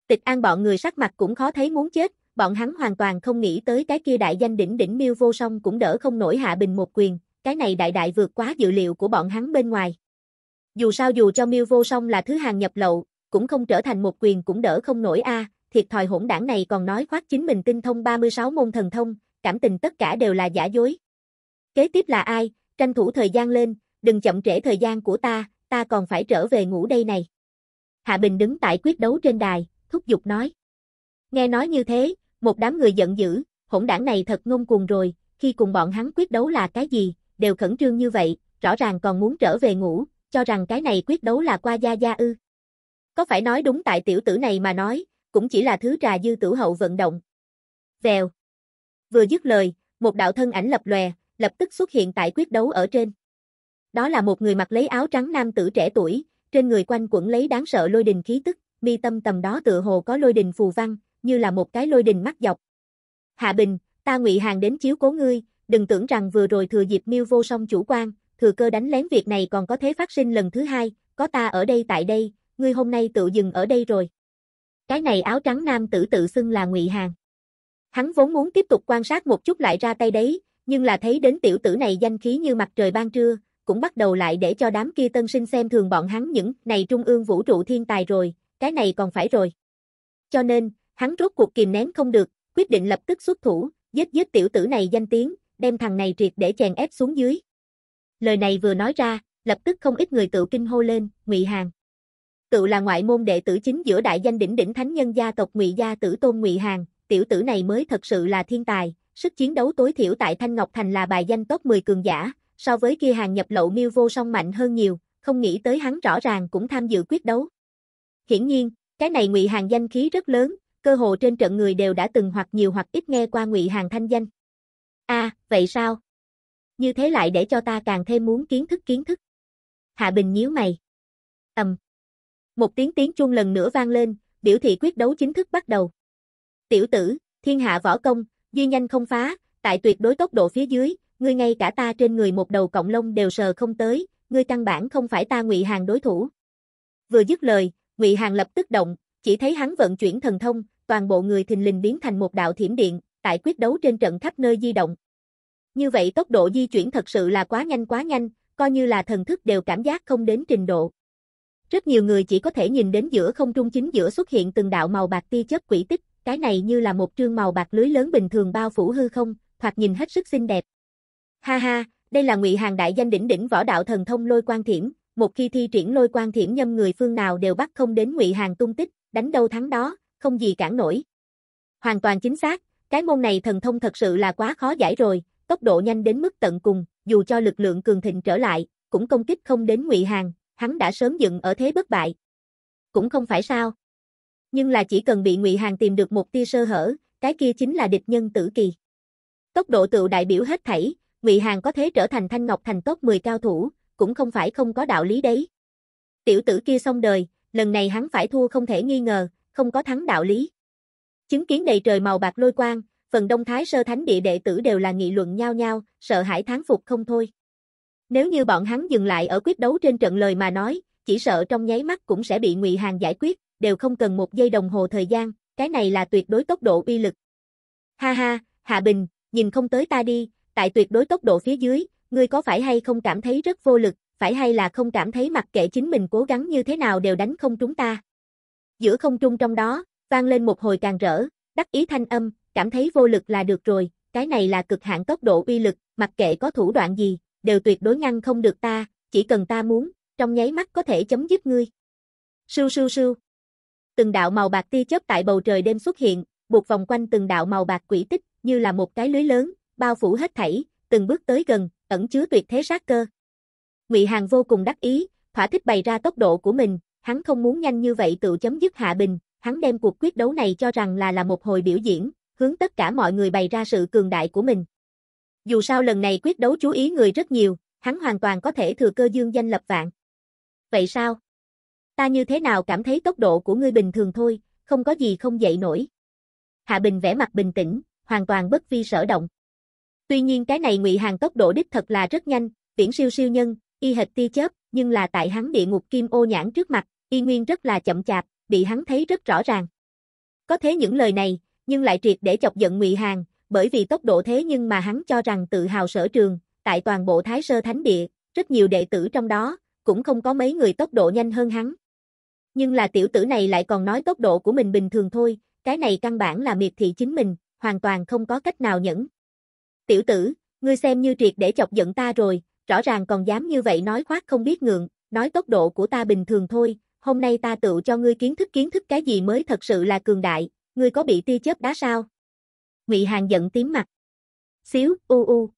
Tịch an bọn người sắc mặt cũng khó thấy muốn chết, bọn hắn hoàn toàn không nghĩ tới cái kia đại danh đỉnh đỉnh miêu vô song cũng đỡ không nổi Hạ Bình một quyền, cái này đại đại vượt quá dự liệu của bọn hắn bên ngoài. Dù sao dù cho miêu vô song là thứ hàng nhập lậu, cũng không trở thành một quyền cũng đỡ không nổi a, thiệt thòi hỗn đảng này còn nói khoác chính mình tinh thông 36 môn thần thông, cảm tình tất cả đều là giả dối. Kế tiếp là ai, tranh thủ thời gian lên, đừng chậm trễ thời gian của ta, ta còn phải trở về ngủ đây này. Hạ Bình đứng tại quyết đấu trên đài, thúc giục nói. Nghe nói như thế, một đám người giận dữ, hỗn đảng này thật ngông cuồng rồi, khi cùng bọn hắn quyết đấu là cái gì, đều khẩn trương như vậy, rõ ràng còn muốn trở về ngủ, cho rằng cái này quyết đấu là qua gia gia ư. Có phải nói đúng tại tiểu tử này mà nói, cũng chỉ là thứ trà dư tử hậu vận động. Vèo. Vừa dứt lời, một đạo thân ảnh lập lòe, lập tức xuất hiện tại quyết đấu ở trên. Đó là một người mặc lấy áo trắng nam tử trẻ tuổi, trên người quanh quẩn lấy đáng sợ lôi đình khí tức, mi tâm tầm đó tựa hồ có lôi đình phù văn, như là một cái lôi đình mắt dọc. Hạ Bình, ta ngụy hàng đến chiếu cố ngươi, đừng tưởng rằng vừa rồi thừa dịp miêu vô song chủ quan, thừa cơ đánh lén việc này còn có thế phát sinh lần thứ hai, có ta ở đây tại đây, ngươi hôm nay tự dừng ở đây rồi. Cái này áo trắng nam tử tự xưng là ngụy hàng. Hắn vốn muốn tiếp tục quan sát một chút lại ra tay đấy, nhưng là thấy đến tiểu tử này danh khí như mặt trời ban trưa, cũng bắt đầu lại để cho đám kia tân sinh xem thường bọn hắn những này trung ương vũ trụ thiên tài rồi, cái này còn phải rồi. Cho nên, hắn rốt cuộc kìm nén không được, quyết định lập tức xuất thủ, giết giết tiểu tử này danh tiếng, đem thằng này triệt để chèn ép xuống dưới. Lời này vừa nói ra, lập tức không ít người tự kinh hô lên, Ngụy Hàng. Tự là ngoại môn đệ tử chính giữa đại danh đỉnh đỉnh thánh nhân gia tộc Ngụy gia tử tôn Ngụy Hàng, tiểu tử này mới thật sự là thiên tài, sức chiến đấu tối thiểu tại Thanh Ngọc Thành là bài danh top 10 cường giả, so với kia hàng nhập lậu miêu vô song mạnh hơn nhiều, không nghĩ tới hắn rõ ràng cũng tham dự quyết đấu. Hiển nhiên, cái này Ngụy Hàng danh khí rất lớn, cơ hồ trên trận người đều đã từng hoặc nhiều hoặc ít nghe qua Ngụy Hàng thanh danh. A, à, vậy sao? Như thế lại để cho ta càng thêm muốn kiến thức kiến thức. Hạ Bình nhíu mày. Ầm. Một tiếng tiếng chuông lần nữa vang lên, biểu thị quyết đấu chính thức bắt đầu. Tiểu tử, thiên hạ võ công, duy nhanh không phá, tại tuyệt đối tốc độ phía dưới, ngươi ngay cả ta trên người một đầu cộng lông đều sờ không tới, ngươi căn bản không phải ta Ngụy Hàng đối thủ. Vừa dứt lời, Ngụy Hàng lập tức động, chỉ thấy hắn vận chuyển thần thông, toàn bộ người thình lình biến thành một đạo thiểm điện, tại quyết đấu trên trận khắp nơi di động. Như vậy tốc độ di chuyển thật sự là quá nhanh quá nhanh, coi như là thần thức đều cảm giác không đến trình độ. Rất nhiều người chỉ có thể nhìn đến giữa không trung chính giữa xuất hiện từng đạo màu bạc tia chớp quỷ tích, cái này như là một trương màu bạc lưới lớn bình thường bao phủ hư không, thoạt nhìn hết sức xinh đẹp. Ha ha, đây là Ngụy Hàng đại danh đỉnh đỉnh võ đạo thần thông lôi quan thiểm, một khi thi triển lôi quan thiểm nhâm người phương nào đều bắt không đến Ngụy Hàng tung tích, đánh đâu thắng đó, không gì cản nổi. Hoàn toàn chính xác, cái môn này thần thông thật sự là quá khó giải rồi, tốc độ nhanh đến mức tận cùng, dù cho lực lượng cường thịnh trở lại, cũng công kích không đến Ngụy Hàng, hắn đã sớm dựng ở thế bất bại. Cũng không phải sao. Nhưng là chỉ cần bị Ngụy Hàng tìm được một tia sơ hở, cái kia chính là địch nhân tử kỳ. Tốc độ tựu đại biểu hết thảy, Ngụy Hàng có thể trở thành Thanh Ngọc thành tốt 10 cao thủ, cũng không phải không có đạo lý đấy. Tiểu tử kia xong đời, lần này hắn phải thua không thể nghi ngờ, không có thắng đạo lý. Chứng kiến đầy trời màu bạc lôi quang, phần đông thái sơ thánh địa đệ tử đều là nghị luận nhau nhau, sợ hãi thán phục không thôi. Nếu như bọn hắn dừng lại ở quyết đấu trên trận lời mà nói, chỉ sợ trong nháy mắt cũng sẽ bị Ngụy Hàng giải quyết, đều không cần một giây đồng hồ thời gian, cái này là tuyệt đối tốc độ uy lực. Ha ha, Hạ Bình, nhìn không tới ta đi, tại tuyệt đối tốc độ phía dưới, ngươi có phải hay không cảm thấy rất vô lực, phải hay là không cảm thấy mặc kệ chính mình cố gắng như thế nào đều đánh không trúng ta giữa không trung trong đó, vang lên một hồi càng rỡ, đắc ý thanh âm, cảm thấy vô lực là được rồi, cái này là cực hạn tốc độ uy lực, mặc kệ có thủ đoạn gì, đều tuyệt đối ngăn không được ta, chỉ cần ta muốn, trong nháy mắt có thể chấm dứt ngươi. Sưu sưu sưu. Từng đạo màu bạc tia chớp tại bầu trời đêm xuất hiện, buộc vòng quanh từng đạo màu bạc quỷ tích, như là một cái lưới lớn, bao phủ hết thảy, từng bước tới gần, ẩn chứa tuyệt thế sát cơ. Ngụy Hàng vô cùng đắc ý, thỏa thích bày ra tốc độ của mình, hắn không muốn nhanh như vậy tự chấm dứt Hạ Bình, hắn đem cuộc quyết đấu này cho rằng là là một hồi biểu diễn, hướng tất cả mọi người bày ra sự cường đại của mình. Dù sao lần này quyết đấu chú ý người rất nhiều, hắn hoàn toàn có thể thừa cơ dương danh lập vạn. Vậy sao? Ta như thế nào cảm thấy tốc độ của ngươi bình thường thôi, không có gì không dậy nổi. Hạ Bình vẻ mặt bình tĩnh, hoàn toàn bất vi sở động. Tuy nhiên cái này Ngụy Hàng tốc độ đích thật là rất nhanh, viễn siêu siêu nhân, y hệt ti chớp, nhưng là tại hắn địa ngục kim ô nhãn trước mặt, y nguyên rất là chậm chạp, bị hắn thấy rất rõ ràng. Có thế những lời này, nhưng lại triệt để chọc giận Ngụy Hàng, bởi vì tốc độ thế nhưng mà hắn cho rằng tự hào sở trường, tại toàn bộ Thái Sơ Thánh Địa, rất nhiều đệ tử trong đó, cũng không có mấy người tốc độ nhanh hơn hắn. Nhưng là tiểu tử này lại còn nói tốc độ của mình bình thường thôi, cái này căn bản là miệt thị chính mình, hoàn toàn không có cách nào nhẫn. Tiểu tử, ngươi xem như triệt để chọc giận ta rồi, rõ ràng còn dám như vậy nói khoác không biết ngượng, nói tốc độ của ta bình thường thôi, hôm nay ta tựu cho ngươi kiến thức kiến thức cái gì mới thật sự là cường đại, ngươi có bị tia chớp đá sao? Ngụy Hàng giận tím mặt. Xíu, u u.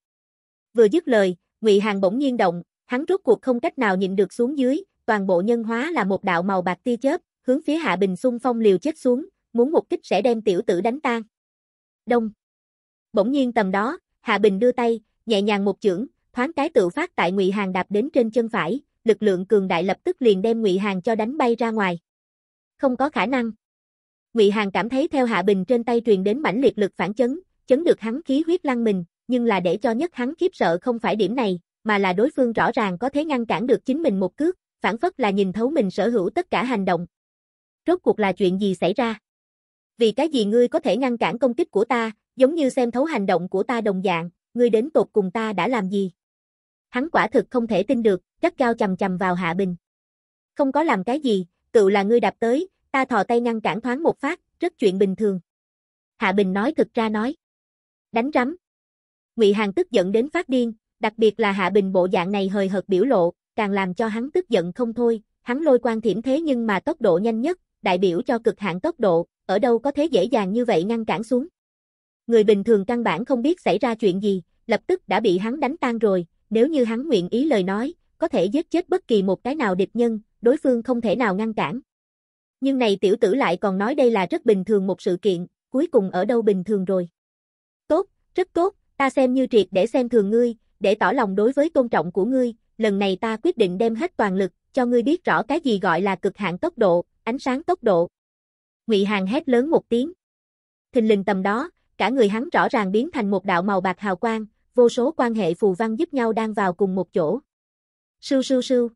Vừa dứt lời, Ngụy Hàng bỗng nhiên động, hắn rốt cuộc không cách nào nhịn được xuống dưới, toàn bộ nhân hóa là một đạo màu bạc tia chớp, hướng phía Hạ Bình xung phong liều chết xuống, muốn một kích sẽ đem tiểu tử đánh tan. Đông. Bỗng nhiên tầm đó, Hạ Bình đưa tay, nhẹ nhàng một chưởng, thoáng cái tự phát tại Ngụy Hàng đạp đến trên chân phải, lực lượng cường đại lập tức liền đem Ngụy Hàng cho đánh bay ra ngoài. Không có khả năng. Ngụy Hàng cảm thấy theo Hạ Bình trên tay truyền đến mãnh liệt lực phản chấn, chấn được hắn khí huyết lăn mình, nhưng là để cho nhất hắn khiếp sợ không phải điểm này, mà là đối phương rõ ràng có thể ngăn cản được chính mình một cước, phản phất là nhìn thấu mình sở hữu tất cả hành động. Rốt cuộc là chuyện gì xảy ra? Vì cái gì ngươi có thể ngăn cản công kích của ta, giống như xem thấu hành động của ta đồng dạng, ngươi đến tột cùng ta đã làm gì? hắn quả thực không thể tin được, gắt gao chầm chầm vào Hạ Bình. Không có làm cái gì, cựu là ngươi đạp tới, ta thò tay ngăn cản thoáng một phát, rất chuyện bình thường. Hạ Bình nói thực ra nói. Đánh rắm. Ngụy Hàng tức giận đến phát điên, đặc biệt là Hạ Bình bộ dạng này hơi hợt biểu lộ, càng làm cho hắn tức giận không thôi, hắn lôi quan thiểm thế nhưng mà tốc độ nhanh nhất, đại biểu cho cực hạn tốc độ, ở đâu có thế dễ dàng như vậy ngăn cản xuống. Người bình thường căn bản không biết xảy ra chuyện gì, lập tức đã bị hắn đánh tan rồi, nếu như hắn nguyện ý lời nói, có thể giết chết bất kỳ một cái nào địch nhân, đối phương không thể nào ngăn cản. Nhưng này tiểu tử lại còn nói đây là rất bình thường một sự kiện, cuối cùng ở đâu bình thường rồi. Tốt, rất tốt, ta xem như triệt để xem thường ngươi, để tỏ lòng đối với tôn trọng của ngươi, lần này ta quyết định đem hết toàn lực, cho ngươi biết rõ cái gì gọi là cực hạn tốc độ, ánh sáng tốc độ. Ngụy Hàng hét lớn một tiếng. Thình lình tầm đó, cả người hắn rõ ràng biến thành một đạo màu bạc hào quang, vô số quan hệ phù văn giúp nhau đang vào cùng một chỗ. Sưu sưu sưu.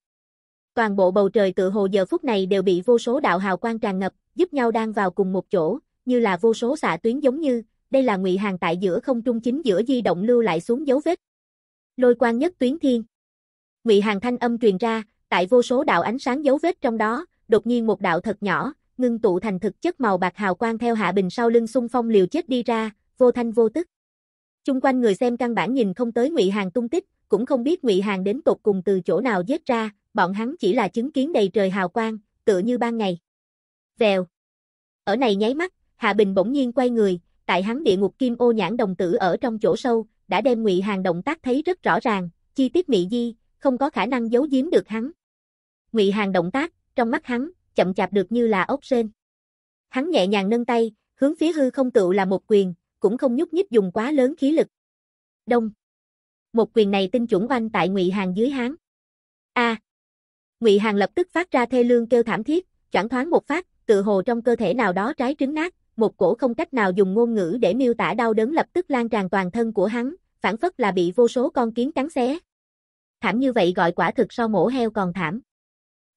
Toàn bộ bầu trời tự hồ giờ phút này đều bị vô số đạo hào quang tràn ngập, giúp nhau đang vào cùng một chỗ, như là vô số xạ tuyến giống như, đây là ngụy hàng tại giữa không trung chính giữa di động lưu lại xuống dấu vết. Lôi quang nhất tuyến thiên. Ngụy hàng thanh âm truyền ra, tại vô số đạo ánh sáng dấu vết trong đó, đột nhiên một đạo thật nhỏ, ngưng tụ thành thực chất màu bạc hào quang theo hạ bình sau lưng xung phong liều chết đi ra, vô thanh vô tức. Chung quanh người xem căn bản nhìn không tới Ngụy Hàng tung tích, cũng không biết Ngụy Hàng đến tột cùng từ chỗ nào giết ra, bọn hắn chỉ là chứng kiến đầy trời hào quang, tựa như ban ngày. Vèo. Ở này nháy mắt, Hạ Bình bỗng nhiên quay người, tại hắn địa ngục kim ô nhãn đồng tử ở trong chỗ sâu, đã đem Ngụy Hàng động tác thấy rất rõ ràng, chi tiết mị di, không có khả năng giấu giếm được hắn. Ngụy Hàng động tác, trong mắt hắn, chậm chạp được như là ốc sên. Hắn nhẹ nhàng nâng tay, hướng phía hư không tựu là một quyền, cũng không nhúc nhích dùng quá lớn khí lực. Đông. Một quyền này tinh chuẩn oanh tại Ngụy Hàng dưới háng. A. Ngụy Hàng lập tức phát ra thê lương kêu thảm thiết, chẳng thoáng một phát, tự hồ trong cơ thể nào đó trái trứng nát, một cổ không cách nào dùng ngôn ngữ để miêu tả đau đớn lập tức lan tràn toàn thân của hắn, phản phất là bị vô số con kiến cắn xé. Thảm như vậy gọi quả thực so mổ heo còn thảm.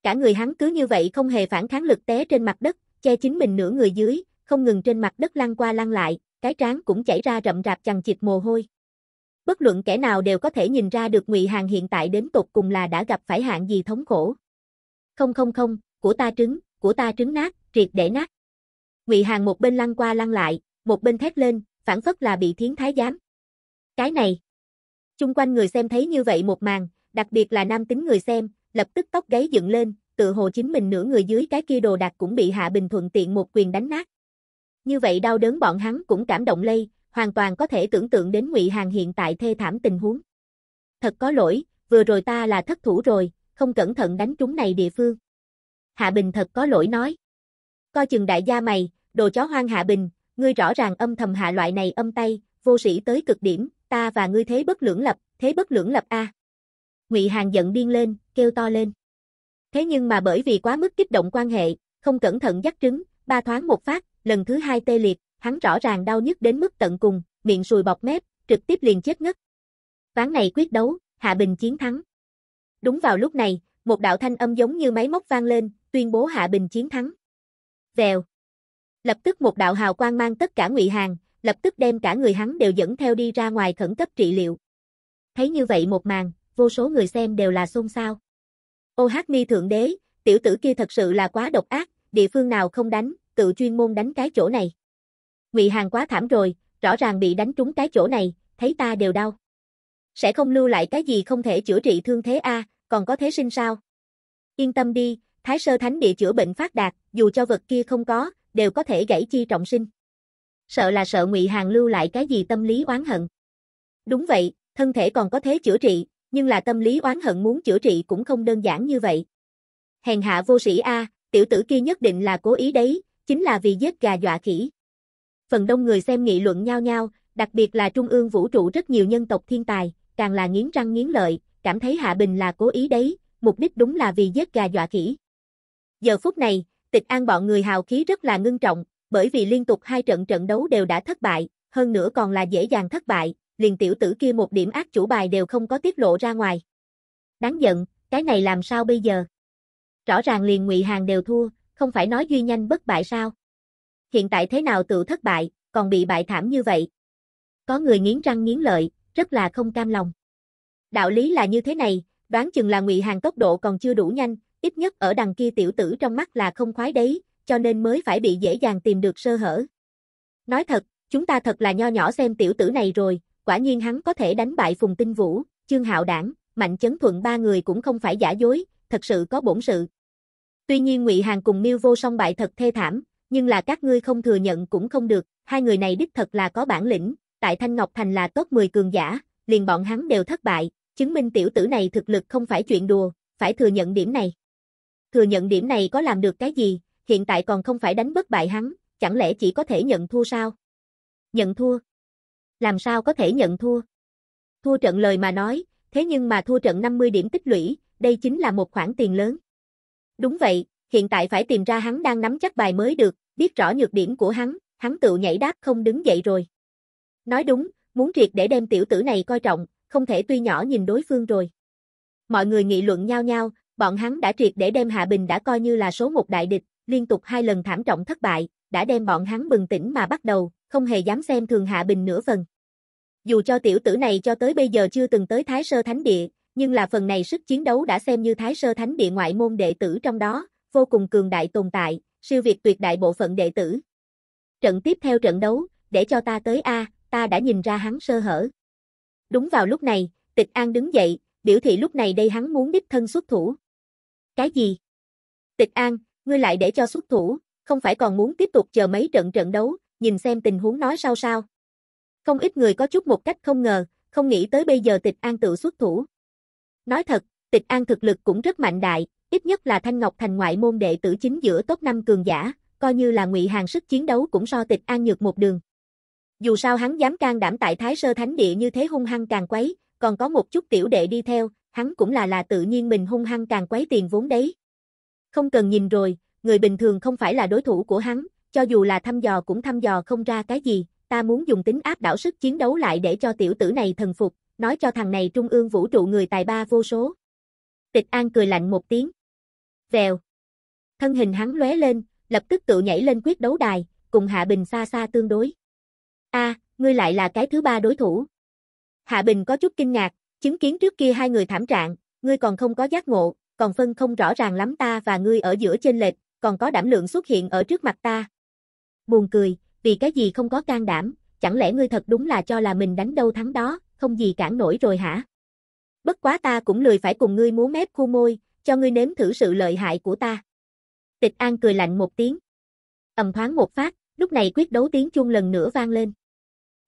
Cả người hắn cứ như vậy không hề phản kháng lực té trên mặt đất, che chính mình nửa người dưới, không ngừng trên mặt đất lăn qua lăn lại, cái trán cũng chảy ra rậm rạp chằng chịt mồ hôi. Bất luận kẻ nào đều có thể nhìn ra được Ngụy Hàng hiện tại đến tột cùng là đã gặp phải hạn gì thống khổ. Không không không, của ta trứng, của ta trứng nát, triệt để nát. Ngụy Hàng một bên lăn qua lăn lại, một bên thét lên, phản phất là bị thiến thái giám. Cái này. Chung quanh người xem thấy như vậy một màn, đặc biệt là nam tính người xem, lập tức tóc gáy dựng lên, tự hồ chính mình nửa người dưới cái kia đồ đạc cũng bị Hạ Bình thuận tiện một quyền đánh nát. Như vậy đau đớn bọn hắn cũng cảm động lây, hoàn toàn có thể tưởng tượng đến Ngụy Hàng hiện tại thê thảm tình huống. Thật có lỗi, vừa rồi ta là thất thủ rồi, không cẩn thận đánh trúng này địa phương. Hạ Bình thật có lỗi nói. Coi chừng đại gia mày, đồ chó hoang Hạ Bình, ngươi rõ ràng âm thầm hạ loại này âm tay, vô sĩ tới cực điểm, ta và ngươi thế bất lưỡng lập, thế bất lưỡng lập a. Ngụy Hàng giận điên lên, kêu to lên. Thế nhưng mà bởi vì quá mức kích động quan hệ, không cẩn thận dắt trứng, ba thoáng một phát, lần thứ hai tê liệt, hắn rõ ràng đau nhức đến mức tận cùng, miệng sùi bọc mép, trực tiếp liền chết ngất. Ván này quyết đấu, Hạ Bình chiến thắng. Đúng vào lúc này, một đạo thanh âm giống như máy móc vang lên, tuyên bố Hạ Bình chiến thắng. Vèo. Lập tức một đạo hào quang mang tất cả ngụy hàng, lập tức đem cả người hắn đều dẫn theo đi ra ngoài khẩn cấp trị liệu. Thấy như vậy một màn, vô số người xem đều là xôn xao. Ô hát ni thượng đế, tiểu tử kia thật sự là quá độc ác, địa phương nào không đánh, tự chuyên môn đánh cái chỗ này. Ngụy Hàng quá thảm rồi, rõ ràng bị đánh trúng cái chỗ này, thấy ta đều đau. Sẽ không lưu lại cái gì không thể chữa trị thương thế a, còn có thế sinh sao? Yên tâm đi, Thái Sơ Thánh Địa chữa bệnh phát đạt, dù cho vật kia không có, đều có thể gãy chi trọng sinh. Sợ là sợ Ngụy Hàng lưu lại cái gì tâm lý oán hận. Đúng vậy, thân thể còn có thế chữa trị, nhưng là tâm lý oán hận muốn chữa trị cũng không đơn giản như vậy. Hèn hạ vô sĩ a, tiểu tử kia nhất định là cố ý đấy, chính là vì giết gà dọa khỉ. Phần đông người xem nghị luận nhau nhau, đặc biệt là trung ương vũ trụ rất nhiều nhân tộc thiên tài, càng là nghiến răng nghiến lợi, cảm thấy Hạ Bình là cố ý đấy, mục đích đúng là vì giết gà dọa khỉ. Giờ phút này, tịch an bọn người hào khí rất là ngưng trọng, bởi vì liên tục hai trận trận đấu đều đã thất bại, hơn nữa còn là dễ dàng thất bại, liền tiểu tử kia một điểm ác chủ bài đều không có tiết lộ ra ngoài. Đáng giận, cái này làm sao bây giờ? Rõ ràng liền ngụy Hàng đều thua, không phải nói duy nhanh bất bại sao? Hiện tại thế nào tự thất bại, còn bị bại thảm như vậy? Có người nghiến răng nghiến lợi, rất là không cam lòng. Đạo lý là như thế này, đoán chừng là Ngụy Hàng tốc độ còn chưa đủ nhanh, ít nhất ở đằng kia tiểu tử trong mắt là không khoái đấy, cho nên mới phải bị dễ dàng tìm được sơ hở. Nói thật, chúng ta thật là nho nhỏ xem tiểu tử này rồi, quả nhiên hắn có thể đánh bại Phùng Tinh Vũ, Trương Hạo Đảng, Mạnh Chấn Thuận ba người cũng không phải giả dối, thật sự có bổn sự. Tuy nhiên Ngụy Hàng cùng Miêu Vô Song bại thật thê thảm, nhưng là các ngươi không thừa nhận cũng không được, hai người này đích thật là có bản lĩnh, tại Thanh Ngọc Thành là top 10 cường giả, liền bọn hắn đều thất bại, chứng minh tiểu tử này thực lực không phải chuyện đùa, phải thừa nhận điểm này. Thừa nhận điểm này có làm được cái gì, hiện tại còn không phải đánh bất bại hắn, chẳng lẽ chỉ có thể nhận thua sao? Nhận thua? Làm sao có thể nhận thua? Thua trận lời mà nói, thế nhưng mà thua trận 50 điểm tích lũy, đây chính là một khoản tiền lớn. Đúng vậy, hiện tại phải tìm ra hắn đang nắm chắc bài mới được, biết rõ nhược điểm của hắn, hắn tự nhảy đáp không đứng dậy rồi. Nói đúng, muốn triệt để đem tiểu tử này coi trọng, không thể tuy nhỏ nhìn đối phương rồi. Mọi người nghị luận nhau nhau, bọn hắn đã triệt để đem Hạ Bình đã coi như là số một đại địch, liên tục hai lần thảm trọng thất bại, đã đem bọn hắn bừng tỉnh mà bắt đầu, không hề dám xem thường Hạ Bình nửa phần. Dù cho tiểu tử này cho tới bây giờ chưa từng tới Thái Sơ Thánh Địa, nhưng là phần này sức chiến đấu đã xem như thái sơ thánh địa ngoại môn đệ tử trong đó, vô cùng cường đại tồn tại, siêu việt tuyệt đại bộ phận đệ tử. Trận tiếp theo trận đấu, để cho ta tới A, ta đã nhìn ra hắn sơ hở. Đúng vào lúc này, tịch an đứng dậy, biểu thị lúc này đây hắn muốn đích thân xuất thủ. Cái gì? Tịch an, ngươi lại để cho xuất thủ, không phải còn muốn tiếp tục chờ mấy trận trận đấu, nhìn xem tình huống nói sao sao. Không ít người có chút một cách không ngờ, không nghĩ tới bây giờ tịch an tự xuất thủ. Nói thật, tịch an thực lực cũng rất mạnh đại, ít nhất là Thanh Ngọc Thành ngoại môn đệ tử chính giữa tốt năm cường giả, coi như là ngụy hàng sức chiến đấu cũng so tịch an nhược một đường. Dù sao hắn dám can đảm tại Thái Sơ Thánh Địa như thế hung hăng càng quấy, còn có một chút tiểu đệ đi theo, hắn cũng là là tự nhiên mình hung hăng càng quấy tiền vốn đấy. Không cần nhìn rồi, người bình thường không phải là đối thủ của hắn, cho dù là thăm dò cũng thăm dò không ra cái gì, ta muốn dùng tính áp đảo sức chiến đấu lại để cho tiểu tử này thần phục, nói cho thằng này trung ương vũ trụ người tài ba vô số. Tịch An cười lạnh một tiếng. Vèo. Thân hình hắn lóe lên, lập tức tự nhảy lên quyết đấu đài, cùng Hạ Bình xa xa tương đối. A, ngươi lại là cái thứ ba đối thủ. Hạ Bình có chút kinh ngạc, chứng kiến trước kia hai người thảm trạng, ngươi còn không có giác ngộ, còn phân không rõ ràng lắm ta và ngươi ở giữa trên lệch, còn có đảm lượng xuất hiện ở trước mặt ta. Buồn cười, vì cái gì không có can đảm, chẳng lẽ ngươi thật đúng là cho là mình đánh đâu thắng đó, không gì cản nổi rồi hả? Bất quá ta cũng lười phải cùng ngươi múa mép khu môi, cho ngươi nếm thử sự lợi hại của ta. Tịch An cười lạnh một tiếng. Ầm thoáng một phát, lúc này quyết đấu tiếng chung lần nữa vang lên.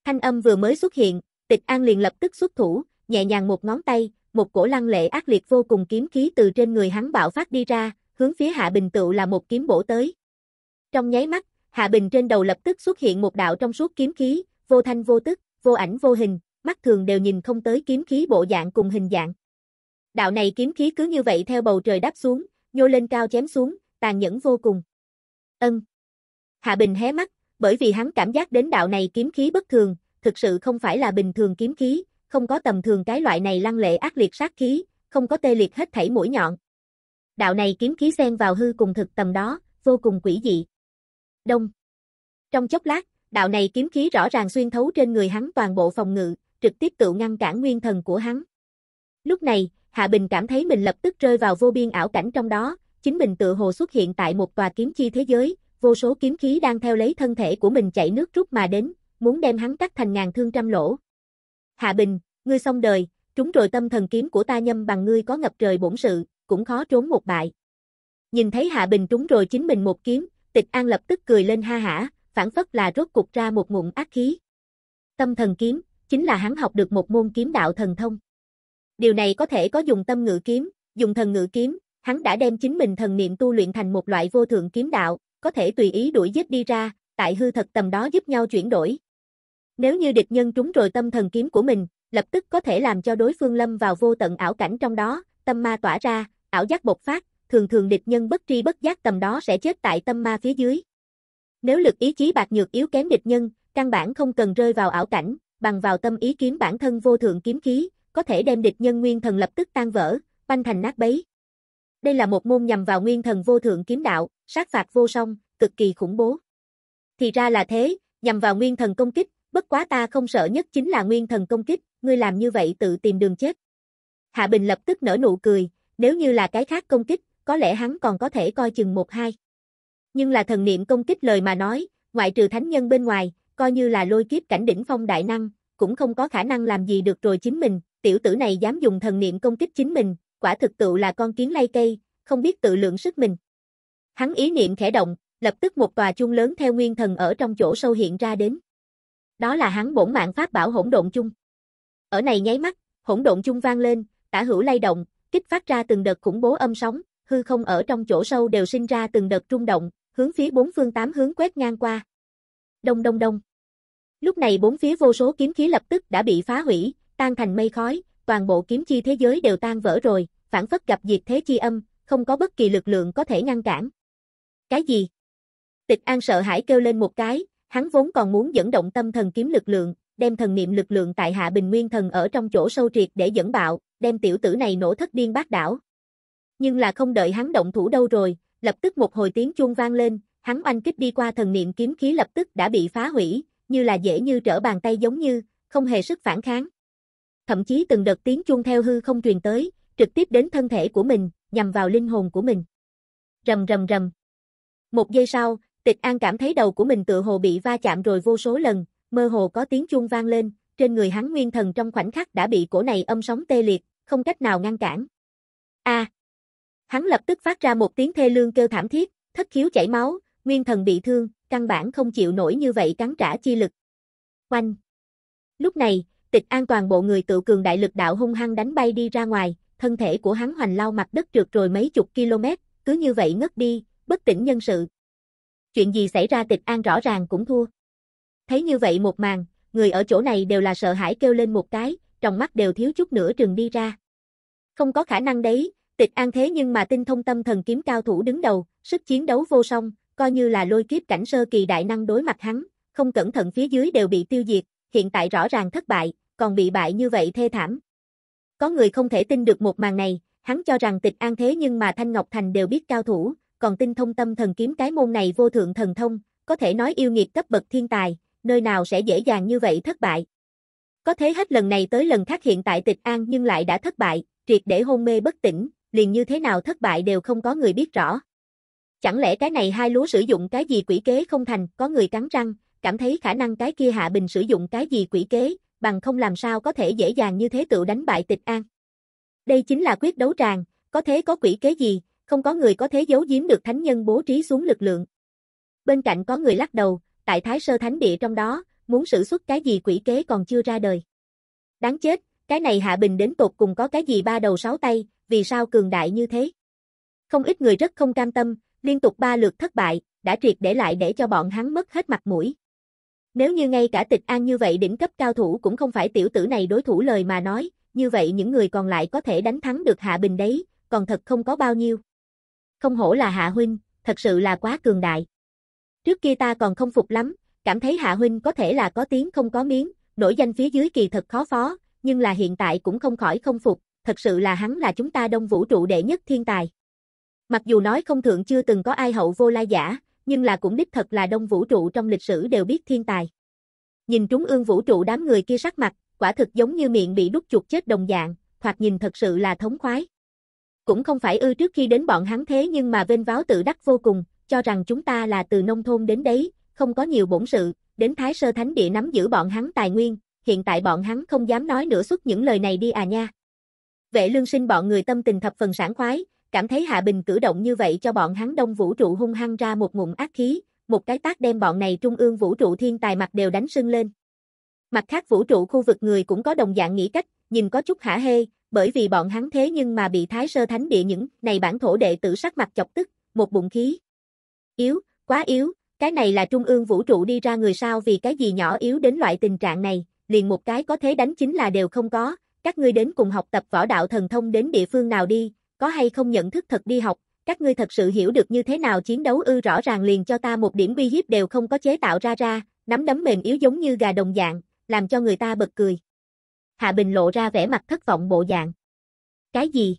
Thanh âm vừa mới xuất hiện, Tịch An liền lập tức xuất thủ, nhẹ nhàng một ngón tay, một cổ lăng lệ ác liệt vô cùng kiếm khí từ trên người hắn bạo phát đi ra, hướng phía Hạ Bình Tựu là một kiếm bổ tới. Trong nháy mắt, Hạ Bình trên đầu lập tức xuất hiện một đạo trong suốt kiếm khí, vô thanh vô tức, vô ảnh vô hình, mắt thường đều nhìn không tới kiếm khí bộ dạng cùng hình dạng. Đạo này kiếm khí cứ như vậy theo bầu trời đáp xuống, nhô lên cao chém xuống, tàn nhẫn vô cùng. Ân. Hạ Bình hé mắt, bởi vì hắn cảm giác đến đạo này kiếm khí bất thường, thực sự không phải là bình thường kiếm khí, không có tầm thường cái loại này lăng lệ ác liệt sát khí, không có tê liệt hết thảy mũi nhọn. Đạo này kiếm khí xen vào hư cùng thực tầm đó, vô cùng quỷ dị. Đông. Trong chốc lát, đạo này kiếm khí rõ ràng xuyên thấu trên người hắn toàn bộ phòng ngự, trực tiếp tự ngăn cản nguyên thần của hắn. Lúc này, Hạ Bình cảm thấy mình lập tức rơi vào vô biên ảo cảnh trong đó, chính mình tự hồ xuất hiện tại một tòa kiếm chi thế giới, vô số kiếm khí đang theo lấy thân thể của mình chảy nước rút mà đến, muốn đem hắn cắt thành ngàn thương trăm lỗ. Hạ Bình, ngươi xong đời, trúng rồi tâm thần kiếm của ta nhâm bằng ngươi có ngập trời bổn sự, cũng khó trốn một bại. Nhìn thấy Hạ Bình trúng rồi chính mình một kiếm, Tịch An lập tức cười lên ha hả, phản phất là rốt cục ra một ngụm ác khí. Tâm thần kiếm, chính là hắn học được một môn kiếm đạo thần thông. Điều này có thể có dùng tâm ngự kiếm, dùng thần ngự kiếm, hắn đã đem chính mình thần niệm tu luyện thành một loại vô thượng kiếm đạo, có thể tùy ý đuổi giết đi ra, tại hư thật tầm đó giúp nhau chuyển đổi. Nếu như địch nhân trúng rồi tâm thần kiếm của mình, lập tức có thể làm cho đối phương lâm vào vô tận ảo cảnh trong đó, tâm ma tỏa ra, ảo giác bộc phát, thường thường địch nhân bất tri bất giác tầm đó sẽ chết tại tâm ma phía dưới. Nếu lực ý chí bạc nhược yếu kém địch nhân, căn bản không cần rơi vào ảo cảnh, bằng vào tâm ý kiếm bản thân vô thượng kiếm khí, có thể đem địch nhân nguyên thần lập tức tan vỡ, banh thành nát bấy. Đây là một môn nhằm vào nguyên thần vô thượng kiếm đạo, sát phạt vô song, cực kỳ khủng bố. Thì ra là thế, nhằm vào nguyên thần công kích, bất quá ta không sợ nhất chính là nguyên thần công kích, ngươi làm như vậy tự tìm đường chết. Hạ Bình lập tức nở nụ cười, nếu như là cái khác công kích, có lẽ hắn còn có thể coi chừng một hai. Nhưng là thần niệm công kích lời mà nói, ngoại trừ thánh nhân bên ngoài, coi như là lôi kiếp cảnh đỉnh phong đại năng, cũng không có khả năng làm gì được rồi chính mình, tiểu tử này dám dùng thần niệm công kích chính mình, quả thực tựu là con kiến lay cây, không biết tự lượng sức mình. Hắn ý niệm khẽ động, lập tức một tòa chung lớn theo nguyên thần ở trong chỗ sâu hiện ra đến. Đó là hắn bổn mạng pháp bảo hỗn độn chung. Ở này nháy mắt, hỗn độn chung vang lên, tả hữu lay động, kích phát ra từng đợt khủng bố âm sóng, hư không ở trong chỗ sâu đều sinh ra từng đợt trung động, hướng phía bốn phương tám hướng quét ngang qua. Đông đông đông. Lúc này bốn phía vô số kiếm khí lập tức đã bị phá hủy, tan thành mây khói, toàn bộ kiếm chi thế giới đều tan vỡ rồi, phản phất gặp diệt thế chi âm, không có bất kỳ lực lượng có thể ngăn cản. Cái gì? Tịch An sợ hãi kêu lên một cái, hắn vốn còn muốn dẫn động tâm thần kiếm lực lượng, đem thần niệm lực lượng tại Hạ Bình Nguyên thần ở trong chỗ sâu triệt để dẫn bạo, đem tiểu tử này nổ thất điên bát đảo. Nhưng là không đợi hắn động thủ đâu rồi, lập tức một hồi tiếng chuông vang lên, hắn oanh kích đi qua thần niệm kiếm khí lập tức đã bị phá hủy, như là dễ như trở bàn tay giống như, không hề sức phản kháng. Thậm chí từng đợt tiếng chuông theo hư không truyền tới, trực tiếp đến thân thể của mình, nhằm vào linh hồn của mình. Rầm rầm rầm. Một giây sau, Tịch An cảm thấy đầu của mình tựa hồ bị va chạm rồi vô số lần, mơ hồ có tiếng chuông vang lên, trên người hắn nguyên thần trong khoảnh khắc đã bị cổ này âm sóng tê liệt, không cách nào ngăn cản. A. Hắn lập tức phát ra một tiếng thê lương kêu thảm thiết, thất khiếu chảy máu, nguyên thần bị thương, căn bản không chịu nổi như vậy cắn trả chi lực. Oanh! Lúc này, tịch an toàn bộ người tự cường đại lực đạo hung hăng đánh bay đi ra ngoài, thân thể của hắn hoành lao mặt đất trượt rồi mấy chục km, cứ như vậy ngất đi, bất tỉnh nhân sự. Chuyện gì xảy ra tịch an rõ ràng cũng thua. Thấy như vậy một màn, người ở chỗ này đều là sợ hãi kêu lên một cái, trong mắt đều thiếu chút nữa trừng đi ra. Không có khả năng đấy, tịch an thế nhưng mà tinh thông tâm thần kiếm cao thủ đứng đầu, sức chiến đấu vô song, coi như là lôi kiếp cảnh sơ kỳ đại năng đối mặt hắn, không cẩn thận phía dưới đều bị tiêu diệt, hiện tại rõ ràng thất bại, còn bị bại như vậy thê thảm. Có người không thể tin được một màn này, hắn cho rằng tịch an thế nhưng mà Thanh Ngọc Thành đều biết cao thủ, còn tin thông tâm thần kiếm cái môn này vô thượng thần thông, có thể nói yêu nghiệt cấp bậc thiên tài, nơi nào sẽ dễ dàng như vậy thất bại. Có thế hết lần này tới lần khác hiện tại tịch an nhưng lại đã thất bại, triệt để hôn mê bất tỉnh, liền như thế nào thất bại đều không có người biết rõ. Chẳng lẽ cái này hai lúa sử dụng cái gì quỷ kế không thành, có người cắn răng, cảm thấy khả năng cái kia Hạ Bình sử dụng cái gì quỷ kế, bằng không làm sao có thể dễ dàng như thế tự đánh bại tịch an. Đây chính là quyết đấu tràng, có thế có quỷ kế gì, không có người có thế giấu giếm được thánh nhân bố trí xuống lực lượng. Bên cạnh có người lắc đầu, tại Thái Sơ Thánh Địa trong đó, muốn sử xuất cái gì quỷ kế còn chưa ra đời. Đáng chết, cái này Hạ Bình đến tột cùng có cái gì ba đầu sáu tay, vì sao cường đại như thế? Không ít người rất không cam tâm, liên tục ba lượt thất bại, đã triệt để lại để cho bọn hắn mất hết mặt mũi. Nếu như ngay cả tịch an như vậy đỉnh cấp cao thủ cũng không phải tiểu tử này đối thủ lời mà nói, như vậy những người còn lại có thể đánh thắng được Hạ Bình đấy, còn thật không có bao nhiêu. Không hổ là Hạ Huynh, thật sự là quá cường đại. Trước kia ta còn không phục lắm, cảm thấy Hạ Huynh có thể là có tiếng không có miếng, nổi danh phía dưới kỳ thật khó phó, nhưng là hiện tại cũng không khỏi không phục, thật sự là hắn là chúng ta đông vũ trụ đệ nhất thiên tài. Mặc dù nói không thượng chưa từng có ai hậu vô lai giả, nhưng là cũng đích thật là đông vũ trụ trong lịch sử đều biết thiên tài. Nhìn trúng ương vũ trụ đám người kia sắc mặt, quả thực giống như miệng bị đút chuột chết đồng dạng, thoạt nhìn thật sự là thống khoái. Cũng không phải ư trước khi đến bọn hắn thế nhưng mà vênh váo tự đắc vô cùng, cho rằng chúng ta là từ nông thôn đến đấy, không có nhiều bổn sự, đến Thái Sơ Thánh Địa nắm giữ bọn hắn tài nguyên, hiện tại bọn hắn không dám nói nữa suốt những lời này đi à nha. Vệ lương sinh bọn người tâm tình thập phần sảng khoái, cảm thấy Hạ Bình cử động như vậy cho bọn hắn đông vũ trụ hung hăng ra một ngụm ác khí, một cái tác đem bọn này trung ương vũ trụ thiên tài mặt đều đánh sưng lên. Mặt khác vũ trụ khu vực người cũng có đồng dạng nghĩ cách, nhìn có chút hả hê, bởi vì bọn hắn thế nhưng mà bị thái sơ thánh địa những này bản thổ đệ tử sắc mặt chọc tức, một bụng khí. Yếu, quá yếu, cái này là trung ương vũ trụ đi ra người sao vì cái gì nhỏ yếu đến loại tình trạng này, liền một cái có thế đánh chính là đều không có, các ngươi đến cùng học tập võ đạo thần thông đến địa phương nào đi, có hay không nhận thức thật đi học, các ngươi thật sự hiểu được như thế nào chiến đấu ư rõ ràng liền cho ta một điểm uy hiếp đều không có chế tạo ra ra, nắm đấm mềm yếu giống như gà đồng dạng, làm cho người ta bật cười. Hạ Bình lộ ra vẻ mặt thất vọng bộ dạng. Cái gì?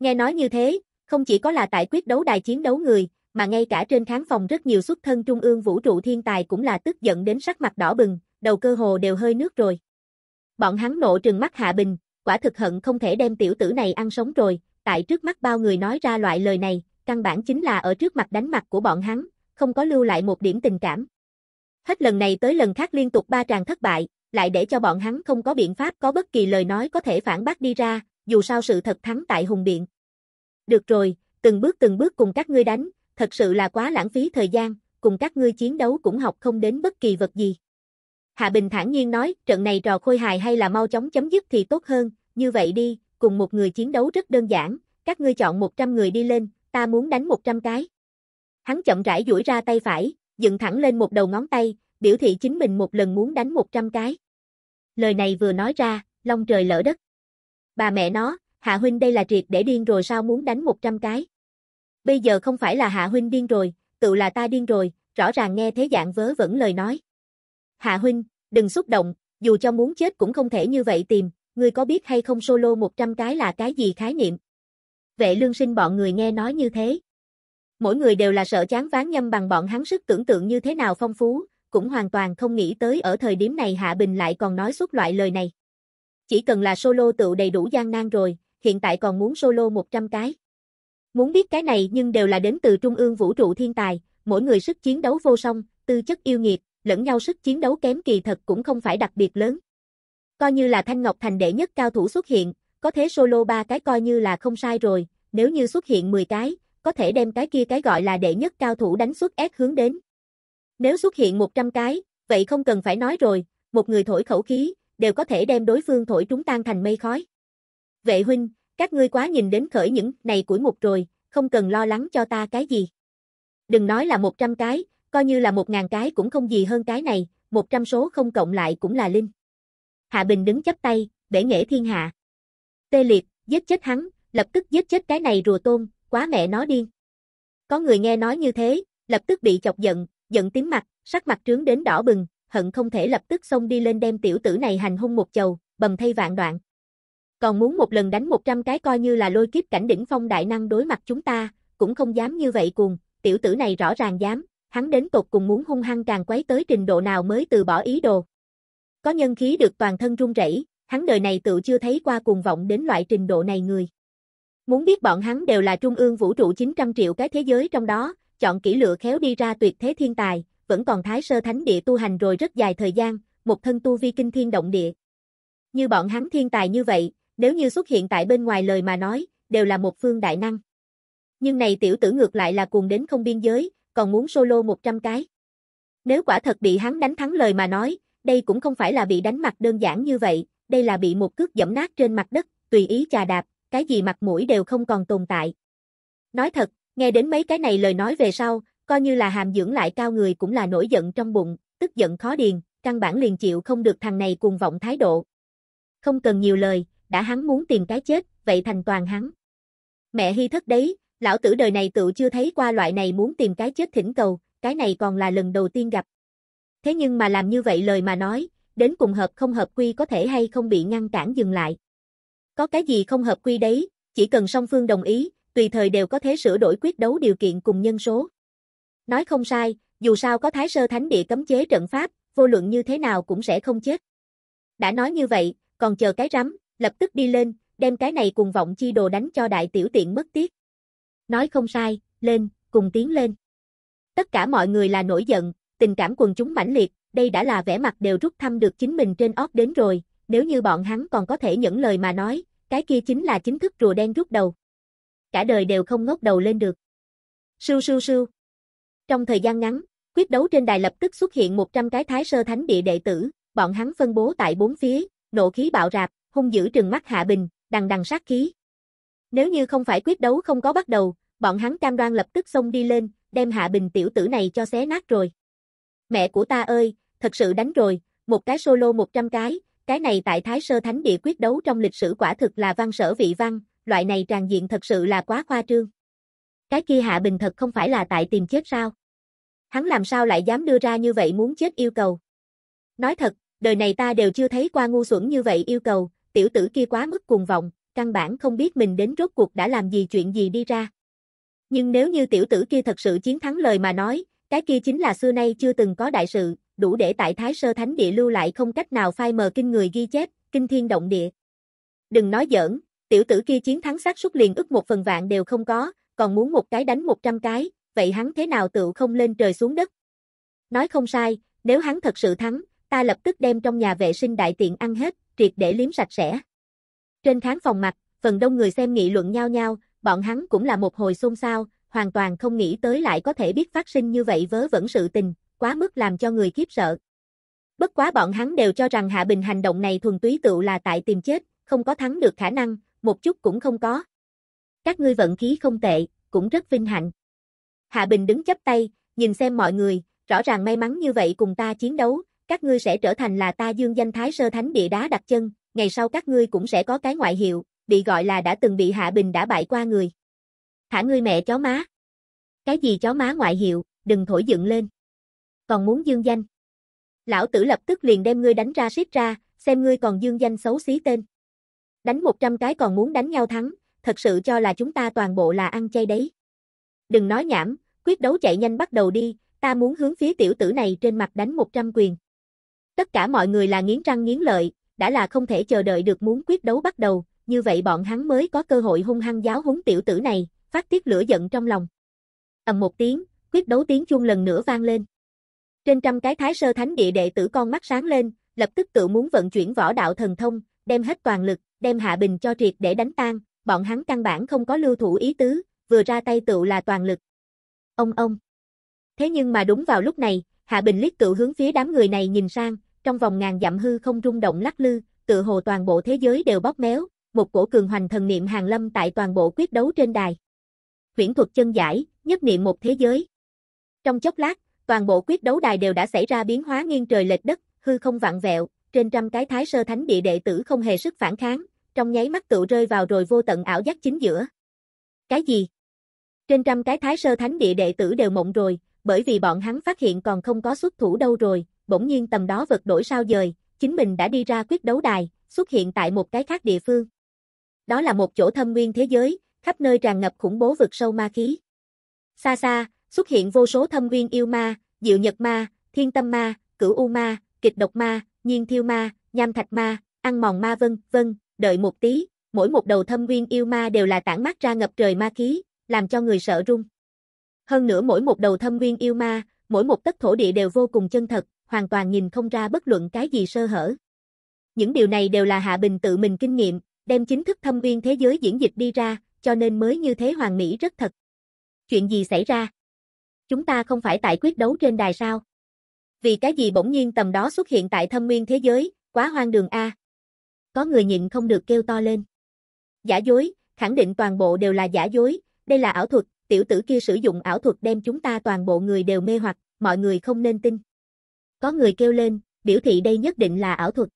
Nghe nói như thế, không chỉ có là tại quyết đấu đài chiến đấu người, mà ngay cả trên kháng phòng rất nhiều xuất thân trung ương vũ trụ thiên tài cũng là tức giận đến sắc mặt đỏ bừng, đầu cơ hồ đều hơi nước rồi. Bọn hắn nộ trừng mắt Hạ Bình, quả thực hận không thể đem tiểu tử này ăn sống rồi, tại trước mắt bao người nói ra loại lời này, căn bản chính là ở trước mặt đánh mặt của bọn hắn, không có lưu lại một điểm tình cảm. Hết lần này tới lần khác liên tục ba tràng thất bại, lại để cho bọn hắn không có biện pháp có bất kỳ lời nói có thể phản bác đi ra, dù sao sự thật thắng tại hùng biện. Được rồi, từng bước từng bước cùng các ngươi đánh, thật sự là quá lãng phí thời gian, cùng các ngươi chiến đấu cũng học không đến bất kỳ vật gì. Hạ Bình thản nhiên nói, trận này trò khôi hài hay là mau chóng chấm dứt thì tốt hơn, như vậy đi, cùng một người chiến đấu rất đơn giản, các ngươi chọn 100 người đi lên, ta muốn đánh 100 cái. Hắn chậm rãi duỗi ra tay phải, dựng thẳng lên một đầu ngón tay, biểu thị chính mình một lần muốn đánh 100 cái. Lời này vừa nói ra, long trời lỡ đất. Bà mẹ nó, Hạ Huynh đây là triệt để điên rồi sao muốn đánh 100 cái. Bây giờ không phải là Hạ Huynh điên rồi, tự là ta điên rồi, rõ ràng nghe thế dạng vớ vẩn lời nói. Hạ Huynh, đừng xúc động, dù cho muốn chết cũng không thể như vậy tìm, ngươi có biết hay không solo 100 cái là cái gì khái niệm? Vệ lương sinh bọn người nghe nói như thế. Mỗi người đều là sợ chán ván nhâm bằng bọn hắn sức tưởng tượng như thế nào phong phú, cũng hoàn toàn không nghĩ tới ở thời điểm này Hạ Bình lại còn nói suốt loại lời này. Chỉ cần là solo tựu đầy đủ gian nan rồi, hiện tại còn muốn solo 100 cái. Muốn biết cái này nhưng đều là đến từ trung ương vũ trụ thiên tài, mỗi người sức chiến đấu vô song, tư chất yêu nghiệt, lẫn nhau sức chiến đấu kém kỳ thật cũng không phải đặc biệt lớn. Coi như là Thanh Ngọc Thành đệ nhất cao thủ xuất hiện, có thế solo ba cái coi như là không sai rồi, nếu như xuất hiện 10 cái, có thể đem cái kia cái gọi là đệ nhất cao thủ đánh xuất ép hướng đến. Nếu xuất hiện 100 cái, vậy không cần phải nói rồi, một người thổi khẩu khí, đều có thể đem đối phương thổi trúng tan thành mây khói. Vệ huynh, các ngươi quá nhìn đến khởi những này của mục rồi, không cần lo lắng cho ta cái gì. Đừng nói là 100 cái, coi như là 1.000 cái cũng không gì hơn cái này, 100 số không cộng lại cũng là linh. Hạ Bình đứng chắp tay, bể nghệ thiên hạ. Tê liệt, giết chết hắn, lập tức giết chết cái này rùa tôm, quá mẹ nó điên. Có người nghe nói như thế, lập tức bị chọc giận, giận tím mặt, sắc mặt trướng đến đỏ bừng, hận không thể lập tức xông đi lên đem tiểu tử này hành hung một chầu, bầm thay vạn đoạn. Còn muốn một lần đánh 100 cái coi như là lôi kiếp cảnh đỉnh phong đại năng đối mặt chúng ta, cũng không dám như vậy cuồng, tiểu tử này rõ ràng dám, hắn đến tột cùng muốn hung hăng càng quấy tới trình độ nào mới từ bỏ ý đồ. Có nhân khí được toàn thân run rẩy, hắn đời này tự chưa thấy qua cuồng vọng đến loại trình độ này người. Muốn biết bọn hắn đều là trung ương vũ trụ 900 triệu cái thế giới trong đó, chọn kỹ lựa khéo đi ra tuyệt thế thiên tài, vẫn còn thái sơ thánh địa tu hành rồi rất dài thời gian, một thân tu vi kinh thiên động địa. Như bọn hắn thiên tài như vậy, nếu như xuất hiện tại bên ngoài lời mà nói, đều là một phương đại năng. Nhưng này tiểu tử ngược lại là cuồng đến không biên giới, còn muốn solo 100 cái. Nếu quả thật bị hắn đánh thắng lời mà nói, đây cũng không phải là bị đánh mặt đơn giản như vậy, đây là bị một cước dẫm nát trên mặt đất, tùy ý chà đạp, cái gì mặt mũi đều không còn tồn tại. Nói thật, nghe đến mấy cái này lời nói về sau, coi như là hàm dưỡng lại cao người cũng là nổi giận trong bụng, tức giận khó điền, căn bản liền chịu không được thằng này cuồng vọng thái độ. Không cần nhiều lời, đã hắn muốn tìm cái chết, vậy thành toàn hắn. Mẹ hy thất đấy, lão tử đời này tự chưa thấy qua loại này muốn tìm cái chết thỉnh cầu, cái này còn là lần đầu tiên gặp. Thế nhưng mà làm như vậy lời mà nói, đến cùng hợp không hợp quy có thể hay không bị ngăn cản dừng lại. Có cái gì không hợp quy đấy, chỉ cần song phương đồng ý, tùy thời đều có thể sửa đổi quyết đấu điều kiện cùng nhân số. Nói không sai, dù sao có Thái Sơ Thánh Địa cấm chế trận pháp, vô luận như thế nào cũng sẽ không chết. Đã nói như vậy, còn chờ cái rắm, lập tức đi lên, đem cái này cùng vọng chi đồ đánh cho đại tiểu tiện mất tiếc. Nói không sai, lên, cùng tiến lên. Tất cả mọi người là nổi giận, tình cảm quần chúng mãnh liệt, đây đã là vẻ mặt đều rút thăm được chính mình trên óc đến rồi, nếu như bọn hắn còn có thể nhẫn lời mà nói, cái kia chính là chính thức rùa đen rút đầu. Cả đời đều không ngóc đầu lên được. Sưu sưu sưu. Trong thời gian ngắn, quyết đấu trên đài lập tức xuất hiện 100 cái thái sơ thánh địa đệ tử, bọn hắn phân bố tại bốn phía, nộ khí bạo rạp, hung dữ trừng mắt hạ bình, đằng đằng sát khí. Nếu như không phải quyết đấu không có bắt đầu, bọn hắn cam đoan lập tức xông đi lên, đem hạ bình tiểu tử này cho xé nát rồi. Mẹ của ta ơi, thật sự đánh rồi, một cái solo 100 cái, cái này tại Thái Sơ Thánh Địa quyết đấu trong lịch sử quả thực là văn sở vị văn, loại này tràn diện thật sự là quá khoa trương. Cái kia Hạ Bình thật không phải là tại tìm chết sao? Hắn làm sao lại dám đưa ra như vậy muốn chết yêu cầu? Nói thật, đời này ta đều chưa thấy qua ngu xuẩn như vậy yêu cầu, tiểu tử kia quá mức cuồng vọng, căn bản không biết mình đến rốt cuộc đã làm gì chuyện gì đi ra. Nhưng nếu như tiểu tử kia thật sự chiến thắng lời mà nói, cái kia chính là xưa nay chưa từng có đại sự, đủ để tại Thái Sơ Thánh Địa lưu lại không cách nào phai mờ kinh người ghi chép, kinh thiên động địa. Đừng nói giỡn, tiểu tử kia chiến thắng sát xuất liền ức một phần vạn đều không có, còn muốn một cái đánh một trăm cái, vậy hắn thế nào tự không lên trời xuống đất. Nói không sai, nếu hắn thật sự thắng, ta lập tức đem trong nhà vệ sinh đại tiện ăn hết, triệt để liếm sạch sẽ. Trên khán phòng mặt, phần đông người xem nghị luận nhau nhau, bọn hắn cũng là một hồi xôn xao, hoàn toàn không nghĩ tới lại có thể biết phát sinh như vậy vớ vẩn sự tình, quá mức làm cho người khiếp sợ. Bất quá bọn hắn đều cho rằng Hạ Bình hành động này thuần túy tựu là tại tìm chết, không có thắng được khả năng, một chút cũng không có. Các ngươi vận khí không tệ, cũng rất vinh hạnh. Hạ Bình đứng chắp tay, nhìn xem mọi người, rõ ràng may mắn như vậy cùng ta chiến đấu, các ngươi sẽ trở thành là ta dương danh thái sơ thánh địa đá đặt chân, ngày sau các ngươi cũng sẽ có cái ngoại hiệu, bị gọi là đã từng bị Hạ Bình đã bại qua người. Thả ngươi mẹ chó má. Cái gì chó má ngoại hiệu, đừng thổi dựng lên. Còn muốn dương danh. Lão tử lập tức liền đem ngươi đánh ra xít ra, xem ngươi còn dương danh xấu xí tên. Đánh 100 cái còn muốn đánh nhau thắng, thật sự cho là chúng ta toàn bộ là ăn chay đấy. Đừng nói nhảm, quyết đấu chạy nhanh bắt đầu đi, ta muốn hướng phía tiểu tử này trên mặt đánh 100 quyền. Tất cả mọi người là nghiến răng nghiến lợi, đã là không thể chờ đợi được muốn quyết đấu bắt đầu, như vậy bọn hắn mới có cơ hội hung hăng giáo huấn tiểu tử này, phát tiết lửa giận trong lòng. ầm một tiếng, quyết đấu tiếng chuông lần nữa vang lên. Trên trăm cái thái sơ thánh địa đệ tử con mắt sáng lên, lập tức tự muốn vận chuyển võ đạo thần thông, đem hết toàn lực, đem Hạ Bình cho triệt để đánh tan, bọn hắn căn bản không có lưu thủ ý tứ, vừa ra tay tựu là toàn lực. Ông ông. Thế nhưng mà đúng vào lúc này, Hạ Bình liếc tự hướng phía đám người này nhìn sang, trong vòng ngàn dặm hư không rung động lắc lư, tự hồ toàn bộ thế giới đều bóp méo, một cổ cường hoành thần niệm hàng lâm tại toàn bộ quyết đấu trên đài huyễn thuật chân giải, nhất niệm một thế giới. Trong chốc lát, toàn bộ quyết đấu đài đều đã xảy ra biến hóa nghiêng trời lệch đất, hư không vặn vẹo, trên trăm cái thái sơ thánh địa đệ tử không hề sức phản kháng, trong nháy mắt tựu rơi vào rồi vô tận ảo giác chính giữa. Cái gì? Trên trăm cái thái sơ thánh địa đệ tử đều mộng rồi, bởi vì bọn hắn phát hiện còn không có xuất thủ đâu rồi, bỗng nhiên tầm đó vật đổi sao dời, chính mình đã đi ra quyết đấu đài, xuất hiện tại một cái khác địa phương. Đó là một chỗ thâm nguyên thế giới, khắp nơi tràn ngập khủng bố vực sâu ma khí. Xa xa, xuất hiện vô số thâm nguyên yêu ma, diệu nhật ma, thiên tâm ma, cửu u ma, kịch độc ma, nhiên thiêu ma, nham thạch ma, ăn mòn ma vân, vân, đợi một tí, mỗi một đầu thâm nguyên yêu ma đều là tản mát ra ngập trời ma khí, làm cho người sợ run. Hơn nữa mỗi một đầu thâm nguyên yêu ma, mỗi một tấc thổ địa đều vô cùng chân thật, hoàn toàn nhìn không ra bất luận cái gì sơ hở. Những điều này đều là Hạ Bình tự mình kinh nghiệm, đem chính thức thâm nguyên thế giới diễn dịch đi ra, cho nên mới như thế hoàn mỹ rất thật. Chuyện gì xảy ra? Chúng ta không phải tại quyết đấu trên đài sao? Vì cái gì bỗng nhiên tầm đó xuất hiện tại thâm nguyên thế giới, quá hoang đường A. Có người nhịn không được kêu to lên. Giả dối, khẳng định toàn bộ đều là giả dối, đây là ảo thuật, tiểu tử kia sử dụng ảo thuật đem chúng ta toàn bộ người đều mê hoặc, mọi người không nên tin. Có người kêu lên, biểu thị đây nhất định là ảo thuật.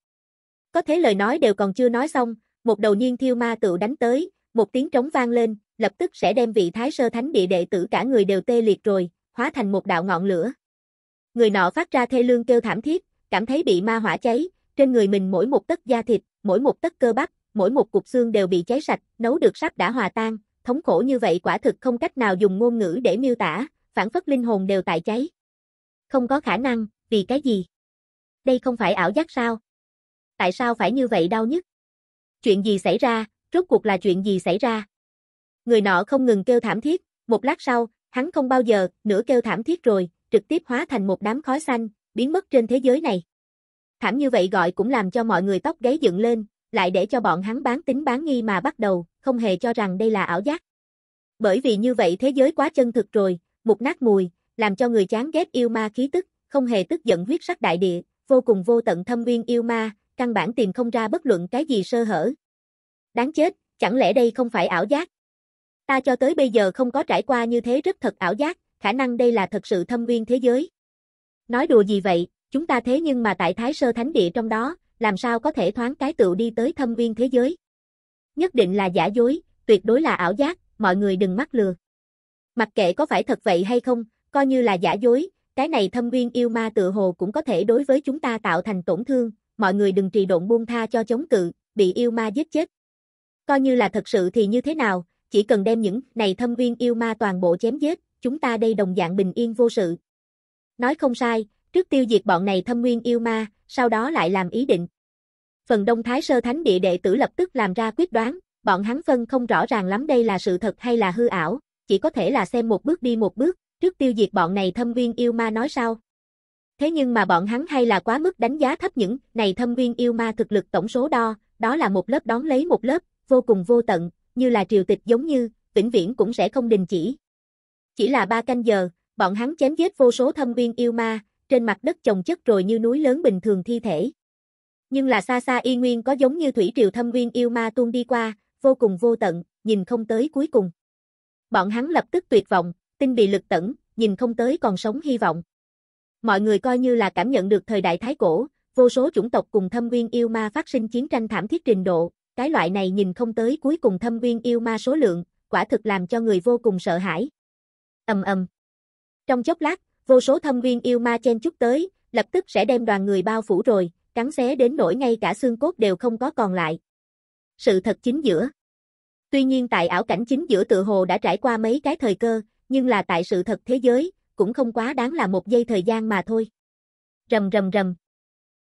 Có thế lời nói đều còn chưa nói xong, một đầu nhiên thiêu ma tự đánh tới, một tiếng trống vang lên, lập tức sẽ đem vị thái sơ thánh địa đệ tử cả người đều tê liệt rồi, hóa thành một đạo ngọn lửa. Người nọ phát ra thê lương kêu thảm thiết, cảm thấy bị ma hỏa cháy, trên người mình mỗi một tấc da thịt, mỗi một tấc cơ bắp, mỗi một cục xương đều bị cháy sạch, nấu được sắp đã hòa tan, thống khổ như vậy quả thực không cách nào dùng ngôn ngữ để miêu tả, phản phất linh hồn đều tại cháy. Không có khả năng, vì cái gì? Đây không phải ảo giác sao? Tại sao phải như vậy đau nhất? Chuyện gì xảy ra, rốt cuộc là chuyện gì xảy ra. Người nọ không ngừng kêu thảm thiết, một lát sau, hắn không bao giờ, nữa kêu thảm thiết rồi, trực tiếp hóa thành một đám khói xanh, biến mất trên thế giới này. Thảm như vậy gọi cũng làm cho mọi người tóc gáy dựng lên, lại để cho bọn hắn bán tính bán nghi mà bắt đầu, không hề cho rằng đây là ảo giác. Bởi vì như vậy thế giới quá chân thực rồi, một nát mùi, làm cho người chán ghét yêu ma khí tức, không hề tức giận huyết sắc đại địa, vô cùng vô tận thâm viên yêu ma, căn bản tìm không ra bất luận cái gì sơ hở, Đáng chết, chẳng lẽ đây không phải ảo giác? Ta cho tới bây giờ không có trải qua như thế rất thật ảo giác, khả năng đây là thật sự thâm viên thế giới. Nói đùa gì vậy, chúng ta thế nhưng mà tại Thái Sơ Thánh Địa trong đó, làm sao có thể thoáng cái tựu đi tới thâm viên thế giới? Nhất định là giả dối, tuyệt đối là ảo giác, mọi người đừng mắc lừa. Mặc kệ có phải thật vậy hay không, coi như là giả dối, cái này thâm viên yêu ma tự hồ cũng có thể đối với chúng ta tạo thành tổn thương, mọi người đừng trì độn buông tha cho chống cự, bị yêu ma giết chết. Coi như là thật sự thì như thế nào, chỉ cần đem những này thâm viên yêu ma toàn bộ chém giết, chúng ta đây đồng dạng bình yên vô sự. Nói không sai, trước tiêu diệt bọn này thâm nguyên yêu ma, sau đó lại làm ý định. Phần Đông Thái Sơ Thánh Địa đệ tử lập tức làm ra quyết đoán, bọn hắn phân không rõ ràng lắm đây là sự thật hay là hư ảo, chỉ có thể là xem một bước đi một bước, trước tiêu diệt bọn này thâm viên yêu ma nói sao. Thế nhưng mà bọn hắn hay là quá mức đánh giá thấp những này thâm viên yêu ma thực lực tổng số đo, đó là một lớp đón lấy một lớp, vô cùng vô tận, như là triều tịch giống như, vĩnh viễn cũng sẽ không đình chỉ. Chỉ là ba canh giờ, bọn hắn chém giết vô số thâm viên yêu ma, trên mặt đất chồng chất rồi như núi lớn bình thường thi thể. Nhưng là xa xa y nguyên có giống như thủy triều thâm viên yêu ma tuôn đi qua, vô cùng vô tận, nhìn không tới cuối cùng. Bọn hắn lập tức tuyệt vọng, tin bị lực tẩn, nhìn không tới còn sống hy vọng. Mọi người coi như là cảm nhận được thời đại thái cổ, vô số chủng tộc cùng thâm viên yêu ma phát sinh chiến tranh thảm thiết trình độ, cái loại này nhìn không tới cuối cùng thâm uyên yêu ma số lượng, quả thực làm cho người vô cùng sợ hãi. Ầm ầm. Trong chốc lát, vô số thâm uyên yêu ma chen chúc tới, lập tức sẽ đem đoàn người bao phủ rồi, cắn xé đến nỗi ngay cả xương cốt đều không có còn lại. Sự thật chính giữa. Tuy nhiên tại ảo cảnh chính giữa tự hồ đã trải qua mấy cái thời cơ, nhưng là tại sự thật thế giới, cũng không quá đáng là một giây thời gian mà thôi. Rầm rầm rầm.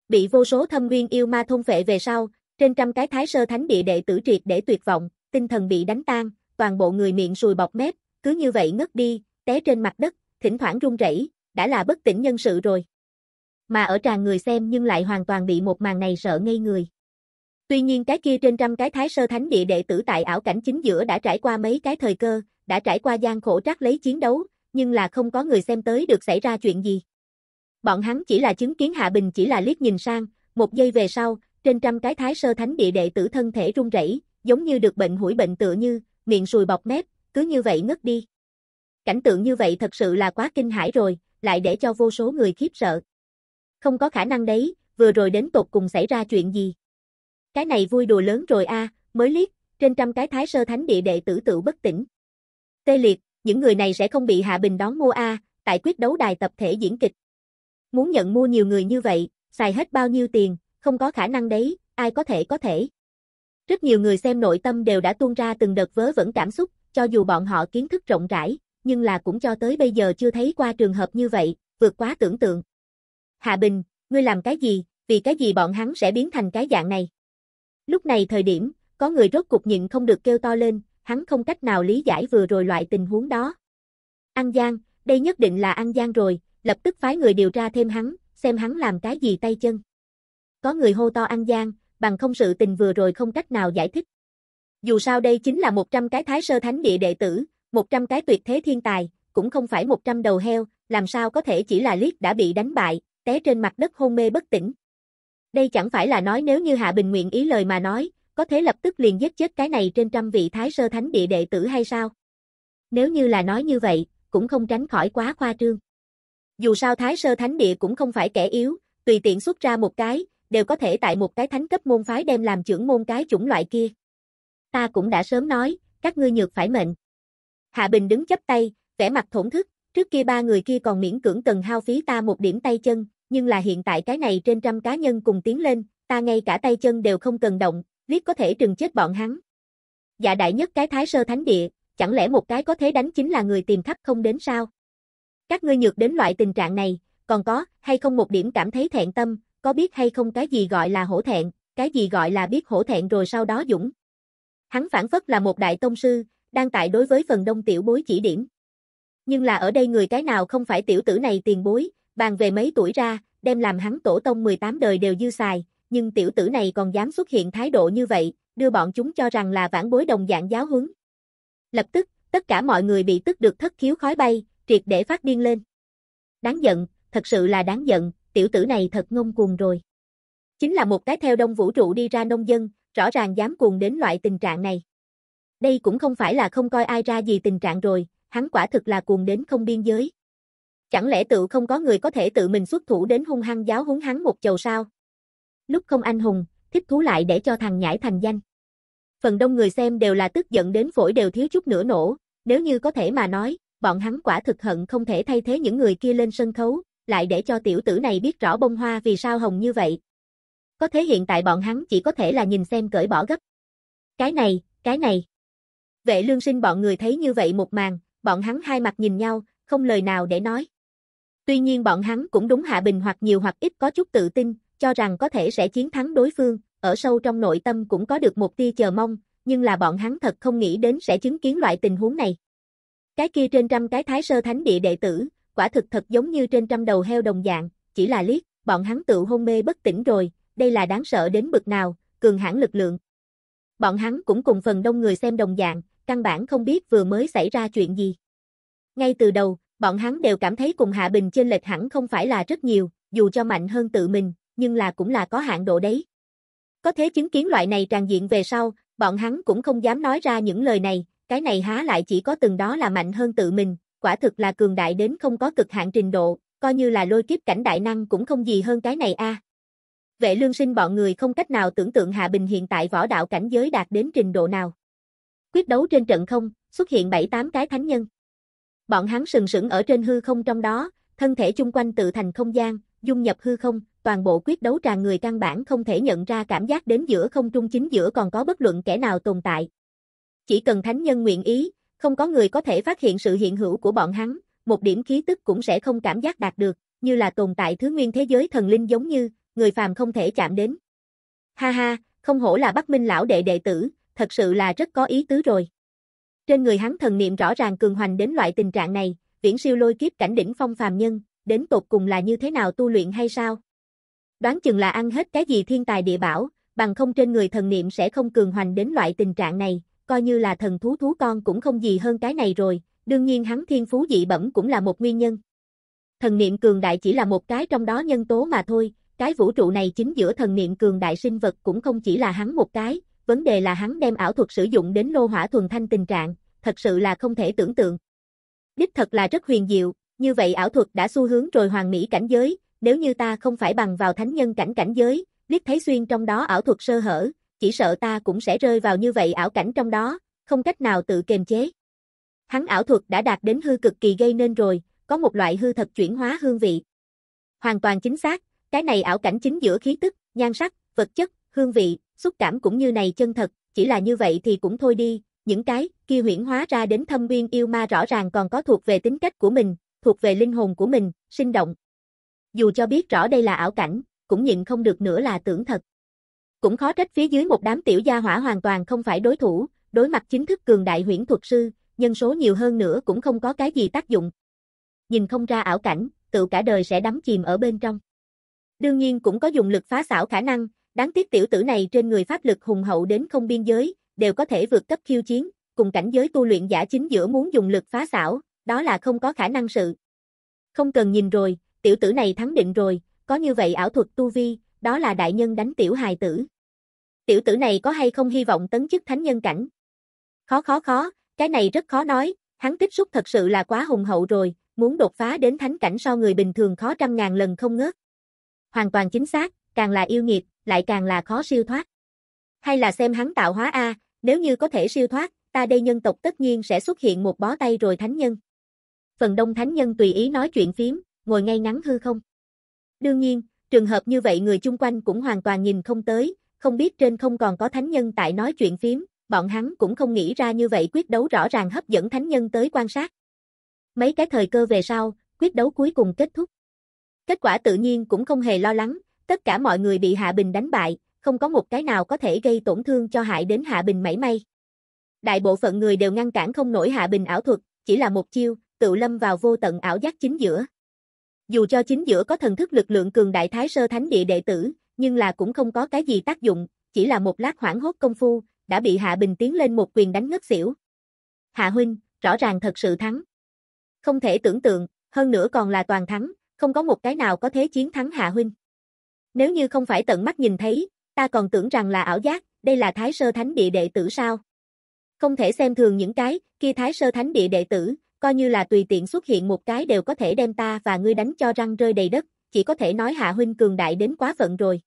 Bị vô số thâm nguyên yêu ma thôn phệ về sau, trên trăm cái thái sơ thánh địa đệ tử triệt để tuyệt vọng, tinh thần bị đánh tan, toàn bộ người miệng sùi bọc mép, cứ như vậy ngất đi, té trên mặt đất, thỉnh thoảng run rẩy, đã là bất tỉnh nhân sự rồi. Mà ở tràn người xem nhưng lại hoàn toàn bị một màn này sợ ngây người. Tuy nhiên cái kia trên trăm cái thái sơ thánh địa đệ tử tại ảo cảnh chính giữa đã trải qua mấy cái thời cơ, đã trải qua gian khổ trắc lấy chiến đấu, nhưng là không có người xem tới được xảy ra chuyện gì. Bọn hắn chỉ là chứng kiến Hạ Bình chỉ là liếc nhìn sang, một giây về sau, trên trăm cái thái sơ thánh địa đệ tử thân thể run rẩy, giống như được bệnh hủy bệnh tựa như, miệng sùi bọc mép, cứ như vậy ngất đi. Cảnh tượng như vậy thật sự là quá kinh hãi rồi, lại để cho vô số người khiếp sợ. Không có khả năng đấy, vừa rồi đến tột cùng xảy ra chuyện gì? Cái này vui đùa lớn rồi a, mới liếc, trên trăm cái thái sơ thánh địa đệ tử tự bất tỉnh. Tê liệt, những người này sẽ không bị Hạ Bình đón mua a, tại quyết đấu đài tập thể diễn kịch. Muốn nhận mua nhiều người như vậy, xài hết bao nhiêu tiền, không có khả năng đấy, ai có thể có thể. Rất nhiều người xem nội tâm đều đã tuôn ra từng đợt vớ vẩn cảm xúc, cho dù bọn họ kiến thức rộng rãi, nhưng là cũng cho tới bây giờ chưa thấy qua trường hợp như vậy, vượt quá tưởng tượng. Hạ Bình, ngươi làm cái gì, vì cái gì bọn hắn sẽ biến thành cái dạng này? Lúc này thời điểm, có người rốt cục nhịn không được kêu to lên, hắn không cách nào lý giải vừa rồi loại tình huống đó. An Giang, đây nhất định là An Giang rồi, lập tức phái người điều tra thêm hắn, xem hắn làm cái gì tay chân có người hô to An Giang, bằng không sự tình vừa rồi không cách nào giải thích. Dù sao đây chính là 100 cái thái sơ thánh địa đệ tử, 100 cái tuyệt thế thiên tài, cũng không phải 100 đầu heo, làm sao có thể chỉ là liếc đã bị đánh bại, té trên mặt đất hôn mê bất tỉnh. Đây chẳng phải là nói nếu như Hạ Bình nguyện ý lời mà nói, có thể lập tức liền giết chết cái này trên trăm vị thái sơ thánh địa đệ tử hay sao? Nếu như là nói như vậy, cũng không tránh khỏi quá khoa trương. Dù sao thái sơ thánh địa cũng không phải kẻ yếu, tùy tiện xuất ra một cái, đều có thể tại một cái thánh cấp môn phái đem làm trưởng môn cái chủng loại kia. Ta cũng đã sớm nói, các ngươi nhược phải mệnh. Hạ Bình đứng chấp tay, vẻ mặt thổn thức, trước kia ba người kia còn miễn cưỡng cần hao phí ta một điểm tay chân, nhưng là hiện tại cái này trên trăm cá nhân cùng tiến lên, ta ngay cả tay chân đều không cần động, liếc có thể trừng chết bọn hắn. Dạ đại nhất cái thái sơ thánh địa, chẳng lẽ một cái có thế đánh chính là người tìm thấp không đến sao? Các ngươi nhược đến loại tình trạng này, còn có, hay không một điểm cảm thấy thẹn tâm, có biết hay không cái gì gọi là hổ thẹn, cái gì gọi là biết hổ thẹn rồi sau đó dũng. Hắn phản phất là một đại tông sư, đang tại đối với phần đông tiểu bối chỉ điểm. Nhưng là ở đây người cái nào không phải tiểu tử này tiền bối, bàn về mấy tuổi ra, đem làm hắn tổ tông 18 đời đều dư xài, nhưng tiểu tử này còn dám xuất hiện thái độ như vậy, đưa bọn chúng cho rằng là vãn bối đồng dạng giáo huấn. Lập tức, tất cả mọi người bị tức được thất khiếu khói bay, triệt để phát điên lên. Đáng giận, thật sự là đáng giận, tiểu tử này thật ngông cuồng rồi. Chính là một cái theo đông vũ trụ đi ra nông dân, rõ ràng dám cuồng đến loại tình trạng này. Đây cũng không phải là không coi ai ra gì tình trạng rồi, hắn quả thực là cuồng đến không biên giới. Chẳng lẽ tự không có người có thể tự mình xuất thủ đến hung hăng giáo huấn hắn một chầu sao? Lúc không anh hùng, thích thú lại để cho thằng nhãi thành danh. Phần đông người xem đều là tức giận đến phổi đều thiếu chút nữa nổ, nếu như có thể mà nói, bọn hắn quả thực hận không thể thay thế những người kia lên sân khấu, lại để cho tiểu tử này biết rõ bông hoa vì sao hồng như vậy. Có thế hiện tại bọn hắn chỉ có thể là nhìn xem cởi bỏ gấp. Cái này, cái này. Vệ lương sinh bọn người thấy như vậy một màn, bọn hắn hai mặt nhìn nhau, không lời nào để nói. Tuy nhiên bọn hắn cũng đúng Hạ Bình hoặc nhiều hoặc ít có chút tự tin, cho rằng có thể sẽ chiến thắng đối phương, ở sâu trong nội tâm cũng có được một tia chờ mong, nhưng là bọn hắn thật không nghĩ đến sẽ chứng kiến loại tình huống này. Cái kia trên trăm cái thái sơ thánh địa đệ tử, quả thực thật giống như trên trăm đầu heo đồng dạng, chỉ là liếc, bọn hắn tự hôn mê bất tỉnh rồi, đây là đáng sợ đến bực nào, cường hãn lực lượng. Bọn hắn cũng cùng phần đông người xem đồng dạng, căn bản không biết vừa mới xảy ra chuyện gì. Ngay từ đầu, bọn hắn đều cảm thấy cùng Hạ Bình trên lệch hẳn không phải là rất nhiều, dù cho mạnh hơn tự mình, nhưng là cũng là có hạn độ đấy. Có thế chứng kiến loại này tràn diện về sau, bọn hắn cũng không dám nói ra những lời này, cái này há lại chỉ có từng đó là mạnh hơn tự mình, quả thực là cường đại đến không có cực hạn trình độ, coi như là lôi kiếp cảnh đại năng cũng không gì hơn cái này a. Vệ lương sinh bọn người không cách nào tưởng tượng Hạ Bình hiện tại võ đạo cảnh giới đạt đến trình độ nào. Quyết đấu trên trận không, xuất hiện 7-8 cái thánh nhân. Bọn hắn sừng sững ở trên hư không trong đó, thân thể chung quanh tự thành không gian, dung nhập hư không, toàn bộ quyết đấu tràn người căn bản không thể nhận ra cảm giác đến giữa không trung chính giữa còn có bất luận kẻ nào tồn tại. Chỉ cần thánh nhân nguyện ý, không có người có thể phát hiện sự hiện hữu của bọn hắn, một điểm khí tức cũng sẽ không cảm giác đạt được, như là tồn tại thứ nguyên thế giới thần linh giống như, người phàm không thể chạm đến. Ha ha, không hổ là Bắc Minh lão đệ đệ tử, thật sự là rất có ý tứ rồi. Trên người hắn thần niệm rõ ràng cường hoành đến loại tình trạng này, viễn siêu lôi kiếp cảnh đỉnh phong phàm nhân, đến tột cùng là như thế nào tu luyện hay sao? Đoán chừng là ăn hết cái gì thiên tài địa bảo, bằng không trên người thần niệm sẽ không cường hoành đến loại tình trạng này, coi như là thần thú thú con cũng không gì hơn cái này rồi, đương nhiên hắn thiên phú dị bẩm cũng là một nguyên nhân. Thần niệm cường đại chỉ là một cái trong đó nhân tố mà thôi, cái vũ trụ này chính giữa thần niệm cường đại sinh vật cũng không chỉ là hắn một cái, vấn đề là hắn đem ảo thuật sử dụng đến lô hỏa thuần thanh tình trạng, thật sự là không thể tưởng tượng. Đích thật là rất huyền diệu, như vậy ảo thuật đã xu hướng rồi hoàng mỹ cảnh giới, nếu như ta không phải bằng vào thánh nhân cảnh cảnh giới, liếc thấy xuyên trong đó ảo thuật sơ hở, chỉ sợ ta cũng sẽ rơi vào như vậy ảo cảnh trong đó, không cách nào tự kềm chế. Hắn ảo thuật đã đạt đến hư cực kỳ gây nên rồi, có một loại hư thật chuyển hóa hương vị. Hoàn toàn chính xác, cái này ảo cảnh chính giữa khí tức, nhan sắc, vật chất, hương vị, xúc cảm cũng như này chân thật, chỉ là như vậy thì cũng thôi đi, những cái kia huyễn hóa ra đến thâm viên yêu ma rõ ràng còn có thuộc về tính cách của mình, thuộc về linh hồn của mình, sinh động. Dù cho biết rõ đây là ảo cảnh, cũng nhịn không được nữa là tưởng thật. Cũng khó trách phía dưới một đám tiểu gia hỏa hoàn toàn không phải đối thủ, đối mặt chính thức cường đại huyễn thuật sư, nhân số nhiều hơn nữa cũng không có cái gì tác dụng. Nhìn không ra ảo cảnh, tự cả đời sẽ đắm chìm ở bên trong. Đương nhiên cũng có dùng lực phá xảo khả năng, đáng tiếc tiểu tử này trên người pháp lực hùng hậu đến không biên giới, đều có thể vượt cấp khiêu chiến, cùng cảnh giới tu luyện giả chính giữa muốn dùng lực phá xảo, đó là không có khả năng sự. Không cần nhìn rồi, tiểu tử này thắng định rồi, có như vậy ảo thuật tu vi, đó là đại nhân đánh tiểu hài tử. Tiểu tử này có hay không hy vọng tấn chức thánh nhân cảnh? Khó khó khó, cái này rất khó nói, hắn tích xúc thật sự là quá hùng hậu rồi, muốn đột phá đến thánh cảnh so người bình thường khó trăm ngàn lần không ngớt. Hoàn toàn chính xác, càng là yêu nghiệt, lại càng là khó siêu thoát. Hay là xem hắn tạo hóa A, nếu như có thể siêu thoát, ta đây nhân tộc tất nhiên sẽ xuất hiện một bó tay rồi thánh nhân. Phần đông thánh nhân tùy ý nói chuyện phím, ngồi ngay ngắn hư không. Đương nhiên, Trường hợp như vậy người chung quanh cũng hoàn toàn nhìn không tới, không biết trên không còn có thánh nhân tại nói chuyện phím, bọn hắn cũng không nghĩ ra như vậy quyết đấu rõ ràng hấp dẫn thánh nhân tới quan sát. Mấy cái thời cơ về sau, quyết đấu cuối cùng kết thúc. Kết quả tự nhiên cũng không hề lo lắng, tất cả mọi người bị Hạ Bình đánh bại, không có một cái nào có thể gây tổn thương cho hại đến Hạ Bình mảy may. Đại bộ phận người đều ngăn cản không nổi Hạ Bình ảo thuật, chỉ là một chiêu, tự lâm vào vô tận ảo giác chính giữa. Dù cho chính giữa có thần thức lực lượng cường đại thái sơ thánh địa đệ tử, nhưng là cũng không có cái gì tác dụng, chỉ là một lát hoảng hốt công phu, đã bị Hạ Bình tiến lên một quyền đánh ngất xỉu. Hạ huynh, rõ ràng thật sự thắng. Không thể tưởng tượng, hơn nữa còn là toàn thắng, không có một cái nào có thế chiến thắng Hạ huynh. Nếu như không phải tận mắt nhìn thấy, ta còn tưởng rằng là ảo giác, đây là Thái Sơ Thánh Địa đệ tử sao? Không thể xem thường những cái, kia Thái Sơ Thánh Địa đệ tử, Coi như là tùy tiện xuất hiện một cái đều có thể đem ta và ngươi đánh cho răng rơi đầy đất, chỉ có thể nói hạ huynh cường đại đến quá phận rồi.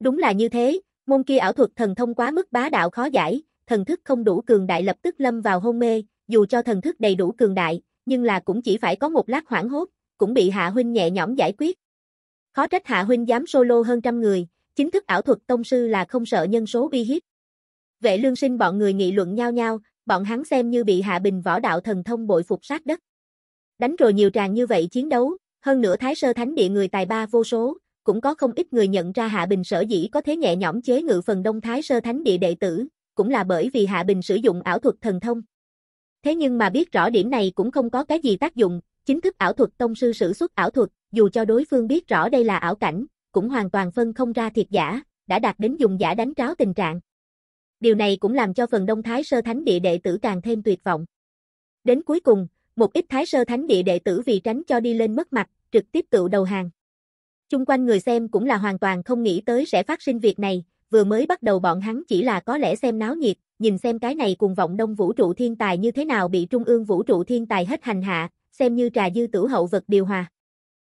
Đúng là như thế, môn kia ảo thuật thần thông quá mức bá đạo khó giải, thần thức không đủ cường đại lập tức lâm vào hôn mê, dù cho thần thức đầy đủ cường đại, nhưng là cũng chỉ phải có một lát hoảng hốt, cũng bị hạ huynh nhẹ nhõm giải quyết. Khó trách hạ huynh dám solo hơn trăm người, chính thức ảo thuật tông sư là không sợ nhân số uy hiếp. Vệ lương sinh bọn người nghị luận nhau nhau, bọn hắn xem như bị hạ bình võ đạo thần thông bội phục sát đất. Đánh rồi nhiều tràng như vậy chiến đấu, hơn nữa Thái Sơ Thánh địa người tài ba vô số, cũng có không ít người nhận ra Hạ Bình sở dĩ có thế nhẹ nhõm chế ngự phần đông Thái Sơ Thánh địa đệ tử, cũng là bởi vì Hạ Bình sử dụng ảo thuật thần thông. Thế nhưng mà biết rõ điểm này cũng không có cái gì tác dụng, chính thức ảo thuật tông sư sử xuất ảo thuật, dù cho đối phương biết rõ đây là ảo cảnh, cũng hoàn toàn phân không ra thiệt giả, đã đạt đến dùng giả đánh tráo tình trạng điều này cũng làm cho phần đông Thái Sơ Thánh Địa đệ tử càng thêm tuyệt vọng. Đến cuối cùng, một ít Thái Sơ Thánh Địa đệ tử vì tránh cho đi lên mất mặt, trực tiếp tự đầu hàng. Chung quanh người xem cũng là hoàn toàn không nghĩ tới sẽ phát sinh việc này, vừa mới bắt đầu bọn hắn chỉ là có lẽ xem náo nhiệt, nhìn xem cái này cùng vọng đông vũ trụ thiên tài như thế nào bị trung ương vũ trụ thiên tài hết hành hạ, xem như trà dư tử hậu vật điều hòa.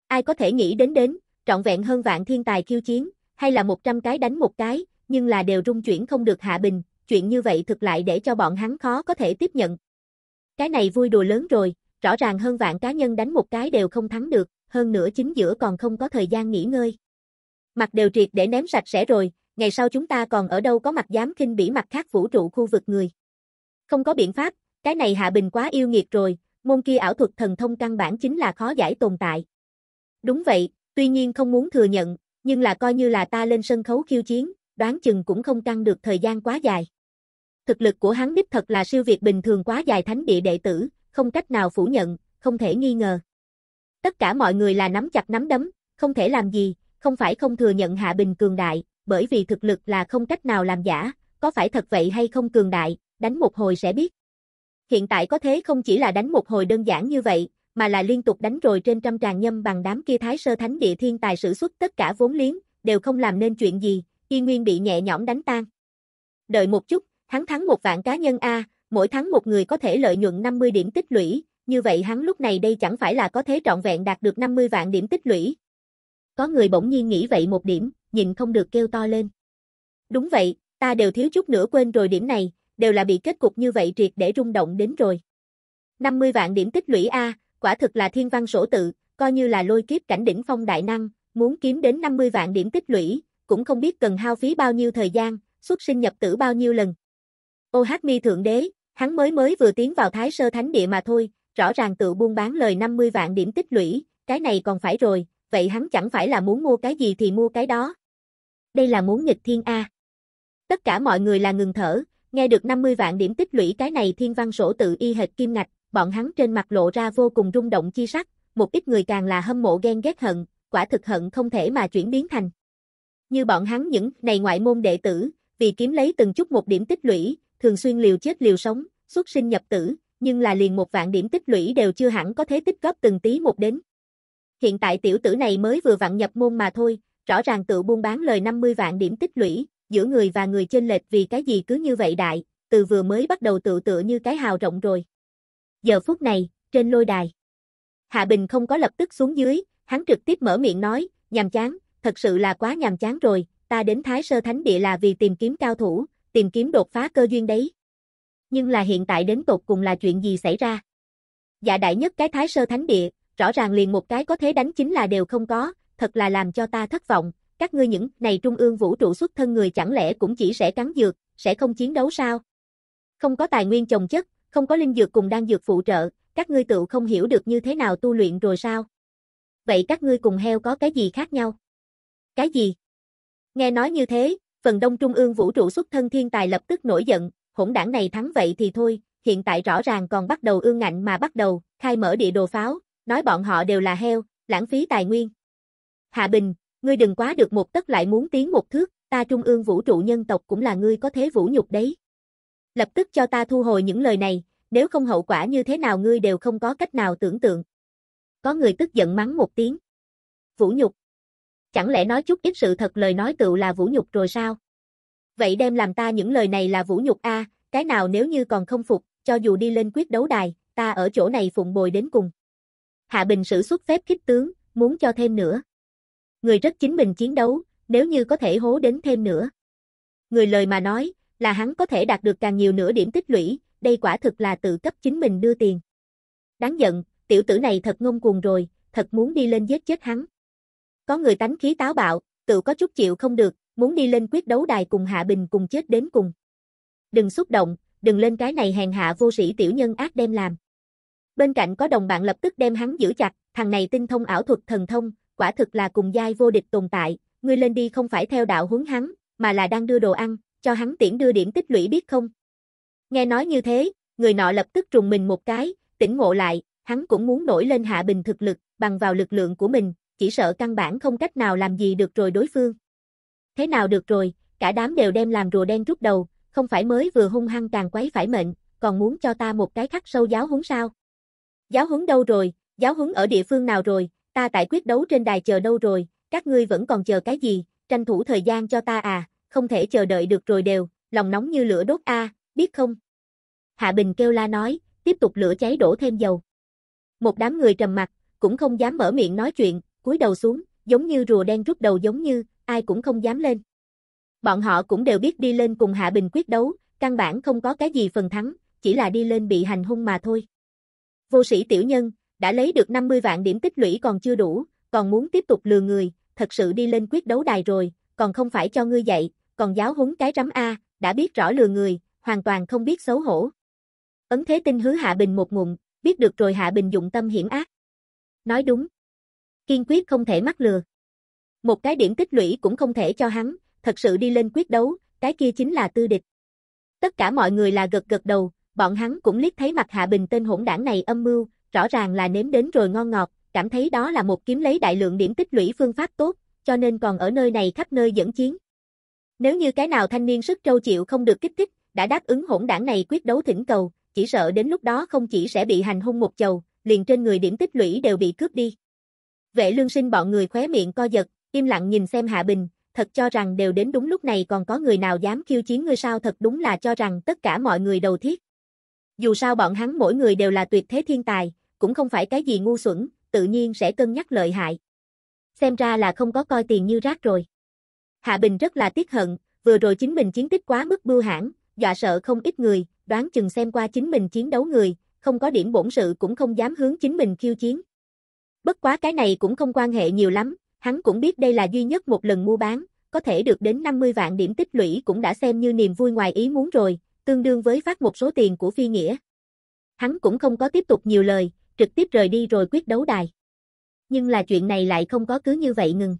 Ai có thể nghĩ đến đến, trọn vẹn hơn vạn thiên tài khiêu chiến, hay là một trăm cái đánh một cái, nhưng là đều rung chuyển không được hạ bình, chuyện như vậy thực lại để cho bọn hắn khó có thể tiếp nhận. Cái này vui đùa lớn rồi, rõ ràng hơn vạn cá nhân đánh một cái đều không thắng được, hơn nữa chính giữa còn không có thời gian nghỉ ngơi. Mặt đều triệt để ném sạch sẽ rồi, ngày sau chúng ta còn ở đâu có mặt dám kinh bỉ mặt khác vũ trụ khu vực người. Không có biện pháp, cái này Hạ Bình quá yêu nghiệt rồi, môn kia ảo thuật thần thông căn bản chính là khó giải tồn tại. Đúng vậy, tuy nhiên không muốn thừa nhận, nhưng là coi như là ta lên sân khấu khiêu chiến, đoán chừng cũng không căng được thời gian quá dài. Thực lực của hắn đích thật là siêu việt bình thường quá dài thánh địa đệ tử, không cách nào phủ nhận, không thể nghi ngờ. Tất cả mọi người là nắm chặt nắm đấm, không thể làm gì, không phải không thừa nhận Hạ Bình cường đại, bởi vì thực lực là không cách nào làm giả, có phải thật vậy hay không cường đại, đánh một hồi sẽ biết. Hiện tại có thế không chỉ là đánh một hồi đơn giản như vậy, mà là liên tục đánh rồi trên trăm tràng nhâm bằng đám kia thái sơ thánh địa thiên tài sử xuất tất cả vốn liếng, đều không làm nên chuyện gì, y nguyên bị nhẹ nhõm đánh tan. Đợi một chút, hắn thắng một vạn cá nhân A, mỗi tháng một người có thể lợi nhuận 50 điểm tích lũy, như vậy hắn lúc này đây chẳng phải là có thế trọn vẹn đạt được 50 vạn điểm tích lũy. Có người bỗng nhiên nghĩ vậy một điểm, nhìn không được kêu to lên. Đúng vậy, ta đều thiếu chút nữa quên rồi điểm này, đều là bị kết cục như vậy triệt để rung động đến rồi. 50 vạn điểm tích lũy A, quả thực là thiên văn sổ tự, coi như là lôi kiếp cảnh đỉnh phong đại năng, muốn kiếm đến 50 vạn điểm tích lũy, cũng không biết cần hao phí bao nhiêu thời gian, xuất sinh nhập tử bao nhiêu lần. Ô Hát Mi Thượng Đế, hắn mới mới vừa tiến vào Thái Sơ Thánh Địa mà thôi, rõ ràng tự buôn bán lời 50 vạn điểm tích lũy, cái này còn phải rồi, vậy hắn chẳng phải là muốn mua cái gì thì mua cái đó. Đây là muốn nghịch thiên A. Tất cả mọi người là ngừng thở, nghe được 50 vạn điểm tích lũy cái này thiên văn sổ tự y hệt kim ngạch, bọn hắn trên mặt lộ ra vô cùng rung động chi sắc, một ít người càng là hâm mộ ghen ghét hận, quả thực hận không thể mà chuyển biến thành. Như bọn hắn những này ngoại môn đệ tử, vì kiếm lấy từng chút một điểm tích lũy, thường xuyên liều chết liều sống, xuất sinh nhập tử, nhưng là liền một vạn điểm tích lũy đều chưa hẳn có thể tích góp từng tí một đến. Hiện tại tiểu tử này mới vừa vặn nhập môn mà thôi, rõ ràng tự buôn bán lời 50 vạn điểm tích lũy, giữa người và người chênh lệch vì cái gì cứ như vậy đại, từ vừa mới bắt đầu tự tựa như cái hào rộng rồi. Giờ phút này, trên lôi đài, Hạ Bình không có lập tức xuống dưới, hắn trực tiếp mở miệng nói, nhàm chán, thật sự là quá nhàm chán rồi, ta đến Thái Sơ Thánh Địa là vì tìm kiếm cao thủ, tìm kiếm đột phá cơ duyên đấy. Nhưng là hiện tại đến tột cùng là chuyện gì xảy ra? Dạ đại nhất cái Thái Sơ Thánh Địa, rõ ràng liền một cái có thế đánh chính là đều không có, thật là làm cho ta thất vọng, các ngươi những này trung ương vũ trụ xuất thân người chẳng lẽ cũng chỉ sẽ cắn dược, sẽ không chiến đấu sao? Không có tài nguyên trồng chất, không có linh dược cùng đan dược phụ trợ, các ngươi tự không hiểu được như thế nào tu luyện rồi sao? Vậy các ngươi cùng heo có cái gì khác nhau? Cái gì? Nghe nói như thế, phần đông trung ương vũ trụ xuất thân thiên tài lập tức nổi giận, hỗn đảng này thắng vậy thì thôi, hiện tại rõ ràng còn bắt đầu ương ngạnh mà bắt đầu, khai mở địa đồ pháo, nói bọn họ đều là heo, lãng phí tài nguyên. Hạ Bình, ngươi đừng quá được một tấc lại muốn tiến một thước, ta trung ương vũ trụ nhân tộc cũng là ngươi có thế vũ nhục đấy. Lập tức cho ta thu hồi những lời này, nếu không hậu quả như thế nào ngươi đều không có cách nào tưởng tượng. Có người tức giận mắng một tiếng. Vũ nhục chẳng lẽ nói chút ít sự thật lời nói tựu là vũ nhục rồi sao? Vậy đem làm ta những lời này là vũ nhục a, cái nào nếu như còn không phục, cho dù đi lên quyết đấu đài, ta ở chỗ này phụng bồi đến cùng. Hạ Bình sử xuất phép khích tướng, muốn cho thêm nữa. Người rất chính mình chiến đấu, nếu như có thể hố đến thêm nữa. Người lời mà nói, là hắn có thể đạt được càng nhiều nửa điểm tích lũy, đây quả thực là tự cấp chính mình đưa tiền. Đáng giận, tiểu tử này thật ngông cuồng rồi, thật muốn đi lên giết chết hắn. Có người tánh khí táo bạo, tự có chút chịu không được, muốn đi lên quyết đấu đài cùng Hạ Bình cùng chết đến cùng. Đừng xúc động, đừng lên cái này hèn hạ vô sĩ tiểu nhân ác đem làm. Bên cạnh có đồng bạn lập tức đem hắn giữ chặt, thằng này tinh thông ảo thuật thần thông, quả thực là cùng giai vô địch tồn tại, ngươi lên đi không phải theo đạo huấn hắn, mà là đang đưa đồ ăn, cho hắn tiễn đưa điểm tích lũy biết không. Nghe nói như thế, người nọ lập tức trùng mình một cái, tỉnh ngộ lại, hắn cũng muốn nổi lên hạ bình thực lực, bằng vào lực lượng của mình, chỉ sợ căn bản không cách nào làm gì được rồi đối phương. Thế nào được rồi, cả đám đều đem làm rùa đen rút đầu, không phải mới vừa hung hăng càng quấy phải mệnh, còn muốn cho ta một cái khắc sâu giáo huấn sao? Giáo huấn đâu rồi, giáo huấn ở địa phương nào rồi, ta tại quyết đấu trên đài chờ đâu rồi, các ngươi vẫn còn chờ cái gì, tranh thủ thời gian cho ta à, không thể chờ đợi được rồi đều, lòng nóng như lửa đốt a, biết không? Hạ Bình kêu la nói, tiếp tục lửa cháy đổ thêm dầu. Một đám người trầm mặt, cũng không dám mở miệng nói chuyện, cúi đầu xuống, giống như rùa đen rút đầu giống như, ai cũng không dám lên. Bọn họ cũng đều biết đi lên cùng Hạ Bình quyết đấu, căn bản không có cái gì phần thắng, chỉ là đi lên bị hành hung mà thôi. Vô sĩ tiểu nhân, đã lấy được 50 vạn điểm tích lũy còn chưa đủ, còn muốn tiếp tục lừa người, thật sự đi lên quyết đấu đài rồi, còn không phải cho ngươi dạy, còn giáo huấn cái rắm A, đã biết rõ lừa người, hoàn toàn không biết xấu hổ. Ấn thế tinh hứa Hạ Bình một ngụm, biết được rồi Hạ Bình dụng tâm hiểm ác. Nói đúng, kiên quyết không thể mắc lừa. Một cái điểm tích lũy cũng không thể cho hắn, thật sự đi lên quyết đấu, cái kia chính là tư địch. Tất cả mọi người là gật gật đầu, bọn hắn cũng liếc thấy mặt Hạ Bình tên hỗn đảng này âm mưu, rõ ràng là nếm đến rồi ngon ngọt, cảm thấy đó là một kiếm lấy đại lượng điểm tích lũy phương pháp tốt, cho nên còn ở nơi này khắp nơi dẫn chiến. Nếu như cái nào thanh niên sức trâu chịu không được kích thích, đã đáp ứng hỗn đảng này quyết đấu thỉnh cầu, chỉ sợ đến lúc đó không chỉ sẽ bị hành hung một chầu, liền trên người điểm tích lũy đều bị cướp đi. Vệ lương sinh bọn người khóe miệng co giật, im lặng nhìn xem Hạ Bình, thật cho rằng đều đến đúng lúc này còn có người nào dám khiêu chiến ngươi sao thật đúng là cho rằng tất cả mọi người đầu thiết. Dù sao bọn hắn mỗi người đều là tuyệt thế thiên tài, cũng không phải cái gì ngu xuẩn, tự nhiên sẽ cân nhắc lợi hại. Xem ra là không có coi tiền như rác rồi. Hạ Bình rất là tiếc hận, vừa rồi chính mình chiến tích quá mức bưu hãn, dọa sợ không ít người, đoán chừng xem qua chính mình chiến đấu người, không có điểm bổn sự cũng không dám hướng chính mình khiêu chiến. Bất quá cái này cũng không quan hệ nhiều lắm, hắn cũng biết đây là duy nhất một lần mua bán, có thể được đến 50 vạn điểm tích lũy cũng đã xem như niềm vui ngoài ý muốn rồi, tương đương với phát một số tiền của phi nghĩa. Hắn cũng không có tiếp tục nhiều lời, trực tiếp rời đi rồi quyết đấu đài. Nhưng là chuyện này lại không có cứ như vậy ngừng.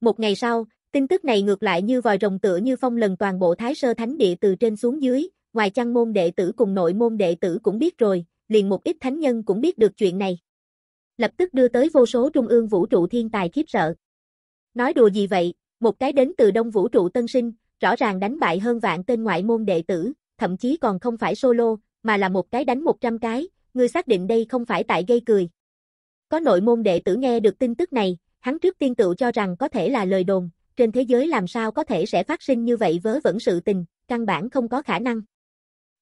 Một ngày sau, tin tức này ngược lại như vòi rồng tựa như phong lần toàn bộ Thái Sơ Thánh Địa từ trên xuống dưới, ngoài chăng môn đệ tử cùng nội môn đệ tử cũng biết rồi, liền một ít thánh nhân cũng biết được chuyện này lập tức đưa tới vô số trung ương vũ trụ thiên tài khiếp sợ. Nói đùa gì vậy, một cái đến từ đông vũ trụ tân sinh, rõ ràng đánh bại hơn vạn tên ngoại môn đệ tử, thậm chí còn không phải solo, mà là một cái đánh 100 cái, người xác định đây không phải tại gây cười. Có nội môn đệ tử nghe được tin tức này, hắn trước tiên tự cho rằng có thể là lời đồn, trên thế giới làm sao có thể sẽ phát sinh như vậy vớ vẩn sự tình, căn bản không có khả năng.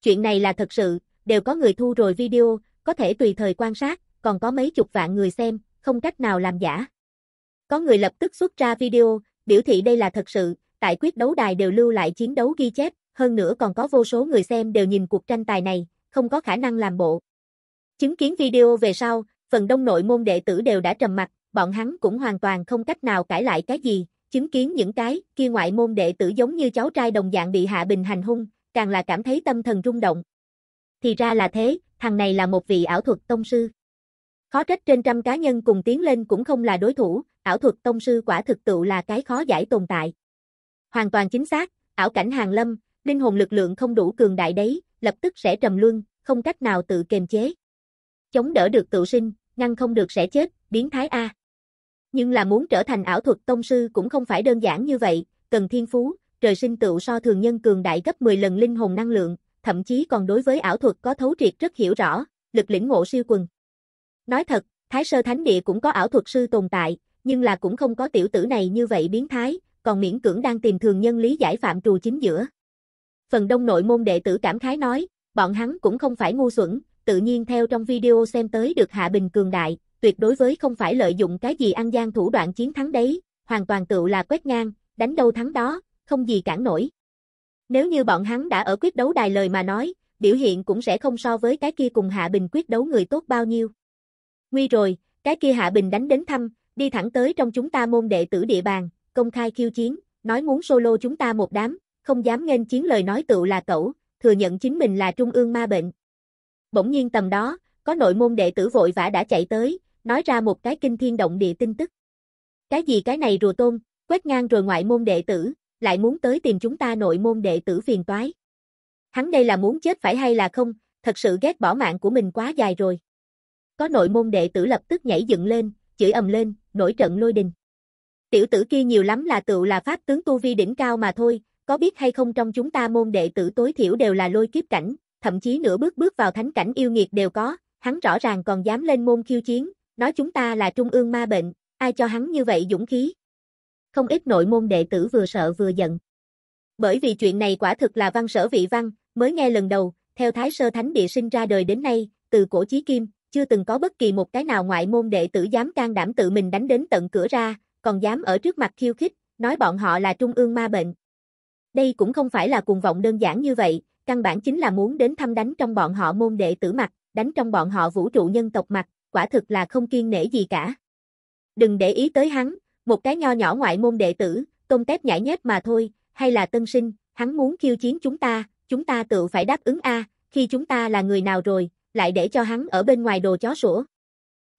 Chuyện này là thật sự, đều có người thu rồi video, có thể tùy thời quan sát, còn có mấy chục vạn người xem, không cách nào làm giả. Có người lập tức xuất ra video, biểu thị đây là thật sự, tại quyết đấu đài đều lưu lại chiến đấu ghi chép, hơn nữa còn có vô số người xem đều nhìn cuộc tranh tài này, không có khả năng làm bộ. Chứng kiến video về sau, phần đông nội môn đệ tử đều đã trầm mặt, bọn hắn cũng hoàn toàn không cách nào cãi lại cái gì, chứng kiến những cái kia ngoại môn đệ tử giống như cháu trai đồng dạng bị hạ bình hành hung, càng là cảm thấy tâm thần rung động. Thì ra là thế, thằng này là một vị ảo thuật tông sư. Khó trách trên trăm cá nhân cùng tiến lên cũng không là đối thủ, ảo thuật tông sư quả thực tựu là cái khó giải tồn tại. Hoàn toàn chính xác, ảo cảnh hàng lâm, linh hồn lực lượng không đủ cường đại đấy, lập tức sẽ trầm luân, không cách nào tự kiềm chế. Chống đỡ được tự sinh, ngăn không được sẽ chết, biến thái A. Nhưng là muốn trở thành ảo thuật tông sư cũng không phải đơn giản như vậy, cần thiên phú, trời sinh tựu so thường nhân cường đại gấp 10 lần linh hồn năng lượng, thậm chí còn đối với ảo thuật có thấu triệt rất hiểu rõ, lực lĩnh ngộ siêu quần. Nói thật, Thái Sơ Thánh Địa cũng có ảo thuật sư tồn tại, nhưng là cũng không có tiểu tử này như vậy biến thái, còn miễn cưỡng đang tìm thường nhân lý giải phạm trù chính giữa. Phần đông nội môn đệ tử cảm khái nói, bọn hắn cũng không phải ngu xuẩn, tự nhiên theo trong video xem tới được Hạ Bình cường đại, tuyệt đối với không phải lợi dụng cái gì ăn gian thủ đoạn chiến thắng đấy, hoàn toàn tựu là quét ngang, đánh đâu thắng đó, không gì cản nổi. Nếu như bọn hắn đã ở quyết đấu đài lời mà nói, biểu hiện cũng sẽ không so với cái kia cùng Hạ Bình quyết đấu người tốt bao nhiêu. Nguy rồi, cái kia Hạ Bình đánh đến thăm, đi thẳng tới trong chúng ta môn đệ tử địa bàn, công khai khiêu chiến, nói muốn solo chúng ta một đám, không dám nghênh chiến lời nói tựu là cẩu, thừa nhận chính mình là trung ương ma bệnh. Bỗng nhiên tầm đó, có nội môn đệ tử vội vã đã chạy tới, nói ra một cái kinh thiên động địa tin tức. Cái gì cái này rùa tôm, quét ngang rồi ngoại môn đệ tử, lại muốn tới tìm chúng ta nội môn đệ tử phiền toái. Hắn đây là muốn chết phải hay là không, thật sự ghét bỏ mạng của mình quá dài rồi có nội môn đệ tử lập tức nhảy dựng lên, chửi ầm lên, nổi trận lôi đình. Tiểu tử kia nhiều lắm là tựu là pháp tướng tu vi đỉnh cao mà thôi, có biết hay không trong chúng ta môn đệ tử tối thiểu đều là lôi kiếp cảnh, thậm chí nửa bước bước vào thánh cảnh yêu nghiệt đều có, hắn rõ ràng còn dám lên môn khiêu chiến, nói chúng ta là trung ương ma bệnh, ai cho hắn như vậy dũng khí. Không ít nội môn đệ tử vừa sợ vừa giận. Bởi vì chuyện này quả thực là văn sở vị văn, mới nghe lần đầu, theo Thái Sơ Thánh Địa sinh ra đời đến nay, từ cổ chí kim, chưa từng có bất kỳ một cái nào ngoại môn đệ tử dám can đảm tự mình đánh đến tận cửa ra, còn dám ở trước mặt khiêu khích, nói bọn họ là trung ương ma bệnh. Đây cũng không phải là cuồng vọng đơn giản như vậy, căn bản chính là muốn đến thăm đánh trong bọn họ môn đệ tử mặt, đánh trong bọn họ vũ trụ nhân tộc mặt, quả thực là không kiên nể gì cả. Đừng để ý tới hắn, một cái nho nhỏ ngoại môn đệ tử, tôm tép nhảy nhép mà thôi, hay là tân sinh, hắn muốn khiêu chiến chúng ta, chúng ta tự phải đáp ứng a, khi chúng ta là người nào rồi, lại để cho hắn ở bên ngoài đồ chó sủa.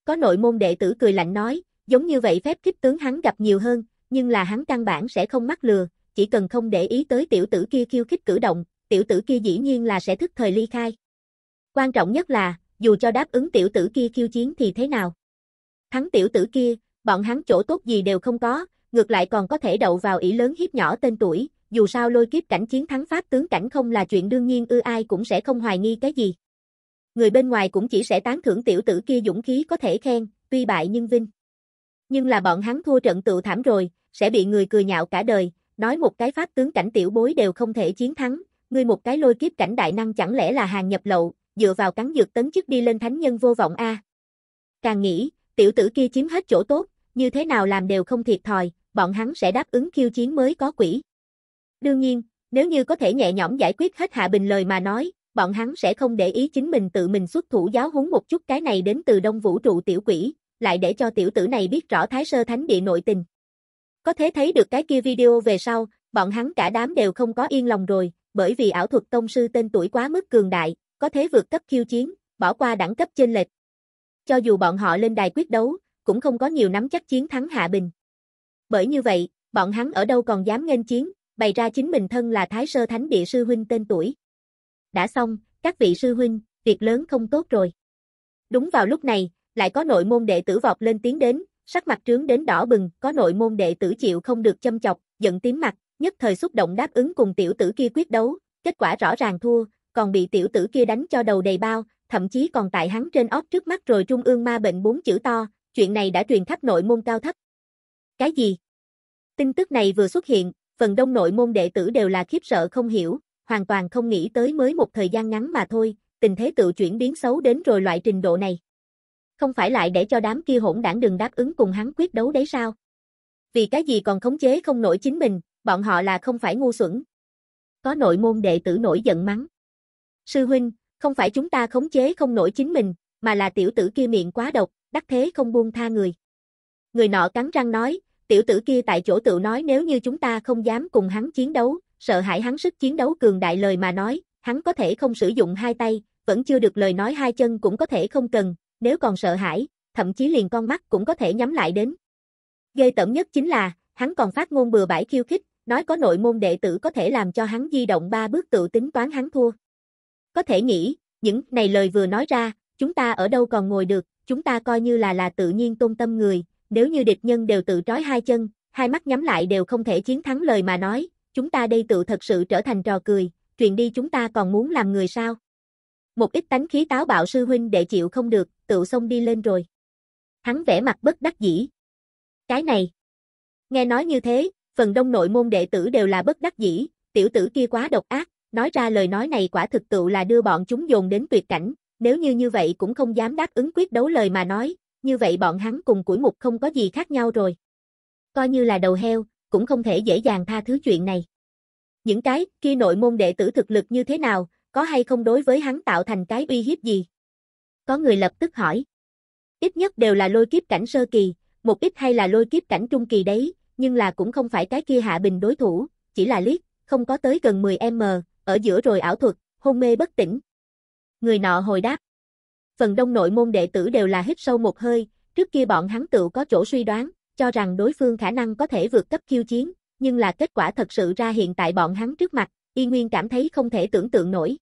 Có nội môn đệ tử cười lạnh nói, giống như vậy phép khích tướng hắn gặp nhiều hơn, nhưng là hắn căn bản sẽ không mắc lừa, chỉ cần không để ý tới tiểu tử kia khiêu khích cử động, tiểu tử kia dĩ nhiên là sẽ thức thời ly khai. Quan trọng nhất là, dù cho đáp ứng tiểu tử kia khiêu chiến thì thế nào? thắng tiểu tử kia, bọn hắn chỗ tốt gì đều không có, ngược lại còn có thể đậu vào ý lớn hiếp nhỏ tên tuổi, dù sao lôi kiếp cảnh chiến thắng pháp tướng cảnh không là chuyện đương nhiên ư ai cũng sẽ không hoài nghi cái gì người bên ngoài cũng chỉ sẽ tán thưởng tiểu tử kia dũng khí có thể khen, tuy bại nhưng vinh. Nhưng là bọn hắn thua trận tự thảm rồi, sẽ bị người cười nhạo cả đời, nói một cái pháp tướng cảnh tiểu bối đều không thể chiến thắng, người một cái lôi kiếp cảnh đại năng chẳng lẽ là hàng nhập lậu, dựa vào cắn dược tấn chức đi lên thánh nhân vô vọng a. Càng nghĩ, tiểu tử kia chiếm hết chỗ tốt, như thế nào làm đều không thiệt thòi, bọn hắn sẽ đáp ứng khiêu chiến mới có quỷ. Đương nhiên, nếu như có thể nhẹ nhõm giải quyết hết Hạ Bình lời mà nói, bọn hắn sẽ không để ý chính mình tự mình xuất thủ giáo huấn một chút cái này đến từ đông vũ trụ tiểu quỷ, lại để cho tiểu tử này biết rõ thái sơ thánh địa nội tình. Có thể thấy được cái kia video về sau, bọn hắn cả đám đều không có yên lòng rồi, bởi vì ảo thuật tông sư tên tuổi quá mức cường đại, có thế vượt cấp khiêu chiến, bỏ qua đẳng cấp trên lệch. Cho dù bọn họ lên đài quyết đấu, cũng không có nhiều nắm chắc chiến thắng Hạ Bình. Bởi như vậy, bọn hắn ở đâu còn dám nghênh chiến, bày ra chính mình thân là Thái Sơ Thánh Địa sư huynh tên tuổi đã xong, các vị sư huynh, việc lớn không tốt rồi. Đúng vào lúc này, lại có nội môn đệ tử vọt lên tiếng đến, sắc mặt trướng đến đỏ bừng, có nội môn đệ tử chịu không được châm chọc, giận tím mặt, nhất thời xúc động đáp ứng cùng tiểu tử kia quyết đấu, kết quả rõ ràng thua, còn bị tiểu tử kia đánh cho đầu đầy bao, thậm chí còn tại hắn trên óc trước mắt rồi trung ương ma bệnh bốn chữ to, chuyện này đã truyền khắp nội môn cao thấp. Cái gì? Tin tức này vừa xuất hiện, phần đông nội môn đệ tử đều là khiếp sợ không hiểu, hoàn toàn không nghĩ tới mới một thời gian ngắn mà thôi, tình thế tự chuyển biến xấu đến rồi loại trình độ này. Không phải lại để cho đám kia hỗn đảng đừng đáp ứng cùng hắn quyết đấu đấy sao? Vì cái gì còn khống chế không nổi chính mình, bọn họ là không phải ngu xuẩn. Có nội môn đệ tử nổi giận mắng. Sư huynh, không phải chúng ta khống chế không nổi chính mình, mà là tiểu tử kia miệng quá độc, đắc thế không buông tha người. Người nọ cắn răng nói, tiểu tử kia tại chỗ tự nói nếu như chúng ta không dám cùng hắn chiến đấu, sợ hãi hắn sức chiến đấu cường đại lời mà nói, hắn có thể không sử dụng hai tay, vẫn chưa được lời nói hai chân cũng có thể không cần, nếu còn sợ hãi, thậm chí liền con mắt cũng có thể nhắm lại đến. Ghê tởm nhất chính là, hắn còn phát ngôn bừa bãi khiêu khích, nói có nội môn đệ tử có thể làm cho hắn di động ba bước tự tính toán hắn thua. Có thể nghĩ, những này lời vừa nói ra, chúng ta ở đâu còn ngồi được, chúng ta coi như là là tự nhiên tôn tâm người, nếu như địch nhân đều tự trói hai chân, hai mắt nhắm lại đều không thể chiến thắng lời mà nói, chúng ta đây tự thật sự trở thành trò cười, chuyện đi chúng ta còn muốn làm người sao? Một ít tánh khí táo bạo sư huynh đệ chịu không được, tự xông đi lên rồi. Hắn vẻ mặt bất đắc dĩ. Cái này. Nghe nói như thế, phần đông nội môn đệ tử đều là bất đắc dĩ, tiểu tử kia quá độc ác, nói ra lời nói này quả thực tự là đưa bọn chúng dồn đến tuyệt cảnh, nếu như như vậy cũng không dám đáp ứng quyết đấu lời mà nói, như vậy bọn hắn cùng củi mục không có gì khác nhau rồi. Coi như là đầu heo, cũng không thể dễ dàng tha thứ chuyện này. Những cái kia nội môn đệ tử thực lực như thế nào, có hay không đối với hắn tạo thành cái uy hiếp gì? Có người lập tức hỏi. Ít nhất đều là lôi kiếp cảnh sơ kỳ, một ít hay là lôi kiếp cảnh trung kỳ đấy, nhưng là cũng không phải cái kia hạ bình đối thủ, chỉ là liếc, không có tới gần 10m, ở giữa rồi ảo thuật, hôn mê bất tỉnh. Người nọ hồi đáp. Phần đông nội môn đệ tử đều là hít sâu một hơi, trước kia bọn hắn tự có chỗ suy đoán, cho rằng đối phương khả năng có thể vượt cấp khiêu chiến, nhưng là kết quả thật sự ra hiện tại bọn hắn trước mặt, y nguyên cảm thấy không thể tưởng tượng nổi.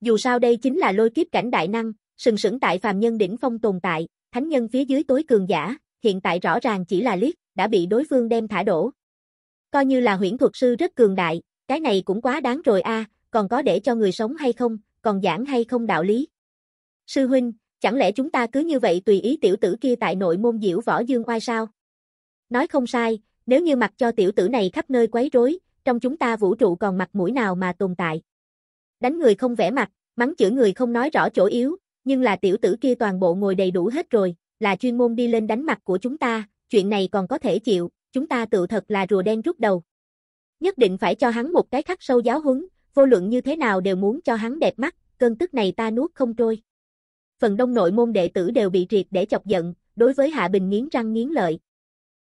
Dù sao đây chính là lôi kiếp cảnh đại năng, sừng sững tại phàm nhân đỉnh phong tồn tại, thánh nhân phía dưới tối cường giả, hiện tại rõ ràng chỉ là liếc, đã bị đối phương đem thả đổ. Coi như là huyễn thuật sư rất cường đại, cái này cũng quá đáng rồi a, còn có để cho người sống hay không, còn giảng hay không đạo lý. Sư huynh, chẳng lẽ chúng ta cứ như vậy tùy ý tiểu tử kia tại nội môn diễu võ dương oai sao? Nói không sai, nếu như mặc cho tiểu tử này khắp nơi quấy rối, trong chúng ta vũ trụ còn mặt mũi nào mà tồn tại. Đánh người không vẽ mặt, mắng chửi người không nói rõ chỗ yếu, nhưng là tiểu tử kia toàn bộ ngồi đầy đủ hết rồi, là chuyên môn đi lên đánh mặt của chúng ta, chuyện này còn có thể chịu, chúng ta tự thật là rùa đen rút đầu. Nhất định phải cho hắn một cái khắc sâu giáo huấn, vô luận như thế nào đều muốn cho hắn đẹp mắt, cơn tức này ta nuốt không trôi. Phần đông nội môn đệ tử đều bị triệt để chọc giận, đối với Hạ Bình nghiến răng nghiến lợi,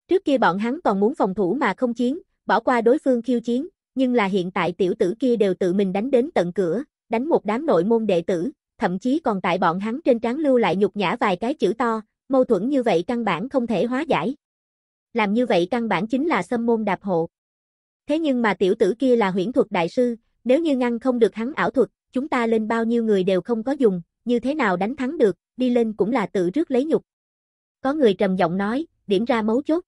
Trước kia bọn hắn còn muốn phòng thủ mà không chiến, bỏ qua đối phương khiêu chiến, nhưng là hiện tại tiểu tử kia đều tự mình đánh đến tận cửa, đánh một đám nội môn đệ tử, thậm chí còn tại bọn hắn trên trán lưu lại nhục nhã vài cái chữ to, mâu thuẫn như vậy căn bản không thể hóa giải. Làm như vậy căn bản chính là xâm môn đạp hộ. Thế nhưng mà tiểu tử kia là huyễn thuật đại sư, nếu như ngăn không được hắn ảo thuật, chúng ta lên bao nhiêu người đều không có dùng, như thế nào đánh thắng được, đi lên cũng là tự rước lấy nhục. Có người trầm giọng nói, điểm ra mấu chốt.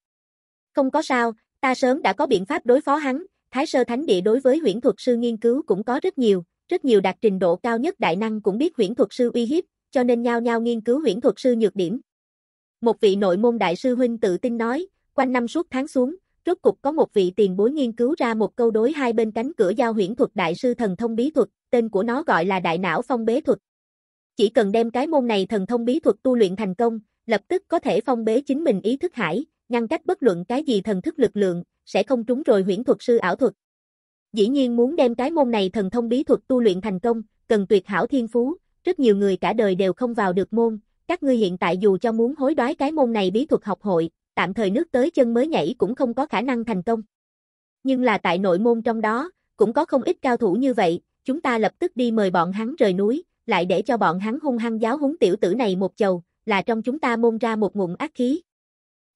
Không có sao, ta sớm đã có biện pháp đối phó hắn, Thái Sơ Thánh Địa đối với huyễn thuật sư nghiên cứu cũng có rất nhiều, rất nhiều đạt trình độ cao nhất đại năng cũng biết huyễn thuật sư uy hiếp, cho nên nhau nhau nghiên cứu huyễn thuật sư nhược điểm. Một vị nội môn đại sư huynh tự tin nói, quanh năm suốt tháng xuống, rốt cục có một vị tiền bối nghiên cứu ra một câu đối hai bên cánh cửa giao huyễn thuật đại sư thần thông bí thuật, tên của nó gọi là đại não phong bế thuật. Chỉ cần đem cái môn này thần thông bí thuật tu luyện thành công, lập tức có thể phong bế chính mình ý thức hải, ngăn cách bất luận cái gì thần thức lực lượng, sẽ không trúng rồi huyễn thuật sư ảo thuật. Dĩ nhiên muốn đem cái môn này thần thông bí thuật tu luyện thành công, cần tuyệt hảo thiên phú, rất nhiều người cả đời đều không vào được môn, các ngươi hiện tại dù cho muốn hối đoái cái môn này bí thuật học hội, tạm thời nước tới chân mới nhảy cũng không có khả năng thành công. Nhưng là tại nội môn trong đó, cũng có không ít cao thủ như vậy, chúng ta lập tức đi mời bọn hắn rời núi, lại để cho bọn hắn hung hăng giáo huấn tiểu tử này một chầu, là trong chúng ta môn ra một ngụm ác khí.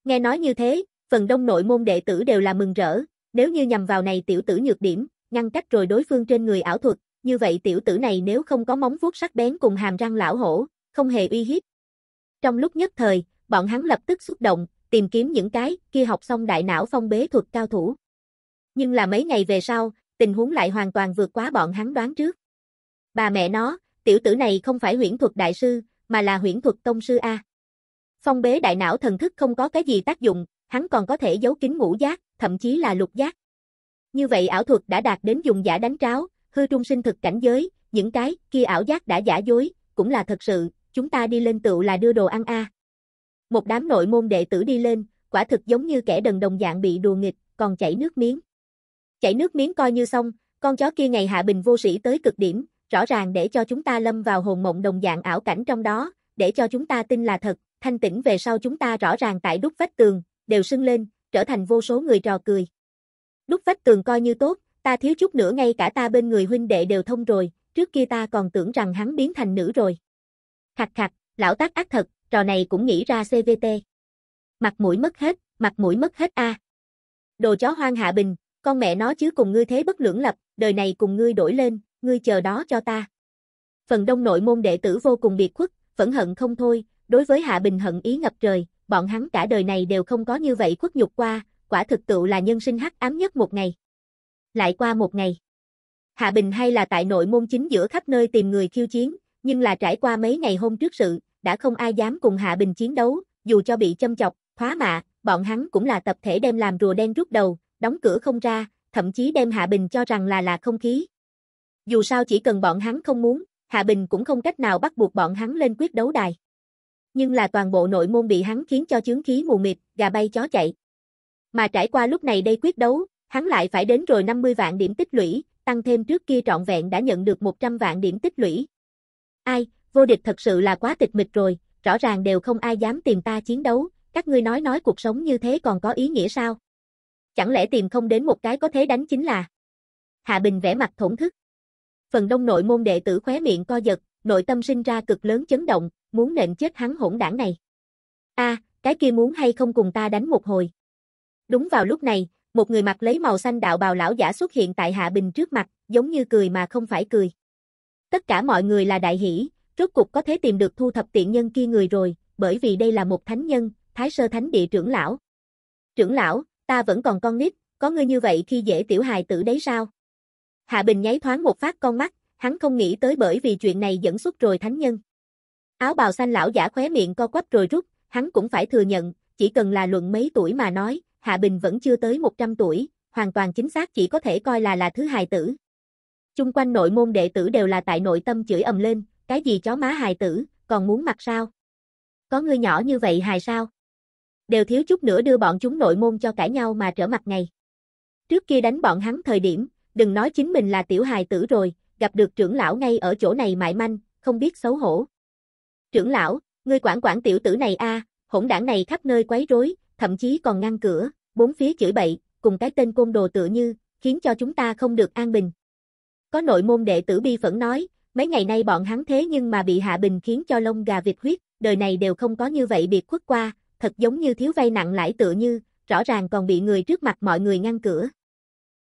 Nghe nói như thế, phần đông nội môn đệ tử đều là mừng rỡ, nếu như nhằm vào này tiểu tử nhược điểm, ngăn cách rồi đối phương trên người ảo thuật, như vậy tiểu tử này nếu không có móng vuốt sắc bén cùng hàm răng lão hổ, không hề uy hiếp. Trong lúc nhất thời, bọn hắn lập tức xúc động, tìm kiếm những cái kia học xong đại não phong bế thuật cao thủ. Nhưng là mấy ngày về sau, tình huống lại hoàn toàn vượt quá bọn hắn đoán trước. Bà mẹ nó, tiểu tử này không phải huyễn thuật đại sư, mà là huyễn thuật tông sư A. Phong bế đại não thần thức không có cái gì tác dụng, hắn còn có thể giấu kín ngũ giác, thậm chí là lục giác. Như vậy ảo thuật đã đạt đến dùng giả đánh tráo, hư trung sinh thực cảnh giới, những cái kia ảo giác đã giả dối, cũng là thật sự, chúng ta đi lên tựu là đưa đồ ăn a. Một đám nội môn đệ tử đi lên, quả thực giống như kẻ đần đồng dạng bị đùa nghịch, còn chảy nước miếng. Chảy nước miếng coi như xong, con chó kia ngày hạ bình vô sĩ tới cực điểm, rõ ràng để cho chúng ta lâm vào hồn mộng đồng dạng ảo cảnh trong đó, để cho chúng ta tin là thật, thanh tĩnh về sau chúng ta rõ ràng tại đúc vách tường, đều sưng lên, trở thành vô số người trò cười. Đúc vách tường coi như tốt, ta thiếu chút nữa ngay cả ta bên người huynh đệ đều thông rồi, trước kia ta còn tưởng rằng hắn biến thành nữ rồi. Khặt khặt, lão tác ác thật, trò này cũng nghĩ ra CVT. Mặt mũi mất hết, mặt mũi mất hết a. Đồ chó hoang hạ bình, con mẹ nó chứ cùng ngươi thế bất lưỡng lập, đời này cùng ngươi đổi lên, ngươi chờ đó cho ta. Phần đông nội môn đệ tử vô cùng biệt khuất, phẫn hận không thôi, đối với Hạ Bình hận ý ngập trời, bọn hắn cả đời này đều không có như vậy khuất nhục qua, quả thực tựu là nhân sinh hắc ám nhất một ngày. Lại qua một ngày. Hạ Bình hay là tại nội môn chính giữa khắp nơi tìm người khiêu chiến, nhưng là trải qua mấy ngày hôm trước sự, đã không ai dám cùng Hạ Bình chiến đấu, dù cho bị châm chọc, khóa mạ, bọn hắn cũng là tập thể đem làm rùa đen rút đầu, đóng cửa không ra, thậm chí đem Hạ Bình cho rằng là là không khí. Dù sao chỉ cần bọn hắn không muốn, Hạ Bình cũng không cách nào bắt buộc bọn hắn lên quyết đấu đài nhưng là toàn bộ nội môn bị hắn khiến cho chướng khí mù mịt, gà bay chó chạy. Mà trải qua lúc này đây quyết đấu, hắn lại phải đến rồi 50 vạn điểm tích lũy, tăng thêm trước kia trọn vẹn đã nhận được 100 vạn điểm tích lũy. Ai, vô địch thật sự là quá tịch mịch rồi, rõ ràng đều không ai dám tìm ta chiến đấu, các ngươi nói nói cuộc sống như thế còn có ý nghĩa sao? Chẳng lẽ tìm không đến một cái có thế đánh chính là? Hạ Bình vẽ mặt thổn thức. Phần đông nội môn đệ tử khóe miệng co giật, nội tâm sinh ra cực lớn chấn động, muốn nện chết hắn hỗn đảng này. A, cái kia muốn hay không cùng ta đánh một hồi. Đúng vào lúc này, một người mặc lấy màu xanh đạo bào lão giả xuất hiện tại Hạ Bình trước mặt, giống như cười mà không phải cười. Tất cả mọi người là đại hỷ, rốt cục có thể tìm được thu thập tiện nhân kia người rồi, bởi vì đây là một thánh nhân, Thái Sơ Thánh Địa trưởng lão. Trưởng lão, ta vẫn còn con nít, có ngươi như vậy khi dễ tiểu hài tử đấy sao? Hạ Bình nháy thoáng một phát con mắt, hắn không nghĩ tới bởi vì chuyện này dẫn xuất rồi thánh nhân. Áo bào xanh lão giả khóe miệng co quắp rồi rút, hắn cũng phải thừa nhận, chỉ cần là luận mấy tuổi mà nói, Hạ Bình vẫn chưa tới 100 tuổi, hoàn toàn chính xác chỉ có thể coi là là thứ hài tử. Chung quanh nội môn đệ tử đều là tại nội tâm chửi ầm lên, cái gì chó má hài tử, còn muốn mặt sao? Có người nhỏ như vậy hài sao? Đều thiếu chút nữa đưa bọn chúng nội môn cho cãi nhau mà trở mặt ngày. Trước kia đánh bọn hắn thời điểm, đừng nói chính mình là tiểu hài tử rồi, gặp được trưởng lão ngay ở chỗ này mại manh, không biết xấu hổ. Trưởng lão, ngươi quản quản tiểu tử này a, hỗn đảng này khắp nơi quấy rối, thậm chí còn ngăn cửa, bốn phía chửi bậy, cùng cái tên côn đồ tựa như, khiến cho chúng ta không được an bình. Có nội môn đệ tử bi phẫn nói, mấy ngày nay bọn hắn thế nhưng mà bị hạ bình khiến cho lông gà vịt huyết, đời này đều không có như vậy biệt khuất qua, thật giống như thiếu vay nặng lãi tựa như, rõ ràng còn bị người trước mặt mọi người ngăn cửa.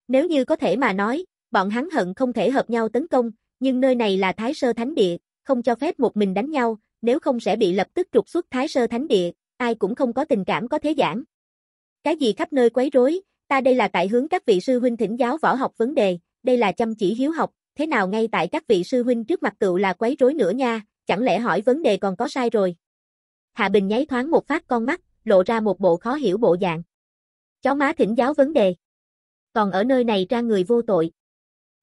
Nếu như có thể mà nói, bọn hắn hận không thể hợp nhau tấn công, nhưng nơi này là Thái Sơ Thánh Địa, không cho phép một mình đánh nhau, nếu không sẽ bị lập tức trục xuất Thái Sơ Thánh Địa, ai cũng không có tình cảm có thế giảng. Cái gì khắp nơi quấy rối, ta đây là tại hướng các vị sư huynh thỉnh giáo võ học vấn đề, đây là chăm chỉ hiếu học, thế nào ngay tại các vị sư huynh trước mặt tựu là quấy rối nữa nha, chẳng lẽ hỏi vấn đề còn có sai rồi. Hạ Bình nháy thoáng một phát con mắt, lộ ra một bộ khó hiểu bộ dạng. Cháu má thỉnh giáo vấn đề. Còn ở nơi này ra người vô tội.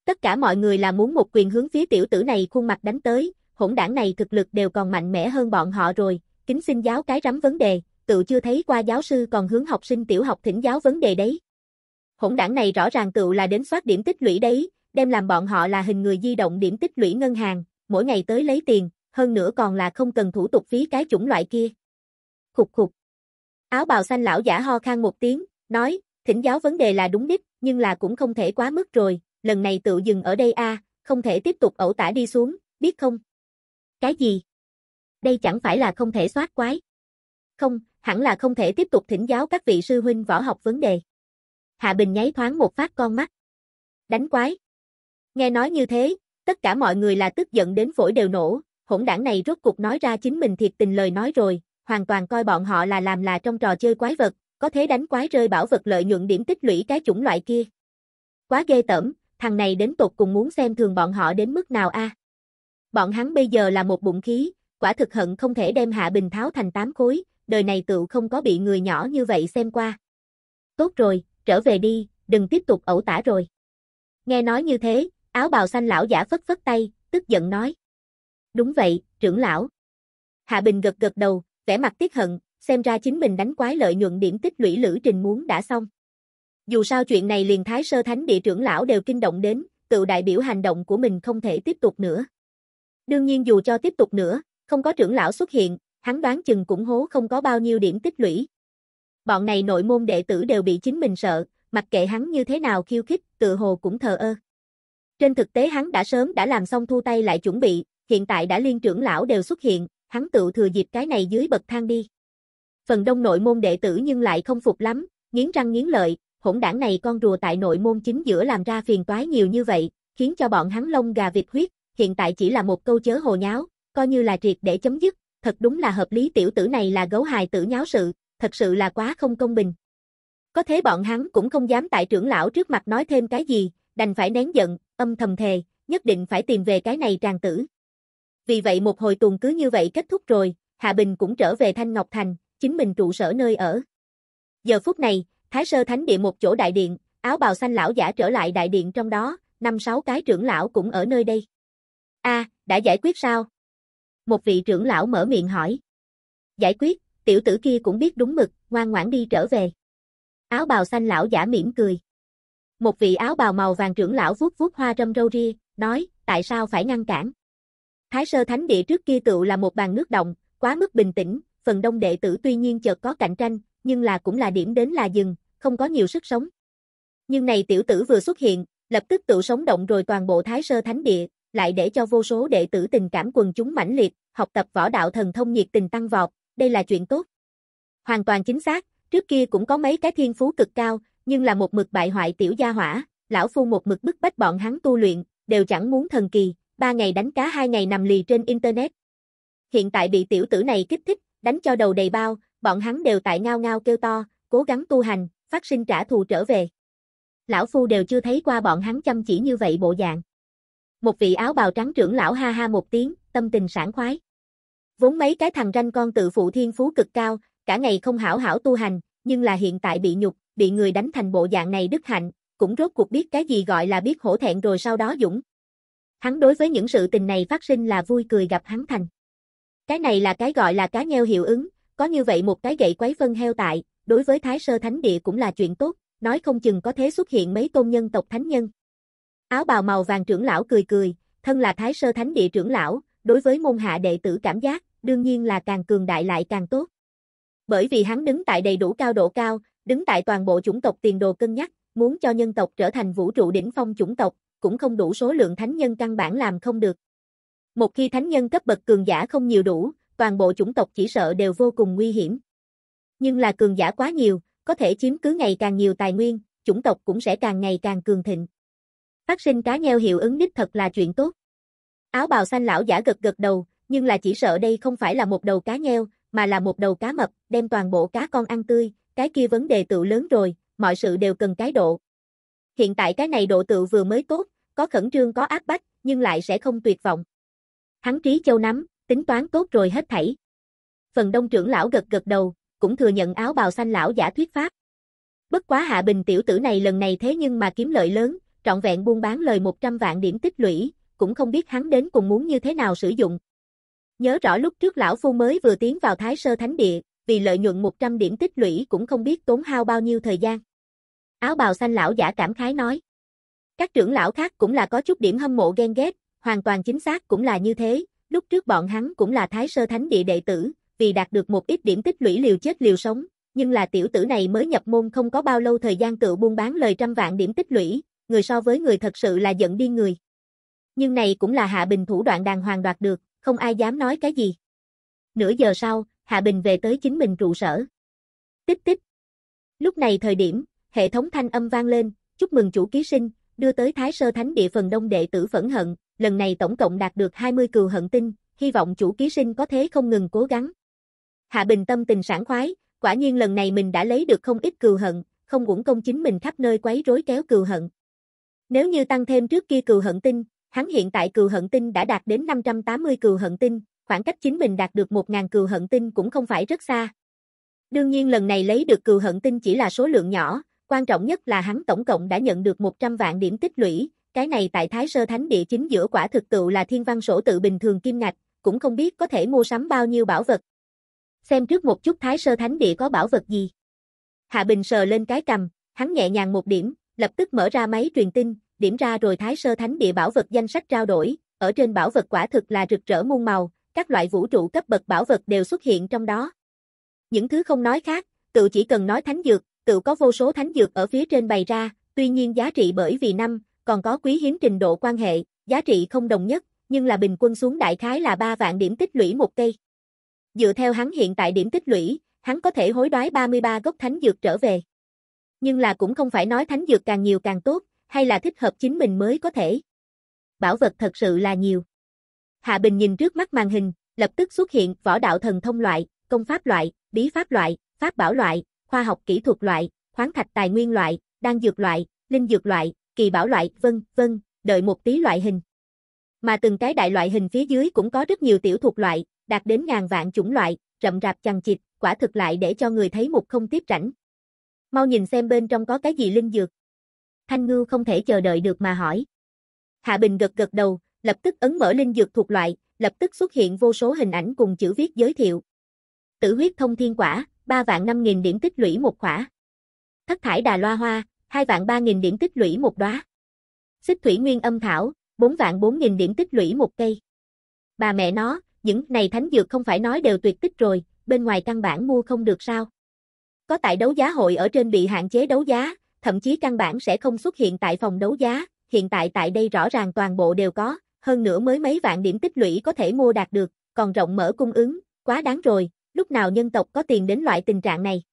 Tất cả mọi người là muốn một quyền hướng phía tiểu tử này khuôn mặt đánh tới, hỗn đảng này thực lực đều còn mạnh mẽ hơn bọn họ rồi, kính xin giáo cái rắm vấn đề, tự chưa thấy qua giáo sư còn hướng học sinh tiểu học thỉnh giáo vấn đề đấy. Hỗn đảng này rõ ràng tự là đến soát điểm tích lũy đấy, đem làm bọn họ là hình người di động điểm tích lũy ngân hàng, mỗi ngày tới lấy tiền, hơn nữa còn là không cần thủ tục phí cái chủng loại kia. Khục khục. Áo bào xanh lão giả ho khan một tiếng, nói, thỉnh giáo vấn đề là đúng đích, nhưng là cũng không thể quá mức rồi, lần này tự dừng ở đây a, không thể tiếp tục ẩu tả đi xuống, biết không? Cái gì? Đây chẳng phải là không thể soát quái. Không, hẳn là không thể tiếp tục thỉnh giáo các vị sư huynh võ học vấn đề. Hạ Bình nháy thoáng một phát con mắt. Đánh quái. Nghe nói như thế, tất cả mọi người là tức giận đến phổi đều nổ, hỗn đảng này rốt cuộc nói ra chính mình thiệt tình lời nói rồi, hoàn toàn coi bọn họ là làm là trong trò chơi quái vật, có thế đánh quái rơi bảo vật lợi nhuận điểm tích lũy cái chủng loại kia. Quá ghê tởm, thằng này đến tục cùng muốn xem thường bọn họ đến mức nào a. Bọn hắn bây giờ là một bụng khí, quả thực hận không thể đem Hạ Bình tháo thành tám khối, đời này tựu không có bị người nhỏ như vậy xem qua. Tốt rồi, trở về đi, đừng tiếp tục ẩu tả rồi. Nghe nói như thế, áo bào xanh lão giả phất phất tay, tức giận nói. Đúng vậy, trưởng lão. Hạ Bình gật gật đầu, vẻ mặt tiếc hận, xem ra chính mình đánh quái lợi nhuận điểm tích lũy lữ trình muốn đã xong. Dù sao chuyện này liền Thái Sơ Thánh Địa trưởng lão đều kinh động đến, cựu đại biểu hành động của mình không thể tiếp tục nữa. Đương nhiên dù cho tiếp tục nữa, không có trưởng lão xuất hiện, hắn đoán chừng cũng hố không có bao nhiêu điểm tích lũy. Bọn này nội môn đệ tử đều bị chính mình sợ, mặc kệ hắn như thế nào khiêu khích, tự hồ cũng thờ ơ. Trên thực tế hắn đã sớm đã làm xong thu tay lại chuẩn bị, hiện tại đã liên trưởng lão đều xuất hiện, hắn tự thừa dịp cái này dưới bậc thang đi. Phần đông nội môn đệ tử nhưng lại không phục lắm, nghiến răng nghiến lợi, hỗn đảng này con rùa tại nội môn chính giữa làm ra phiền toái nhiều như vậy, khiến cho bọn hắn lông gà vịt huyết, hiện tại chỉ là một câu chớ hồ nháo, coi như là triệt để chấm dứt, thật đúng là hợp lý tiểu tử này là gấu hài tử nháo sự, thật sự là quá không công bình. Có thế bọn hắn cũng không dám tại trưởng lão trước mặt nói thêm cái gì, đành phải nén giận, âm thầm thề, nhất định phải tìm về cái này tràng tử. Vì vậy một hồi tuần cứ như vậy kết thúc rồi, Hạ Bình cũng trở về Thanh Ngọc Thành, chính mình trụ sở nơi ở. Giờ phút này, Thái sơ thánh địa một chỗ đại điện, áo bào xanh lão giả trở lại đại điện trong đó, năm sáu cái trưởng lão cũng ở nơi đây. a đã giải quyết sao? Một vị trưởng lão mở miệng hỏi. Giải quyết, tiểu tử kia cũng biết đúng mực, ngoan ngoãn đi trở về. Áo bào xanh lão giả mỉm cười. Một vị áo bào màu vàng trưởng lão vuốt vuốt hoa râm râu ria, nói, tại sao phải ngăn cản? Thái sơ thánh địa trước kia tựu là một bàn nước động, quá mức bình tĩnh, phần đông đệ tử tuy nhiên chợt có cạnh tranh, nhưng là cũng là điểm đến là dừng, không có nhiều sức sống. Nhưng này tiểu tử vừa xuất hiện, lập tức tự sống động rồi toàn bộ Thái Sơ Thánh Địa, lại để cho vô số đệ tử tình cảm quần chúng mãnh liệt, học tập võ đạo thần thông nhiệt tình tăng vọt, đây là chuyện tốt. Hoàn toàn chính xác, trước kia cũng có mấy cái thiên phú cực cao, nhưng là một mực bại hoại tiểu gia hỏa, lão phu một mực bức bách bọn hắn tu luyện, đều chẳng muốn thần kỳ, ba ngày đánh cá hai ngày nằm lì trên internet. Hiện tại bị tiểu tử này kích thích, đánh cho đầu đầy bao, bọn hắn đều tại ngao ngao kêu to, cố gắng tu hành, phát sinh trả thù trở về. Lão Phu đều chưa thấy qua bọn hắn chăm chỉ như vậy bộ dạng. Một vị áo bào trắng trưởng lão ha ha một tiếng, tâm tình sảng khoái. Vốn mấy cái thằng ranh con tự phụ thiên phú cực cao, cả ngày không hảo hảo tu hành, nhưng là hiện tại bị nhục, bị người đánh thành bộ dạng này đức hạnh, cũng rốt cuộc biết cái gì gọi là biết hổ thẹn rồi sau đó dũng. Hắn đối với những sự tình này phát sinh là vui cười gặp hắn thành. Cái này là cái gọi là cá nheo hiệu ứng, có như vậy một cái gậy quấy phân heo tại, đối với Thái Sơ Thánh Địa cũng là chuyện tốt, nói không chừng có thể xuất hiện mấy tôn nhân tộc thánh nhân. Áo bào màu vàng trưởng lão cười cười, thân là Thái Sơ Thánh Địa trưởng lão, đối với môn hạ đệ tử cảm giác, đương nhiên là càng cường đại lại càng tốt. Bởi vì hắn đứng tại đầy đủ cao độ cao, đứng tại toàn bộ chủng tộc tiền đồ cân nhắc, muốn cho nhân tộc trở thành vũ trụ đỉnh phong chủng tộc, cũng không đủ số lượng thánh nhân căn bản làm không được. Một khi thánh nhân cấp bậc cường giả không nhiều đủ, toàn bộ chủng tộc chỉ sợ đều vô cùng nguy hiểm nhưng là cường giả quá nhiều, có thể chiếm cứ ngày càng nhiều tài nguyên, chủng tộc cũng sẽ càng ngày càng cường thịnh. Phát sinh cá nheo hiệu ứng đích thật là chuyện tốt. Áo bào xanh lão giả gật gật đầu, nhưng là chỉ sợ đây không phải là một đầu cá nheo, mà là một đầu cá mập, đem toàn bộ cá con ăn tươi, cái kia vấn đề tự lớn rồi, mọi sự đều cần cái độ. Hiện tại cái này độ tự vừa mới tốt, có khẩn trương có áp bách, nhưng lại sẽ không tuyệt vọng. Hắn trí châu nắm, tính toán tốt rồi hết thảy. Phần đông trưởng lão gật gật đầu, cũng thừa nhận áo bào xanh lão giả thuyết pháp. Bất quá hạ bình tiểu tử này lần này thế nhưng mà kiếm lợi lớn, trọn vẹn buôn bán lời 100 vạn điểm tích lũy, cũng không biết hắn đến cùng muốn như thế nào sử dụng. Nhớ rõ lúc trước lão phu mới vừa tiến vào thái sơ thánh địa, vì lợi nhuận 100 điểm tích lũy cũng không biết tốn hao bao nhiêu thời gian. Áo bào xanh lão giả cảm khái nói. Các trưởng lão khác cũng là có chút điểm hâm mộ ghen ghét, hoàn toàn chính xác cũng là như thế, lúc trước bọn hắn cũng là thái sơ thánh địa đệ tử, vì đạt được một ít điểm tích lũy liều chết liều sống, nhưng là tiểu tử này mới nhập môn không có bao lâu thời gian cựu buôn bán lời trăm vạn điểm tích lũy, người so với người thật sự là giận điên người. Nhưng này cũng là Hạ Bình thủ đoạn đàng hoàng đoạt được, không ai dám nói cái gì. Nửa giờ sau, Hạ Bình về tới chính mình trụ sở. Tích tích. Lúc này thời điểm, hệ thống thanh âm vang lên, chúc mừng chủ ký sinh, đưa tới Thái Sơ Thánh địa phần đông đệ tử phẫn hận, lần này tổng cộng đạt được 20 cừu hận tinh, hy vọng chủ ký sinh có thế không ngừng cố gắng. Hạ Bình tâm tình sảng khoái, quả nhiên lần này mình đã lấy được không ít cừu hận, không uổng công chính mình khắp nơi quấy rối kéo cừu hận. Nếu như tăng thêm trước kia cừu hận tinh, hắn hiện tại cừu hận tinh đã đạt đến 580 cừu hận tinh, khoảng cách chính mình đạt được 1.000 cừu hận tinh cũng không phải rất xa. Đương nhiên lần này lấy được cừu hận tinh chỉ là số lượng nhỏ, quan trọng nhất là hắn tổng cộng đã nhận được 100 vạn điểm tích lũy, cái này tại Thái Sơ Thánh Địa chính giữa quả thực tựu là thiên văn sổ tự bình thường kim ngạch, cũng không biết có thể mua sắm bao nhiêu bảo vật xem trước một chút thái sơ thánh địa có bảo vật gì. Hạ Bình sờ lên cái cầm, hắn nhẹ nhàng một điểm, lập tức mở ra máy truyền tin, điểm ra rồi thái sơ thánh địa bảo vật danh sách trao đổi, ở trên bảo vật quả thực là rực rỡ muôn màu, các loại vũ trụ cấp bậc bảo vật đều xuất hiện trong đó. Những thứ không nói khác, tự chỉ cần nói thánh dược, tự có vô số thánh dược ở phía trên bày ra, tuy nhiên giá trị bởi vì năm, còn có quý hiếm trình độ quan hệ, giá trị không đồng nhất, nhưng là bình quân xuống đại khái là 3 vạn điểm tích lũy một cây. Dựa theo hắn hiện tại điểm tích lũy, hắn có thể hối đoái 33 gốc thánh dược trở về. Nhưng là cũng không phải nói thánh dược càng nhiều càng tốt, hay là thích hợp chính mình mới có thể. Bảo vật thật sự là nhiều. Hạ Bình nhìn trước mắt màn hình, lập tức xuất hiện võ đạo thần thông loại, công pháp loại, bí pháp loại, pháp bảo loại, khoa học kỹ thuật loại, khoáng thạch tài nguyên loại, đan dược loại, linh dược loại, kỳ bảo loại, vân, vân, đợi một tí loại hình. Mà từng cái đại loại hình phía dưới cũng có rất nhiều tiểu thuộc loại, đạt đến ngàn vạn chủng loại, rậm rạp chằng chịt, quả thực lại để cho người thấy một không tiếp rảnh. Mau nhìn xem bên trong có cái gì linh dược. Thanh Ngưu không thể chờ đợi được mà hỏi. Hạ Bình gật gật đầu, lập tức ấn mở linh dược thuộc loại, lập tức xuất hiện vô số hình ảnh cùng chữ viết giới thiệu. Tử huyết thông thiên quả, 3 vạn 5 nghìn điểm tích lũy một quả. Thất thải đà loa hoa, 2 vạn 3 nghìn điểm tích lũy một đóa. Xích thủy nguyên âm thảo, 4 vạn 4 nghìn điểm tích lũy một cây. Bà mẹ nó, những này thánh dược không phải nói đều tuyệt tích rồi, bên ngoài căn bản mua không được sao. Có tại đấu giá hội ở trên bị hạn chế đấu giá, thậm chí căn bản sẽ không xuất hiện tại phòng đấu giá, hiện tại tại đây rõ ràng toàn bộ đều có, hơn nữa mới mấy vạn điểm tích lũy có thể mua đạt được, còn rộng mở cung ứng, quá đáng rồi, lúc nào nhân tộc có tiền đến loại tình trạng này.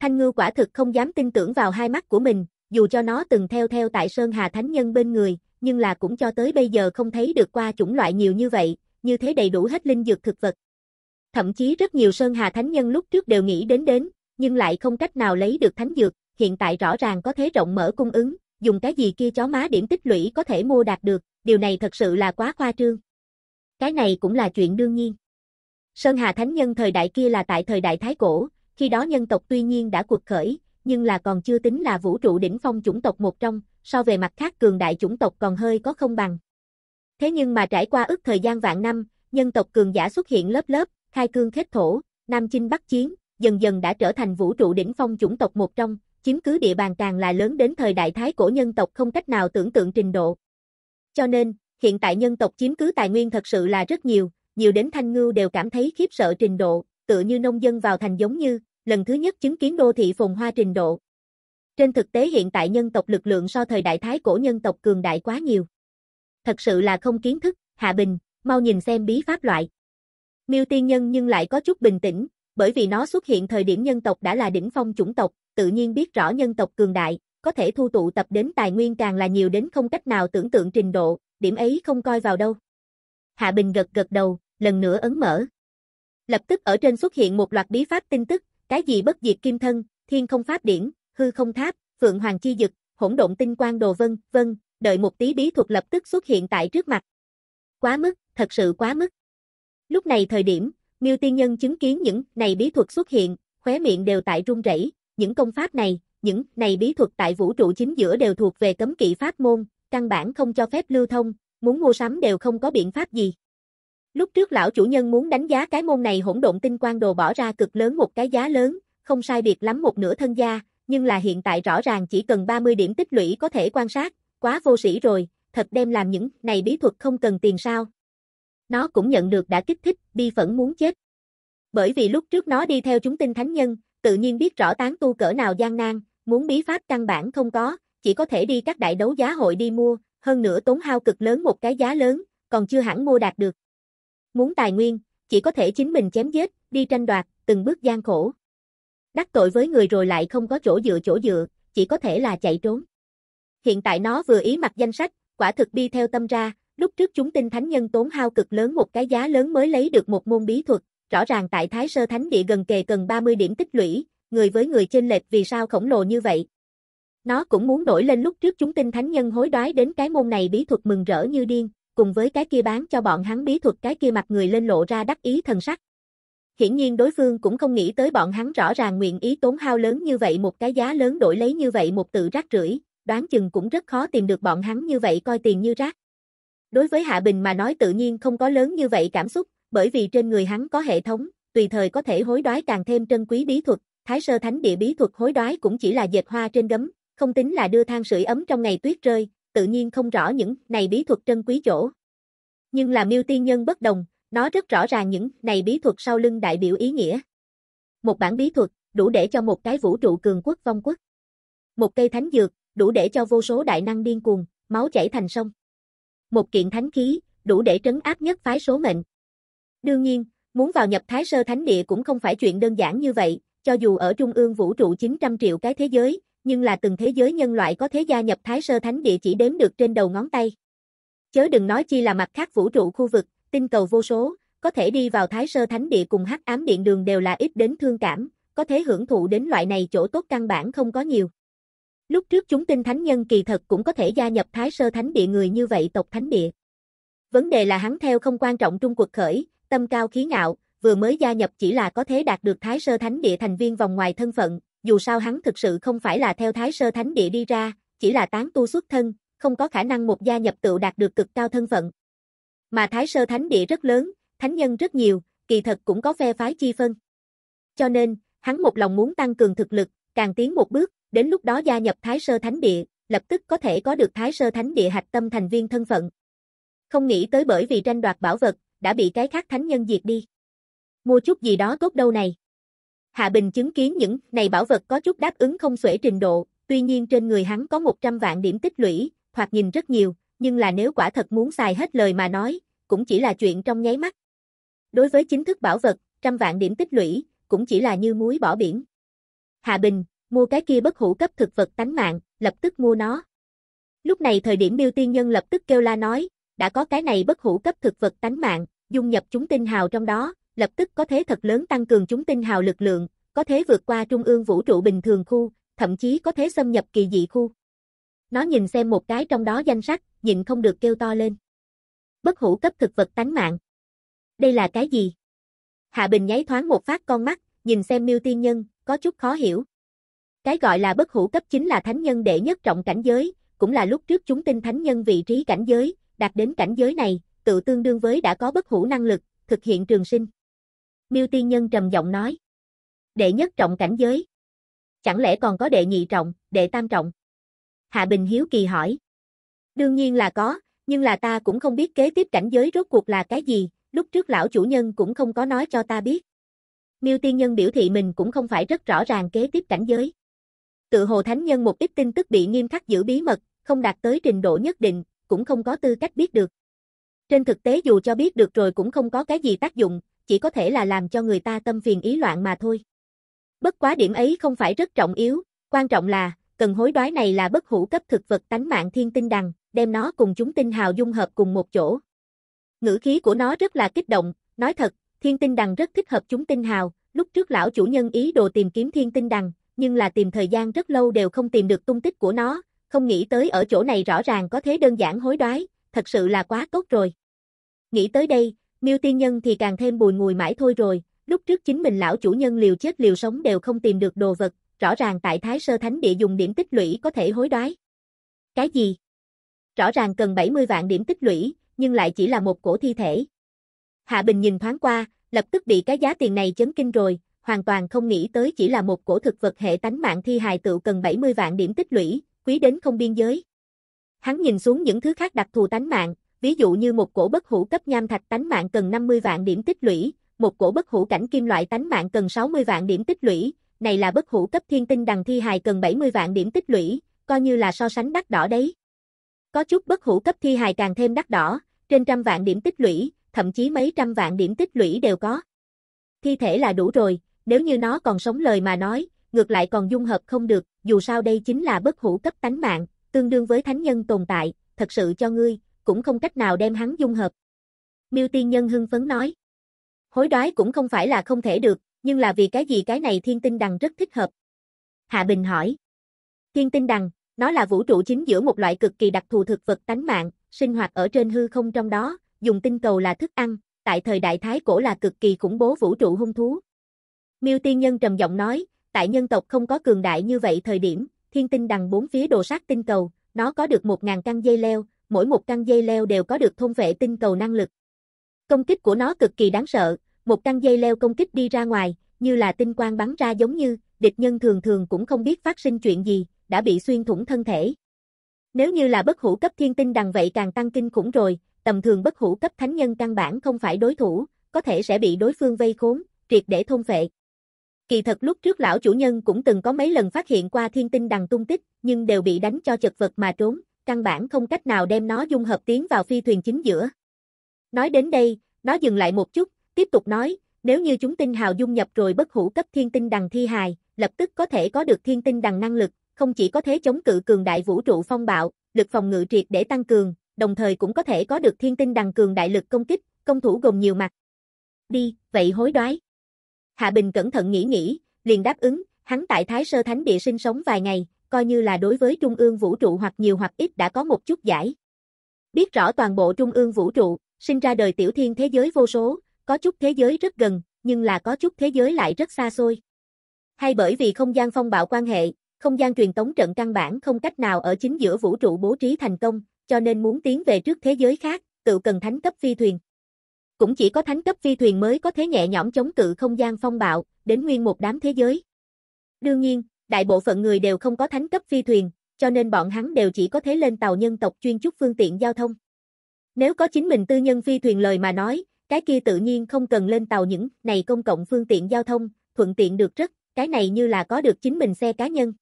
Thanh ngư quả thực không dám tin tưởng vào hai mắt của mình, dù cho nó từng theo theo tại Sơn Hà Thánh Nhân bên người, nhưng là cũng cho tới bây giờ không thấy được qua chủng loại nhiều như vậy, như thế đầy đủ hết linh dược thực vật. Thậm chí rất nhiều Sơn Hà Thánh Nhân lúc trước đều nghĩ đến đến, nhưng lại không cách nào lấy được thánh dược, hiện tại rõ ràng có thế rộng mở cung ứng, dùng cái gì kia chó má điểm tích lũy có thể mua đạt được, điều này thật sự là quá khoa trương. Cái này cũng là chuyện đương nhiên. Sơn Hà Thánh Nhân thời đại kia là tại thời đại Thái Cổ, khi đó nhân tộc tuy nhiên đã cuộc khởi, nhưng là còn chưa tính là vũ trụ đỉnh phong chủng tộc một trong, so về mặt khác cường đại chủng tộc còn hơi có không bằng, Thế nhưng mà trải qua ước thời gian vạn năm, nhân tộc cường giả xuất hiện lớp lớp, khai cương khết thổ, nam chinh bắc chiến, dần dần đã trở thành vũ trụ đỉnh phong chủng tộc một trong, chiếm cứ địa bàn càng là lớn đến thời đại thái cổ nhân tộc không cách nào tưởng tượng trình độ. Cho nên, hiện tại nhân tộc chiếm cứ tài nguyên thật sự là rất nhiều, nhiều đến thanh ngưu đều cảm thấy khiếp sợ trình độ, tựa như nông dân vào thành giống như, lần thứ nhất chứng kiến đô thị phồn hoa trình độ. Trên thực tế hiện tại nhân tộc lực lượng so thời đại thái cổ nhân tộc cường đại quá nhiều thật sự là không kiến thức, Hạ Bình, mau nhìn xem bí pháp loại. Miêu tiên nhân nhưng lại có chút bình tĩnh, bởi vì nó xuất hiện thời điểm nhân tộc đã là đỉnh phong chủng tộc, tự nhiên biết rõ nhân tộc cường đại, có thể thu tụ tập đến tài nguyên càng là nhiều đến không cách nào tưởng tượng trình độ, điểm ấy không coi vào đâu. Hạ Bình gật gật đầu, lần nữa ấn mở. Lập tức ở trên xuất hiện một loạt bí pháp tin tức, cái gì bất diệt kim thân, thiên không pháp điển, hư không tháp, phượng hoàng chi dực, hỗn độn tinh quang đồ vân, vân, đợi một tí bí thuật lập tức xuất hiện tại trước mặt. Quá mức, thật sự quá mức. Lúc này thời điểm, Miêu Tiên Nhân chứng kiến những này bí thuật xuất hiện, khóe miệng đều tại run rẩy, những công pháp này, những này bí thuật tại vũ trụ chính giữa đều thuộc về cấm kỵ pháp môn, căn bản không cho phép lưu thông, muốn mua sắm đều không có biện pháp gì. Lúc trước lão chủ nhân muốn đánh giá cái môn này hỗn độn tinh quang đồ bỏ ra cực lớn một cái giá lớn, không sai biệt lắm một nửa thân gia, nhưng là hiện tại rõ ràng chỉ cần 30 điểm tích lũy có thể quan sát, quá vô sĩ rồi, thật đem làm những này bí thuật không cần tiền sao. Nó cũng nhận được đã kích thích, bi phẫn muốn chết. Bởi vì lúc trước nó đi theo chúng tinh thánh nhân, tự nhiên biết rõ tán tu cỡ nào gian nan, muốn bí pháp căn bản không có, chỉ có thể đi các đại đấu giá hội đi mua, hơn nữa tốn hao cực lớn một cái giá lớn, còn chưa hẳn mua đạt được. Muốn tài nguyên, chỉ có thể chính mình chém giết, đi tranh đoạt, từng bước gian khổ. Đắc tội với người rồi lại không có chỗ dựa chỗ dựa, chỉ có thể là chạy trốn hiện tại nó vừa ý mặt danh sách, quả thực bi theo tâm ra, lúc trước chúng tinh thánh nhân tốn hao cực lớn một cái giá lớn mới lấy được một môn bí thuật, rõ ràng tại Thái Sơ Thánh Địa gần kề cần 30 điểm tích lũy, người với người trên lệch vì sao khổng lồ như vậy. Nó cũng muốn nổi lên lúc trước chúng tinh thánh nhân hối đoái đến cái môn này bí thuật mừng rỡ như điên, cùng với cái kia bán cho bọn hắn bí thuật cái kia mặt người lên lộ ra đắc ý thần sắc. Hiển nhiên đối phương cũng không nghĩ tới bọn hắn rõ ràng nguyện ý tốn hao lớn như vậy một cái giá lớn đổi lấy như vậy một tự rác rưởi, đoán chừng cũng rất khó tìm được bọn hắn như vậy coi tiền như rác. Đối với Hạ Bình mà nói tự nhiên không có lớn như vậy cảm xúc, bởi vì trên người hắn có hệ thống, tùy thời có thể hối đoái càng thêm trân quý bí thuật, Thái Sơ Thánh Địa bí thuật hối đoái cũng chỉ là dệt hoa trên gấm, không tính là đưa than sưởi ấm trong ngày tuyết rơi, tự nhiên không rõ những này bí thuật trân quý chỗ. Nhưng là miêu tiên nhân bất đồng, nó rất rõ ràng những này bí thuật sau lưng đại biểu ý nghĩa. Một bản bí thuật, đủ để cho một cái vũ trụ cường quốc vong quốc. Một cây thánh dược, đủ để cho vô số đại năng điên cuồng, máu chảy thành sông. Một kiện thánh khí, đủ để trấn áp nhất phái số mệnh. Đương nhiên, muốn vào nhập Thái Sơ Thánh Địa cũng không phải chuyện đơn giản như vậy, cho dù ở trung ương vũ trụ 900 triệu cái thế giới, nhưng là từng thế giới nhân loại có thế gia nhập Thái Sơ Thánh Địa chỉ đếm được trên đầu ngón tay. Chớ đừng nói chi là mặt khác vũ trụ khu vực, tinh cầu vô số, có thể đi vào Thái Sơ Thánh Địa cùng hắc ám điện đường đều là ít đến thương cảm, có thể hưởng thụ đến loại này chỗ tốt căn bản không có nhiều. Lúc trước chúng tin thánh nhân kỳ thật cũng có thể gia nhập Thái Sơ Thánh Địa người như vậy tộc Thánh Địa. Vấn đề là hắn theo không quan trọng trung cuộc khởi, tâm cao khí ngạo, vừa mới gia nhập chỉ là có thể đạt được Thái Sơ Thánh Địa thành viên vòng ngoài thân phận, dù sao hắn thực sự không phải là theo Thái Sơ Thánh Địa đi ra, chỉ là tán tu xuất thân, không có khả năng một gia nhập tựu đạt được cực cao thân phận. Mà Thái Sơ Thánh Địa rất lớn, thánh nhân rất nhiều, kỳ thật cũng có phe phái chi phân. Cho nên, hắn một lòng muốn tăng cường thực lực, càng tiến một bước, Đến lúc đó gia nhập Thái Sơ Thánh Địa, lập tức có thể có được Thái Sơ Thánh Địa hạch tâm thành viên thân phận. Không nghĩ tới bởi vì tranh đoạt bảo vật, đã bị cái khác thánh nhân diệt đi. Mua chút gì đó tốt đâu này. Hạ Bình chứng kiến những này bảo vật có chút đáp ứng không xuể trình độ, tuy nhiên trên người hắn có 100 vạn điểm tích lũy, thoạt nhìn rất nhiều, nhưng là nếu quả thật muốn xài hết lời mà nói, cũng chỉ là chuyện trong nháy mắt. Đối với chính thức bảo vật, trăm vạn điểm tích lũy, cũng chỉ là như muối bỏ biển. Hạ Bình, mua cái kia bất hữu cấp thực vật tánh mạng, lập tức mua nó. Lúc này thời điểm miêu tiên nhân lập tức kêu la nói, đã có cái này bất hữu cấp thực vật tánh mạng, dung nhập chúng tinh hào trong đó, lập tức có thế thật lớn tăng cường chúng tinh hào lực lượng, có thế vượt qua trung ương vũ trụ bình thường khu, thậm chí có thế xâm nhập kỳ dị khu. Nó nhìn xem một cái trong đó danh sách, nhịn không được kêu to lên. Bất hữu cấp thực vật tánh mạng. Đây là cái gì? Hạ Bình nháy thoáng một phát con mắt, nhìn xem miêu tiên nhân, có chút khó hiểu. Cái gọi là bất hữu cấp chính là thánh nhân đệ nhất trọng cảnh giới, cũng là lúc trước chúng tin thánh nhân vị trí cảnh giới, đạt đến cảnh giới này, tự tương đương với đã có bất hữu năng lực, thực hiện trường sinh. Miêu tiên nhân trầm giọng nói. Đệ nhất trọng cảnh giới. Chẳng lẽ còn có đệ nhị trọng, đệ tam trọng? Hạ Bình Hiếu kỳ hỏi. Đương nhiên là có, nhưng là ta cũng không biết kế tiếp cảnh giới rốt cuộc là cái gì, lúc trước lão chủ nhân cũng không có nói cho ta biết. Miêu tiên nhân biểu thị mình cũng không phải rất rõ ràng kế tiếp cảnh giới. Tự hồ thánh nhân một ít tin tức bị nghiêm khắc giữ bí mật, không đạt tới trình độ nhất định, cũng không có tư cách biết được. Trên thực tế dù cho biết được rồi cũng không có cái gì tác dụng, chỉ có thể là làm cho người ta tâm phiền ý loạn mà thôi. Bất quá điểm ấy không phải rất trọng yếu, quan trọng là, cần hối đoái này là bất hữu cấp thực vật tánh mạng thiên tinh đằng, đem nó cùng chúng tinh hào dung hợp cùng một chỗ. Ngữ khí của nó rất là kích động, nói thật, thiên tinh đằng rất thích hợp chúng tinh hào, lúc trước lão chủ nhân ý đồ tìm kiếm thiên tinh đằng, nhưng là tìm thời gian rất lâu đều không tìm được tung tích của nó, không nghĩ tới ở chỗ này rõ ràng có thế đơn giản hối đoái, thật sự là quá tốt rồi. Nghĩ tới đây, miêu tiên nhân thì càng thêm bùi ngùi mãi thôi rồi, lúc trước chính mình lão chủ nhân liều chết liều sống đều không tìm được đồ vật, rõ ràng tại Thái Sơ Thánh Địa dùng điểm tích lũy có thể hối đoái. Cái gì? Rõ ràng cần 70 vạn điểm tích lũy, nhưng lại chỉ là một cổ thi thể. Hạ Bình nhìn thoáng qua, lập tức bị cái giá tiền này chấn kinh rồi, hoàn toàn không nghĩ tới chỉ là một cổ thực vật hệ tánh mạng thi hài tựu cần 70 vạn điểm tích lũy, quý đến không biên giới. Hắn nhìn xuống những thứ khác đặc thù tánh mạng, ví dụ như một cổ bất hữu cấp nham thạch tánh mạng cần 50 vạn điểm tích lũy, một cổ bất hữu cảnh kim loại tánh mạng cần 60 vạn điểm tích lũy, này là bất hữu cấp thiên tinh đằng thi hài cần 70 vạn điểm tích lũy, coi như là so sánh đắt đỏ đấy. Có chút bất hữu cấp thi hài càng thêm đắt đỏ, trên trăm vạn điểm tích lũy, thậm chí mấy trăm vạn điểm tích lũy đều có. Thi thể là đủ rồi, nếu như nó còn sống lời mà nói, ngược lại còn dung hợp không được, dù sao đây chính là bất hữu cấp tánh mạng, tương đương với thánh nhân tồn tại, thật sự cho ngươi, cũng không cách nào đem hắn dung hợp. Miêu tiên nhân hưng phấn nói, hối đoái cũng không phải là không thể được, nhưng là vì cái gì cái này thiên tinh đằng rất thích hợp. Hạ Bình hỏi, thiên tinh đằng, nó là vũ trụ chính giữa một loại cực kỳ đặc thù thực vật tánh mạng, sinh hoạt ở trên hư không trong đó, dùng tinh cầu là thức ăn, tại thời đại Thái Cổ là cực kỳ khủng bố vũ trụ hung thú, Miêu tiên nhân trầm giọng nói, tại nhân tộc không có cường đại như vậy thời điểm, thiên tinh đằng bốn phía đồ sát tinh cầu, nó có được 1.000 căn dây leo, mỗi một căn dây leo đều có được thôn vệ tinh cầu năng lực. Công kích của nó cực kỳ đáng sợ, một căn dây leo công kích đi ra ngoài, như là tinh quang bắn ra giống như, địch nhân thường thường cũng không biết phát sinh chuyện gì, đã bị xuyên thủng thân thể. Nếu như là bất hủ cấp thiên tinh đằng vậy càng tăng kinh khủng rồi, tầm thường bất hủ cấp thánh nhân căn bản không phải đối thủ, có thể sẽ bị đối phương vây khốn, triệt để thôn vệ. Kỳ thật lúc trước lão chủ nhân cũng từng có mấy lần phát hiện qua thiên tinh đằng tung tích, nhưng đều bị đánh cho chật vật mà trốn, căn bản không cách nào đem nó dung hợp tiến vào phi thuyền chính giữa. Nói đến đây, nó dừng lại một chút, tiếp tục nói, nếu như chúng tinh hào dung nhập rồi bất hủ cấp thiên tinh đằng thi hài, lập tức có thể có được thiên tinh đằng năng lực, không chỉ có thế chống cự cường đại vũ trụ phong bạo, lực phòng ngự triệt để tăng cường, đồng thời cũng có thể có được thiên tinh đằng cường đại lực công kích, công thủ gồm nhiều mặt. Đi, vậy hối đoái. Hạ Bình cẩn thận nghĩ nghĩ, liền đáp ứng, hắn tại Thái Sơ Thánh Địa sinh sống vài ngày, coi như là đối với trung ương vũ trụ hoặc nhiều hoặc ít đã có một chút giải. Biết rõ toàn bộ trung ương vũ trụ, sinh ra đời tiểu thiên thế giới vô số, có chút thế giới rất gần, nhưng là có chút thế giới lại rất xa xôi. Hay bởi vì không gian phong bạo quan hệ, không gian truyền tống trận căn bản không cách nào ở chính giữa vũ trụ bố trí thành công, cho nên muốn tiến về trước thế giới khác, tự cần thánh cấp phi thuyền. Cũng chỉ có thánh cấp phi thuyền mới có thể nhẹ nhõm chống cự không gian phong bạo, đến nguyên một đám thế giới. Đương nhiên, đại bộ phận người đều không có thánh cấp phi thuyền, cho nên bọn hắn đều chỉ có thể lên tàu nhân tộc chuyên chúc phương tiện giao thông. Nếu có chính mình tư nhân phi thuyền lời mà nói, cái kia tự nhiên không cần lên tàu những này công cộng phương tiện giao thông, thuận tiện được rất, cái này như là có được chính mình xe cá nhân.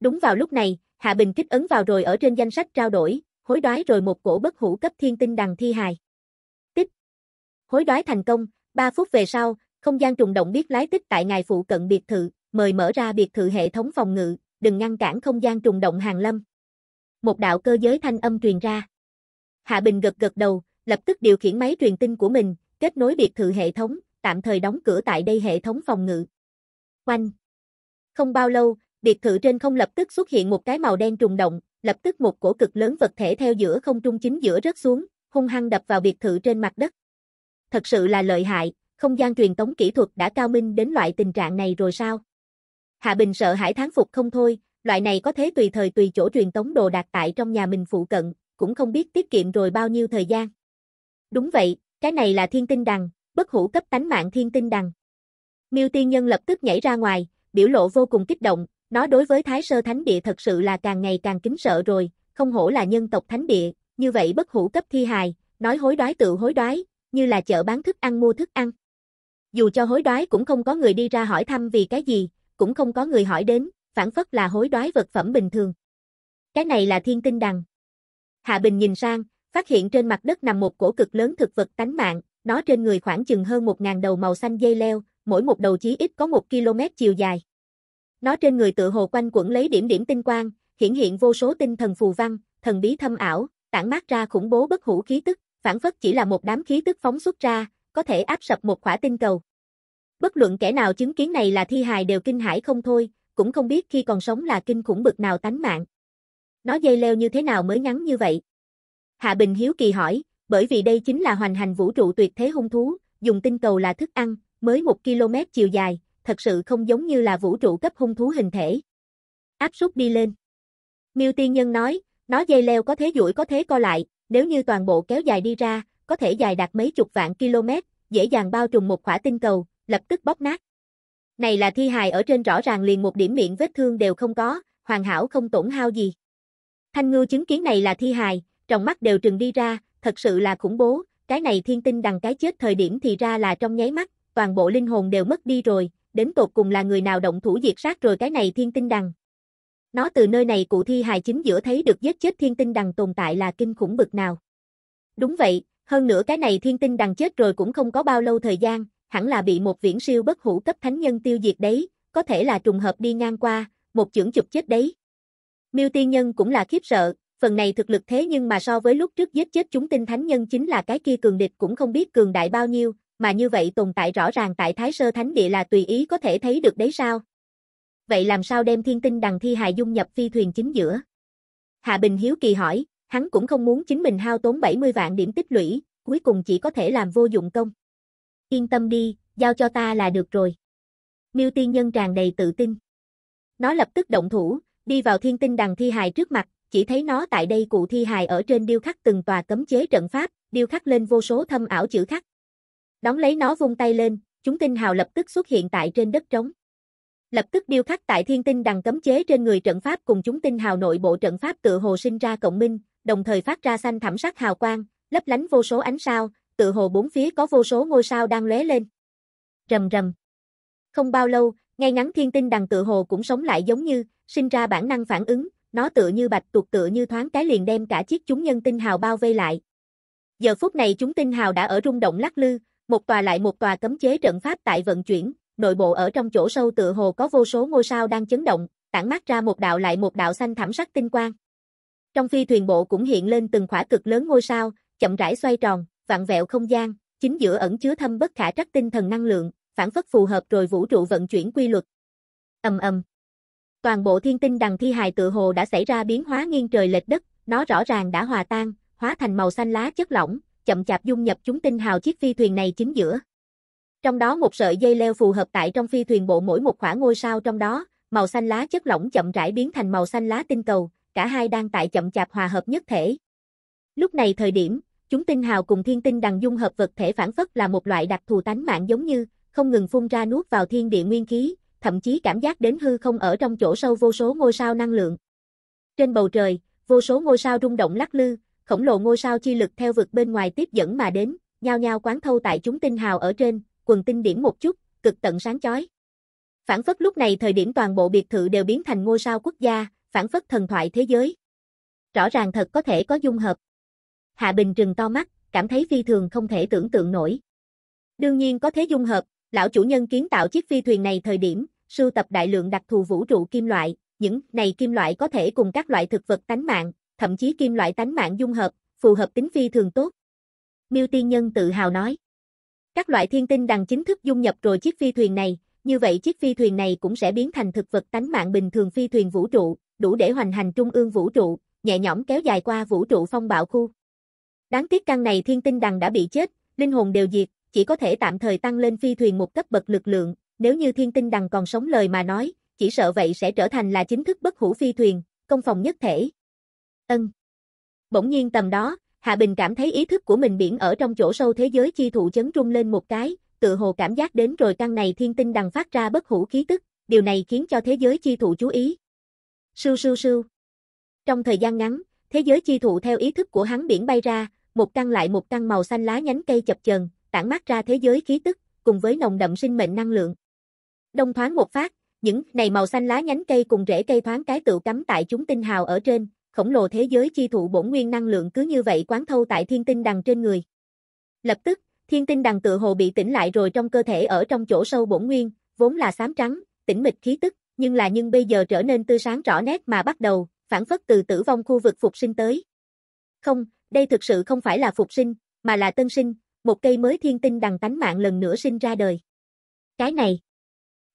Đúng vào lúc này, Hạ Bình kích ấn vào rồi ở trên danh sách trao đổi, hối đoái rồi một cổ bất hủ cấp thiên tinh đằng thi hài. Hối đoái thành công, 3 phút về sau, không gian trùng động biết lái tích tại ngài phụ cận biệt thự, mời mở ra biệt thự hệ thống phòng ngự, đừng ngăn cản không gian trùng động hàng lâm. Một đạo cơ giới thanh âm truyền ra. Hạ Bình gật gật đầu, lập tức điều khiển máy truyền tin của mình, kết nối biệt thự hệ thống, tạm thời đóng cửa tại đây hệ thống phòng ngự. Oanh! Không bao lâu, biệt thự trên không lập tức xuất hiện một cái màu đen trùng động, lập tức một cổ cực lớn vật thể theo giữa không trung chính giữa rớt xuống, hung hăng đập vào biệt thự trên mặt đất thật sự là lợi hại, không gian truyền tống kỹ thuật đã cao minh đến loại tình trạng này rồi sao? Hạ Bình sợ hãi thán phục không thôi, loại này có thế tùy thời tùy chỗ truyền tống đồ đạc tại trong nhà mình phụ cận, cũng không biết tiết kiệm rồi bao nhiêu thời gian. Đúng vậy, cái này là thiên tinh đằng, bất hủ cấp tánh mạng thiên tinh đằng. Miêu tiên nhân lập tức nhảy ra ngoài, biểu lộ vô cùng kích động, nó đối với Thái Sơ Thánh Địa thật sự là càng ngày càng kính sợ rồi, không hổ là nhân tộc Thánh Địa, như vậy bất hủ cấp thi hài, nói hối đoái tự hối đoái, như là chợ bán thức ăn mua thức ăn. Dù cho hối đoái cũng không có người đi ra hỏi thăm vì cái gì, cũng không có người hỏi đến, phản phất là hối đoái vật phẩm bình thường. Cái này là thiên tinh đằng. Hạ Bình nhìn sang, phát hiện trên mặt đất nằm một cổ cực lớn thực vật tánh mạng, nó trên người khoảng chừng hơn 1.000 đầu màu xanh dây leo, mỗi một đầu chí ít có 1 km chiều dài. Nó trên người tự hồ quanh quẩn lấy điểm điểm tinh quang, hiển hiện vô số tinh thần phù văn, thần bí thâm ảo, tản mát ra khủng bố bất hủ khí tức phản phất chỉ là một đám khí tức phóng xuất ra, có thể áp sập một quả tinh cầu. Bất luận kẻ nào chứng kiến này là thi hài đều kinh hãi không thôi, cũng không biết khi còn sống là kinh khủng bực nào tánh mạng. Nó dây leo như thế nào mới ngắn như vậy? Hạ Bình hiếu kỳ hỏi, bởi vì đây chính là hoành hành vũ trụ tuyệt thế hung thú, dùng tinh cầu là thức ăn, mới 1 km chiều dài, thật sự không giống như là vũ trụ cấp hung thú hình thể. Áp súc đi lên. Miêu tiên nhân nói, nó dây leo có thế duỗi có thế co lại, nếu như toàn bộ kéo dài đi ra, có thể dài đạt mấy chục vạn km, dễ dàng bao trùm một quả tinh cầu, lập tức bóc nát. Này là thi hài ở trên rõ ràng liền một điểm miệng vết thương đều không có, hoàn hảo không tổn hao gì. Thanh ngư chứng kiến này là thi hài, trong mắt đều trừng đi ra, thật sự là khủng bố, cái này thiên tinh đằng cái chết thời điểm thì ra là trong nháy mắt, toàn bộ linh hồn đều mất đi rồi, đến tột cùng là người nào động thủ diệt sát rồi cái này thiên tinh đằng. Nó từ nơi này cụ thi hài chính giữa thấy được giết chết thiên tinh đằng tồn tại là kinh khủng bực nào. Đúng vậy, hơn nữa cái này thiên tinh đằng chết rồi cũng không có bao lâu thời gian, hẳn là bị một viễn siêu bất hủ cấp thánh nhân tiêu diệt đấy, có thể là trùng hợp đi ngang qua, một chưởng chụp chết đấy. Miêu tiên nhân cũng là khiếp sợ, phần này thực lực thế nhưng mà so với lúc trước giết chết chúng tinh thánh nhân chính là cái kia cường địch cũng không biết cường đại bao nhiêu, mà như vậy tồn tại rõ ràng tại Thái Sơ Thánh Địa là tùy ý có thể thấy được đấy sao, vậy làm sao đem thiên tinh đằng thi hài dung nhập phi thuyền chính giữa? Hạ Bình Hiếu kỳ hỏi, hắn cũng không muốn chính mình hao tốn 70 vạn điểm tích lũy, cuối cùng chỉ có thể làm vô dụng công. Yên tâm đi, giao cho ta là được rồi. Miêu tiên nhân tràn đầy tự tin. Nó lập tức động thủ, đi vào thiên tinh đằng thi hài trước mặt, chỉ thấy nó tại đây cụ thi hài ở trên điêu khắc từng tòa cấm chế trận pháp, điêu khắc lên vô số thâm ảo chữ khắc. đóng lấy nó vung tay lên, chúng tinh hào lập tức xuất hiện tại trên đất trống lập tức điêu khắc tại thiên tinh đằng cấm chế trên người trận pháp cùng chúng tinh hào nội bộ trận pháp tự hồ sinh ra cộng minh, đồng thời phát ra xanh thảm sắc hào quang, lấp lánh vô số ánh sao, tự hồ bốn phía có vô số ngôi sao đang lóe lên. Rầm rầm. Không bao lâu, ngay ngắn thiên tinh đằng tự hồ cũng sống lại giống như, sinh ra bản năng phản ứng, nó tự như bạch tuộc tự như thoáng cái liền đem cả chiếc chúng nhân tinh hào bao vây lại. Giờ phút này chúng tinh hào đã ở rung động lắc lư, một tòa lại một tòa cấm chế trận pháp tại vận chuyển, nội bộ ở trong chỗ sâu tựa hồ có vô số ngôi sao đang chấn động, tản mát ra một đạo lại một đạo xanh thảm sắc tinh quang. Trong phi thuyền bộ cũng hiện lên từng khỏa cực lớn ngôi sao, chậm rãi xoay tròn, vặn vẹo không gian, chính giữa ẩn chứa thâm bất khả trắc tinh thần năng lượng, phản phất phù hợp rồi vũ trụ vận chuyển quy luật. Ầm ầm. Toàn bộ thiên tinh đằng thi hài tựa hồ đã xảy ra biến hóa nghiêng trời lệch đất, nó rõ ràng đã hòa tan, hóa thành màu xanh lá chất lỏng, chậm chạp dung nhập chúng tinh hào chiếc phi thuyền này chính giữa. Trong đó một sợi dây leo phù hợp tại trong phi thuyền bộ mỗi một khoảng ngôi sao trong đó, màu xanh lá chất lỏng chậm rãi biến thành màu xanh lá tinh cầu, cả hai đang tại chậm chạp hòa hợp nhất thể. Lúc này thời điểm, chúng tinh hào cùng thiên tinh đằng dung hợp vật thể phản phất là một loại đặc thù tánh mạng giống như, không ngừng phun ra nuốt vào thiên địa nguyên khí, thậm chí cảm giác đến hư không ở trong chỗ sâu vô số ngôi sao năng lượng. Trên bầu trời, vô số ngôi sao rung động lắc lư, khổng lồ ngôi sao chi lực theo vực bên ngoài tiếp dẫn mà đến, nhao nhao quán thâu tại chúng tinh hào ở trên, quần tinh điểm một chút, cực tận sáng chói. Phản phất lúc này thời điểm toàn bộ biệt thự đều biến thành ngôi sao quốc gia, phản phất thần thoại thế giới. Rõ ràng thật có thể có dung hợp. Hạ Bình trừng to mắt, cảm thấy phi thường không thể tưởng tượng nổi. Đương nhiên có thế dung hợp, lão chủ nhân kiến tạo chiếc phi thuyền này thời điểm, sưu tập đại lượng đặc thù vũ trụ kim loại, những này kim loại có thể cùng các loại thực vật tánh mạng, thậm chí kim loại tánh mạng dung hợp, phù hợp tính phi thường tốt. Miêu tiên nhân tự hào nói. Các loại thiên tinh đằng chính thức dung nhập rồi chiếc phi thuyền này, như vậy chiếc phi thuyền này cũng sẽ biến thành thực vật tánh mạng bình thường phi thuyền vũ trụ, đủ để hoành hành trung ương vũ trụ, nhẹ nhõm kéo dài qua vũ trụ phong bạo khu. Đáng tiếc căn này thiên tinh đằng đã bị chết, linh hồn đều diệt, chỉ có thể tạm thời tăng lên phi thuyền một cấp bậc lực lượng, nếu như thiên tinh đằng còn sống lời mà nói, chỉ sợ vậy sẽ trở thành là chính thức bất hủ phi thuyền, công phòng nhất thể. Ân. Bỗng nhiên tầm đó, Hạ Bình cảm thấy ý thức của mình biển ở trong chỗ sâu thế giới chi thụ chấn trung lên một cái, tự hồ cảm giác đến rồi căn này thiên tinh đằng phát ra bất hủ khí tức, điều này khiến cho thế giới chi thụ chú ý. Sư sư sư. Trong thời gian ngắn, thế giới chi thụ theo ý thức của hắn biển bay ra, một căn lại một căn màu xanh lá nhánh cây chập chờn, tản mát ra thế giới khí tức, cùng với nồng đậm sinh mệnh năng lượng. Đông thoáng một phát, những này màu xanh lá nhánh cây cùng rễ cây thoáng cái tự cắm tại chúng tinh hào ở trên, khổng lồ thế giới chi thụ bổn nguyên năng lượng cứ như vậy quán thâu tại thiên tinh đằng trên người. Lập tức, thiên tinh đằng tự hồ bị tỉnh lại rồi trong cơ thể ở trong chỗ sâu bổn nguyên, vốn là xám trắng, tĩnh mịch khí tức, nhưng là nhưng bây giờ trở nên tươi sáng rõ nét mà bắt đầu, phản phất từ tử vong khu vực phục sinh tới. Không, đây thực sự không phải là phục sinh, mà là tân sinh, một cây mới thiên tinh đằng tánh mạng lần nữa sinh ra đời. Cái này,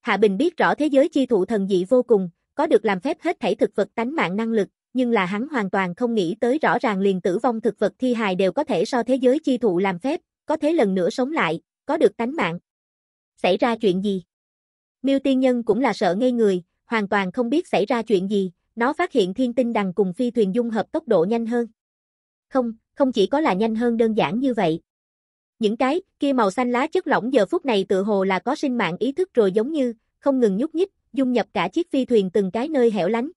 Hạ Bình biết rõ thế giới chi thụ thần dị vô cùng, có được làm phép hết thảy thực vật tánh mạng năng lực, nhưng là hắn hoàn toàn không nghĩ tới rõ ràng liền tử vong thực vật thi hài đều có thể so thế giới chi thụ làm phép, có thế lần nữa sống lại, có được tánh mạng. Xảy ra chuyện gì? Miêu tiên nhân cũng là sợ ngây người, hoàn toàn không biết xảy ra chuyện gì, nó phát hiện thiên tinh đằng cùng phi thuyền dung hợp tốc độ nhanh hơn. Không, không chỉ có là nhanh hơn đơn giản như vậy. Những cái kia màu xanh lá chất lỏng giờ phút này tự hồ là có sinh mạng ý thức rồi giống như, không ngừng nhúc nhích, dung nhập cả chiếc phi thuyền từng cái nơi hẻo lánh.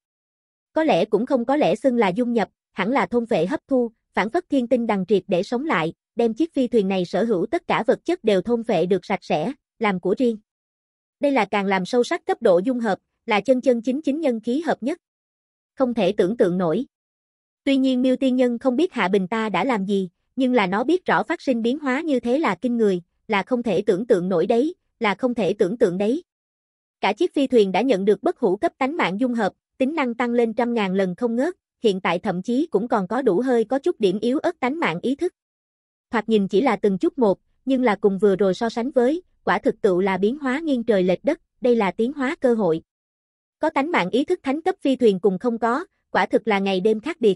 Có lẽ cũng không có lẽ xưng là dung nhập, hẳn là thôn vệ hấp thu, phản phất thiên tinh đằng triệt để sống lại, đem chiếc phi thuyền này sở hữu tất cả vật chất đều thôn vệ được sạch sẽ, làm của riêng. Đây là càng làm sâu sắc cấp độ dung hợp, là chân chân chính chính nhân khí hợp nhất. Không thể tưởng tượng nổi. Tuy nhiên miêu tiên nhân không biết Hạ Bình ta đã làm gì, nhưng là nó biết rõ phát sinh biến hóa như thế là kinh người, là không thể tưởng tượng nổi đấy, là không thể tưởng tượng đấy. Cả chiếc phi thuyền đã nhận được bất hữu cấp tánh mạng dung hợp, tính năng tăng lên trăm ngàn lần không ngớt, hiện tại thậm chí cũng còn có đủ hơi có chút điểm yếu ớt tánh mạng ý thức. Thoạt nhìn chỉ là từng chút một, nhưng là cùng vừa rồi so sánh với, quả thực tựu là biến hóa nghiêng trời lệch đất, đây là tiến hóa cơ hội. Có tánh mạng ý thức thánh cấp phi thuyền cùng không có, quả thực là ngày đêm khác biệt.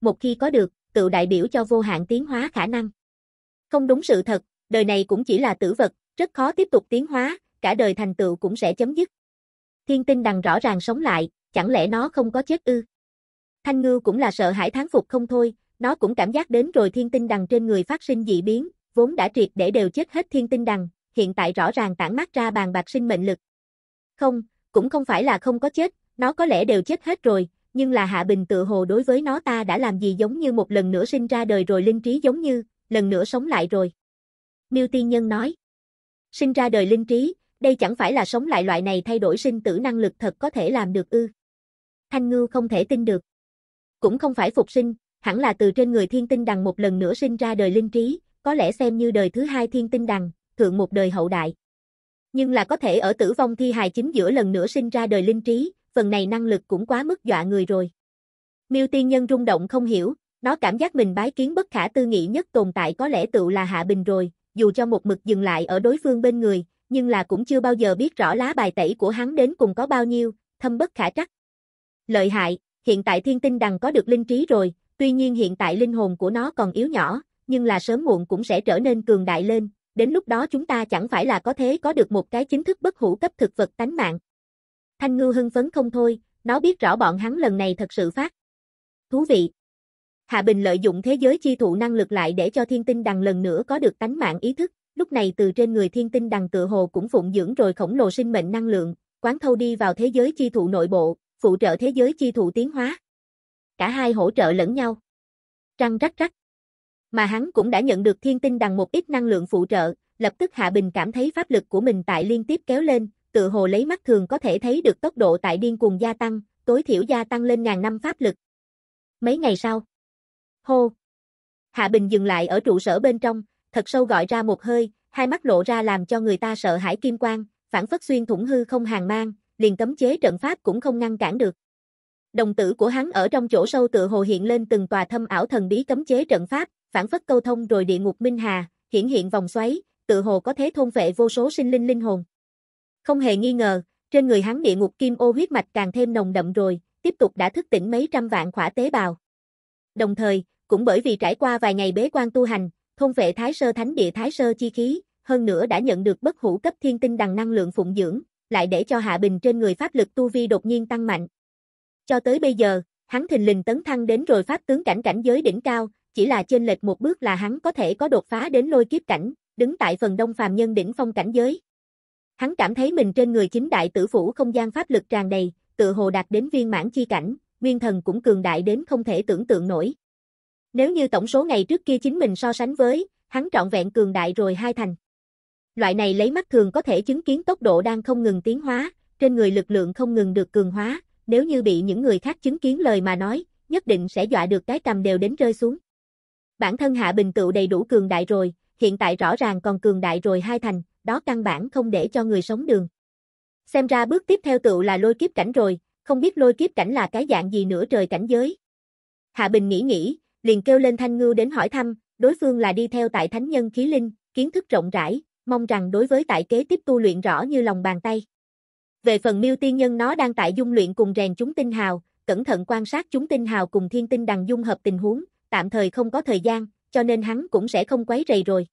Một khi có được, tựu đại biểu cho vô hạn tiến hóa khả năng. Không đúng sự thật, đời này cũng chỉ là tử vật, rất khó tiếp tục tiến hóa, cả đời thành tựu cũng sẽ chấm dứt. Thiên tinh đằng rõ ràng sống lại, chẳng lẽ nó không có chết ư? Thanh ngư cũng là sợ hãi thán phục không thôi, nó cũng cảm giác đến rồi thiên tinh đằng trên người phát sinh dị biến, vốn đã triệt để đều chết hết thiên tinh đằng, hiện tại rõ ràng tản mát ra bàn bạc sinh mệnh lực. Không, cũng không phải là không có chết, nó có lẽ đều chết hết rồi, nhưng là Hạ Bình tự hồ đối với nó ta đã làm gì giống như một lần nữa sinh ra đời rồi linh trí giống như, lần nữa sống lại rồi. Miêu Tiên Nhân nói, sinh ra đời linh trí, đây chẳng phải là sống lại loại này thay đổi sinh tử năng lực thật có thể làm được ư. Thanh Ngưu không thể tin được. Cũng không phải phục sinh, hẳn là từ trên người thiên tinh đằng một lần nữa sinh ra đời linh trí, có lẽ xem như đời thứ hai thiên tinh đằng, thượng một đời hậu đại. Nhưng là có thể ở tử vong thi hài chính giữa lần nữa sinh ra đời linh trí, phần này năng lực cũng quá mức dọa người rồi. Miêu tiên nhân rung động không hiểu, nó cảm giác mình bái kiến bất khả tư nghị nhất tồn tại có lẽ tựu là Hạ Bình rồi, dù cho một mực dừng lại ở đối phương bên người, nhưng là cũng chưa bao giờ biết rõ lá bài tẩy của hắn đến cùng có bao nhiêu, thâm bất khả trắc. Lợi hại, hiện tại thiên tinh đằng có được linh trí rồi, tuy nhiên hiện tại linh hồn của nó còn yếu nhỏ, nhưng là sớm muộn cũng sẽ trở nên cường đại lên, đến lúc đó chúng ta chẳng phải là có thế có được một cái chính thức bất hủ cấp thực vật tánh mạng. Thanh ngư hưng phấn không thôi, nó biết rõ bọn hắn lần này thật sự phát. Thú vị. Hạ Bình lợi dụng thế giới chi thụ năng lực lại để cho thiên tinh đằng lần nữa có được tánh mạng ý thức, lúc này từ trên người thiên tinh đằng tựa hồ cũng phụng dưỡng rồi khổng lồ sinh mệnh năng lượng, quán thâu đi vào thế giới chi thụ nội bộ, phụ trợ thế giới chi thụ tiến hóa. Cả hai hỗ trợ lẫn nhau. Răng rắc rắc. Mà hắn cũng đã nhận được thiên tinh đằng một ít năng lượng phụ trợ, lập tức Hạ Bình cảm thấy pháp lực của mình tại liên tiếp kéo lên, tự hồ lấy mắt thường có thể thấy được tốc độ tại điên cuồng gia tăng, tối thiểu gia tăng lên ngàn năm pháp lực. Mấy ngày sau. Hô. Hạ Bình dừng lại ở trụ sở bên trong, thật sâu gọi ra một hơi, hai mắt lộ ra làm cho người ta sợ hãi kim quang, phản phất xuyên thủng hư không hàng mang, liền cấm chế trận pháp cũng không ngăn cản được. Đồng tử của hắn ở trong chỗ sâu tựa hồ hiện lên từng tòa thâm ảo thần bí cấm chế trận pháp, phản phất câu thông rồi địa ngục minh hà, hiển hiện vòng xoáy, tựa hồ có thế thôn vệ vô số sinh linh linh hồn. Không hề nghi ngờ, trên người hắn địa ngục kim ô huyết mạch càng thêm nồng đậm rồi, tiếp tục đã thức tỉnh mấy trăm vạn khỏa tế bào. Đồng thời, cũng bởi vì trải qua vài ngày bế quan tu hành, thôn vệ thái sơ thánh địa thái sơ chi khí, hơn nữa đã nhận được bất hủ cấp thiên tinh đằng năng lượng phụng dưỡng, lại để cho Hạ Bình trên người pháp lực tu vi đột nhiên tăng mạnh. Cho tới bây giờ, hắn thình lình tấn thăng đến rồi pháp tướng cảnh cảnh giới đỉnh cao, chỉ là trên lệch một bước là hắn có thể có đột phá đến lôi kiếp cảnh, đứng tại phần đông phàm nhân đỉnh phong cảnh giới. Hắn cảm thấy mình trên người chính đại tử phủ không gian pháp lực tràn đầy, tự hồ đạt đến viên mãn chi cảnh, nguyên thần cũng cường đại đến không thể tưởng tượng nổi. Nếu như tổng số ngày trước kia chính mình so sánh với, hắn trọn vẹn cường đại rồi hai thành. Loại này lấy mắt thường có thể chứng kiến tốc độ đang không ngừng tiến hóa, trên người lực lượng không ngừng được cường hóa, nếu như bị những người khác chứng kiến lời mà nói, nhất định sẽ dọa được cái cầm đều đến rơi xuống. Bản thân Hạ Bình tựu đầy đủ cường đại rồi, hiện tại rõ ràng còn cường đại rồi hai thành, đó căn bản không để cho người sống đường. Xem ra bước tiếp theo tựu là lôi kiếp cảnh rồi, không biết lôi kiếp cảnh là cái dạng gì nữa trời cảnh giới. Hạ Bình nghĩ nghĩ, liền kêu lên Thanh Ngưu đến hỏi thăm, đối phương là đi theo tại thánh nhân khí linh, kiến thức rộng rãi, mong rằng đối với tại kế tiếp tu luyện rõ như lòng bàn tay. Về phần miêu tiên nhân nó đang tại dung luyện cùng rèn chúng tinh hào, cẩn thận quan sát chúng tinh hào cùng thiên tinh đằng dung hợp tình huống, tạm thời không có thời gian, cho nên hắn cũng sẽ không quấy rầy rồi.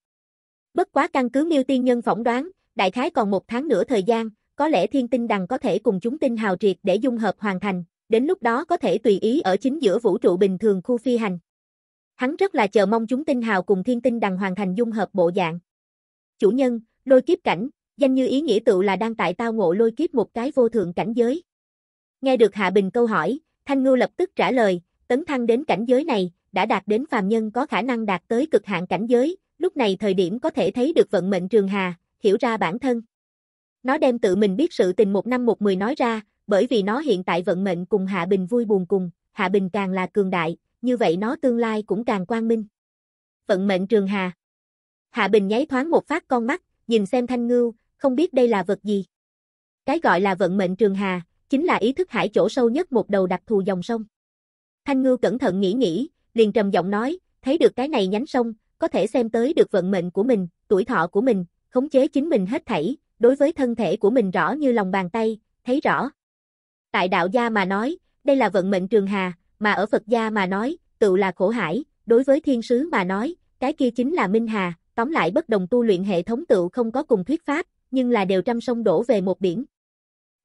Bất quá căn cứ miêu tiên nhân phỏng đoán, đại khái còn một tháng nữa thời gian, có lẽ thiên tinh đằng có thể cùng chúng tinh hào triệt để dung hợp hoàn thành, đến lúc đó có thể tùy ý ở chính giữa vũ trụ bình thường khu phi hành. Hắn rất là chờ mong chúng tinh hào cùng thiên tinh đằng hoàn thành dung hợp bộ dạng. Chủ nhân, lôi kiếp cảnh, danh như ý nghĩa tự là đang tại tao ngộ lôi kiếp một cái vô thượng cảnh giới. Nghe được Hạ Bình câu hỏi, Thanh Ngưu lập tức trả lời, tấn thăng đến cảnh giới này, đã đạt đến phàm nhân có khả năng đạt tới cực hạn cảnh giới, lúc này thời điểm có thể thấy được vận mệnh Trường Hà, hiểu ra bản thân. Nó đem tự mình biết sự tình một năm một mười nói ra, bởi vì nó hiện tại vận mệnh cùng Hạ Bình vui buồn cùng, Hạ Bình càng là cường đại, như vậy nó tương lai cũng càng quang minh. Vận mệnh Trường Hà Hạ Bình nháy thoáng một phát con mắt, nhìn xem thanh ngưu, không biết đây là vật gì. Cái gọi là vận mệnh trường hà, chính là ý thức hải chỗ sâu nhất một đầu đặc thù dòng sông. Thanh ngưu cẩn thận nghĩ nghĩ, liền trầm giọng nói, thấy được cái này nhánh sông, có thể xem tới được vận mệnh của mình, tuổi thọ của mình, khống chế chính mình hết thảy, đối với thân thể của mình rõ như lòng bàn tay, thấy rõ. Tại đạo gia mà nói, đây là vận mệnh trường hà, mà ở Phật gia mà nói, tự là khổ hải, đối với thiên sứ mà nói, cái kia chính là minh hà, Tóm lại bất đồng tu luyện hệ thống tựu không có cùng thuyết pháp, nhưng là đều trăm sông đổ về một biển.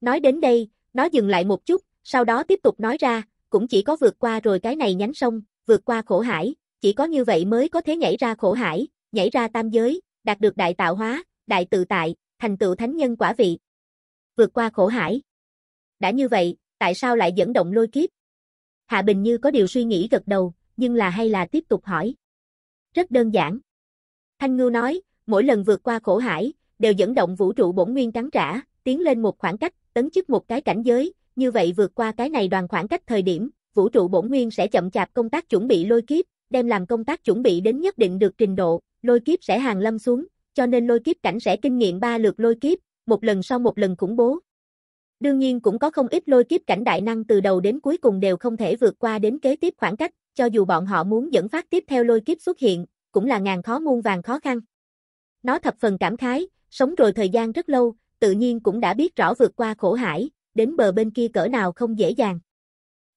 Nói đến đây, nó dừng lại một chút, sau đó tiếp tục nói ra, cũng chỉ có vượt qua rồi cái này nhánh sông, vượt qua khổ hải, chỉ có như vậy mới có thể nhảy ra khổ hải, nhảy ra tam giới, đạt được đại tạo hóa, đại tự tại, thành tựu thánh nhân quả vị. Vượt qua khổ hải. Đã như vậy, tại sao lại dẫn động lôi kiếp? Hạ Bình như có điều suy nghĩ gật đầu, nhưng là hay là tiếp tục hỏi. Rất đơn giản. Thanh Ngưu nói, mỗi lần vượt qua khổ hải, đều dẫn động vũ trụ bổn nguyên trắng trả, tiến lên một khoảng cách, tấn chức một cái cảnh giới, như vậy vượt qua cái này đoàn khoảng cách thời điểm, vũ trụ bổn nguyên sẽ chậm chạp công tác chuẩn bị lôi kiếp, đem làm công tác chuẩn bị đến nhất định được trình độ, lôi kiếp sẽ hàng lâm xuống, cho nên lôi kiếp cảnh sẽ kinh nghiệm ba lượt lôi kiếp, một lần sau một lần khủng bố. Đương nhiên cũng có không ít lôi kiếp cảnh đại năng từ đầu đến cuối cùng đều không thể vượt qua đến kế tiếp khoảng cách, cho dù bọn họ muốn dẫn phát tiếp theo lôi kiếp xuất hiện, cũng là ngàn khó muôn vàng khó khăn. Nó thập phần cảm khái, sống rồi thời gian rất lâu, tự nhiên cũng đã biết rõ vượt qua khổ hải, đến bờ bên kia cỡ nào không dễ dàng.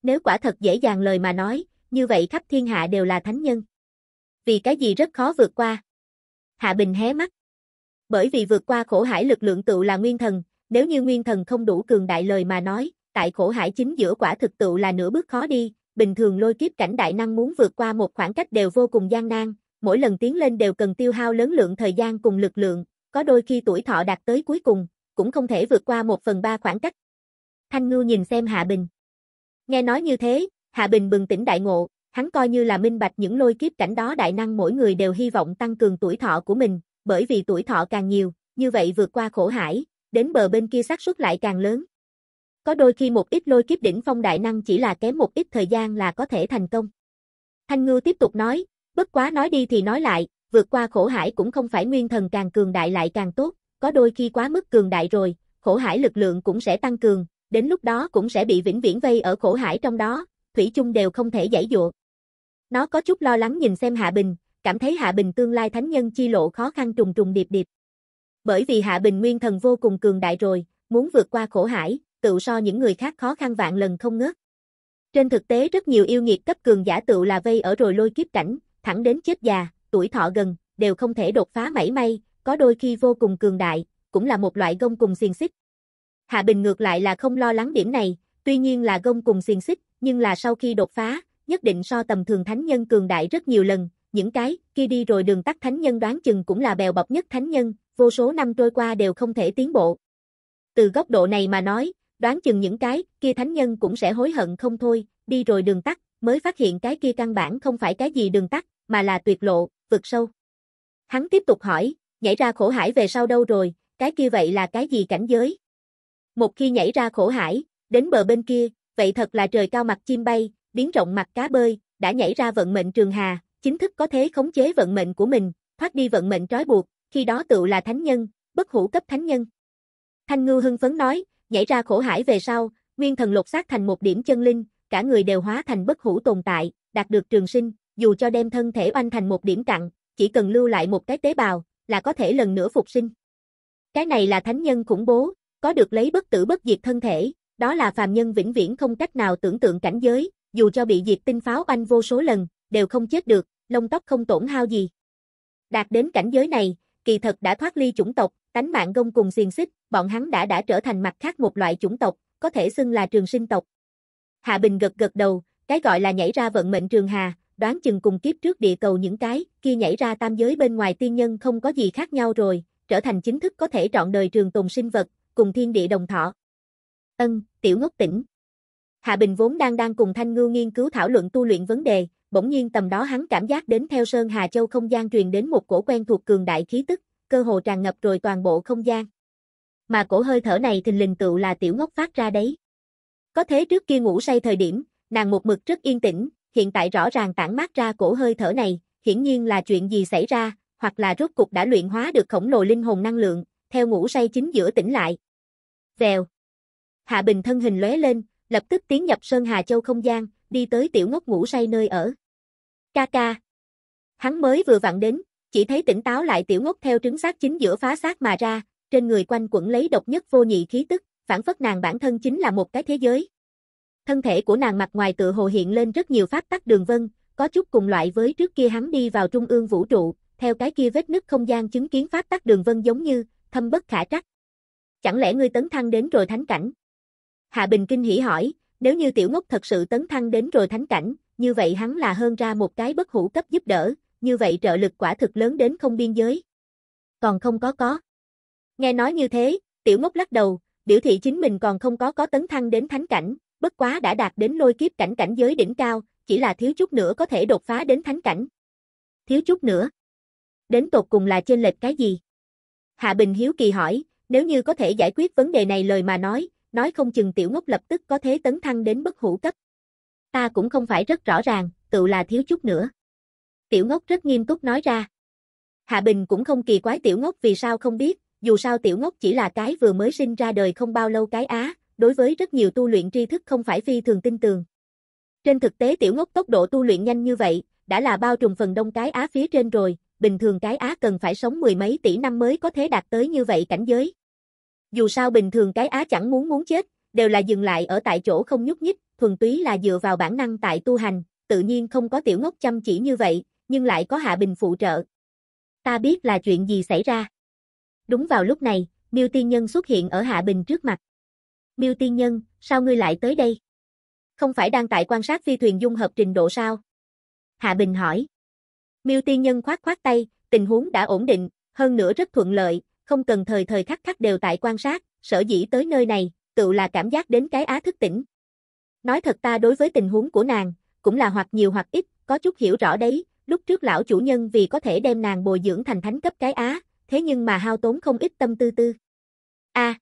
Nếu quả thật dễ dàng lời mà nói, như vậy khắp thiên hạ đều là thánh nhân. Vì cái gì rất khó vượt qua? Hạ Bình hé mắt. Bởi vì vượt qua khổ hải lực lượng tựu là nguyên thần, nếu như nguyên thần không đủ cường đại lời mà nói, tại khổ hải chính giữa quả thực tựu là nửa bước khó đi, bình thường lôi kiếp cảnh đại năng muốn vượt qua một khoảng cách đều vô cùng gian nan, mỗi lần tiến lên đều cần tiêu hao lớn lượng thời gian cùng lực lượng, có đôi khi tuổi thọ đạt tới cuối cùng, cũng không thể vượt qua một phần ba khoảng cách. Thanh Ngưu nhìn xem Hạ Bình. Nghe nói như thế, Hạ Bình bừng tỉnh đại ngộ, hắn coi như là minh bạch những lôi kiếp cảnh đó đại năng mỗi người đều hy vọng tăng cường tuổi thọ của mình, bởi vì tuổi thọ càng nhiều, như vậy vượt qua khổ hải, đến bờ bên kia xác suất lại càng lớn. Có đôi khi một ít lôi kiếp đỉnh phong đại năng chỉ là kém một ít thời gian là có thể thành công. Thanh Ngưu tiếp tục nói, Bất quá nói đi thì nói lại, vượt qua khổ hải cũng không phải nguyên thần càng cường đại lại càng tốt, có đôi khi quá mức cường đại rồi, khổ hải lực lượng cũng sẽ tăng cường, đến lúc đó cũng sẽ bị vĩnh viễn vây ở khổ hải trong đó, thủy chung đều không thể giải dụa. Nó có chút lo lắng nhìn xem Hạ Bình, cảm thấy Hạ Bình tương lai thánh nhân chi lộ khó khăn trùng trùng điệp điệp. Bởi vì Hạ Bình nguyên thần vô cùng cường đại rồi, muốn vượt qua khổ hải, tự so những người khác khó khăn vạn lần không ngớt. Trên thực tế rất nhiều yêu nghiệt cấp cường giả tự là vây ở rồi lôi kiếp cảnh, thẳng đến chết già, tuổi thọ gần, đều không thể đột phá mảy may, có đôi khi vô cùng cường đại, cũng là một loại gông cùng xiềng xích. Hạ Bình ngược lại là không lo lắng điểm này, tuy nhiên là gông cùng xiềng xích, nhưng là sau khi đột phá, nhất định so tầm thường thánh nhân cường đại rất nhiều lần, những cái kia đi rồi đường tắt thánh nhân đoán chừng cũng là bèo bọc nhất thánh nhân, vô số năm trôi qua đều không thể tiến bộ. Từ góc độ này mà nói, đoán chừng những cái kia thánh nhân cũng sẽ hối hận không thôi, đi rồi đường tắt, mới phát hiện cái kia căn bản không phải cái gì đường tắt, mà là tuyệt lộ, vực sâu. Hắn tiếp tục hỏi, nhảy ra khổ hải về sau đâu rồi, cái kia vậy là cái gì cảnh giới? Một khi nhảy ra khổ hải, đến bờ bên kia, vậy thật là trời cao mặt chim bay, biến rộng mặt cá bơi, đã nhảy ra vận mệnh trường hà, chính thức có thế khống chế vận mệnh của mình, thoát đi vận mệnh trói buộc, khi đó tựu là thánh nhân, bất hủ cấp thánh nhân. Thanh Ngư hưng phấn nói, nhảy ra khổ hải về sau, nguyên thần lột xác thành một điểm chân linh, cả người đều hóa thành bất hủ tồn tại, đạt được trường sinh, dù cho đem thân thể oanh thành một điểm cặn, chỉ cần lưu lại một cái tế bào, là có thể lần nữa phục sinh. Cái này là thánh nhân khủng bố, có được lấy bất tử bất diệt thân thể, đó là phàm nhân vĩnh viễn không cách nào tưởng tượng cảnh giới, dù cho bị diệt tinh pháo oanh vô số lần, đều không chết được, lông tóc không tổn hao gì. Đạt đến cảnh giới này, kỳ thật đã thoát ly chủng tộc, tánh mạng gông cùng xiềng xích, bọn hắn đã đã trở thành mặt khác một loại chủng tộc, có thể xưng là trường sinh tộc. Hạ Bình gật gật đầu, cái gọi là nhảy ra vận mệnh trường hà, đoán chừng cùng kiếp trước địa cầu những cái, kia nhảy ra tam giới bên ngoài tiên nhân không có gì khác nhau rồi, trở thành chính thức có thể trọn đời trường tồn sinh vật, cùng thiên địa đồng thọ. Ân, tiểu ngốc tỉnh. Hạ Bình vốn đang đang cùng Thanh Ngưu nghiên cứu thảo luận tu luyện vấn đề, bỗng nhiên tầm đó hắn cảm giác đến theo Sơn Hà Châu không gian truyền đến một cổ quen thuộc cường đại khí tức, cơ hồ tràn ngập rồi toàn bộ không gian. Mà cổ hơi thở này thình lình tựu là tiểu ngốc phát ra đấy. Có thế trước kia ngủ say thời điểm, nàng một mực rất yên tĩnh, hiện tại rõ ràng tản mát ra cổ hơi thở này, hiển nhiên là chuyện gì xảy ra, hoặc là rốt cục đã luyện hóa được khổng lồ linh hồn năng lượng, theo ngủ say chính giữa tỉnh lại. Vèo. Hạ Bình thân hình lóe lên, lập tức tiến nhập Sơn Hà Châu không gian, đi tới tiểu ngốc ngủ say nơi ở. Ca ca. Hắn mới vừa vặn đến, chỉ thấy tỉnh táo lại tiểu ngốc theo trứng xác chính giữa phá xác mà ra, trên người quanh quẩn lấy độc nhất vô nhị khí tức, phản phất nàng bản thân chính là một cái thế giới. Thân thể của nàng mặt ngoài tựa hồ hiện lên rất nhiều pháp tắc đường vân, có chút cùng loại với trước kia hắn đi vào trung ương vũ trụ, theo cái kia vết nứt không gian chứng kiến pháp tắc đường vân giống như, thâm bất khả trắc. Chẳng lẽ ngươi tấn thăng đến rồi thánh cảnh? Hạ Bình kinh hỉ hỏi, nếu như tiểu ngốc thật sự tấn thăng đến rồi thánh cảnh, như vậy hắn là hơn ra một cái bất hữu cấp giúp đỡ, như vậy trợ lực quả thực lớn đến không biên giới. Còn không có có. Nghe nói như thế, tiểu ngốc lắc đầu, biểu thị chính mình còn không có có tấn thăng đến thánh cảnh, bất quá đã đạt đến lôi kiếp cảnh cảnh giới đỉnh cao, chỉ là thiếu chút nữa có thể đột phá đến thánh cảnh. Thiếu chút nữa. Đến tột cùng là trên lệch cái gì? Hạ Bình Hiếu kỳ hỏi, nếu như có thể giải quyết vấn đề này lời mà nói, nói không chừng tiểu ngốc lập tức có thế tấn thăng đến bất hữu cấp. Ta cũng không phải rất rõ ràng, tự là thiếu chút nữa. Tiểu ngốc rất nghiêm túc nói ra. Hạ Bình cũng không kỳ quái tiểu ngốc vì sao không biết, dù sao tiểu ngốc chỉ là cái vừa mới sinh ra đời không bao lâu cái Á, đối với rất nhiều tu luyện tri thức không phải phi thường tin tường. Trên thực tế tiểu ngốc tốc độ tu luyện nhanh như vậy, đã là bao trùm phần đông cái Á phía trên rồi, bình thường cái Á cần phải sống mười mấy tỷ năm mới có thể đạt tới như vậy cảnh giới. Dù sao bình thường cái Á chẳng muốn muốn chết, đều là dừng lại ở tại chỗ không nhúc nhích, thuần túy là dựa vào bản năng tại tu hành, tự nhiên không có tiểu ngốc chăm chỉ như vậy, nhưng lại có Hạ Bình phụ trợ. Ta biết là chuyện gì xảy ra. Đúng vào lúc này, miêu tiên nhân xuất hiện ở Hạ Bình trước mặt. Miêu tiên nhân, sao ngươi lại tới đây? Không phải đang tại quan sát phi thuyền dung hợp trình độ sao? Hạ Bình hỏi. Miêu tiên nhân khoát khoát tay, tình huống đã ổn định, hơn nữa rất thuận lợi, không cần thời thời khắc khắc đều tại quan sát, sở dĩ tới nơi này, tự là cảm giác đến cái á thức tỉnh. Nói thật ta đối với tình huống của nàng, cũng là hoặc nhiều hoặc ít, có chút hiểu rõ đấy, lúc trước lão chủ nhân vì có thể đem nàng bồi dưỡng thành thánh cấp cái á, thế nhưng mà hao tốn không ít tâm tư tư. a à,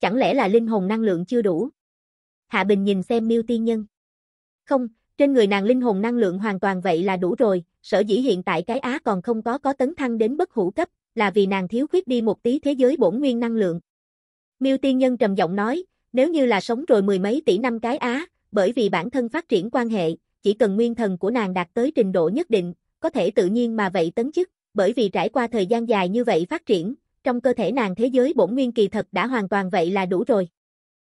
Chẳng lẽ là linh hồn năng lượng chưa đủ? Hạ Bình nhìn xem miêu tiên nhân. Không, trên người nàng linh hồn năng lượng hoàn toàn vậy là đủ rồi, sở dĩ hiện tại cái Á còn không có có tấn thăng đến bất hữu cấp, là vì nàng thiếu khuyết đi một tí thế giới bổn nguyên năng lượng. Miêu tiên nhân trầm giọng nói, nếu như là sống rồi mười mấy tỷ năm cái Á, bởi vì bản thân phát triển quan hệ, chỉ cần nguyên thần của nàng đạt tới trình độ nhất định, có thể tự nhiên mà vậy tấn chức, bởi vì trải qua thời gian dài như vậy phát triển, trong cơ thể nàng thế giới bổn nguyên kỳ thật đã hoàn toàn vậy là đủ rồi.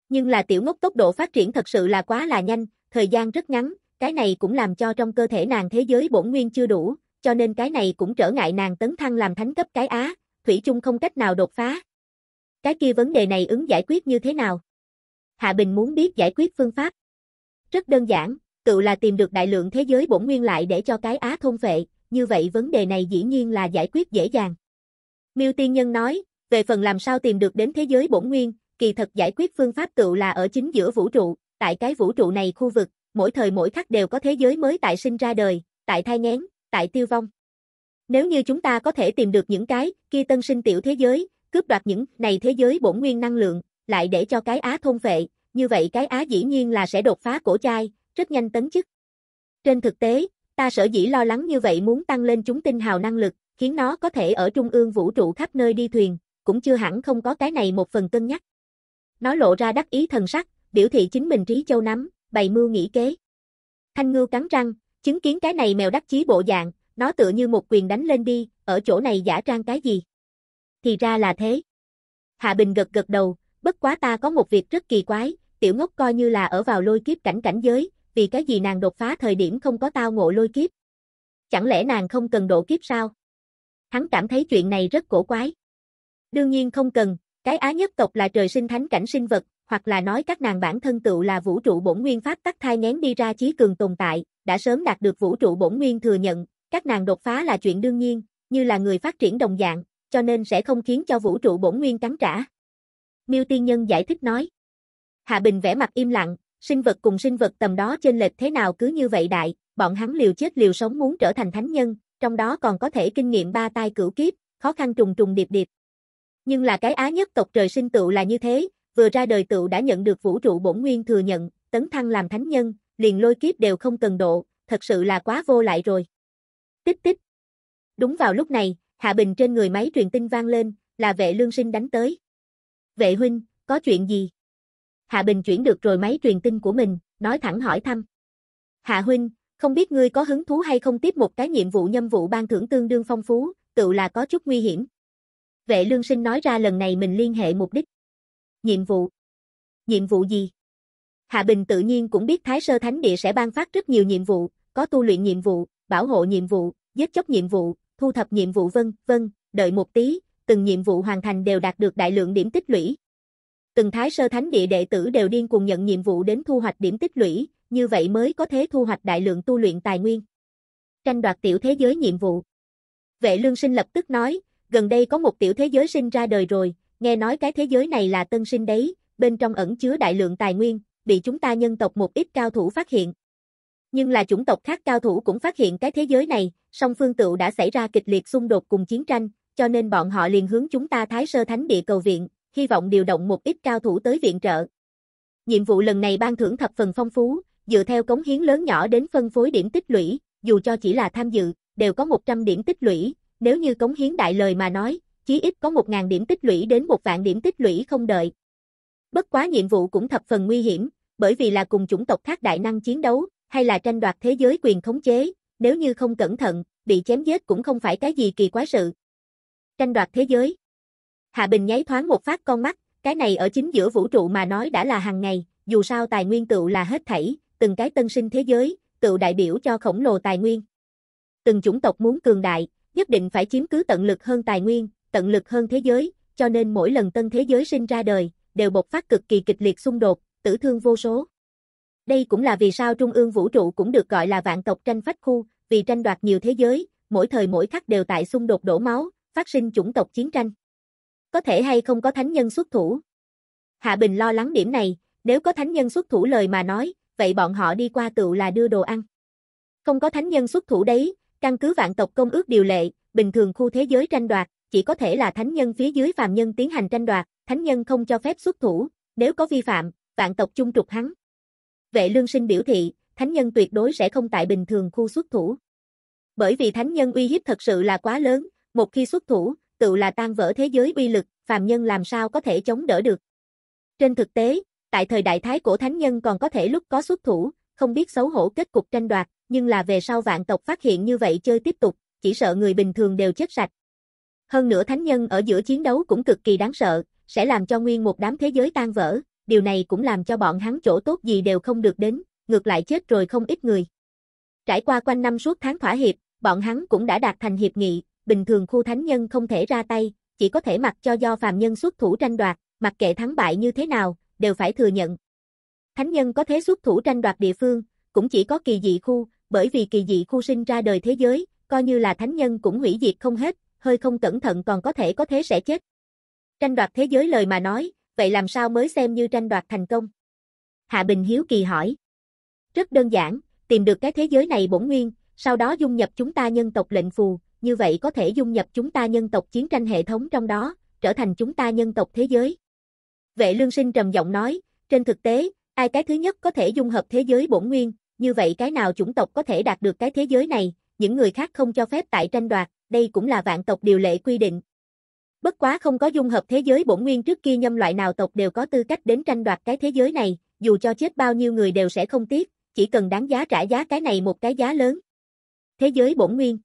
Nhưng là tiểu ngốc tốc độ phát triển thật sự là quá là nhanh, thời gian rất ngắn, cái này cũng làm cho trong cơ thể nàng thế giới bổn nguyên chưa đủ, cho nên cái này cũng trở ngại nàng tấn thăng làm thánh cấp cái Á, Thủy chung không cách nào đột phá. Cái kia vấn đề này ứng giải quyết như thế nào? Hạ Bình muốn biết giải quyết phương pháp. Rất đơn giản, cựu là tìm được đại lượng thế giới bổn nguyên lại để cho cái Á thôn vệ, như vậy vấn đề này dĩ nhiên là giải quyết dễ dàng. Miêu Tiên Nhân nói, về phần làm sao tìm được đến thế giới bổn nguyên, kỳ thật giải quyết phương pháp tựu là ở chính giữa vũ trụ, tại cái vũ trụ này khu vực, mỗi thời mỗi khắc đều có thế giới mới tại sinh ra đời, tại thai nghén, tại tiêu vong. Nếu như chúng ta có thể tìm được những cái kia tân sinh tiểu thế giới, cướp đoạt những này thế giới bổn nguyên năng lượng, lại để cho cái Á thôn vệ, như vậy cái Á dĩ nhiên là sẽ đột phá cổ chai, rất nhanh tấn chức. Trên thực tế, ta sở dĩ lo lắng như vậy muốn tăng lên chúng tinh hào năng lực, khiến nó có thể ở trung ương vũ trụ khắp nơi đi thuyền, cũng chưa hẳn không có cái này một phần cân nhắc. Nó lộ ra đắc ý thần sắc, biểu thị chính mình trí châu nắm, bày mưu nghĩ kế. Thanh ngưu cắn răng, chứng kiến cái này mèo đắc chí bộ dạng, nó tựa như một quyền đánh lên đi, ở chỗ này giả trang cái gì? Thì ra là thế. Hạ Bình gật gật đầu, bất quá ta có một việc rất kỳ quái, tiểu ngốc coi như là ở vào lôi kiếp cảnh cảnh giới, vì cái gì nàng đột phá thời điểm không có tao ngộ lôi kiếp? Chẳng lẽ nàng không cần độ kiếp sao? hắn cảm thấy chuyện này rất cổ quái. Đương nhiên không cần, cái Á nhất tộc là trời sinh thánh cảnh sinh vật, hoặc là nói các nàng bản thân tựu là vũ trụ bổn nguyên pháp tắc thai ngén đi ra chí cường tồn tại, đã sớm đạt được vũ trụ bổn nguyên thừa nhận, các nàng đột phá là chuyện đương nhiên, như là người phát triển đồng dạng, cho nên sẽ không khiến cho vũ trụ bổn nguyên cắn trả. Miêu tiên nhân giải thích nói. Hạ Bình vẻ mặt im lặng, sinh vật cùng sinh vật tầm đó trên lệch thế nào cứ như vậy đại, bọn hắn liều chết liều sống muốn trở thành thánh nhân, trong đó còn có thể kinh nghiệm ba tai cửu kiếp, khó khăn trùng trùng điệp điệp. Nhưng là cái á nhất tộc trời sinh tựu là như thế, vừa ra đời tựu đã nhận được vũ trụ bổn nguyên thừa nhận, tấn thăng làm thánh nhân, liền lôi kiếp đều không cần độ, thật sự là quá vô lại rồi. Tích tích. Đúng vào lúc này, Hạ Bình trên người máy truyền tin vang lên, là vệ lương sinh đánh tới. Vệ huynh, có chuyện gì? Hạ Bình chuyển được rồi máy truyền tin của mình, nói thẳng hỏi thăm. Hạ huynh, không biết ngươi có hứng thú hay không tiếp một cái nhiệm vụ nhâm vụ ban thưởng tương đương phong phú, tựu là có chút nguy hiểm. Vệ lương sinh nói ra lần này mình liên hệ mục đích. Nhiệm vụ. Nhiệm vụ gì? Hạ Bình tự nhiên cũng biết Thái Sơ Thánh Địa sẽ ban phát rất nhiều nhiệm vụ, có tu luyện nhiệm vụ, bảo hộ nhiệm vụ, giết chóc nhiệm vụ, thu thập nhiệm vụ vân, vân, đợi một tí, từng nhiệm vụ hoàn thành đều đạt được đại lượng điểm tích lũy. Từng Thái Sơ Thánh Địa đệ tử đều điên cuồng nhận nhiệm vụ đến thu hoạch điểm tích lũy, như vậy mới có thể thu hoạch đại lượng tu luyện tài nguyên. Tranh đoạt tiểu thế giới nhiệm vụ. Vệ lương sinh lập tức nói, gần đây có một tiểu thế giới sinh ra đời rồi, nghe nói cái thế giới này là tân sinh đấy, bên trong ẩn chứa đại lượng tài nguyên, bị chúng ta nhân tộc một ít cao thủ phát hiện. Nhưng là chủng tộc khác cao thủ cũng phát hiện cái thế giới này, song phương tựu đã xảy ra kịch liệt xung đột cùng chiến tranh, cho nên bọn họ liền hướng chúng ta Thái Sơ Thánh Địa cầu viện, hy vọng điều động một ít cao thủ tới viện trợ. Nhiệm vụ lần này ban thưởng thập phần phong phú, dựa theo cống hiến lớn nhỏ đến phân phối điểm tích lũy, dù cho chỉ là tham dự, đều có 100 điểm tích lũy, nếu như cống hiến đại lời mà nói, chí ít có 1.000 điểm tích lũy đến 1 vạn điểm tích lũy không đợi. Bất quá nhiệm vụ cũng thập phần nguy hiểm, bởi vì là cùng chủng tộc khác đại năng chiến đấu, hay là tranh đoạt thế giới quyền khống chế, nếu như không cẩn thận, bị chém giết cũng không phải cái gì kỳ quá sự. Tranh đoạt thế giới Hạ Bình nháy thoáng một phát con mắt, cái này ở chính giữa vũ trụ mà nói đã là hàng ngày, dù sao tài nguyên tựu là hết thảy, từng cái tân sinh thế giới, cựu đại biểu cho khổng lồ tài nguyên. Từng chủng tộc muốn cường đại, nhất định phải chiếm cứ tận lực hơn tài nguyên, tận lực hơn thế giới, cho nên mỗi lần tân thế giới sinh ra đời, đều bộc phát cực kỳ kịch liệt xung đột, tử thương vô số. Đây cũng là vì sao trung ương vũ trụ cũng được gọi là vạn tộc tranh phách khu, vì tranh đoạt nhiều thế giới, mỗi thời mỗi khắc đều tại xung đột đổ máu, phát sinh chủng tộc chiến tranh. Có thể hay không có thánh nhân xuất thủ? Hạ Bình lo lắng điểm này, nếu có thánh nhân xuất thủ lời mà nói, vậy bọn họ đi qua tựu là đưa đồ ăn. Không có thánh nhân xuất thủ đấy, căn cứ vạn tộc công ước điều lệ, bình thường khu thế giới tranh đoạt, chỉ có thể là thánh nhân phía dưới phàm nhân tiến hành tranh đoạt, thánh nhân không cho phép xuất thủ, nếu có vi phạm, vạn tộc chung trục hắn. Vệ lương sinh biểu thị, thánh nhân tuyệt đối sẽ không tại bình thường khu xuất thủ. Bởi vì thánh nhân uy hiếp thật sự là quá lớn, một khi xuất thủ, tự là tan vỡ thế giới uy lực, phàm nhân làm sao có thể chống đỡ được. Trên thực tế, Tại thời đại thái cổ thánh nhân còn có thể lúc có xuất thủ, không biết xấu hổ kết cục tranh đoạt, nhưng là về sau vạn tộc phát hiện như vậy chơi tiếp tục, chỉ sợ người bình thường đều chết sạch. Hơn nữa thánh nhân ở giữa chiến đấu cũng cực kỳ đáng sợ, sẽ làm cho nguyên một đám thế giới tan vỡ, điều này cũng làm cho bọn hắn chỗ tốt gì đều không được đến, ngược lại chết rồi không ít người. Trải qua quanh năm suốt tháng thỏa hiệp, bọn hắn cũng đã đạt thành hiệp nghị, bình thường khu thánh nhân không thể ra tay, chỉ có thể mặc cho do phàm nhân xuất thủ tranh đoạt, mặc kệ thắng bại như thế nào, đều phải thừa nhận. Thánh nhân có thế xuất thủ tranh đoạt địa phương, cũng chỉ có kỳ dị khu, bởi vì kỳ dị khu sinh ra đời thế giới, coi như là thánh nhân cũng hủy diệt không hết, hơi không cẩn thận còn có thể có thế sẽ chết. Tranh đoạt thế giới lời mà nói, vậy làm sao mới xem như tranh đoạt thành công? Hạ Bình Hiếu kỳ hỏi. Rất đơn giản, tìm được cái thế giới này bổn nguyên, sau đó dung nhập chúng ta nhân tộc lệnh phù, như vậy có thể dung nhập chúng ta nhân tộc chiến tranh hệ thống trong đó, trở thành chúng ta nhân tộc thế giới. Vệ lương sinh trầm giọng nói, trên thực tế, ai cái thứ nhất có thể dung hợp thế giới bổn nguyên, như vậy cái nào chủng tộc có thể đạt được cái thế giới này, những người khác không cho phép tại tranh đoạt, đây cũng là vạn tộc điều lệ quy định. Bất quá không có dung hợp thế giới bổn nguyên trước kia nhâm loại nào tộc đều có tư cách đến tranh đoạt cái thế giới này, dù cho chết bao nhiêu người đều sẽ không tiếc, chỉ cần đáng giá trả giá cái này một cái giá lớn. Thế giới bổn nguyên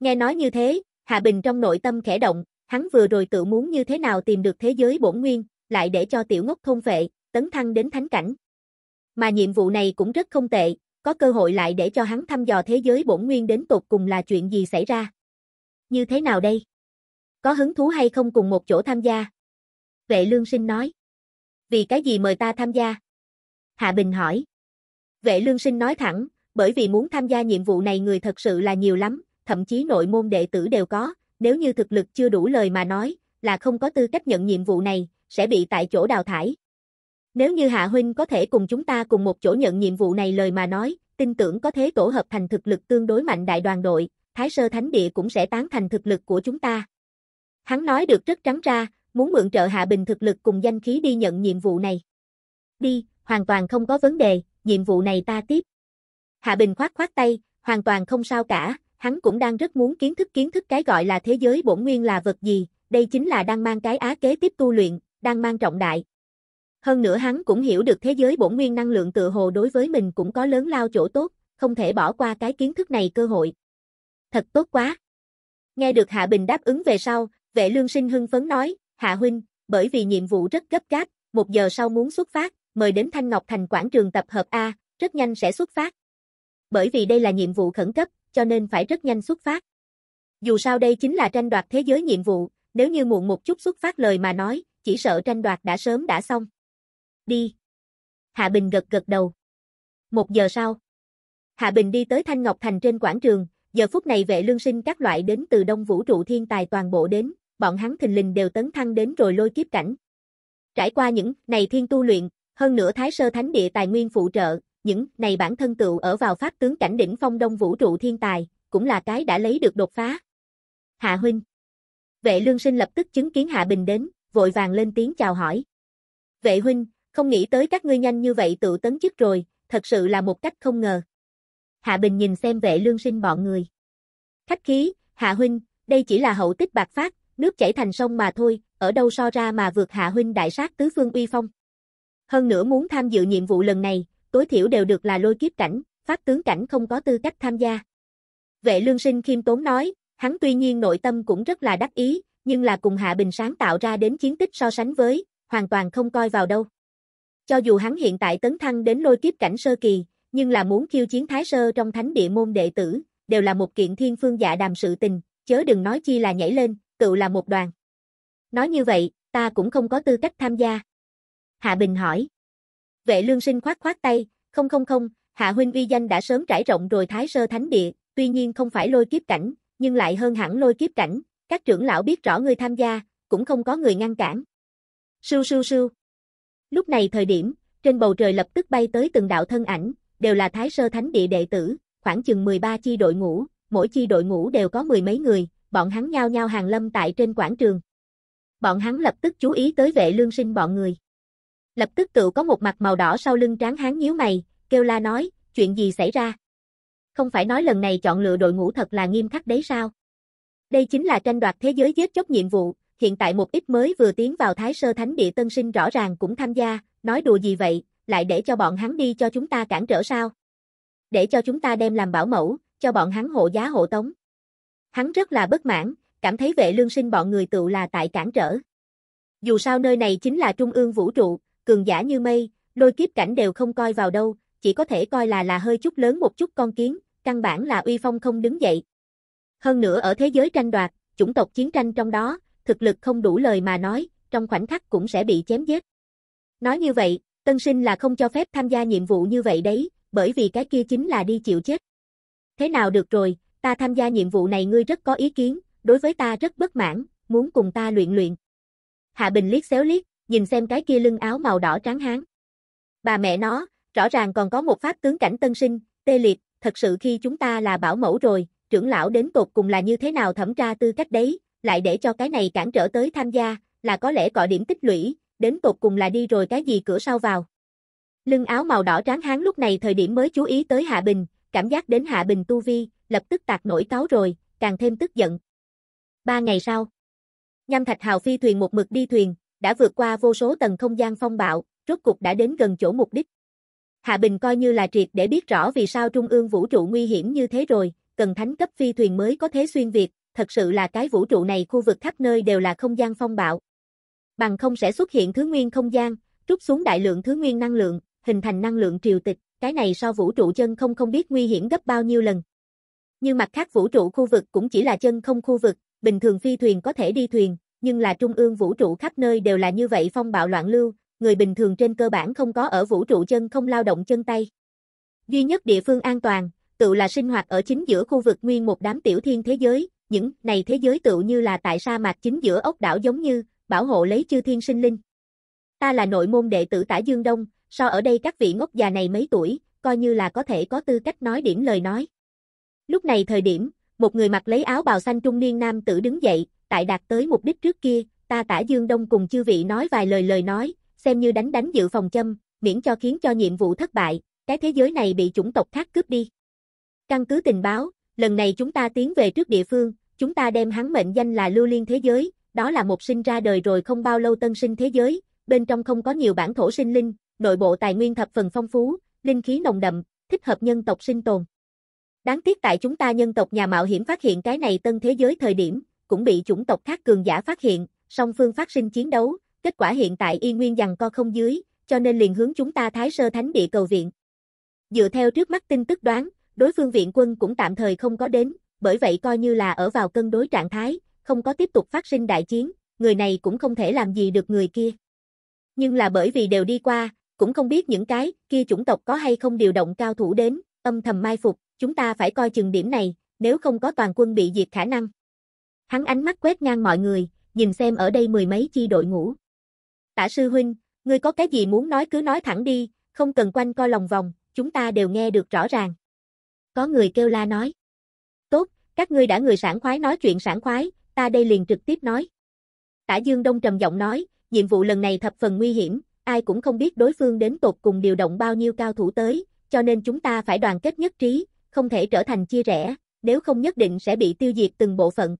Nghe nói như thế, Hạ Bình trong nội tâm khẽ động, hắn vừa rồi tự muốn như thế nào tìm được thế giới bổn nguyên, lại để cho tiểu ngốc thông vệ, tấn thăng đến thánh cảnh. Mà nhiệm vụ này cũng rất không tệ, có cơ hội lại để cho hắn thăm dò thế giới bổn nguyên đến tột cùng là chuyện gì xảy ra. Như thế nào đây? Có hứng thú hay không cùng một chỗ tham gia? Vệ lương sinh nói. Vì cái gì mời ta tham gia? Hạ Bình hỏi. Vệ lương sinh nói thẳng, bởi vì muốn tham gia nhiệm vụ này người thật sự là nhiều lắm, thậm chí nội môn đệ tử đều có, nếu như thực lực chưa đủ lời mà nói, là không có tư cách nhận nhiệm vụ này, sẽ bị tại chỗ đào thải. Nếu như Hạ Huynh có thể cùng chúng ta cùng một chỗ nhận nhiệm vụ này lời mà nói, tin tưởng có thế tổ hợp thành thực lực tương đối mạnh đại đoàn đội, Thái Sơ Thánh Địa cũng sẽ tán thành thực lực của chúng ta. Hắn nói được rất trắng ra, muốn mượn trợ Hạ Bình thực lực cùng danh khí đi nhận nhiệm vụ này. Đi, hoàn toàn không có vấn đề, nhiệm vụ này ta tiếp. Hạ Bình khoát khoát tay, hoàn toàn không sao cả, hắn cũng đang rất muốn kiến thức kiến thức cái gọi là thế giới bổn nguyên là vật gì, đây chính là đang mang cái á kế tiếp tu luyện, đang mang trọng đại. Hơn nữa hắn cũng hiểu được thế giới bổn nguyên năng lượng tự hồ đối với mình cũng có lớn lao chỗ tốt, không thể bỏ qua cái kiến thức này cơ hội. Thật tốt quá. Nghe được Hạ Bình đáp ứng về sau, vệ lương sinh hưng phấn nói, Hạ Huynh, bởi vì nhiệm vụ rất gấp gáp, một giờ sau muốn xuất phát, mời đến Thanh Ngọc Thành quảng trường tập hợp A, rất nhanh sẽ xuất phát. Bởi vì đây là nhiệm vụ khẩn cấp, cho nên phải rất nhanh xuất phát. Dù sao đây chính là tranh đoạt thế giới nhiệm vụ, nếu như muộn một chút xuất phát lời mà nói, chỉ sợ tranh đoạt đã sớm đã xong. Đi. Hạ Bình gật gật đầu. Một giờ sau. Hạ Bình đi tới Thanh Ngọc Thành trên quảng trường, giờ phút này vệ lương sinh các loại đến từ đông vũ trụ thiên tài toàn bộ đến, bọn hắn thình lình đều tấn thăng đến rồi lôi kiếp cảnh. Trải qua những này thiên tu luyện, hơn nữa thái sơ thánh địa tài nguyên phụ trợ, những này bản thân tựu ở vào pháp tướng cảnh đỉnh phong đông vũ trụ thiên tài, cũng là cái đã lấy được đột phá. Hạ huynh. Vệ lương sinh lập tức chứng kiến Hạ Bình đến, vội vàng lên tiếng chào hỏi. Vệ huynh, không nghĩ tới các ngươi nhanh như vậy tự tấn chức rồi, thật sự là một cách không ngờ. Hạ Bình nhìn xem vệ lương sinh bọn người. Khách khí, Hạ Huynh, đây chỉ là hậu tích bạc phát, nước chảy thành sông mà thôi, ở đâu so ra mà vượt Hạ Huynh đại sát tứ phương uy phong. Hơn nữa muốn tham dự nhiệm vụ lần này, tối thiểu đều được là lôi kiếp cảnh, phát tướng cảnh không có tư cách tham gia. Vệ lương sinh khiêm tốn nói, hắn tuy nhiên nội tâm cũng rất là đắc ý, nhưng là cùng Hạ Bình sáng tạo ra đến chiến tích so sánh với, hoàn toàn không coi vào đâu. Cho dù hắn hiện tại tấn thăng đến lôi kiếp cảnh sơ kỳ, nhưng là muốn khiêu chiến thái sơ trong thánh địa môn đệ tử, đều là một kiện thiên phương dạ đàm sự tình, chớ đừng nói chi là nhảy lên, tự là một đoàn. Nói như vậy, ta cũng không có tư cách tham gia. Hạ Bình hỏi. Vệ lương sinh khoát khoát tay, không không không, Hạ Huynh uy danh đã sớm trải rộng rồi thái sơ thánh địa, tuy nhiên không phải lôi kiếp cảnh, nhưng lại hơn hẳn lôi kiếp cảnh, các trưởng lão biết rõ người tham gia, cũng không có người ngăn cản. Sưu sưu sưu. Lúc này thời điểm, trên bầu trời lập tức bay tới từng đạo thân ảnh, đều là thái sơ thánh địa đệ tử, khoảng chừng 13 chi đội ngũ, mỗi chi đội ngũ đều có mười mấy người, bọn hắn nhao nhao hàng lâm tại trên quảng trường. Bọn hắn lập tức chú ý tới vệ lương sinh bọn người. Lập tức tự có một mặt màu đỏ sau lưng tráng hắn nhíu mày, kêu la nói, chuyện gì xảy ra? Không phải nói lần này chọn lựa đội ngũ thật là nghiêm khắc đấy sao? Đây chính là tranh đoạt thế giới giết chóc nhiệm vụ, hiện tại một ít mới vừa tiến vào Thái Sơ Thánh Địa Tân Sinh rõ ràng cũng tham gia, nói đùa gì vậy, lại để cho bọn hắn đi cho chúng ta cản trở sao? Để cho chúng ta đem làm bảo mẫu, cho bọn hắn hộ giá hộ tống. Hắn rất là bất mãn, cảm thấy vệ lương sinh bọn người tựu là tại cản trở. Dù sao nơi này chính là trung ương vũ trụ, cường giả như mây, lôi kiếp cảnh đều không coi vào đâu, chỉ có thể coi là là hơi chút lớn một chút con kiến, căn bản là uy phong không đứng dậy, hơn nữa ở thế giới tranh đoạt, chủng tộc chiến tranh trong đó, thực lực không đủ lời mà nói, trong khoảnh khắc cũng sẽ bị chém giết. Nói như vậy, tân sinh là không cho phép tham gia nhiệm vụ như vậy đấy, bởi vì cái kia chính là đi chịu chết. Thế nào được rồi, ta tham gia nhiệm vụ này ngươi rất có ý kiến, đối với ta rất bất mãn, muốn cùng ta luyện luyện. Hạ Bình liếc xéo liếc, nhìn xem cái kia lưng áo màu đỏ trắng hán. Bà mẹ nó, rõ ràng còn có một pháp tướng cảnh tân sinh, tê liệt, thật sự khi chúng ta là bảo mẫu rồi, trưởng lão đến tột cùng là như thế nào thẩm tra tư cách đấy, lại để cho cái này cản trở tới tham gia, là có lẽ cọ điểm tích lũy, đến tột cùng là đi rồi cái gì cửa sau vào. Lưng áo màu đỏ trắng hán lúc này thời điểm mới chú ý tới Hạ Bình, cảm giác đến Hạ Bình tu vi, lập tức tạc nổi cáo rồi, càng thêm tức giận. Ba ngày sau, nhâm Thạch Hào phi thuyền một mực đi thuyền, đã vượt qua vô số tầng không gian phong bạo, rốt cục đã đến gần chỗ mục đích. Hạ Bình coi như là triệt để biết rõ vì sao trung ương vũ trụ nguy hiểm như thế rồi, cần thánh cấp phi thuyền mới có thế xuyên Việt, thật sự là cái vũ trụ này khu vực khắp nơi đều là không gian phong bạo. Bằng không sẽ xuất hiện thứ nguyên không gian, trút xuống đại lượng thứ nguyên năng lượng, hình thành năng lượng triều tịch, cái này so vũ trụ chân không không biết nguy hiểm gấp bao nhiêu lần. như mặt khác vũ trụ khu vực cũng chỉ là chân không khu vực, bình thường phi thuyền có thể đi thuyền, nhưng là trung ương vũ trụ khắp nơi đều là như vậy phong bạo loạn lưu, người bình thường trên cơ bản không có ở vũ trụ chân không lao động chân tay. Duy nhất địa phương an toàn, tựu là sinh hoạt ở chính giữa khu vực nguyên một đám tiểu thiên thế giới, những này thế giới tựu như là tại sa mạc chính giữa ốc đảo giống như, bảo hộ lấy chư thiên sinh linh. Ta là nội môn đệ tử tả Dương Đông, so ở đây các vị ngốc già này mấy tuổi, coi như là có thể có tư cách nói điểm lời nói. Lúc này thời điểm, một người mặc lấy áo bào xanh trung niên nam tử đứng dậy, tại đạt tới mục đích trước kia, ta tả Dương Đông cùng chư vị nói vài lời lời nói, xem như đánh đánh dự phòng châm, miễn cho khiến cho nhiệm vụ thất bại, cái thế giới này bị chủng tộc khác cướp đi. Căn cứ tình báo, lần này chúng ta tiến về trước địa phương, chúng ta đem hắn mệnh danh là lưu liên thế giới, đó là một sinh ra đời rồi không bao lâu tân sinh thế giới, bên trong không có nhiều bản thổ sinh linh, nội bộ tài nguyên thập phần phong phú, linh khí nồng đậm, thích hợp nhân tộc sinh tồn. Đáng tiếc tại chúng ta nhân tộc nhà mạo hiểm phát hiện cái này tân thế giới thời điểm, cũng bị chủng tộc khác cường giả phát hiện, song phương phát sinh chiến đấu, kết quả hiện tại y nguyên rằng co không dưới, cho nên liền hướng chúng ta Thái Sơ Thánh Địa cầu viện. Dựa theo trước mắt tin tức đoán, đối phương viện quân cũng tạm thời không có đến, bởi vậy coi như là ở vào cân đối trạng thái, không có tiếp tục phát sinh đại chiến, người này cũng không thể làm gì được người kia. Nhưng là bởi vì đều đi qua, cũng không biết những cái kia chủng tộc có hay không điều động cao thủ đến, âm thầm mai phục, chúng ta phải coi chừng điểm này, nếu không có toàn quân bị diệt khả năng. Hắn ánh mắt quét ngang mọi người, nhìn xem ở đây mười mấy chi đội ngũ. Tả sư huynh, ngươi có cái gì muốn nói cứ nói thẳng đi, không cần quanh co lòng vòng, chúng ta đều nghe được rõ ràng. Có người kêu la nói. Tốt, các ngươi đã người sảng khoái nói chuyện sảng khoái, ta đây liền trực tiếp nói. Tả Dương Đông trầm giọng nói, nhiệm vụ lần này thập phần nguy hiểm, ai cũng không biết đối phương đến tột cùng điều động bao nhiêu cao thủ tới, cho nên chúng ta phải đoàn kết nhất trí, không thể trở thành chia rẽ, nếu không nhất định sẽ bị tiêu diệt từng bộ phận.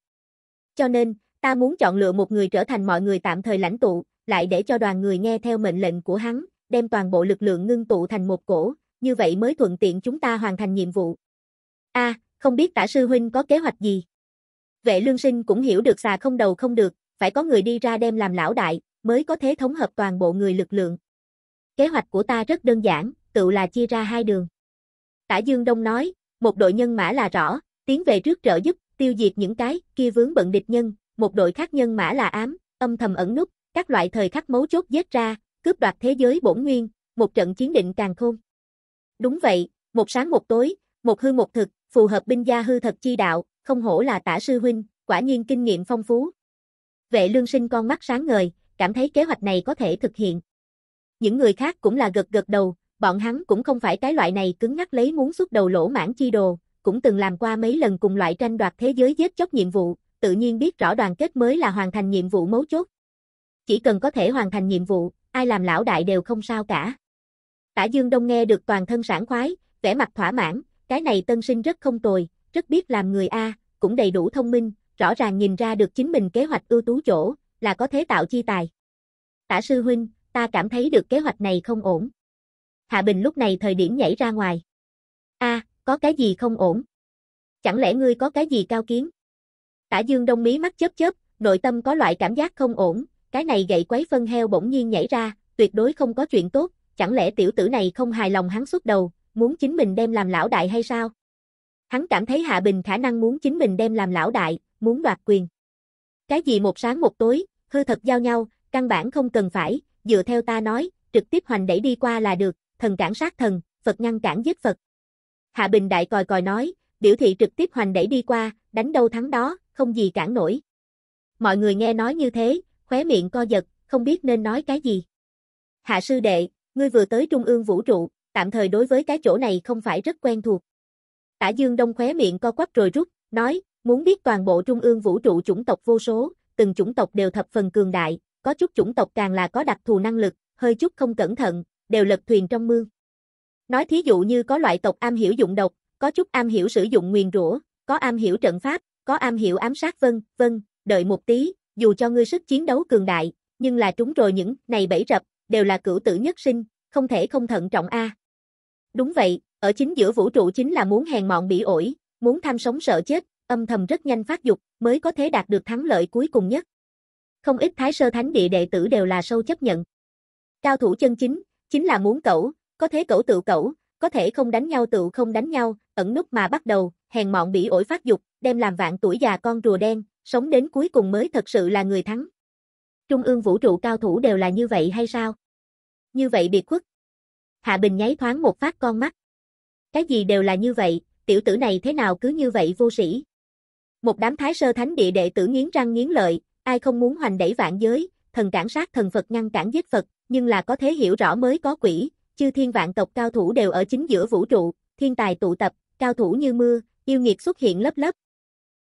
Cho nên, ta muốn chọn lựa một người trở thành mọi người tạm thời lãnh tụ, lại để cho đoàn người nghe theo mệnh lệnh của hắn, đem toàn bộ lực lượng ngưng tụ thành một cổ, như vậy mới thuận tiện chúng ta hoàn thành nhiệm vụ a không biết tả sư huynh có kế hoạch gì. Vệ lương sinh cũng hiểu được xà không đầu không được, phải có người đi ra đem làm lão đại, mới có thế thống hợp toàn bộ người lực lượng. Kế hoạch của ta rất đơn giản, tự là chia ra hai đường. Tả Dương Đông nói, một đội nhân mã là rõ, tiến về trước trợ giúp, tiêu diệt những cái kia vướng bận địch nhân, một đội khác nhân mã là ám, âm thầm ẩn nút, các loại thời khắc mấu chốt giết ra, cướp đoạt thế giới bổn nguyên, một trận chiến định càng khôn. Đúng vậy, một sáng một tối, một hư một thực, phù hợp binh gia hư thật chi đạo, không hổ là tả sư huynh, quả nhiên kinh nghiệm phong phú. Vệ lương sinh con mắt sáng ngời, cảm thấy kế hoạch này có thể thực hiện. Những người khác cũng là gật gật đầu, bọn hắn cũng không phải cái loại này cứng nhắc lấy muốn xuất đầu lỗ mãn chi đồ, cũng từng làm qua mấy lần cùng loại tranh đoạt thế giới giết chóc nhiệm vụ, tự nhiên biết rõ đoàn kết mới là hoàn thành nhiệm vụ mấu chốt. Chỉ cần có thể hoàn thành nhiệm vụ, ai làm lão đại đều không sao cả. Tả Dương Đông nghe được toàn thân sảng khoái, vẻ mặt thỏa mãn, cái này tân sinh rất không tồi, rất biết làm người A, cũng đầy đủ thông minh, rõ ràng nhìn ra được chính mình kế hoạch ưu tú chỗ, là có thế tạo chi tài. Tả sư huynh, ta cảm thấy được kế hoạch này không ổn. Hạ Bình lúc này thời điểm nhảy ra ngoài. A, có cái gì không ổn? Chẳng lẽ ngươi có cái gì cao kiến? Tả Dương Đông mí mắt chớp chớp, nội tâm có loại cảm giác không ổn, cái này gậy quấy phân heo bỗng nhiên nhảy ra, tuyệt đối không có chuyện tốt, chẳng lẽ tiểu tử này không hài lòng hắn suốt đầu, muốn chính mình đem làm lão đại hay sao? Hắn cảm thấy Hạ Bình khả năng muốn chính mình đem làm lão đại, muốn đoạt quyền. Cái gì một sáng một tối, hư thật giao nhau, căn bản không cần phải, dựa theo ta nói, trực tiếp hoành đẩy đi qua là được, thần cản sát thần, Phật ngăn cản giết Phật. Hạ Bình đại còi còi nói, biểu thị trực tiếp hoành đẩy đi qua, đánh đâu thắng đó, không gì cản nổi. Mọi người nghe nói như thế, khóe miệng co giật, không biết nên nói cái gì. Hạ sư đệ, ngươi vừa tới trung ương vũ trụ, tạm thời đối với cái chỗ này không phải rất quen thuộc. Tả Dương Đông khóe miệng co quắp rồi rút, nói, muốn biết toàn bộ trung ương vũ trụ chủng tộc vô số, từng chủng tộc đều thập phần cường đại, có chút chủng tộc càng là có đặc thù năng lực, hơi chút không cẩn thận, đều lật thuyền trong mương. Nói thí dụ như có loại tộc am hiểu dụng độc, có chút am hiểu sử dụng nguyền rủa, có am hiểu trận pháp, có am hiểu ám sát vân, vân, đợi một tí, dù cho ngươi sức chiến đấu cường đại, nhưng là trúng rồi những này bẫy rập, đều là cửu tử nhất sinh, không thể không thận trọng a. À. Đúng vậy, ở chính giữa vũ trụ chính là muốn hèn mọn bị ổi, muốn tham sống sợ chết, âm thầm rất nhanh phát dục, mới có thể đạt được thắng lợi cuối cùng nhất. Không ít thái sơ thánh địa đệ tử đều là sâu chấp nhận. Cao thủ chân chính, chính là muốn cẩu, có thế cẩu tự cẩu, có thể không đánh nhau tự không đánh nhau, ẩn nút mà bắt đầu, hèn mọn bị ổi phát dục, đem làm vạn tuổi già con rùa đen, sống đến cuối cùng mới thật sự là người thắng. Trung ương vũ trụ cao thủ đều là như vậy hay sao? Như vậy biệt khuất, Hạ Bình nháy thoáng một phát con mắt. Cái gì đều là như vậy, tiểu tử này thế nào cứ như vậy vô sĩ. Một đám thái sơ thánh địa đệ tử nghiến răng nghiến lợi, ai không muốn hoành đẩy vạn giới, thần cản sát thần Phật ngăn cản giết Phật, nhưng là có thế hiểu rõ mới có quỷ, chư thiên vạn tộc cao thủ đều ở chính giữa vũ trụ, thiên tài tụ tập, cao thủ như mưa, yêu nghiệt xuất hiện lấp lấp.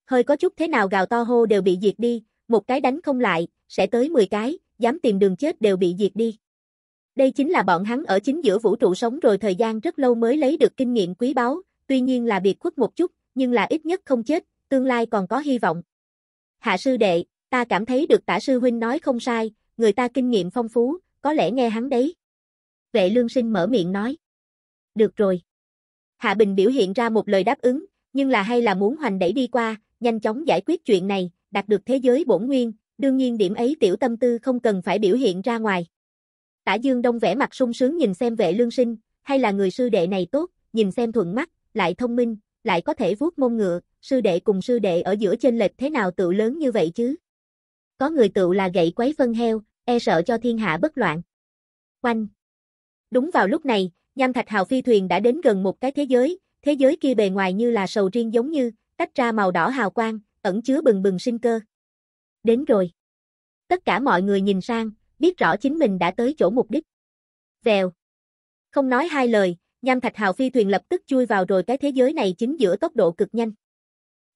Hơi có chút thế nào gào to hô đều bị diệt đi, một cái đánh không lại, sẽ tới 10 cái, dám tìm đường chết đều bị diệt đi. Đây chính là bọn hắn ở chính giữa vũ trụ sống rồi thời gian rất lâu mới lấy được kinh nghiệm quý báu, tuy nhiên là biệt khuất một chút, nhưng là ít nhất không chết, tương lai còn có hy vọng. Hạ sư đệ, ta cảm thấy được tả sư huynh nói không sai, người ta kinh nghiệm phong phú, có lẽ nghe hắn đấy. Vệ lương sinh mở miệng nói. Được rồi. Hạ Bình biểu hiện ra một lời đáp ứng, nhưng là hay là muốn hoành đẩy đi qua, nhanh chóng giải quyết chuyện này, đạt được thế giới bổn nguyên, đương nhiên điểm ấy tiểu tâm tư không cần phải biểu hiện ra ngoài. Tả Dương Đông vẻ mặt sung sướng nhìn xem vệ lương sinh, hay là người sư đệ này tốt, nhìn xem thuận mắt, lại thông minh, lại có thể vuốt mông ngựa, sư đệ cùng sư đệ ở giữa chênh lệch thế nào tự lớn như vậy chứ? Có người tự là gậy quấy phân heo, e sợ cho thiên hạ bất loạn. Quanh. Đúng vào lúc này, nham thạch hào phi thuyền đã đến gần một cái thế giới, thế giới kia bề ngoài như là sầu riêng giống như, tách ra màu đỏ hào quang, ẩn chứa bừng bừng sinh cơ. Đến rồi. Tất cả mọi người nhìn sang, biết rõ chính mình đã tới chỗ mục đích. Vèo. Không nói hai lời, nham thạch hào phi thuyền lập tức chui vào rồi cái thế giới này chính giữa tốc độ cực nhanh.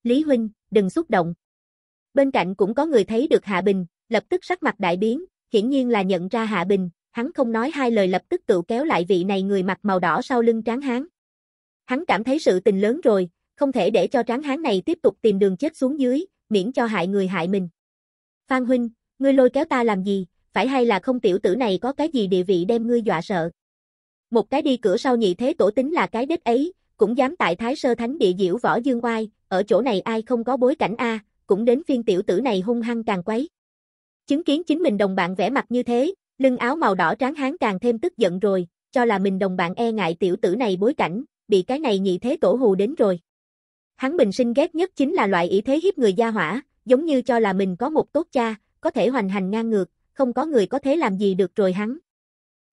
Lý Huynh, đừng xúc động. Bên cạnh cũng có người thấy được Hạ Bình, lập tức sắc mặt đại biến, hiển nhiên là nhận ra Hạ Bình, hắn không nói hai lời lập tức tự kéo lại vị này người mặc màu đỏ sau lưng tráng hán. Hắn cảm thấy sự tình lớn rồi, không thể để cho tráng hán này tiếp tục tìm đường chết xuống dưới, miễn cho hại người hại mình. Phan Huynh, ngươi lôi kéo ta làm gì, phải hay là không tiểu tử này có cái gì địa vị đem ngươi dọa sợ. Một cái đi cửa sau nhị thế tổ tính là cái đếch ấy, cũng dám tại Thái Sơ Thánh địa diễu võ dương oai, ở chỗ này ai không có bối cảnh a, cũng đến phiên tiểu tử này hung hăng càng quấy. Chứng kiến chính mình đồng bạn vẽ mặt như thế, lưng áo màu đỏ tráng hán càng thêm tức giận rồi, cho là mình đồng bạn e ngại tiểu tử này bối cảnh, bị cái này nhị thế tổ hù đến rồi. Hắn bình sinh ghét nhất chính là loại ý thế hiếp người gia hỏa, giống như cho là mình có một tốt cha, có thể hoành hành ngang ngược, không có người có thể làm gì được rồi hắn.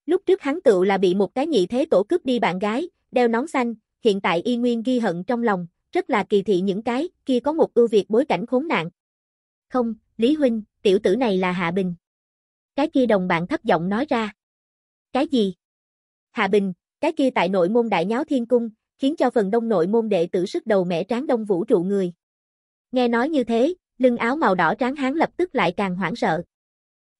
Lúc trước hắn tựu là bị một cái nhị thế tổ cướp đi bạn gái, đeo nón xanh, hiện tại y nguyên ghi hận trong lòng, rất là kỳ thị những cái, kia có một ưu việt bối cảnh khốn nạn. Không, Lý Huynh, tiểu tử này là Hạ Bình. Cái kia đồng bạn thấp giọng nói ra. Cái gì? Hạ Bình, cái kia tại nội môn đại nháo thiên cung, khiến cho phần đông nội môn đệ tử sức đầu mẻ tráng đông vũ trụ người. Nghe nói như thế, lưng áo màu đỏ tráng hán lập tức lại càng hoảng sợ.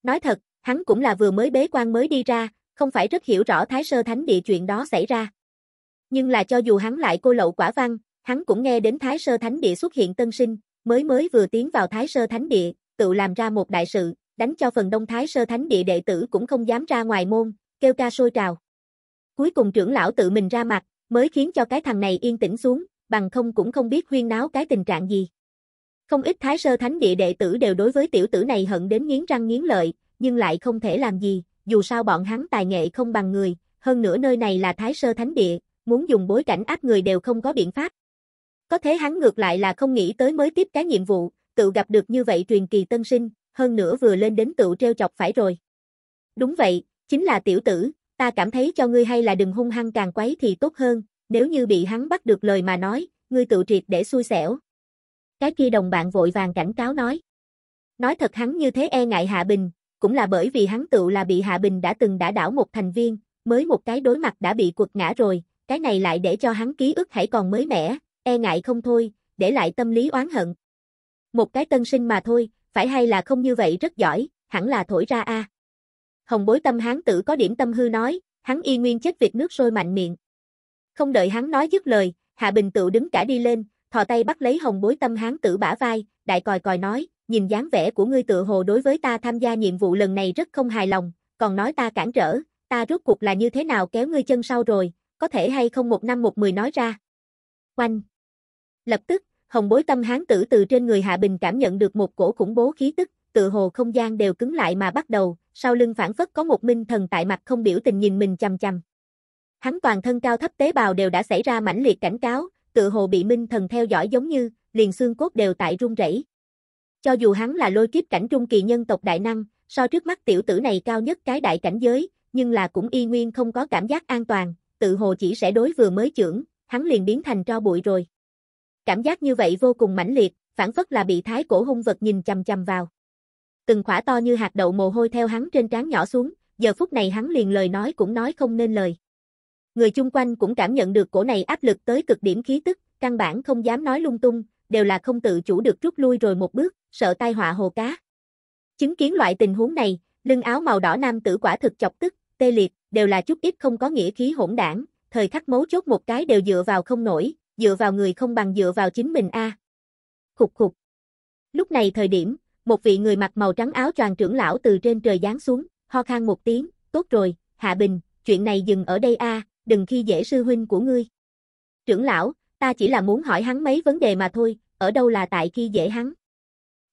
Nói thật, hắn cũng là vừa mới bế quan mới đi ra, không phải rất hiểu rõ Thái Sơ Thánh Địa chuyện đó xảy ra. Nhưng là cho dù hắn lại cô lậu quả văn, hắn cũng nghe đến Thái Sơ Thánh Địa xuất hiện tân sinh, mới mới vừa tiến vào Thái Sơ Thánh Địa, tự làm ra một đại sự, đánh cho phần đông Thái Sơ Thánh Địa đệ tử cũng không dám ra ngoài môn, kêu ca sôi trào. Cuối cùng trưởng lão tự mình ra mặt, mới khiến cho cái thằng này yên tĩnh xuống, bằng không cũng không biết huyên náo cái tình trạng gì. Không ít thái sơ thánh địa đệ tử đều đối với tiểu tử này hận đến nghiến răng nghiến lợi, nhưng lại không thể làm gì, dù sao bọn hắn tài nghệ không bằng người, hơn nữa nơi này là thái sơ thánh địa, muốn dùng bối cảnh áp người đều không có biện pháp. Có thế hắn ngược lại là không nghĩ tới mới tiếp cái nhiệm vụ, tự gặp được như vậy truyền kỳ tân sinh, hơn nữa vừa lên đến tự treo chọc phải rồi. Đúng vậy, chính là tiểu tử, ta cảm thấy cho ngươi hay là đừng hung hăng càng quấy thì tốt hơn, nếu như bị hắn bắt được lời mà nói, ngươi tự triệt để xui xẻo, cái kia đồng bạn vội vàng cảnh cáo nói. Nói thật hắn như thế e ngại Hạ Bình, cũng là bởi vì hắn tựu là bị Hạ Bình đã từng đã đảo một thành viên, mới một cái đối mặt đã bị quật ngã rồi, cái này lại để cho hắn ký ức hãy còn mới mẻ, e ngại không thôi, để lại tâm lý oán hận. Một cái tân sinh mà thôi, phải hay là không như vậy rất giỏi, hẳn là thổi ra a. Hồng bối tâm hán tử có điểm tâm hư nói, hắn y nguyên chết việc nước sôi mạnh miệng. Không đợi hắn nói dứt lời, Hạ Bình tự đứng cả đi lên, thò tay bắt lấy hồng bối tâm hán tử bả vai, đại còi còi nói, nhìn dáng vẻ của ngươi tự hồ đối với ta tham gia nhiệm vụ lần này rất không hài lòng, còn nói ta cản trở, ta rốt cuộc là như thế nào kéo ngươi chân sau rồi, có thể hay không một năm một mười nói ra. Oanh! Lập tức, hồng bối tâm hán tử từ trên người Hạ Bình cảm nhận được một cổ khủng bố khí tức, tự hồ không gian đều cứng lại mà bắt đầu, sau lưng phản phất có một minh thần tại mặt không biểu tình nhìn mình chằm chằm. Hắn toàn thân cao thấp tế bào đều đã xảy ra mãnh liệt cảnh cáo, tự hồ bị minh thần theo dõi giống như, liền xương cốt đều tại rung rẩy. Cho dù hắn là lôi kiếp cảnh trung kỳ nhân tộc đại năng, so trước mắt tiểu tử này cao nhất cái đại cảnh giới, nhưng là cũng y nguyên không có cảm giác an toàn, tự hồ chỉ sẽ đối vừa mới trưởng, hắn liền biến thành tro bụi rồi. Cảm giác như vậy vô cùng mãnh liệt, phản phất là bị thái cổ hung vật nhìn chằm chằm vào. Từng khỏa to như hạt đậu mồ hôi theo hắn trên trán nhỏ xuống, giờ phút này hắn liền lời nói cũng nói không nên lời người chung quanh cũng cảm nhận được cổ này áp lực tới cực điểm khí tức, căn bản không dám nói lung tung, đều là không tự chủ được rút lui rồi một bước, sợ tai họa hồ cá. Chứng kiến loại tình huống này, lưng áo màu đỏ nam tử quả thực chọc tức, tê liệt, đều là chút ít không có nghĩa khí hỗn đảng, thời khắc mấu chốt một cái đều dựa vào không nổi, dựa vào người không bằng dựa vào chính mình a. À. Khục khục. Lúc này thời điểm, một vị người mặc màu trắng áo choàng trưởng lão từ trên trời giáng xuống, ho khan một tiếng, tốt rồi, Hạ Bình, chuyện này dừng ở đây a, đừng khi dễ sư huynh của ngươi. Trưởng lão, ta chỉ là muốn hỏi hắn mấy vấn đề mà thôi, ở đâu là tại khi dễ hắn.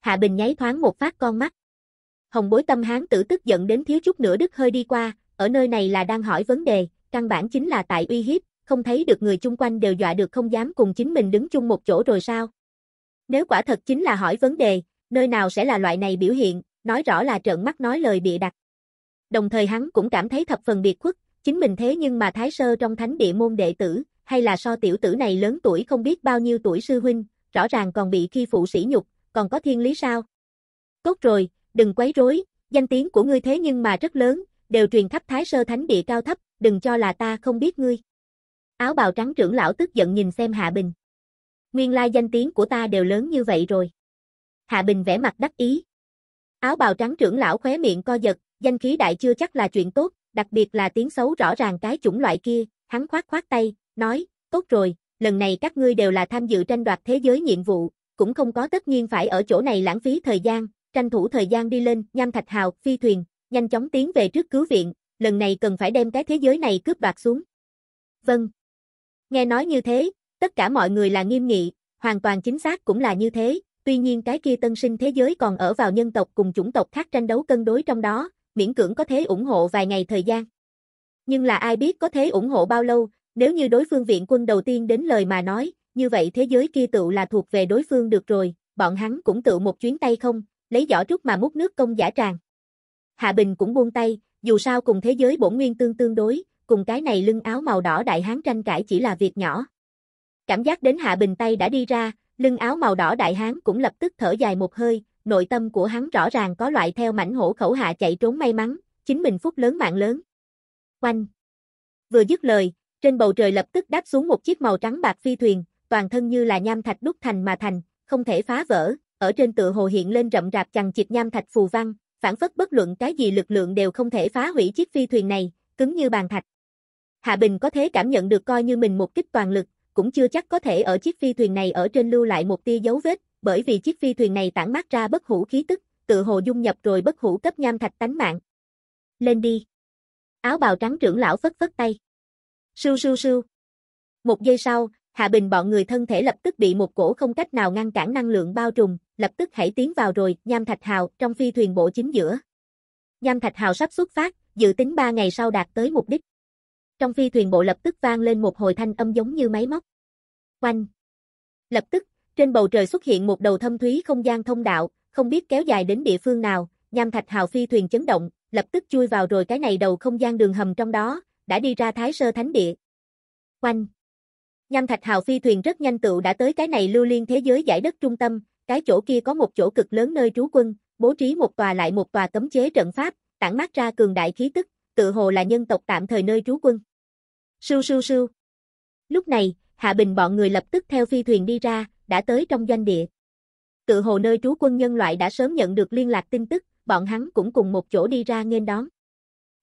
Hạ Bình nháy thoáng một phát con mắt. Hồng bối tâm hán tử tức giận đến thiếu chút nữa đứt hơi đi qua, ở nơi này là đang hỏi vấn đề, căn bản chính là tại uy hiếp, không thấy được người chung quanh đều dọa được không dám cùng chính mình đứng chung một chỗ rồi sao. Nếu quả thật chính là hỏi vấn đề, nơi nào sẽ là loại này biểu hiện, nói rõ là trợn mắt nói lời bịa đặt. Đồng thời hắn cũng cảm thấy thập phần biệt khuất, Chính mình thế nhưng mà thái sơ trong thánh địa môn đệ tử, hay là so tiểu tử này lớn tuổi không biết bao nhiêu tuổi sư huynh, rõ ràng còn bị khi phụ sỉ nhục, còn có thiên lý sao? Tốt rồi, đừng quấy rối, danh tiếng của ngươi thế nhưng mà rất lớn, đều truyền khắp thái sơ thánh địa cao thấp, đừng cho là ta không biết ngươi. Áo bào trắng trưởng lão tức giận nhìn xem Hạ Bình. Nguyên lai danh tiếng của ta đều lớn như vậy rồi. Hạ Bình vẽ mặt đắc ý. Áo bào trắng trưởng lão khóe miệng co giật, danh khí đại chưa chắc là chuyện tốt, đặc biệt là tiếng xấu rõ ràng cái chủng loại kia, hắn khoát khoát tay, nói, tốt rồi, lần này các ngươi đều là tham dự tranh đoạt thế giới nhiệm vụ, cũng không có tất nhiên phải ở chỗ này lãng phí thời gian, tranh thủ thời gian đi lên, nham thạch hào, phi thuyền, nhanh chóng tiến về trước cứu viện, lần này cần phải đem cái thế giới này cướp đoạt xuống. Vâng. Nghe nói như thế, tất cả mọi người là nghiêm nghị, hoàn toàn chính xác cũng là như thế, tuy nhiên cái kia tân sinh thế giới còn ở vào nhân tộc cùng chủng tộc khác tranh đấu cân đối trong đó, miễn cưỡng có thế ủng hộ vài ngày thời gian. Nhưng là ai biết có thế ủng hộ bao lâu, nếu như đối phương viện quân đầu tiên đến lời mà nói, như vậy thế giới kia tựu là thuộc về đối phương được rồi, bọn hắn cũng tự một chuyến tay không, lấy giỏ trúc mà múc nước công giả tràng. Hạ Bình cũng buông tay, dù sao cùng thế giới bổn nguyên tương tương đối, cùng cái này lưng áo màu đỏ đại hán tranh cãi chỉ là việc nhỏ. Cảm giác đến Hạ Bình tay đã đi ra, lưng áo màu đỏ đại hán cũng lập tức thở dài một hơi, nội tâm của hắn rõ ràng có loại theo mảnh hổ khẩu hạ chạy trốn may mắn, chính mình phúc lớn mạng lớn. quanh Vừa dứt lời, trên bầu trời lập tức đáp xuống một chiếc màu trắng bạc phi thuyền, toàn thân như là nham thạch đúc thành mà thành, không thể phá vỡ, ở trên tựa hồ hiện lên rậm rạp chằng chịt nham thạch phù văn, phản phất bất luận cái gì lực lượng đều không thể phá hủy chiếc phi thuyền này, cứng như bàn thạch. Hạ Bình có thể cảm nhận được coi như mình một kích toàn lực, cũng chưa chắc có thể ở chiếc phi thuyền này ở trên lưu lại một tia dấu vết, bởi vì chiếc phi thuyền này tản mát ra bất hủ khí tức, tự hồ dung nhập rồi bất hủ cấp nham thạch tánh mạng. Lên đi. Áo bào trắng trưởng lão phất phất tay. Sưu sưu sưu. Một giây sau, Hạ Bình bọn người thân thể lập tức bị một cổ không cách nào ngăn cản năng lượng bao trùm, lập tức hãy tiến vào rồi, nham thạch hào, trong phi thuyền bộ chính giữa. Nham thạch hào sắp xuất phát, dự tính 3 ngày sau đạt tới mục đích. Trong phi thuyền bộ lập tức vang lên một hồi thanh âm giống như máy móc. Oanh! Lập tức, trên bầu trời xuất hiện một đầu thâm thúy không gian thông đạo, không biết kéo dài đến địa phương nào, nham thạch hào phi thuyền chấn động, lập tức chui vào rồi cái này đầu không gian đường hầm trong đó, đã đi ra thái sơ thánh địa. Quanh Nham thạch hào phi thuyền rất nhanh tựu đã tới cái này lưu liên thế giới giải đất trung tâm, cái chỗ kia có một chỗ cực lớn nơi trú quân, bố trí một tòa lại một tòa cấm chế trận pháp, tản mát ra cường đại khí tức, tự hồ là nhân tộc tạm thời nơi trú quân. Sưu sưu sưu. Lúc này, Hạ Bình bọn người lập tức theo phi thuyền đi ra, đã tới trong doanh địa. Tự hồ nơi trú quân nhân loại đã sớm nhận được liên lạc tin tức, bọn hắn cũng cùng một chỗ đi ra nghênh đón.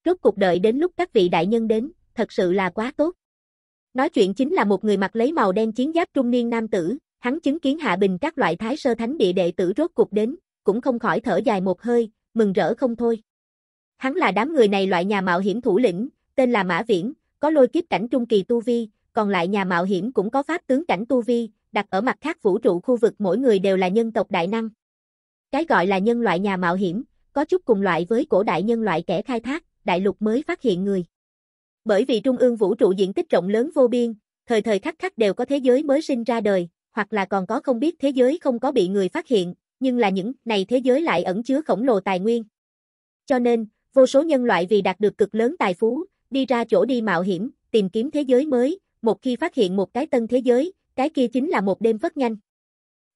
Rốt cuộc đợi đến lúc các vị đại nhân đến, thật sự là quá tốt. Nói chuyện chính là một người mặc lấy màu đen chiến giáp trung niên nam tử, hắn chứng kiến Hạ Bình các loại thái sơ thánh địa đệ tử rốt cuộc đến, cũng không khỏi thở dài một hơi, mừng rỡ không thôi. Hắn là đám người này loại nhà mạo hiểm thủ lĩnh, tên là Mã Viễn, có lôi kiếp cảnh trung kỳ tu vi, còn lại nhà mạo hiểm cũng có pháp tướng cảnh tu vi, đặt ở mặt khác vũ trụ khu vực mỗi người đều là nhân tộc đại năng. Cái gọi là nhân loại nhà mạo hiểm, có chút cùng loại với cổ đại nhân loại kẻ khai thác, đại lục mới phát hiện người. Bởi vì trung ương vũ trụ diện tích rộng lớn vô biên, thời thời khắc khắc đều có thế giới mới sinh ra đời, hoặc là còn có không biết thế giới không có bị người phát hiện, nhưng là những này thế giới lại ẩn chứa khổng lồ tài nguyên. Cho nên, vô số nhân loại vì đạt được cực lớn tài phú, đi ra chỗ đi mạo hiểm, tìm kiếm thế giới mới, một khi phát hiện một cái tân thế giới, cái kia chính là một đêm vất nhanh.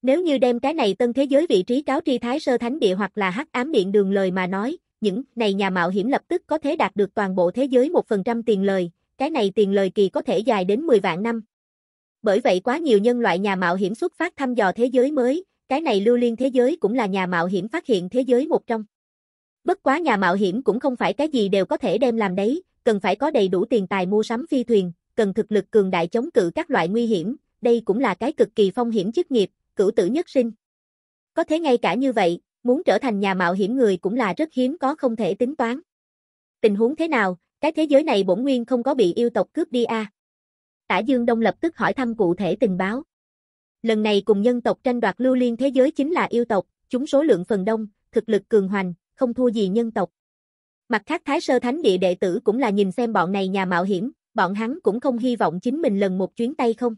Nếu như đem cái này tân thế giới vị trí cáo tri Thái Sơ Thánh Địa hoặc là hắc ám điện đường lời mà nói, những này nhà mạo hiểm lập tức có thể đạt được toàn bộ thế giới 1% tiền lời, cái này tiền lời kỳ có thể dài đến 10 vạn năm. Bởi vậy quá nhiều nhân loại nhà mạo hiểm xuất phát thăm dò thế giới mới, cái này lưu liên thế giới cũng là nhà mạo hiểm phát hiện thế giới một trong. Bất quá nhà mạo hiểm cũng không phải cái gì đều có thể đem làm đấy, cần phải có đầy đủ tiền tài mua sắm phi thuyền, cần thực lực cường đại chống cự các loại nguy hiểm, đây cũng là cái cực kỳ phong hiểm chức nghiệp, cửu tử nhất sinh. Có thế ngay cả như vậy, muốn trở thành nhà mạo hiểm người cũng là rất hiếm có không thể tính toán. Tình huống thế nào, cái thế giới này bổn nguyên không có bị yêu tộc cướp đi à? Tả Dương Đông lập tức hỏi thăm cụ thể tình báo. Lần này cùng nhân tộc tranh đoạt lưu liên thế giới chính là yêu tộc, chúng số lượng phần đông, thực lực cường hoành, không thua gì nhân tộc. Mặt khác Thái Sơ Thánh Địa đệ tử cũng là nhìn xem bọn này nhà mạo hiểm, bọn hắn cũng không hy vọng chính mình lần một chuyến tay không.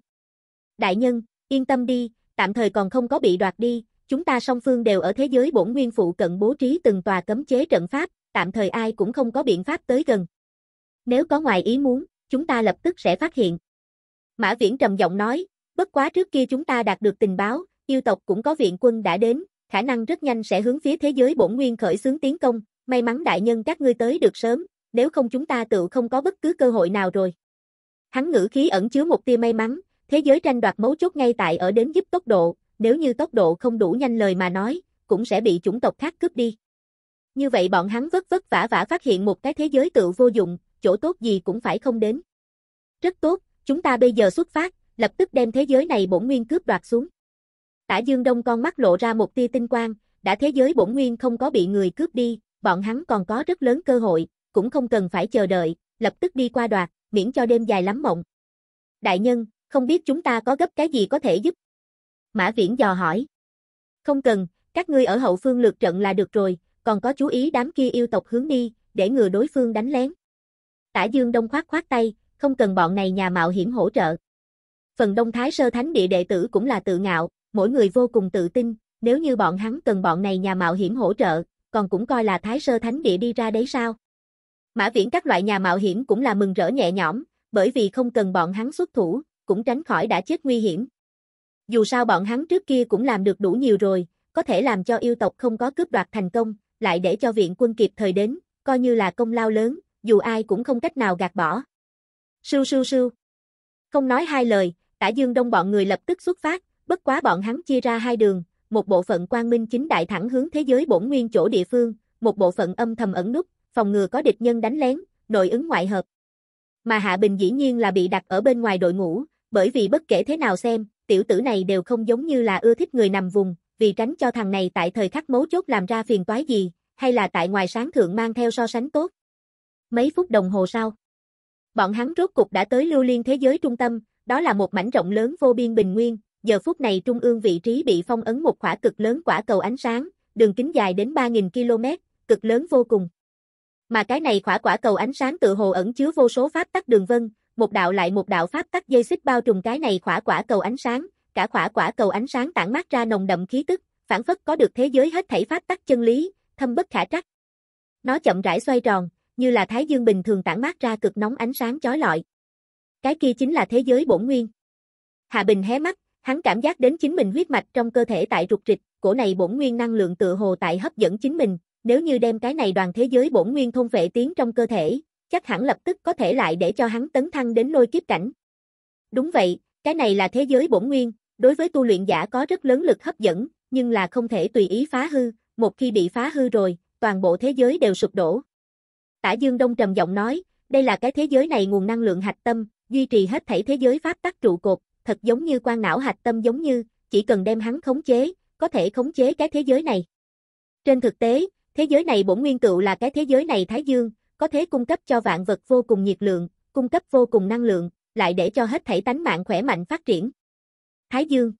Đại nhân, yên tâm đi, tạm thời còn không có bị đoạt đi, chúng ta song phương đều ở thế giới bổn nguyên phụ cận bố trí từng tòa cấm chế trận pháp, tạm thời ai cũng không có biện pháp tới gần. Nếu có ngoài ý muốn, chúng ta lập tức sẽ phát hiện. Mã Viễn trầm giọng nói, bất quá trước kia chúng ta đạt được tình báo, yêu tộc cũng có viện quân đã đến, khả năng rất nhanh sẽ hướng phía thế giới bổn nguyên khởi xướng tiến công, may mắn đại nhân các ngươi tới được sớm, nếu không chúng ta tự không có bất cứ cơ hội nào rồi. Hắn ngữ khí ẩn chứa một tia may mắn, Thế giới tranh đoạt mấu chốt ngay tại ở đến giúp tốc độ, nếu như tốc độ không đủ nhanh lời mà nói, cũng sẽ bị chủng tộc khác cướp đi. Như vậy bọn hắn vất vất vả vả phát hiện một cái thế giới tự vô dụng, chỗ tốt gì cũng phải không đến. Rất tốt, chúng ta bây giờ xuất phát, lập tức đem thế giới này bổn nguyên cướp đoạt xuống. Tả Dương Đông con mắt lộ ra một tia tinh quang, đã thế giới bổn nguyên không có bị người cướp đi, bọn hắn còn có rất lớn cơ hội, cũng không cần phải chờ đợi, lập tức đi qua đoạt, miễn cho đêm dài lắm mộng. Đại nhân, không biết chúng ta có gấp cái gì có thể giúp? Mã Viễn dò hỏi. Không cần, các ngươi ở hậu phương lượt trận là được rồi, còn có chú ý đám kia yêu tộc hướng đi, để ngừa đối phương đánh lén. Tả Dương Đông khoát khoát tay, không cần bọn này nhà mạo hiểm hỗ trợ. Phần Đông Thái Sơ Thánh địa đệ tử cũng là tự ngạo, mỗi người vô cùng tự tin, nếu như bọn hắn cần bọn này nhà mạo hiểm hỗ trợ, còn cũng coi là Thái Sơ Thánh địa đi ra đấy sao? Mã Viễn các loại nhà mạo hiểm cũng là mừng rỡ nhẹ nhõm, bởi vì không cần bọn hắn xuất thủ, cũng tránh khỏi đã chết nguy hiểm. Dù sao bọn hắn trước kia cũng làm được đủ nhiều rồi, có thể làm cho yêu tộc không có cướp đoạt thành công, lại để cho viện quân kịp thời đến, coi như là công lao lớn, dù ai cũng không cách nào gạt bỏ. Sưu sưu sưu. Không nói hai lời, tả dương đông bọn người lập tức xuất phát, bất quá bọn hắn chia ra hai đường, một bộ phận quang minh chính đại thẳng hướng thế giới bổn nguyên chỗ địa phương, một bộ phận âm thầm ẩn nút, phòng ngừa có địch nhân đánh lén, nội ứng ngoại hợp. Mà Hạ Bình dĩ nhiên là bị đặt ở bên ngoài đội ngũ, bởi vì bất kể thế nào xem, tiểu tử này đều không giống như là ưa thích người nằm vùng, vì tránh cho thằng này tại thời khắc mấu chốt làm ra phiền toái gì, hay là tại ngoài sáng thượng mang theo so sánh tốt. Mấy phút đồng hồ sau, bọn hắn rốt cục đã tới lưu liên thế giới trung tâm, đó là một mảnh rộng lớn vô biên bình nguyên, giờ phút này trung ương vị trí bị phong ấn một khỏa cực lớn quả cầu ánh sáng, đường kính dài đến 3.000 km, cực lớn vô cùng. Mà cái này khỏa quả cầu ánh sáng tự hồ ẩn chứa vô số pháp tắc đường vân, một đạo lại một đạo pháp tắc dây xích bao trùm cái này khỏa quả cầu ánh sáng, cả khỏa quả cầu ánh sáng tản mát ra nồng đậm khí tức, phản phất có được thế giới hết thảy pháp tắc chân lý, thâm bất khả trắc. Nó chậm rãi xoay tròn, như là thái dương bình thường tản mát ra cực nóng ánh sáng chói lọi. Cái kia chính là thế giới bổn nguyên. Hạ Bình hé mắt, hắn cảm giác đến chính mình huyết mạch trong cơ thể tại rụt rịch, cổ này bổn nguyên năng lượng tự hồ tại hấp dẫn chính mình, nếu như đem cái này đoàn thế giới bổn nguyên thôn vệ tiến trong cơ thể, chắc hẳn lập tức có thể lại để cho hắn tấn thăng đến lôi kiếp cảnh. Đúng vậy, cái này là thế giới bổn nguyên, đối với tu luyện giả có rất lớn lực hấp dẫn, nhưng là không thể tùy ý phá hư, một khi bị phá hư rồi, toàn bộ thế giới đều sụp đổ. Tả Dương Đông trầm giọng nói, đây là cái thế giới này nguồn năng lượng hạch tâm, duy trì hết thảy thế giới pháp tắc trụ cột, thật giống như quan não hạch tâm giống như, chỉ cần đem hắn khống chế, có thể khống chế cái thế giới này. Trên thực tế, thế giới này bổn nguyên cựu là cái thế giới này Thái Dương, có thế cung cấp cho vạn vật vô cùng nhiệt lượng, cung cấp vô cùng năng lượng, lại để cho hết thảy tánh mạng khỏe mạnh phát triển. Thái Dương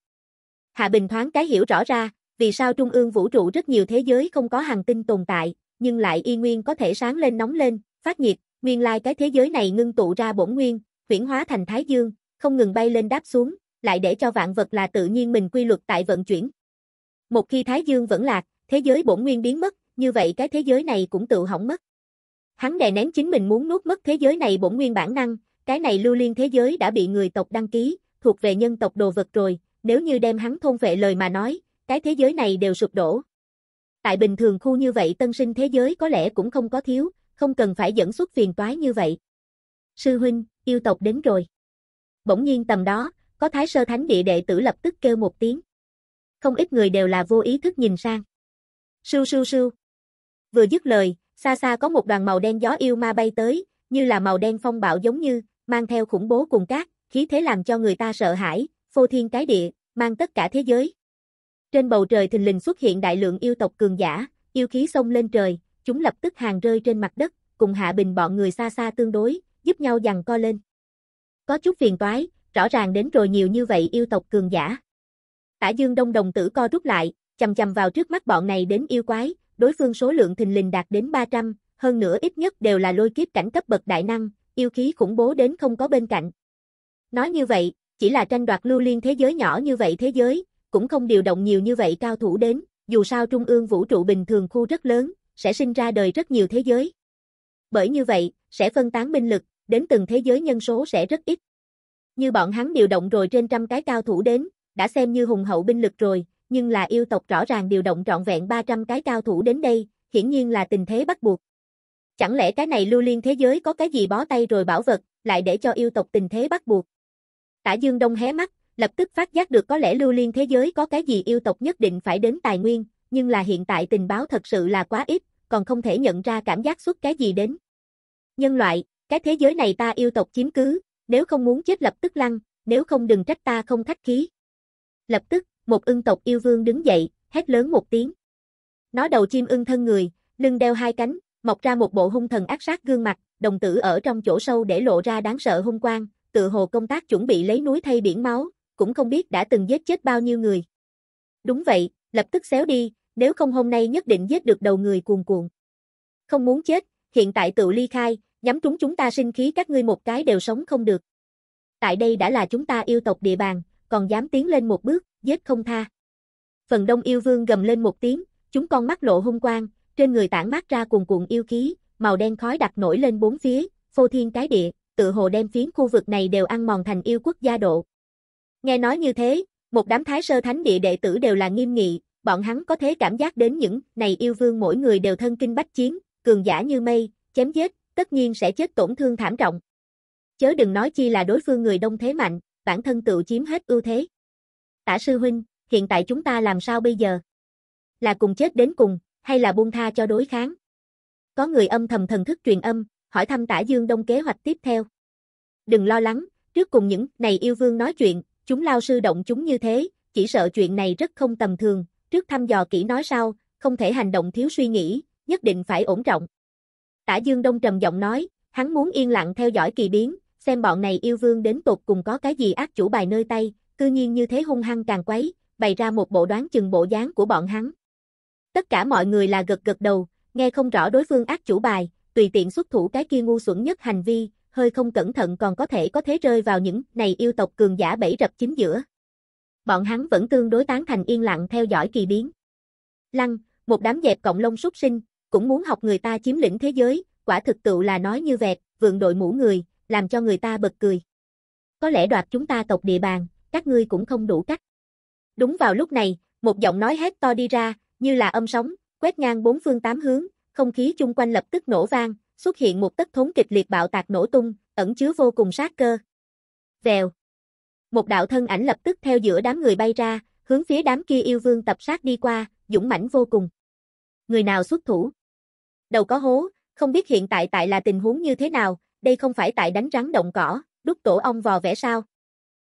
Hạ Bình thoáng cái hiểu rõ ra, vì sao trung ương vũ trụ rất nhiều thế giới không có hành tinh tồn tại, nhưng lại y nguyên có thể sáng lên nóng lên, phát nhiệt, nguyên lai cái thế giới này ngưng tụ ra bổn nguyên, chuyển hóa thành Thái Dương, không ngừng bay lên đáp xuống, lại để cho vạn vật là tự nhiên mình quy luật tại vận chuyển. Một khi Thái Dương vẫn lạc, thế giới bổn nguyên biến mất, như vậy cái thế giới này cũng tự hỏng mất. Hắn đè nén chính mình muốn nuốt mất thế giới này bổn nguyên bản năng, cái này lưu liên thế giới đã bị người tộc đăng ký, thuộc về nhân tộc đồ vật rồi, nếu như đem hắn thôn vệ lời mà nói, cái thế giới này đều sụp đổ. Tại bình thường khu như vậy tân sinh thế giới có lẽ cũng không có thiếu, không cần phải dẫn xuất phiền toái như vậy. Sư huynh, yêu tộc đến rồi. Bỗng nhiên tầm đó, có thái sơ thánh địa đệ tử lập tức kêu một tiếng. Không ít người đều là vô ý thức nhìn sang. Sư sư sư. Vừa dứt lời, Xa xa có một đoàn màu đen gió yêu ma bay tới, như là màu đen phong bạo giống như, mang theo khủng bố cùng cát, khí thế làm cho người ta sợ hãi, phô thiên cái địa, mang tất cả thế giới. Trên bầu trời thình lình xuất hiện đại lượng yêu tộc cường giả, yêu khí xông lên trời, chúng lập tức hàng rơi trên mặt đất, cùng hạ bình bọn người xa xa tương đối, giúp nhau giằng co lên. Có chút phiền toái, rõ ràng đến rồi nhiều như vậy yêu tộc cường giả. Tả Dương Đông đồng tử co rút lại, chầm chầm vào trước mắt bọn này đến yêu quái, đối phương số lượng thình lình đạt đến 300, hơn nữa ít nhất đều là lôi kiếp cảnh cấp bậc đại năng, yêu khí khủng bố đến không có bên cạnh. Nói như vậy, chỉ là tranh đoạt lưu liên thế giới nhỏ như vậy thế giới, cũng không điều động nhiều như vậy cao thủ đến, dù sao trung ương vũ trụ bình thường khu rất lớn, sẽ sinh ra đời rất nhiều thế giới. Bởi như vậy, sẽ phân tán binh lực, đến từng thế giới nhân số sẽ rất ít. Như bọn hắn điều động rồi trên trăm cái cao thủ đến, đã xem như hùng hậu binh lực rồi, nhưng là yêu tộc rõ ràng điều động trọn vẹn 300 cái cao thủ đến đây, hiển nhiên là tình thế bắt buộc. Chẳng lẽ cái này lưu liên thế giới có cái gì bó tay rồi bảo vật, lại để cho yêu tộc tình thế bắt buộc. Tả Dương Đông hé mắt, lập tức phát giác được có lẽ lưu liên thế giới có cái gì yêu tộc nhất định phải đến tài nguyên, nhưng là hiện tại tình báo thật sự là quá ít, còn không thể nhận ra cảm giác xuất cái gì đến. Nhân loại, cái thế giới này ta yêu tộc chiếm cứ, nếu không muốn chết lập tức lăn, nếu không đừng trách ta không khách khí. Lập tức, một ưng tộc yêu vương đứng dậy, hét lớn một tiếng. Nó đầu chim ưng thân người, lưng đeo hai cánh, mọc ra một bộ hung thần ác sát gương mặt, đồng tử ở trong chỗ sâu để lộ ra đáng sợ hung quang, tự hồ công tác chuẩn bị lấy núi thay biển máu, cũng không biết đã từng giết chết bao nhiêu người. Đúng vậy, lập tức xéo đi, nếu không hôm nay nhất định giết được đầu người cuồn cuộn. Không muốn chết, hiện tại tự ly khai, nhắm trúng chúng ta sinh khí các ngươi một cái đều sống không được. Tại đây đã là chúng ta yêu tộc địa bàn, còn dám tiến lên một bước, giết không tha. Phần đông yêu vương gầm lên một tiếng, chúng con mắt lộ hung quang, trên người tản mát ra cuồn cuộn yêu khí, màu đen khói đặc nổi lên bốn phía, phô thiên cái địa, tự hồ đem phiến khu vực này đều ăn mòn thành yêu quốc gia độ. Nghe nói như thế, một đám thái sơ thánh địa đệ tử đều là nghiêm nghị, bọn hắn có thể cảm giác đến những này yêu vương mỗi người đều thân kinh bách chiến, cường giả như mây, chém giết, tất nhiên sẽ chết tổn thương thảm trọng. Chớ đừng nói chi là đối phương người đông thế mạnh, bản thân tự chiếm hết ưu thế tả sư huynh, hiện tại chúng ta làm sao bây giờ? Là cùng chết đến cùng, hay là buông tha cho đối kháng? Có người âm thầm thần thức truyền âm, hỏi thăm tả Dương Đông kế hoạch tiếp theo. Đừng lo lắng, trước cùng những này yêu vương nói chuyện, chúng lao sư động chúng như thế, chỉ sợ chuyện này rất không tầm thường, trước thăm dò kỹ nói sau, không thể hành động thiếu suy nghĩ, nhất định phải ổn trọng. Tả Dương Đông trầm giọng nói, hắn muốn yên lặng theo dõi kỳ biến, xem bọn này yêu vương đến tột cùng có cái gì ác chủ bài nơi tay, cư nhiên như thế hung hăng càng quấy, bày ra một bộ đoán chừng bộ dáng của bọn hắn. Tất cả mọi người là gật gật đầu, nghe không rõ đối phương ác chủ bài, tùy tiện xuất thủ cái kia ngu xuẩn nhất hành vi, hơi không cẩn thận còn có thể có thế rơi vào những này yêu tộc cường giả bẫy rập chính giữa. Bọn hắn vẫn tương đối tán thành yên lặng theo dõi kỳ biến. Lăng, một đám dẹp cộng lông súc sinh, cũng muốn học người ta chiếm lĩnh thế giới, quả thực tựu là nói như vẹt, vượng đội mũ người, làm cho người ta bật cười. Có lẽ đoạt chúng ta tộc địa bàn, các ngươi cũng không đủ cách. Đúng vào lúc này, một giọng nói hét to đi ra, như là âm sóng, quét ngang bốn phương tám hướng, không khí chung quanh lập tức nổ vang, xuất hiện một tất thống kịch liệt bạo tạc nổ tung, ẩn chứa vô cùng sát cơ. Vèo. Một đạo thân ảnh lập tức theo giữa đám người bay ra, hướng phía đám kia yêu vương tập sát đi qua, dũng mãnh vô cùng. Người nào xuất thủ? Đầu có hố, không biết hiện tại tại là tình huống như thế nào, đây không phải tại đánh rắn động cỏ, đúc tổ ong vò vẽ sao?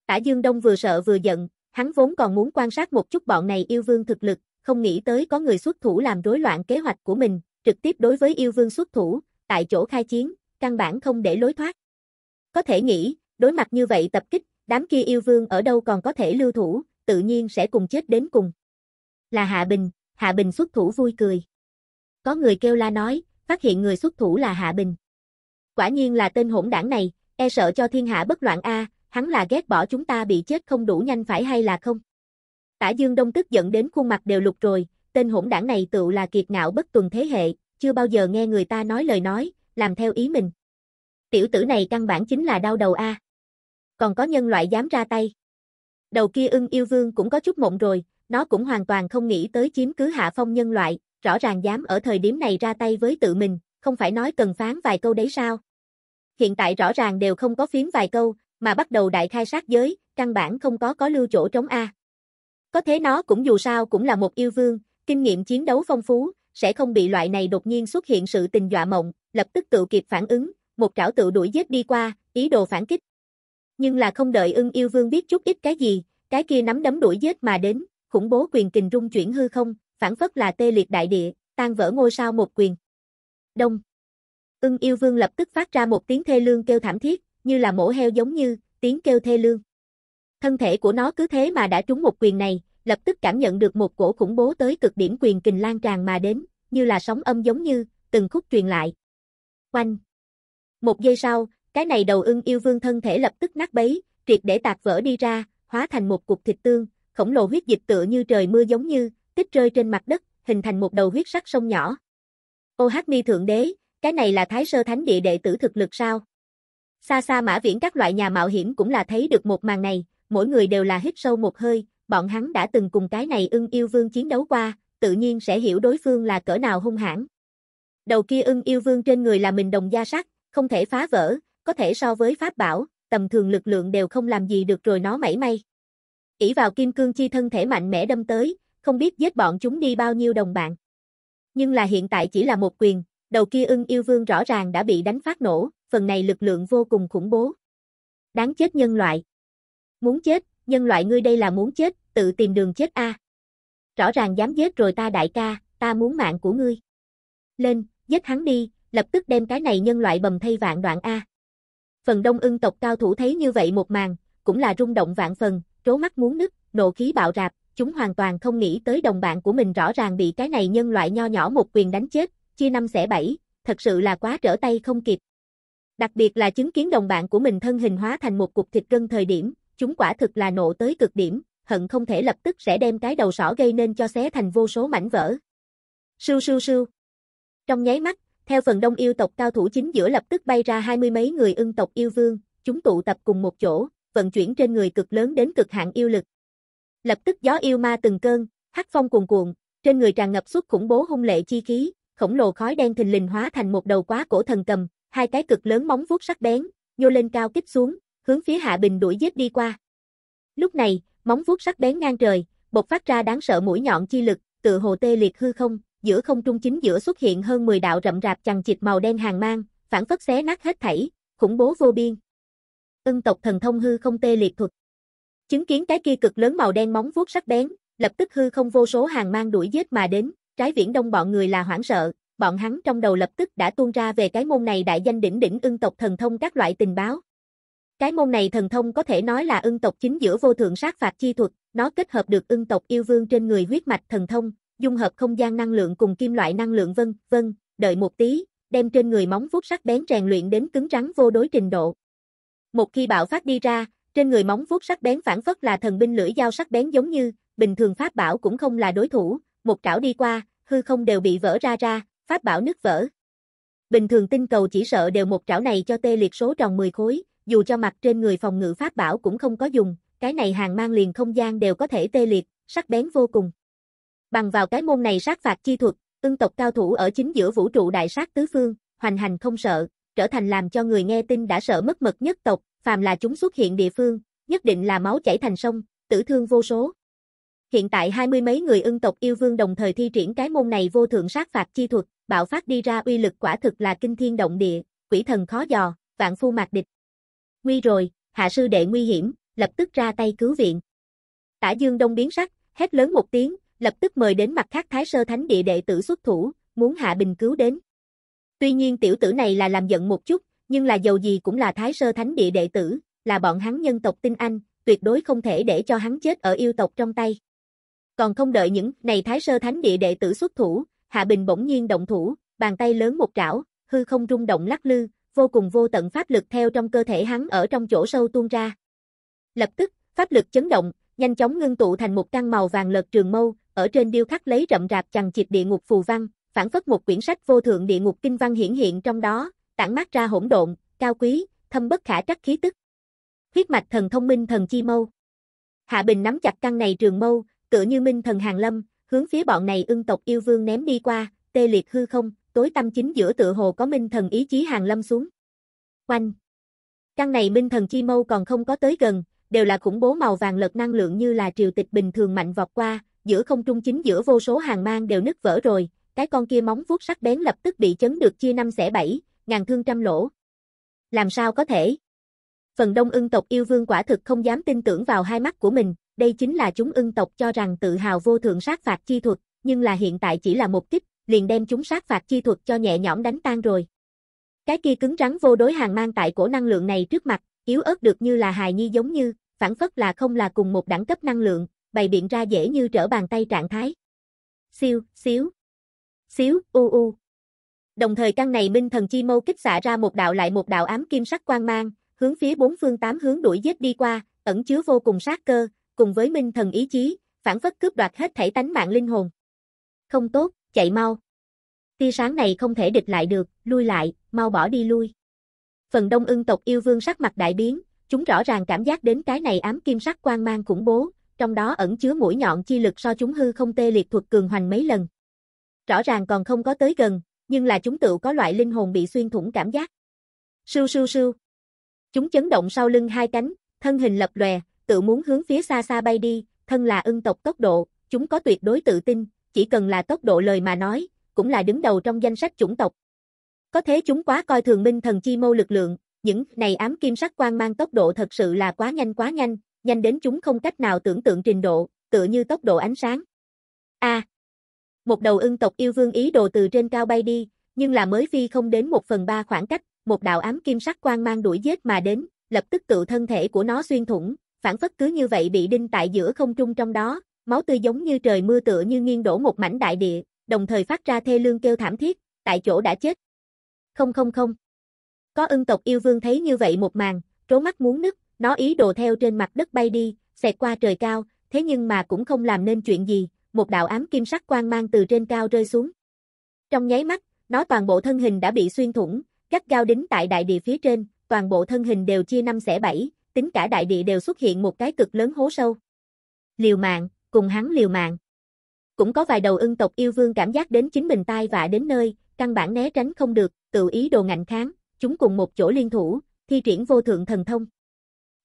Tả Dương Đông vừa sợ vừa giận, hắn vốn còn muốn quan sát một chút bọn này yêu vương thực lực, không nghĩ tới có người xuất thủ làm rối loạn kế hoạch của mình, trực tiếp đối với yêu vương xuất thủ, tại chỗ khai chiến, căn bản không để lối thoát. Có thể nghĩ, đối mặt như vậy tập kích, đám kia yêu vương ở đâu còn có thể lưu thủ, tự nhiên sẽ cùng chết đến cùng. Là Hạ Bình, Hạ Bình xuất thủ vui cười. Có người kêu la nói, phát hiện người xuất thủ là Hạ Bình. Quả nhiên là tên hỗn đảng này, e sợ cho thiên hạ bất loạn a, hắn là ghét bỏ chúng ta bị chết không đủ nhanh phải hay là không? Tả Dương Đông tức giận đến khuôn mặt đều lục rồi, tên hỗn đảng này tựu là kiệt ngạo bất tuần thế hệ, chưa bao giờ nghe người ta nói lời nói, làm theo ý mình. Tiểu tử này căn bản chính là đau đầu a. Còn có nhân loại dám ra tay. Đầu kia ưng yêu vương cũng có chút mộng rồi, nó cũng hoàn toàn không nghĩ tới chiếm cứ hạ phong nhân loại, rõ ràng dám ở thời điểm này ra tay với tự mình, không phải nói cần phán vài câu đấy sao. Hiện tại rõ ràng đều không có phiến vài câu, mà bắt đầu đại khai sát giới, căn bản không có có lưu chỗ trống A. Có thế nó cũng dù sao cũng là một yêu vương, kinh nghiệm chiến đấu phong phú, sẽ không bị loại này đột nhiên xuất hiện sự tình dọa mộng, lập tức tự kịp phản ứng, một trảo tự đuổi giết đi qua, ý đồ phản kích. Nhưng là không đợi ưng yêu vương biết chút ít cái gì, cái kia nắm đấm đuổi giết mà đến, khủng bố quyền kình rung chuyển hư không, phản phất là tê liệt đại địa, tan vỡ ngôi sao một quyền. Đông. Ưng yêu vương lập tức phát ra một tiếng thê lương kêu thảm thiết, như là mổ heo giống như, tiếng kêu thê lương. Thân thể của nó cứ thế mà đã trúng một quyền này, lập tức cảm nhận được một cổ khủng bố tới cực điểm quyền kình lan tràn mà đến, như là sóng âm giống như, từng khúc truyền lại. Oanh! Một giây sau, cái này đầu ưng yêu vương thân thể lập tức nát bấy, triệt để tạc vỡ đi ra, hóa thành một cục thịt tương, khổng lồ huyết dịch tựa như trời mưa giống như, tích rơi trên mặt đất, hình thành một đầu huyết sắc sông nhỏ. Ô Hắc Ni Thượng Đế, cái này là Thái Sơ Thánh Địa đệ tử thực lực sao? Xa xa mã viễn các loại nhà mạo hiểm cũng là thấy được một màn này, mỗi người đều là hít sâu một hơi, bọn hắn đã từng cùng cái này ưng yêu vương chiến đấu qua, tự nhiên sẽ hiểu đối phương là cỡ nào hung hãn. Đầu kia ưng yêu vương trên người là mình đồng gia sắc, không thể phá vỡ, có thể so với pháp bảo, tầm thường lực lượng đều không làm gì được rồi nó mảy may. ỷ vào kim cương chi thân thể mạnh mẽ đâm tới, không biết giết bọn chúng đi bao nhiêu đồng bạn. Nhưng là hiện tại chỉ là một quyền, đầu kia ưng yêu vương rõ ràng đã bị đánh phát nổ, phần này lực lượng vô cùng khủng bố. Đáng chết nhân loại. Muốn chết, nhân loại ngươi đây là muốn chết, tự tìm đường chết a. Rõ ràng dám giết rồi ta đại ca, ta muốn mạng của ngươi. Lên, giết hắn đi, lập tức đem cái này nhân loại bầm thay vạn đoạn a. Phần đông ưng tộc cao thủ thấy như vậy một màn, cũng là rung động vạn phần, trố mắt muốn nứt, nộ khí bạo rạp, chúng hoàn toàn không nghĩ tới đồng bạn của mình rõ ràng bị cái này nhân loại nho nhỏ một quyền đánh chết, chia năm xẻ bảy, thật sự là quá trở tay không kịp. Đặc biệt là chứng kiến đồng bạn của mình thân hình hóa thành một cục thịt gân thời điểm, chúng quả thực là nộ tới cực điểm, hận không thể lập tức sẽ đem cái đầu sỏ gây nên cho xé thành vô số mảnh vỡ. Sưu sưu sưu. Trong nháy mắt, theo phần đông yêu tộc cao thủ chính giữa lập tức bay ra hai mươi mấy người ưng tộc yêu vương, chúng tụ tập cùng một chỗ, vận chuyển trên người cực lớn đến cực hạn yêu lực. Lập tức gió yêu ma từng cơn, hắc phong cuồn cuộn, trên người tràn ngập suốt khủng bố hung lệ chi khí, khổng lồ khói đen thình lình hóa thành một đầu quá cổ thần cầm, hai cái cực lớn móng vuốt sắc bén, nhô lên cao kích xuống, hướng phía Hạ Bình đuổi giết đi qua. Lúc này, móng vuốt sắc bén ngang trời, bộc phát ra đáng sợ mũi nhọn chi lực, tựa hồ tê liệt hư không, giữa không trung chính giữa xuất hiện hơn 10 đạo rậm rạp chằng chịt màu đen hàng mang, phản phất xé nát hết thảy, khủng bố vô biên. Ân tộc thần thông hư không tê liệt thuật. Chứng kiến cái kia cực lớn màu đen móng vuốt sắc bén, lập tức hư không vô số hàng mang đuổi giết mà đến, trái viễn đông bọn người là hoảng sợ, bọn hắn trong đầu lập tức đã tuôn ra về cái môn này đại danh đỉnh đỉnh ưng tộc thần thông các loại tình báo. Cái môn này thần thông có thể nói là ưng tộc chính giữa vô thượng sát phạt chi thuật, nó kết hợp được ưng tộc yêu vương trên người huyết mạch thần thông, dung hợp không gian năng lượng cùng kim loại năng lượng vân, vân, đợi một tí, đem trên người móng vuốt sắc bén rèn luyện đến cứng rắn vô đối trình độ. Một khi bạo phát đi ra, trên người móng vuốt sắc bén phản phất là thần binh lưỡi dao sắc bén giống như, bình thường pháp bảo cũng không là đối thủ, một trảo đi qua, hư không đều bị vỡ ra ra, pháp bảo nứt vỡ. Bình thường tinh cầu chỉ sợ đều một trảo này cho tê liệt số tròn 10 khối, dù cho mặt trên người phòng ngự pháp bảo cũng không có dùng, cái này hàng mang liền không gian đều có thể tê liệt, sắc bén vô cùng. Bằng vào cái môn này sát phạt chi thuật, ưng tộc cao thủ ở chính giữa vũ trụ đại sát tứ phương, hoành hành không sợ, trở thành làm cho người nghe tin đã sợ mất mật nhất tộc, phàm là chúng xuất hiện địa phương, nhất định là máu chảy thành sông, tử thương vô số. Hiện tại hai mươi mấy người ưng tộc yêu vương đồng thời thi triển cái môn này vô thượng sát phạt chi thuật, bạo phát đi ra uy lực quả thực là kinh thiên động địa, quỷ thần khó dò, vạn phu mạc địch. Nguy rồi, hạ sư đệ nguy hiểm, lập tức ra tay cứu viện. Tả Dương Đông biến sắc, hét lớn một tiếng, lập tức mời đến mặt khác Thái Sơ Thánh địa đệ tử xuất thủ, muốn hạ bình cứu đến. Tuy nhiên tiểu tử này là làm giận một chút, nhưng là dầu gì cũng là Thái Sơ Thánh địa đệ tử, là bọn hắn nhân tộc tinh anh, tuyệt đối không thể để cho hắn chết ở yêu tộc trong tay. Còn không đợi những này thái sơ thánh địa đệ tử xuất thủ, Hạ Bình bỗng nhiên động thủ, bàn tay lớn một trảo, hư không rung động lắc lư, vô cùng vô tận pháp lực theo trong cơ thể hắn ở trong chỗ sâu tuôn ra. Lập tức, pháp lực chấn động, nhanh chóng ngưng tụ thành một căn màu vàng lợt trường mâu, ở trên điêu khắc lấy rậm rạp chằng chịt địa ngục phù văn, phản phất một quyển sách vô thượng địa ngục kinh văn hiển hiện trong đó, tản mát ra hỗn độn, cao quý, thâm bất khả trắc khí tức. Huyết mạch thần thông minh thần chi mâu. Hạ Bình nắm chặt căn này trường mâu, tựa như minh thần hàng lâm, hướng phía bọn này ưng tộc yêu vương ném đi qua, tê liệt hư không, tối tâm chính giữa tựa hồ có minh thần ý chí hàng lâm xuống. Oanh! Căn này minh thần chi mâu còn không có tới gần, đều là khủng bố màu vàng lật năng lượng như là triều tịch bình thường mạnh vọt qua, giữa không trung chính giữa vô số hàng mang đều nứt vỡ rồi, cái con kia móng vuốt sắc bén lập tức bị chấn được chia năm xẻ bảy, ngàn thương trăm lỗ. Làm sao có thể? Phần đông ưng tộc yêu vương quả thực không dám tin tưởng vào hai mắt của mình, đây chính là chúng ưng tộc cho rằng tự hào vô thượng sát phạt chi thuật, nhưng là hiện tại chỉ là một kích, liền đem chúng sát phạt chi thuật cho nhẹ nhõm đánh tan rồi. Cái kia cứng rắn vô đối hàng mang tại cổ năng lượng này trước mặt, yếu ớt được như là hài nhi giống như, phản phất là không là cùng một đẳng cấp năng lượng, bày biện ra dễ như trở bàn tay trạng thái. Siêu, xíu, xíu, u u. Đồng thời căn này minh thần chi mâu kích xạ ra một đạo lại một đạo ám kim sắc quang mang, hướng phía bốn phương tám hướng đuổi giết đi qua, ẩn chứa vô cùng sát cơ, cùng với minh thần ý chí, phản phất cướp đoạt hết thảy tánh mạng linh hồn. Không tốt, chạy mau. Tia sáng này không thể địch lại được, lui lại, mau bỏ đi lui. Phần đông ưng tộc yêu vương sắc mặt đại biến, chúng rõ ràng cảm giác đến cái này ám kim sắc quang mang khủng bố, trong đó ẩn chứa mũi nhọn chi lực so chúng hư không tê liệt thuật cường hoành mấy lần. Rõ ràng còn không có tới gần, nhưng là chúng tự có loại linh hồn bị xuyên thủng cảm giác. Sưu sưu sưu. Chúng chấn động sau lưng hai cánh, thân hình lập lòe, tự muốn hướng phía xa xa bay đi, thân là ưng tộc tốc độ, chúng có tuyệt đối tự tin, chỉ cần là tốc độ lời mà nói, cũng là đứng đầu trong danh sách chủng tộc. Có thế chúng quá coi thường minh thần chi mâu lực lượng, những này ám kim sắc quang mang tốc độ thật sự là quá nhanh quá nhanh, nhanh đến chúng không cách nào tưởng tượng trình độ, tựa như tốc độ ánh sáng. A. một đầu ưng tộc yêu vương ý đồ từ trên cao bay đi, nhưng là mới phi không đến một phần ba khoảng cách, một đạo ám kim sắc quang mang đuổi giết mà đến, lập tức tự thân thể của nó xuyên thủng, phản phất cứ như vậy bị đinh tại giữa không trung trong đó, máu tươi giống như trời mưa tựa như nghiêng đổ một mảnh đại địa, đồng thời phát ra thê lương kêu thảm thiết, tại chỗ đã chết. Không không không. Có ưng tộc yêu vương thấy như vậy một màn, trố mắt muốn nứt, nó ý đồ theo trên mặt đất bay đi, xẹt qua trời cao, thế nhưng mà cũng không làm nên chuyện gì, một đạo ám kim sắc quang mang từ trên cao rơi xuống. Trong nháy mắt, nó toàn bộ thân hình đã bị xuyên thủng, gắt gao đính tại đại địa phía trên, toàn bộ thân hình đều chia năm xẻ bảy, tính cả đại địa đều xuất hiện một cái cực lớn hố sâu. Liều mạng, cùng hắn liều mạng. Cũng có vài đầu ưng tộc yêu vương cảm giác đến chính mình tai vạ đến nơi, căn bản né tránh không được, tự ý đồ ngạnh kháng, chúng cùng một chỗ liên thủ, thi triển vô thượng thần thông.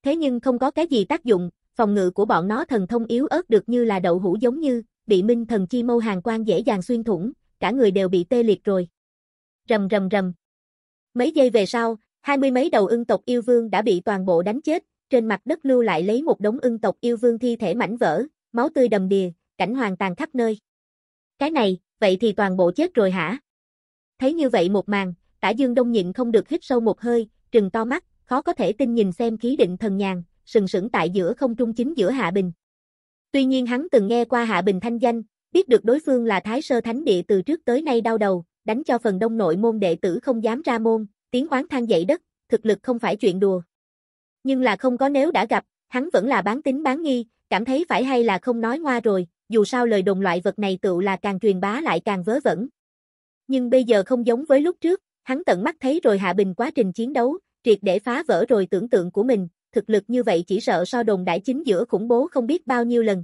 Thế nhưng không có cái gì tác dụng, phòng ngự của bọn nó thần thông yếu ớt được như là đậu hũ giống như, bị minh thần chi mâu hàng quan dễ dàng xuyên thủng, cả người đều bị tê liệt rồi. Rầm rầm rầm. Mấy giây về sau, Hai mươi mấy đầu ưng tộc yêu vương đã bị toàn bộ đánh chết, trên mặt đất lưu lại lấy một đống ưng tộc yêu vương thi thể mảnh vỡ, máu tươi đầm đìa, cảnh hoàng tàn khắp nơi. Cái này, vậy thì toàn bộ chết rồi hả? Thấy như vậy một màn, tả dương đông nhịn không được hít sâu một hơi, trừng to mắt, khó có thể tin nhìn xem khí định thần nhàn, sừng sững tại giữa không trung chính giữa Hạ Bình. Tuy nhiên hắn từng nghe qua Hạ Bình thanh danh, biết được đối phương là Thái Sơ Thánh Địa từ trước tới nay đau đầu, đánh cho phần đông nội môn đệ tử không dám ra môn, tiếng oán than dậy đất, thực lực không phải chuyện đùa. Nhưng là không có nếu đã gặp, hắn vẫn là bán tính bán nghi, cảm thấy phải hay là không nói ngoa rồi, dù sao lời đồng loại vật này tựu là càng truyền bá lại càng vớ vẩn. Nhưng bây giờ không giống với lúc trước, hắn tận mắt thấy rồi Hạ Bình quá trình chiến đấu, triệt để phá vỡ rồi tưởng tượng của mình, thực lực như vậy chỉ sợ so đồng đại chính giữa khủng bố không biết bao nhiêu lần.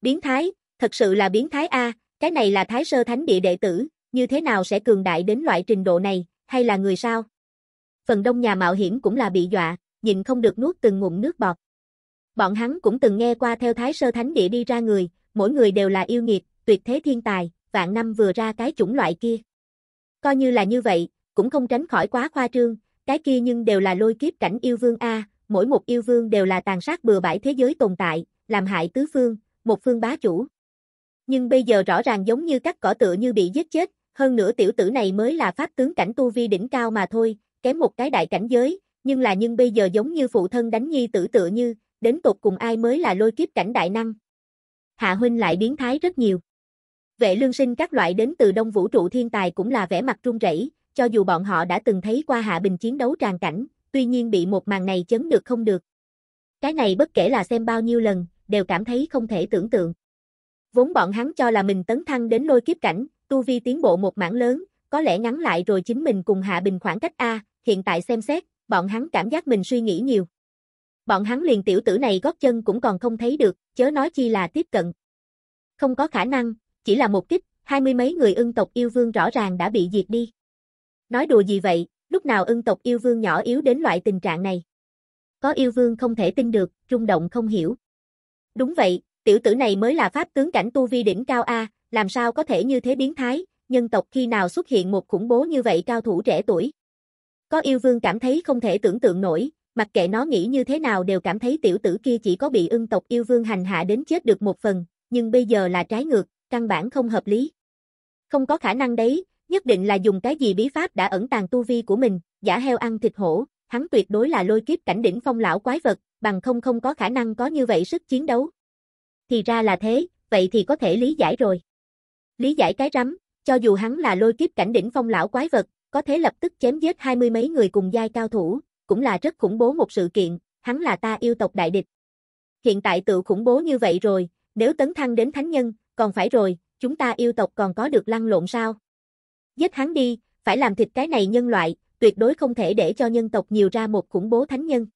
Biến thái, thật sự là biến thái A, cái này là thái sơ thánh địa đệ tử, như thế nào sẽ cường đại đến loại trình độ này, hay là người sao? Phần đông nhà mạo hiểm cũng là bị dọa, nhìn không được nuốt từng ngụm nước bọt. Bọn hắn cũng từng nghe qua theo Thái Sơ Thánh Địa đi ra người, mỗi người đều là yêu nghiệt, tuyệt thế thiên tài, vạn năm vừa ra cái chủng loại kia. Coi như là như vậy, cũng không tránh khỏi quá khoa trương, cái kia nhưng đều là lôi kiếp cảnh yêu vương A, mỗi một yêu vương đều là tàn sát bừa bãi thế giới tồn tại, làm hại tứ phương, một phương bá chủ. Nhưng bây giờ rõ ràng giống như các cỏ tựa như bị giết chết, hơn nữa tiểu tử này mới là pháp tướng cảnh tu vi đỉnh cao mà thôi, kém một cái đại cảnh giới, nhưng là nhưng bây giờ giống như phụ thân đánh nhi tử tựa như, đến tột cùng ai mới là lôi kiếp cảnh đại năng. Hạ huynh lại biến thái rất nhiều. Vệ lương sinh các loại đến từ đông vũ trụ thiên tài cũng là vẻ mặt trung rẩy, cho dù bọn họ đã từng thấy qua hạ bình chiến đấu tràn cảnh, tuy nhiên bị một màn này chấn được không được. Cái này bất kể là xem bao nhiêu lần, đều cảm thấy không thể tưởng tượng. Vốn bọn hắn cho là mình tấn thăng đến lôi kiếp cảnh, tu vi tiến bộ một mảng lớn, có lẽ ngắn lại rồi chính mình cùng Hạ Bình khoảng cách A, hiện tại xem xét, bọn hắn cảm giác mình suy nghĩ nhiều. Bọn hắn liền tiểu tử này gót chân cũng còn không thấy được, chớ nói chi là tiếp cận. Không có khả năng, chỉ là một kích, hai mươi mấy người ưng tộc yêu vương rõ ràng đã bị diệt đi. Nói đùa gì vậy, lúc nào ưng tộc yêu vương nhỏ yếu đến loại tình trạng này. Có yêu vương không thể tin được, rung động không hiểu. Đúng vậy, tiểu tử này mới là pháp tướng cảnh tu vi đỉnh cao A, làm sao có thể như thế biến thái, nhân tộc khi nào xuất hiện một khủng bố như vậy cao thủ trẻ tuổi. Có yêu vương cảm thấy không thể tưởng tượng nổi, mặc kệ nó nghĩ như thế nào đều cảm thấy tiểu tử kia chỉ có bị ưng tộc yêu vương hành hạ đến chết được một phần, nhưng bây giờ là trái ngược, căn bản không hợp lý. Không có khả năng đấy, nhất định là dùng cái gì bí pháp đã ẩn tàng tu vi của mình, giả heo ăn thịt hổ, hắn tuyệt đối là lôi kiếp cảnh đỉnh phong lão quái vật, bằng không không có khả năng có như vậy sức chiến đấu. Thì ra là thế, vậy thì có thể lý giải rồi. Lý giải cái rắm, cho dù hắn là lôi kiếp cảnh đỉnh phong lão quái vật, có thể lập tức chém giết hai mươi mấy người cùng giai cao thủ, cũng là rất khủng bố một sự kiện, hắn là ta yêu tộc đại địch. Hiện tại tự khủng bố như vậy rồi, nếu tấn thăng đến thánh nhân, còn phải rồi, chúng ta yêu tộc còn có được lăn lộn sao? Giết hắn đi, phải làm thịt cái này nhân loại, tuyệt đối không thể để cho nhân tộc nhiều ra một khủng bố thánh nhân.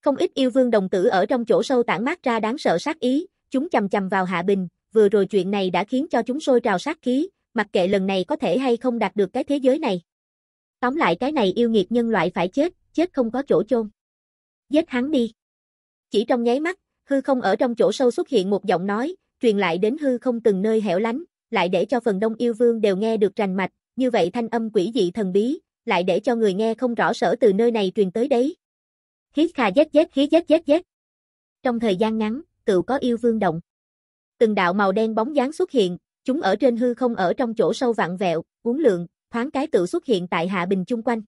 Không ít yêu vương đồng tử ở trong chỗ sâu tản mát ra đáng sợ sát ý, chúng chầm chầm vào Hạ Bình, vừa rồi chuyện này đã khiến cho chúng sôi trào sát khí, mặc kệ lần này có thể hay không đạt được cái thế giới này. Tóm lại cái này yêu nghiệt nhân loại phải chết, chết không có chỗ chôn. Giết hắn đi. Chỉ trong nháy mắt, hư không ở trong chỗ sâu xuất hiện một giọng nói, truyền lại đến hư không từng nơi hẻo lánh, lại để cho phần đông yêu vương đều nghe được rành mạch, như vậy thanh âm quỷ dị thần bí, lại để cho người nghe không rõ sở từ nơi này truyền tới đấy. Hít khà giết giết khí giết giết giết. Trong thời gian ngắn, tự có yêu vương động từng đạo màu đen bóng dáng xuất hiện, chúng ở trên hư không ở trong chỗ sâu vặn vẹo, uốn lượn, thoáng cái tự xuất hiện tại hạ bình chung quanh.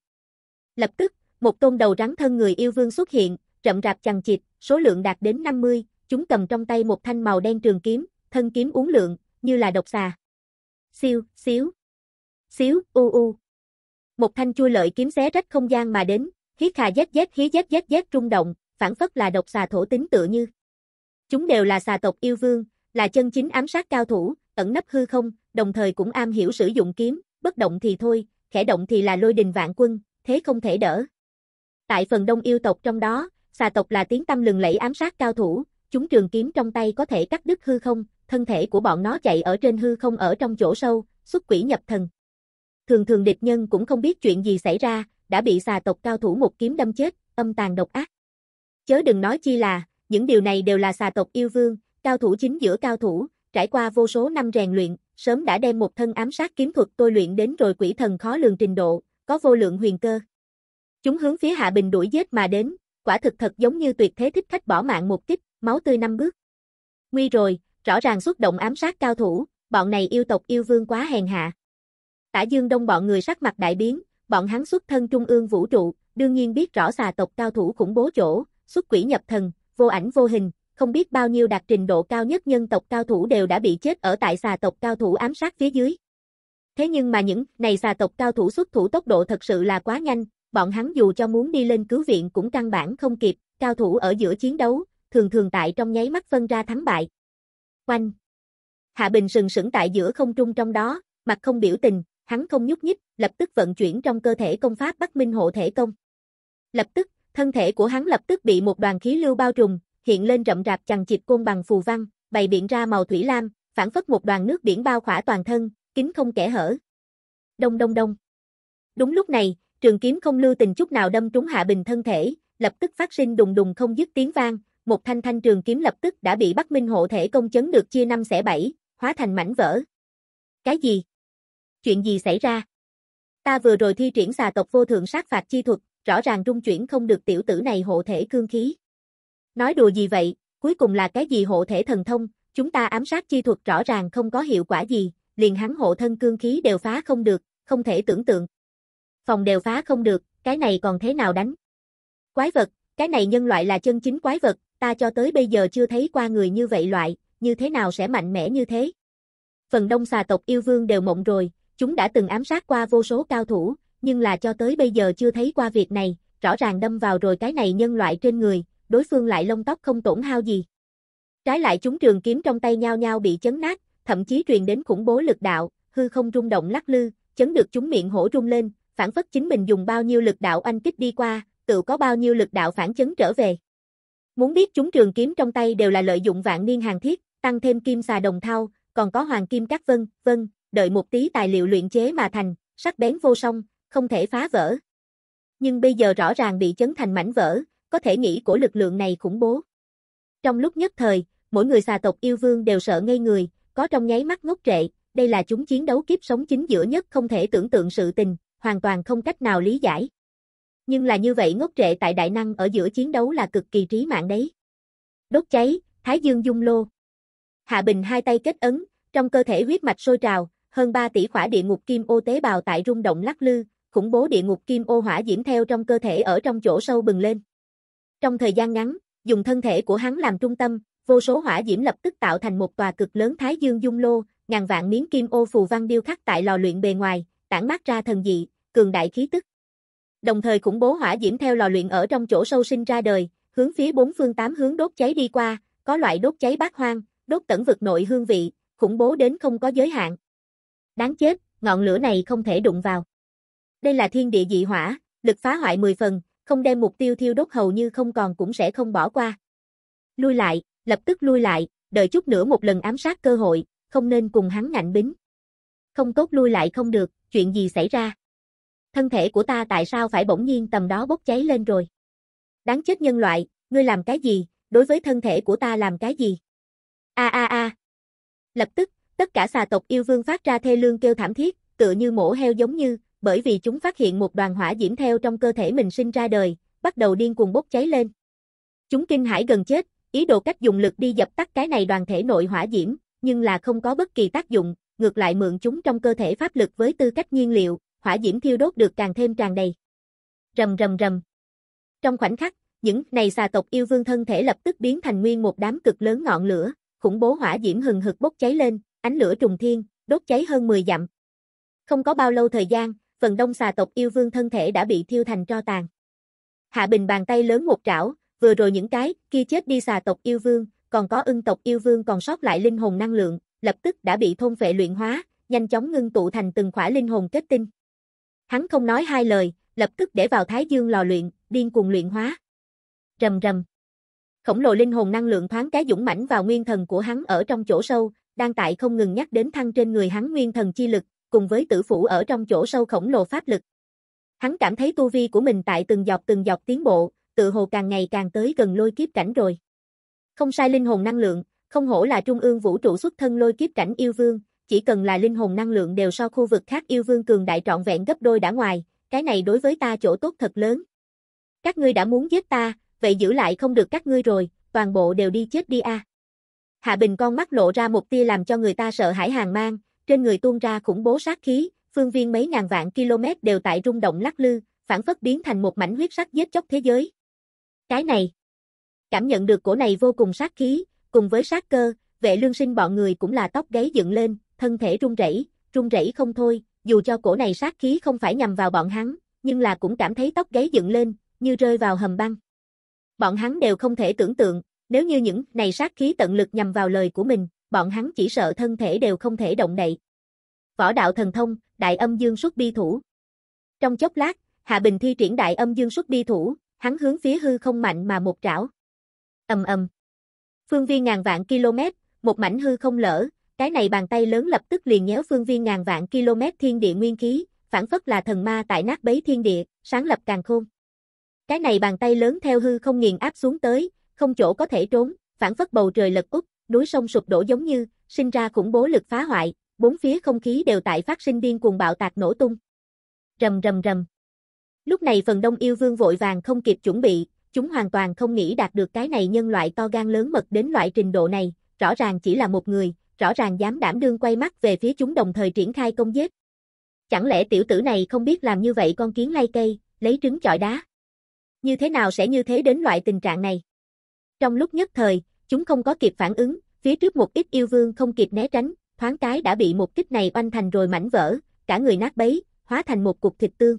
Lập tức, một tôn đầu rắn thân người yêu vương xuất hiện, rậm rạp chằng chịt, số lượng đạt đến 50, chúng cầm trong tay một thanh màu đen trường kiếm, thân kiếm uốn lượn, như là độc xà. Siêu, xíu. Xíu, u u. Một thanh chua lợi kiếm xé rách không gian mà đến, hít khà zét zét hí zét zét zét rung động, phản phất là độc xà thổ tính tựa như. Chúng đều là xà tộc yêu vương, là chân chính ám sát cao thủ, ẩn nấp hư không, đồng thời cũng am hiểu sử dụng kiếm, bất động thì thôi, khẽ động thì là lôi đình vạn quân, thế không thể đỡ. Tại phần đông yêu tộc trong đó, xà tộc là tiếng tâm lừng lẫy ám sát cao thủ, chúng trường kiếm trong tay có thể cắt đứt hư không, thân thể của bọn nó chạy ở trên hư không ở trong chỗ sâu, xuất quỷ nhập thần. Thường thường địch nhân cũng không biết chuyện gì xảy ra, đã bị xà tộc cao thủ một kiếm đâm chết, âm tàn độc ác. Chớ đừng nói chi là, những điều này đều là xà tộc yêu vương, Cao thủ chính giữa cao thủ, trải qua vô số năm rèn luyện, sớm đã đem một thân ám sát kiếm thuật tôi luyện đến rồi quỷ thần khó lường trình độ, có vô lượng huyền cơ. Chúng hướng phía Hạ Bình đuổi giết mà đến, quả thực thật giống như tuyệt thế thích khách bỏ mạng một kích, máu tươi năm bước. Nguy rồi, rõ ràng xuất động ám sát cao thủ, bọn này yêu tộc yêu vương quá hèn hạ. Tả Dương Đông bọn người sắc mặt đại biến, bọn hắn xuất thân trung ương vũ trụ, đương nhiên biết rõ xà tộc cao thủ khủng bố chỗ, xuất quỷ nhập thần, vô ảnh vô hình, không biết bao nhiêu đạt trình độ cao nhất nhân tộc cao thủ đều đã bị chết ở tại xà tộc cao thủ ám sát phía dưới. Thế nhưng mà những này xà tộc cao thủ xuất thủ tốc độ thật sự là quá nhanh, bọn hắn dù cho muốn đi lên cứu viện cũng căn bản không kịp, cao thủ ở giữa chiến đấu, thường thường tại trong nháy mắt phân ra thắng bại. quanh Hạ Bình sừng sững tại giữa không trung trong đó, mặt không biểu tình, hắn không nhúc nhích, lập tức vận chuyển trong cơ thể công pháp Bắc Minh hộ thể công. Lập tức, thân thể của hắn lập tức bị một đoàn khí lưu bao trùm, hiện lên rậm rạp chằng chịt côn bằng phù văn, bày biện ra màu thủy lam, phản phất một đoàn nước biển bao khỏa toàn thân, kín không kẻ hở. Đông đông đông. Đúng lúc này, trường kiếm không lưu tình chút nào đâm trúng Hạ Bình thân thể, lập tức phát sinh đùng đùng không dứt tiếng vang, một thanh thanh trường kiếm lập tức đã bị Bắc Minh hộ thể công chấn được chia năm xẻ bảy, hóa thành mảnh vỡ. Cái gì? Chuyện gì xảy ra? Ta vừa rồi thi triển xà tộc vô thượng sát phạt chi thuật, rõ ràng rung chuyển không được tiểu tử này hộ thể cương khí. Nói đùa gì vậy, cuối cùng là cái gì hộ thể thần thông, chúng ta ám sát chi thuật rõ ràng không có hiệu quả gì, liền hắn hộ thân cương khí đều phá không được, không thể tưởng tượng. Phòng đều phá không được, cái này còn thế nào đánh? Quái vật, cái này nhân loại là chân chính quái vật, ta cho tới bây giờ chưa thấy qua người như vậy loại, như thế nào sẽ mạnh mẽ như thế? Phần đông xà tộc yêu vương đều mộng rồi, chúng đã từng ám sát qua vô số cao thủ, nhưng là cho tới bây giờ chưa thấy qua việc này, rõ ràng đâm vào rồi cái này nhân loại trên người, đối phương lại lông tóc không tổn hao gì. Trái lại chúng trường kiếm trong tay nhau nhau bị chấn nát, thậm chí truyền đến khủng bố lực đạo, hư không rung động lắc lư, chấn được chúng miệng hổ rung lên, phản phất chính mình dùng bao nhiêu lực đạo anh kích đi qua, tự có bao nhiêu lực đạo phản chấn trở về. Muốn biết chúng trường kiếm trong tay đều là lợi dụng vạn niên hàng thiết, tăng thêm kim xà đồng thau, còn có hoàng kim các vân, vân, đợi một tí tài liệu luyện chế mà thành, sắc bén vô song, không thể phá vỡ. Nhưng bây giờ rõ ràng bị chấn thành mảnh vỡ, có thể nghĩ của lực lượng này khủng bố. Trong lúc nhất thời, mỗi người xà tộc yêu vương đều sợ ngây người, có trong nháy mắt ngốc trệ, đây là chúng chiến đấu kiếp sống chính giữa nhất không thể tưởng tượng sự tình, hoàn toàn không cách nào lý giải. Nhưng là như vậy ngốc trệ tại đại năng ở giữa chiến đấu là cực kỳ trí mạng đấy. Đốt cháy, Thái Dương Dung Lô. Hạ Bình hai tay kết ấn, trong cơ thể huyết mạch sôi trào, hơn 3 tỷ khỏa địa ngục kim ô tế bào tại rung động lắc lư, khủng bố địa ngục kim ô hỏa diễm theo trong cơ thể ở trong chỗ sâu bừng lên. Trong thời gian ngắn, dùng thân thể của hắn làm trung tâm, vô số hỏa diễm lập tức tạo thành một tòa cực lớn Thái Dương Dung Lô, ngàn vạn miếng kim ô phù văn điêu khắc tại lò luyện bề ngoài, tản mát ra thần dị, cường đại khí tức. Đồng thời khủng bố hỏa diễm theo lò luyện ở trong chỗ sâu sinh ra đời, hướng phía bốn phương tám hướng đốt cháy đi qua, có loại đốt cháy bát hoang, đốt tận vực nội hương vị, khủng bố đến không có giới hạn. Đáng chết, ngọn lửa này không thể đụng vào. Đây là thiên địa dị hỏa, lực phá hoại 10 phần, không đem mục tiêu thiêu đốt hầu như không còn cũng sẽ không bỏ qua. Lui lại, lập tức lui lại, đợi chút nữa một lần ám sát cơ hội, không nên cùng hắn ngạnh bính. Không tốt lui lại không được, chuyện gì xảy ra? Thân thể của ta tại sao phải bỗng nhiên tầm đó bốc cháy lên rồi? Đáng chết nhân loại, ngươi làm cái gì, đối với thân thể của ta làm cái gì? A a a. Lập tức, tất cả xà tộc yêu vương phát ra thê lương kêu thảm thiết, tựa như mổ heo giống như, bởi vì chúng phát hiện một đoàn hỏa diễm theo trong cơ thể mình sinh ra đời, bắt đầu điên cuồng bốc cháy lên. Chúng kinh hãi gần chết, ý đồ cách dùng lực đi dập tắt cái này đoàn thể nội hỏa diễm, nhưng là không có bất kỳ tác dụng, ngược lại mượn chúng trong cơ thể pháp lực với tư cách nhiên liệu, hỏa diễm thiêu đốt được càng thêm tràn đầy. Rầm rầm rầm. Trong khoảnh khắc, những này xà tộc yêu vương thân thể lập tức biến thành nguyên một đám cực lớn ngọn lửa, khủng bố hỏa diễm hừng hực bốc cháy lên, ánh lửa trùng thiên, đốt cháy hơn 10 dặm. Không có bao lâu thời gian, phần đông xà tộc yêu vương thân thể đã bị thiêu thành tro tàn. Hạ Bình bàn tay lớn một trảo, vừa rồi những cái, kia chết đi xà tộc yêu vương, còn có ưng tộc yêu vương còn sót lại linh hồn năng lượng, lập tức đã bị thôn phệ luyện hóa, nhanh chóng ngưng tụ thành từng khỏa linh hồn kết tinh. Hắn không nói hai lời, lập tức để vào thái dương lò luyện, điên cuồng luyện hóa. Rầm rầm. Khổng lồ linh hồn năng lượng thoáng cái dũng mãnh vào nguyên thần của hắn ở trong chỗ sâu, đang tại không ngừng nhắc đến thăng trên người hắn nguyên thần chi lực, cùng với tử phủ ở trong chỗ sâu khổng lồ pháp lực. Hắn cảm thấy tu vi của mình tại từng dọc từng dọc tiến bộ, tự hồ càng ngày càng tới gần lôi kiếp cảnh rồi. Không sai linh hồn năng lượng, không hổ là trung ương vũ trụ xuất thân lôi kiếp cảnh yêu vương, chỉ cần là linh hồn năng lượng đều so khu vực khác yêu vương cường đại trọn vẹn gấp đôi đã ngoài, cái này đối với ta chỗ tốt thật lớn. Các ngươi đã muốn giết ta, vậy giữ lại không được các ngươi rồi, toàn bộ đều đi chết đi a. À. Hạ Bình con mắt lộ ra một tia làm cho người ta sợ hãi hàng mang, trên người tuôn ra khủng bố sát khí, phương viên mấy ngàn vạn km đều tại rung động lắc lư, phản phất biến thành một mảnh huyết sắc giết chóc thế giới. Cái này, cảm nhận được cổ này vô cùng sát khí, cùng với sát cơ, vệ lương sinh bọn người cũng là tóc gáy dựng lên, thân thể rung rẩy, rung rẩy không thôi, dù cho cổ này sát khí không phải nhằm vào bọn hắn, nhưng là cũng cảm thấy tóc gáy dựng lên, như rơi vào hầm băng. Bọn hắn đều không thể tưởng tượng, nếu như những này sát khí tận lực nhằm vào lời của mình, bọn hắn chỉ sợ thân thể đều không thể động đậy. Võ đạo thần thông, đại âm dương xuất bi thủ. Trong chốc lát, Hạ Bình thi triển đại âm dương xuất bi thủ, hắn hướng phía hư không mạnh mà một trảo. Ầm ầm. Phương viên ngàn vạn km, một mảnh hư không lỡ, cái này bàn tay lớn lập tức liền nhéo phương viên ngàn vạn km thiên địa nguyên khí, phản phất là thần ma tại nát bấy thiên địa, sáng lập càng khôn. Cái này bàn tay lớn theo hư không nghiền áp xuống tới, không chỗ có thể trốn, phản phất bầu trời lật úp, núi sông sụp đổ giống như, sinh ra khủng bố lực phá hoại, bốn phía không khí đều tại phát sinh điên cuồng bạo tạc nổ tung. Rầm rầm rầm. Lúc này phần đông yêu vương vội vàng không kịp chuẩn bị, chúng hoàn toàn không nghĩ đạt được cái này nhân loại to gan lớn mật đến loại trình độ này, rõ ràng chỉ là một người, rõ ràng dám đảm đương quay mắt về phía chúng đồng thời triển khai công giết. Chẳng lẽ tiểu tử này không biết làm như vậy con kiến lay cây, lấy trứng chọi đá? Như thế nào sẽ như thế đến loại tình trạng này? Trong lúc nhất thời, Chúng không có kịp phản ứng, phía trước một ít yêu vương không kịp né tránh, thoáng cái đã bị một kích này oanh thành rồi mảnh vỡ, cả người nát bấy, hóa thành một cục thịt tương.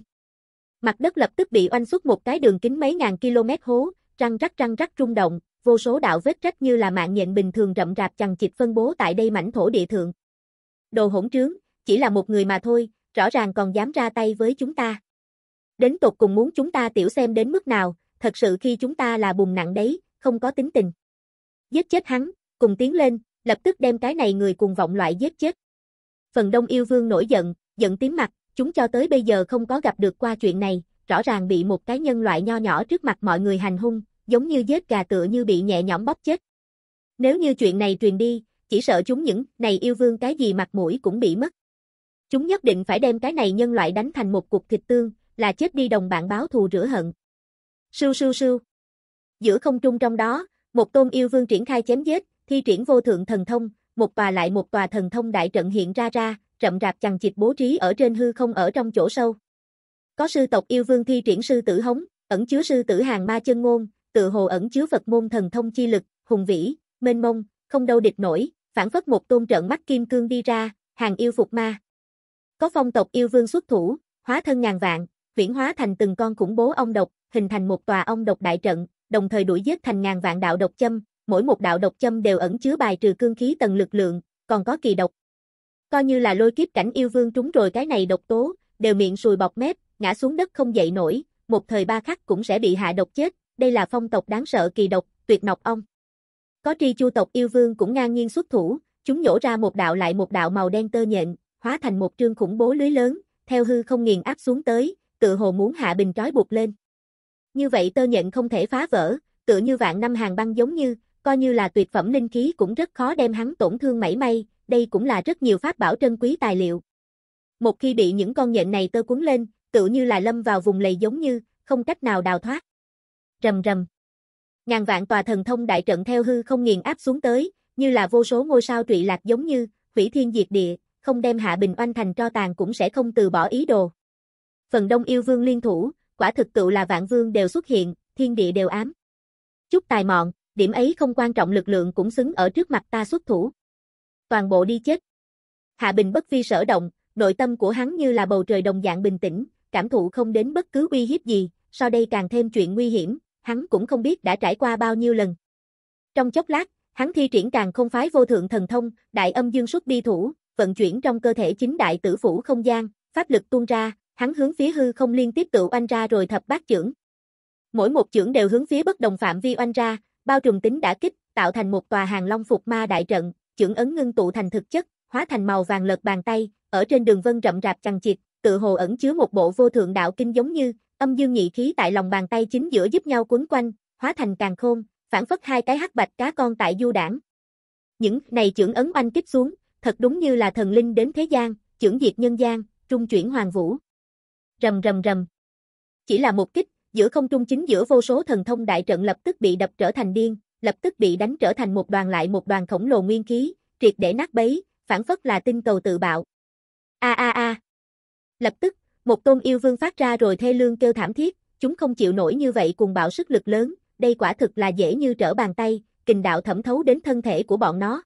Mặt đất lập tức bị oanh xuất một cái đường kính mấy ngàn km hố, răng rắc răng rắc rung động, vô số đạo vết rách như là mạng nhện bình thường rậm rạp chằng chịt phân bố tại đây mảnh thổ địa thượng. Đồ hỗn trướng, chỉ là một người mà thôi, rõ ràng còn dám ra tay với chúng ta. Đến tột cùng muốn chúng ta tiểu xem đến mức nào, thật sự khi chúng ta là bùng nặng đấy, không có tính tình giết chết hắn, cùng tiến lên, lập tức đem cái này người cùng vọng loại giết chết. Phần đông yêu vương nổi giận, giận tím mặt, chúng cho tới bây giờ không có gặp được qua chuyện này, rõ ràng bị một cái nhân loại nho nhỏ trước mặt mọi người hành hung, giống như giết gà tựa như bị nhẹ nhõm bóp chết. Nếu như chuyện này truyền đi, chỉ sợ chúng những này yêu vương cái gì mặt mũi cũng bị mất. Chúng nhất định phải đem cái này nhân loại đánh thành một cục thịt tương, là chết đi đồng bạn báo thù rửa hận. Sưu sưu sưu. Giữa không trung trong đó, một tôn yêu vương triển khai chém giết, thi triển vô thượng thần thông, một tòa lại một tòa thần thông đại trận hiện ra ra, rậm rạp chằng chịt bố trí ở trên hư không ở trong chỗ sâu. Có sư tộc yêu vương thi triển sư tử hống, ẩn chứa sư tử hàng ma chân ngôn, tự hồ ẩn chứa Phật môn thần thông chi lực, hùng vĩ, mênh mông, không đâu địch nổi, phản phất một tôn trận mắt kim cương đi ra, hàng yêu phục ma. Có phong tộc yêu vương xuất thủ, hóa thân ngàn vạn, viễn hóa thành từng con khủng bố ong độc, hình thành một tòa ong độc đại trận, đồng thời đuổi giết thành ngàn vạn đạo độc châm, mỗi một đạo độc châm đều ẩn chứa bài trừ cương khí tầng lực lượng, còn có kỳ độc. Coi như là lôi kiếp cảnh yêu vương trúng rồi cái này độc tố, đều miệng sùi bọc mép, ngã xuống đất không dậy nổi, một thời ba khắc cũng sẽ bị hạ độc chết, đây là phong tộc đáng sợ kỳ độc, tuyệt nọc ong. Có tri chu tộc yêu vương cũng ngang nhiên xuất thủ, chúng nhổ ra một đạo lại một đạo màu đen tơ nhện, hóa thành một trương khủng bố lưới lớn, theo hư không nghiền áp xuống tới, tự hồ muốn hạ bình trói buộc lên như vậy tơ nhện không thể phá vỡ, tựa như vạn năm hàng băng giống như, coi như là tuyệt phẩm linh khí cũng rất khó đem hắn tổn thương mảy may, đây cũng là rất nhiều pháp bảo trân quý tài liệu. Một khi bị những con nhện này tơ cuốn lên, tựa như là lâm vào vùng lầy giống như, không cách nào đào thoát. Rầm rầm. Ngàn vạn tòa thần thông đại trận theo hư không nghiền áp xuống tới, như là vô số ngôi sao trụy lạc giống như, hủy thiên diệt địa, không đem Hạ Bình Oanh thành cho tàn cũng sẽ không từ bỏ ý đồ. Phần Đông yêu vương liên thủ, quả thực cựu là vạn vương đều xuất hiện, thiên địa đều ám. Chút tài mọn, điểm ấy không quan trọng lực lượng cũng xứng ở trước mặt ta xuất thủ. Toàn bộ đi chết. Hạ Bình bất vi sở động, nội tâm của hắn như là bầu trời đồng dạng bình tĩnh, cảm thụ không đến bất cứ uy hiếp gì, sau đây càng thêm chuyện nguy hiểm, hắn cũng không biết đã trải qua bao nhiêu lần. Trong chốc lát, hắn thi triển càng không phái vô thượng thần thông, đại âm dương xuất bi thủ, vận chuyển trong cơ thể chính đại tử phủ không gian, pháp lực tuôn ra, hắn hướng phía hư không liên tiếp tự oanh ra rồi thập bát chưởng. Mỗi một chưởng đều hướng phía bất đồng phạm vi oanh ra, bao trùm tính đã kích, tạo thành một tòa hàng long phục ma đại trận, chưởng ấn ngưng tụ thành thực chất, hóa thành màu vàng lật bàn tay, ở trên đường vân rậm rạp chằng chịt, tự hồ ẩn chứa một bộ vô thượng đạo kinh giống như, âm dương nhị khí tại lòng bàn tay chính giữa giúp nhau quấn quanh, hóa thành càng khôn, phản phất hai cái hắc bạch cá con tại du đảng. Những này chưởng ấn oanh kích xuống, thật đúng như là thần linh đến thế gian, chưởng diệt nhân gian, trung chuyển hoàng vũ rầm rầm rầm. Chỉ là một kích, giữa không trung chính giữa vô số thần thông đại trận lập tức bị đập trở thành điên, lập tức bị đánh trở thành một đoàn lại một đoàn khổng lồ nguyên khí, triệt để nát bấy, phản phất là tinh cầu tự bạo. A a a. Lập tức, một tôn yêu vương phát ra rồi thê lương kêu thảm thiết, chúng không chịu nổi như vậy cùng bạo sức lực lớn, đây quả thực là dễ như trở bàn tay, kình đạo thẩm thấu đến thân thể của bọn nó.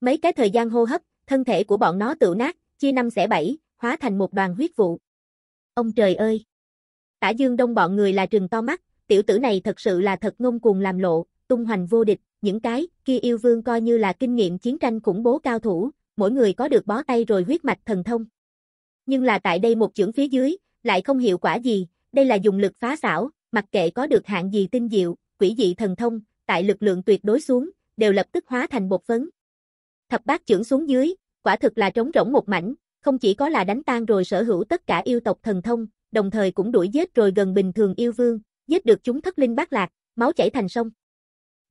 Mấy cái thời gian hô hấp, thân thể của bọn nó tự nát, chia năm xẻ bảy, hóa thành một đoàn huyết vụ. Ông trời ơi! Tả Dương Đông bọn người là trừng to mắt, tiểu tử này thật sự là thật ngông cuồng làm lộ, tung hoành vô địch, những cái kia yêu vương coi như là kinh nghiệm chiến tranh khủng bố cao thủ, mỗi người có được bó tay rồi huyết mạch thần thông. Nhưng là tại đây một chưởng phía dưới, lại không hiệu quả gì, đây là dùng lực phá xảo, mặc kệ có được hạng gì tinh diệu, quỷ dị thần thông, tại lực lượng tuyệt đối xuống, đều lập tức hóa thành bột phấn. Thập bát chưởng xuống dưới, quả thực là trống rỗng một mảnh, không chỉ có là đánh tan rồi sở hữu tất cả yêu tộc thần thông, đồng thời cũng đuổi giết rồi gần bình thường yêu vương, giết được chúng thất linh bát lạc, máu chảy thành sông.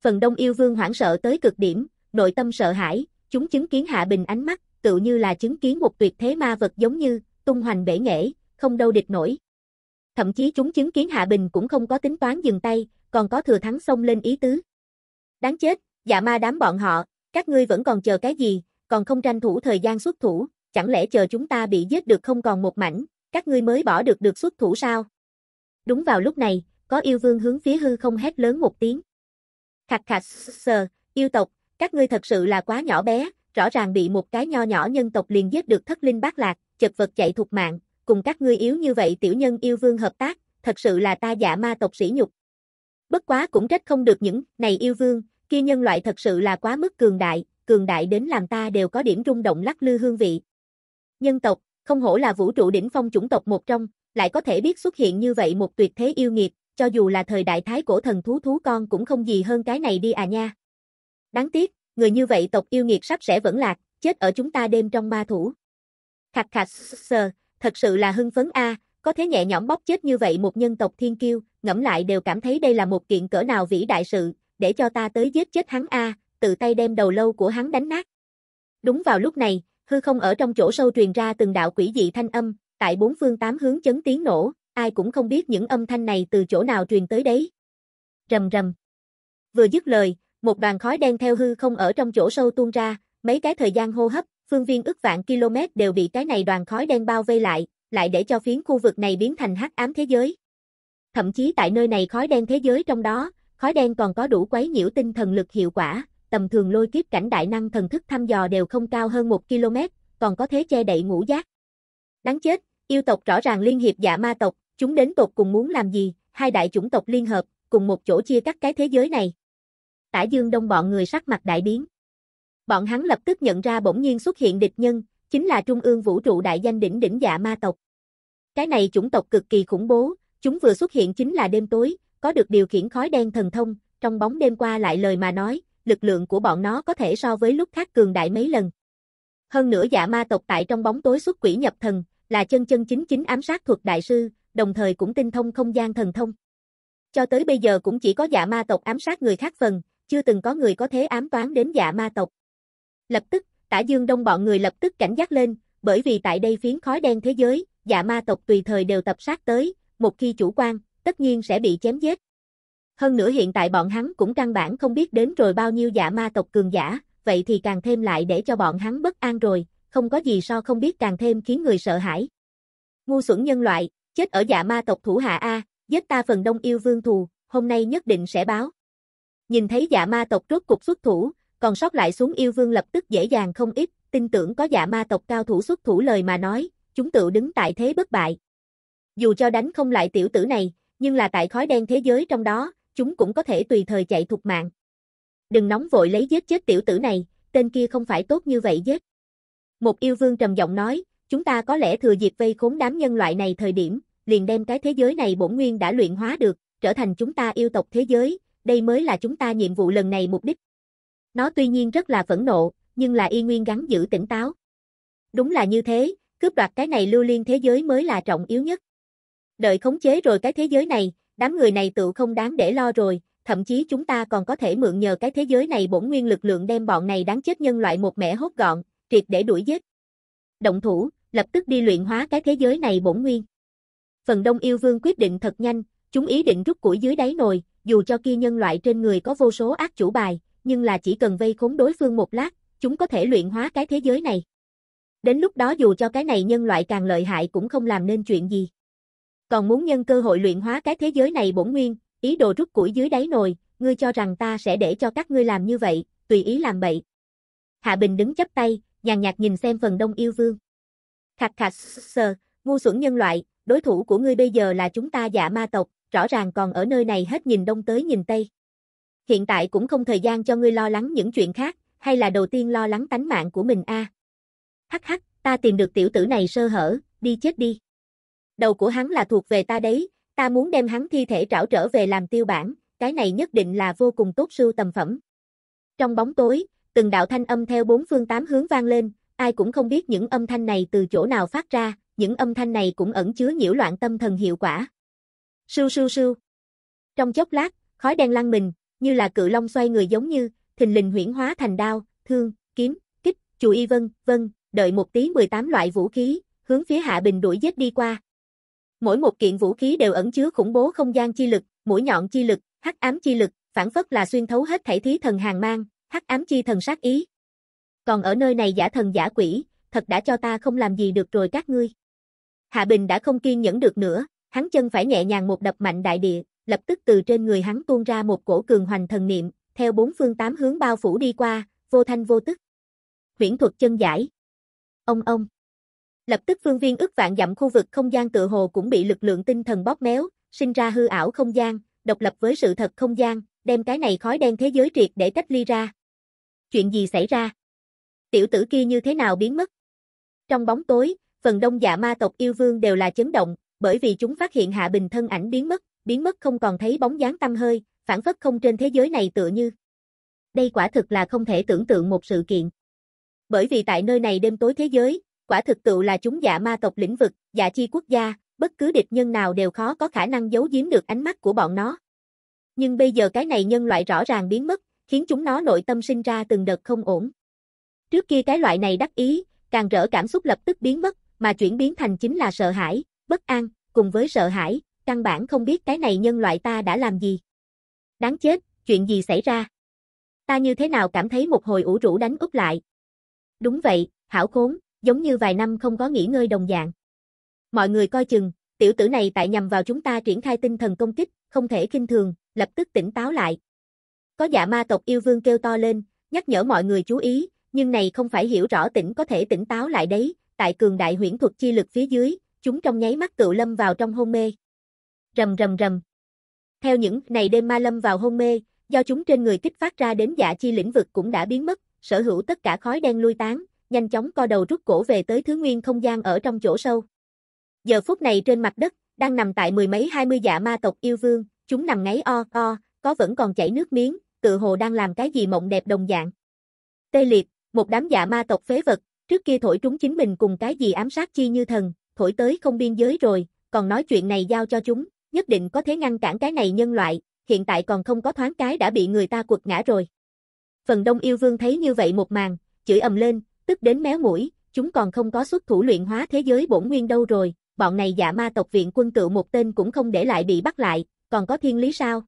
Phần đông yêu vương hoảng sợ tới cực điểm, nội tâm sợ hãi, chúng chứng kiến hạ bình ánh mắt, tự như là chứng kiến một tuyệt thế ma vật giống như, tung hoành bể nghệ, không đâu địch nổi. Thậm chí chúng chứng kiến hạ bình cũng không có tính toán dừng tay, còn có thừa thắng sông lên ý tứ. Đáng chết, dạ ma đám bọn họ, các ngươi vẫn còn chờ cái gì, còn không tranh thủ thời gian xuất thủ, chẳng lẽ chờ chúng ta bị giết được không còn một mảnh, các ngươi mới bỏ được được xuất thủ sao? Đúng vào lúc này, có yêu vương hướng phía hư không hét lớn một tiếng. Khạc khạc sờ, yêu tộc, các ngươi thật sự là quá nhỏ bé, rõ ràng bị một cái nho nhỏ nhân tộc liền giết được thất linh bát lạc, chật vật chạy thục mạng, cùng các ngươi yếu như vậy tiểu nhân yêu vương hợp tác, thật sự là ta giả ma tộc sỉ nhục. Bất quá cũng trách không được những, này yêu vương, kia nhân loại thật sự là quá mức cường đại, cường đại đến làm ta đều có điểm rung động lắc lư hương vị nhân tộc, không hổ là vũ trụ đỉnh phong chủng tộc một trong, lại có thể biết xuất hiện như vậy một tuyệt thế yêu nghiệt, cho dù là thời đại thái cổ thần thú thú con cũng không gì hơn cái này đi à nha. Đáng tiếc, người như vậy tộc yêu nghiệt sắp sẽ vẫn lạc, chết ở chúng ta đêm trong ma thủ. Khạc khạc sờ, thật sự là hưng phấn a, có thế nhẹ nhõm bóc chết như vậy một nhân tộc thiên kiêu, ngẫm lại đều cảm thấy đây là một kiện cỡ nào vĩ đại sự, để cho ta tới giết chết hắn a, tự tay đem đầu lâu của hắn đánh nát. Đúng vào lúc này, hư không ở trong chỗ sâu truyền ra từng đạo quỷ dị thanh âm, tại bốn phương tám hướng chấn tiếng nổ, ai cũng không biết những âm thanh này từ chỗ nào truyền tới đấy. Rầm rầm. Vừa dứt lời, một đoàn khói đen theo hư không ở trong chỗ sâu tuôn ra, mấy cái thời gian hô hấp, phương viên ức vạn km đều bị cái này đoàn khói đen bao vây lại, lại để cho phiến khu vực này biến thành hắc ám thế giới. Thậm chí tại nơi này khói đen thế giới trong đó, khói đen còn có đủ quấy nhiễu tinh thần lực hiệu quả, tầm thường lôi kiếp cảnh đại năng thần thức thăm dò đều không cao hơn 1 km, còn có thế che đậy ngũ giác. Đáng chết, yêu tộc rõ ràng liên hiệp dạ ma tộc, chúng đến tộc cùng muốn làm gì, hai đại chủng tộc liên hợp, cùng một chỗ chia cắt cái thế giới này. Tả Dương Đông bọn người sắc mặt đại biến. Bọn hắn lập tức nhận ra bỗng nhiên xuất hiện địch nhân, chính là trung ương vũ trụ đại danh đỉnh đỉnh dạ ma tộc. Cái này chủng tộc cực kỳ khủng bố, chúng vừa xuất hiện chính là đêm tối, có được điều khiển khói đen thần thông, trong bóng đêm qua lại lời mà nói, lực lượng của bọn nó có thể so với lúc khác cường đại mấy lần. Hơn nữa dạ ma tộc tại trong bóng tối xuất quỷ nhập thần, là chân chân chính chính ám sát thuật đại sư, đồng thời cũng tinh thông không gian thần thông. Cho tới bây giờ cũng chỉ có dạ ma tộc ám sát người khác phần, chưa từng có người có thế ám toán đến dạ ma tộc. Lập tức, tả dương đông bọn người lập tức cảnh giác lên, bởi vì tại đây phiến khói đen thế giới, dạ ma tộc tùy thời đều tập sát tới, một khi chủ quan, tất nhiên sẽ bị chém giết. Hơn nữa hiện tại bọn hắn cũng căn bản không biết đến rồi bao nhiêu giả ma tộc cường giả, vậy thì càng thêm lại để cho bọn hắn bất an rồi, không có gì so không biết càng thêm khiến người sợ hãi. Ngu xuẩn nhân loại, chết ở giả ma tộc thủ hạ A, giết ta phần đông yêu vương thù, hôm nay nhất định sẽ báo. Nhìn thấy giả ma tộc rốt cục xuất thủ, còn sót lại xuống yêu vương lập tức dễ dàng không ít, tin tưởng có giả ma tộc cao thủ xuất thủ lời mà nói, chúng tự đứng tại thế bất bại. Dù cho đánh không lại tiểu tử này, nhưng là tại khói đen thế giới trong đó, chúng cũng có thể tùy thời chạy thục mạng. Đừng nóng vội lấy giết chết tiểu tử này, tên kia không phải tốt như vậy giết. Một yêu vương trầm giọng nói, chúng ta có lẽ thừa dịp vây khốn đám nhân loại này thời điểm, liền đem cái thế giới này bổn nguyên đã luyện hóa được, trở thành chúng ta yêu tộc thế giới, đây mới là chúng ta nhiệm vụ lần này mục đích. Nó tuy nhiên rất là phẫn nộ, nhưng là y nguyên gắn giữ tỉnh táo. Đúng là như thế, cướp đoạt cái này lưu liên thế giới mới là trọng yếu nhất. Đợi khống chế rồi cái thế giới này, đám người này tự không đáng để lo rồi, thậm chí chúng ta còn có thể mượn nhờ cái thế giới này bổn nguyên lực lượng đem bọn này đáng chết nhân loại một mẻ hốt gọn, triệt để đuổi giết. Động thủ, lập tức đi luyện hóa cái thế giới này bổn nguyên. Phần đông yêu vương quyết định thật nhanh, chúng ý định rút củi dưới đáy nồi, dù cho kia nhân loại trên người có vô số ác chủ bài, nhưng là chỉ cần vây khốn đối phương một lát, chúng có thể luyện hóa cái thế giới này. Đến lúc đó dù cho cái này nhân loại càng lợi hại cũng không làm nên chuyện gì còn muốn nhân cơ hội luyện hóa cái thế giới này bổn nguyên, ý đồ rút củi dưới đáy nồi, ngươi cho rằng ta sẽ để cho các ngươi làm như vậy, tùy ý làm bậy. Hạ Bình đứng chắp tay, nhàn nhạt nhìn xem phần đông yêu vương. Khạc khạc sờ, ngu xuẩn nhân loại, đối thủ của ngươi bây giờ là chúng ta dạ ma tộc, rõ ràng còn ở nơi này hết nhìn đông tới nhìn tây. Hiện tại cũng không thời gian cho ngươi lo lắng những chuyện khác, hay là đầu tiên lo lắng tánh mạng của mình a. À? Hắc hắc, ta tìm được tiểu tử này sơ hở, đi chết đi đầu của hắn là thuộc về ta đấy, ta muốn đem hắn thi thể trảo trở về làm tiêu bản, cái này nhất định là vô cùng tốt sưu tầm phẩm. Trong bóng tối, từng đạo thanh âm theo bốn phương tám hướng vang lên, ai cũng không biết những âm thanh này từ chỗ nào phát ra, những âm thanh này cũng ẩn chứa nhiễu loạn tâm thần hiệu quả. Sưu sưu sưu. Trong chốc lát, khói đen lăn mình, như là cự long xoay người giống như, thình lình huyễn hóa thành đao, thương, kiếm, kích, chùy y vân, vân, đợi một tí 18 loại vũ khí, hướng phía Hạ Bình đuổi giết đi qua, Mỗi một kiện vũ khí đều ẩn chứa khủng bố không gian chi lực, mũi nhọn chi lực, hắc ám chi lực, phản phất là xuyên thấu hết thảy thí thần hàng mang, hắc ám chi thần sát ý. Còn ở nơi này giả thần giả quỷ, thật đã cho ta không làm gì được rồi các ngươi. Hạ Bình đã không kiên nhẫn được nữa, hắn chân phải nhẹ nhàng một đập mạnh đại địa, lập tức từ trên người hắn tuôn ra một cổ cường hoành thần niệm, theo bốn phương tám hướng bao phủ đi qua, vô thanh vô tức. Huyễn thuật chân giải. Ông ông. Lập tức phương viên ước vạn dặm khu vực không gian tựa hồ cũng bị lực lượng tinh thần bóp méo, sinh ra hư ảo không gian, độc lập với sự thật không gian, đem cái này khói đen thế giới triệt để tách ly ra. Chuyện gì xảy ra? Tiểu tử kia như thế nào biến mất? Trong bóng tối, phần đông dạ ma tộc yêu vương đều là chấn động, bởi vì chúng phát hiện Hạ Bình thân ảnh biến mất, biến mất không còn thấy bóng dáng tăm hơi, phản phất không trên thế giới này tựa như. Đây quả thực là không thể tưởng tượng một sự kiện. Bởi vì tại nơi này đêm tối thế giới, quả thực tựu là chúng dạ ma tộc lĩnh vực, dạ chi quốc gia, bất cứ địch nhân nào đều khó có khả năng giấu giếm được ánh mắt của bọn nó. Nhưng bây giờ cái này nhân loại rõ ràng biến mất, khiến chúng nó nội tâm sinh ra từng đợt không ổn. Trước kia cái loại này đắc ý, càng rỡ cảm xúc lập tức biến mất, mà chuyển biến thành chính là sợ hãi, bất an, cùng với sợ hãi, căn bản không biết cái này nhân loại ta đã làm gì. Đáng chết, chuyện gì xảy ra? Ta như thế nào cảm thấy một hồi ủ rũ đánh úp lại? Đúng vậy, hảo khốn, giống như vài năm không có nghỉ ngơi đồng dạng. Mọi người coi chừng, tiểu tử này tại nhằm vào chúng ta triển khai tinh thần công kích, không thể kinh thường, lập tức tỉnh táo lại. Có dạ ma tộc yêu vương kêu to lên, nhắc nhở mọi người chú ý, nhưng này không phải hiểu rõ tỉnh có thể tỉnh táo lại đấy, tại cường đại huyễn thuật chi lực phía dưới, chúng trong nháy mắt tựu lâm vào trong hôn mê. Rầm rầm rầm. Theo những này đêm ma lâm vào hôn mê, do chúng trên người kích phát ra đến dạ chi lĩnh vực cũng đã biến mất, sở hữu tất cả khói đen lui tán, nhanh chóng co đầu rút cổ về tới thứ nguyên không gian ở trong chỗ sâu. Giờ phút này trên mặt đất, đang nằm tại mười mấy hai mươi dạ ma tộc yêu vương, chúng nằm ngáy o o, có vẫn còn chảy nước miếng, tự hồ đang làm cái gì mộng đẹp đồng dạng. Tê liệt, một đám dạ ma tộc phế vật, trước kia thổi trúng chính mình cùng cái gì ám sát chi như thần, thổi tới không biên giới rồi, còn nói chuyện này giao cho chúng, nhất định có thể ngăn cản cái này nhân loại, hiện tại còn không có thoáng cái đã bị người ta quật ngã rồi. Phần đông yêu vương thấy như vậy một màn, chửi ầm lên, tức đến méo mũi, chúng còn không có xuất thủ luyện hóa thế giới bổn nguyên đâu rồi, bọn này giả dạ ma tộc viện quân cựu một tên cũng không để lại bị bắt lại, còn có thiên lý sao?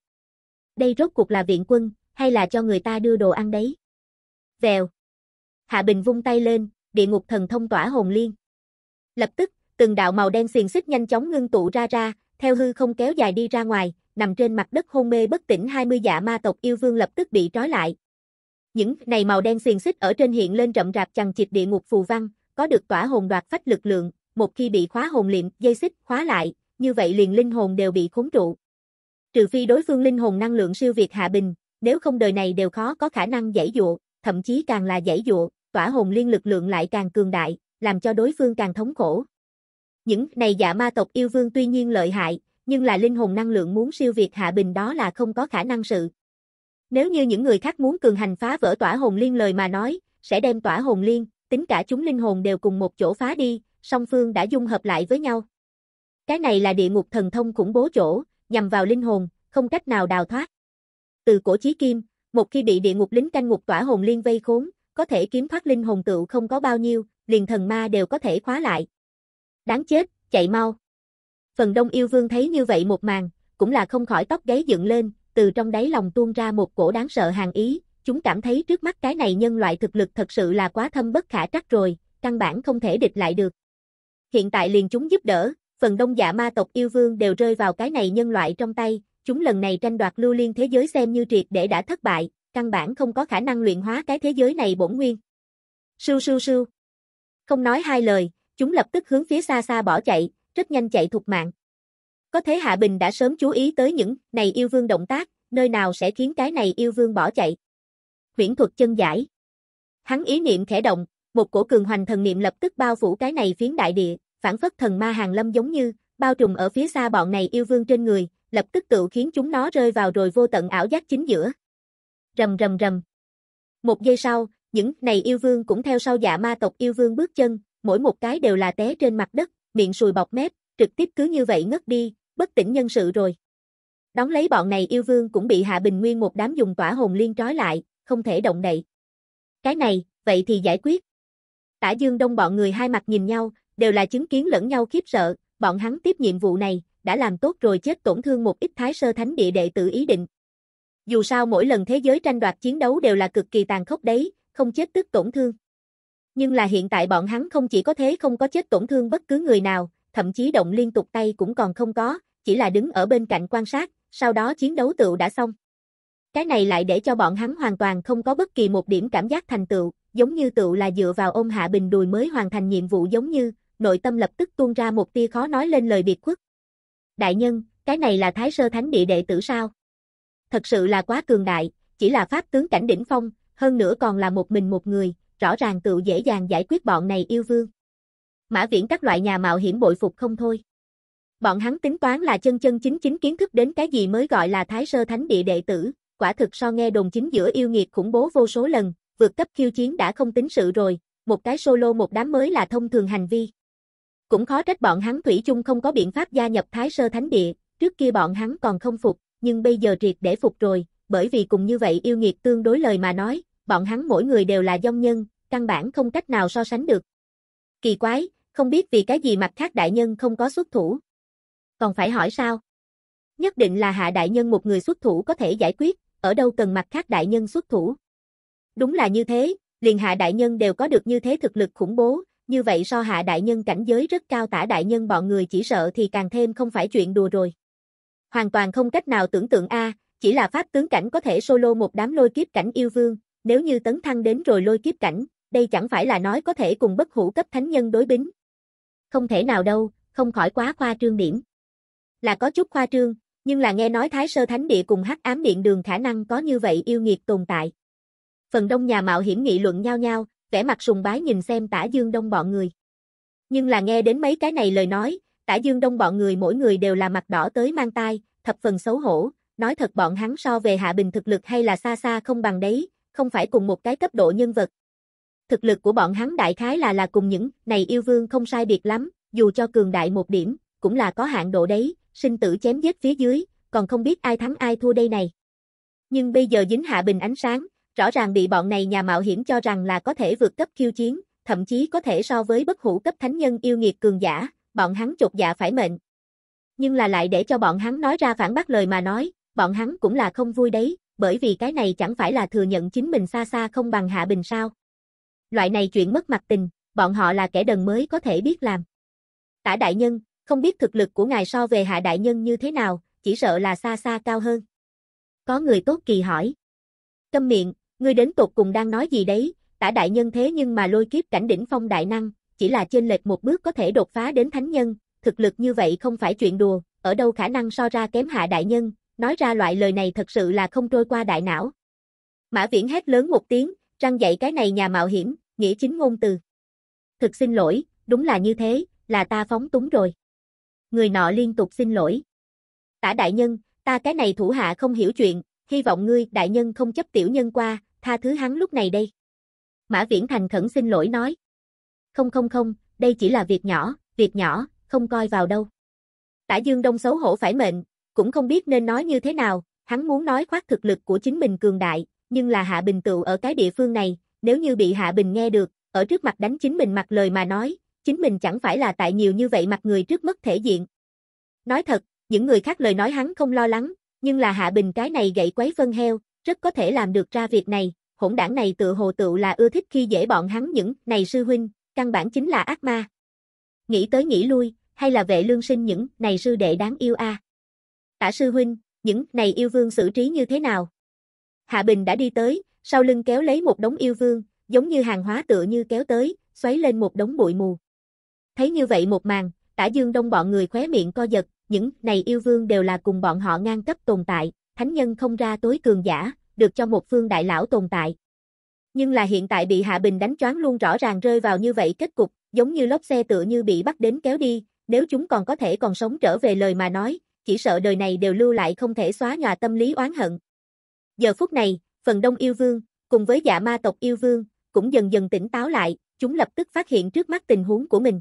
Đây rốt cuộc là viện quân, hay là cho người ta đưa đồ ăn đấy? Vèo. Hạ Bình vung tay lên, địa ngục thần thông tỏa hồn liên. Lập tức, từng đạo màu đen xiềng xích nhanh chóng ngưng tụ ra ra, theo hư không kéo dài đi ra ngoài, nằm trên mặt đất hôn mê bất tỉnh 20 giả dạ ma tộc yêu vương lập tức bị trói lại, những này màu đen xiềng xích ở trên hiện lên rậm rạp chằng chịt địa ngục phù văn, có được tỏa hồn đoạt phách lực lượng, một khi bị khóa hồn liệm, dây xích khóa lại, như vậy liền linh hồn đều bị khốn trụ. Trừ phi đối phương linh hồn năng lượng siêu việt hạ bình, nếu không đời này đều khó có khả năng giải dụ, thậm chí càng là giải dụ, tỏa hồn liên lực lượng lại càng cường đại, làm cho đối phương càng thống khổ. Những này dạ ma tộc yêu vương tuy nhiên lợi hại, nhưng là linh hồn năng lượng muốn siêu việt hạ bình đó là không có khả năng sự, nếu như những người khác muốn cường hành phá vỡ tỏa hồn liên lời mà nói, sẽ đem tỏa hồn liên, tính cả chúng linh hồn đều cùng một chỗ phá đi, song phương đã dung hợp lại với nhau. Cái này là địa ngục thần thông khủng bố chỗ, nhằm vào linh hồn, không cách nào đào thoát. Từ cổ chí kim, một khi bị địa ngục lính canh ngục tỏa hồn liên vây khốn, có thể kiếm thoát linh hồn tựu không có bao nhiêu, liền thần ma đều có thể khóa lại. Đáng chết, chạy mau. Phần đông yêu vương thấy như vậy một màn, cũng là không khỏi tóc gáy dựng lên, từ trong đáy lòng tuôn ra một cổ đáng sợ hàng ý, chúng cảm thấy trước mắt cái này nhân loại thực lực thật sự là quá thâm bất khả trắc rồi, căn bản không thể địch lại được. Hiện tại liền chúng giúp đỡ, phần đông dạ ma tộc yêu vương đều rơi vào cái này nhân loại trong tay, chúng lần này tranh đoạt lưu liên thế giới xem như triệt để đã thất bại, căn bản không có khả năng luyện hóa cái thế giới này bổn nguyên. Sưu sưu sưu. Không nói hai lời, chúng lập tức hướng phía xa xa bỏ chạy, rất nhanh chạy thục mạng. Có thế Hạ Bình đã sớm chú ý tới những này yêu vương động tác, nơi nào sẽ khiến cái này yêu vương bỏ chạy. Huyễn thuật chân giải. Hắn ý niệm khẽ động, một cổ cường hoành thần niệm lập tức bao phủ cái này phiến đại địa, phản phất thần ma hàng lâm giống như, bao trùm ở phía xa bọn này yêu vương trên người, lập tức tự khiến chúng nó rơi vào rồi vô tận ảo giác chính giữa. Rầm rầm rầm. Một giây sau, những này yêu vương cũng theo sau dạ ma tộc yêu vương bước chân, mỗi một cái đều là té trên mặt đất, miệng sùi bọc mép, trực tiếp cứ như vậy ngất đi, bất tỉnh nhân sự rồi. Đóng lấy bọn này yêu vương cũng bị Hạ Bình Nguyên một đám dùng tỏa hồn liên trói lại, không thể động đậy. Cái này, vậy thì giải quyết. Tả Dương Đông bọn người hai mặt nhìn nhau, đều là chứng kiến lẫn nhau khiếp sợ, bọn hắn tiếp nhiệm vụ này, đã làm tốt rồi chết tổn thương một ít thái sơ thánh địa đệ tử ý định. Dù sao mỗi lần thế giới tranh đoạt chiến đấu đều là cực kỳ tàn khốc đấy, không chết tức tổn thương. Nhưng là hiện tại bọn hắn không chỉ có thế không có chết tổn thương bất cứ người nào, thậm chí động liên tục tay cũng còn không có, chỉ là đứng ở bên cạnh quan sát, sau đó chiến đấu tựu đã xong. Cái này lại để cho bọn hắn hoàn toàn không có bất kỳ một điểm cảm giác thành tựu, giống như tựu là dựa vào ôm hạ bình đùi mới hoàn thành nhiệm vụ giống như, nội tâm lập tức tuôn ra một tia khó nói lên lời biệt khuất. Đại nhân, cái này là Thái Sơ Thánh Địa đệ tử sao? Thật sự là quá cường đại, chỉ là pháp tướng cảnh đỉnh phong, hơn nữa còn là một mình một người, rõ ràng tựu dễ dàng giải quyết bọn này yêu vương. Mã Viễn các loại nhà mạo hiểm bội phục không thôi. Bọn hắn tính toán là chân chân chính chính kiến thức đến cái gì mới gọi là thái sơ thánh địa đệ tử, quả thực so nghe đồn chính giữa yêu nghiệt khủng bố vô số lần, vượt cấp khiêu chiến đã không tính sự rồi, một cái solo một đám mới là thông thường hành vi. Cũng khó trách bọn hắn thủy chung không có biện pháp gia nhập thái sơ thánh địa, trước kia bọn hắn còn không phục, nhưng bây giờ triệt để phục rồi, bởi vì cùng như vậy yêu nghiệt tương đối lời mà nói, bọn hắn mỗi người đều là dông nhân, căn bản không cách nào so sánh được. Kỳ quái, không biết vì cái gì mặt khác đại nhân không có xuất thủ, còn phải hỏi sao? Nhất định là hạ đại nhân một người xuất thủ có thể giải quyết, ở đâu cần mặt khác đại nhân xuất thủ. Đúng là như thế, liền hạ đại nhân đều có được như thế thực lực khủng bố, như vậy so hạ đại nhân cảnh giới rất cao tả đại nhân bọn người chỉ sợ thì càng thêm không phải chuyện đùa rồi. Hoàn toàn không cách nào tưởng tượng a, chỉ là pháp tướng cảnh có thể solo một đám lôi kiếp cảnh yêu vương, nếu như tấn thăng đến rồi lôi kiếp cảnh, đây chẳng phải là nói có thể cùng bất hủ cấp thánh nhân đối bính. Không thể nào đâu, không khỏi quá khoa trương điểm là có chút khoa trương, nhưng là nghe nói Thái Sơ Thánh Địa cùng Hắc Ám Điện Đường khả năng có như vậy yêu nghiệt tồn tại. Phần đông nhà mạo hiểm nghị luận nhau nhau, vẻ mặt sùng bái nhìn xem Tả Dương Đông bọn người. Nhưng là nghe đến mấy cái này lời nói, Tả Dương Đông bọn người mỗi người đều là mặt đỏ tới mang tai, thập phần xấu hổ, nói thật bọn hắn so về Hạ Bình thực lực hay là xa xa không bằng đấy, không phải cùng một cái cấp độ nhân vật. Thực lực của bọn hắn đại khái là là cùng những này yêu vương không sai biệt lắm, dù cho cường đại một điểm, cũng là có hạn độ đấy, sinh tử chém giết phía dưới, còn không biết ai thắng ai thua đây này. Nhưng bây giờ dính hạ bình ánh sáng, rõ ràng bị bọn này nhà mạo hiểm cho rằng là có thể vượt cấp khiêu chiến, thậm chí có thể so với bất hủ cấp thánh nhân yêu nghiệt cường giả, bọn hắn chột dạ phải mệnh. Nhưng là lại để cho bọn hắn nói ra phản bác lời mà nói, bọn hắn cũng là không vui đấy, bởi vì cái này chẳng phải là thừa nhận chính mình xa xa không bằng hạ bình sao. Loại này chuyện mất mặt tình, bọn họ là kẻ đần mới có thể biết làm. Tả đại nhân, không biết thực lực của ngài so về hạ đại nhân như thế nào, chỉ sợ là xa xa cao hơn. Có người tốt kỳ hỏi. Câm miệng, ngươi đến tột cùng đang nói gì đấy, tả đại nhân thế nhưng mà lôi kiếp cảnh đỉnh phong đại năng, chỉ là trên lệch một bước có thể đột phá đến thánh nhân, thực lực như vậy không phải chuyện đùa, ở đâu khả năng so ra kém hạ đại nhân, nói ra loại lời này thật sự là không trôi qua đại não. Mã Viễn hét lớn một tiếng, răng dậy cái này nhà mạo hiểm, nghĩa chính ngôn từ. Thực xin lỗi, đúng là như thế, là ta phóng túng rồi người nọ liên tục xin lỗi. Tả đại nhân, ta cái này thủ hạ không hiểu chuyện, hy vọng ngươi đại nhân không chấp tiểu nhân qua, tha thứ hắn lúc này đây. Mã Viễn Thành khẩn xin lỗi nói. Không không không, đây chỉ là việc nhỏ, việc nhỏ, không coi vào đâu. Tả Dương Đông xấu hổ phải mệnh, cũng không biết nên nói như thế nào, hắn muốn nói khoác thực lực của chính mình cường đại, nhưng là Hạ Bình tựu ở cái địa phương này, nếu như bị Hạ Bình nghe được, ở trước mặt đánh chính mình mặt lời mà nói, chính mình chẳng phải là tại nhiều như vậy mặt người trước mất thể diện. Nói thật, những người khác lời nói hắn không lo lắng, nhưng là Hạ Bình cái này gậy quấy phân heo, rất có thể làm được ra việc này, hỗn đảng này tự hồ tựu là ưa thích khi dễ bọn hắn những, này sư huynh, căn bản chính là ác ma. Nghĩ tới nghĩ lui, hay là vệ lương sinh những, này sư đệ đáng yêu a. Tả sư huynh, những, này yêu vương xử trí như thế nào? Hạ Bình đã đi tới, sau lưng kéo lấy một đống yêu vương, giống như hàng hóa tựa như kéo tới, xoáy lên một đống bụi mù. Thấy như vậy một màn, tả dương đông bọn người khóe miệng co giật, những này yêu vương đều là cùng bọn họ ngang cấp tồn tại, thánh nhân không ra tối cường giả, được cho một phương đại lão tồn tại. Nhưng là hiện tại bị Hạ Bình đánh choáng luôn rõ ràng rơi vào như vậy kết cục, giống như lốc xe tựa như bị bắt đến kéo đi, nếu chúng còn có thể còn sống trở về lời mà nói, chỉ sợ đời này đều lưu lại không thể xóa nhòa tâm lý oán hận. Giờ phút này, phần đông yêu vương, cùng với dạ ma tộc yêu vương, cũng dần dần tỉnh táo lại, chúng lập tức phát hiện trước mắt tình huống của mình.